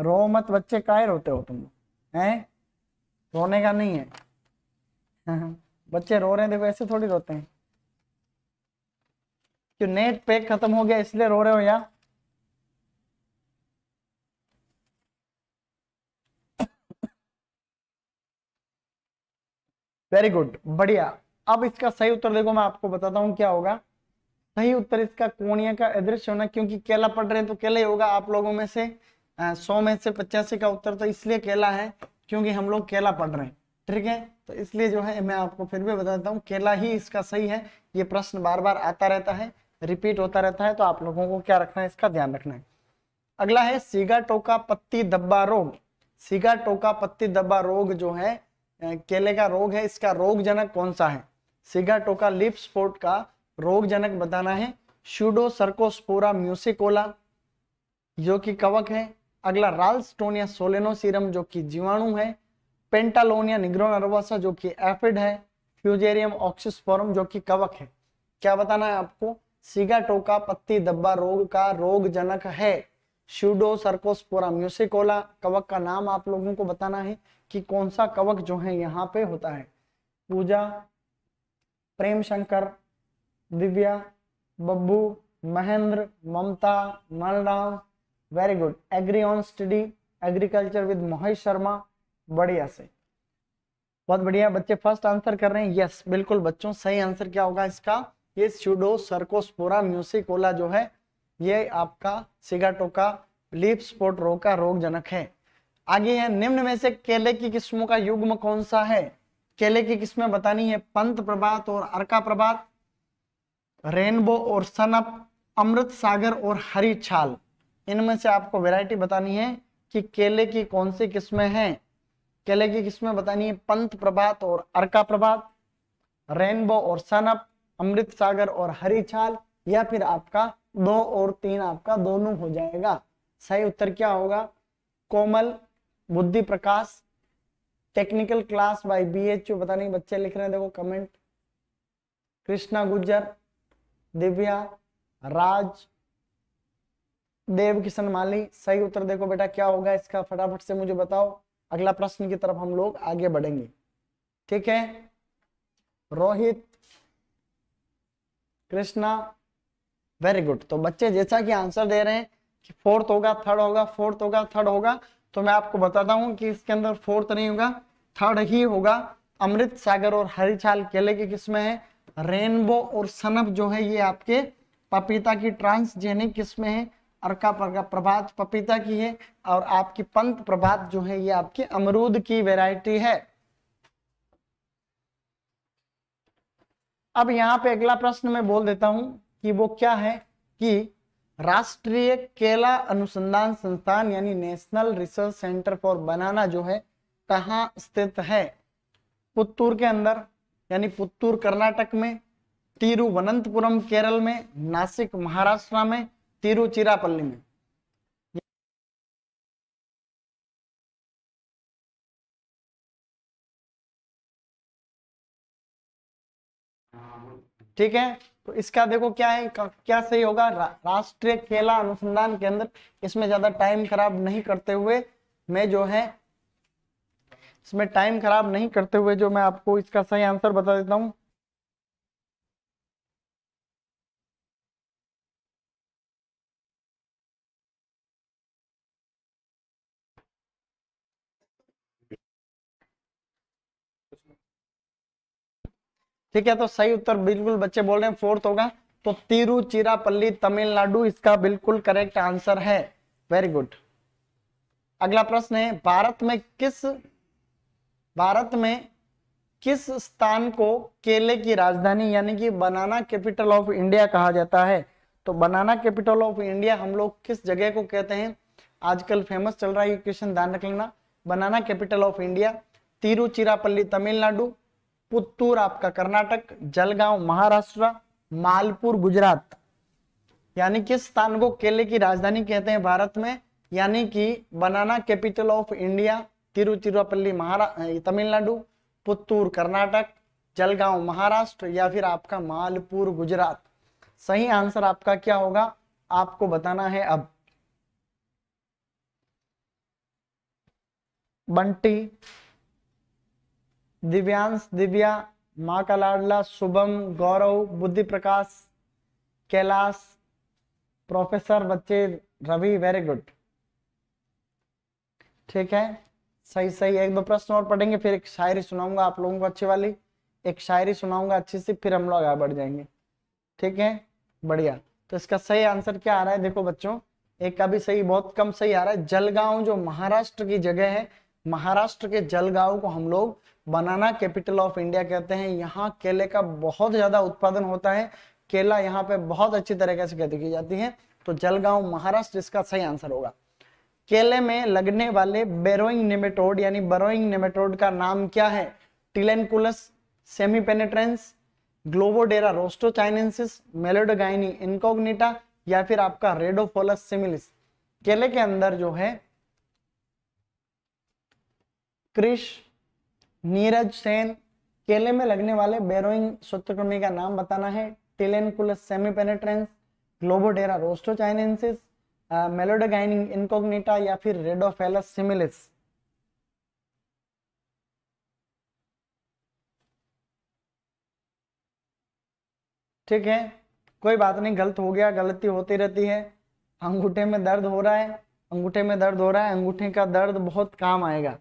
रो मत बच्चे कायर रोते हो तुम हैं रोने का नहीं है (laughs) बच्चे रो रहे हैं देखो ऐसे थोड़ी रोते हैं कि नेट पैक खत्म हो गया इसलिए रो रहे हो यार वेरी गुड बढ़िया अब इसका सही उत्तर देखो मैं आपको बताता हूं क्या होगा सही उत्तर इसका कोणिया का अदृश्य होना क्योंकि केला पढ़ रहे हैं तो केला ही होगा आप लोगों में से सौ में से पचासी का उत्तर तो इसलिए केला है क्योंकि हम लोग केला पढ़ रहे हैं ठीक है तो इसलिए जो है मैं आपको फिर भी बताता हूँ केला ही इसका सही है ये प्रश्न बार बार आता रहता है रिपीट होता रहता है तो आप लोगों को क्या रखना है इसका ध्यान रखना है अगला है सीगा टोका पत्ती दब्बा रोग सीगा टोका पत्ती दब्बा रोग जो है केले का रोग है इसका रोगजनक कौन सा है सीगा टोका लिप स्पोर्ट का रोगजनक बताना है शूडो सर्कोस्पोरा म्यूसिकोला जो कि कवक है अगला सोलेनो सीरम जो कि जीवाणु है पेंटालोनिया निग्रोनर्वासा जो कि एफिड है फ्यूजेरियम ऑक्सीस्पोरम जो कि कवक है क्या बताना है आपको टोका पत्ती दब्बा रोग का रोग जनक है श्यूडो सर्कोस्पोरा म्यूसिकोला कवक का नाम आप लोगों को बताना है कि कौन सा कवक जो है यहाँ पे होता है Puja Prem Shankar Divya Babbu Mahendra Mamta Malrao very good agri on study agriculture with Mohit Sharma बढ़िया से बहुत बढ़िया बच्चे फर्स्ट आंसर कर रहे हैं यस बिल्कुल बच्चों सही आंसर क्या होगा इसका ये सुडो सर्कोस्पोरा म्यूसिकोला जो है ये आपका सिगाटोका लीप स्पोट रोग का रोगजनक है आगे है निम्न में से केले की किस्मों का युग्म कौन सा है केले की किस्में बतानी है पंत प्रभात और अर्का प्रभात रेनबो और सनअप अमृत सागर और हरी छाल इनमें से आपको वैरायटी बतानी है कि केले की कौन सी किस्में हैं केले की किस्में बतानी है पंत प्रभात और अर्का प्रभात रेनबो और सनअप अमृत सागर और हरी छाल या फिर आपका दो और तीन आपका दोनों हो जाएगा सही उत्तर क्या होगा Komal Buddhi Prakash technical class by B H U पता नहीं बच्चे लिख रहे हैं देखो कमेंट कृष्णा गुज्जर दिव्या राज देव किशन माली सही उत्तर देखो बेटा क्या होगा इसका फटाफट से मुझे बताओ अगला प्रश्न की तरफ हम लोग आगे बढ़ेंगे ठीक है रोहित कृष्णा वेरी गुड तो बच्चे जैसा कि आंसर दे रहे हैं कि फोर्थ होगा थर्ड होगा फोर्थ होगा थर्ड होगा तो मैं आपको बताता हूँ कि इसके अंदर फोर्थ नहीं होगा थर्ड ही होगा अमृत सागर और हरी छाल केले के किस्में है रेनबो और सनप जो है ये आपके पपीता की ट्रांसजेनिक किस्में है अर्का प्रभात पपीता की है और आपकी पंत प्रभात जो है ये आपकी अमरूद की वेराइटी है अब यहाँ पे अगला प्रश्न मैं बोल देता हूं कि वो क्या है कि राष्ट्रीय केला अनुसंधान संस्थान यानी national research centre for banana जो है कहाँ स्थित है पुत्तूर के अंदर यानी पुत्तूर कर्नाटक में तिरुवनंतपुरम केरल में नासिक महाराष्ट्र में तिरुचिरापल्ली में ठीक है तो इसका देखो क्या है क्या सही होगा रा, राष्ट्रीय खेला अनुसंधान केंद्र इसमें ज्यादा टाइम खराब नहीं करते हुए मैं जो है इसमें टाइम खराब नहीं करते हुए जो मैं आपको इसका सही आंसर बता देता हूँ ठीक है तो सही उत्तर बिल्कुल बच्चे बोल रहे हैं फोर्थ होगा तो तिरुचिरापल्ली तमिलनाडु इसका बिल्कुल करेक्ट आंसर है वेरी गुड अगला प्रश्न है भारत में किस भारत में किस स्थान को केले की राजधानी यानी कि बनाना कैपिटल ऑफ इंडिया कहा जाता है तो बनाना कैपिटल ऑफ इंडिया हम लोग किस जगह को कहते हैं आजकल फेमस चल रहा है क्वेश्चन ध्यान रख लेना banana capital of India Tiruchirappalli Tamil Nadu Puttur आपका कर्नाटक जलगांव महाराष्ट्र मालपुर गुजरात यानी किस स्थान को केले की राजधानी कहते हैं भारत में यानी कि banana capital of India Tiruchirappalli Tamil Nadu Puttur Karnataka Jalgaon Maharashtra या फिर आपका मालपुर गुजरात सही आंसर आपका क्या होगा आपको बताना है अब बंटी दिव्यांश दिव्या माँ का लाडला शुभम गौरव बुद्धि प्रकाश कैलाश प्रोफेसर बच्चे रवि वेरी गुड ठीक है सही सही एक दो प्रश्न और पढ़ेंगे फिर एक शायरी सुनाऊंगा आप लोगों को अच्छी वाली एक शायरी सुनाऊंगा अच्छी सी फिर हम लोग आगे बढ़ जाएंगे ठीक है बढ़िया तो इसका सही आंसर क्या आ रहा है देखो बच्चों एक का भी सही बहुत कम सही आ रहा है जलगांव जो महाराष्ट्र की जगह है महाराष्ट्र के जलगांव को हम लोग बनाना कैपिटल ऑफ इंडिया कहते हैं यहाँ केले का बहुत ज्यादा उत्पादन होता है केला यहाँ पे बहुत अच्छी तरीके से खेती की जाती है तो जलगांव महाराष्ट्र इसका सही आंसर होगा केले में लगने वाले बेरोइंग नेमेटोड यानी बरोइंग नेमेटोड का नाम क्या है टिलेनकुलस पेनेट्रेंस ग्लोबोडेरा रोस्टोचाइनेसिस मेलोडोगाइनी इनकोग्निटा या फिर आपका रेडोफोलस सिमिलिस केले के अंदर जो है कृष नीरज सेन केले में लगने वाले बेरोइंग सूत्रकृमि का नाम बताना है Tylenchulus semipenetrans Globodera rostochiensis Meloidogyne incognita या फिर रेडोफेलस सिमिलिस ठीक है कोई बात नहीं गलत हो गया गलती होती रहती है अंगूठे में दर्द हो रहा है अंगूठे में दर्द हो रहा है अंगूठे का दर्द बहुत काम आएगा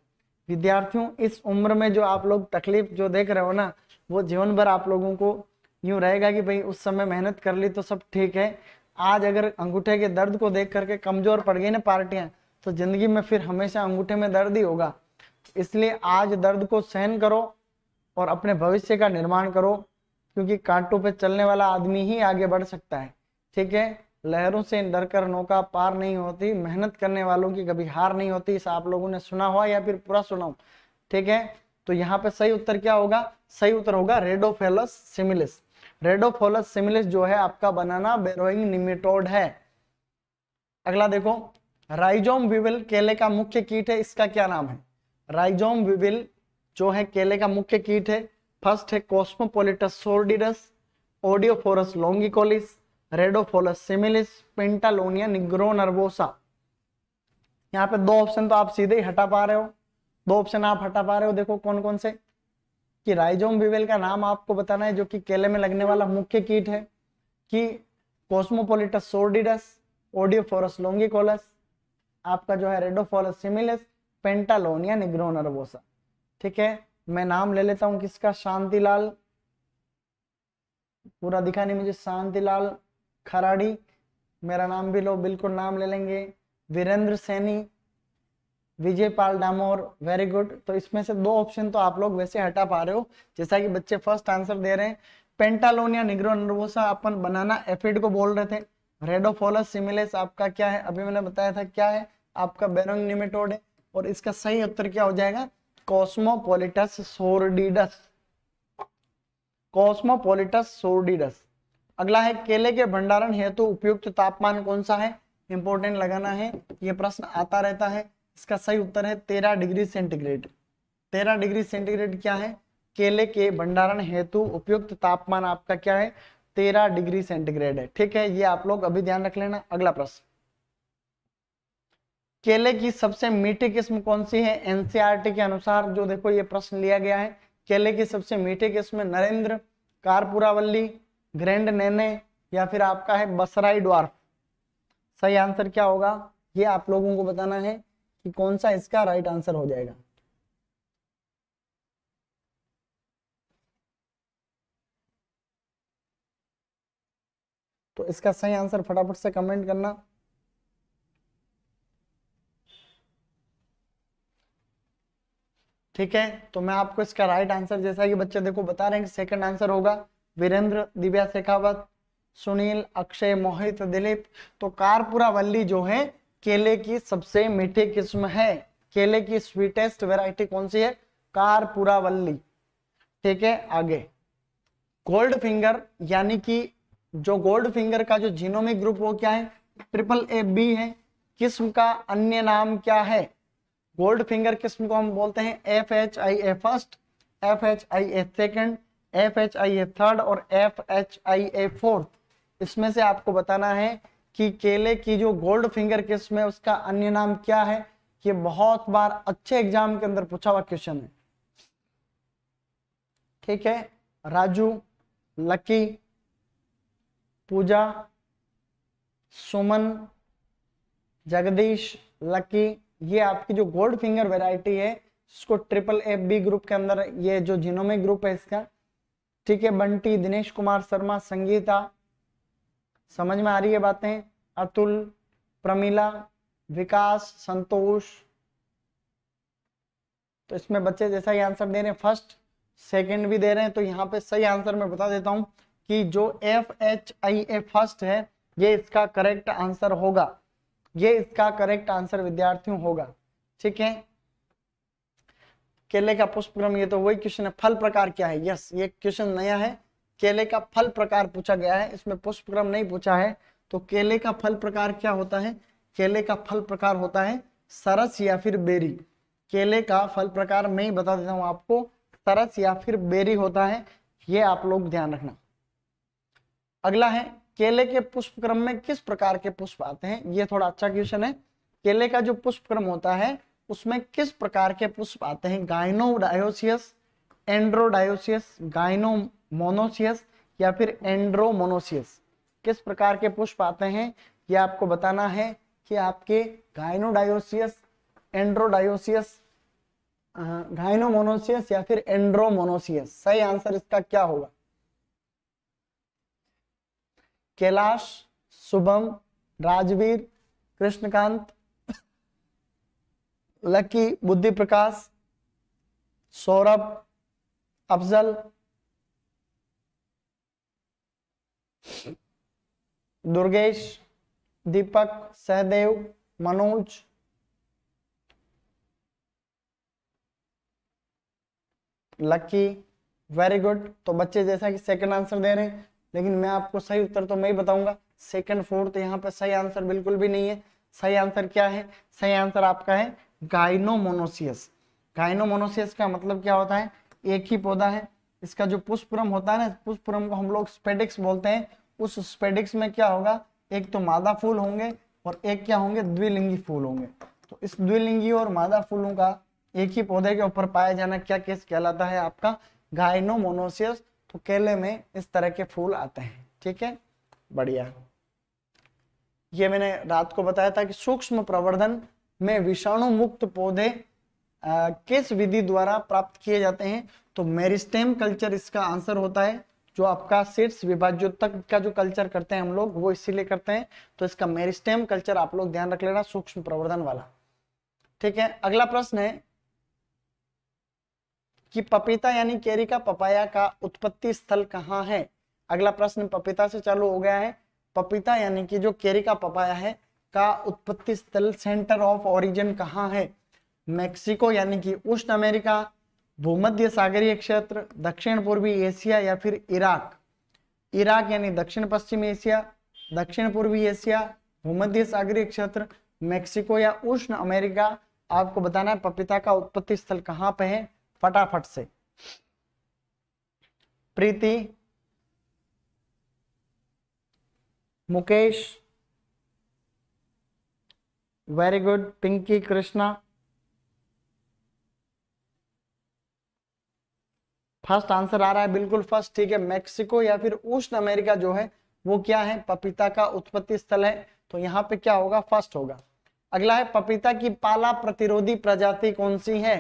विद्यार्थियों इस उम्र में जो आप लोग तकलीफ जो देख रहे हो ना वो जीवन भर आप लोगों को यूं रहेगा कि भाई उस समय मेहनत कर ली तो सब ठीक है आज अगर अंगूठे के दर्द को देख करके कमजोर पड़ गई ना पार्टियां तो जिंदगी में फिर हमेशा अंगूठे में दर्द ही होगा इसलिए आज दर्द को सहन करो और अपने भविष्य का निर्माण करो क्योंकि कांटों पे चलने वाला आदमी ही आगे बढ़ सकता है ठीक है लहरों से डरकर नौका पार नहीं होती मेहनत करने वालों की कभी हार नहीं होती इस आप लोगों ने सुना हुआ या फिर पूरा सुना ठीक है तो यहाँ पे सही उत्तर क्या होगा सही उत्तर होगा रेडोफेलस सिमिलिस रेडोफोलस सिमिलिस जो है आपका बनाना बेरोइंग निमिटोड है अगला देखो राइजोम विविल केले का मुख्य कीट है इसका क्या नाम है राइजोम विविल जो है केले का मुख्य कीट है फर्स्ट है Cosmopolites sordidus Odoiporus longicollis Radopholus similis Pentalonia nigronervosa यहाँ पे दो ऑप्शन तो आप सीधे ही हटा पा रहे हो दो ऑप्शन आप हटा पा रहे हो देखो कौन कौन से कि राइजोम विवेल का नाम आपको बताना है जो कि केले में लगने वाला मुख्य कीट है कि कॉस्मोपोलिटस सोर्डिडस ओडियोफोरस लोंगिकोलस आपका जो है रेडोफोलस सिमिलस पेंटालोनिया नर्वोसा ठीक है मैं नाम ले लेता हूं किसका शांतिलाल पूरा दिखा नहीं मुझे शांतिलाल खराड़ी मेरा नाम भी लो बिल्कुल नाम ले लेंगे वीरेंद्र सैनी विजय पाल डामोर वेरी गुड तो इसमें से दो ऑप्शन तो आप लोग वैसे हटा पा रहे हो जैसा कि बच्चे फर्स्ट आंसर दे रहे हैं पेंटालोनिया निग्रो नर्वोसा अपन बनाना एफिड को बोल रहे थे रेडोफोलस सिमिलेस आपका क्या है अभी मैंने बताया था क्या है आपका बेरोंग निमेटोड है और इसका सही उत्तर क्या हो जाएगा कॉस्मोपोलिटस सोरडीडस कॉस्मोपोलिटस सोरडीडस अगला है केले के भंडारण हेतु तो उपयुक्त तापमान कौन सा है इंपोर्टेंट लगाना है ये प्रश्न आता रहता है इसका सही उत्तर है तेरह डिग्री सेंटीग्रेड तेरह डिग्री सेंटीग्रेड क्या है केले के भंडारण हेतु उपयुक्त तापमान आपका क्या है तेरह डिग्री सेंटीग्रेड है ठीक है ये आप लोग अभी ध्यान रख लेना अगला प्रश्न केले की सबसे मीठी किस्म कौन सी है एनसीआरटी e के अनुसार जो देखो ये प्रश्न लिया गया है केले की सबसे मीठी किस्म नरेंद्र कारपुरावल्ली ग्रैंड नैने या फिर आपका है बसराई ड्वार्फ सही आंसर क्या होगा ये आप लोगों को बताना है कि कौन सा इसका राइट आंसर हो जाएगा तो इसका सही आंसर फटाफट से कमेंट करना ठीक है तो मैं आपको इसका राइट आंसर जैसा कि बच्चे देखो बता रहे हैं कि सेकंड आंसर होगा वीरेंद्र दिव्या शेखावत सुनील अक्षय मोहित दिलीप तो कारपुरा वल्ली जो है केले की सबसे मीठी किस्म है केले की स्वीटेस्ट वेराइटी कौन सी है कारपुरा वल्ली ठीक है आगे गोल्ड फिंगर यानी कि जो गोल्ड फिंगर का जो जीनोमिक ग्रुप वो क्या है ट्रिपल ए बी है किस्म का अन्य नाम क्या है गोल्ड फिंगर किस्म को हम बोलते हैं F H I A first F H I A second F H I A third और F H I A fourth इसमें से आपको बताना है कि केले की जो गोल्ड फिंगर किस्म है उसका अन्य नाम क्या है ये बहुत बार अच्छे एग्जाम के अंदर पूछा हुआ क्वेश्चन है ठीक है राजू लकी पूजा सुमन जगदीश लकी ये आपकी जो गोल्ड फिंगर वेराइटी है इसको ट्रिपल एफ बी ग्रुप के अंदर ये जो जिनोमिक ग्रुप है इसका ठीक है बंटी दिनेश कुमार शर्मा संगीता समझ में आ रही है बातें अतुल प्रमिला विकास संतोष तो इसमें बच्चे जैसा ही आंसर दे रहे हैं फर्स्ट सेकंड भी दे रहे हैं तो यहाँ पे सही आंसर मैं बता देता हूं कि जो F H I A first है ये इसका करेक्ट आंसर होगा ये इसका करेक्ट आंसर विद्यार्थियों होगा ठीक है केले का पुष्पक्रम ये तो वही क्वेश्चन है फल प्रकार क्या है यस ये क्वेश्चन नया है केले का फल प्रकार पूछा गया है इसमें पुष्पक्रम नहीं पूछा है तो केले का फल प्रकार क्या होता है केले का फल प्रकार होता है सरस या फिर बेरी केले का फल प्रकार मैं ही बता देता हूँ आपको सरस या फिर बेरी होता है ये आप लोग ध्यान रखना अगला है केले के पुष्प क्रम में किस प्रकार के पुष्प आते हैं ये थोड़ा अच्छा क्वेश्चन है केले का जो पुष्प क्रम होता है उसमें किस प्रकार के पुष्प आते हैं गाइनोडायोसियस एंड्रोडायोसियस गाइनोमोनोसियस या फिर एंड्रोमोनोसियस किस प्रकार के पुष्प आते हैं ये आपको बताना है कि आपके गाइनोडायोसियस एंड्रोडायोसियस घाइनोमोनोसियस या फिर एंड्रोमोनोसियस सही आंसर इसका क्या होगा Kailash Shubham Rajveer Krishnakant Lucky Buddhi Prakash Saurabh Afzal Durgesh Deepak Sahdev Manoj Lucky very good तो बच्चे जैसा कि सेकंड आंसर दे रहे हैं लेकिन मैं आपको सही उत्तर तो मैं ही बताऊंगा सेकंड फोर्थ यहाँ पर सही आंसर बिल्कुल भी नहीं है सही आंसर क्या है सही आंसर आपका है गाइनोमोनोसियस गाइनोमोनोसियस का मतलब क्या होता है एक ही पौधा है इसका जो पुष्पुरम होता है ना पुष्पुरम को हम लोग स्पेडिक्स बोलते हैं उस स्पेडिक्स में क्या होगा एक तो मादा फूल होंगे और एक क्या होंगे द्विलिंगी फूल होंगे तो इस द्विलिंगी और मादा फूलों का एक ही पौधे के ऊपर पाया जाना क्या केस कहलाता है आपका गाइनोमोनोसियस तो केले में इस तरह के फूल आते हैं ठीक है बढ़िया ये मैंने रात को बताया था कि सूक्ष्म प्रवर्धन में विषाणु मुक्त पौधे किस विधि द्वारा प्राप्त किए जाते हैं तो मेरिस्टेम कल्चर इसका आंसर होता है जो आपका सिर्स विभाज्य तक का जो कल्चर करते हैं हम लोग वो इसीलिए करते हैं तो इसका मेरिस्टेम कल्चर आप लोग ध्यान रख लेना सूक्ष्म प्रवर्धन वाला ठीक है अगला प्रश्न है कि पपीता यानी कैरी का पपाया का उत्पत्ति स्थल कहाँ है अगला प्रश्न पपीता से चालू हो गया है पपीता यानी कि जो कैरी का पपाया है का उत्पत्ति स्थल सेंटर ऑफ ओरिजिन कहाँ है मेक्सिको यानी कि उष्ण अमेरिका भूमध्य सागरीय क्षेत्र दक्षिण पूर्वी एशिया या फिर इराक इराक यानी दक्षिण पश्चिम एशिया दक्षिण पूर्वी एशिया भूमध्य सागरीय क्षेत्र मेक्सिको या उष्ण अमेरिका आपको बताना है पपीता का उत्पत्ति स्थल कहाँ पे है फटाफट से Preeti Mukesh very good pinky krishna first answer आ रहा है बिल्कुल फर्स्ट ठीक है मेक्सिको या फिर उष्ण अमेरिका जो है वो क्या है पपीता का उत्पत्ति स्थल है तो यहाँ पे क्या होगा फर्स्ट होगा अगला है पपीता की पाला प्रतिरोधी प्रजाति कौन सी है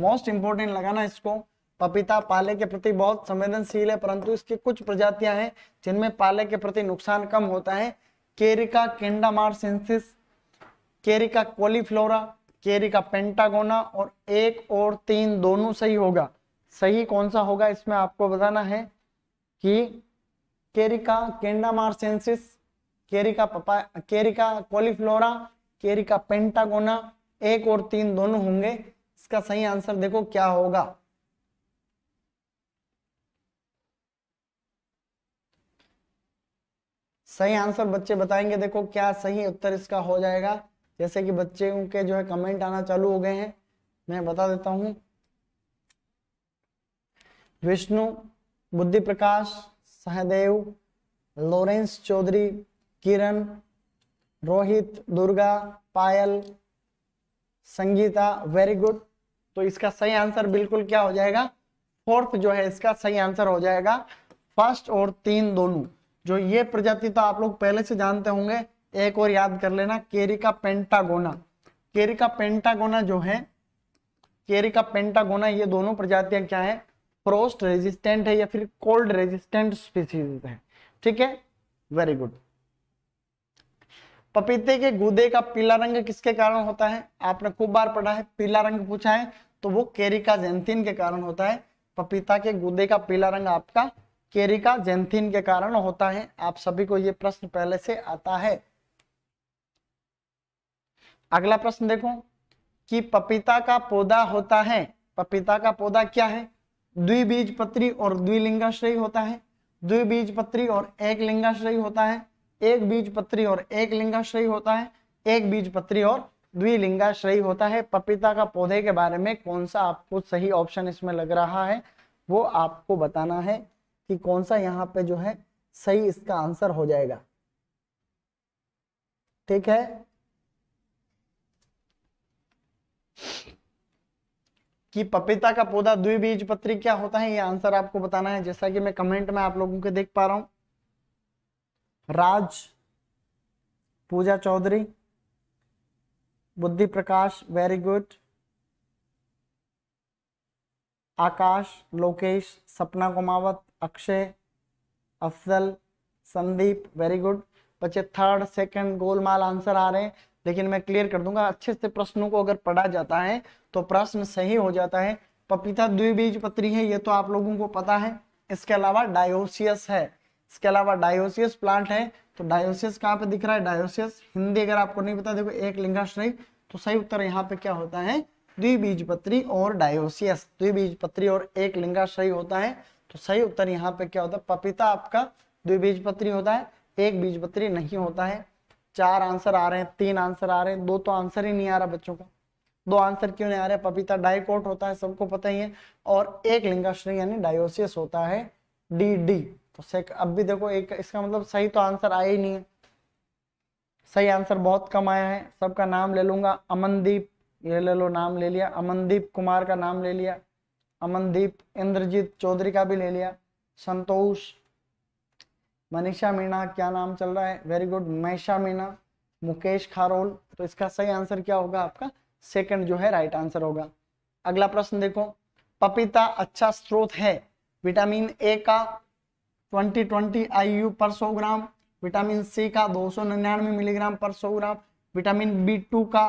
मोस्ट इंपोर्टेंट लगाना इसको पपीता पाले के प्रति बहुत संवेदनशील है परंतु इसकी कुछ प्रजातियां हैं जिनमें पाले के प्रति नुकसान कम होता है केरिका केंडामार सेंसिस केरी का कोलीफ्लोरा केरी का पेंटागोना और एक और तीन दोनों सही होगा सही कौन सा होगा इसमें आपको बताना है कि केरिका केंडामार्सेंसिस केरिका पपा केरिका केरी केरिका पेंटागोना एक और तीन दोनों होंगे इसका सही आंसर देखो क्या होगा सही आंसर बच्चे बताएंगे देखो क्या सही उत्तर इसका हो जाएगा जैसे कि बच्चे के जो है कमेंट आना चालू हो गए हैं मैं बता देता हूं Vishnu Buddhi Prakash Sahdev Lawrence Chaudhary Kiran Rohit Durga Payal Sangeeta very good तो इसका सही आंसर बिल्कुल क्या हो जाएगा फोर्थ जो है इसका सही आंसर हो जाएगा फर्स्ट और तीन दोनों जो ये प्रजाति तो आप लोग पहले से जानते होंगे एक और याद कर लेना केरी का पेंटागोना केरी का पेंटागोना जो है केरी का पेंटागोना ये दोनों प्रजातियां क्या है फ्रोस्ट रेजिस्टेंट है या फिर कोल्ड रेजिस्टेंट स्पीसीज है ठीक है वेरी गुड पपीते के गुदे का पीला रंग किसके कारण होता है आपने खूब बार पढ़ा है पीला रंग पूछा है तो वो केरिका जेंथिन के कारण होता है पपीता के गुदे का पीला रंग आपका केरिका जेंथिन के कारण होता है आप सभी को ये प्रश्न पहले से आता है अगला प्रश्न देखो कि पपीता का पौधा होता है पपीता का पौधा क्या है द्विबीज पत्री और द्विलिंगाश्रयी होता है द्विबीज पत्री और एक लिंगाश्रयी होता है एक बीज पत्री और एक लिंगाश्रयी होता है एक बीज पत्री और द्विलिंगाश्रयी होता है पपीता का पौधे के बारे में कौन सा आपको सही ऑप्शन इसमें लग रहा है वो आपको बताना है कि कौन सा यहाँ पे जो है सही इसका आंसर हो जाएगा ठीक है कि पपीता का पौधा द्विबीज पत्री क्या होता है ये आंसर आपको बताना है जैसा कि मैं कमेंट में आप लोगों के देख पा रहा हूं राज Puja Chaudhary Buddhi Prakash very good Akash Lokesh Sapna Kumawat Akshay Afzal Sandeep very good बच्चे थर्ड सेकंड गोलमाल आंसर आ रहे हैं लेकिन मैं क्लियर कर दूंगा अच्छे से प्रश्नों को अगर पढ़ा जाता है तो प्रश्न सही हो जाता है पपीता द्विबीज पत्री है ये तो आप लोगों को पता है इसके अलावा डायोसियस है इसके अलावा डायोसियस प्लांट है तो डायोसियस कहाँ पे दिख रहा है डायोसियस हिंदी अगर आपको नहीं पता देखो एक नहीं तो सही उत्तर यहाँ पे क्या होता है द्विबीज पत्री और डायोसियस द्विबीज पत्री और एक लिंगाश्रय होता है तो सही उत्तर यहाँ पे क्या होता है पपीता आपका द्विबीज पत्री होता है एक बीज पत्री नहीं होता है चार आंसर आ रहे हैं तीन आंसर आ रहे हैं दो तो आंसर ही नहीं आ रहा बच्चों का दो आंसर क्यों नहीं आ रहे पपीता डाइकोट होता है सबको पता ही है और एक लिंगाश्री यानी डायोसियस होता है डी डी तो सेक अब भी देखो एक इसका मतलब सही तो आंसर आया ही नहीं है सही आंसर बहुत कम आया है सबका नाम ले लूंगा अमनदीप ये ले लो नाम ले लिया अमनदीप कुमार का नाम ले लिया अमनदीप इंद्रजीत चौधरी का भी ले लिया संतोष मनीषा मीणा क्या नाम चल रहा है वेरी गुड महेशा मीणा मुकेश खारोल तो इसका सही आंसर क्या होगा आपका सेकंड जो है राइट आंसर होगा अगला प्रश्न देखो पपीता अच्छा स्रोत है विटामिन ए का 2020 ट्वेंटी आई यू पर सौ ग्राम विटामिन सी का दो सौ निन्यानवे मिलीग्राम पर सौ ग्राम विटामिन बी टू का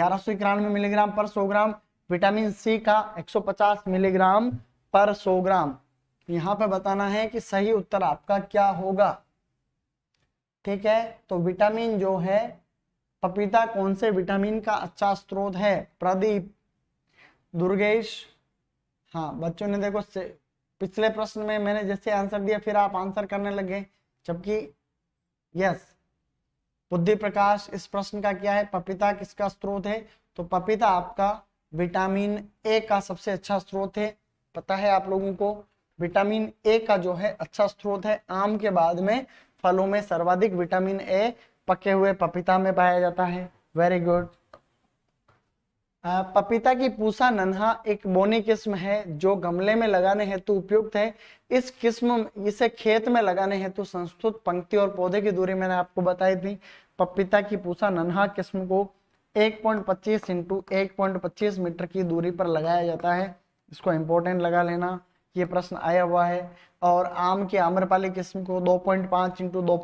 ग्यारह सौ इक्यानवे मिलीग्राम पर सौ ग्राम विटामिन सी का एक सौ पचास मिलीग्राम पर सौ ग्राम यहां पर बताना है कि सही उत्तर आपका क्या होगा ठीक है तो विटामिन जो है पपीता कौन से विटामिन का अच्छा स्रोत है प्रदीप दुर्गेश हाँ बच्चों ने देखो पिछले प्रश्न में मैंने जैसे आंसर दिया फिर आप आंसर करने लगे जबकि यस बुद्धि प्रकाश इस प्रश्न का क्या है पपीता किसका स्रोत है तो पपीता आपका विटामिन ए का सबसे अच्छा स्रोत है पता है आप लोगों को विटामिन ए का जो है अच्छा स्रोत है आम के बाद में फलों में सर्वाधिक विटामिन ए पके हुए पपीता में पाया जाता है वेरी गुड पपीता की पूसा नन्हा एक बोनी किस्म है जो गमले में लगाने हेतु उपयुक्त है इस किस्म इसे खेत में लगाने हेतु संस्तुत पंक्ति और पौधे की दूरी मैंने आपको बताई थी पपीता की पूसा नन्हा किस्म को 1.25 पॉइंट पच्चीस इंटू मीटर की दूरी पर लगाया जाता है इसको इम्पोर्टेंट लगा लेना ये प्रश्न आया हुआ है और आम के आम्रपाली किस्म को 2.5 पॉइंट पाँच इंटू दो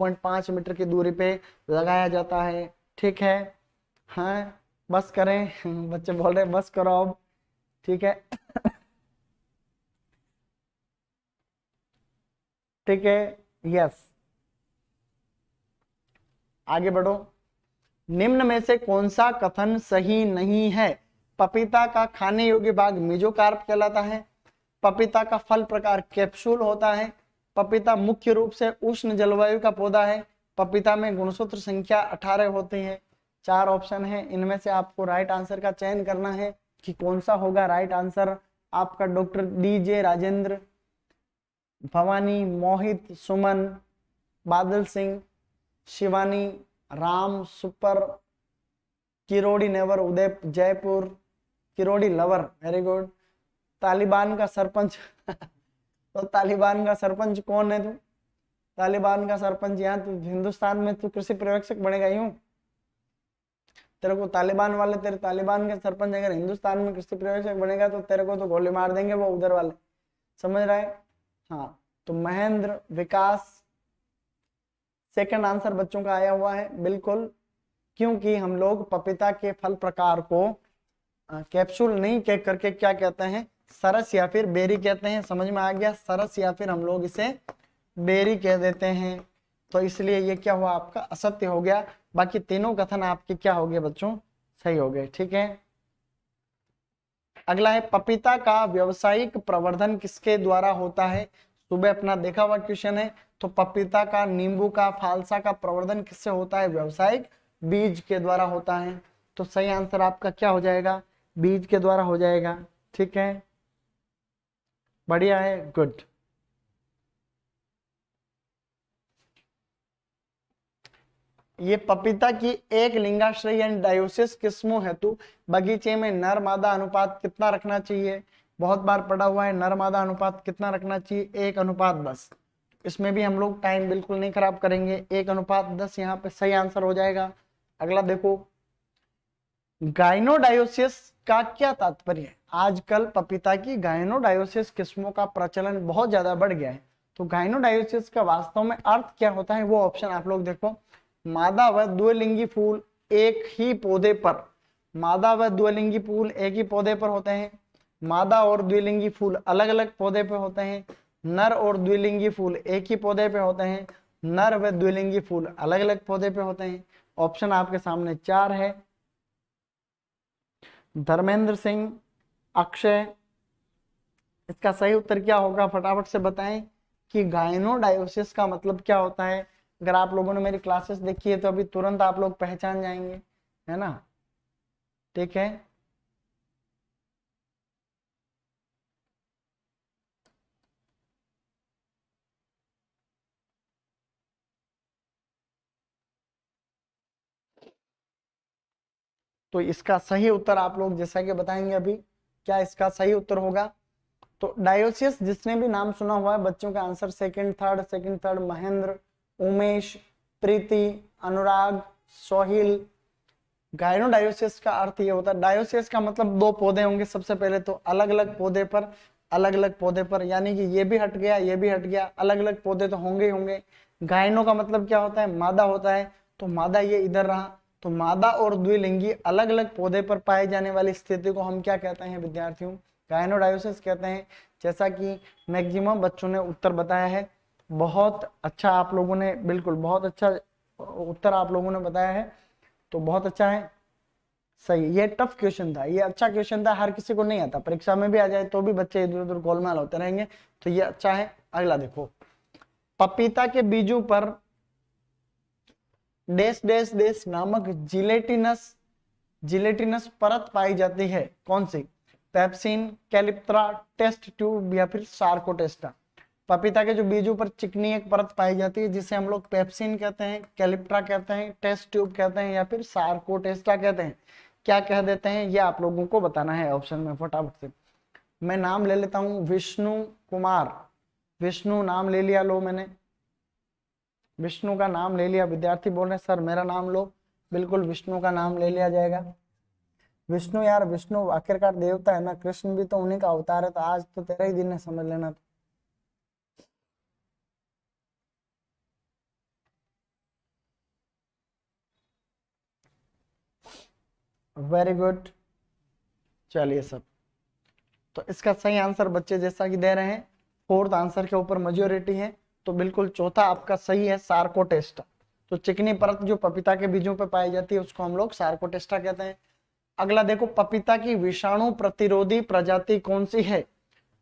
मीटर की दूरी पे लगाया जाता है ठीक है हाँ बस करें (laughs) बच्चे बोल रहे बस करो अब ठीक है (coughs) ठीक है यस आगे बढ़ो निम्न में से कौन सा कथन सही नहीं है पपीता का खाने योग्य भाग मिजोकार्प कहलाता है पपीता का फल प्रकार कैप्सूल होता है पपीता मुख्य रूप से उष्ण जलवायु का पौधा है पपीता में गुणसूत्र संख्या अठारह होती है चार ऑप्शन है इनमें से आपको राइट आंसर का चयन करना है कि कौन सा होगा राइट आंसर आपका doctor D J Rajendra Bhawani Mohit Suman Badal Singh Shivani Ram super Kirodi never Uday Jaipur Kirodi lover very good Taliban का सरपंच तो तालिबान का सरपंच कौन है तू तालिबान का सरपंच यहाँ तू हिंदुस्तान में तू कृषि पर्यवेक्षक बनेगा यूं तेरे को तालिबान वाले तेरे तालिबान का सरपंच अगर हिंदुस्तान में कृषि पर्यवेक्षक बनेगा तो तेरे को तो गोली मार देंगे वो उधर वाले समझ रहे हाँ तो महेंद्र विकास सेकंड आंसर बच्चों का आया हुआ है बिल्कुल क्योंकि हम लोग पपीता के फल प्रकार को कैप्सूल नहीं कह करके क्या कहते हैं सरस या फिर बेरी कहते हैं समझ में आ गया सरस या फिर हम लोग इसे बेरी कह देते हैं तो इसलिए ये क्या हुआ आपका असत्य हो गया बाकी तीनों कथन आपके क्या हो गए बच्चों सही हो गए ठीक है अगला है पपीता का व्यवसायिक प्रवर्धन किसके द्वारा होता है सुबह अपना देखा हुआ क्वेश्चन है तो पपीता का नींबू का फालसा का प्रवर्धन किससे होता है व्यवसायिक बीज के द्वारा होता है तो सही आंसर आपका क्या हो जाएगा बीज के द्वारा हो जाएगा ठीक है बढ़िया है गुड ये पपीता की एक लिंगाश्रय डायोसिस किस्मों हेतु बगीचे में नर मादा अनुपात कितना रखना चाहिए बहुत बार पड़ा हुआ है नर मादा अनुपात कितना रखना चाहिए एक अनुपात दस इसमें भी हम लोग टाइम बिल्कुल नहीं खराब करेंगे एक अनुपात दस यहाँ पे सही आंसर हो जाएगा अगला देखो गायनोडायोसिस का क्या तात्पर्य है आजकल पपीता की गायनोडायोसिस किस्मों का प्रचलन बहुत ज्यादा बढ़ गया है तो गायनोडायोसिस का वास्तव में अर्थ क्या होता है वो ऑप्शन आप लोग देखो मादा व द्वलिंगी फूल एक ही पौधे पर मादा व द्वलिंगी फूल एक ही पौधे पर होते हैं मादा और द्विलिंगी फूल अलग अलग पौधे पर होते हैं नर और द्विलिंगी फूल एक ही पौधे पे होते हैं नर व द्विलिंगी फूल अलग अलग पौधे पे होते हैं ऑप्शन आपके सामने चार है धर्मेंद्र सिंह अक्षय इसका सही उत्तर क्या होगा फटाफट से बताएं कि गायनोडायोसिस का मतलब क्या होता है अगर आप लोगों ने मेरी क्लासेस देखी है तो अभी तुरंत आप लोग पहचान जाएंगे है ना ठीक है तो इसका सही उत्तर आप लोग जैसा कि बताएंगे अभी क्या इसका सही उत्तर होगा तो डायोसियस जिसने भी नाम सुना हुआ है बच्चों का answer second third second third Mahendra Umesh Preeti Anurag Sohil gynodioecious का अर्थ ये होता है डायोसियस का मतलब दो पौधे होंगे सबसे पहले तो अलग अलग पौधे पर अलग अलग पौधे पर यानी कि ये भी हट गया ये भी हट गया अलग अलग पौधे तो होंगे ही होंगे गायनो का मतलब क्या होता है मादा होता है तो मादा ये इधर रहा तो मादा और द्विलिंगी अलग अलग पौधे पर पाए जाने वाली स्थिति को हम क्या कहते हैं विद्यार्थियों गायनोडायोसिस कहते हैं जैसा कि मैक्सिमम बच्चों ने उत्तर बताया है बहुत अच्छा आप लोगों ने बिल्कुल बहुत अच्छा उत्तर आप लोगों ने बताया है तो बहुत अच्छा है सही ये टफ क्वेश्चन था ये अच्छा क्वेश्चन था हर किसी को नहीं आता परीक्षा में भी आ जाए तो भी बच्चे इधर उधर गोलमाल होते रहेंगे तो ये अच्छा है अगला देखो पपीता के बीजों पर डेस डेस डेस नामक जिलेटिनस जिलेटिनस परत पाई जाती है कौन सी पेप्सिन कैलिप्त्रा टेस्ट ट्यूब या फिर सार्कोटेस्टा पपीता के जो बीजों पर चिकनी एक परत पाई जाती है जिसे हम लोग पेप्सिन कहते हैं कैलिप्ट्रा कहते हैं टेस्ट ट्यूब कहते हैं या फिर सार्कोटेस्टा कहते हैं क्या कह देते हैं ये आप लोगों को बताना है ऑप्शन में फटाफट से मैं नाम ले लेता हूँ विष्णु कुमार विष्णु नाम ले लिया लो मैंने विष्णु का नाम ले लिया विद्यार्थी बोल रहे सर मेरा नाम लो बिल्कुल विष्णु का नाम ले लिया जाएगा विष्णु यार विष्णु आखिरकार देवता है ना कृष्ण भी तो उन्हीं का अवतार है तो आज तो तेरा ही दिन है समझ लेना तो वेरी गुड चलिए सब तो इसका सही आंसर बच्चे जैसा कि दे रहे हैं फोर्थ आंसर के ऊपर मेजोरिटी है तो बिल्कुल चौथा आपका सही है सार्कोटेस्टा तो चिकनी परत जो पपीता के बीजों पर पाई जाती है उसको हम लोग सार्कोटेस्टा कहते हैं अगला देखो पपीता की विषाणु प्रतिरोधी प्रजाति कौन सी है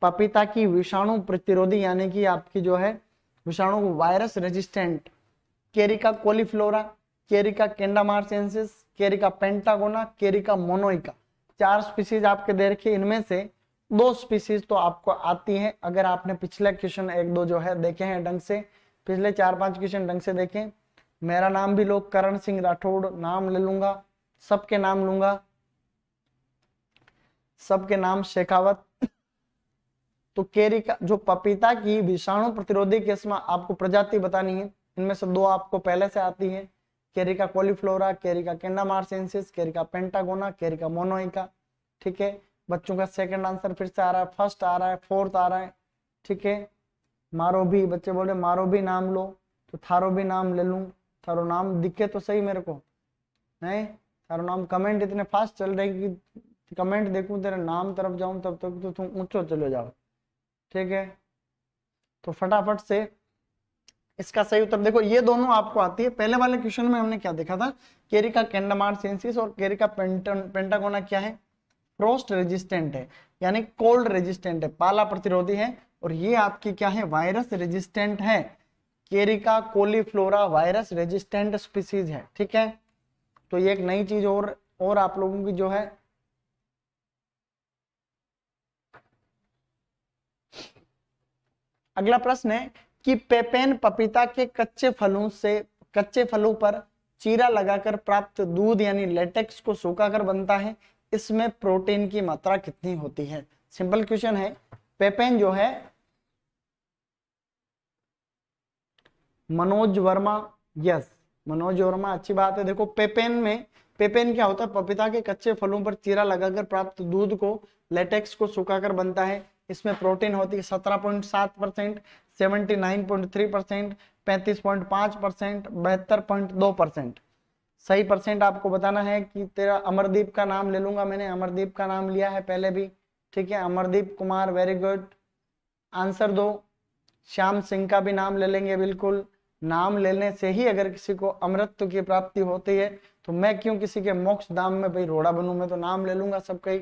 पपीता की विषाणु प्रतिरोधी यानी कि आपकी जो है विषाणु वायरस रेजिस्टेंट केरिका कोलिफ्लोरा केरिका केंडामार्सेंसिस केरिका पेंटागोना केरिका मोनोइका चार स्पीसीज आपके दे रखी इनमें से दो स्पीसीज तो आपको आती हैं अगर आपने पिछले क्वेश्चन एक दो जो है देखे हैं ढंग से पिछले चार पांच क्वेश्चन ढंग से देखे मेरा नाम भी लोग करण सिंह राठौड़ नाम ले लूंगा सबके नाम लूंगा सबके नाम शेखावत तो केरी का जो पपीता की विषाणु प्रतिरोधी किस्म आपको प्रजाति बतानी है इनमें से दो आपको पहले से आती है केरी का कोलिफ्लोरा केरिका केंडामार्सेंसिस केरिका पेंटागोना केरी का मोनोइका ठीक है बच्चों का सेकंड आंसर फिर से आ रहा है फर्स्ट आ रहा है फोर्थ आ रहा है ठीक है मारो भी बच्चे बोले मारो भी नाम लो तो थारो भी नाम ले लू थारो नाम दिखे तो सही मेरे को है थारो नाम कमेंट इतने फास्ट चल रहे कि कमेंट देखूँ तेरे नाम तरफ जाऊं तब तक तो तुम ऊँचो चले जाओ ठीक है तो फटाफट से इसका सही उत्तर देखो ये दोनों आपको आती है पहले वाले क्वेश्चन में हमने क्या देखा था केरिका कैंडमार सेंसिस और केरिका पेंटागोना क्या है फ्रोस्ट रेजिस्टेंट है यानी कोल्ड रेजिस्टेंट है पाला प्रतिरोधी है और ये आपकी क्या है वायरस रेजिस्टेंट है Carica cauliflora virus resistant species है ठीक है तो ये एक नई चीज और और आप लोगों की जो है अगला प्रश्न है कि पेपेन पपीता के कच्चे फलों से कच्चे फलों पर चीरा लगाकर प्राप्त दूध यानी लेटेक्स को कर बनता है इसमें प्रोटीन की मात्रा कितनी होती है सिंपल क्वेश्चन है पेपेन जो है मनोज वर्मा यस मनोज वर्मा अच्छी बात है देखो पेपेन में पेपेन क्या होता है पपीता के कच्चे फलों पर चीरा लगाकर प्राप्त दूध को लेटेक्स को सुखाकर बनता है इसमें प्रोटीन होती है सत्रह पॉइंट सात percent seventy nine point three percent पैंतीस पॉइंट पांच परसेंट बहत्तर पॉइंट दो परसेंट सही परसेंट आपको बताना है कि तेरा अमरदीप का नाम ले लूंगा मैंने अमरदीप का नाम लिया है पहले भी ठीक है Amardeep Kumar very good answer दो श्याम सिंह का भी नाम ले लेंगे बिल्कुल नाम लेने से ही अगर किसी को अमृत्व की प्राप्ति होती है तो मैं क्यों किसी के मोक्ष दाम में भाई रोड़ा बनू मैं तो नाम ले लूंगा सबका ही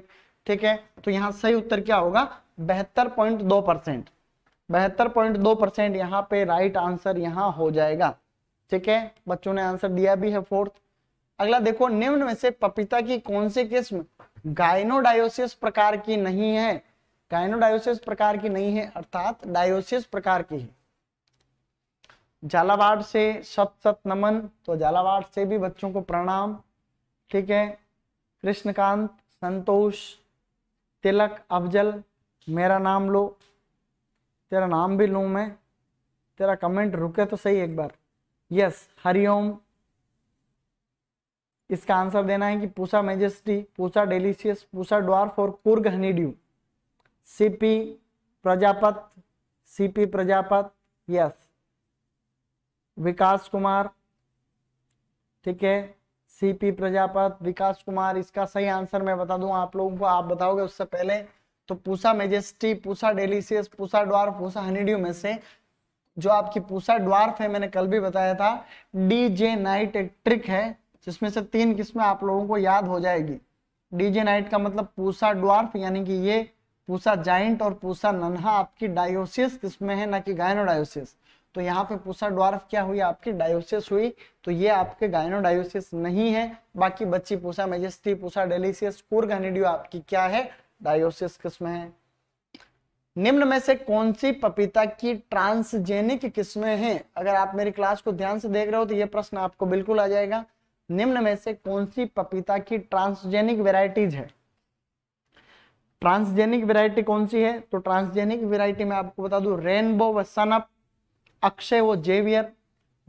ठीक है तो यहाँ सही उत्तर क्या होगा बहत्तर पॉइंट दो परसेंट बहत्तर पॉइंट दो परसेंट यहाँ पे राइट आंसर यहाँ हो जाएगा ठीक है बच्चों ने आंसर दिया भी है फोर्थ अगला देखो निम्न में से पपीता की कौन सी किस्म गायनोडायोसिस प्रकार की नहीं है गायनोडायोसिस प्रकार की नहीं है अर्थात डायोसिस प्रकार की है झालावाड़ से सत सत नमन तो झालावाड़ से भी बच्चों को प्रणाम ठीक है कृष्णकांत संतोष तिलक अफजल मेरा नाम लो तेरा नाम भी लू मैं तेरा कमेंट रुके तो सही एक बार यस हरिओम इसका आंसर देना है कि Pusa Majesty Pusa Delicious Pusa Dwarf और Coorg Honeydew C P Prajapat C P Prajapat yes Vikas Kumar ठीक है सीपी प्रजापत विकास कुमार इसका सही आंसर मैं बता दूं आप लोगों को आप बताओगे उससे पहले तो Pusa Majesty Pusa Delicious Pusa Dwarf Pusa Honeydew में से जो आपकी पूसा ड्वार्फ है मैंने कल भी बताया था डी जे नाइट एक ट्रिक है जिसमें से तीन किस्में आप लोगों को याद हो जाएगी डीजे नाइट का मतलब पूसा डॉर्फ यानी कि ये पूसा जाइंट और पूसा नन्हा आपकी डायोसिस किस्में है ना कि गायनोडायोसिस तो यहाँ पे पूसा डॉर्फ क्या हुई आपकी डायोसिस हुई तो ये आपके गायनोडायोसिस नहीं है बाकी बच्ची पूसा मेजेस्टी पूसा डेलिसियस कुरघनिडियो आपकी क्या है डायोसिस किस्म है निम्न में से कौन सी पपीता की ट्रांसजेनिक किस्में हैं अगर आप मेरी क्लास को ध्यान से देख रहे हो तो ये प्रश्न आपको बिल्कुल आ जाएगा निम्न में से कौन सी पपीता की ट्रांसजेनिक वेराइटीज है ट्रांसजेनिक वेराइटी कौन सी है तो ट्रांसजेनिक वेराइटी में आपको बता दू रेनबो व सनअप अक्षय व जेवियर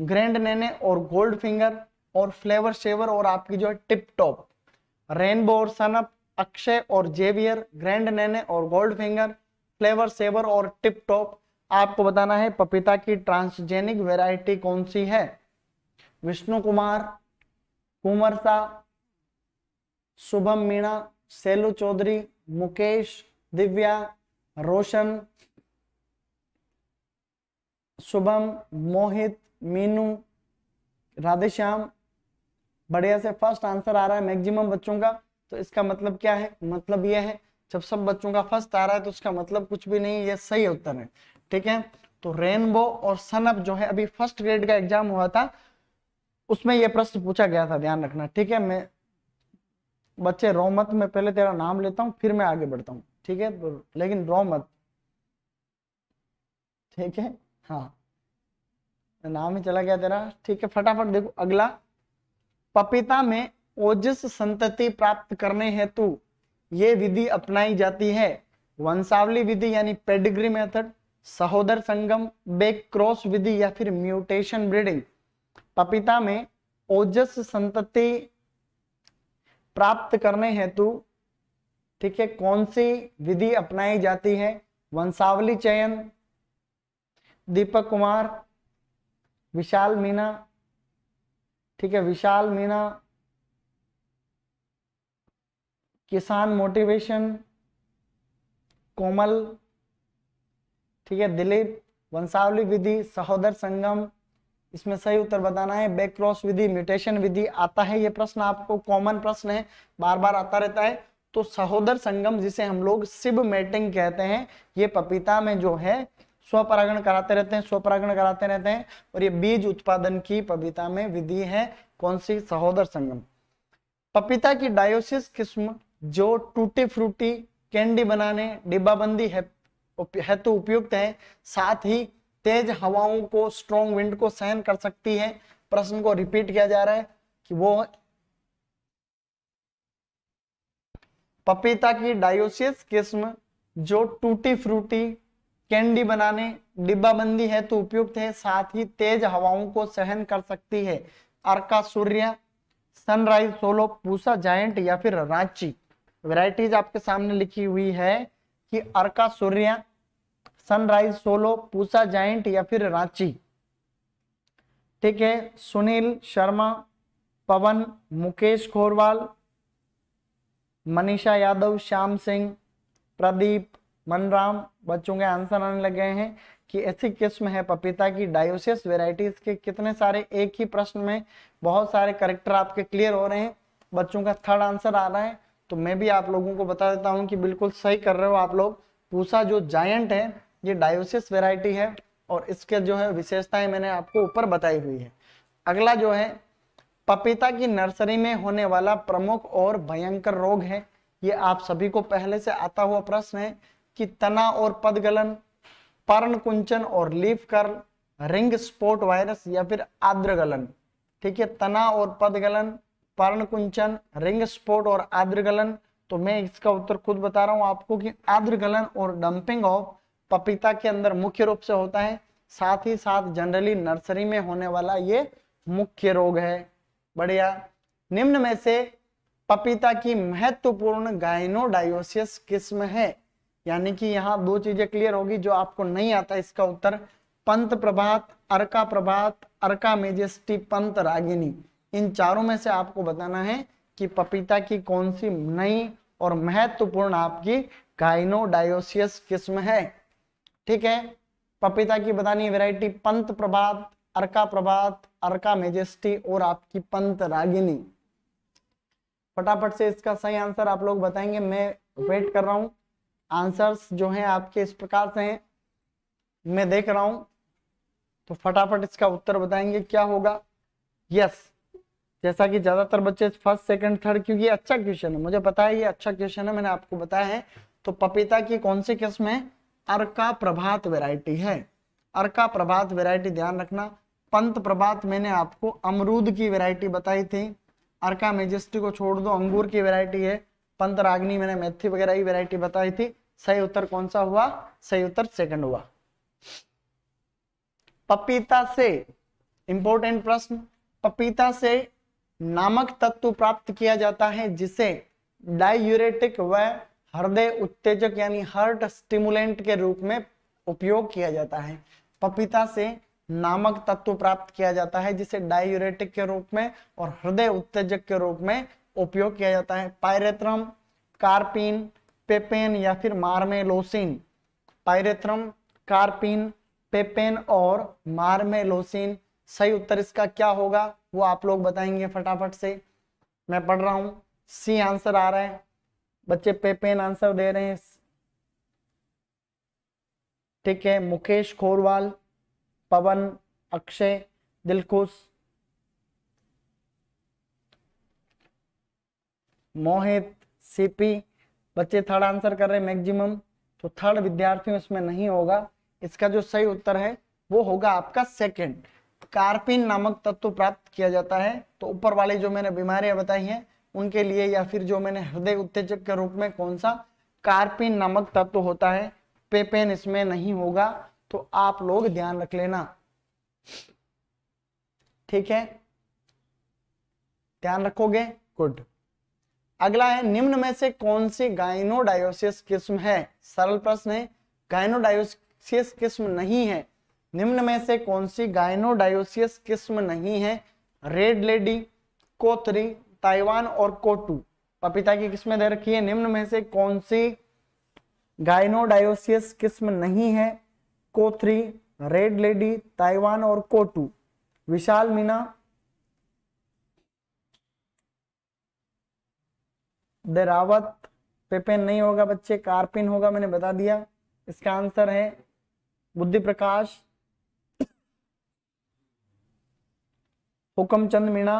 ग्रैंड नेने और गोल्ड फिंगर और फ्लेवर शेवर और आपकी जो है टिप टॉप रेनबो और सनअप अक्षय और जेवियर ग्रैंड नेने और गोल्ड फिंगर फ्लेवर सेवर और टिप टॉप आपको बताना है पपीता की ट्रांसजेनिक वेराइटी कौन सी है विष्णु कुमार कुंवर सा शुभम मीणा सेलू चौधरी मुकेश दिव्या रोशन शुभम मोहित मीनू राधेश्याम बढ़िया से फर्स्ट आंसर आ रहा है मैक्सिमम बच्चों का तो इसका मतलब क्या है मतलब यह है जब सब बच्चों का फर्स्ट आ रहा है तो उसका मतलब कुछ भी नहीं यह सही उत्तर है ठीक है तो रेनबो और सनअप जो है अभी फर्स्ट ग्रेड का एग्जाम हुआ था उसमें यह प्रश्न पूछा गया था ध्यान रखना ठीक है मैं बच्चे रोमत में पहले तेरा नाम लेता हूँ फिर मैं आगे बढ़ता हूँ ठीक है तो, लेकिन रोमत ठीक है हाँ नाम ही चला गया तेरा ठीक है फटाफट देखो अगला पपीता में ओजस संतति प्राप्त करने हेतु ये विधि अपनाई जाती है वंशावली विधि यानी पेडिग्री मेथड सहोदर संगम बेक क्रॉस विधि या फिर म्यूटेशन ब्रीडिंग पपिता में ओजस संतति प्राप्त करने हेतु ठीक है कौन सी विधि अपनाई जाती है वंशावली चयन दीपक कुमार विशाल मीना ठीक है विशाल मीना किसान मोटिवेशन कोमल ठीक है दिलीप वंशावली विधि सहोदर संगम इसमें सही उत्तर बताना है बैक क्रॉस विधि म्यूटेशन विधि आता है ये प्रश्न आपको कॉमन प्रश्न है बार बार आता रहता है तो सहोदर संगम जिसे हम लोग सिब मेटिंग कहते हैं ये पपीता में जो है स्वपरागण कराते रहते हैं स्वपरागण कराते रहते हैं और ये बीज उत्पादन की पपीता में विधि है कौन सी सहोदर संगम पपीता की डायोसिस किस्म जो टूटी फ्रूटी कैंडी बनाने डिब्बाबंदी है हेतु तो उपयुक्त है साथ ही तेज हवाओं को स्ट्रॉन्ग विंड को सहन कर सकती है प्रश्न को रिपीट किया जा रहा है कि वो पपीता की डायोसियस किस्म जो टूटी फ्रूटी कैंडी बनाने डिब्बाबंदी है तो उपयुक्त है साथ ही तेज हवाओं को सहन कर सकती है Arka Surya Sunrise Solo Pusa Giant या फिर रांची वेराइटीज आपके सामने लिखी हुई है कि Arka Surya Sunrise Solo Pusa Giant या फिर रांची ठीक है सुनील शर्मा पवन मुकेश खोरवाल मनीषा यादव श्याम सिंह प्रदीप मनराम बच्चों के आंसर आने लग गए हैं कि ऐसी किस्म है पपीता की डायोसिस वेराइटीज के कितने सारे एक ही प्रश्न में बहुत सारे करेक्टर आपके क्लियर हो रहे हैं बच्चों का थर्ड आंसर आ रहा है तो मैं भी आप लोगों को बता देता हूँ कि बिल्कुल सही कर रहे हो आप लोग पूसा जो जायंट है ये डायोसिस वेराइटी है और इसके जो है विशेषताएं मैंने आपको ऊपर बताई हुई है अगला जो है पपीता की नर्सरी में होने वाला प्रमुख और भयंकर रोग है ये आप सभी को पहले से आता हुआ प्रश्न है कि तना और पदगलन पर्ण कुंचन और लीफ कर रिंग स्पोर्ट वायरस या फिर आद्र गलन ठीक है तना और पदगलन पर्ण कुंचन रिंग स्पोर्ट और आद्र गलन तो मैं इसका उत्तर खुद बता रहा हूं आपको कि आद्र गलन और डंपिंग ऑफ पपीता के अंदर मुख्य रूप से होता है साथ ही साथ जनरली नर्सरी में होने वाला ये मुख्य रोग है बढ़िया निम्न में से पपीता की महत्वपूर्ण गायनोडायोसियस किस्म है यानी कि यहाँ दो चीजें क्लियर होगी जो आपको नहीं आता इसका उत्तर पंत प्रभात अर्का प्रभात अर्का मेजेस्टी पंत रागिनी इन चारों में से आपको बताना है कि पपीता की कौन सी नई और महत्वपूर्ण आपकी गायनोडायोसियस किस्म है ठीक है पपीता की बतानी वेराइटी पंत प्रभात अर्का प्रभात अर्का मेजेस्टी और आपकी पंत रागिनी फटाफट से इसका सही आंसर आप लोग बताएंगे मैं वेट कर रहा हूं आंसर्स जो हैं आपके इस प्रकार से हैं मैं देख रहा हूं तो फटाफट इसका उत्तर बताएंगे क्या होगा यस जैसा कि ज्यादातर बच्चे फर्स्ट सेकंड थर्ड क्योंकि अच्छा क्वेश्चन है मुझे पता है ये अच्छा क्वेश्चन है मैंने आपको बताया है तो पपीता की कौन सी किस्म है अर्का प्रभात वेराइटी है अर्का प्रभात वेराइटी ध्यान रखना पंत प्रभात मैंने आपको अमरूद की वेराइटी बताई थी अर्का मेजेस्टी को छोड़ दो अंगूर की वेराइटी है पंत रागनी मैंने मेथी वगैरह की वेराइटी बताई थी सही उत्तर कौन सा हुआ सही उत्तर सेकंड हुआ पपीता से इंपोर्टेंट प्रश्न पपीता से नामक तत्व प्राप्त किया जाता है जिसे डायूरेटिक व हृदय उत्तेजक यानी हार्ट स्टिमुलेंट के रूप में उपयोग किया जाता है पपीता से नामक तत्व प्राप्त किया जाता है जिसे डायूरेटिक के रूप में और हृदय उत्तेजक के रूप में उपयोग किया जाता है पायरेथ्रम कार्पिन पेपेन या फिर मार्मेलोसिन पायरेथ्रम कार्पिन पेपेन और मार्मेलोसिन सही उत्तर इसका क्या होगा वो आप लोग बताएंगे फटाफट से मैं पढ़ रहा हूं सी आंसर आ रहा है बच्चे पेपेन आंसर दे रहे हैं ठीक है मुकेश खोरवाल पवन अक्षय दिलखुश मोहित सीपी बच्चे थर्ड आंसर कर रहे हैं मैक्सिमम तो थर्ड विद्यार्थियों इसमें नहीं होगा इसका जो सही उत्तर है वो होगा आपका सेकंड कार्पिन नामक तत्व प्राप्त किया जाता है तो ऊपर वाली जो मैंने बीमारियां बताई हैं उनके लिए या फिर जो मैंने हृदय उत्तेजक के रूप में कौन सा कार्पिन नामक तत्व होता है पेपेन इसमें नहीं होगा तो आप लोग ध्यान रख लेना ठीक है ध्यान रखोगे गुड अगला है निम्न में से कौन सी गाइनोडायोसियस किस्म है सरल प्रश्न है गाइनोडायोसियस किस्म नहीं है निम्न में से कौन सी गाइनोडायोसियस किस्म नहीं है रेड लेडी कोतरी ताइवान और कोटू पपीता की किस्में दे रखी है निम्न में से कौन सी गाइनोडायोसियस किस्म नहीं है कोथ्री रेड लेडी ताइवान और कोटू विशाल मीना देरावत पेपेन नहीं होगा बच्चे कार्पिन होगा मैंने बता दिया इसका आंसर है बुद्धि प्रकाश हुकमचंद मीणा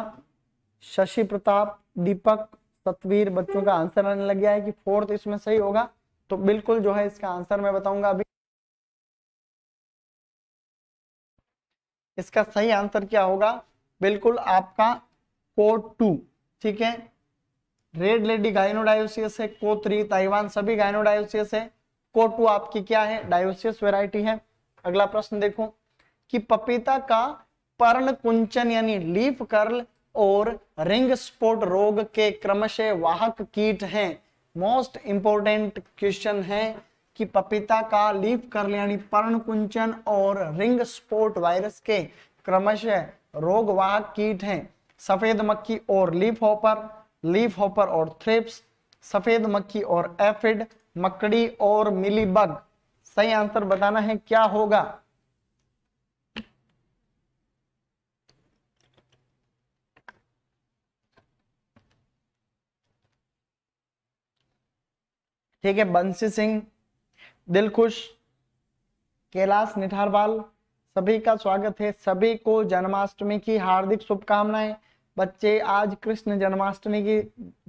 शशि प्रताप दीपक सतवीर बच्चों का आंसर आने लग गया है कि फोर्थ इसमें सही होगा तो बिल्कुल जो है इसका आंसर मैं बताऊंगा अभी इसका सही आंसर क्या होगा बिल्कुल आपका को टू ठीक है रेड लेडी गायनोडायोसियस है को थ्री ताइवान सभी गायनोडायोसियस है को टू आपकी क्या है डायोसियस वेराइटी है अगला प्रश्न देखो कि पपीता का पर्ण कुंचन यानी लीफ कर्ल और रिंग स्पोट रोग के क्रमशः वाहक कीट हैं मोस्ट इंपोर्टेंट क्वेश्चन है कि पपीता का लीफ कर्ल यानी पर्ण कुंचन और रिंग स्पोट वायरस के क्रमशः रोग वाहक कीट हैं सफेद मक्खी और लीफ होपर लीफ होपर और थ्रिप्स सफेद मक्खी और एफिड मकड़ी और मिलीबग सही आंसर बताना है क्या होगा ठीक है बंसी सिंह दिलखुश कैलाश निठारवाल सभी का स्वागत है सभी को जन्माष्टमी की हार्दिक शुभकामनाएं बच्चे आज कृष्ण जन्माष्टमी की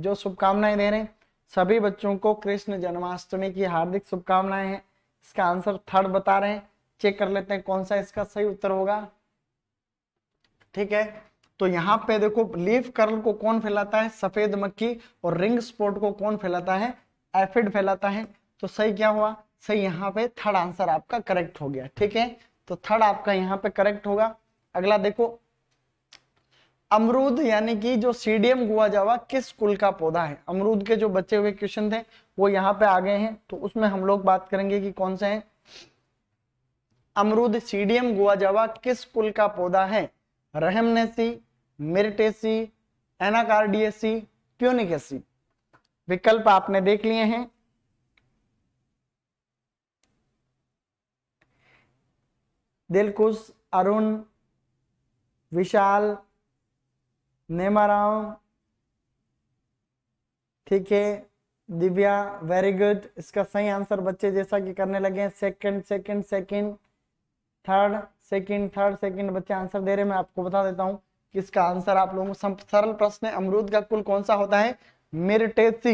जो शुभकामनाएं दे रहे हैं सभी बच्चों को कृष्ण जन्माष्टमी की हार्दिक शुभकामनाएं हैं इसका आंसर थर्ड बता रहे हैं चेक कर लेते हैं कौन सा इसका सही उत्तर होगा ठीक है तो यहाँ पे देखो लीफ कर्ल को कौन फैलाता है सफेद मक्खी और रिंग स्पोर्ट को कौन फैलाता है एफिड फैलाता है तो सही क्या हुआ सही यहाँ पे थर्ड आंसर आपका करेक्ट हो गया ठीक है तो थर्ड आपका यहाँ पे करेक्ट होगा अगला देखो अमरूद यानी कि जो सीडीएम गुआ जावा किस कुल का पौधा है अमरूद के जो बचे हुए क्वेश्चन थे वो यहाँ पे आ गए हैं तो उसमें हम लोग बात करेंगे कि कौन से हैं अमरूद सीडियम गुआ जावा किस कुल का पौधा है रहमनेसी मिर्टेसी एनाकार्डियसी प्योनिकेसी विकल्प आपने देख लिए हैं दिलकुश अरुण विशाल नेमाराम ठीक है दिव्या वेरी गुड इसका सही आंसर बच्चे जैसा कि करने लगे हैं second second second third second third second बच्चे आंसर दे रहे मैं आपको बता देता हूं कि इसका आंसर आप लोगों को सरल प्रश्न है अमरूद का कुल कौन सा होता है मिर्टेसी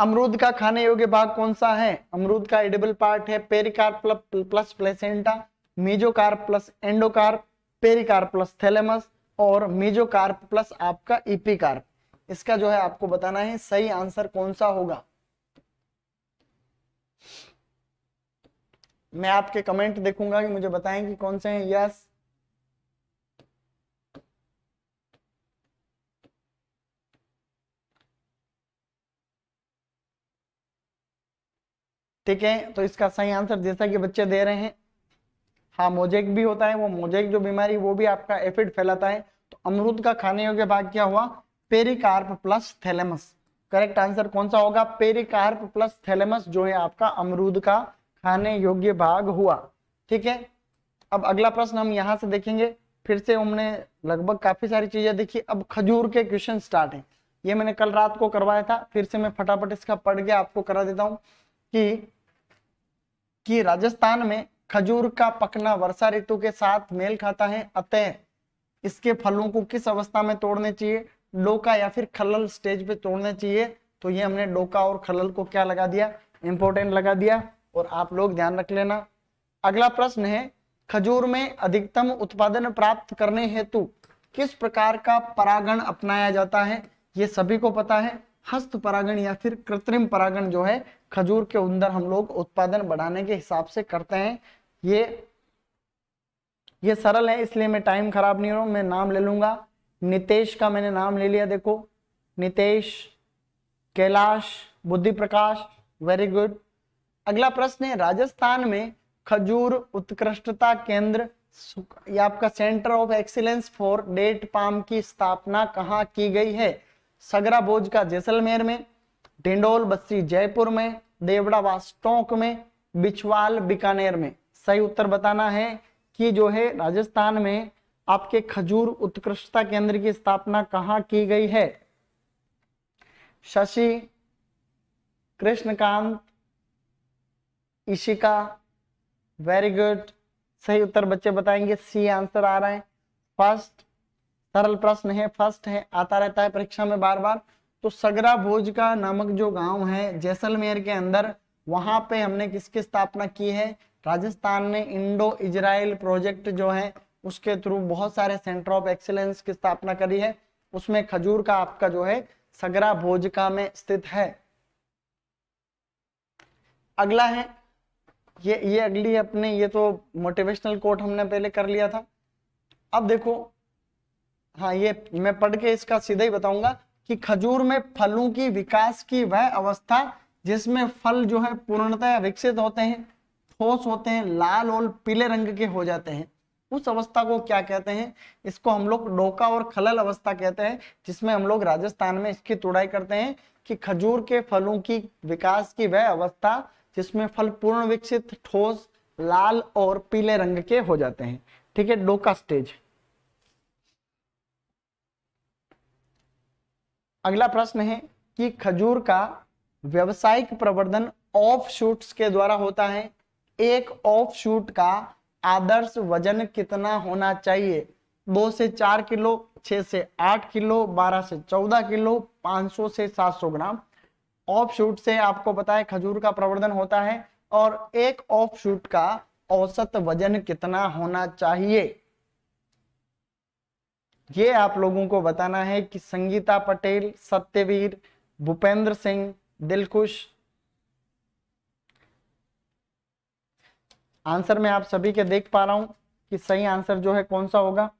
अमरूद का खाने योग्य भाग कौन सा है अमरूद का एडिबल पार्ट है pericarp plus placenta mesocarp plus endocarp pericarp plus thalamus और मीजोकार्प प्लस आपका इपिकार्प इसका जो है आपको बताना है सही आंसर कौन सा होगा मैं आपके कमेंट देखूंगा कि मुझे बताएं कि कौन से हैं यस ठीक है तो इसका सही आंसर जैसा कि बच्चे दे रहे हैं हाँ मोजेक भी होता है वो मोजेक जो बीमारी वो भी आपका एफिड फैलाता है तो अमरूद का खाने योग्य भाग क्या हुआ pericarp plus thalamus correct answer कौन सा होगा पेरिकार्प प्लस थैलेमस जो है आपका अमरूद का खाने योग्य भाग हुआ ठीक है अब अगला प्रश्न हम यहाँ से देखेंगे फिर से हमने लगभग काफी सारी चीजें देखी अब खजूर के क्वेश्चन स्टार्ट है ये मैंने कल रात को करवाया था फिर से मैं फटाफट इसका पढ़ के आपको करा देता हूँ कि कि राजस्थान में खजूर का पकना वर्षा ऋतु के साथ मेल खाता है अतः इसके फलों को किस अवस्था में तोड़ने चाहिए डोका या फिर खलल स्टेज पे तोड़ने चाहिए तो ये हमने डोका और खलल को क्या लगा दिया इंपोर्टेंट लगा दिया और आप लोग ध्यान रख लेना अगला प्रश्न है खजूर में अधिकतम उत्पादन प्राप्त करने हेतु किस प्रकार का परागण अपनाया जाता है ये सभी को पता है हस्त परागण या फिर कृत्रिम परागण जो है खजूर के अंदर हम लोग उत्पादन बढ़ाने के हिसाब से करते हैं ये ये सरल है इसलिए मैं टाइम खराब नहीं रहा मैं नाम ले लूंगा नितेश का मैंने नाम ले लिया देखो नितेश कैलाश बुद्धि प्रकाश वेरी गुड अगला प्रश्न है राजस्थान में खजूर उत्कृष्टता केंद्र या आपका centre of excellence for date palm की स्थापना कहाँ की गई है सगरा बोझ का जैसलमेर में टिंडोल बस्सी जयपुर में देवड़ावास टोंक में बिछवाल बीकानेर में सही उत्तर बताना है कि जो है राजस्थान में आपके खजूर उत्कृष्टता केंद्र की स्थापना कहाँ की गई है शशि कृष्णकांत ईशिका वेरी गुड सही उत्तर बच्चे बताएंगे सी आंसर आ रहा है फर्स्ट सरल प्रश्न है फर्स्ट है आता रहता है परीक्षा में बार बार तो सगरा भोज का नामक जो गांव है जैसलमेर के अंदर वहां पे हमने किसकी स्थापना की है राजस्थान ने इंडो इजराइल प्रोजेक्ट जो है उसके थ्रू बहुत सारे सेंटर ऑफ एक्सीलेंस की स्थापना करी है उसमें खजूर का आपका जो है सगरा भोजका में स्थित है अगला है ये ये अगली अपने ये तो मोटिवेशनल कोट हमने पहले कर लिया था अब देखो हाँ ये मैं पढ़ के इसका सीधा ही बताऊंगा कि खजूर में फलों की विकास की वह अवस्था जिसमें फल जो है पूर्णतया विकसित होते हैं ठोस होते हैं लाल और पीले रंग के हो जाते हैं उस अवस्था को क्या कहते हैं इसको हम लोग डोका और खलल अवस्था कहते हैं जिसमें हम लोग राजस्थान में इसकी तुड़ाई करते हैं कि खजूर के फलों की विकास की वह अवस्था जिसमें फल पूर्ण विकसित ठोस लाल और पीले रंग के हो जाते हैं ठीक है डोका स्टेज अगला प्रश्न है कि खजूर का व्यवसायिक प्रवर्धन ऑफ शूट्स के द्वारा होता है एक ऑफ शूट का आदर्श वजन कितना होना चाहिए दो से चार किलो छ से आठ किलो बारह से चौदह किलो पांच सौ से सात सौ ग्राम ऑफ शूट से आपको पता है खजूर का प्रवर्धन होता है और एक ऑफ शूट का औसत वजन कितना होना चाहिए ये आप लोगों को बताना है कि संगीता पटेल सत्यवीर भूपेंद्र सिंह दिलखुश आंसर में आप सभी के देख पा रहा हूं कि सही आंसर जो है कौन सा होगा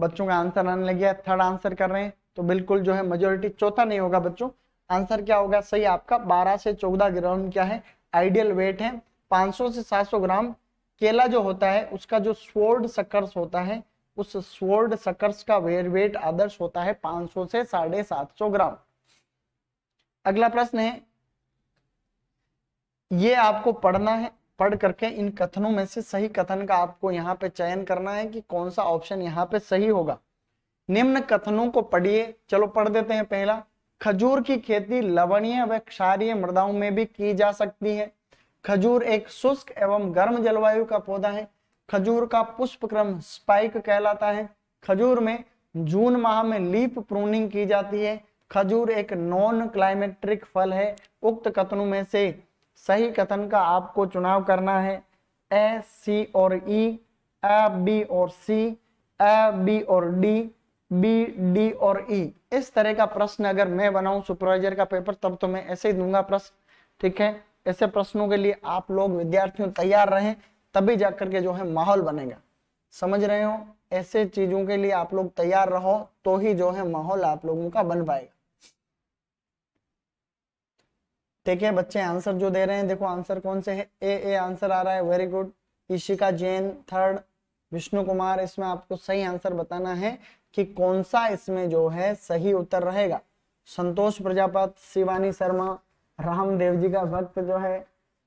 बच्चों का आंसर आने लग गया थर्ड आंसर कर रहे हैं तो बिल्कुल जो है मेजोरिटी चौथा नहीं होगा बच्चों आंसर क्या होगा सही आपका 12 से 14 ग्राम क्या है आइडियल वेट है 500 से 700 ग्राम केला जो होता है उसका जो स्वर्ड सकर्स होता है उस स्वर्ड सकर्स का वेयर वेट आदर्श होता है 500 से साढ़े सात ग्राम अगला प्रश्न है ये आपको पढ़ना है पढ़ करके इन कथनों में से सही कथन का आपको यहाँ पे चयन करना है कि कौन सा ऑप्शन यहाँ पे सही होगा निम्न कथनों को पढ़िए चलो पढ़ देते हैं पहला खजूर की खेती लवणीय व क्षारीय मृदाओं में भी की जा सकती है खजूर एक शुष्क एवं गर्म जलवायु का पौधा है खजूर का पुष्प क्रम स्पाइक कहलाता है खजूर में जून माह में लीप प्रूनिंग की जाती है खजूर एक नॉन क्लाइमेट्रिक फल है उक्त कथनों में से सही कथन का आपको चुनाव करना है ए सी और ई ए बी और सी ए बी और डी बी डी और ई e. इस तरह का प्रश्न अगर मैं बनाऊं सुपरवाइजर का पेपर तब तो मैं ऐसे ही दूंगा प्रश्न ठीक है ऐसे प्रश्नों के लिए आप लोग विद्यार्थियों तैयार रहें तभी जाकर के जो है माहौल बनेगा समझ रहे हो ऐसे चीजों के लिए आप लोग तैयार रहो तो ही जो है माहौल आप लोगों का बन पाएगा ठीक है बच्चे आंसर जो दे रहे हैं देखो आंसर कौन से है ए ए आंसर आ रहा है very good Ishika Jain third Vishnu Kumar इसमें आपको सही आंसर बताना है कि कौन सा इसमें जो है सही उत्तर रहेगा संतोष प्रजापत शिवानी शर्मा रामदेव जी का भक्त जो है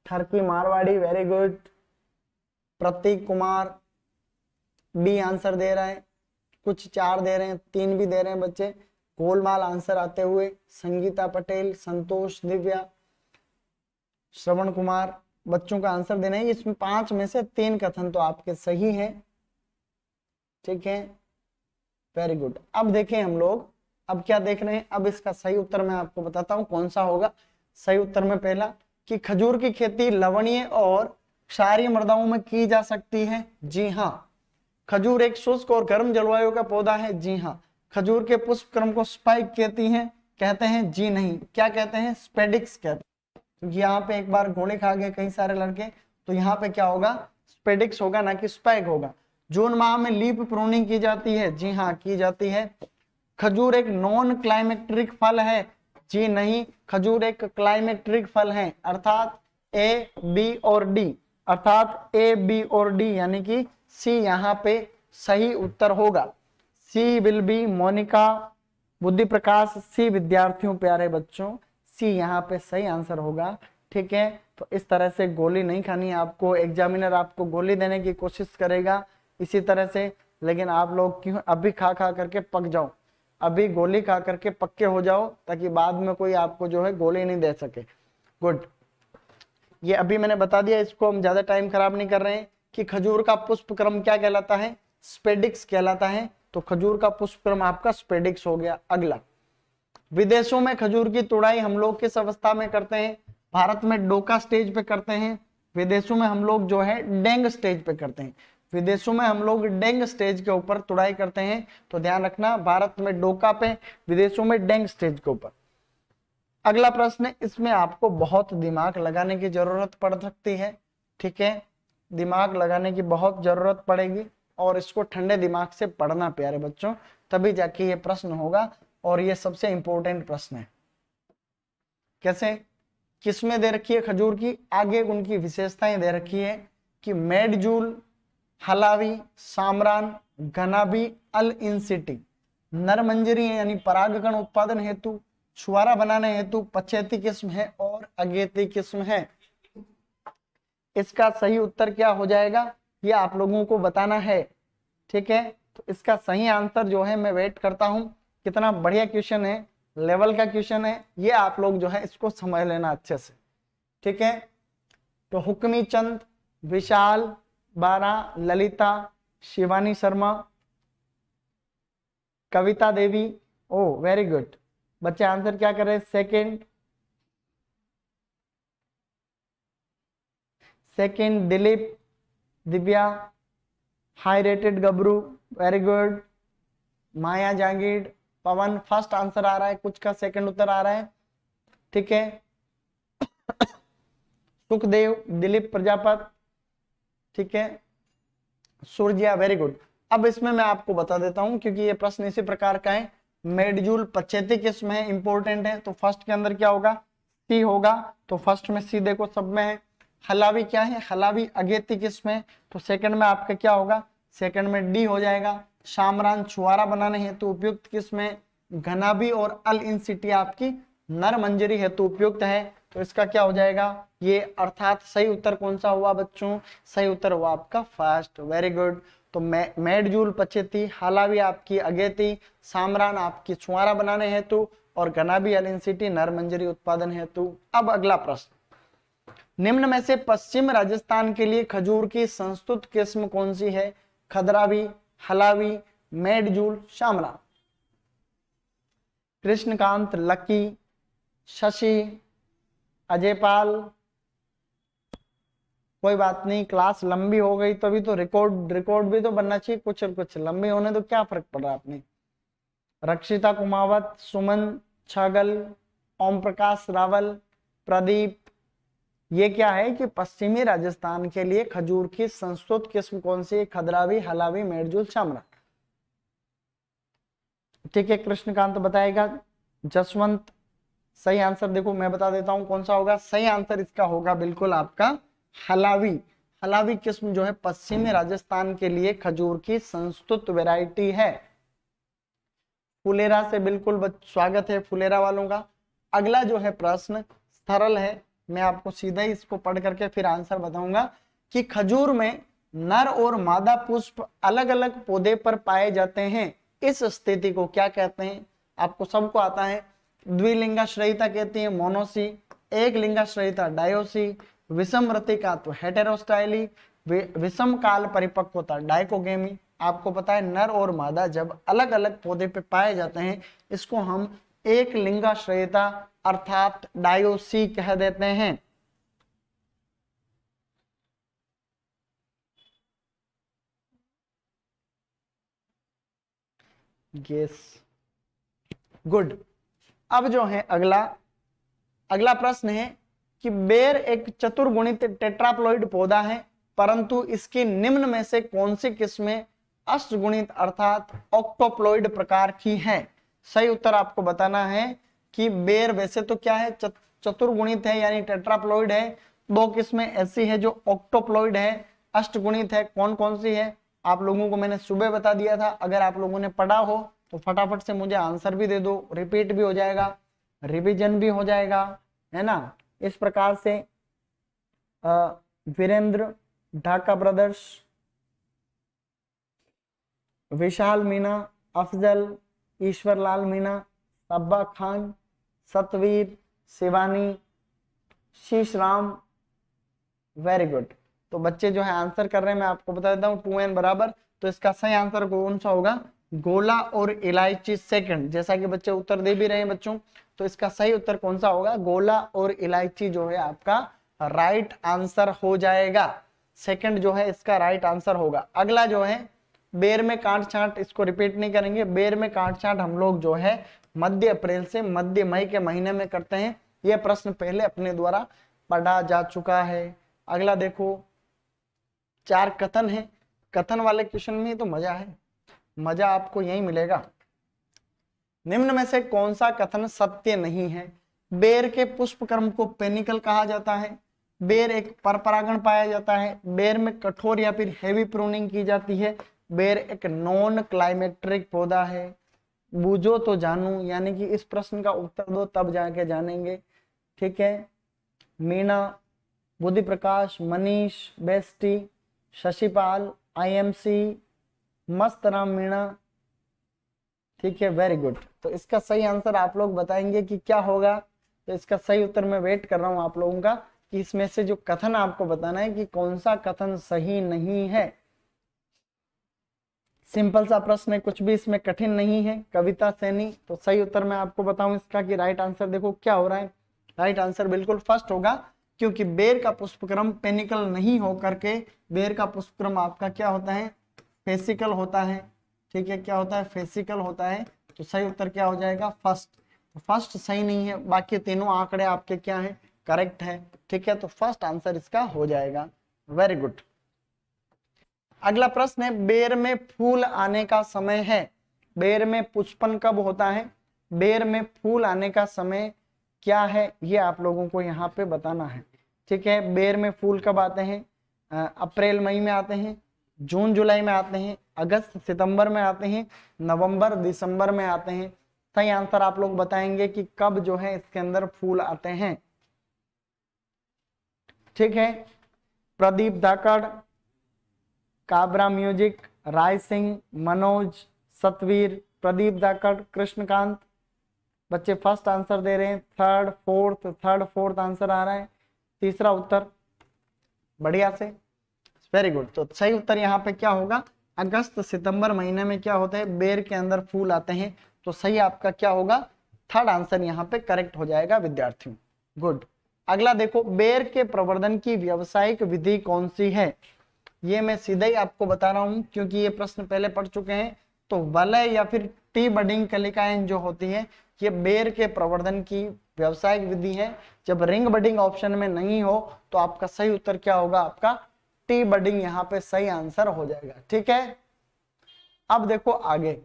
ठरकी Marwari very good Pratik Kumar B answer दे रहा है कुछ चार दे रहे हैं तीन भी दे रहे हैं बच्चे गोलमाल आंसर आते हुए संगीता पटेल संतोष दिव्या श्रवण कुमार बच्चों का आंसर देना है इसमें पांच में से तीन कथन तो आपके सही है ठीक है वेरी गुड अब देखें हम लोग अब क्या देख रहे हैं अब इसका सही उत्तर मैं आपको बताता हूँ कौन सा होगा सही उत्तर में पहला कि खजूर की खेती लवणीय और क्षारीय मृदाओं में की जा सकती है जी हाँ खजूर एक शुष्क और गर्म जलवायु का पौधा है जी हाँ खजूर के पुष्प क्रम को स्पाइक कहती हैं कहते हैं जी नहीं क्या कहते हैं स्पेडिक्स कहते हैं क्योंकि यहाँ पे एक बार घोड़े खा गए कई सारे लड़के तो यहाँ पे क्या होगा स्पेडिक्स होगा ना कि स्पाइक होगा जून माह में लीप प्रोनिंग की जाती है जी हाँ की जाती है खजूर एक नॉन क्लाइमेट्रिक फल है जी नहीं खजूर एक क्लाइमेट्रिक फल है अर्थात ए बी और डी अर्थात ए बी और डी यानी कि सी यहाँ पे सही उत्तर होगा सी विल बी मोनिका बुद्धि प्रकाश सी विद्यार्थियों प्यारे बच्चों सी यहाँ पे सही आंसर होगा ठीक है तो इस तरह से गोली नहीं खानी आपको एग्जामिनर आपको गोली देने की कोशिश करेगा इसी तरह से लेकिन आप लोग क्यों अभी खा खा करके पक जाओ अभी गोली खा करके पक्के हो जाओ ताकि बाद में कोई आपको जो है गोली नहीं दे सके गुड ये अभी मैंने बता दिया इसको हम ज्यादा टाइम खराब नहीं कर रहे हैं कि खजूर का पुष्प क्रम क्या कहलाता है स्पेडिक्स कहलाता है तो खजूर का पुष्प क्रम आपका स्पेडिक्स हो गया अगला विदेशों में खजूर की तुड़ाई हम लोग किस अवस्था में करते हैं भारत में डोका स्टेज पे करते हैं विदेशों में हम लोग जो है डेंग स्टेज पे करते हैं विदेशों में हम लोग डेंग स्टेज के ऊपर तुड़ाई करते हैं तो ध्यान रखना भारत में डोका पे विदेशों में डेंग स्टेज के ऊपर अगला प्रश्न इसमें आपको बहुत दिमाग लगाने की जरूरत पड़ सकती है ठीक है दिमाग लगाने की बहुत जरूरत पड़ेगी और इसको ठंडे दिमाग से पढ़ना प्यारे बच्चों तभी जाके ये प्रश्न होगा और ये सबसे इंपॉर्टेंट प्रश्न है कैसे किसमें दे रखी है खजूर की आगे उनकी विशेषताएं दे रखी है कि मेडजूल हलावी सामरान घनाबी अल इनसिटी नरमंजरी यानी परागकण उत्पादन हेतु छुआरा बनाने हेतु पचैती किस्म है और अगेती किस्म है इसका सही उत्तर क्या हो जाएगा ये आप लोगों को बताना है ठीक है तो इसका सही आंसर जो है मैं वेट करता हूं कितना बढ़िया क्वेश्चन है लेवल का क्वेश्चन है ये आप लोग जो है इसको समझ लेना अच्छे से ठीक है तो हुक्मी चंद विशाल बारह ललिता शिवानी शर्मा कविता देवी ओ वेरी गुड बच्चे आंसर क्या कर रहे हैं second second Dilip Divya high rated गबरू very good Maya Jangid Pawan first answer आ रहा है कुछ का सेकंड उत्तर आ रहा है ठीक है (coughs) सुखदेव दिलीप प्रजापत ठीक है सूर्या वेरी गुड अब इसमें मैं आपको बता देता हूं क्योंकि ये प्रश्न इसी प्रकार का है मेडजूल पचेतिक इसमें इंपोर्टेंट है तो फर्स्ट के अंदर क्या होगा सी होगा तो फर्स्ट में सी देखो सब में है हलावी क्या है हलावी अगेतिक इसमें तो सेकंड में आपका क्या होगा सेकंड में डी हो जाएगा शामरान छुआरा बनाने हेतु तो उपयुक्त किस में घनाबी और अल इन सिटी आपकी नर मंजरी हेतु तो उपयुक्त है तो इसका क्या हो जाएगा ये अर्थात सही उत्तर कौन सा हुआ बच्चों सही उत्तर हुआ आपका फर्स्ट वेरी गुड तो मेड जूल हाला हालावी आपकी अगे थी सामरान आपकी छुआरा बनाने हेतु और गनाबी एलिनसिटी नर मंजरी उत्पादन हेतु अब अगला प्रश्न निम्न में से पश्चिम राजस्थान के लिए खजूर की संस्तुत किस्म कौन सी है Khadrawy Halawy Medjool Shamran Krishnakant Lucky Shashi Ajay Pal कोई बात नहीं क्लास लंबी हो गई तो अभी तो रिकॉर्ड रिकॉर्ड भी तो बनना चाहिए कुछ और कुछ लंबे होने तो क्या फर्क पड़ रहा है आपने रक्षिता कुमावत सुमन छागल ओम प्रकाश रावल प्रदीप ये क्या है कि पश्चिमी राजस्थान के लिए खजूर की संस्कृत किस्म कौन सी है खदरावी हलावी मेरजुल चामरा ठीक है कृष्णकांत बताएगा जसवंत सही आंसर देखो मैं बता देता हूं कौन सा होगा सही आंसर इसका होगा बिल्कुल आपका हलावी हलावी किस्म जो है पश्चिमी राजस्थान के लिए खजूर की संस्तुत वेराइटी है फुलेरा से बिल्कुल स्वागत है फुलेरा वालों का अगला जो है प्रश्न सरल है मैं आपको सीधा ही इसको पढ़ करके फिर आंसर बताऊंगा कि खजूर में नर और मादा पुष्प अलग अलग पौधे पर पाए जाते हैं इस स्थिति को क्या कहते हैं आपको सबको आता है द्विलिंगाश्रयिता कहती है मोनोसी एक लिंगाश्रयिता डायोसी विषम रतिकात्व तो हेटेरोस्टाइली विषम काल परिपक्वता डायकोगेमी आपको पता है नर और मादा जब अलग अलग पौधे पे पाए जाते हैं इसको हम एक लिंगाश्रयिता अर्थात डायोसी कह देते हैं yes अब जो है अगला अगला प्रश्न है कि बेर एक चतुर्गुणित टेट्राप्लोइड पौधा है परंतु इसकी निम्न में से कौन सी किस्में अष्टगुणित अर्थात ऑक्टोप्लोइड प्रकार की है सही उत्तर आपको बताना है कि बेर वैसे तो क्या है चतुर्गुणित है यानी टेट्राप्लोइड है दो किस्में ऐसी है जो ऑक्टोप्लोइड है अष्टगुणित है कौन कौन सी है आप लोगों को मैंने सुबह बता दिया था अगर आप लोगों ने पढ़ा हो तो फटाफट से मुझे आंसर भी दे दो रिपीट भी हो जाएगा रिविजन भी हो जाएगा है ना इस प्रकार से Virendra Dhaka brothers Vishal Meena Afzal Ishwar Lal Meena Saba Khan Satveer Shivani Sheesh Ram very good तो बच्चे जो है आंसर कर रहे हैं मैं आपको बता देता हूँ टू एन बराबर तो इसका सही आंसर कौन सा होगा गोला और इलायची सेकंड जैसा कि बच्चे उत्तर दे भी रहे हैं बच्चों तो इसका सही उत्तर कौन सा होगा गोला और इलायची जो है आपका राइट आंसर हो जाएगा सेकंड जो है इसका राइट आंसर होगा अगला जो है बेर में काट छाट इसको रिपीट नहीं करेंगे बेर में काट छाट हम लोग जो है मध्य अप्रैल से मध्य मई के महीने में करते हैं यह प्रश्न पहले अपने द्वारा पढ़ा जा चुका है अगला देखो चार कथन है कथन वाले क्वेश्चन में तो मजा है मजा आपको यही मिलेगा निम्न में से कौन सा कथन सत्य नहीं है बेर के पुष्प कर्म को पेनिकल कहा जाता है बेर एक परपरागण पाया जाता है बेर में कठोर या फिर हेवी प्रूनिंग की जाती है बेर एक नॉन क्लाइमेट्रिक पौधा है बूझो तो जानू यानी कि इस प्रश्न का उत्तर दो तब जाके जानेंगे ठीक है मीना बुद्धि प्रकाश मनीष बेस्टी शशिपाल आईएमसी मस्त राम मीणा ठीक है वेरी गुड तो इसका सही आंसर आप लोग बताएंगे कि क्या होगा तो इसका सही उत्तर मैं वेट कर रहा हूं आप लोगों का कि इसमें से जो कथन आपको बताना है कि कौन सा कथन सही नहीं है सिंपल सा प्रश्न है कुछ भी इसमें कठिन नहीं है कविता सैनी तो सही उत्तर मैं आपको बताऊं इसका कि राइट आंसर देखो क्या हो रहा है राइट आंसर बिल्कुल फर्स्ट होगा क्योंकि बेर का पुष्पक्रम पेनिकल नहीं हो करके बेर का पुष्पक्रम आपका क्या होता है फेसिकल होता है ठीक है क्या होता है फेसिकल होता है तो सही उत्तर क्या हो जाएगा फर्स्ट फर्स्ट तो सही नहीं है बाकी तीनों आंकड़े आपके क्या है करेक्ट है ठीक है तो फर्स्ट आंसर इसका हो जाएगा वेरी गुड अगला प्रश्न है बेर में फूल आने का समय है बेर में पुष्पन कब होता है बेर में फूल आने का समय क्या है ये आप लोगों को यहाँ पे बताना है ठीक है बेर में फूल कब आते हैं अप्रैल मई में आते हैं जून जुलाई में आते हैं अगस्त सितंबर में आते हैं नवंबर दिसंबर में आते हैं सही तो आंसर आप लोग बताएंगे कि कब जो है इसके अंदर फूल आते हैं ठीक है प्रदीप धाकड़ काबरा म्यूजिक राय सिंह मनोज सतवीर प्रदीप धाकड़ कृष्णकांत बच्चे फर्स्ट आंसर दे रहे हैं third fourth third fourth answer आ रहा है तीसरा उत्तर बढ़िया से वेरी गुड तो सही उत्तर यहाँ पे क्या होगा अगस्त सितंबर महीने में क्या होते हैं बेर के अंदर फूल आते हैं तो सही आपका क्या होगा थर्ड आंसर यहाँ पे करेक्ट हो जाएगा विद्यार्थियों गुड अगला देखो बेर के प्रवर्धन की व्यवसायिक विधि कौन सी है ये मैं सीधा ही आपको बता रहा हूं क्योंकि ये प्रश्न पहले पढ़ चुके हैं तो वलय या फिर टी बडिंग कलिकाएं जो होती है ये बेर के प्रवर्धन की व्यवसायिक विधि है जब रिंग बडिंग ऑप्शन में नहीं हो तो आपका सही उत्तर क्या होगा आपका टी बडिंग यहां पे सही आंसर हो जाएगा ठीक है अब देखो आगे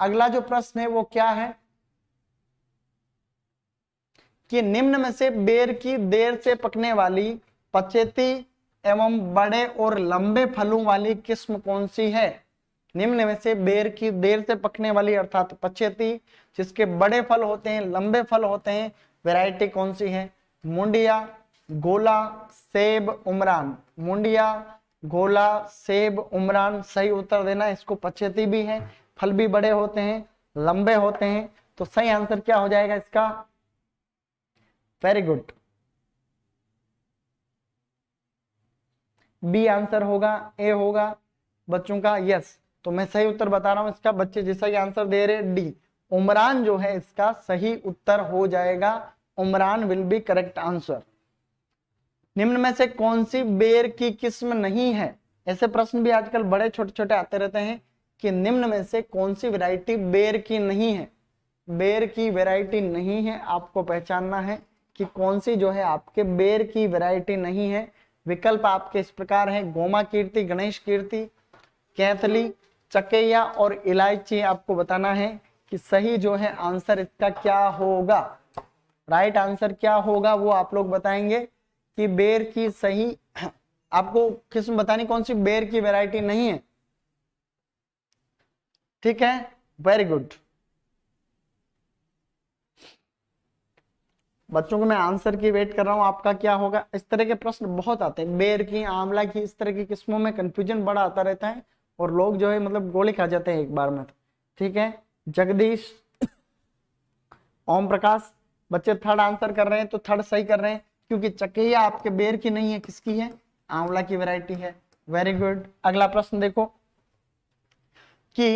अगला जो प्रश्न है वो क्या है कि निम्न में से बेर की देर से पकने वाली पचेती एवं बड़े और लंबे फलों वाली किस्म कौन सी है निम्न में से बेर की देर से पकने वाली अर्थात पचेती जिसके बड़े फल होते हैं लंबे फल होते हैं वैरायटी कौन सी है मुंडिया गोला सेब उमरान मुंडिया गोला सेब उमरान सही उत्तर देना इसको पचेती भी है फल भी बड़े होते हैं लंबे होते हैं तो सही आंसर क्या हो जाएगा इसका वेरी गुड बी आंसर होगा ए होगा बच्चों का यस तो मैं सही उत्तर बता रहा हूं इसका बच्चे जैसा ही आंसर दे रहे डी उमरान जो है इसका सही उत्तर हो जाएगा Umran will be correct answer निम्न में से कौन सी बेर की किस्म नहीं है ऐसे प्रश्न भी आजकल बड़े छोटे छोटे आते रहते हैं कि निम्न में से कौन सी वेरायटी बेर की नहीं है बेर की वैरायटी नहीं है आपको पहचानना है कि कौन सी जो है आपके बेर की वेरायटी नहीं है विकल्प आपके इस प्रकार है गोमा कीर्ति गणेश कीर्ति कैथली चकेया और इलायची आपको बताना है कि सही जो है आंसर इसका क्या होगा राइट आंसर क्या होगा वो आप लोग बताएंगे कि बेर की सही आपको किस्म बतानी कौन सी बेर की वैरायटी नहीं है ठीक है वेरी गुड बच्चों को मैं आंसर की वेट कर रहा हूं आपका क्या होगा इस तरह के प्रश्न बहुत आते हैं बेर की आंवला की इस तरह की किस्मों में कंफ्यूजन बड़ा आता रहता है और लोग जो है मतलब गोली खा जाते हैं एक बार में ठीक है जगदीश ओम प्रकाश बच्चे थर्ड आंसर कर रहे हैं तो थर्ड सही कर रहे हैं क्योंकि चकैया आपके बेर की नहीं है किसकी है आंवला की वैरायटी है वेरी गुड अगला प्रश्न देखो कि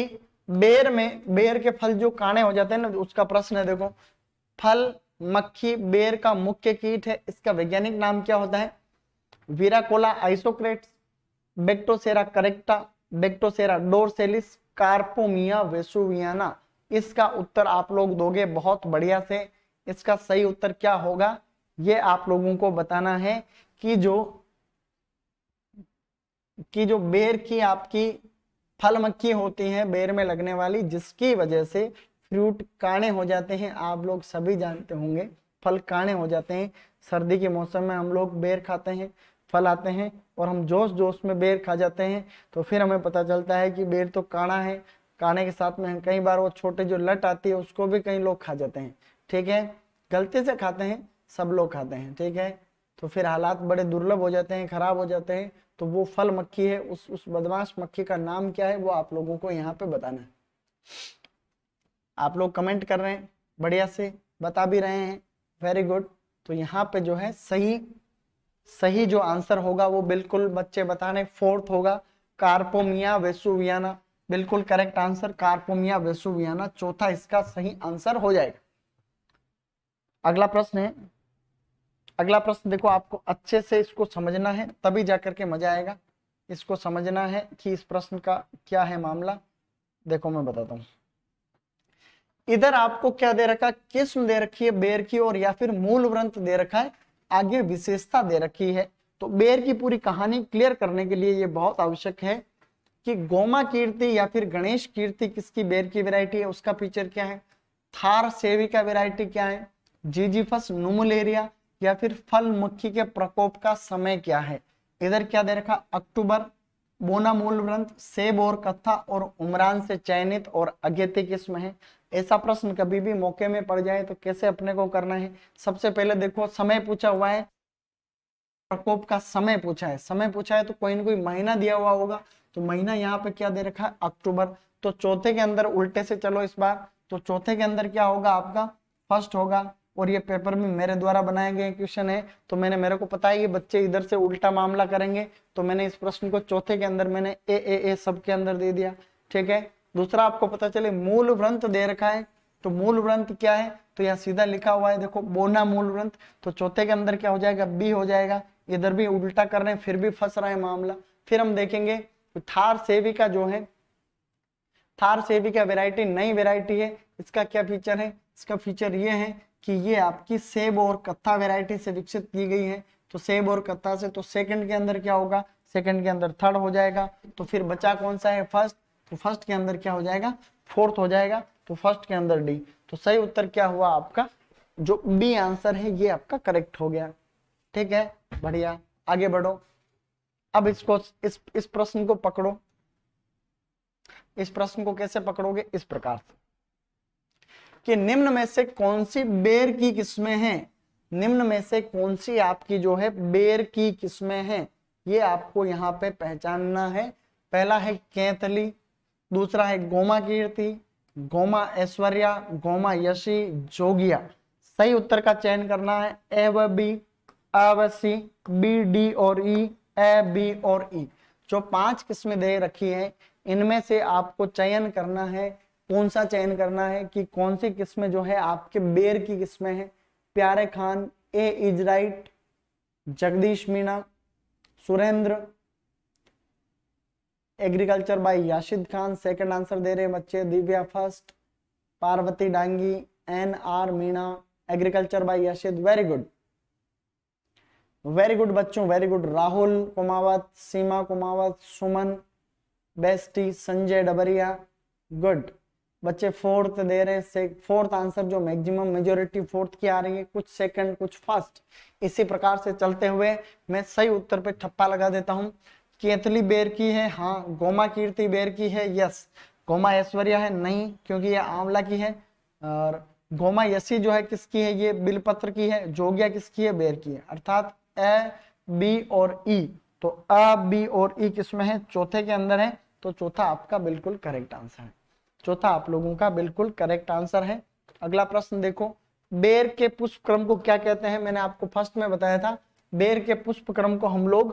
बेर में बेर के फल जो काने हो जाते हैं ना उसका प्रश्न है देखो फल मक्खी बेर का मुख्य कीट है इसका वैज्ञानिक नाम क्या होता है वीराकोला आइसोक्रेट बेक्टोसेरा करेक्टा बेक्टोसेरा डोरसेलिस कार्पोमिया वेसुवियाना इसका उत्तर आप लोग दोगे बहुत बढ़िया से इसका सही उत्तर क्या होगा ये आप लोगों को बताना है कि जो कि जो बेर की आपकी फल मक्खी होती है बेर में लगने वाली जिसकी वजह से फ्रूट काणे हो जाते हैं आप लोग सभी जानते होंगे फल काणे हो जाते हैं सर्दी के मौसम में हम लोग बेर खाते हैं फल आते हैं और हम जोश जोश में बेर खा जाते हैं तो फिर हमें पता चलता है कि बेर तो काना है काणे के साथ में कई बार वो छोटे जो लट आती है उसको भी कई लोग खा जाते हैं ठीक है गलती से खाते हैं सब लोग खाते हैं ठीक है तो फिर हालात बड़े दुर्लभ हो जाते हैं खराब हो जाते हैं तो वो फल मक्खी है उस उस बदमाश मक्खी का नाम क्या है वो आप लोगों को यहाँ पे बताना है आप लोग कमेंट कर रहे हैं बढ़िया से बता भी रहे हैं वेरी गुड तो यहाँ पे जो है सही सही जो आंसर होगा वो बिल्कुल बच्चे बताने फोर्थ होगा कार्पोमिया वेसुवियाना बिल्कुल करेक्ट आंसर कार्पोमिया वेसुवियाना चौथा इसका सही आंसर हो जाएगा अगला प्रश्न है अगला प्रश्न देखो आपको अच्छे से इसको समझना है तभी जाकर के मजा आएगा इसको समझना है कि इस प्रश्न का क्या है मामला देखो मैं बताता हूं इधर आपको क्या दे रखा है किस्म दे रखी है बेर की और या फिर मूल व्रंत दे रखा है आगे विशेषता दे रखी है तो बेर की पूरी कहानी क्लियर करने के लिए यह बहुत आवश्यक है कि गोमा कीर्ति या फिर गणेश कीर्ति किसकी बेर की वेरायटी है उसका फीचर क्या है थार सेविका वेरायटी क्या है जीजीफस नुमलेरिया या फिर फल मक्खी के प्रकोप का समय क्या है इधर क्या दे रखा अक्टूबर बोना मूल ग्रंथ सेब और कथा और उमरान से चयनित और अगेते किस्म है ऐसा प्रश्न कभी भी मौके में पड़ जाए तो कैसे अपने को करना है सबसे पहले देखो समय पूछा हुआ है प्रकोप का समय पूछा है समय पूछा है तो कोई ना कोई महीना दिया हुआ होगा तो महीना यहाँ पे क्या दे रखा है अक्टूबर तो चौथे के अंदर उल्टे से चलो इस बार तो चौथे के अंदर क्या होगा आपका फर्स्ट होगा और ये पेपर में मेरे द्वारा बनाए गए क्वेश्चन है तो मैंने मेरे को पता है ये बच्चे इधर से उल्टा मामला करेंगे तो मैंने इस प्रश्न को चौथे के अंदर मैंने ए ए ए सब के अंदर दे दिया ठीक है दूसरा आपको पता चले मूल व्रंथ दे रखा है तो मूल व्रंथ क्या है तो यहाँ सीधा लिखा हुआ है देखो बोना मूल व्रंथ तो चौथे के अंदर क्या हो जाएगा बी हो जाएगा इधर भी उल्टा कर रहे हैं फिर भी फंस रहा है मामला फिर हम देखेंगे थार सेविका जो है थार सेविका वेराइटी नई वेराइटी है इसका क्या फीचर है इसका फीचर ये है कि ये आपकी सेब और कत्था वेराइटी से विकसित की गई है तो सेब और कत्था से तो सेकंड के अंदर क्या होगा सेकंड के अंदर थर्ड हो जाएगा तो फिर बचा कौन सा है फर्स्ट तो फर्स्ट के अंदर क्या हो जाएगा फोर्थ हो जाएगा तो फर्स्ट के अंदर डी तो सही उत्तर क्या हुआ आपका जो बी आंसर है ये आपका करेक्ट हो गया ठीक है बढ़िया आगे बढ़ो अब इसको इस इस प्रश्न को पकड़ो इस प्रश्न को कैसे पकड़ोगे इस प्रकार से कि निम्न में से कौन सी बेर की किस्में हैं निम्न में से कौन सी आपकी जो है बेर की किस्में हैं ये आपको यहाँ पे पहचानना है पहला है कैथली दूसरा है गोमा कीर्ति गोमा ऐश्वर्या गोमा यशी जोगिया सही उत्तर का चयन करना है ए व बी अवसी बी डी और ई ए बी और ई जो पांच किस्में दे रखी है इनमें से आपको चयन करना है कौन सा चयन करना है कि कौन सी किस्में जो है आपके बेर की किस्में हैं प्यारे खान ए इजराइट Jagdish Meena Surendra agriculture by Yashid Khan second answer दे रहे बच्चे Divya first Parvati Dangi N R Meena agriculture by Yashid very good very good बच्चों वेरी गुड राहुल कुमावत सीमा कुमावत सुमन बेस्टी संजय डबरिया गुड बच्चे फोर्थ दे रहे हैं फोर्थ आंसर जो मैक्सिमम मेजोरिटी फोर्थ की आ रही है कुछ सेकंड कुछ फर्स्ट इसी प्रकार से चलते हुए मैं सही उत्तर पे ठप्पा लगा देता हूँ केतली बेर की है हाँ गोमा कीर्ति बेर की है यस गोमा ऐश्वर्या है नहीं क्योंकि ये आंवला की है और गोमा यसी जो है किसकी है ये बिलपत्र की है जोगिया किसकी है बेर की है अर्थात ए बी और ई तो अ बी और ई किसमें है चौथे के अंदर है तो चौथा आपका बिल्कुल करेक्ट आंसर है चौथा आप लोगों का बिल्कुल करेक्ट आंसर है अगला प्रश्न देखो बेर के पुष्प क्रम को क्या कहते हैं मैंने आपको फर्स्ट में बताया था बेर के पुष्प क्रम को हम लोग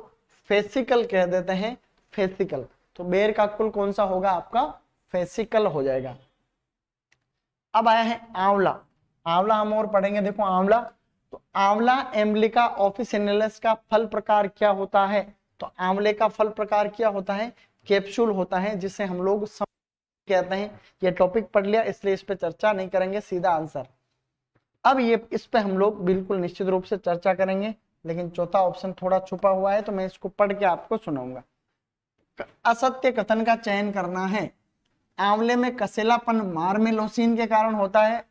फेसिकल कह देते हैं फेसिकल तो बेर का कुल कौन सा होगा आपका फेसिकल हो जाएगा अब आया है आंवला आंवला हम और पढ़ेंगे देखो आंवला तो आंवला एम्बलिका ऑफिसिनेलस का फल प्रकार क्या होता है तो आंवले का फल प्रकार क्या होता है कैप्सूल होता है जिसे हम लोग सम... कहते हैं ये टॉपिक पढ़ लिया इसलिए इस पर चर्चा नहीं करेंगे सीधा आंसर अब ये इस पे हम लोग बिल्कुल निश्चित रूप से चर्चा करेंगे लेकिन चौथा ऑप्शन थोड़ा छुपा हुआ है तो मैं इसको पढ़ के आपको सुनाऊंगा असत्य कथन का चयन करना है आंवले में कसेलापन मार्मेलोसिन के कारण होता है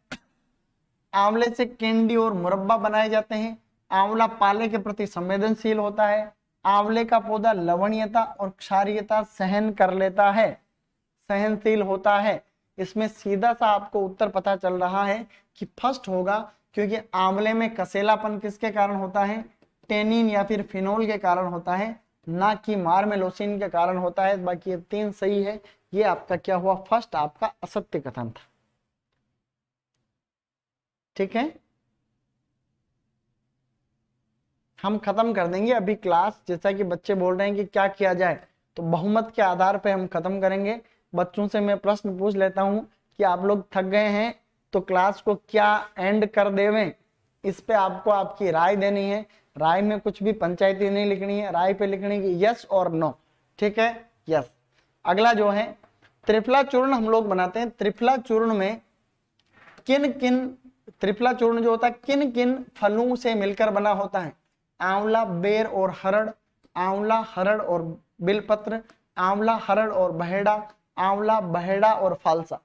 आंवले से कैंडी और मुरब्बा बनाए जाते हैं आंवला पाले के प्रति संवेदनशील होता है आंवले का पौधा लवणीयता और क्षारियता सहन कर लेता है सहनशील होता है इसमें सीधा सा आपको उत्तर पता चल रहा है कि फर्स्ट होगा क्योंकि आंवले में कसेलापन किसके कारण होता है टेनिन या फिर फिनोल के कारण होता है ना कि मार्मेलोसिन के कारण होता है बाकी ये तीन सही है ये आपका क्या हुआ फर्स्ट आपका असत्य कथन था ठीक है हम खत्म कर देंगे अभी क्लास जैसा कि बच्चे बोल रहे हैं कि क्या किया जाए तो बहुमत के आधार पर हम खत्म करेंगे बच्चों से मैं प्रश्न पूछ लेता हूँ कि आप लोग थक गए हैं तो क्लास को क्या एंड कर देवे इस पे आपको आपकी राय देनी है राय में कुछ भी पंचायती नहीं लिखनी है राय पे लिखनी है यस और नो ठीक है यस अगला जो है त्रिफला चूर्ण हम लोग बनाते हैं त्रिफला चूर्ण में किन किन त्रिफला चूर्ण जो होता है किन किन फलों से मिलकर बना होता है आंवला बेर और हरड़ आंवला हरड़ और बिलपत्र आंवला हरड़ और बहेड़ा आंवला बहेड़ा और फालसा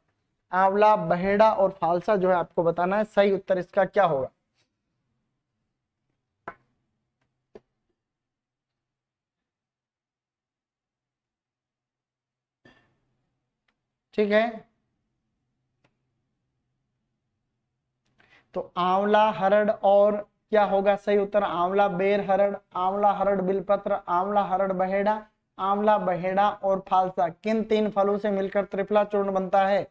आंवला बहेड़ा और फालसा जो है आपको बताना है सही उत्तर इसका क्या होगा ठीक है तो आंवला हरड़ और क्या होगा सही उत्तर आंवला बेर हरड़ आंवला हरड़ बिलपत्र आंवला हरड़ बहेड़ा आंवला बहेड़ा और फालसा किन तीन फलों से मिलकर त्रिफला चूर्ण बनता है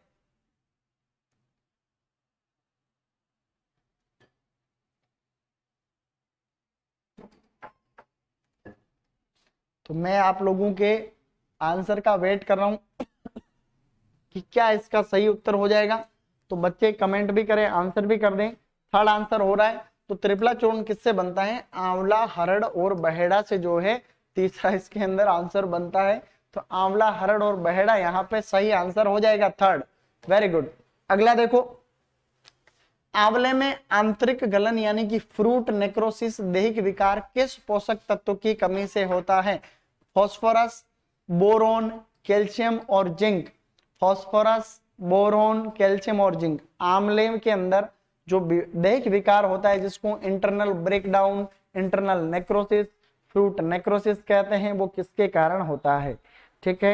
तो मैं आप लोगों के आंसर का वेट कर रहा हूं कि क्या इसका सही उत्तर हो जाएगा तो बच्चे कमेंट भी करें आंसर भी कर दें थर्ड आंसर हो रहा है तो त्रिपला चूर्ण किससे बनता है आंवला हरड़ और बहेड़ा से जो है तीसरा इसके अंदर आंसर बनता है तो आंवला हरड़ और बहेड़ा यहाँ पे सही आंसर हो जाएगा थर्ड वेरी गुड अगला देखो आंवले में आंतरिक गलन यानी कि फ्रूट नेक्रोसिस देहिक विकार किस पोषक तत्व की कमी से होता है फॉस्फोरस बोरोन कैल्शियम और जिंक फॉस्फोरस बोरोन कैल्शियम और जिंक आंवले के अंदर जो देहिक विकार होता है जिसको internal breakdown internal necrosis fruit necrosis कहते हैं वो किसके कारण होता है ठीक है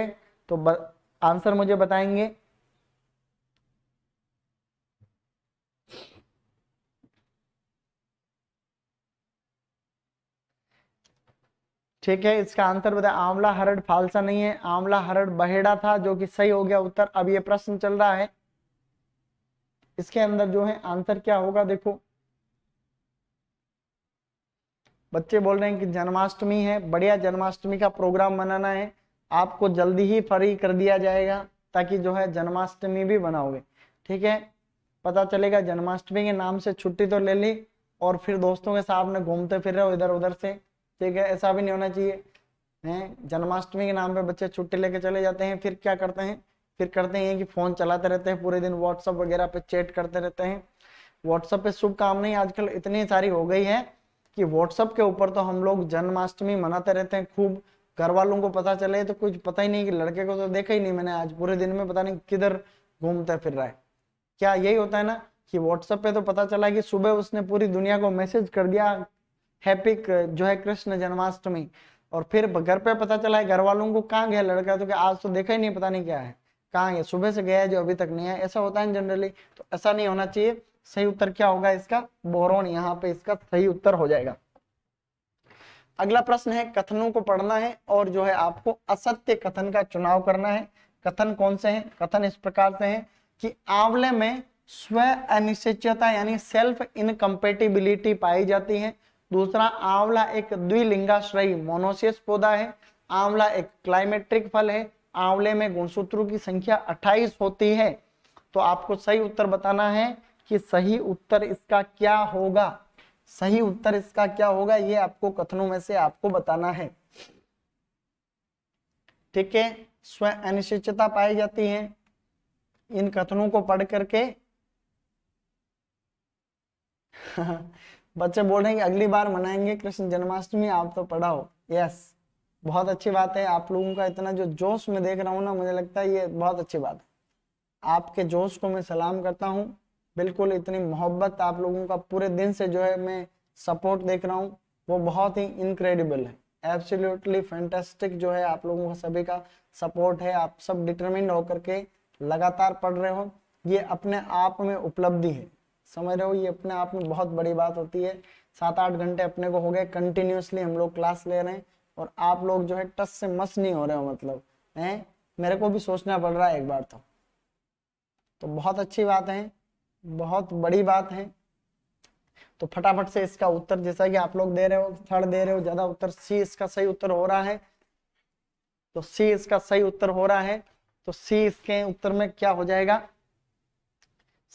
तो ब, आंसर मुझे बताएंगे ठीक है इसका आंसर बताया आंवला हरड़ फालसा नहीं है आंवला हरड़ बहेड़ा था जो कि सही हो गया उत्तर अब ये प्रश्न चल रहा है इसके अंदर जो है आंसर क्या होगा देखो बच्चे बोल रहे हैं कि जन्माष्टमी है बढ़िया जन्माष्टमी का प्रोग्राम बनाना है आपको जल्दी ही फ्री कर दिया जाएगा ताकि जो है जन्माष्टमी भी बनाओगे ठीक है पता चलेगा जन्माष्टमी के नाम से छुट्टी तो ले ली और फिर दोस्तों के साथ में घूमते फिर रहे हो इधर उधर से ठीक है ऐसा भी नहीं होना चाहिए हैं जन्माष्टमी के नाम पे बच्चे छुट्टी लेके चले जाते हैं फिर क्या करते हैं फिर करते हैं कि फोन चलाते रहते हैं पूरे दिन व्हाट्सअप वगैरह पे चैट करते रहते हैं व्हाट्सअप पे शुभकामनाएं आजकल इतनी सारी हो गई है कि व्हाट्सअप के ऊपर तो हम लोग जन्माष्टमी मनाते रहते हैं खूब घर वालों को पता चले तो कुछ पता ही नहीं कि लड़के को तो देखा ही नहीं मैंने आज पूरे दिन में पता नहीं किधर घूमता फिर रहा है क्या यही होता है ना कि व्हाट्सअप पे तो पता चला कि सुबह उसने पूरी दुनिया को मैसेज कर दिया हैप्पी जो है कृष्ण जन्माष्टमी और फिर घर पे पता चला है घर वालों को कहाँ गया लड़का तो क्या आज तो देखा ही नहीं पता नहीं क्या है कहाँ गया सुबह से गया है जो अभी तक नहीं है ऐसा होता है जनरली तो ऐसा नहीं होना चाहिए सही उत्तर क्या होगा इसका बोरोन यहाँ पे इसका सही उत्तर हो जाएगा अगला प्रश्न है कथनों को पढ़ना है और जो है आपको असत्य कथन का चुनाव करना है कथन कौन से हैं कथन इस प्रकार से हैं कि आंवले में स्व अनिश्चयता यानी सेल्फ इनकम्पेटिबिलिटी पाई जाती है दूसरा आंवला एक द्विलिंगाश्रयी मोनोसियस पौधा है आंवला एक क्लाइमेट्रिक फल है आंवले में गुणसूत्रों की संख्या 28 होती है तो आपको सही उत्तर बताना है कि सही उत्तर इसका क्या होगा सही उत्तर इसका क्या होगा ये आपको कथनों में से आपको बताना है ठीक है स्व अनिश्चितता पाई जाती है इन कथनों को पढ़ करके (laughs) बच्चे बोल रहे हैं कि अगली बार मनाएंगे कृष्ण जन्माष्टमी आप तो पढ़ाओ यस बहुत अच्छी बात है आप लोगों का इतना जो जोश में देख रहा हूं ना मुझे लगता है ये बहुत अच्छी बात है आपके जोश को मैं सलाम करता हूं बिल्कुल इतनी मोहब्बत आप लोगों का पूरे दिन से जो है मैं सपोर्ट देख रहा हूँ वो बहुत ही इनक्रेडिबल है एब्सोल्युटली फैंटेस्टिक जो है आप लोगों का सभी का सपोर्ट है आप सब डिटर्मिंड होकर के लगातार पढ़ रहे हो ये अपने आप में उपलब्धि है समझ रहे हो ये अपने आप में बहुत बड़ी बात होती है सात आठ घंटे अपने को हो गए कंटिन्यूसली हम लोग क्लास ले रहे हैं और आप लोग जो है टस से मस नहीं हो रहे हो मतलब हैं मेरे को भी सोचना पड़ रहा है एक बार तो तो बहुत अच्छी बात है बहुत बड़ी बात है तो फटाफट से इसका उत्तर जैसा कि आप लोग दे रहे हो थर्ड दे रहे हो ज्यादा उत्तर सी इसका सही उत्तर हो रहा है तो सी इसका सही उत्तर हो रहा है तो सी इसके उत्तर में क्या हो जाएगा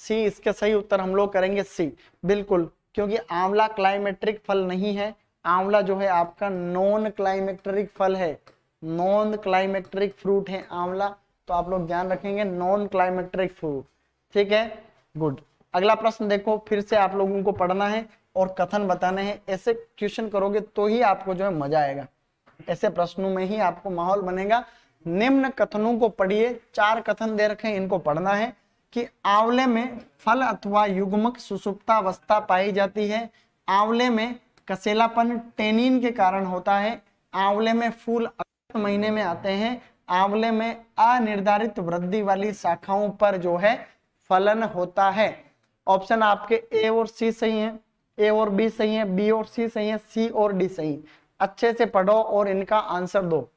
सी इसके सही उत्तर हम लोग करेंगे सी बिल्कुल क्योंकि आंवला क्लाइमेट्रिक फल नहीं है आंवला जो है आपका नॉन क्लाइमेट्रिक फल है नॉन क्लाइमेट्रिक फ्रूट है आंवला तो आप लोग ध्यान रखेंगे नॉन क्लाइमेट्रिक फ्रूट ठीक है गुड अगला प्रश्न देखो फिर से आप लोगों को पढ़ना है और कथन बताने हैं ऐसे क्वेश्चन करोगे तो ही आपको जो है मजा आएगा ऐसे प्रश्नों में ही आपको माहौल बनेगा निम्न कथनों को पढ़िए चार कथन दे रखे इनको पढ़ना है कि आंवले में फल अथवा युग्मक सुसुप्तावस्था पाई जाती है आंवले में कसेलापन टेनिन के कारण होता है आंवले में फूल अगस्त महीने में आते हैं आंवले में अनिर्धारित वृद्धि वाली शाखाओं पर जो है फलन होता है ऑप्शन आपके ए और सी सही है ए और बी सही है बी और सी सही है सी और डी सही अच्छे से पढ़ो और इनका आंसर दो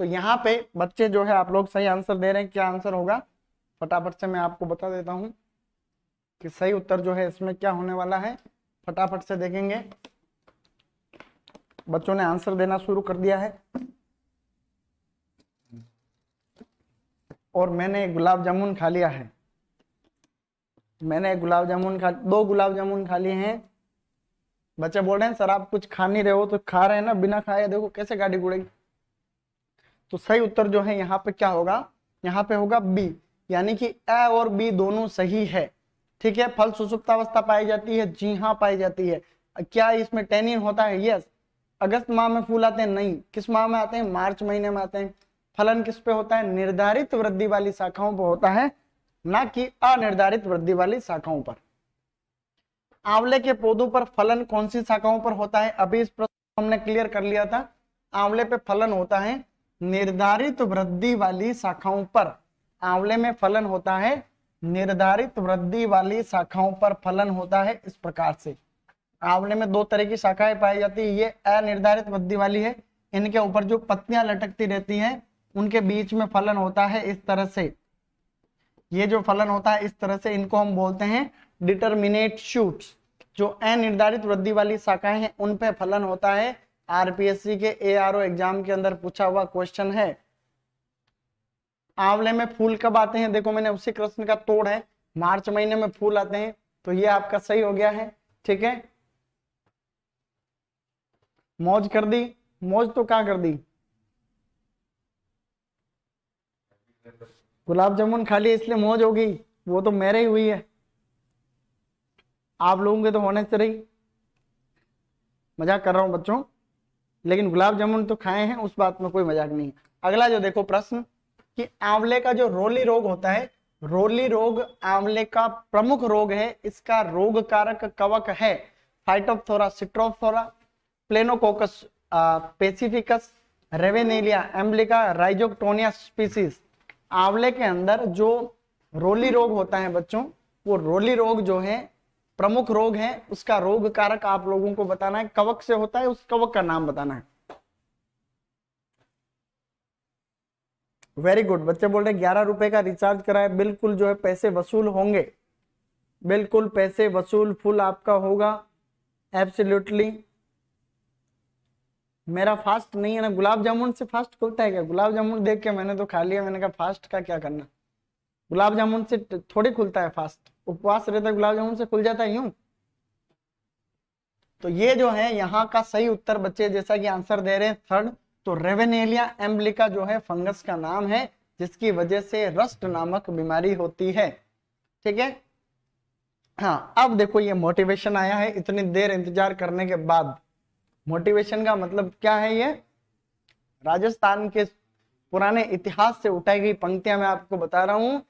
तो यहाँ पे बच्चे जो है आप लोग सही आंसर दे रहे हैं क्या आंसर होगा फटाफट से मैं आपको बता देता हूँ कि सही उत्तर जो है इसमें क्या होने वाला है फटाफट से देखेंगे बच्चों ने आंसर देना शुरू कर दिया है और मैंने एक गुलाब जामुन खा लिया है मैंने एक गुलाब जामुन खा दो गुलाब जामुन खा लिए हैं बच्चे बोल रहे हैं सर आप कुछ खा नहीं रहे हो तो खा रहे हैं ना बिना खाए देखो कैसे गाड़ी गुड़ेगी तो सही उत्तर जो है यहाँ पे क्या होगा यहाँ पे होगा बी यानी कि ए और बी दोनों सही है ठीक है फल सुसुप्तावस्था पाई जाती है जी हाँ पाई जाती है क्या इसमें टेनिन होता है यस अगस्त माह में फूल आते हैं नहीं किस माह में आते हैं मार्च महीने में आते हैं फलन किस पे होता है निर्धारित वृद्धि वाली शाखाओं पर होता है ना कि अनिर्धारित वृद्धि वाली शाखाओं पर आंवले के पौधों पर फलन कौन सी शाखाओं पर होता है अभी इस प्रश्न हमने क्लियर कर लिया था आंवले पे फलन होता है निर्धारित वृद्धि वाली शाखाओं पर आंवले में फलन होता है निर्धारित वृद्धि वाली शाखाओं पर फलन होता है इस प्रकार से आंवले में दो तरह की शाखाएं पाई जाती है ये अनिर्धारित वृद्धि वाली है इनके ऊपर जो पत्तियां लटकती रहती हैं उनके बीच में फलन होता है इस तरह से ये जो फलन होता है इस तरह से इनको हम बोलते हैं डिटर्मिनेट शूट्स जो अनिर्धारित वृद्धि वाली शाखाएं हैं उन पे फलन होता है आरपीएससी के एआरओ एग्जाम के अंदर पूछा हुआ क्वेश्चन है आंवले में फूल कब आते हैं देखो मैंने उसी प्रश्न का तोड़ है मार्च महीने में फूल आते हैं तो ये आपका सही हो गया है ठीक है मौज कर दी मौज तो क्या कर दी गुलाब जामुन खाली इसलिए मौज होगी वो तो मेरे ही हुई है आप लोगों के तो होने से रही मजाक कर रहा हूं बच्चों लेकिन गुलाब जामुन तो खाए हैं उस बात में कोई मजाक नहीं अगला जो देखो प्रश्न कि आंवले का जो रोली रोग होता है रोली रोग आंवले का प्रमुख रोग है इसका रोग कारक कवक है Phytophthora citrophthora Planococcus pacificus Ravenelia emblica Rhizoctonia species आंवले के अंदर जो रोली रोग होता है बच्चों वो रोली रोग जो है प्रमुख रोग है उसका रोग कारक आप लोगों को बताना है कवक से होता है उस कवक का नाम बताना है वेरी गुड बच्चे बोल रहे ग्यारह रुपए का रिचार्ज कराए बिल्कुल जो है पैसे वसूल होंगे बिल्कुल पैसे वसूल फुल आपका होगा एब्सोल्युटली मेरा फास्ट नहीं है ना गुलाब जामुन से फास्ट खुलता है क्या गुलाब जामुन देख के मैंने तो खा लिया मैंने कहा फास्ट का क्या करना गुलाब जामुन से थोड़ी खुलता है फास्ट उपवास रहता गुलाब जामुन से खुल जाता है यूं तो ये जो है यहाँ का सही उत्तर बच्चे जैसा कि आंसर दे रहे हैं थर्ड तो रेवेनेलिया एम्बलिका जो है फंगस का नाम है जिसकी वजह से रस्ट नामक बीमारी होती है ठीक है हाँ अब देखो ये मोटिवेशन आया है इतनी देर इंतजार करने के बाद मोटिवेशन का मतलब क्या है ये राजस्थान के पुराने इतिहास से उठाई गई पंक्तियां मैं आपको बता रहा हूं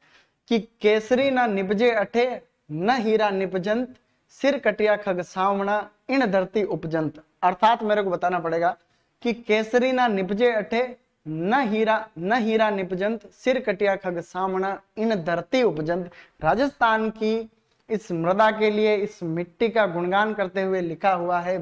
कि केसरी ना निपजे अठे न हीरा निपजंत सिर कटिया खग सावना इन धरती उपजंत अर्थात मेरे को बताना पड़ेगा कि केसरी ना निपजे अठे न हीरा न हीरा निपजंत सिर कटिया खग सामना इन धरती उपजंत राजस्थान की इस मृदा के लिए इस मिट्टी का गुणगान करते हुए लिखा हुआ है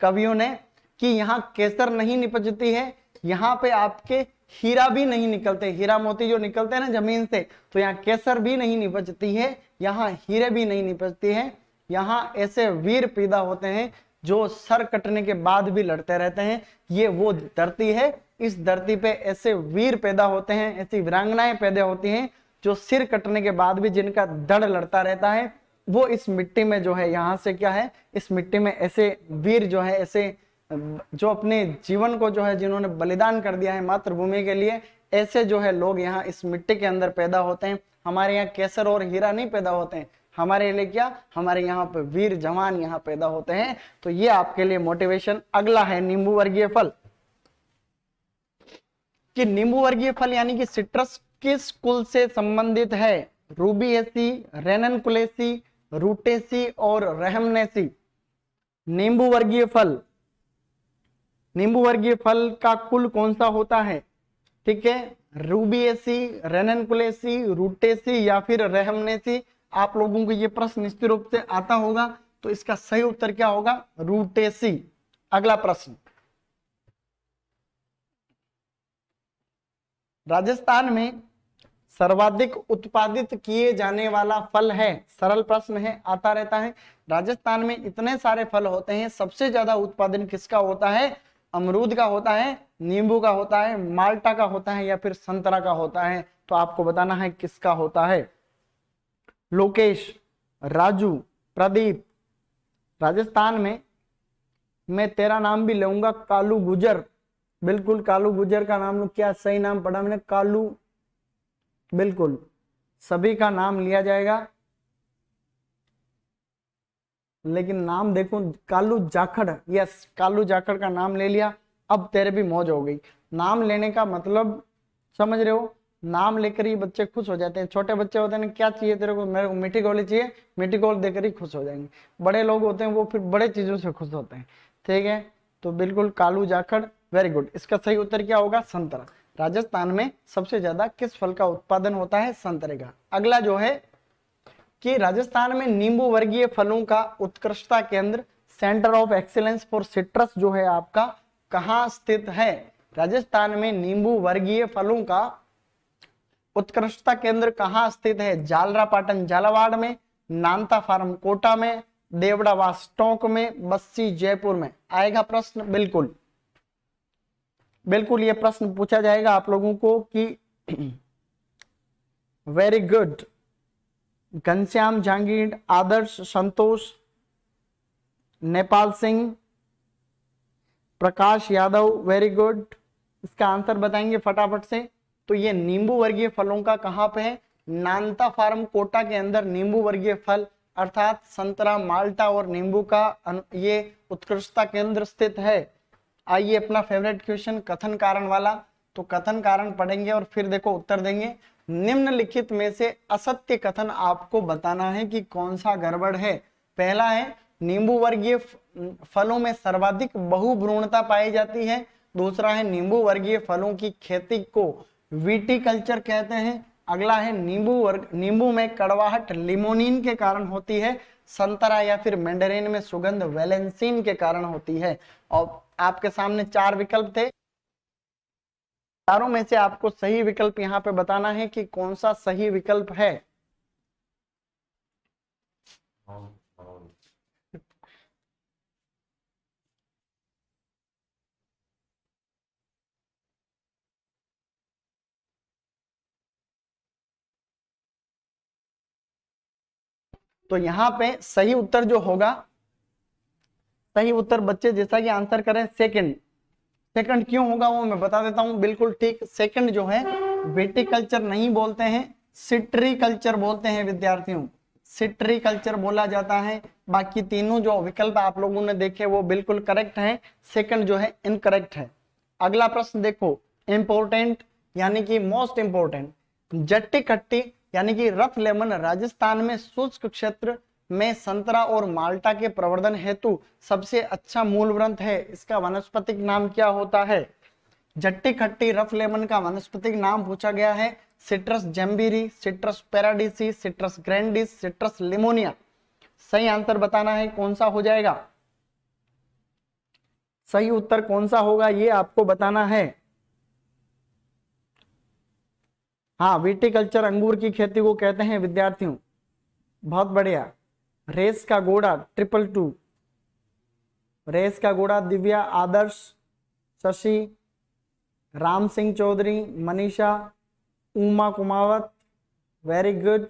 कवियों ने कि यहाँ केसर नहीं निपजती है यहाँ पे आपके हीरा भी नहीं निकलते हीरा मोती जो निकलते हैं ना जमीन से तो यहाँ केसर भी नहीं निपजती है यहाँ हीरे भी नहीं निपजती है यहाँ ऐसे वीर पैदा होते हैं जो सर कटने के बाद भी लड़ते रहते हैं ये वो धरती है इस धरती पे ऐसे वीर पैदा होते हैं ऐसी वीरांगनाएं पैदा होती हैं जो सिर कटने के बाद भी जिनका दड़ लड़ता रहता है वो इस मिट्टी में जो है यहाँ से क्या है इस मिट्टी में ऐसे वीर जो है ऐसे जो अपने जीवन को जो है जिन्होंने बलिदान कर दिया है मातृभूमि के लिए ऐसे जो है लोग यहाँ इस मिट्टी के अंदर पैदा होते हैं हमारे यहाँ केसर और हीरा नहीं पैदा होते हैं हमारे लिए क्या हमारे यहाँ पर वीर जवान यहाँ पैदा होते हैं तो ये आपके लिए मोटिवेशन अगला है नींबू वर्गीय फल कि नींबू वर्गीय फल यानी कि सिट्रस किस कुल से संबंधित है रूबीएसी रेनन कुलेसी रूटेसी और रहमनेसी नींबू वर्गीय फल नींबू वर्गीय फल का कुल कौन सा होता है ठीक है रूबीएसी रेनकुलेसी रूटेसी या फिर रहमनेसी आप लोगों को यह प्रश्न निश्चित रूप से आता होगा तो इसका सही उत्तर क्या होगा रूटेसी अगला प्रश्न राजस्थान में सर्वाधिक उत्पादित किए जाने वाला फल है सरल प्रश्न है आता रहता है राजस्थान में इतने सारे फल होते हैं सबसे ज्यादा उत्पादन किसका होता है अमरूद का होता है नींबू का होता है माल्टा का होता है या फिर संतरा का होता है तो आपको बताना है किसका होता है लोकेश राजू प्रदीप राजस्थान में मैं तेरा नाम भी लूंगा कालू गुजर बिल्कुल कालू गुजर का नाम क्या सही नाम पढ़ा मैंने कालू बिल्कुल सभी का नाम लिया जाएगा लेकिन नाम देखो कालू जाखड़ यस कालू जाखड़ का नाम ले लिया अब तेरे भी मौज हो गई नाम लेने का मतलब समझ रहे हो नाम लेकर ही बच्चे खुश हो जाते हैं छोटे बच्चे होते हैं क्या चाहिए तेरे को मेरे को मिट्टी गोली चाहिए मीठी गोल देकर ही खुश हो जाएंगे बड़े लोग होते हैं वो फिर बड़े चीजों से खुश होते हैं ठीक है तो बिल्कुल कालू जाखड़ वेरी गुड इसका सही उत्तर क्या होगा संतरा राजस्थान में सबसे ज्यादा किस फल का उत्पादन होता है संतरे का अगला जो है कि राजस्थान में नींबू वर्गीय फलों का उत्कृष्टता केंद्र centre of excellence for citrus जो है आपका कहां स्थित है राजस्थान में नींबू वर्गीय फलों का उत्कृष्टता केंद्र कहां स्थित है जालरापाटन झालावाड़ में नानता फार्म कोटा में देवड़ावास टोंक में बस्सी जयपुर में आएगा प्रश्न बिल्कुल बिल्कुल ये प्रश्न पूछा जाएगा आप लोगों को कि very (clears throat) good Ghanshyam Jahangir Adarsh Santosh Nepal Singh Prakash Yadav very good इसका आंसर बताएंगे फटाफट से तो ये नींबू वर्गीय फलों का कहां पे है नानता फार्म कोटा के अंदर नींबू वर्गीय फल अर्थात संतरा माल्टा और नींबू का ये उत्कृष्टता केंद्र स्थित है आइए अपना फेवरेट क्वेश्चन कथन कारण वाला तो कथन कारण पढ़ेंगे और फिर देखो उत्तर देंगे निम्नलिखित में से असत्य कथन आपको बताना है कि कौन सा गड़बड़ है पहला है नींबू वर्गीय फलों में सर्वाधिक बहुभ्रूणता पाई जाती है दूसरा है नींबू वर्गीय फलों की खेती को विटीकल्चर कहते हैं अगला है नींबू वर्ग नींबू में कड़वाहट लिमोनिन के कारण होती है संतरा या फिर मैंडरेन में सुगंध वेलेंसिन के कारण होती है और आपके सामने चार विकल्प थे चारों में से आपको सही विकल्प यहां पे बताना है कि कौन सा सही विकल्प है तो यहां पे सही उत्तर जो होगा सही उत्तर बच्चे जैसा कि आंसर करें सेकंड सेकंड क्यों होगा वो मैं बता देता हूं बिल्कुल ठीक सेकंड जो है विटिकल्चर नहीं बोलते हैं सिट्रीकल्चर बोलते हैं विद्यार्थियों सिट्रीकल्चर बोला जाता है बाकी तीनों जो विकल्प आप लोगों ने देखे वो बिल्कुल करेक्ट है सेकंड जो है इनकरेक्ट है अगला प्रश्न देखो इंपोर्टेंट यानी कि मोस्ट इंपोर्टेंट जट्टी कट्टी यानी कि रफ लेमन राजस्थान में शुष्क क्षेत्र में संतरा और माल्टा के प्रवर्धन हेतु सबसे अच्छा मूल ग्रंथ है इसका वनस्पतिक नाम क्या होता है जट्टी खट्टी रफ लेमन का वनस्पतिक नाम पूछा गया है Citrus jambhiri Citrus paradisi Citrus grandis Citrus limonia सही आंसर बताना है कौन सा हो जाएगा सही उत्तर कौन सा होगा ये आपको बताना है हाँ कल्चर अंगूर की खेती को कहते हैं विद्यार्थियों बहुत बढ़िया रेस का घोड़ा ट्रिपल टू रेस का घोड़ा दिव्या आदर्श शशि राम सिंह चौधरी मनीषा उमा कुमावत वेरी गुड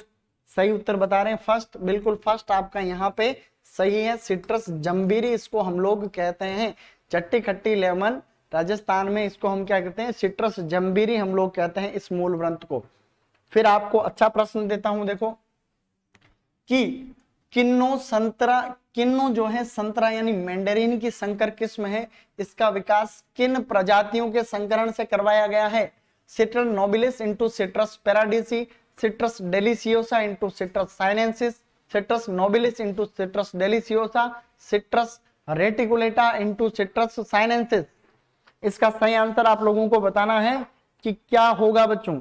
सही उत्तर बता रहे हैं फर्स्ट बिल्कुल फर्स्ट आपका यहाँ पे सही है सिट्रस जम्बीरी इसको हम लोग कहते हैं चट्टी खट्टी लेमन राजस्थान में इसको हम क्या कहते हैं सिट्रस जम्बीरी हम लोग कहते हैं इस मूल व्रंथ को फिर आपको अच्छा प्रश्न देता हूं देखो कि किन्नो संतरा किन्नो जो है संतरा यानी मैंडरीन की संकर किस्म है इसका विकास किन प्रजातियों के संकरण से करवाया गया है Citrus nobilis into Citrus paradisi Citrus deliciosa into Citrus sinensis Citrus nobilis into Citrus deliciosa Citrus reticulata into Citrus sinensis इसका सही आंसर आप लोगों को बताना है कि क्या होगा बच्चों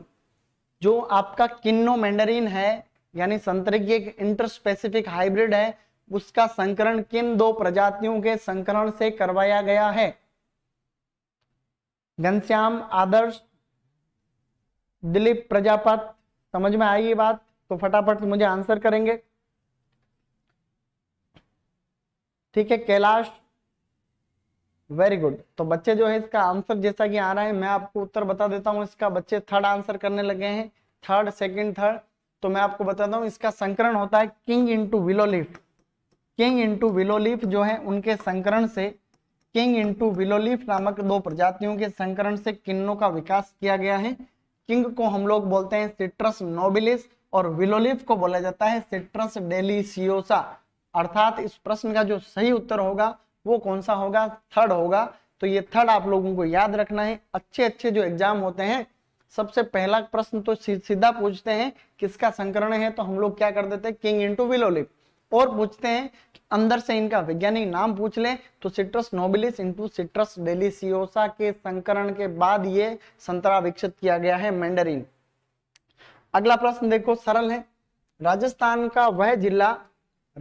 जो आपका किन्नो मैंडरीन है यानी संतरे की एक इंटर स्पेसिफिक हाइब्रिड है उसका संकरण किन दो प्रजातियों के संकरण से करवाया गया है घनश्याम आदर्श दिलीप प्रजापत समझ में आई ये बात तो फटाफट मुझे आंसर करेंगे ठीक है कैलाश वेरी गुड तो बच्चे जो है इसका आंसर जैसा कि आ रहा है मैं आपको उत्तर बता देता हूं इसका बच्चे थर्ड आंसर करने लगे हैं थर्ड सेकंड थर्ड तो मैं आपको बताता हूं इसका संकरण होता है king into willowleaf king into willowleaf जो है उनके संकरण से किंग इंटू विलोलिफ नामक दो प्रजातियों के संकरण से किन्नों का विकास किया गया है किंग को हम लोग बोलते हैं सिट्रस नोबिलिस और विलोलिफ को बोला जाता है सिट्रस डेलीसियोसा अर्थात इस प्रश्न का जो सही उत्तर होगा वो कौन सा होगा थर्ड होगा तो ये थर्ड आप लोगों को याद रखना है अच्छे अच्छे जो एग्जाम होते हैं सबसे पहला प्रश्न तो सीधा पूछते हैं किसका संकरण है तो हम लोग क्या कर देते हैं किंग इंटू विलोलिप और पूछते हैं अंदर से इनका वैज्ञानिक नाम पूछ लें तो Citrus nobilis into Citrus deliciosa के संकरण के बाद ये संतरा विकसित किया गया है मैंडरिन अगला प्रश्न देखो सरल है राजस्थान का वह जिला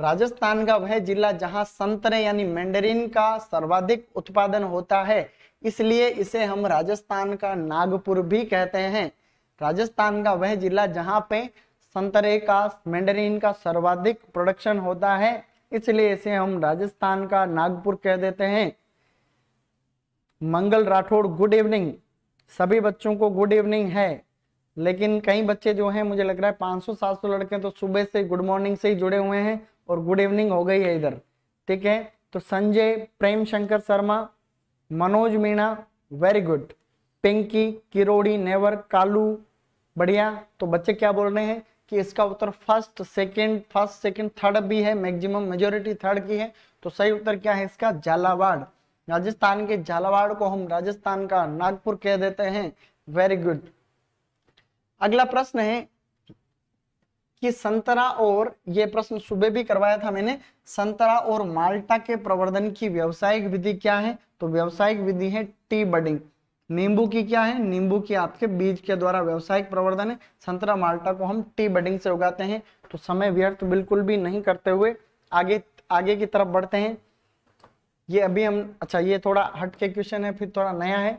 राजस्थान का वह जिला जहां संतरे यानी मैंडरिन का सर्वाधिक उत्पादन होता है इसलिए इसे हम राजस्थान का नागपुर भी कहते हैं राजस्थान का वह जिला जहां पे संतरे का मैंडरीन का सर्वाधिक प्रोडक्शन होता है इसलिए इसे हम राजस्थान का नागपुर कह देते हैं मंगल राठौड़ गुड इवनिंग सभी बच्चों को गुड इवनिंग है लेकिन कई बच्चे जो हैं मुझे लग रहा है 500 सौ लड़के तो सुबह से गुड मॉर्निंग से ही जुड़े हुए हैं और गुड इवनिंग हो गई है इधर ठीक है तो संजय प्रेम शंकर शर्मा मनोज मीणा वेरी गुड पिंकी किरोड़ी नेवर कालू बढ़िया तो बच्चे क्या बोल रहे हैं कि इसका उत्तर first second first second third भी है मैक्सिमम मेजोरिटी थर्ड की है तो सही उत्तर क्या है इसका झालावाड़ राजस्थान के झालावाड़ को हम राजस्थान का नागपुर कह देते हैं वेरी गुड अगला प्रश्न है कि संतरा और ये प्रश्न सुबह भी करवाया था मैंने संतरा और माल्टा के प्रवर्धन की व्यवसायिक विधि क्या है तो व्यवसायिक विधि है टी बडिंग नींबू की क्या है नींबू की आपके बीज के द्वारा व्यवसायिक प्रवर्धन है संतरा माल्टा को हम टी बडिंग से उगाते हैं तो समय व्यर्थ बिल्कुल भी नहीं करते हुए आगे आगे की तरफ बढ़ते हैं ये अभी हम अच्छा ये थोड़ा हटके क्वेश्चन है फिर थोड़ा नया है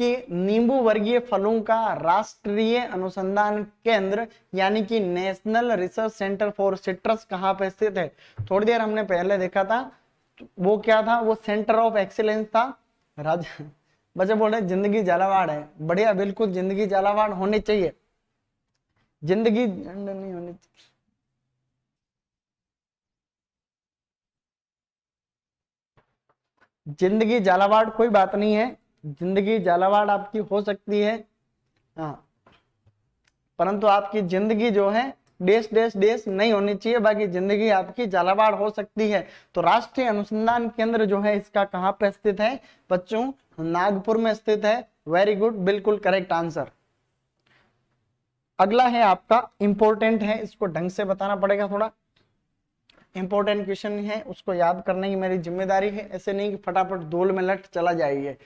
कि नींबू वर्गीय फलों का राष्ट्रीय अनुसंधान केंद्र यानी कि national research centre for citrus कहाँ पे स्थित है थोड़ी देर हमने पहले देखा था वो क्या था वो सेंटर ऑफ एक्सीलेंस था राज बच्चे बोल रहे जिंदगी झालावाड़ है बढ़िया बिल्कुल जिंदगी झालावाड़ होनी चाहिए जिंदगी नहीं होनी चाहिए जिंदगी झालावाड़ कोई बात नहीं है जिंदगी झालावाड़ आपकी हो सकती है हाँ परंतु आपकी जिंदगी जो है डेस डेस डेस नहीं होनी चाहिए बाकी जिंदगी आपकी झालावाड़ हो सकती है तो राष्ट्रीय अनुसंधान केंद्र जो है इसका कहाँ पे स्थित है बच्चों नागपुर में स्थित है वेरी गुड बिल्कुल करेक्ट आंसर अगला है आपका इंपॉर्टेंट है इसको ढंग से बताना पड़ेगा थोड़ा इंपॉर्टेंट क्वेश्चन है उसको याद करने की मेरी जिम्मेदारी है ऐसे नहीं कि फटाफट धूल में लट चला जाइए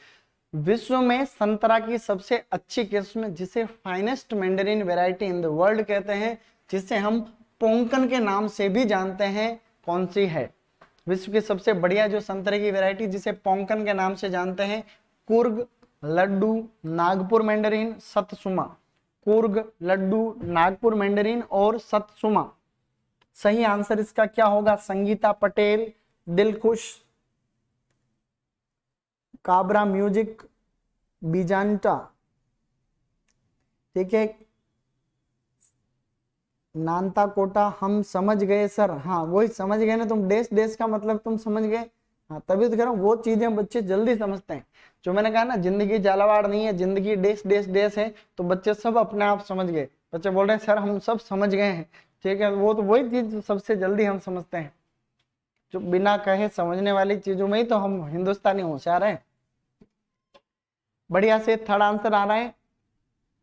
विश्व में संतरा की सबसे अच्छी किस्म जिसे finest mandarin variety in the world कहते हैं जिसे हम पोंकन के नाम से भी जानते हैं कौन सी है विश्व की सबसे बढ़िया जो संतरे की वैरायटी जिसे पोंकन के नाम से जानते हैं Coorg laddoo Nagpur mandarin satsuma Coorg laddoo Nagpur mandarin और सतसुमा सही आंसर इसका क्या होगा संगीता पटेल दिलखुश काबरा म्यूजिक बीजांटा ठीक है नानता कोटा हम समझ गए सर हाँ वही समझ गए ना तुम देश देश का मतलब तुम समझ गए हाँ तभी तो कह रहा हूँ वो चीजें बच्चे जल्दी समझते हैं जो मैंने कहा ना जिंदगी झालावाड़ नहीं है जिंदगी देश देश देश है तो बच्चे सब अपने आप समझ गए बच्चे बोल रहे हैं सर हम सब समझ गए हैं ठीक है वो तो वही चीज सबसे जल्दी हम समझते हैं जो बिना कहे समझने वाली चीजों में ही तो हम हिंदुस्तानी होशियार हैं बढ़िया से थर्ड आंसर आ रहा है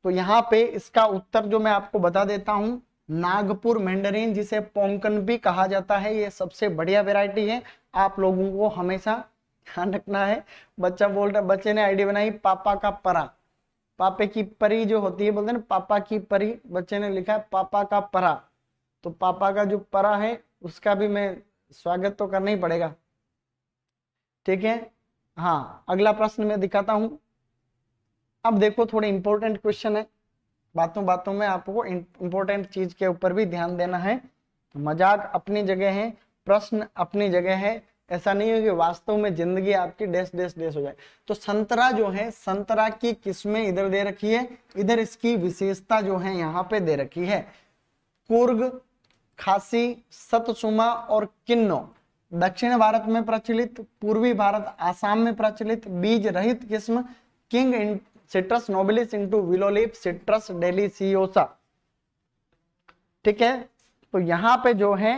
तो यहाँ पे इसका उत्तर जो मैं आपको बता देता हूं नागपुर मेंडरीन जिसे पोंकन भी कहा जाता है ये सबसे बढ़िया वेराइटी है आप लोगों को हमेशा ध्यान रखना है बच्चा बोल रहा बच्चे ने आईडी बनाई पापा का परा पापे की परी जो होती है बोलते हैं ना पापा की परी बच्चे ने लिखा है पापा का परा तो पापा का जो परा है उसका भी मैं स्वागत तो करना ही पड़ेगा ठीक है हाँ अगला प्रश्न मैं दिखाता हूं अब देखो थोड़े इंपॉर्टेंट क्वेश्चन है बातों बातों में आपको इम्पोर्टेंट चीज के ऊपर भी ध्यान देना है तो मजाक अपनी जगह है प्रश्न अपनी जगह है ऐसा नहीं है कि वास्तव में जिंदगी आपकी डेस डेस डेस हो जाए तो संतरा जो है संतरा की किस्में इधर दे रखी है इधर इसकी विशेषता जो है यहाँ पे दे रखी है कुर्ग खासी सतसुमा और किन्नो दक्षिण भारत में प्रचलित पूर्वी भारत आसाम में प्रचलित बीज रहित किस्म king Citrus nobilis into willowleaf Citrus deliciosa ठीक है तो यहां पे जो है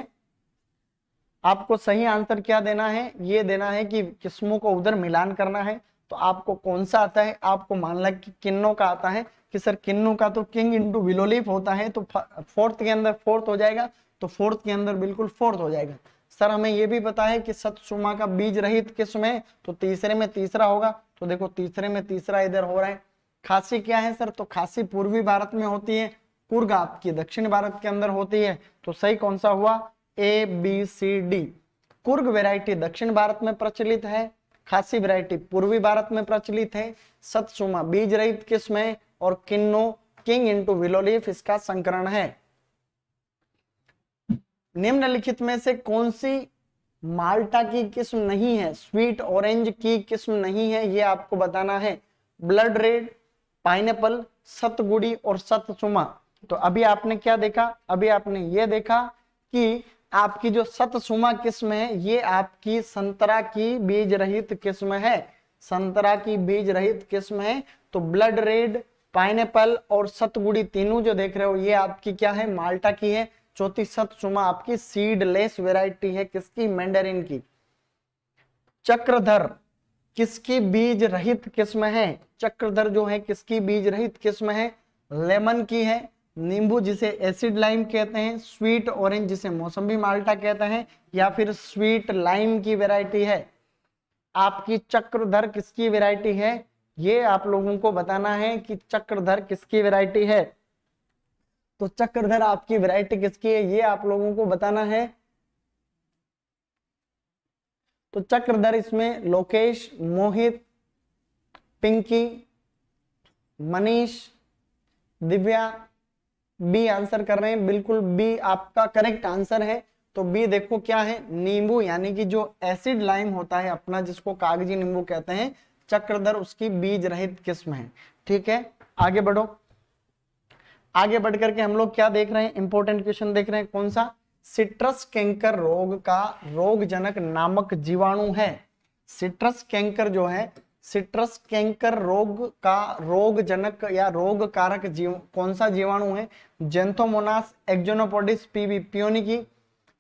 आपको सही आंसर क्या देना है ये देना है कि किस्मों को उधर मिलान करना है तो आपको कौन सा आता है आपको मान लग कि किन्नों का आता है कि सर किन्नों का तो किंग इंटू विलोलिप होता है तो फोर्थ के अंदर फोर्थ हो जाएगा तो फोर्थ के अंदर बिल्कुल फोर्थ हो जाएगा सर हमें यह भी पता है कि सतसुमा का बीज रहित किस्म है तो तीसरे में तीसरा होगा तो देखो तीसरे में तीसरा इधर हो रहा है खासी क्या है सर तो खासी पूर्वी भारत में होती है कुर्ग आपकी दक्षिण भारत के अंदर होती है तो सही कौन सा हुआ A B C D Coorg variety दक्षिण भारत में प्रचलित है खासी वेराइटी पूर्वी भारत में प्रचलित है सतसुमा बीज रहित किस्म और किन्नो किंग इंटू विलोलिफ इसका संकरण है निम्नलिखित में से कौन सी माल्टा की किस्म नहीं है स्वीट ऑरेंज की किस्म नहीं है ये आपको बताना है ब्लड रेड पाइनएपल सतगुड़ी और सतसुमा तो अभी आपने क्या देखा अभी आपने ये देखा कि आपकी जो सतसुमा किस्म है ये आपकी संतरा की बीज रहित किस्म है संतरा की बीज रहित किस्म है तो ब्लड रेड पाइनएपल और सतगुड़ी तीनों जो देख रहे हो ये आपकी क्या है माल्टा की है चौथी सतसुमा आपकी सीडलेस वेराइटी है किसकी मैंडरिन की चक्रधर किसकी बीज रहित किस्म है चक्रधर जो है किसकी बीज रहित किस्म है लेमन की है नींबू जिसे एसिड लाइम कहते हैं स्वीट ऑरेंज जिसे मौसमी माल्टा कहते हैं या फिर स्वीट लाइम की वेराइटी है आपकी चक्रधर किसकी वेराइटी है ये आप लोगों को बताना है कि चक्रधर किसकी वेराइटी है तो चक्रधर आपकी वैरायटी किसकी है ये आप लोगों को बताना है तो चक्रधर इसमें लोकेश मोहित पिंकी मनीष दिव्या बी आंसर कर रहे हैं बिल्कुल बी आपका करेक्ट आंसर है तो बी देखो क्या है नींबू यानी कि जो एसिड लाइम होता है अपना जिसको कागजी नींबू कहते हैं चक्रधर उसकी बीज रहित किस्म है ठीक है आगे बढ़ो आगे बढ़ करके हम लोग क्या देख रहे हैं इंपोर्टेंट क्वेश्चन देख रहे हैं कौन सा सिट्रस कैंकर रोग का रोगजनक नामक जीवाणु है सिट्रस कैंकर जो है सिट्रस कैंकर रोग का रोगजनक या रोग कारक जीव कौन सा जीवाणु है Xanthomonas axonopodis PB punicae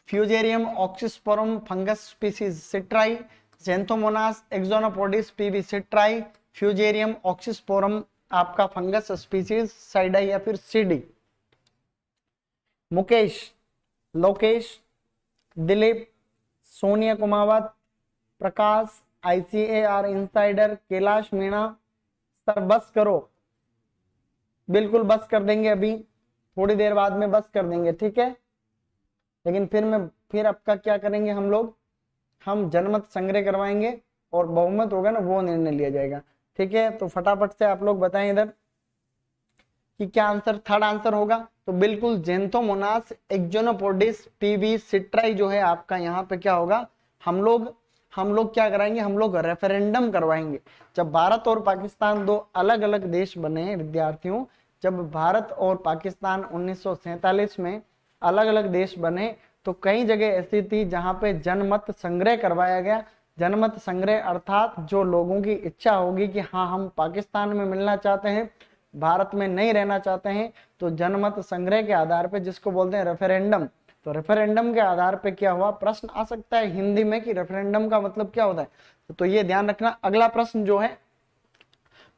Fusarium oxysporum fungus species citri Xanthomonas axonopodis PB citri Fusarium oxysporum आपका फंगस स्पीसीज साइडा या फिर C D Mukesh Lokesh Dilip Sonia Kumawat Prakash ICAR insider Kailash Meena sir बस करो बिल्कुल बस कर देंगे अभी थोड़ी देर बाद में बस कर देंगे ठीक है लेकिन फिर मैं फिर आपका क्या करेंगे हम लोग हम जनमत संग्रह करवाएंगे और बहुमत होगा ना वो निर्णय लिया जाएगा ठीक है तो फटाफट से आप लोग बताएं इधर कि क्या आंसर थर्ड आंसर होगा तो बिल्कुल जेंथोमोनास एक्जोनोपोडिस पीवी सिट्राई जो है आपका यहाँ पे क्या होगा हम लोग हम लोग क्या कराएंगे हम लोग रेफरेंडम करवाएंगे जब भारत और पाकिस्तान दो अलग अलग देश बने विद्यार्थियों जब भारत और पाकिस्तान उन्नीस में अलग अलग देश बने तो कई जगह ऐसी थी जहां पे जनमत संग्रह करवाया गया जनमत संग्रह अर्थात जो लोगों की इच्छा होगी कि हाँ हम पाकिस्तान में मिलना चाहते हैं भारत में नहीं रहना चाहते हैं तो जनमत संग्रह के आधार पर जिसको बोलते हैं रेफरेंडम तो रेफरेंडम के आधार पर क्या हुआ प्रश्न आ सकता है हिंदी में कि रेफरेंडम का मतलब क्या होता है तो ये ध्यान रखना अगला प्रश्न जो है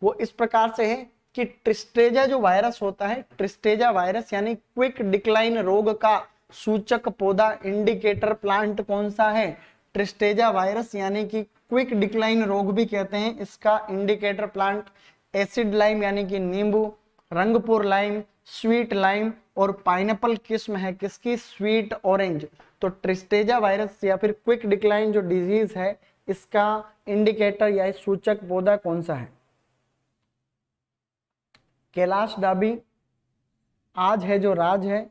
वो इस प्रकार से है कि ट्रिस्टेजा जो वायरस होता है ट्रिस्टेजा वायरस यानी क्विक डिक्लाइन रोग का सूचक पौधा इंडिकेटर प्लांट कौन सा है ट्रिस्टेजा वायरस यानी कि क्विक डिक्लाइन रोग भी कहते हैं इसका इंडिकेटर प्लांट एसिड लाइम यानी कि नींबू रंगपुर लाइम स्वीट लाइम और पाइनएप्पल किस्म है किसकी स्वीट ऑरेंज तो ट्रिस्टेजा वायरस या फिर क्विक डिक्लाइन जो डिजीज है इसका इंडिकेटर या सूचक पौधा कौन सा है कैलाश डाबी आज है जो राज है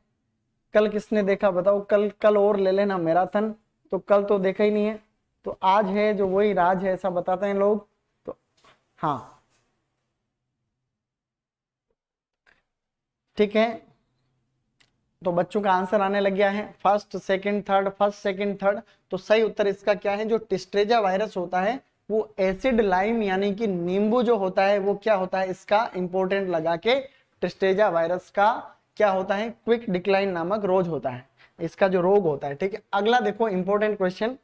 कल किसने देखा बताओ कल कल और ले लेना मैराथन तो कल तो देखा ही नहीं है तो आज है जो वही राज है ऐसा बताते हैं लोग तो हाँ ठीक है तो बच्चों का आंसर आने लग गया है first second third first second third तो सही उत्तर इसका क्या है जो टिस्ट्रेजा वायरस होता है वो एसिड लाइम यानी कि नींबू जो होता है वो क्या होता है इसका इंपोर्टेंट लगा के टिस्टेजा वायरस का क्या होता है क्विक डिक्लाइन नामक रोज होता है इसका जो रोग होता है ठीक है अगला देखो इंपॉर्टेंट क्वेश्चन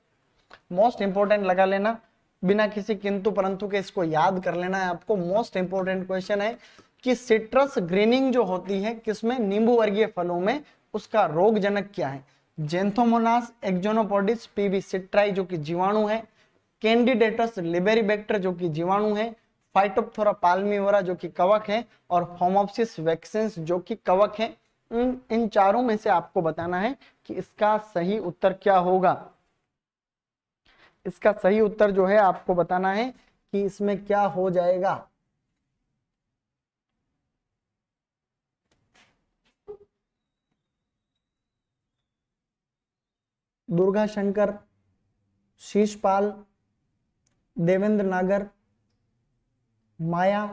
मोस्ट इंपॉर्टेंट लगा लेना बिना किसी किंतु परंतु के इसको याद कर लेना है आपको मोस्ट इंपॉर्टेंट क्वेश्चन है कि सिट्रस ग्रीनिंग जो होती है किसमें नींबू वर्गीय फलों में उसका रोग जनक क्या है जेंथोमोनास एक्जोनोपोडिस पीवी सिट्राई जो कि जीवाणु है कैंडिडेटस लिबेरीबेक्टर जो कि जीवाणु है फाइटोपथोरा पाल्मीवरा जो कि कवक है और होमोप्सिस वैक्सीन जो कि कवक है इन इन चारों में से आपको बताना है कि इसका सही उत्तर क्या होगा इसका सही उत्तर जो है आपको बताना है कि इसमें क्या हो जाएगा दुर्गा शंकर शीशपाल देवेंद्र नागर माया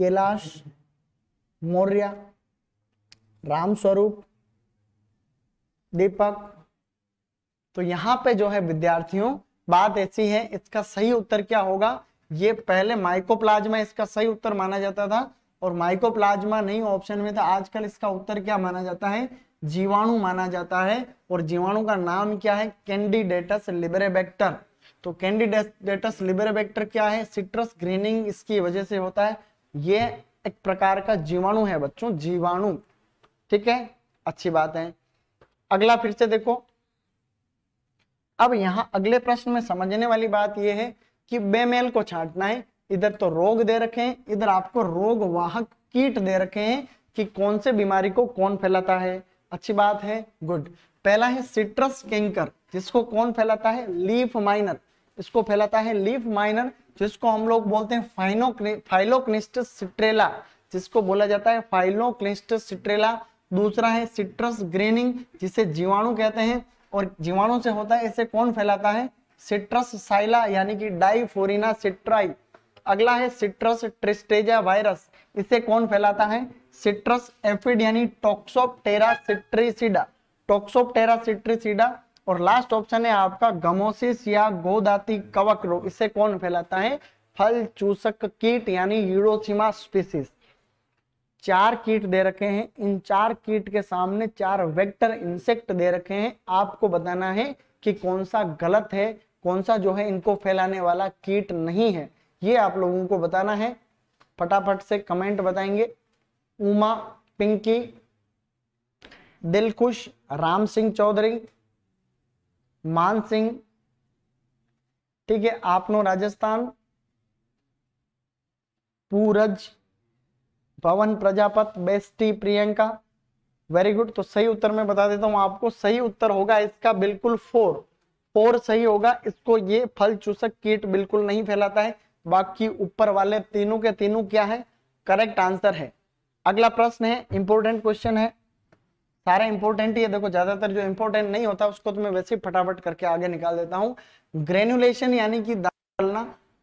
कैलाश मौर्य रामस्वरूप दीपक तो यहां पे जो है विद्यार्थियों बात ऐसी है इसका सही उत्तर क्या होगा ये पहले माइकोप्लाज्मा इसका सही उत्तर माना जाता था और माइकोप्लाज्मा नहीं ऑप्शन में था आजकल इसका उत्तर क्या माना जाता है जीवाणु माना जाता है और जीवाणु का नाम क्या है कैंडिडेटस लिबरेबैक्टर तो कैंडिडेटस लिबरेबैक्टर क्या है सिट्रस ग्रीनिंग इसकी वजह से होता है ये एक प्रकार का जीवाणु है बच्चों जीवाणु ठीक है अच्छी बात है अगला फिर से देखो अब यहां अगले प्रश्न में समझने वाली बात यह है कि बेमेल को छांटना है इधर तो रोग दे रखे हैं इधर आपको रोग वाहक कीट दे रखे हैं कि कौन से बीमारी को कौन फैलाता है अच्छी बात है गुड पहला है सिट्रस कैंकर जिसको कौन फैलाता है लीफ माइनर इसको फैलाता है लीफ माइनर जिसको हम लोग बोलते हैं फाइनो फाइलोक्निस्ट सिट्रेला जिसको बोला जाता है फाइलोक्निस्ट सिट्रेला दूसरा है सिट्रस ग्रेनिंग जिसे जीवाणु कहते हैं और जीवाणु से होता है इसे कौन फैलाता है सिट्रस साइला यानी कि डाइफोरिना सिट्राई अगला है सिट्रस ट्रिस्टेजा वायरस इसे कौन फैलाता है सिट्रस एफिड यानी टॉक्सोपटेरा सिट्रीसिडा टॉक्सोपटेरा सिट्रीसिडा और लास्ट ऑप्शन है आपका गमोसिस या गोदाती कवक रोग इसे कौन फैलाता है फल चूसक कीट यानी यूरोसिमा स्पीसीज चार कीट दे रखे हैं इन चार कीट के सामने चार वेक्टर इंसेक्ट दे रखे हैं आपको बताना है कि कौन सा गलत है कौन सा जो है इनको फैलाने वाला कीट नहीं है ये आप लोगों को बताना है फटाफट से कमेंट बताएंगे उमा पिंकी दिलखुश राम सिंह चौधरी मान सिंह ठीक है आपनो राजस्थान पूरज पवन प्रजापत बेस्टी प्रियंका वेरी गुड तो सही उत्तर में बता देता हूं आपको सही उत्तर होगा इसका बिल्कुल फोर फोर सही होगा इसको ये फल चूसक कीट बिल्कुल नहीं फैलाता है बाकी ऊपर वाले तीनों के तीनों क्या है करेक्ट आंसर है अगला प्रश्न है इंपोर्टेंट क्वेश्चन है सारा इंपॉर्टेंट ही है देखो ज्यादातर जो इंपॉर्टेंट नहीं होता उसको तो मैं वैसे ही फटाफट करके आगे निकाल देता हूँ ग्रेनुलेशन यानी कि दालना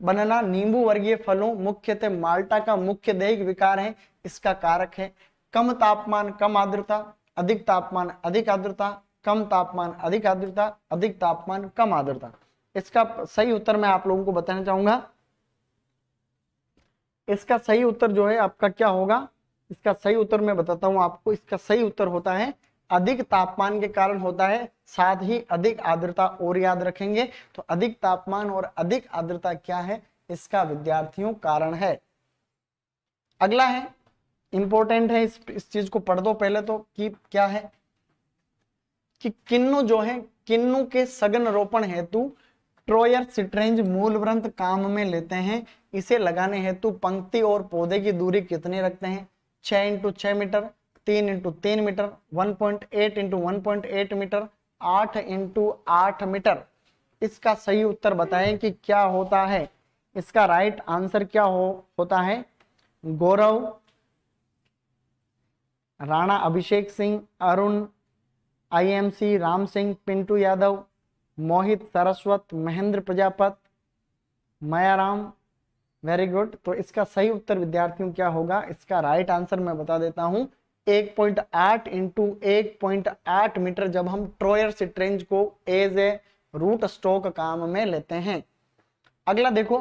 बनना नींबू वर्गीय फलों मुख्यतः माल्टा का मुख्य दैहिक विकार है इसका कारक है कम तापमान कम आर्द्रता अधिक तापमान अधिक आर्द्रता कम तापमान अधिक आर्द्रता अधिक तापमान कम आर्द्रता इसका सही उत्तर मैं आप लोगों को बताना चाहूंगा इसका सही उत्तर जो है आपका क्या होगा इसका सही उत्तर मैं बताता हूँ आपको इसका सही उत्तर होता है अधिक तापमान के कारण होता है साथ ही अधिक आर्द्रता और याद रखेंगे तो अधिक तापमान और अधिक आर्द्रता क्या है इसका विद्यार्थियों कारण है अगला है इंपॉर्टेंट है इस, इस चीज को पढ़ दो पहले तो कि क्या है कि किन्नु जो है किन्नु के सघन रोपण हेतु ट्रोयर सिट्रेंज व्रंथ काम में लेते हैं इसे लगाने हेतु पंक्ति और पौधे की दूरी कितनी रखते हैं छः इंटू छः मीटर तीन इंटू तीन metre one point eight into one point eight metre आठ इंटू आठ मीटर इसका सही उत्तर बताएं कि क्या होता है इसका राइट आंसर क्या हो होता है Gaurav Rana Abhishek Singh Arun IMC Ram Singh Pintu Yadav Mohit Saraswat Mahendra Prajapat Mayaram very good तो इसका सही उत्तर विद्यार्थियों क्या होगा इसका राइट आंसर मैं बता देता हूं 1.8 पॉइंट आठ इंटू एक मीटर जब हम ट्रोयर ट्रेंज को एज ए रूट स्टोक काम में लेते हैं अगला देखो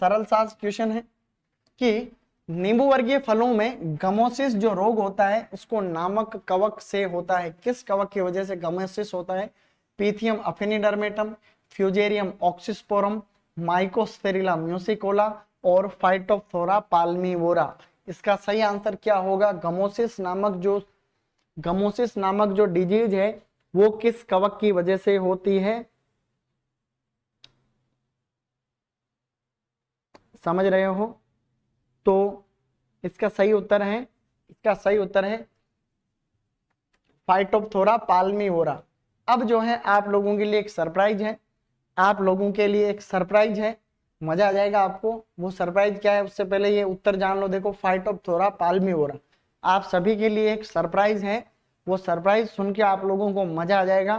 सरल सा क्वेश्चन है कि नींबू वर्गीय फलों में गमोसिस जो रोग होता है उसको नामक कवक से होता है किस कवक की वजह से गमोसिस होता है Pythium aphanidermatum Fusarium oxysporum Mycosphaerella musicola और फाइटोफोरा पालमीवोरा इसका सही आंसर क्या होगा गमोसिस नामक जो गमोसिस नामक जो डिजीज है वो किस कवक की वजह से होती है समझ रहे हो तो इसका सही उत्तर है इसका सही उत्तर है फाइटोपथोरा पालमीवोरा अब जो है आप लोगों के लिए एक सरप्राइज है आप लोगों के लिए एक सरप्राइज है मजा आ जाएगा आपको वो सरप्राइज क्या है उससे पहले ये उत्तर जान लो देखो फाइट ऑफ थोरा पालमी हो रहा आप सभी के लिए एक सरप्राइज है वो सरप्राइज सुन के आप लोगों को मजा आ जाएगा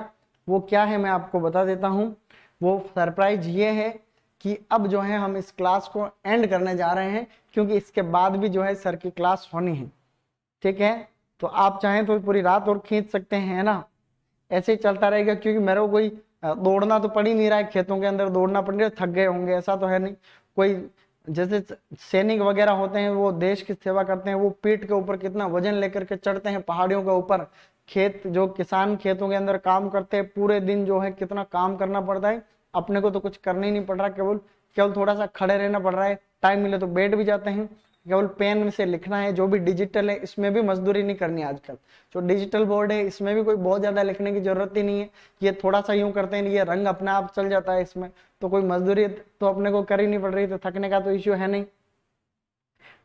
वो क्या है मैं आपको बता देता हूँ वो सरप्राइज ये है कि अब जो है हम इस क्लास को एंड करने जा रहे हैं क्योंकि इसके बाद भी जो है सर की क्लास होनी है ठीक है तो आप चाहें तो पूरी रात और खींच सकते हैं ना ऐसे ही चलता रहेगा क्योंकि मेरे को कोई दौड़ना तो पड़ ही नहीं रहा है खेतों के अंदर दौड़ना पड़ रहा है थक गए होंगे ऐसा तो है नहीं कोई जैसे सैनिक वगैरह होते हैं वो देश की सेवा करते हैं वो पीठ के ऊपर कितना वजन लेकर के चढ़ते हैं पहाड़ियों के ऊपर खेत जो किसान खेतों के अंदर काम करते हैं पूरे दिन जो है कितना काम करना पड़ता है अपने को तो कुछ करना ही नहीं पड़ रहा केवल केवल थोड़ा सा खड़े रहना पड़ रहा है टाइम मिले तो बैठ भी जाते हैं केवल पेन से लिखना है जो भी डिजिटल है इसमें भी मजदूरी नहीं करनी आजकल जो डिजिटल बोर्ड है इसमें भी कोई बहुत ज़्यादा लिखने की ज़रूरत ही नहीं है ये थोड़ा सा यूं करते हैं ये रंग अपने आप चल जाता है इसमें तो कोई मजदूरी तो अपने को ही नहीं पड़ रही तो थकने का तो इश्यू है नहीं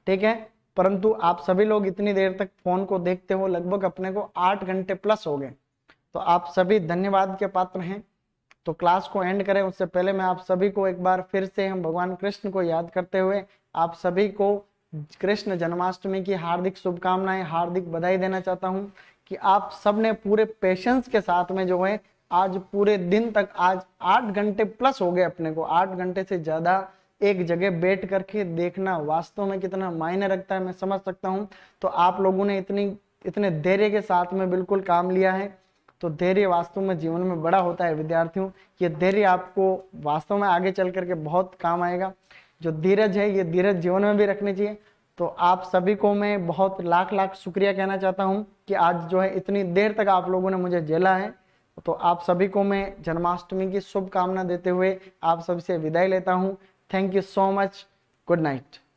ठीक है परंतु आप सभी लोग इतनी देर तक फोन को देखते हो लगभग अपने को आठ घंटे प्लस हो गए तो आप सभी धन्यवाद के पात्र हैं तो क्लास को एंड करें उससे पहले मैं आप सभी को एक बार फिर से हम भगवान कृष्ण को याद करते हुए आप सभी को कृष्ण जन्माष्टमी की हार्दिक शुभकामनाएं हार्दिक बधाई देना चाहता हूं कि आप सबने पूरे पेशेंस के साथ में जो है आज पूरे दिन तक आज आठ घंटे प्लस हो गए अपने को आठ घंटे से ज्यादा एक जगह बैठ करके देखना वास्तव में कितना मायने रखता है मैं समझ सकता हूँ तो आप लोगों ने इतनी इतने धैर्य के साथ में बिल्कुल काम लिया है तो धैर्य वास्तव में जीवन में बड़ा होता है विद्यार्थियों ये धैर्य आपको वास्तव में आगे चल करके बहुत काम आएगा जो धीरज है ये धीरज जीवन में भी रखनी चाहिए तो आप सभी को मैं बहुत लाख लाख शुक्रिया कहना चाहता हूँ कि आज जो है इतनी देर तक आप लोगों ने मुझे झेला है तो आप सभी को मैं जन्माष्टमी की शुभकामना देते हुए आप सभी से विदाई लेता हूँ thank you so much good night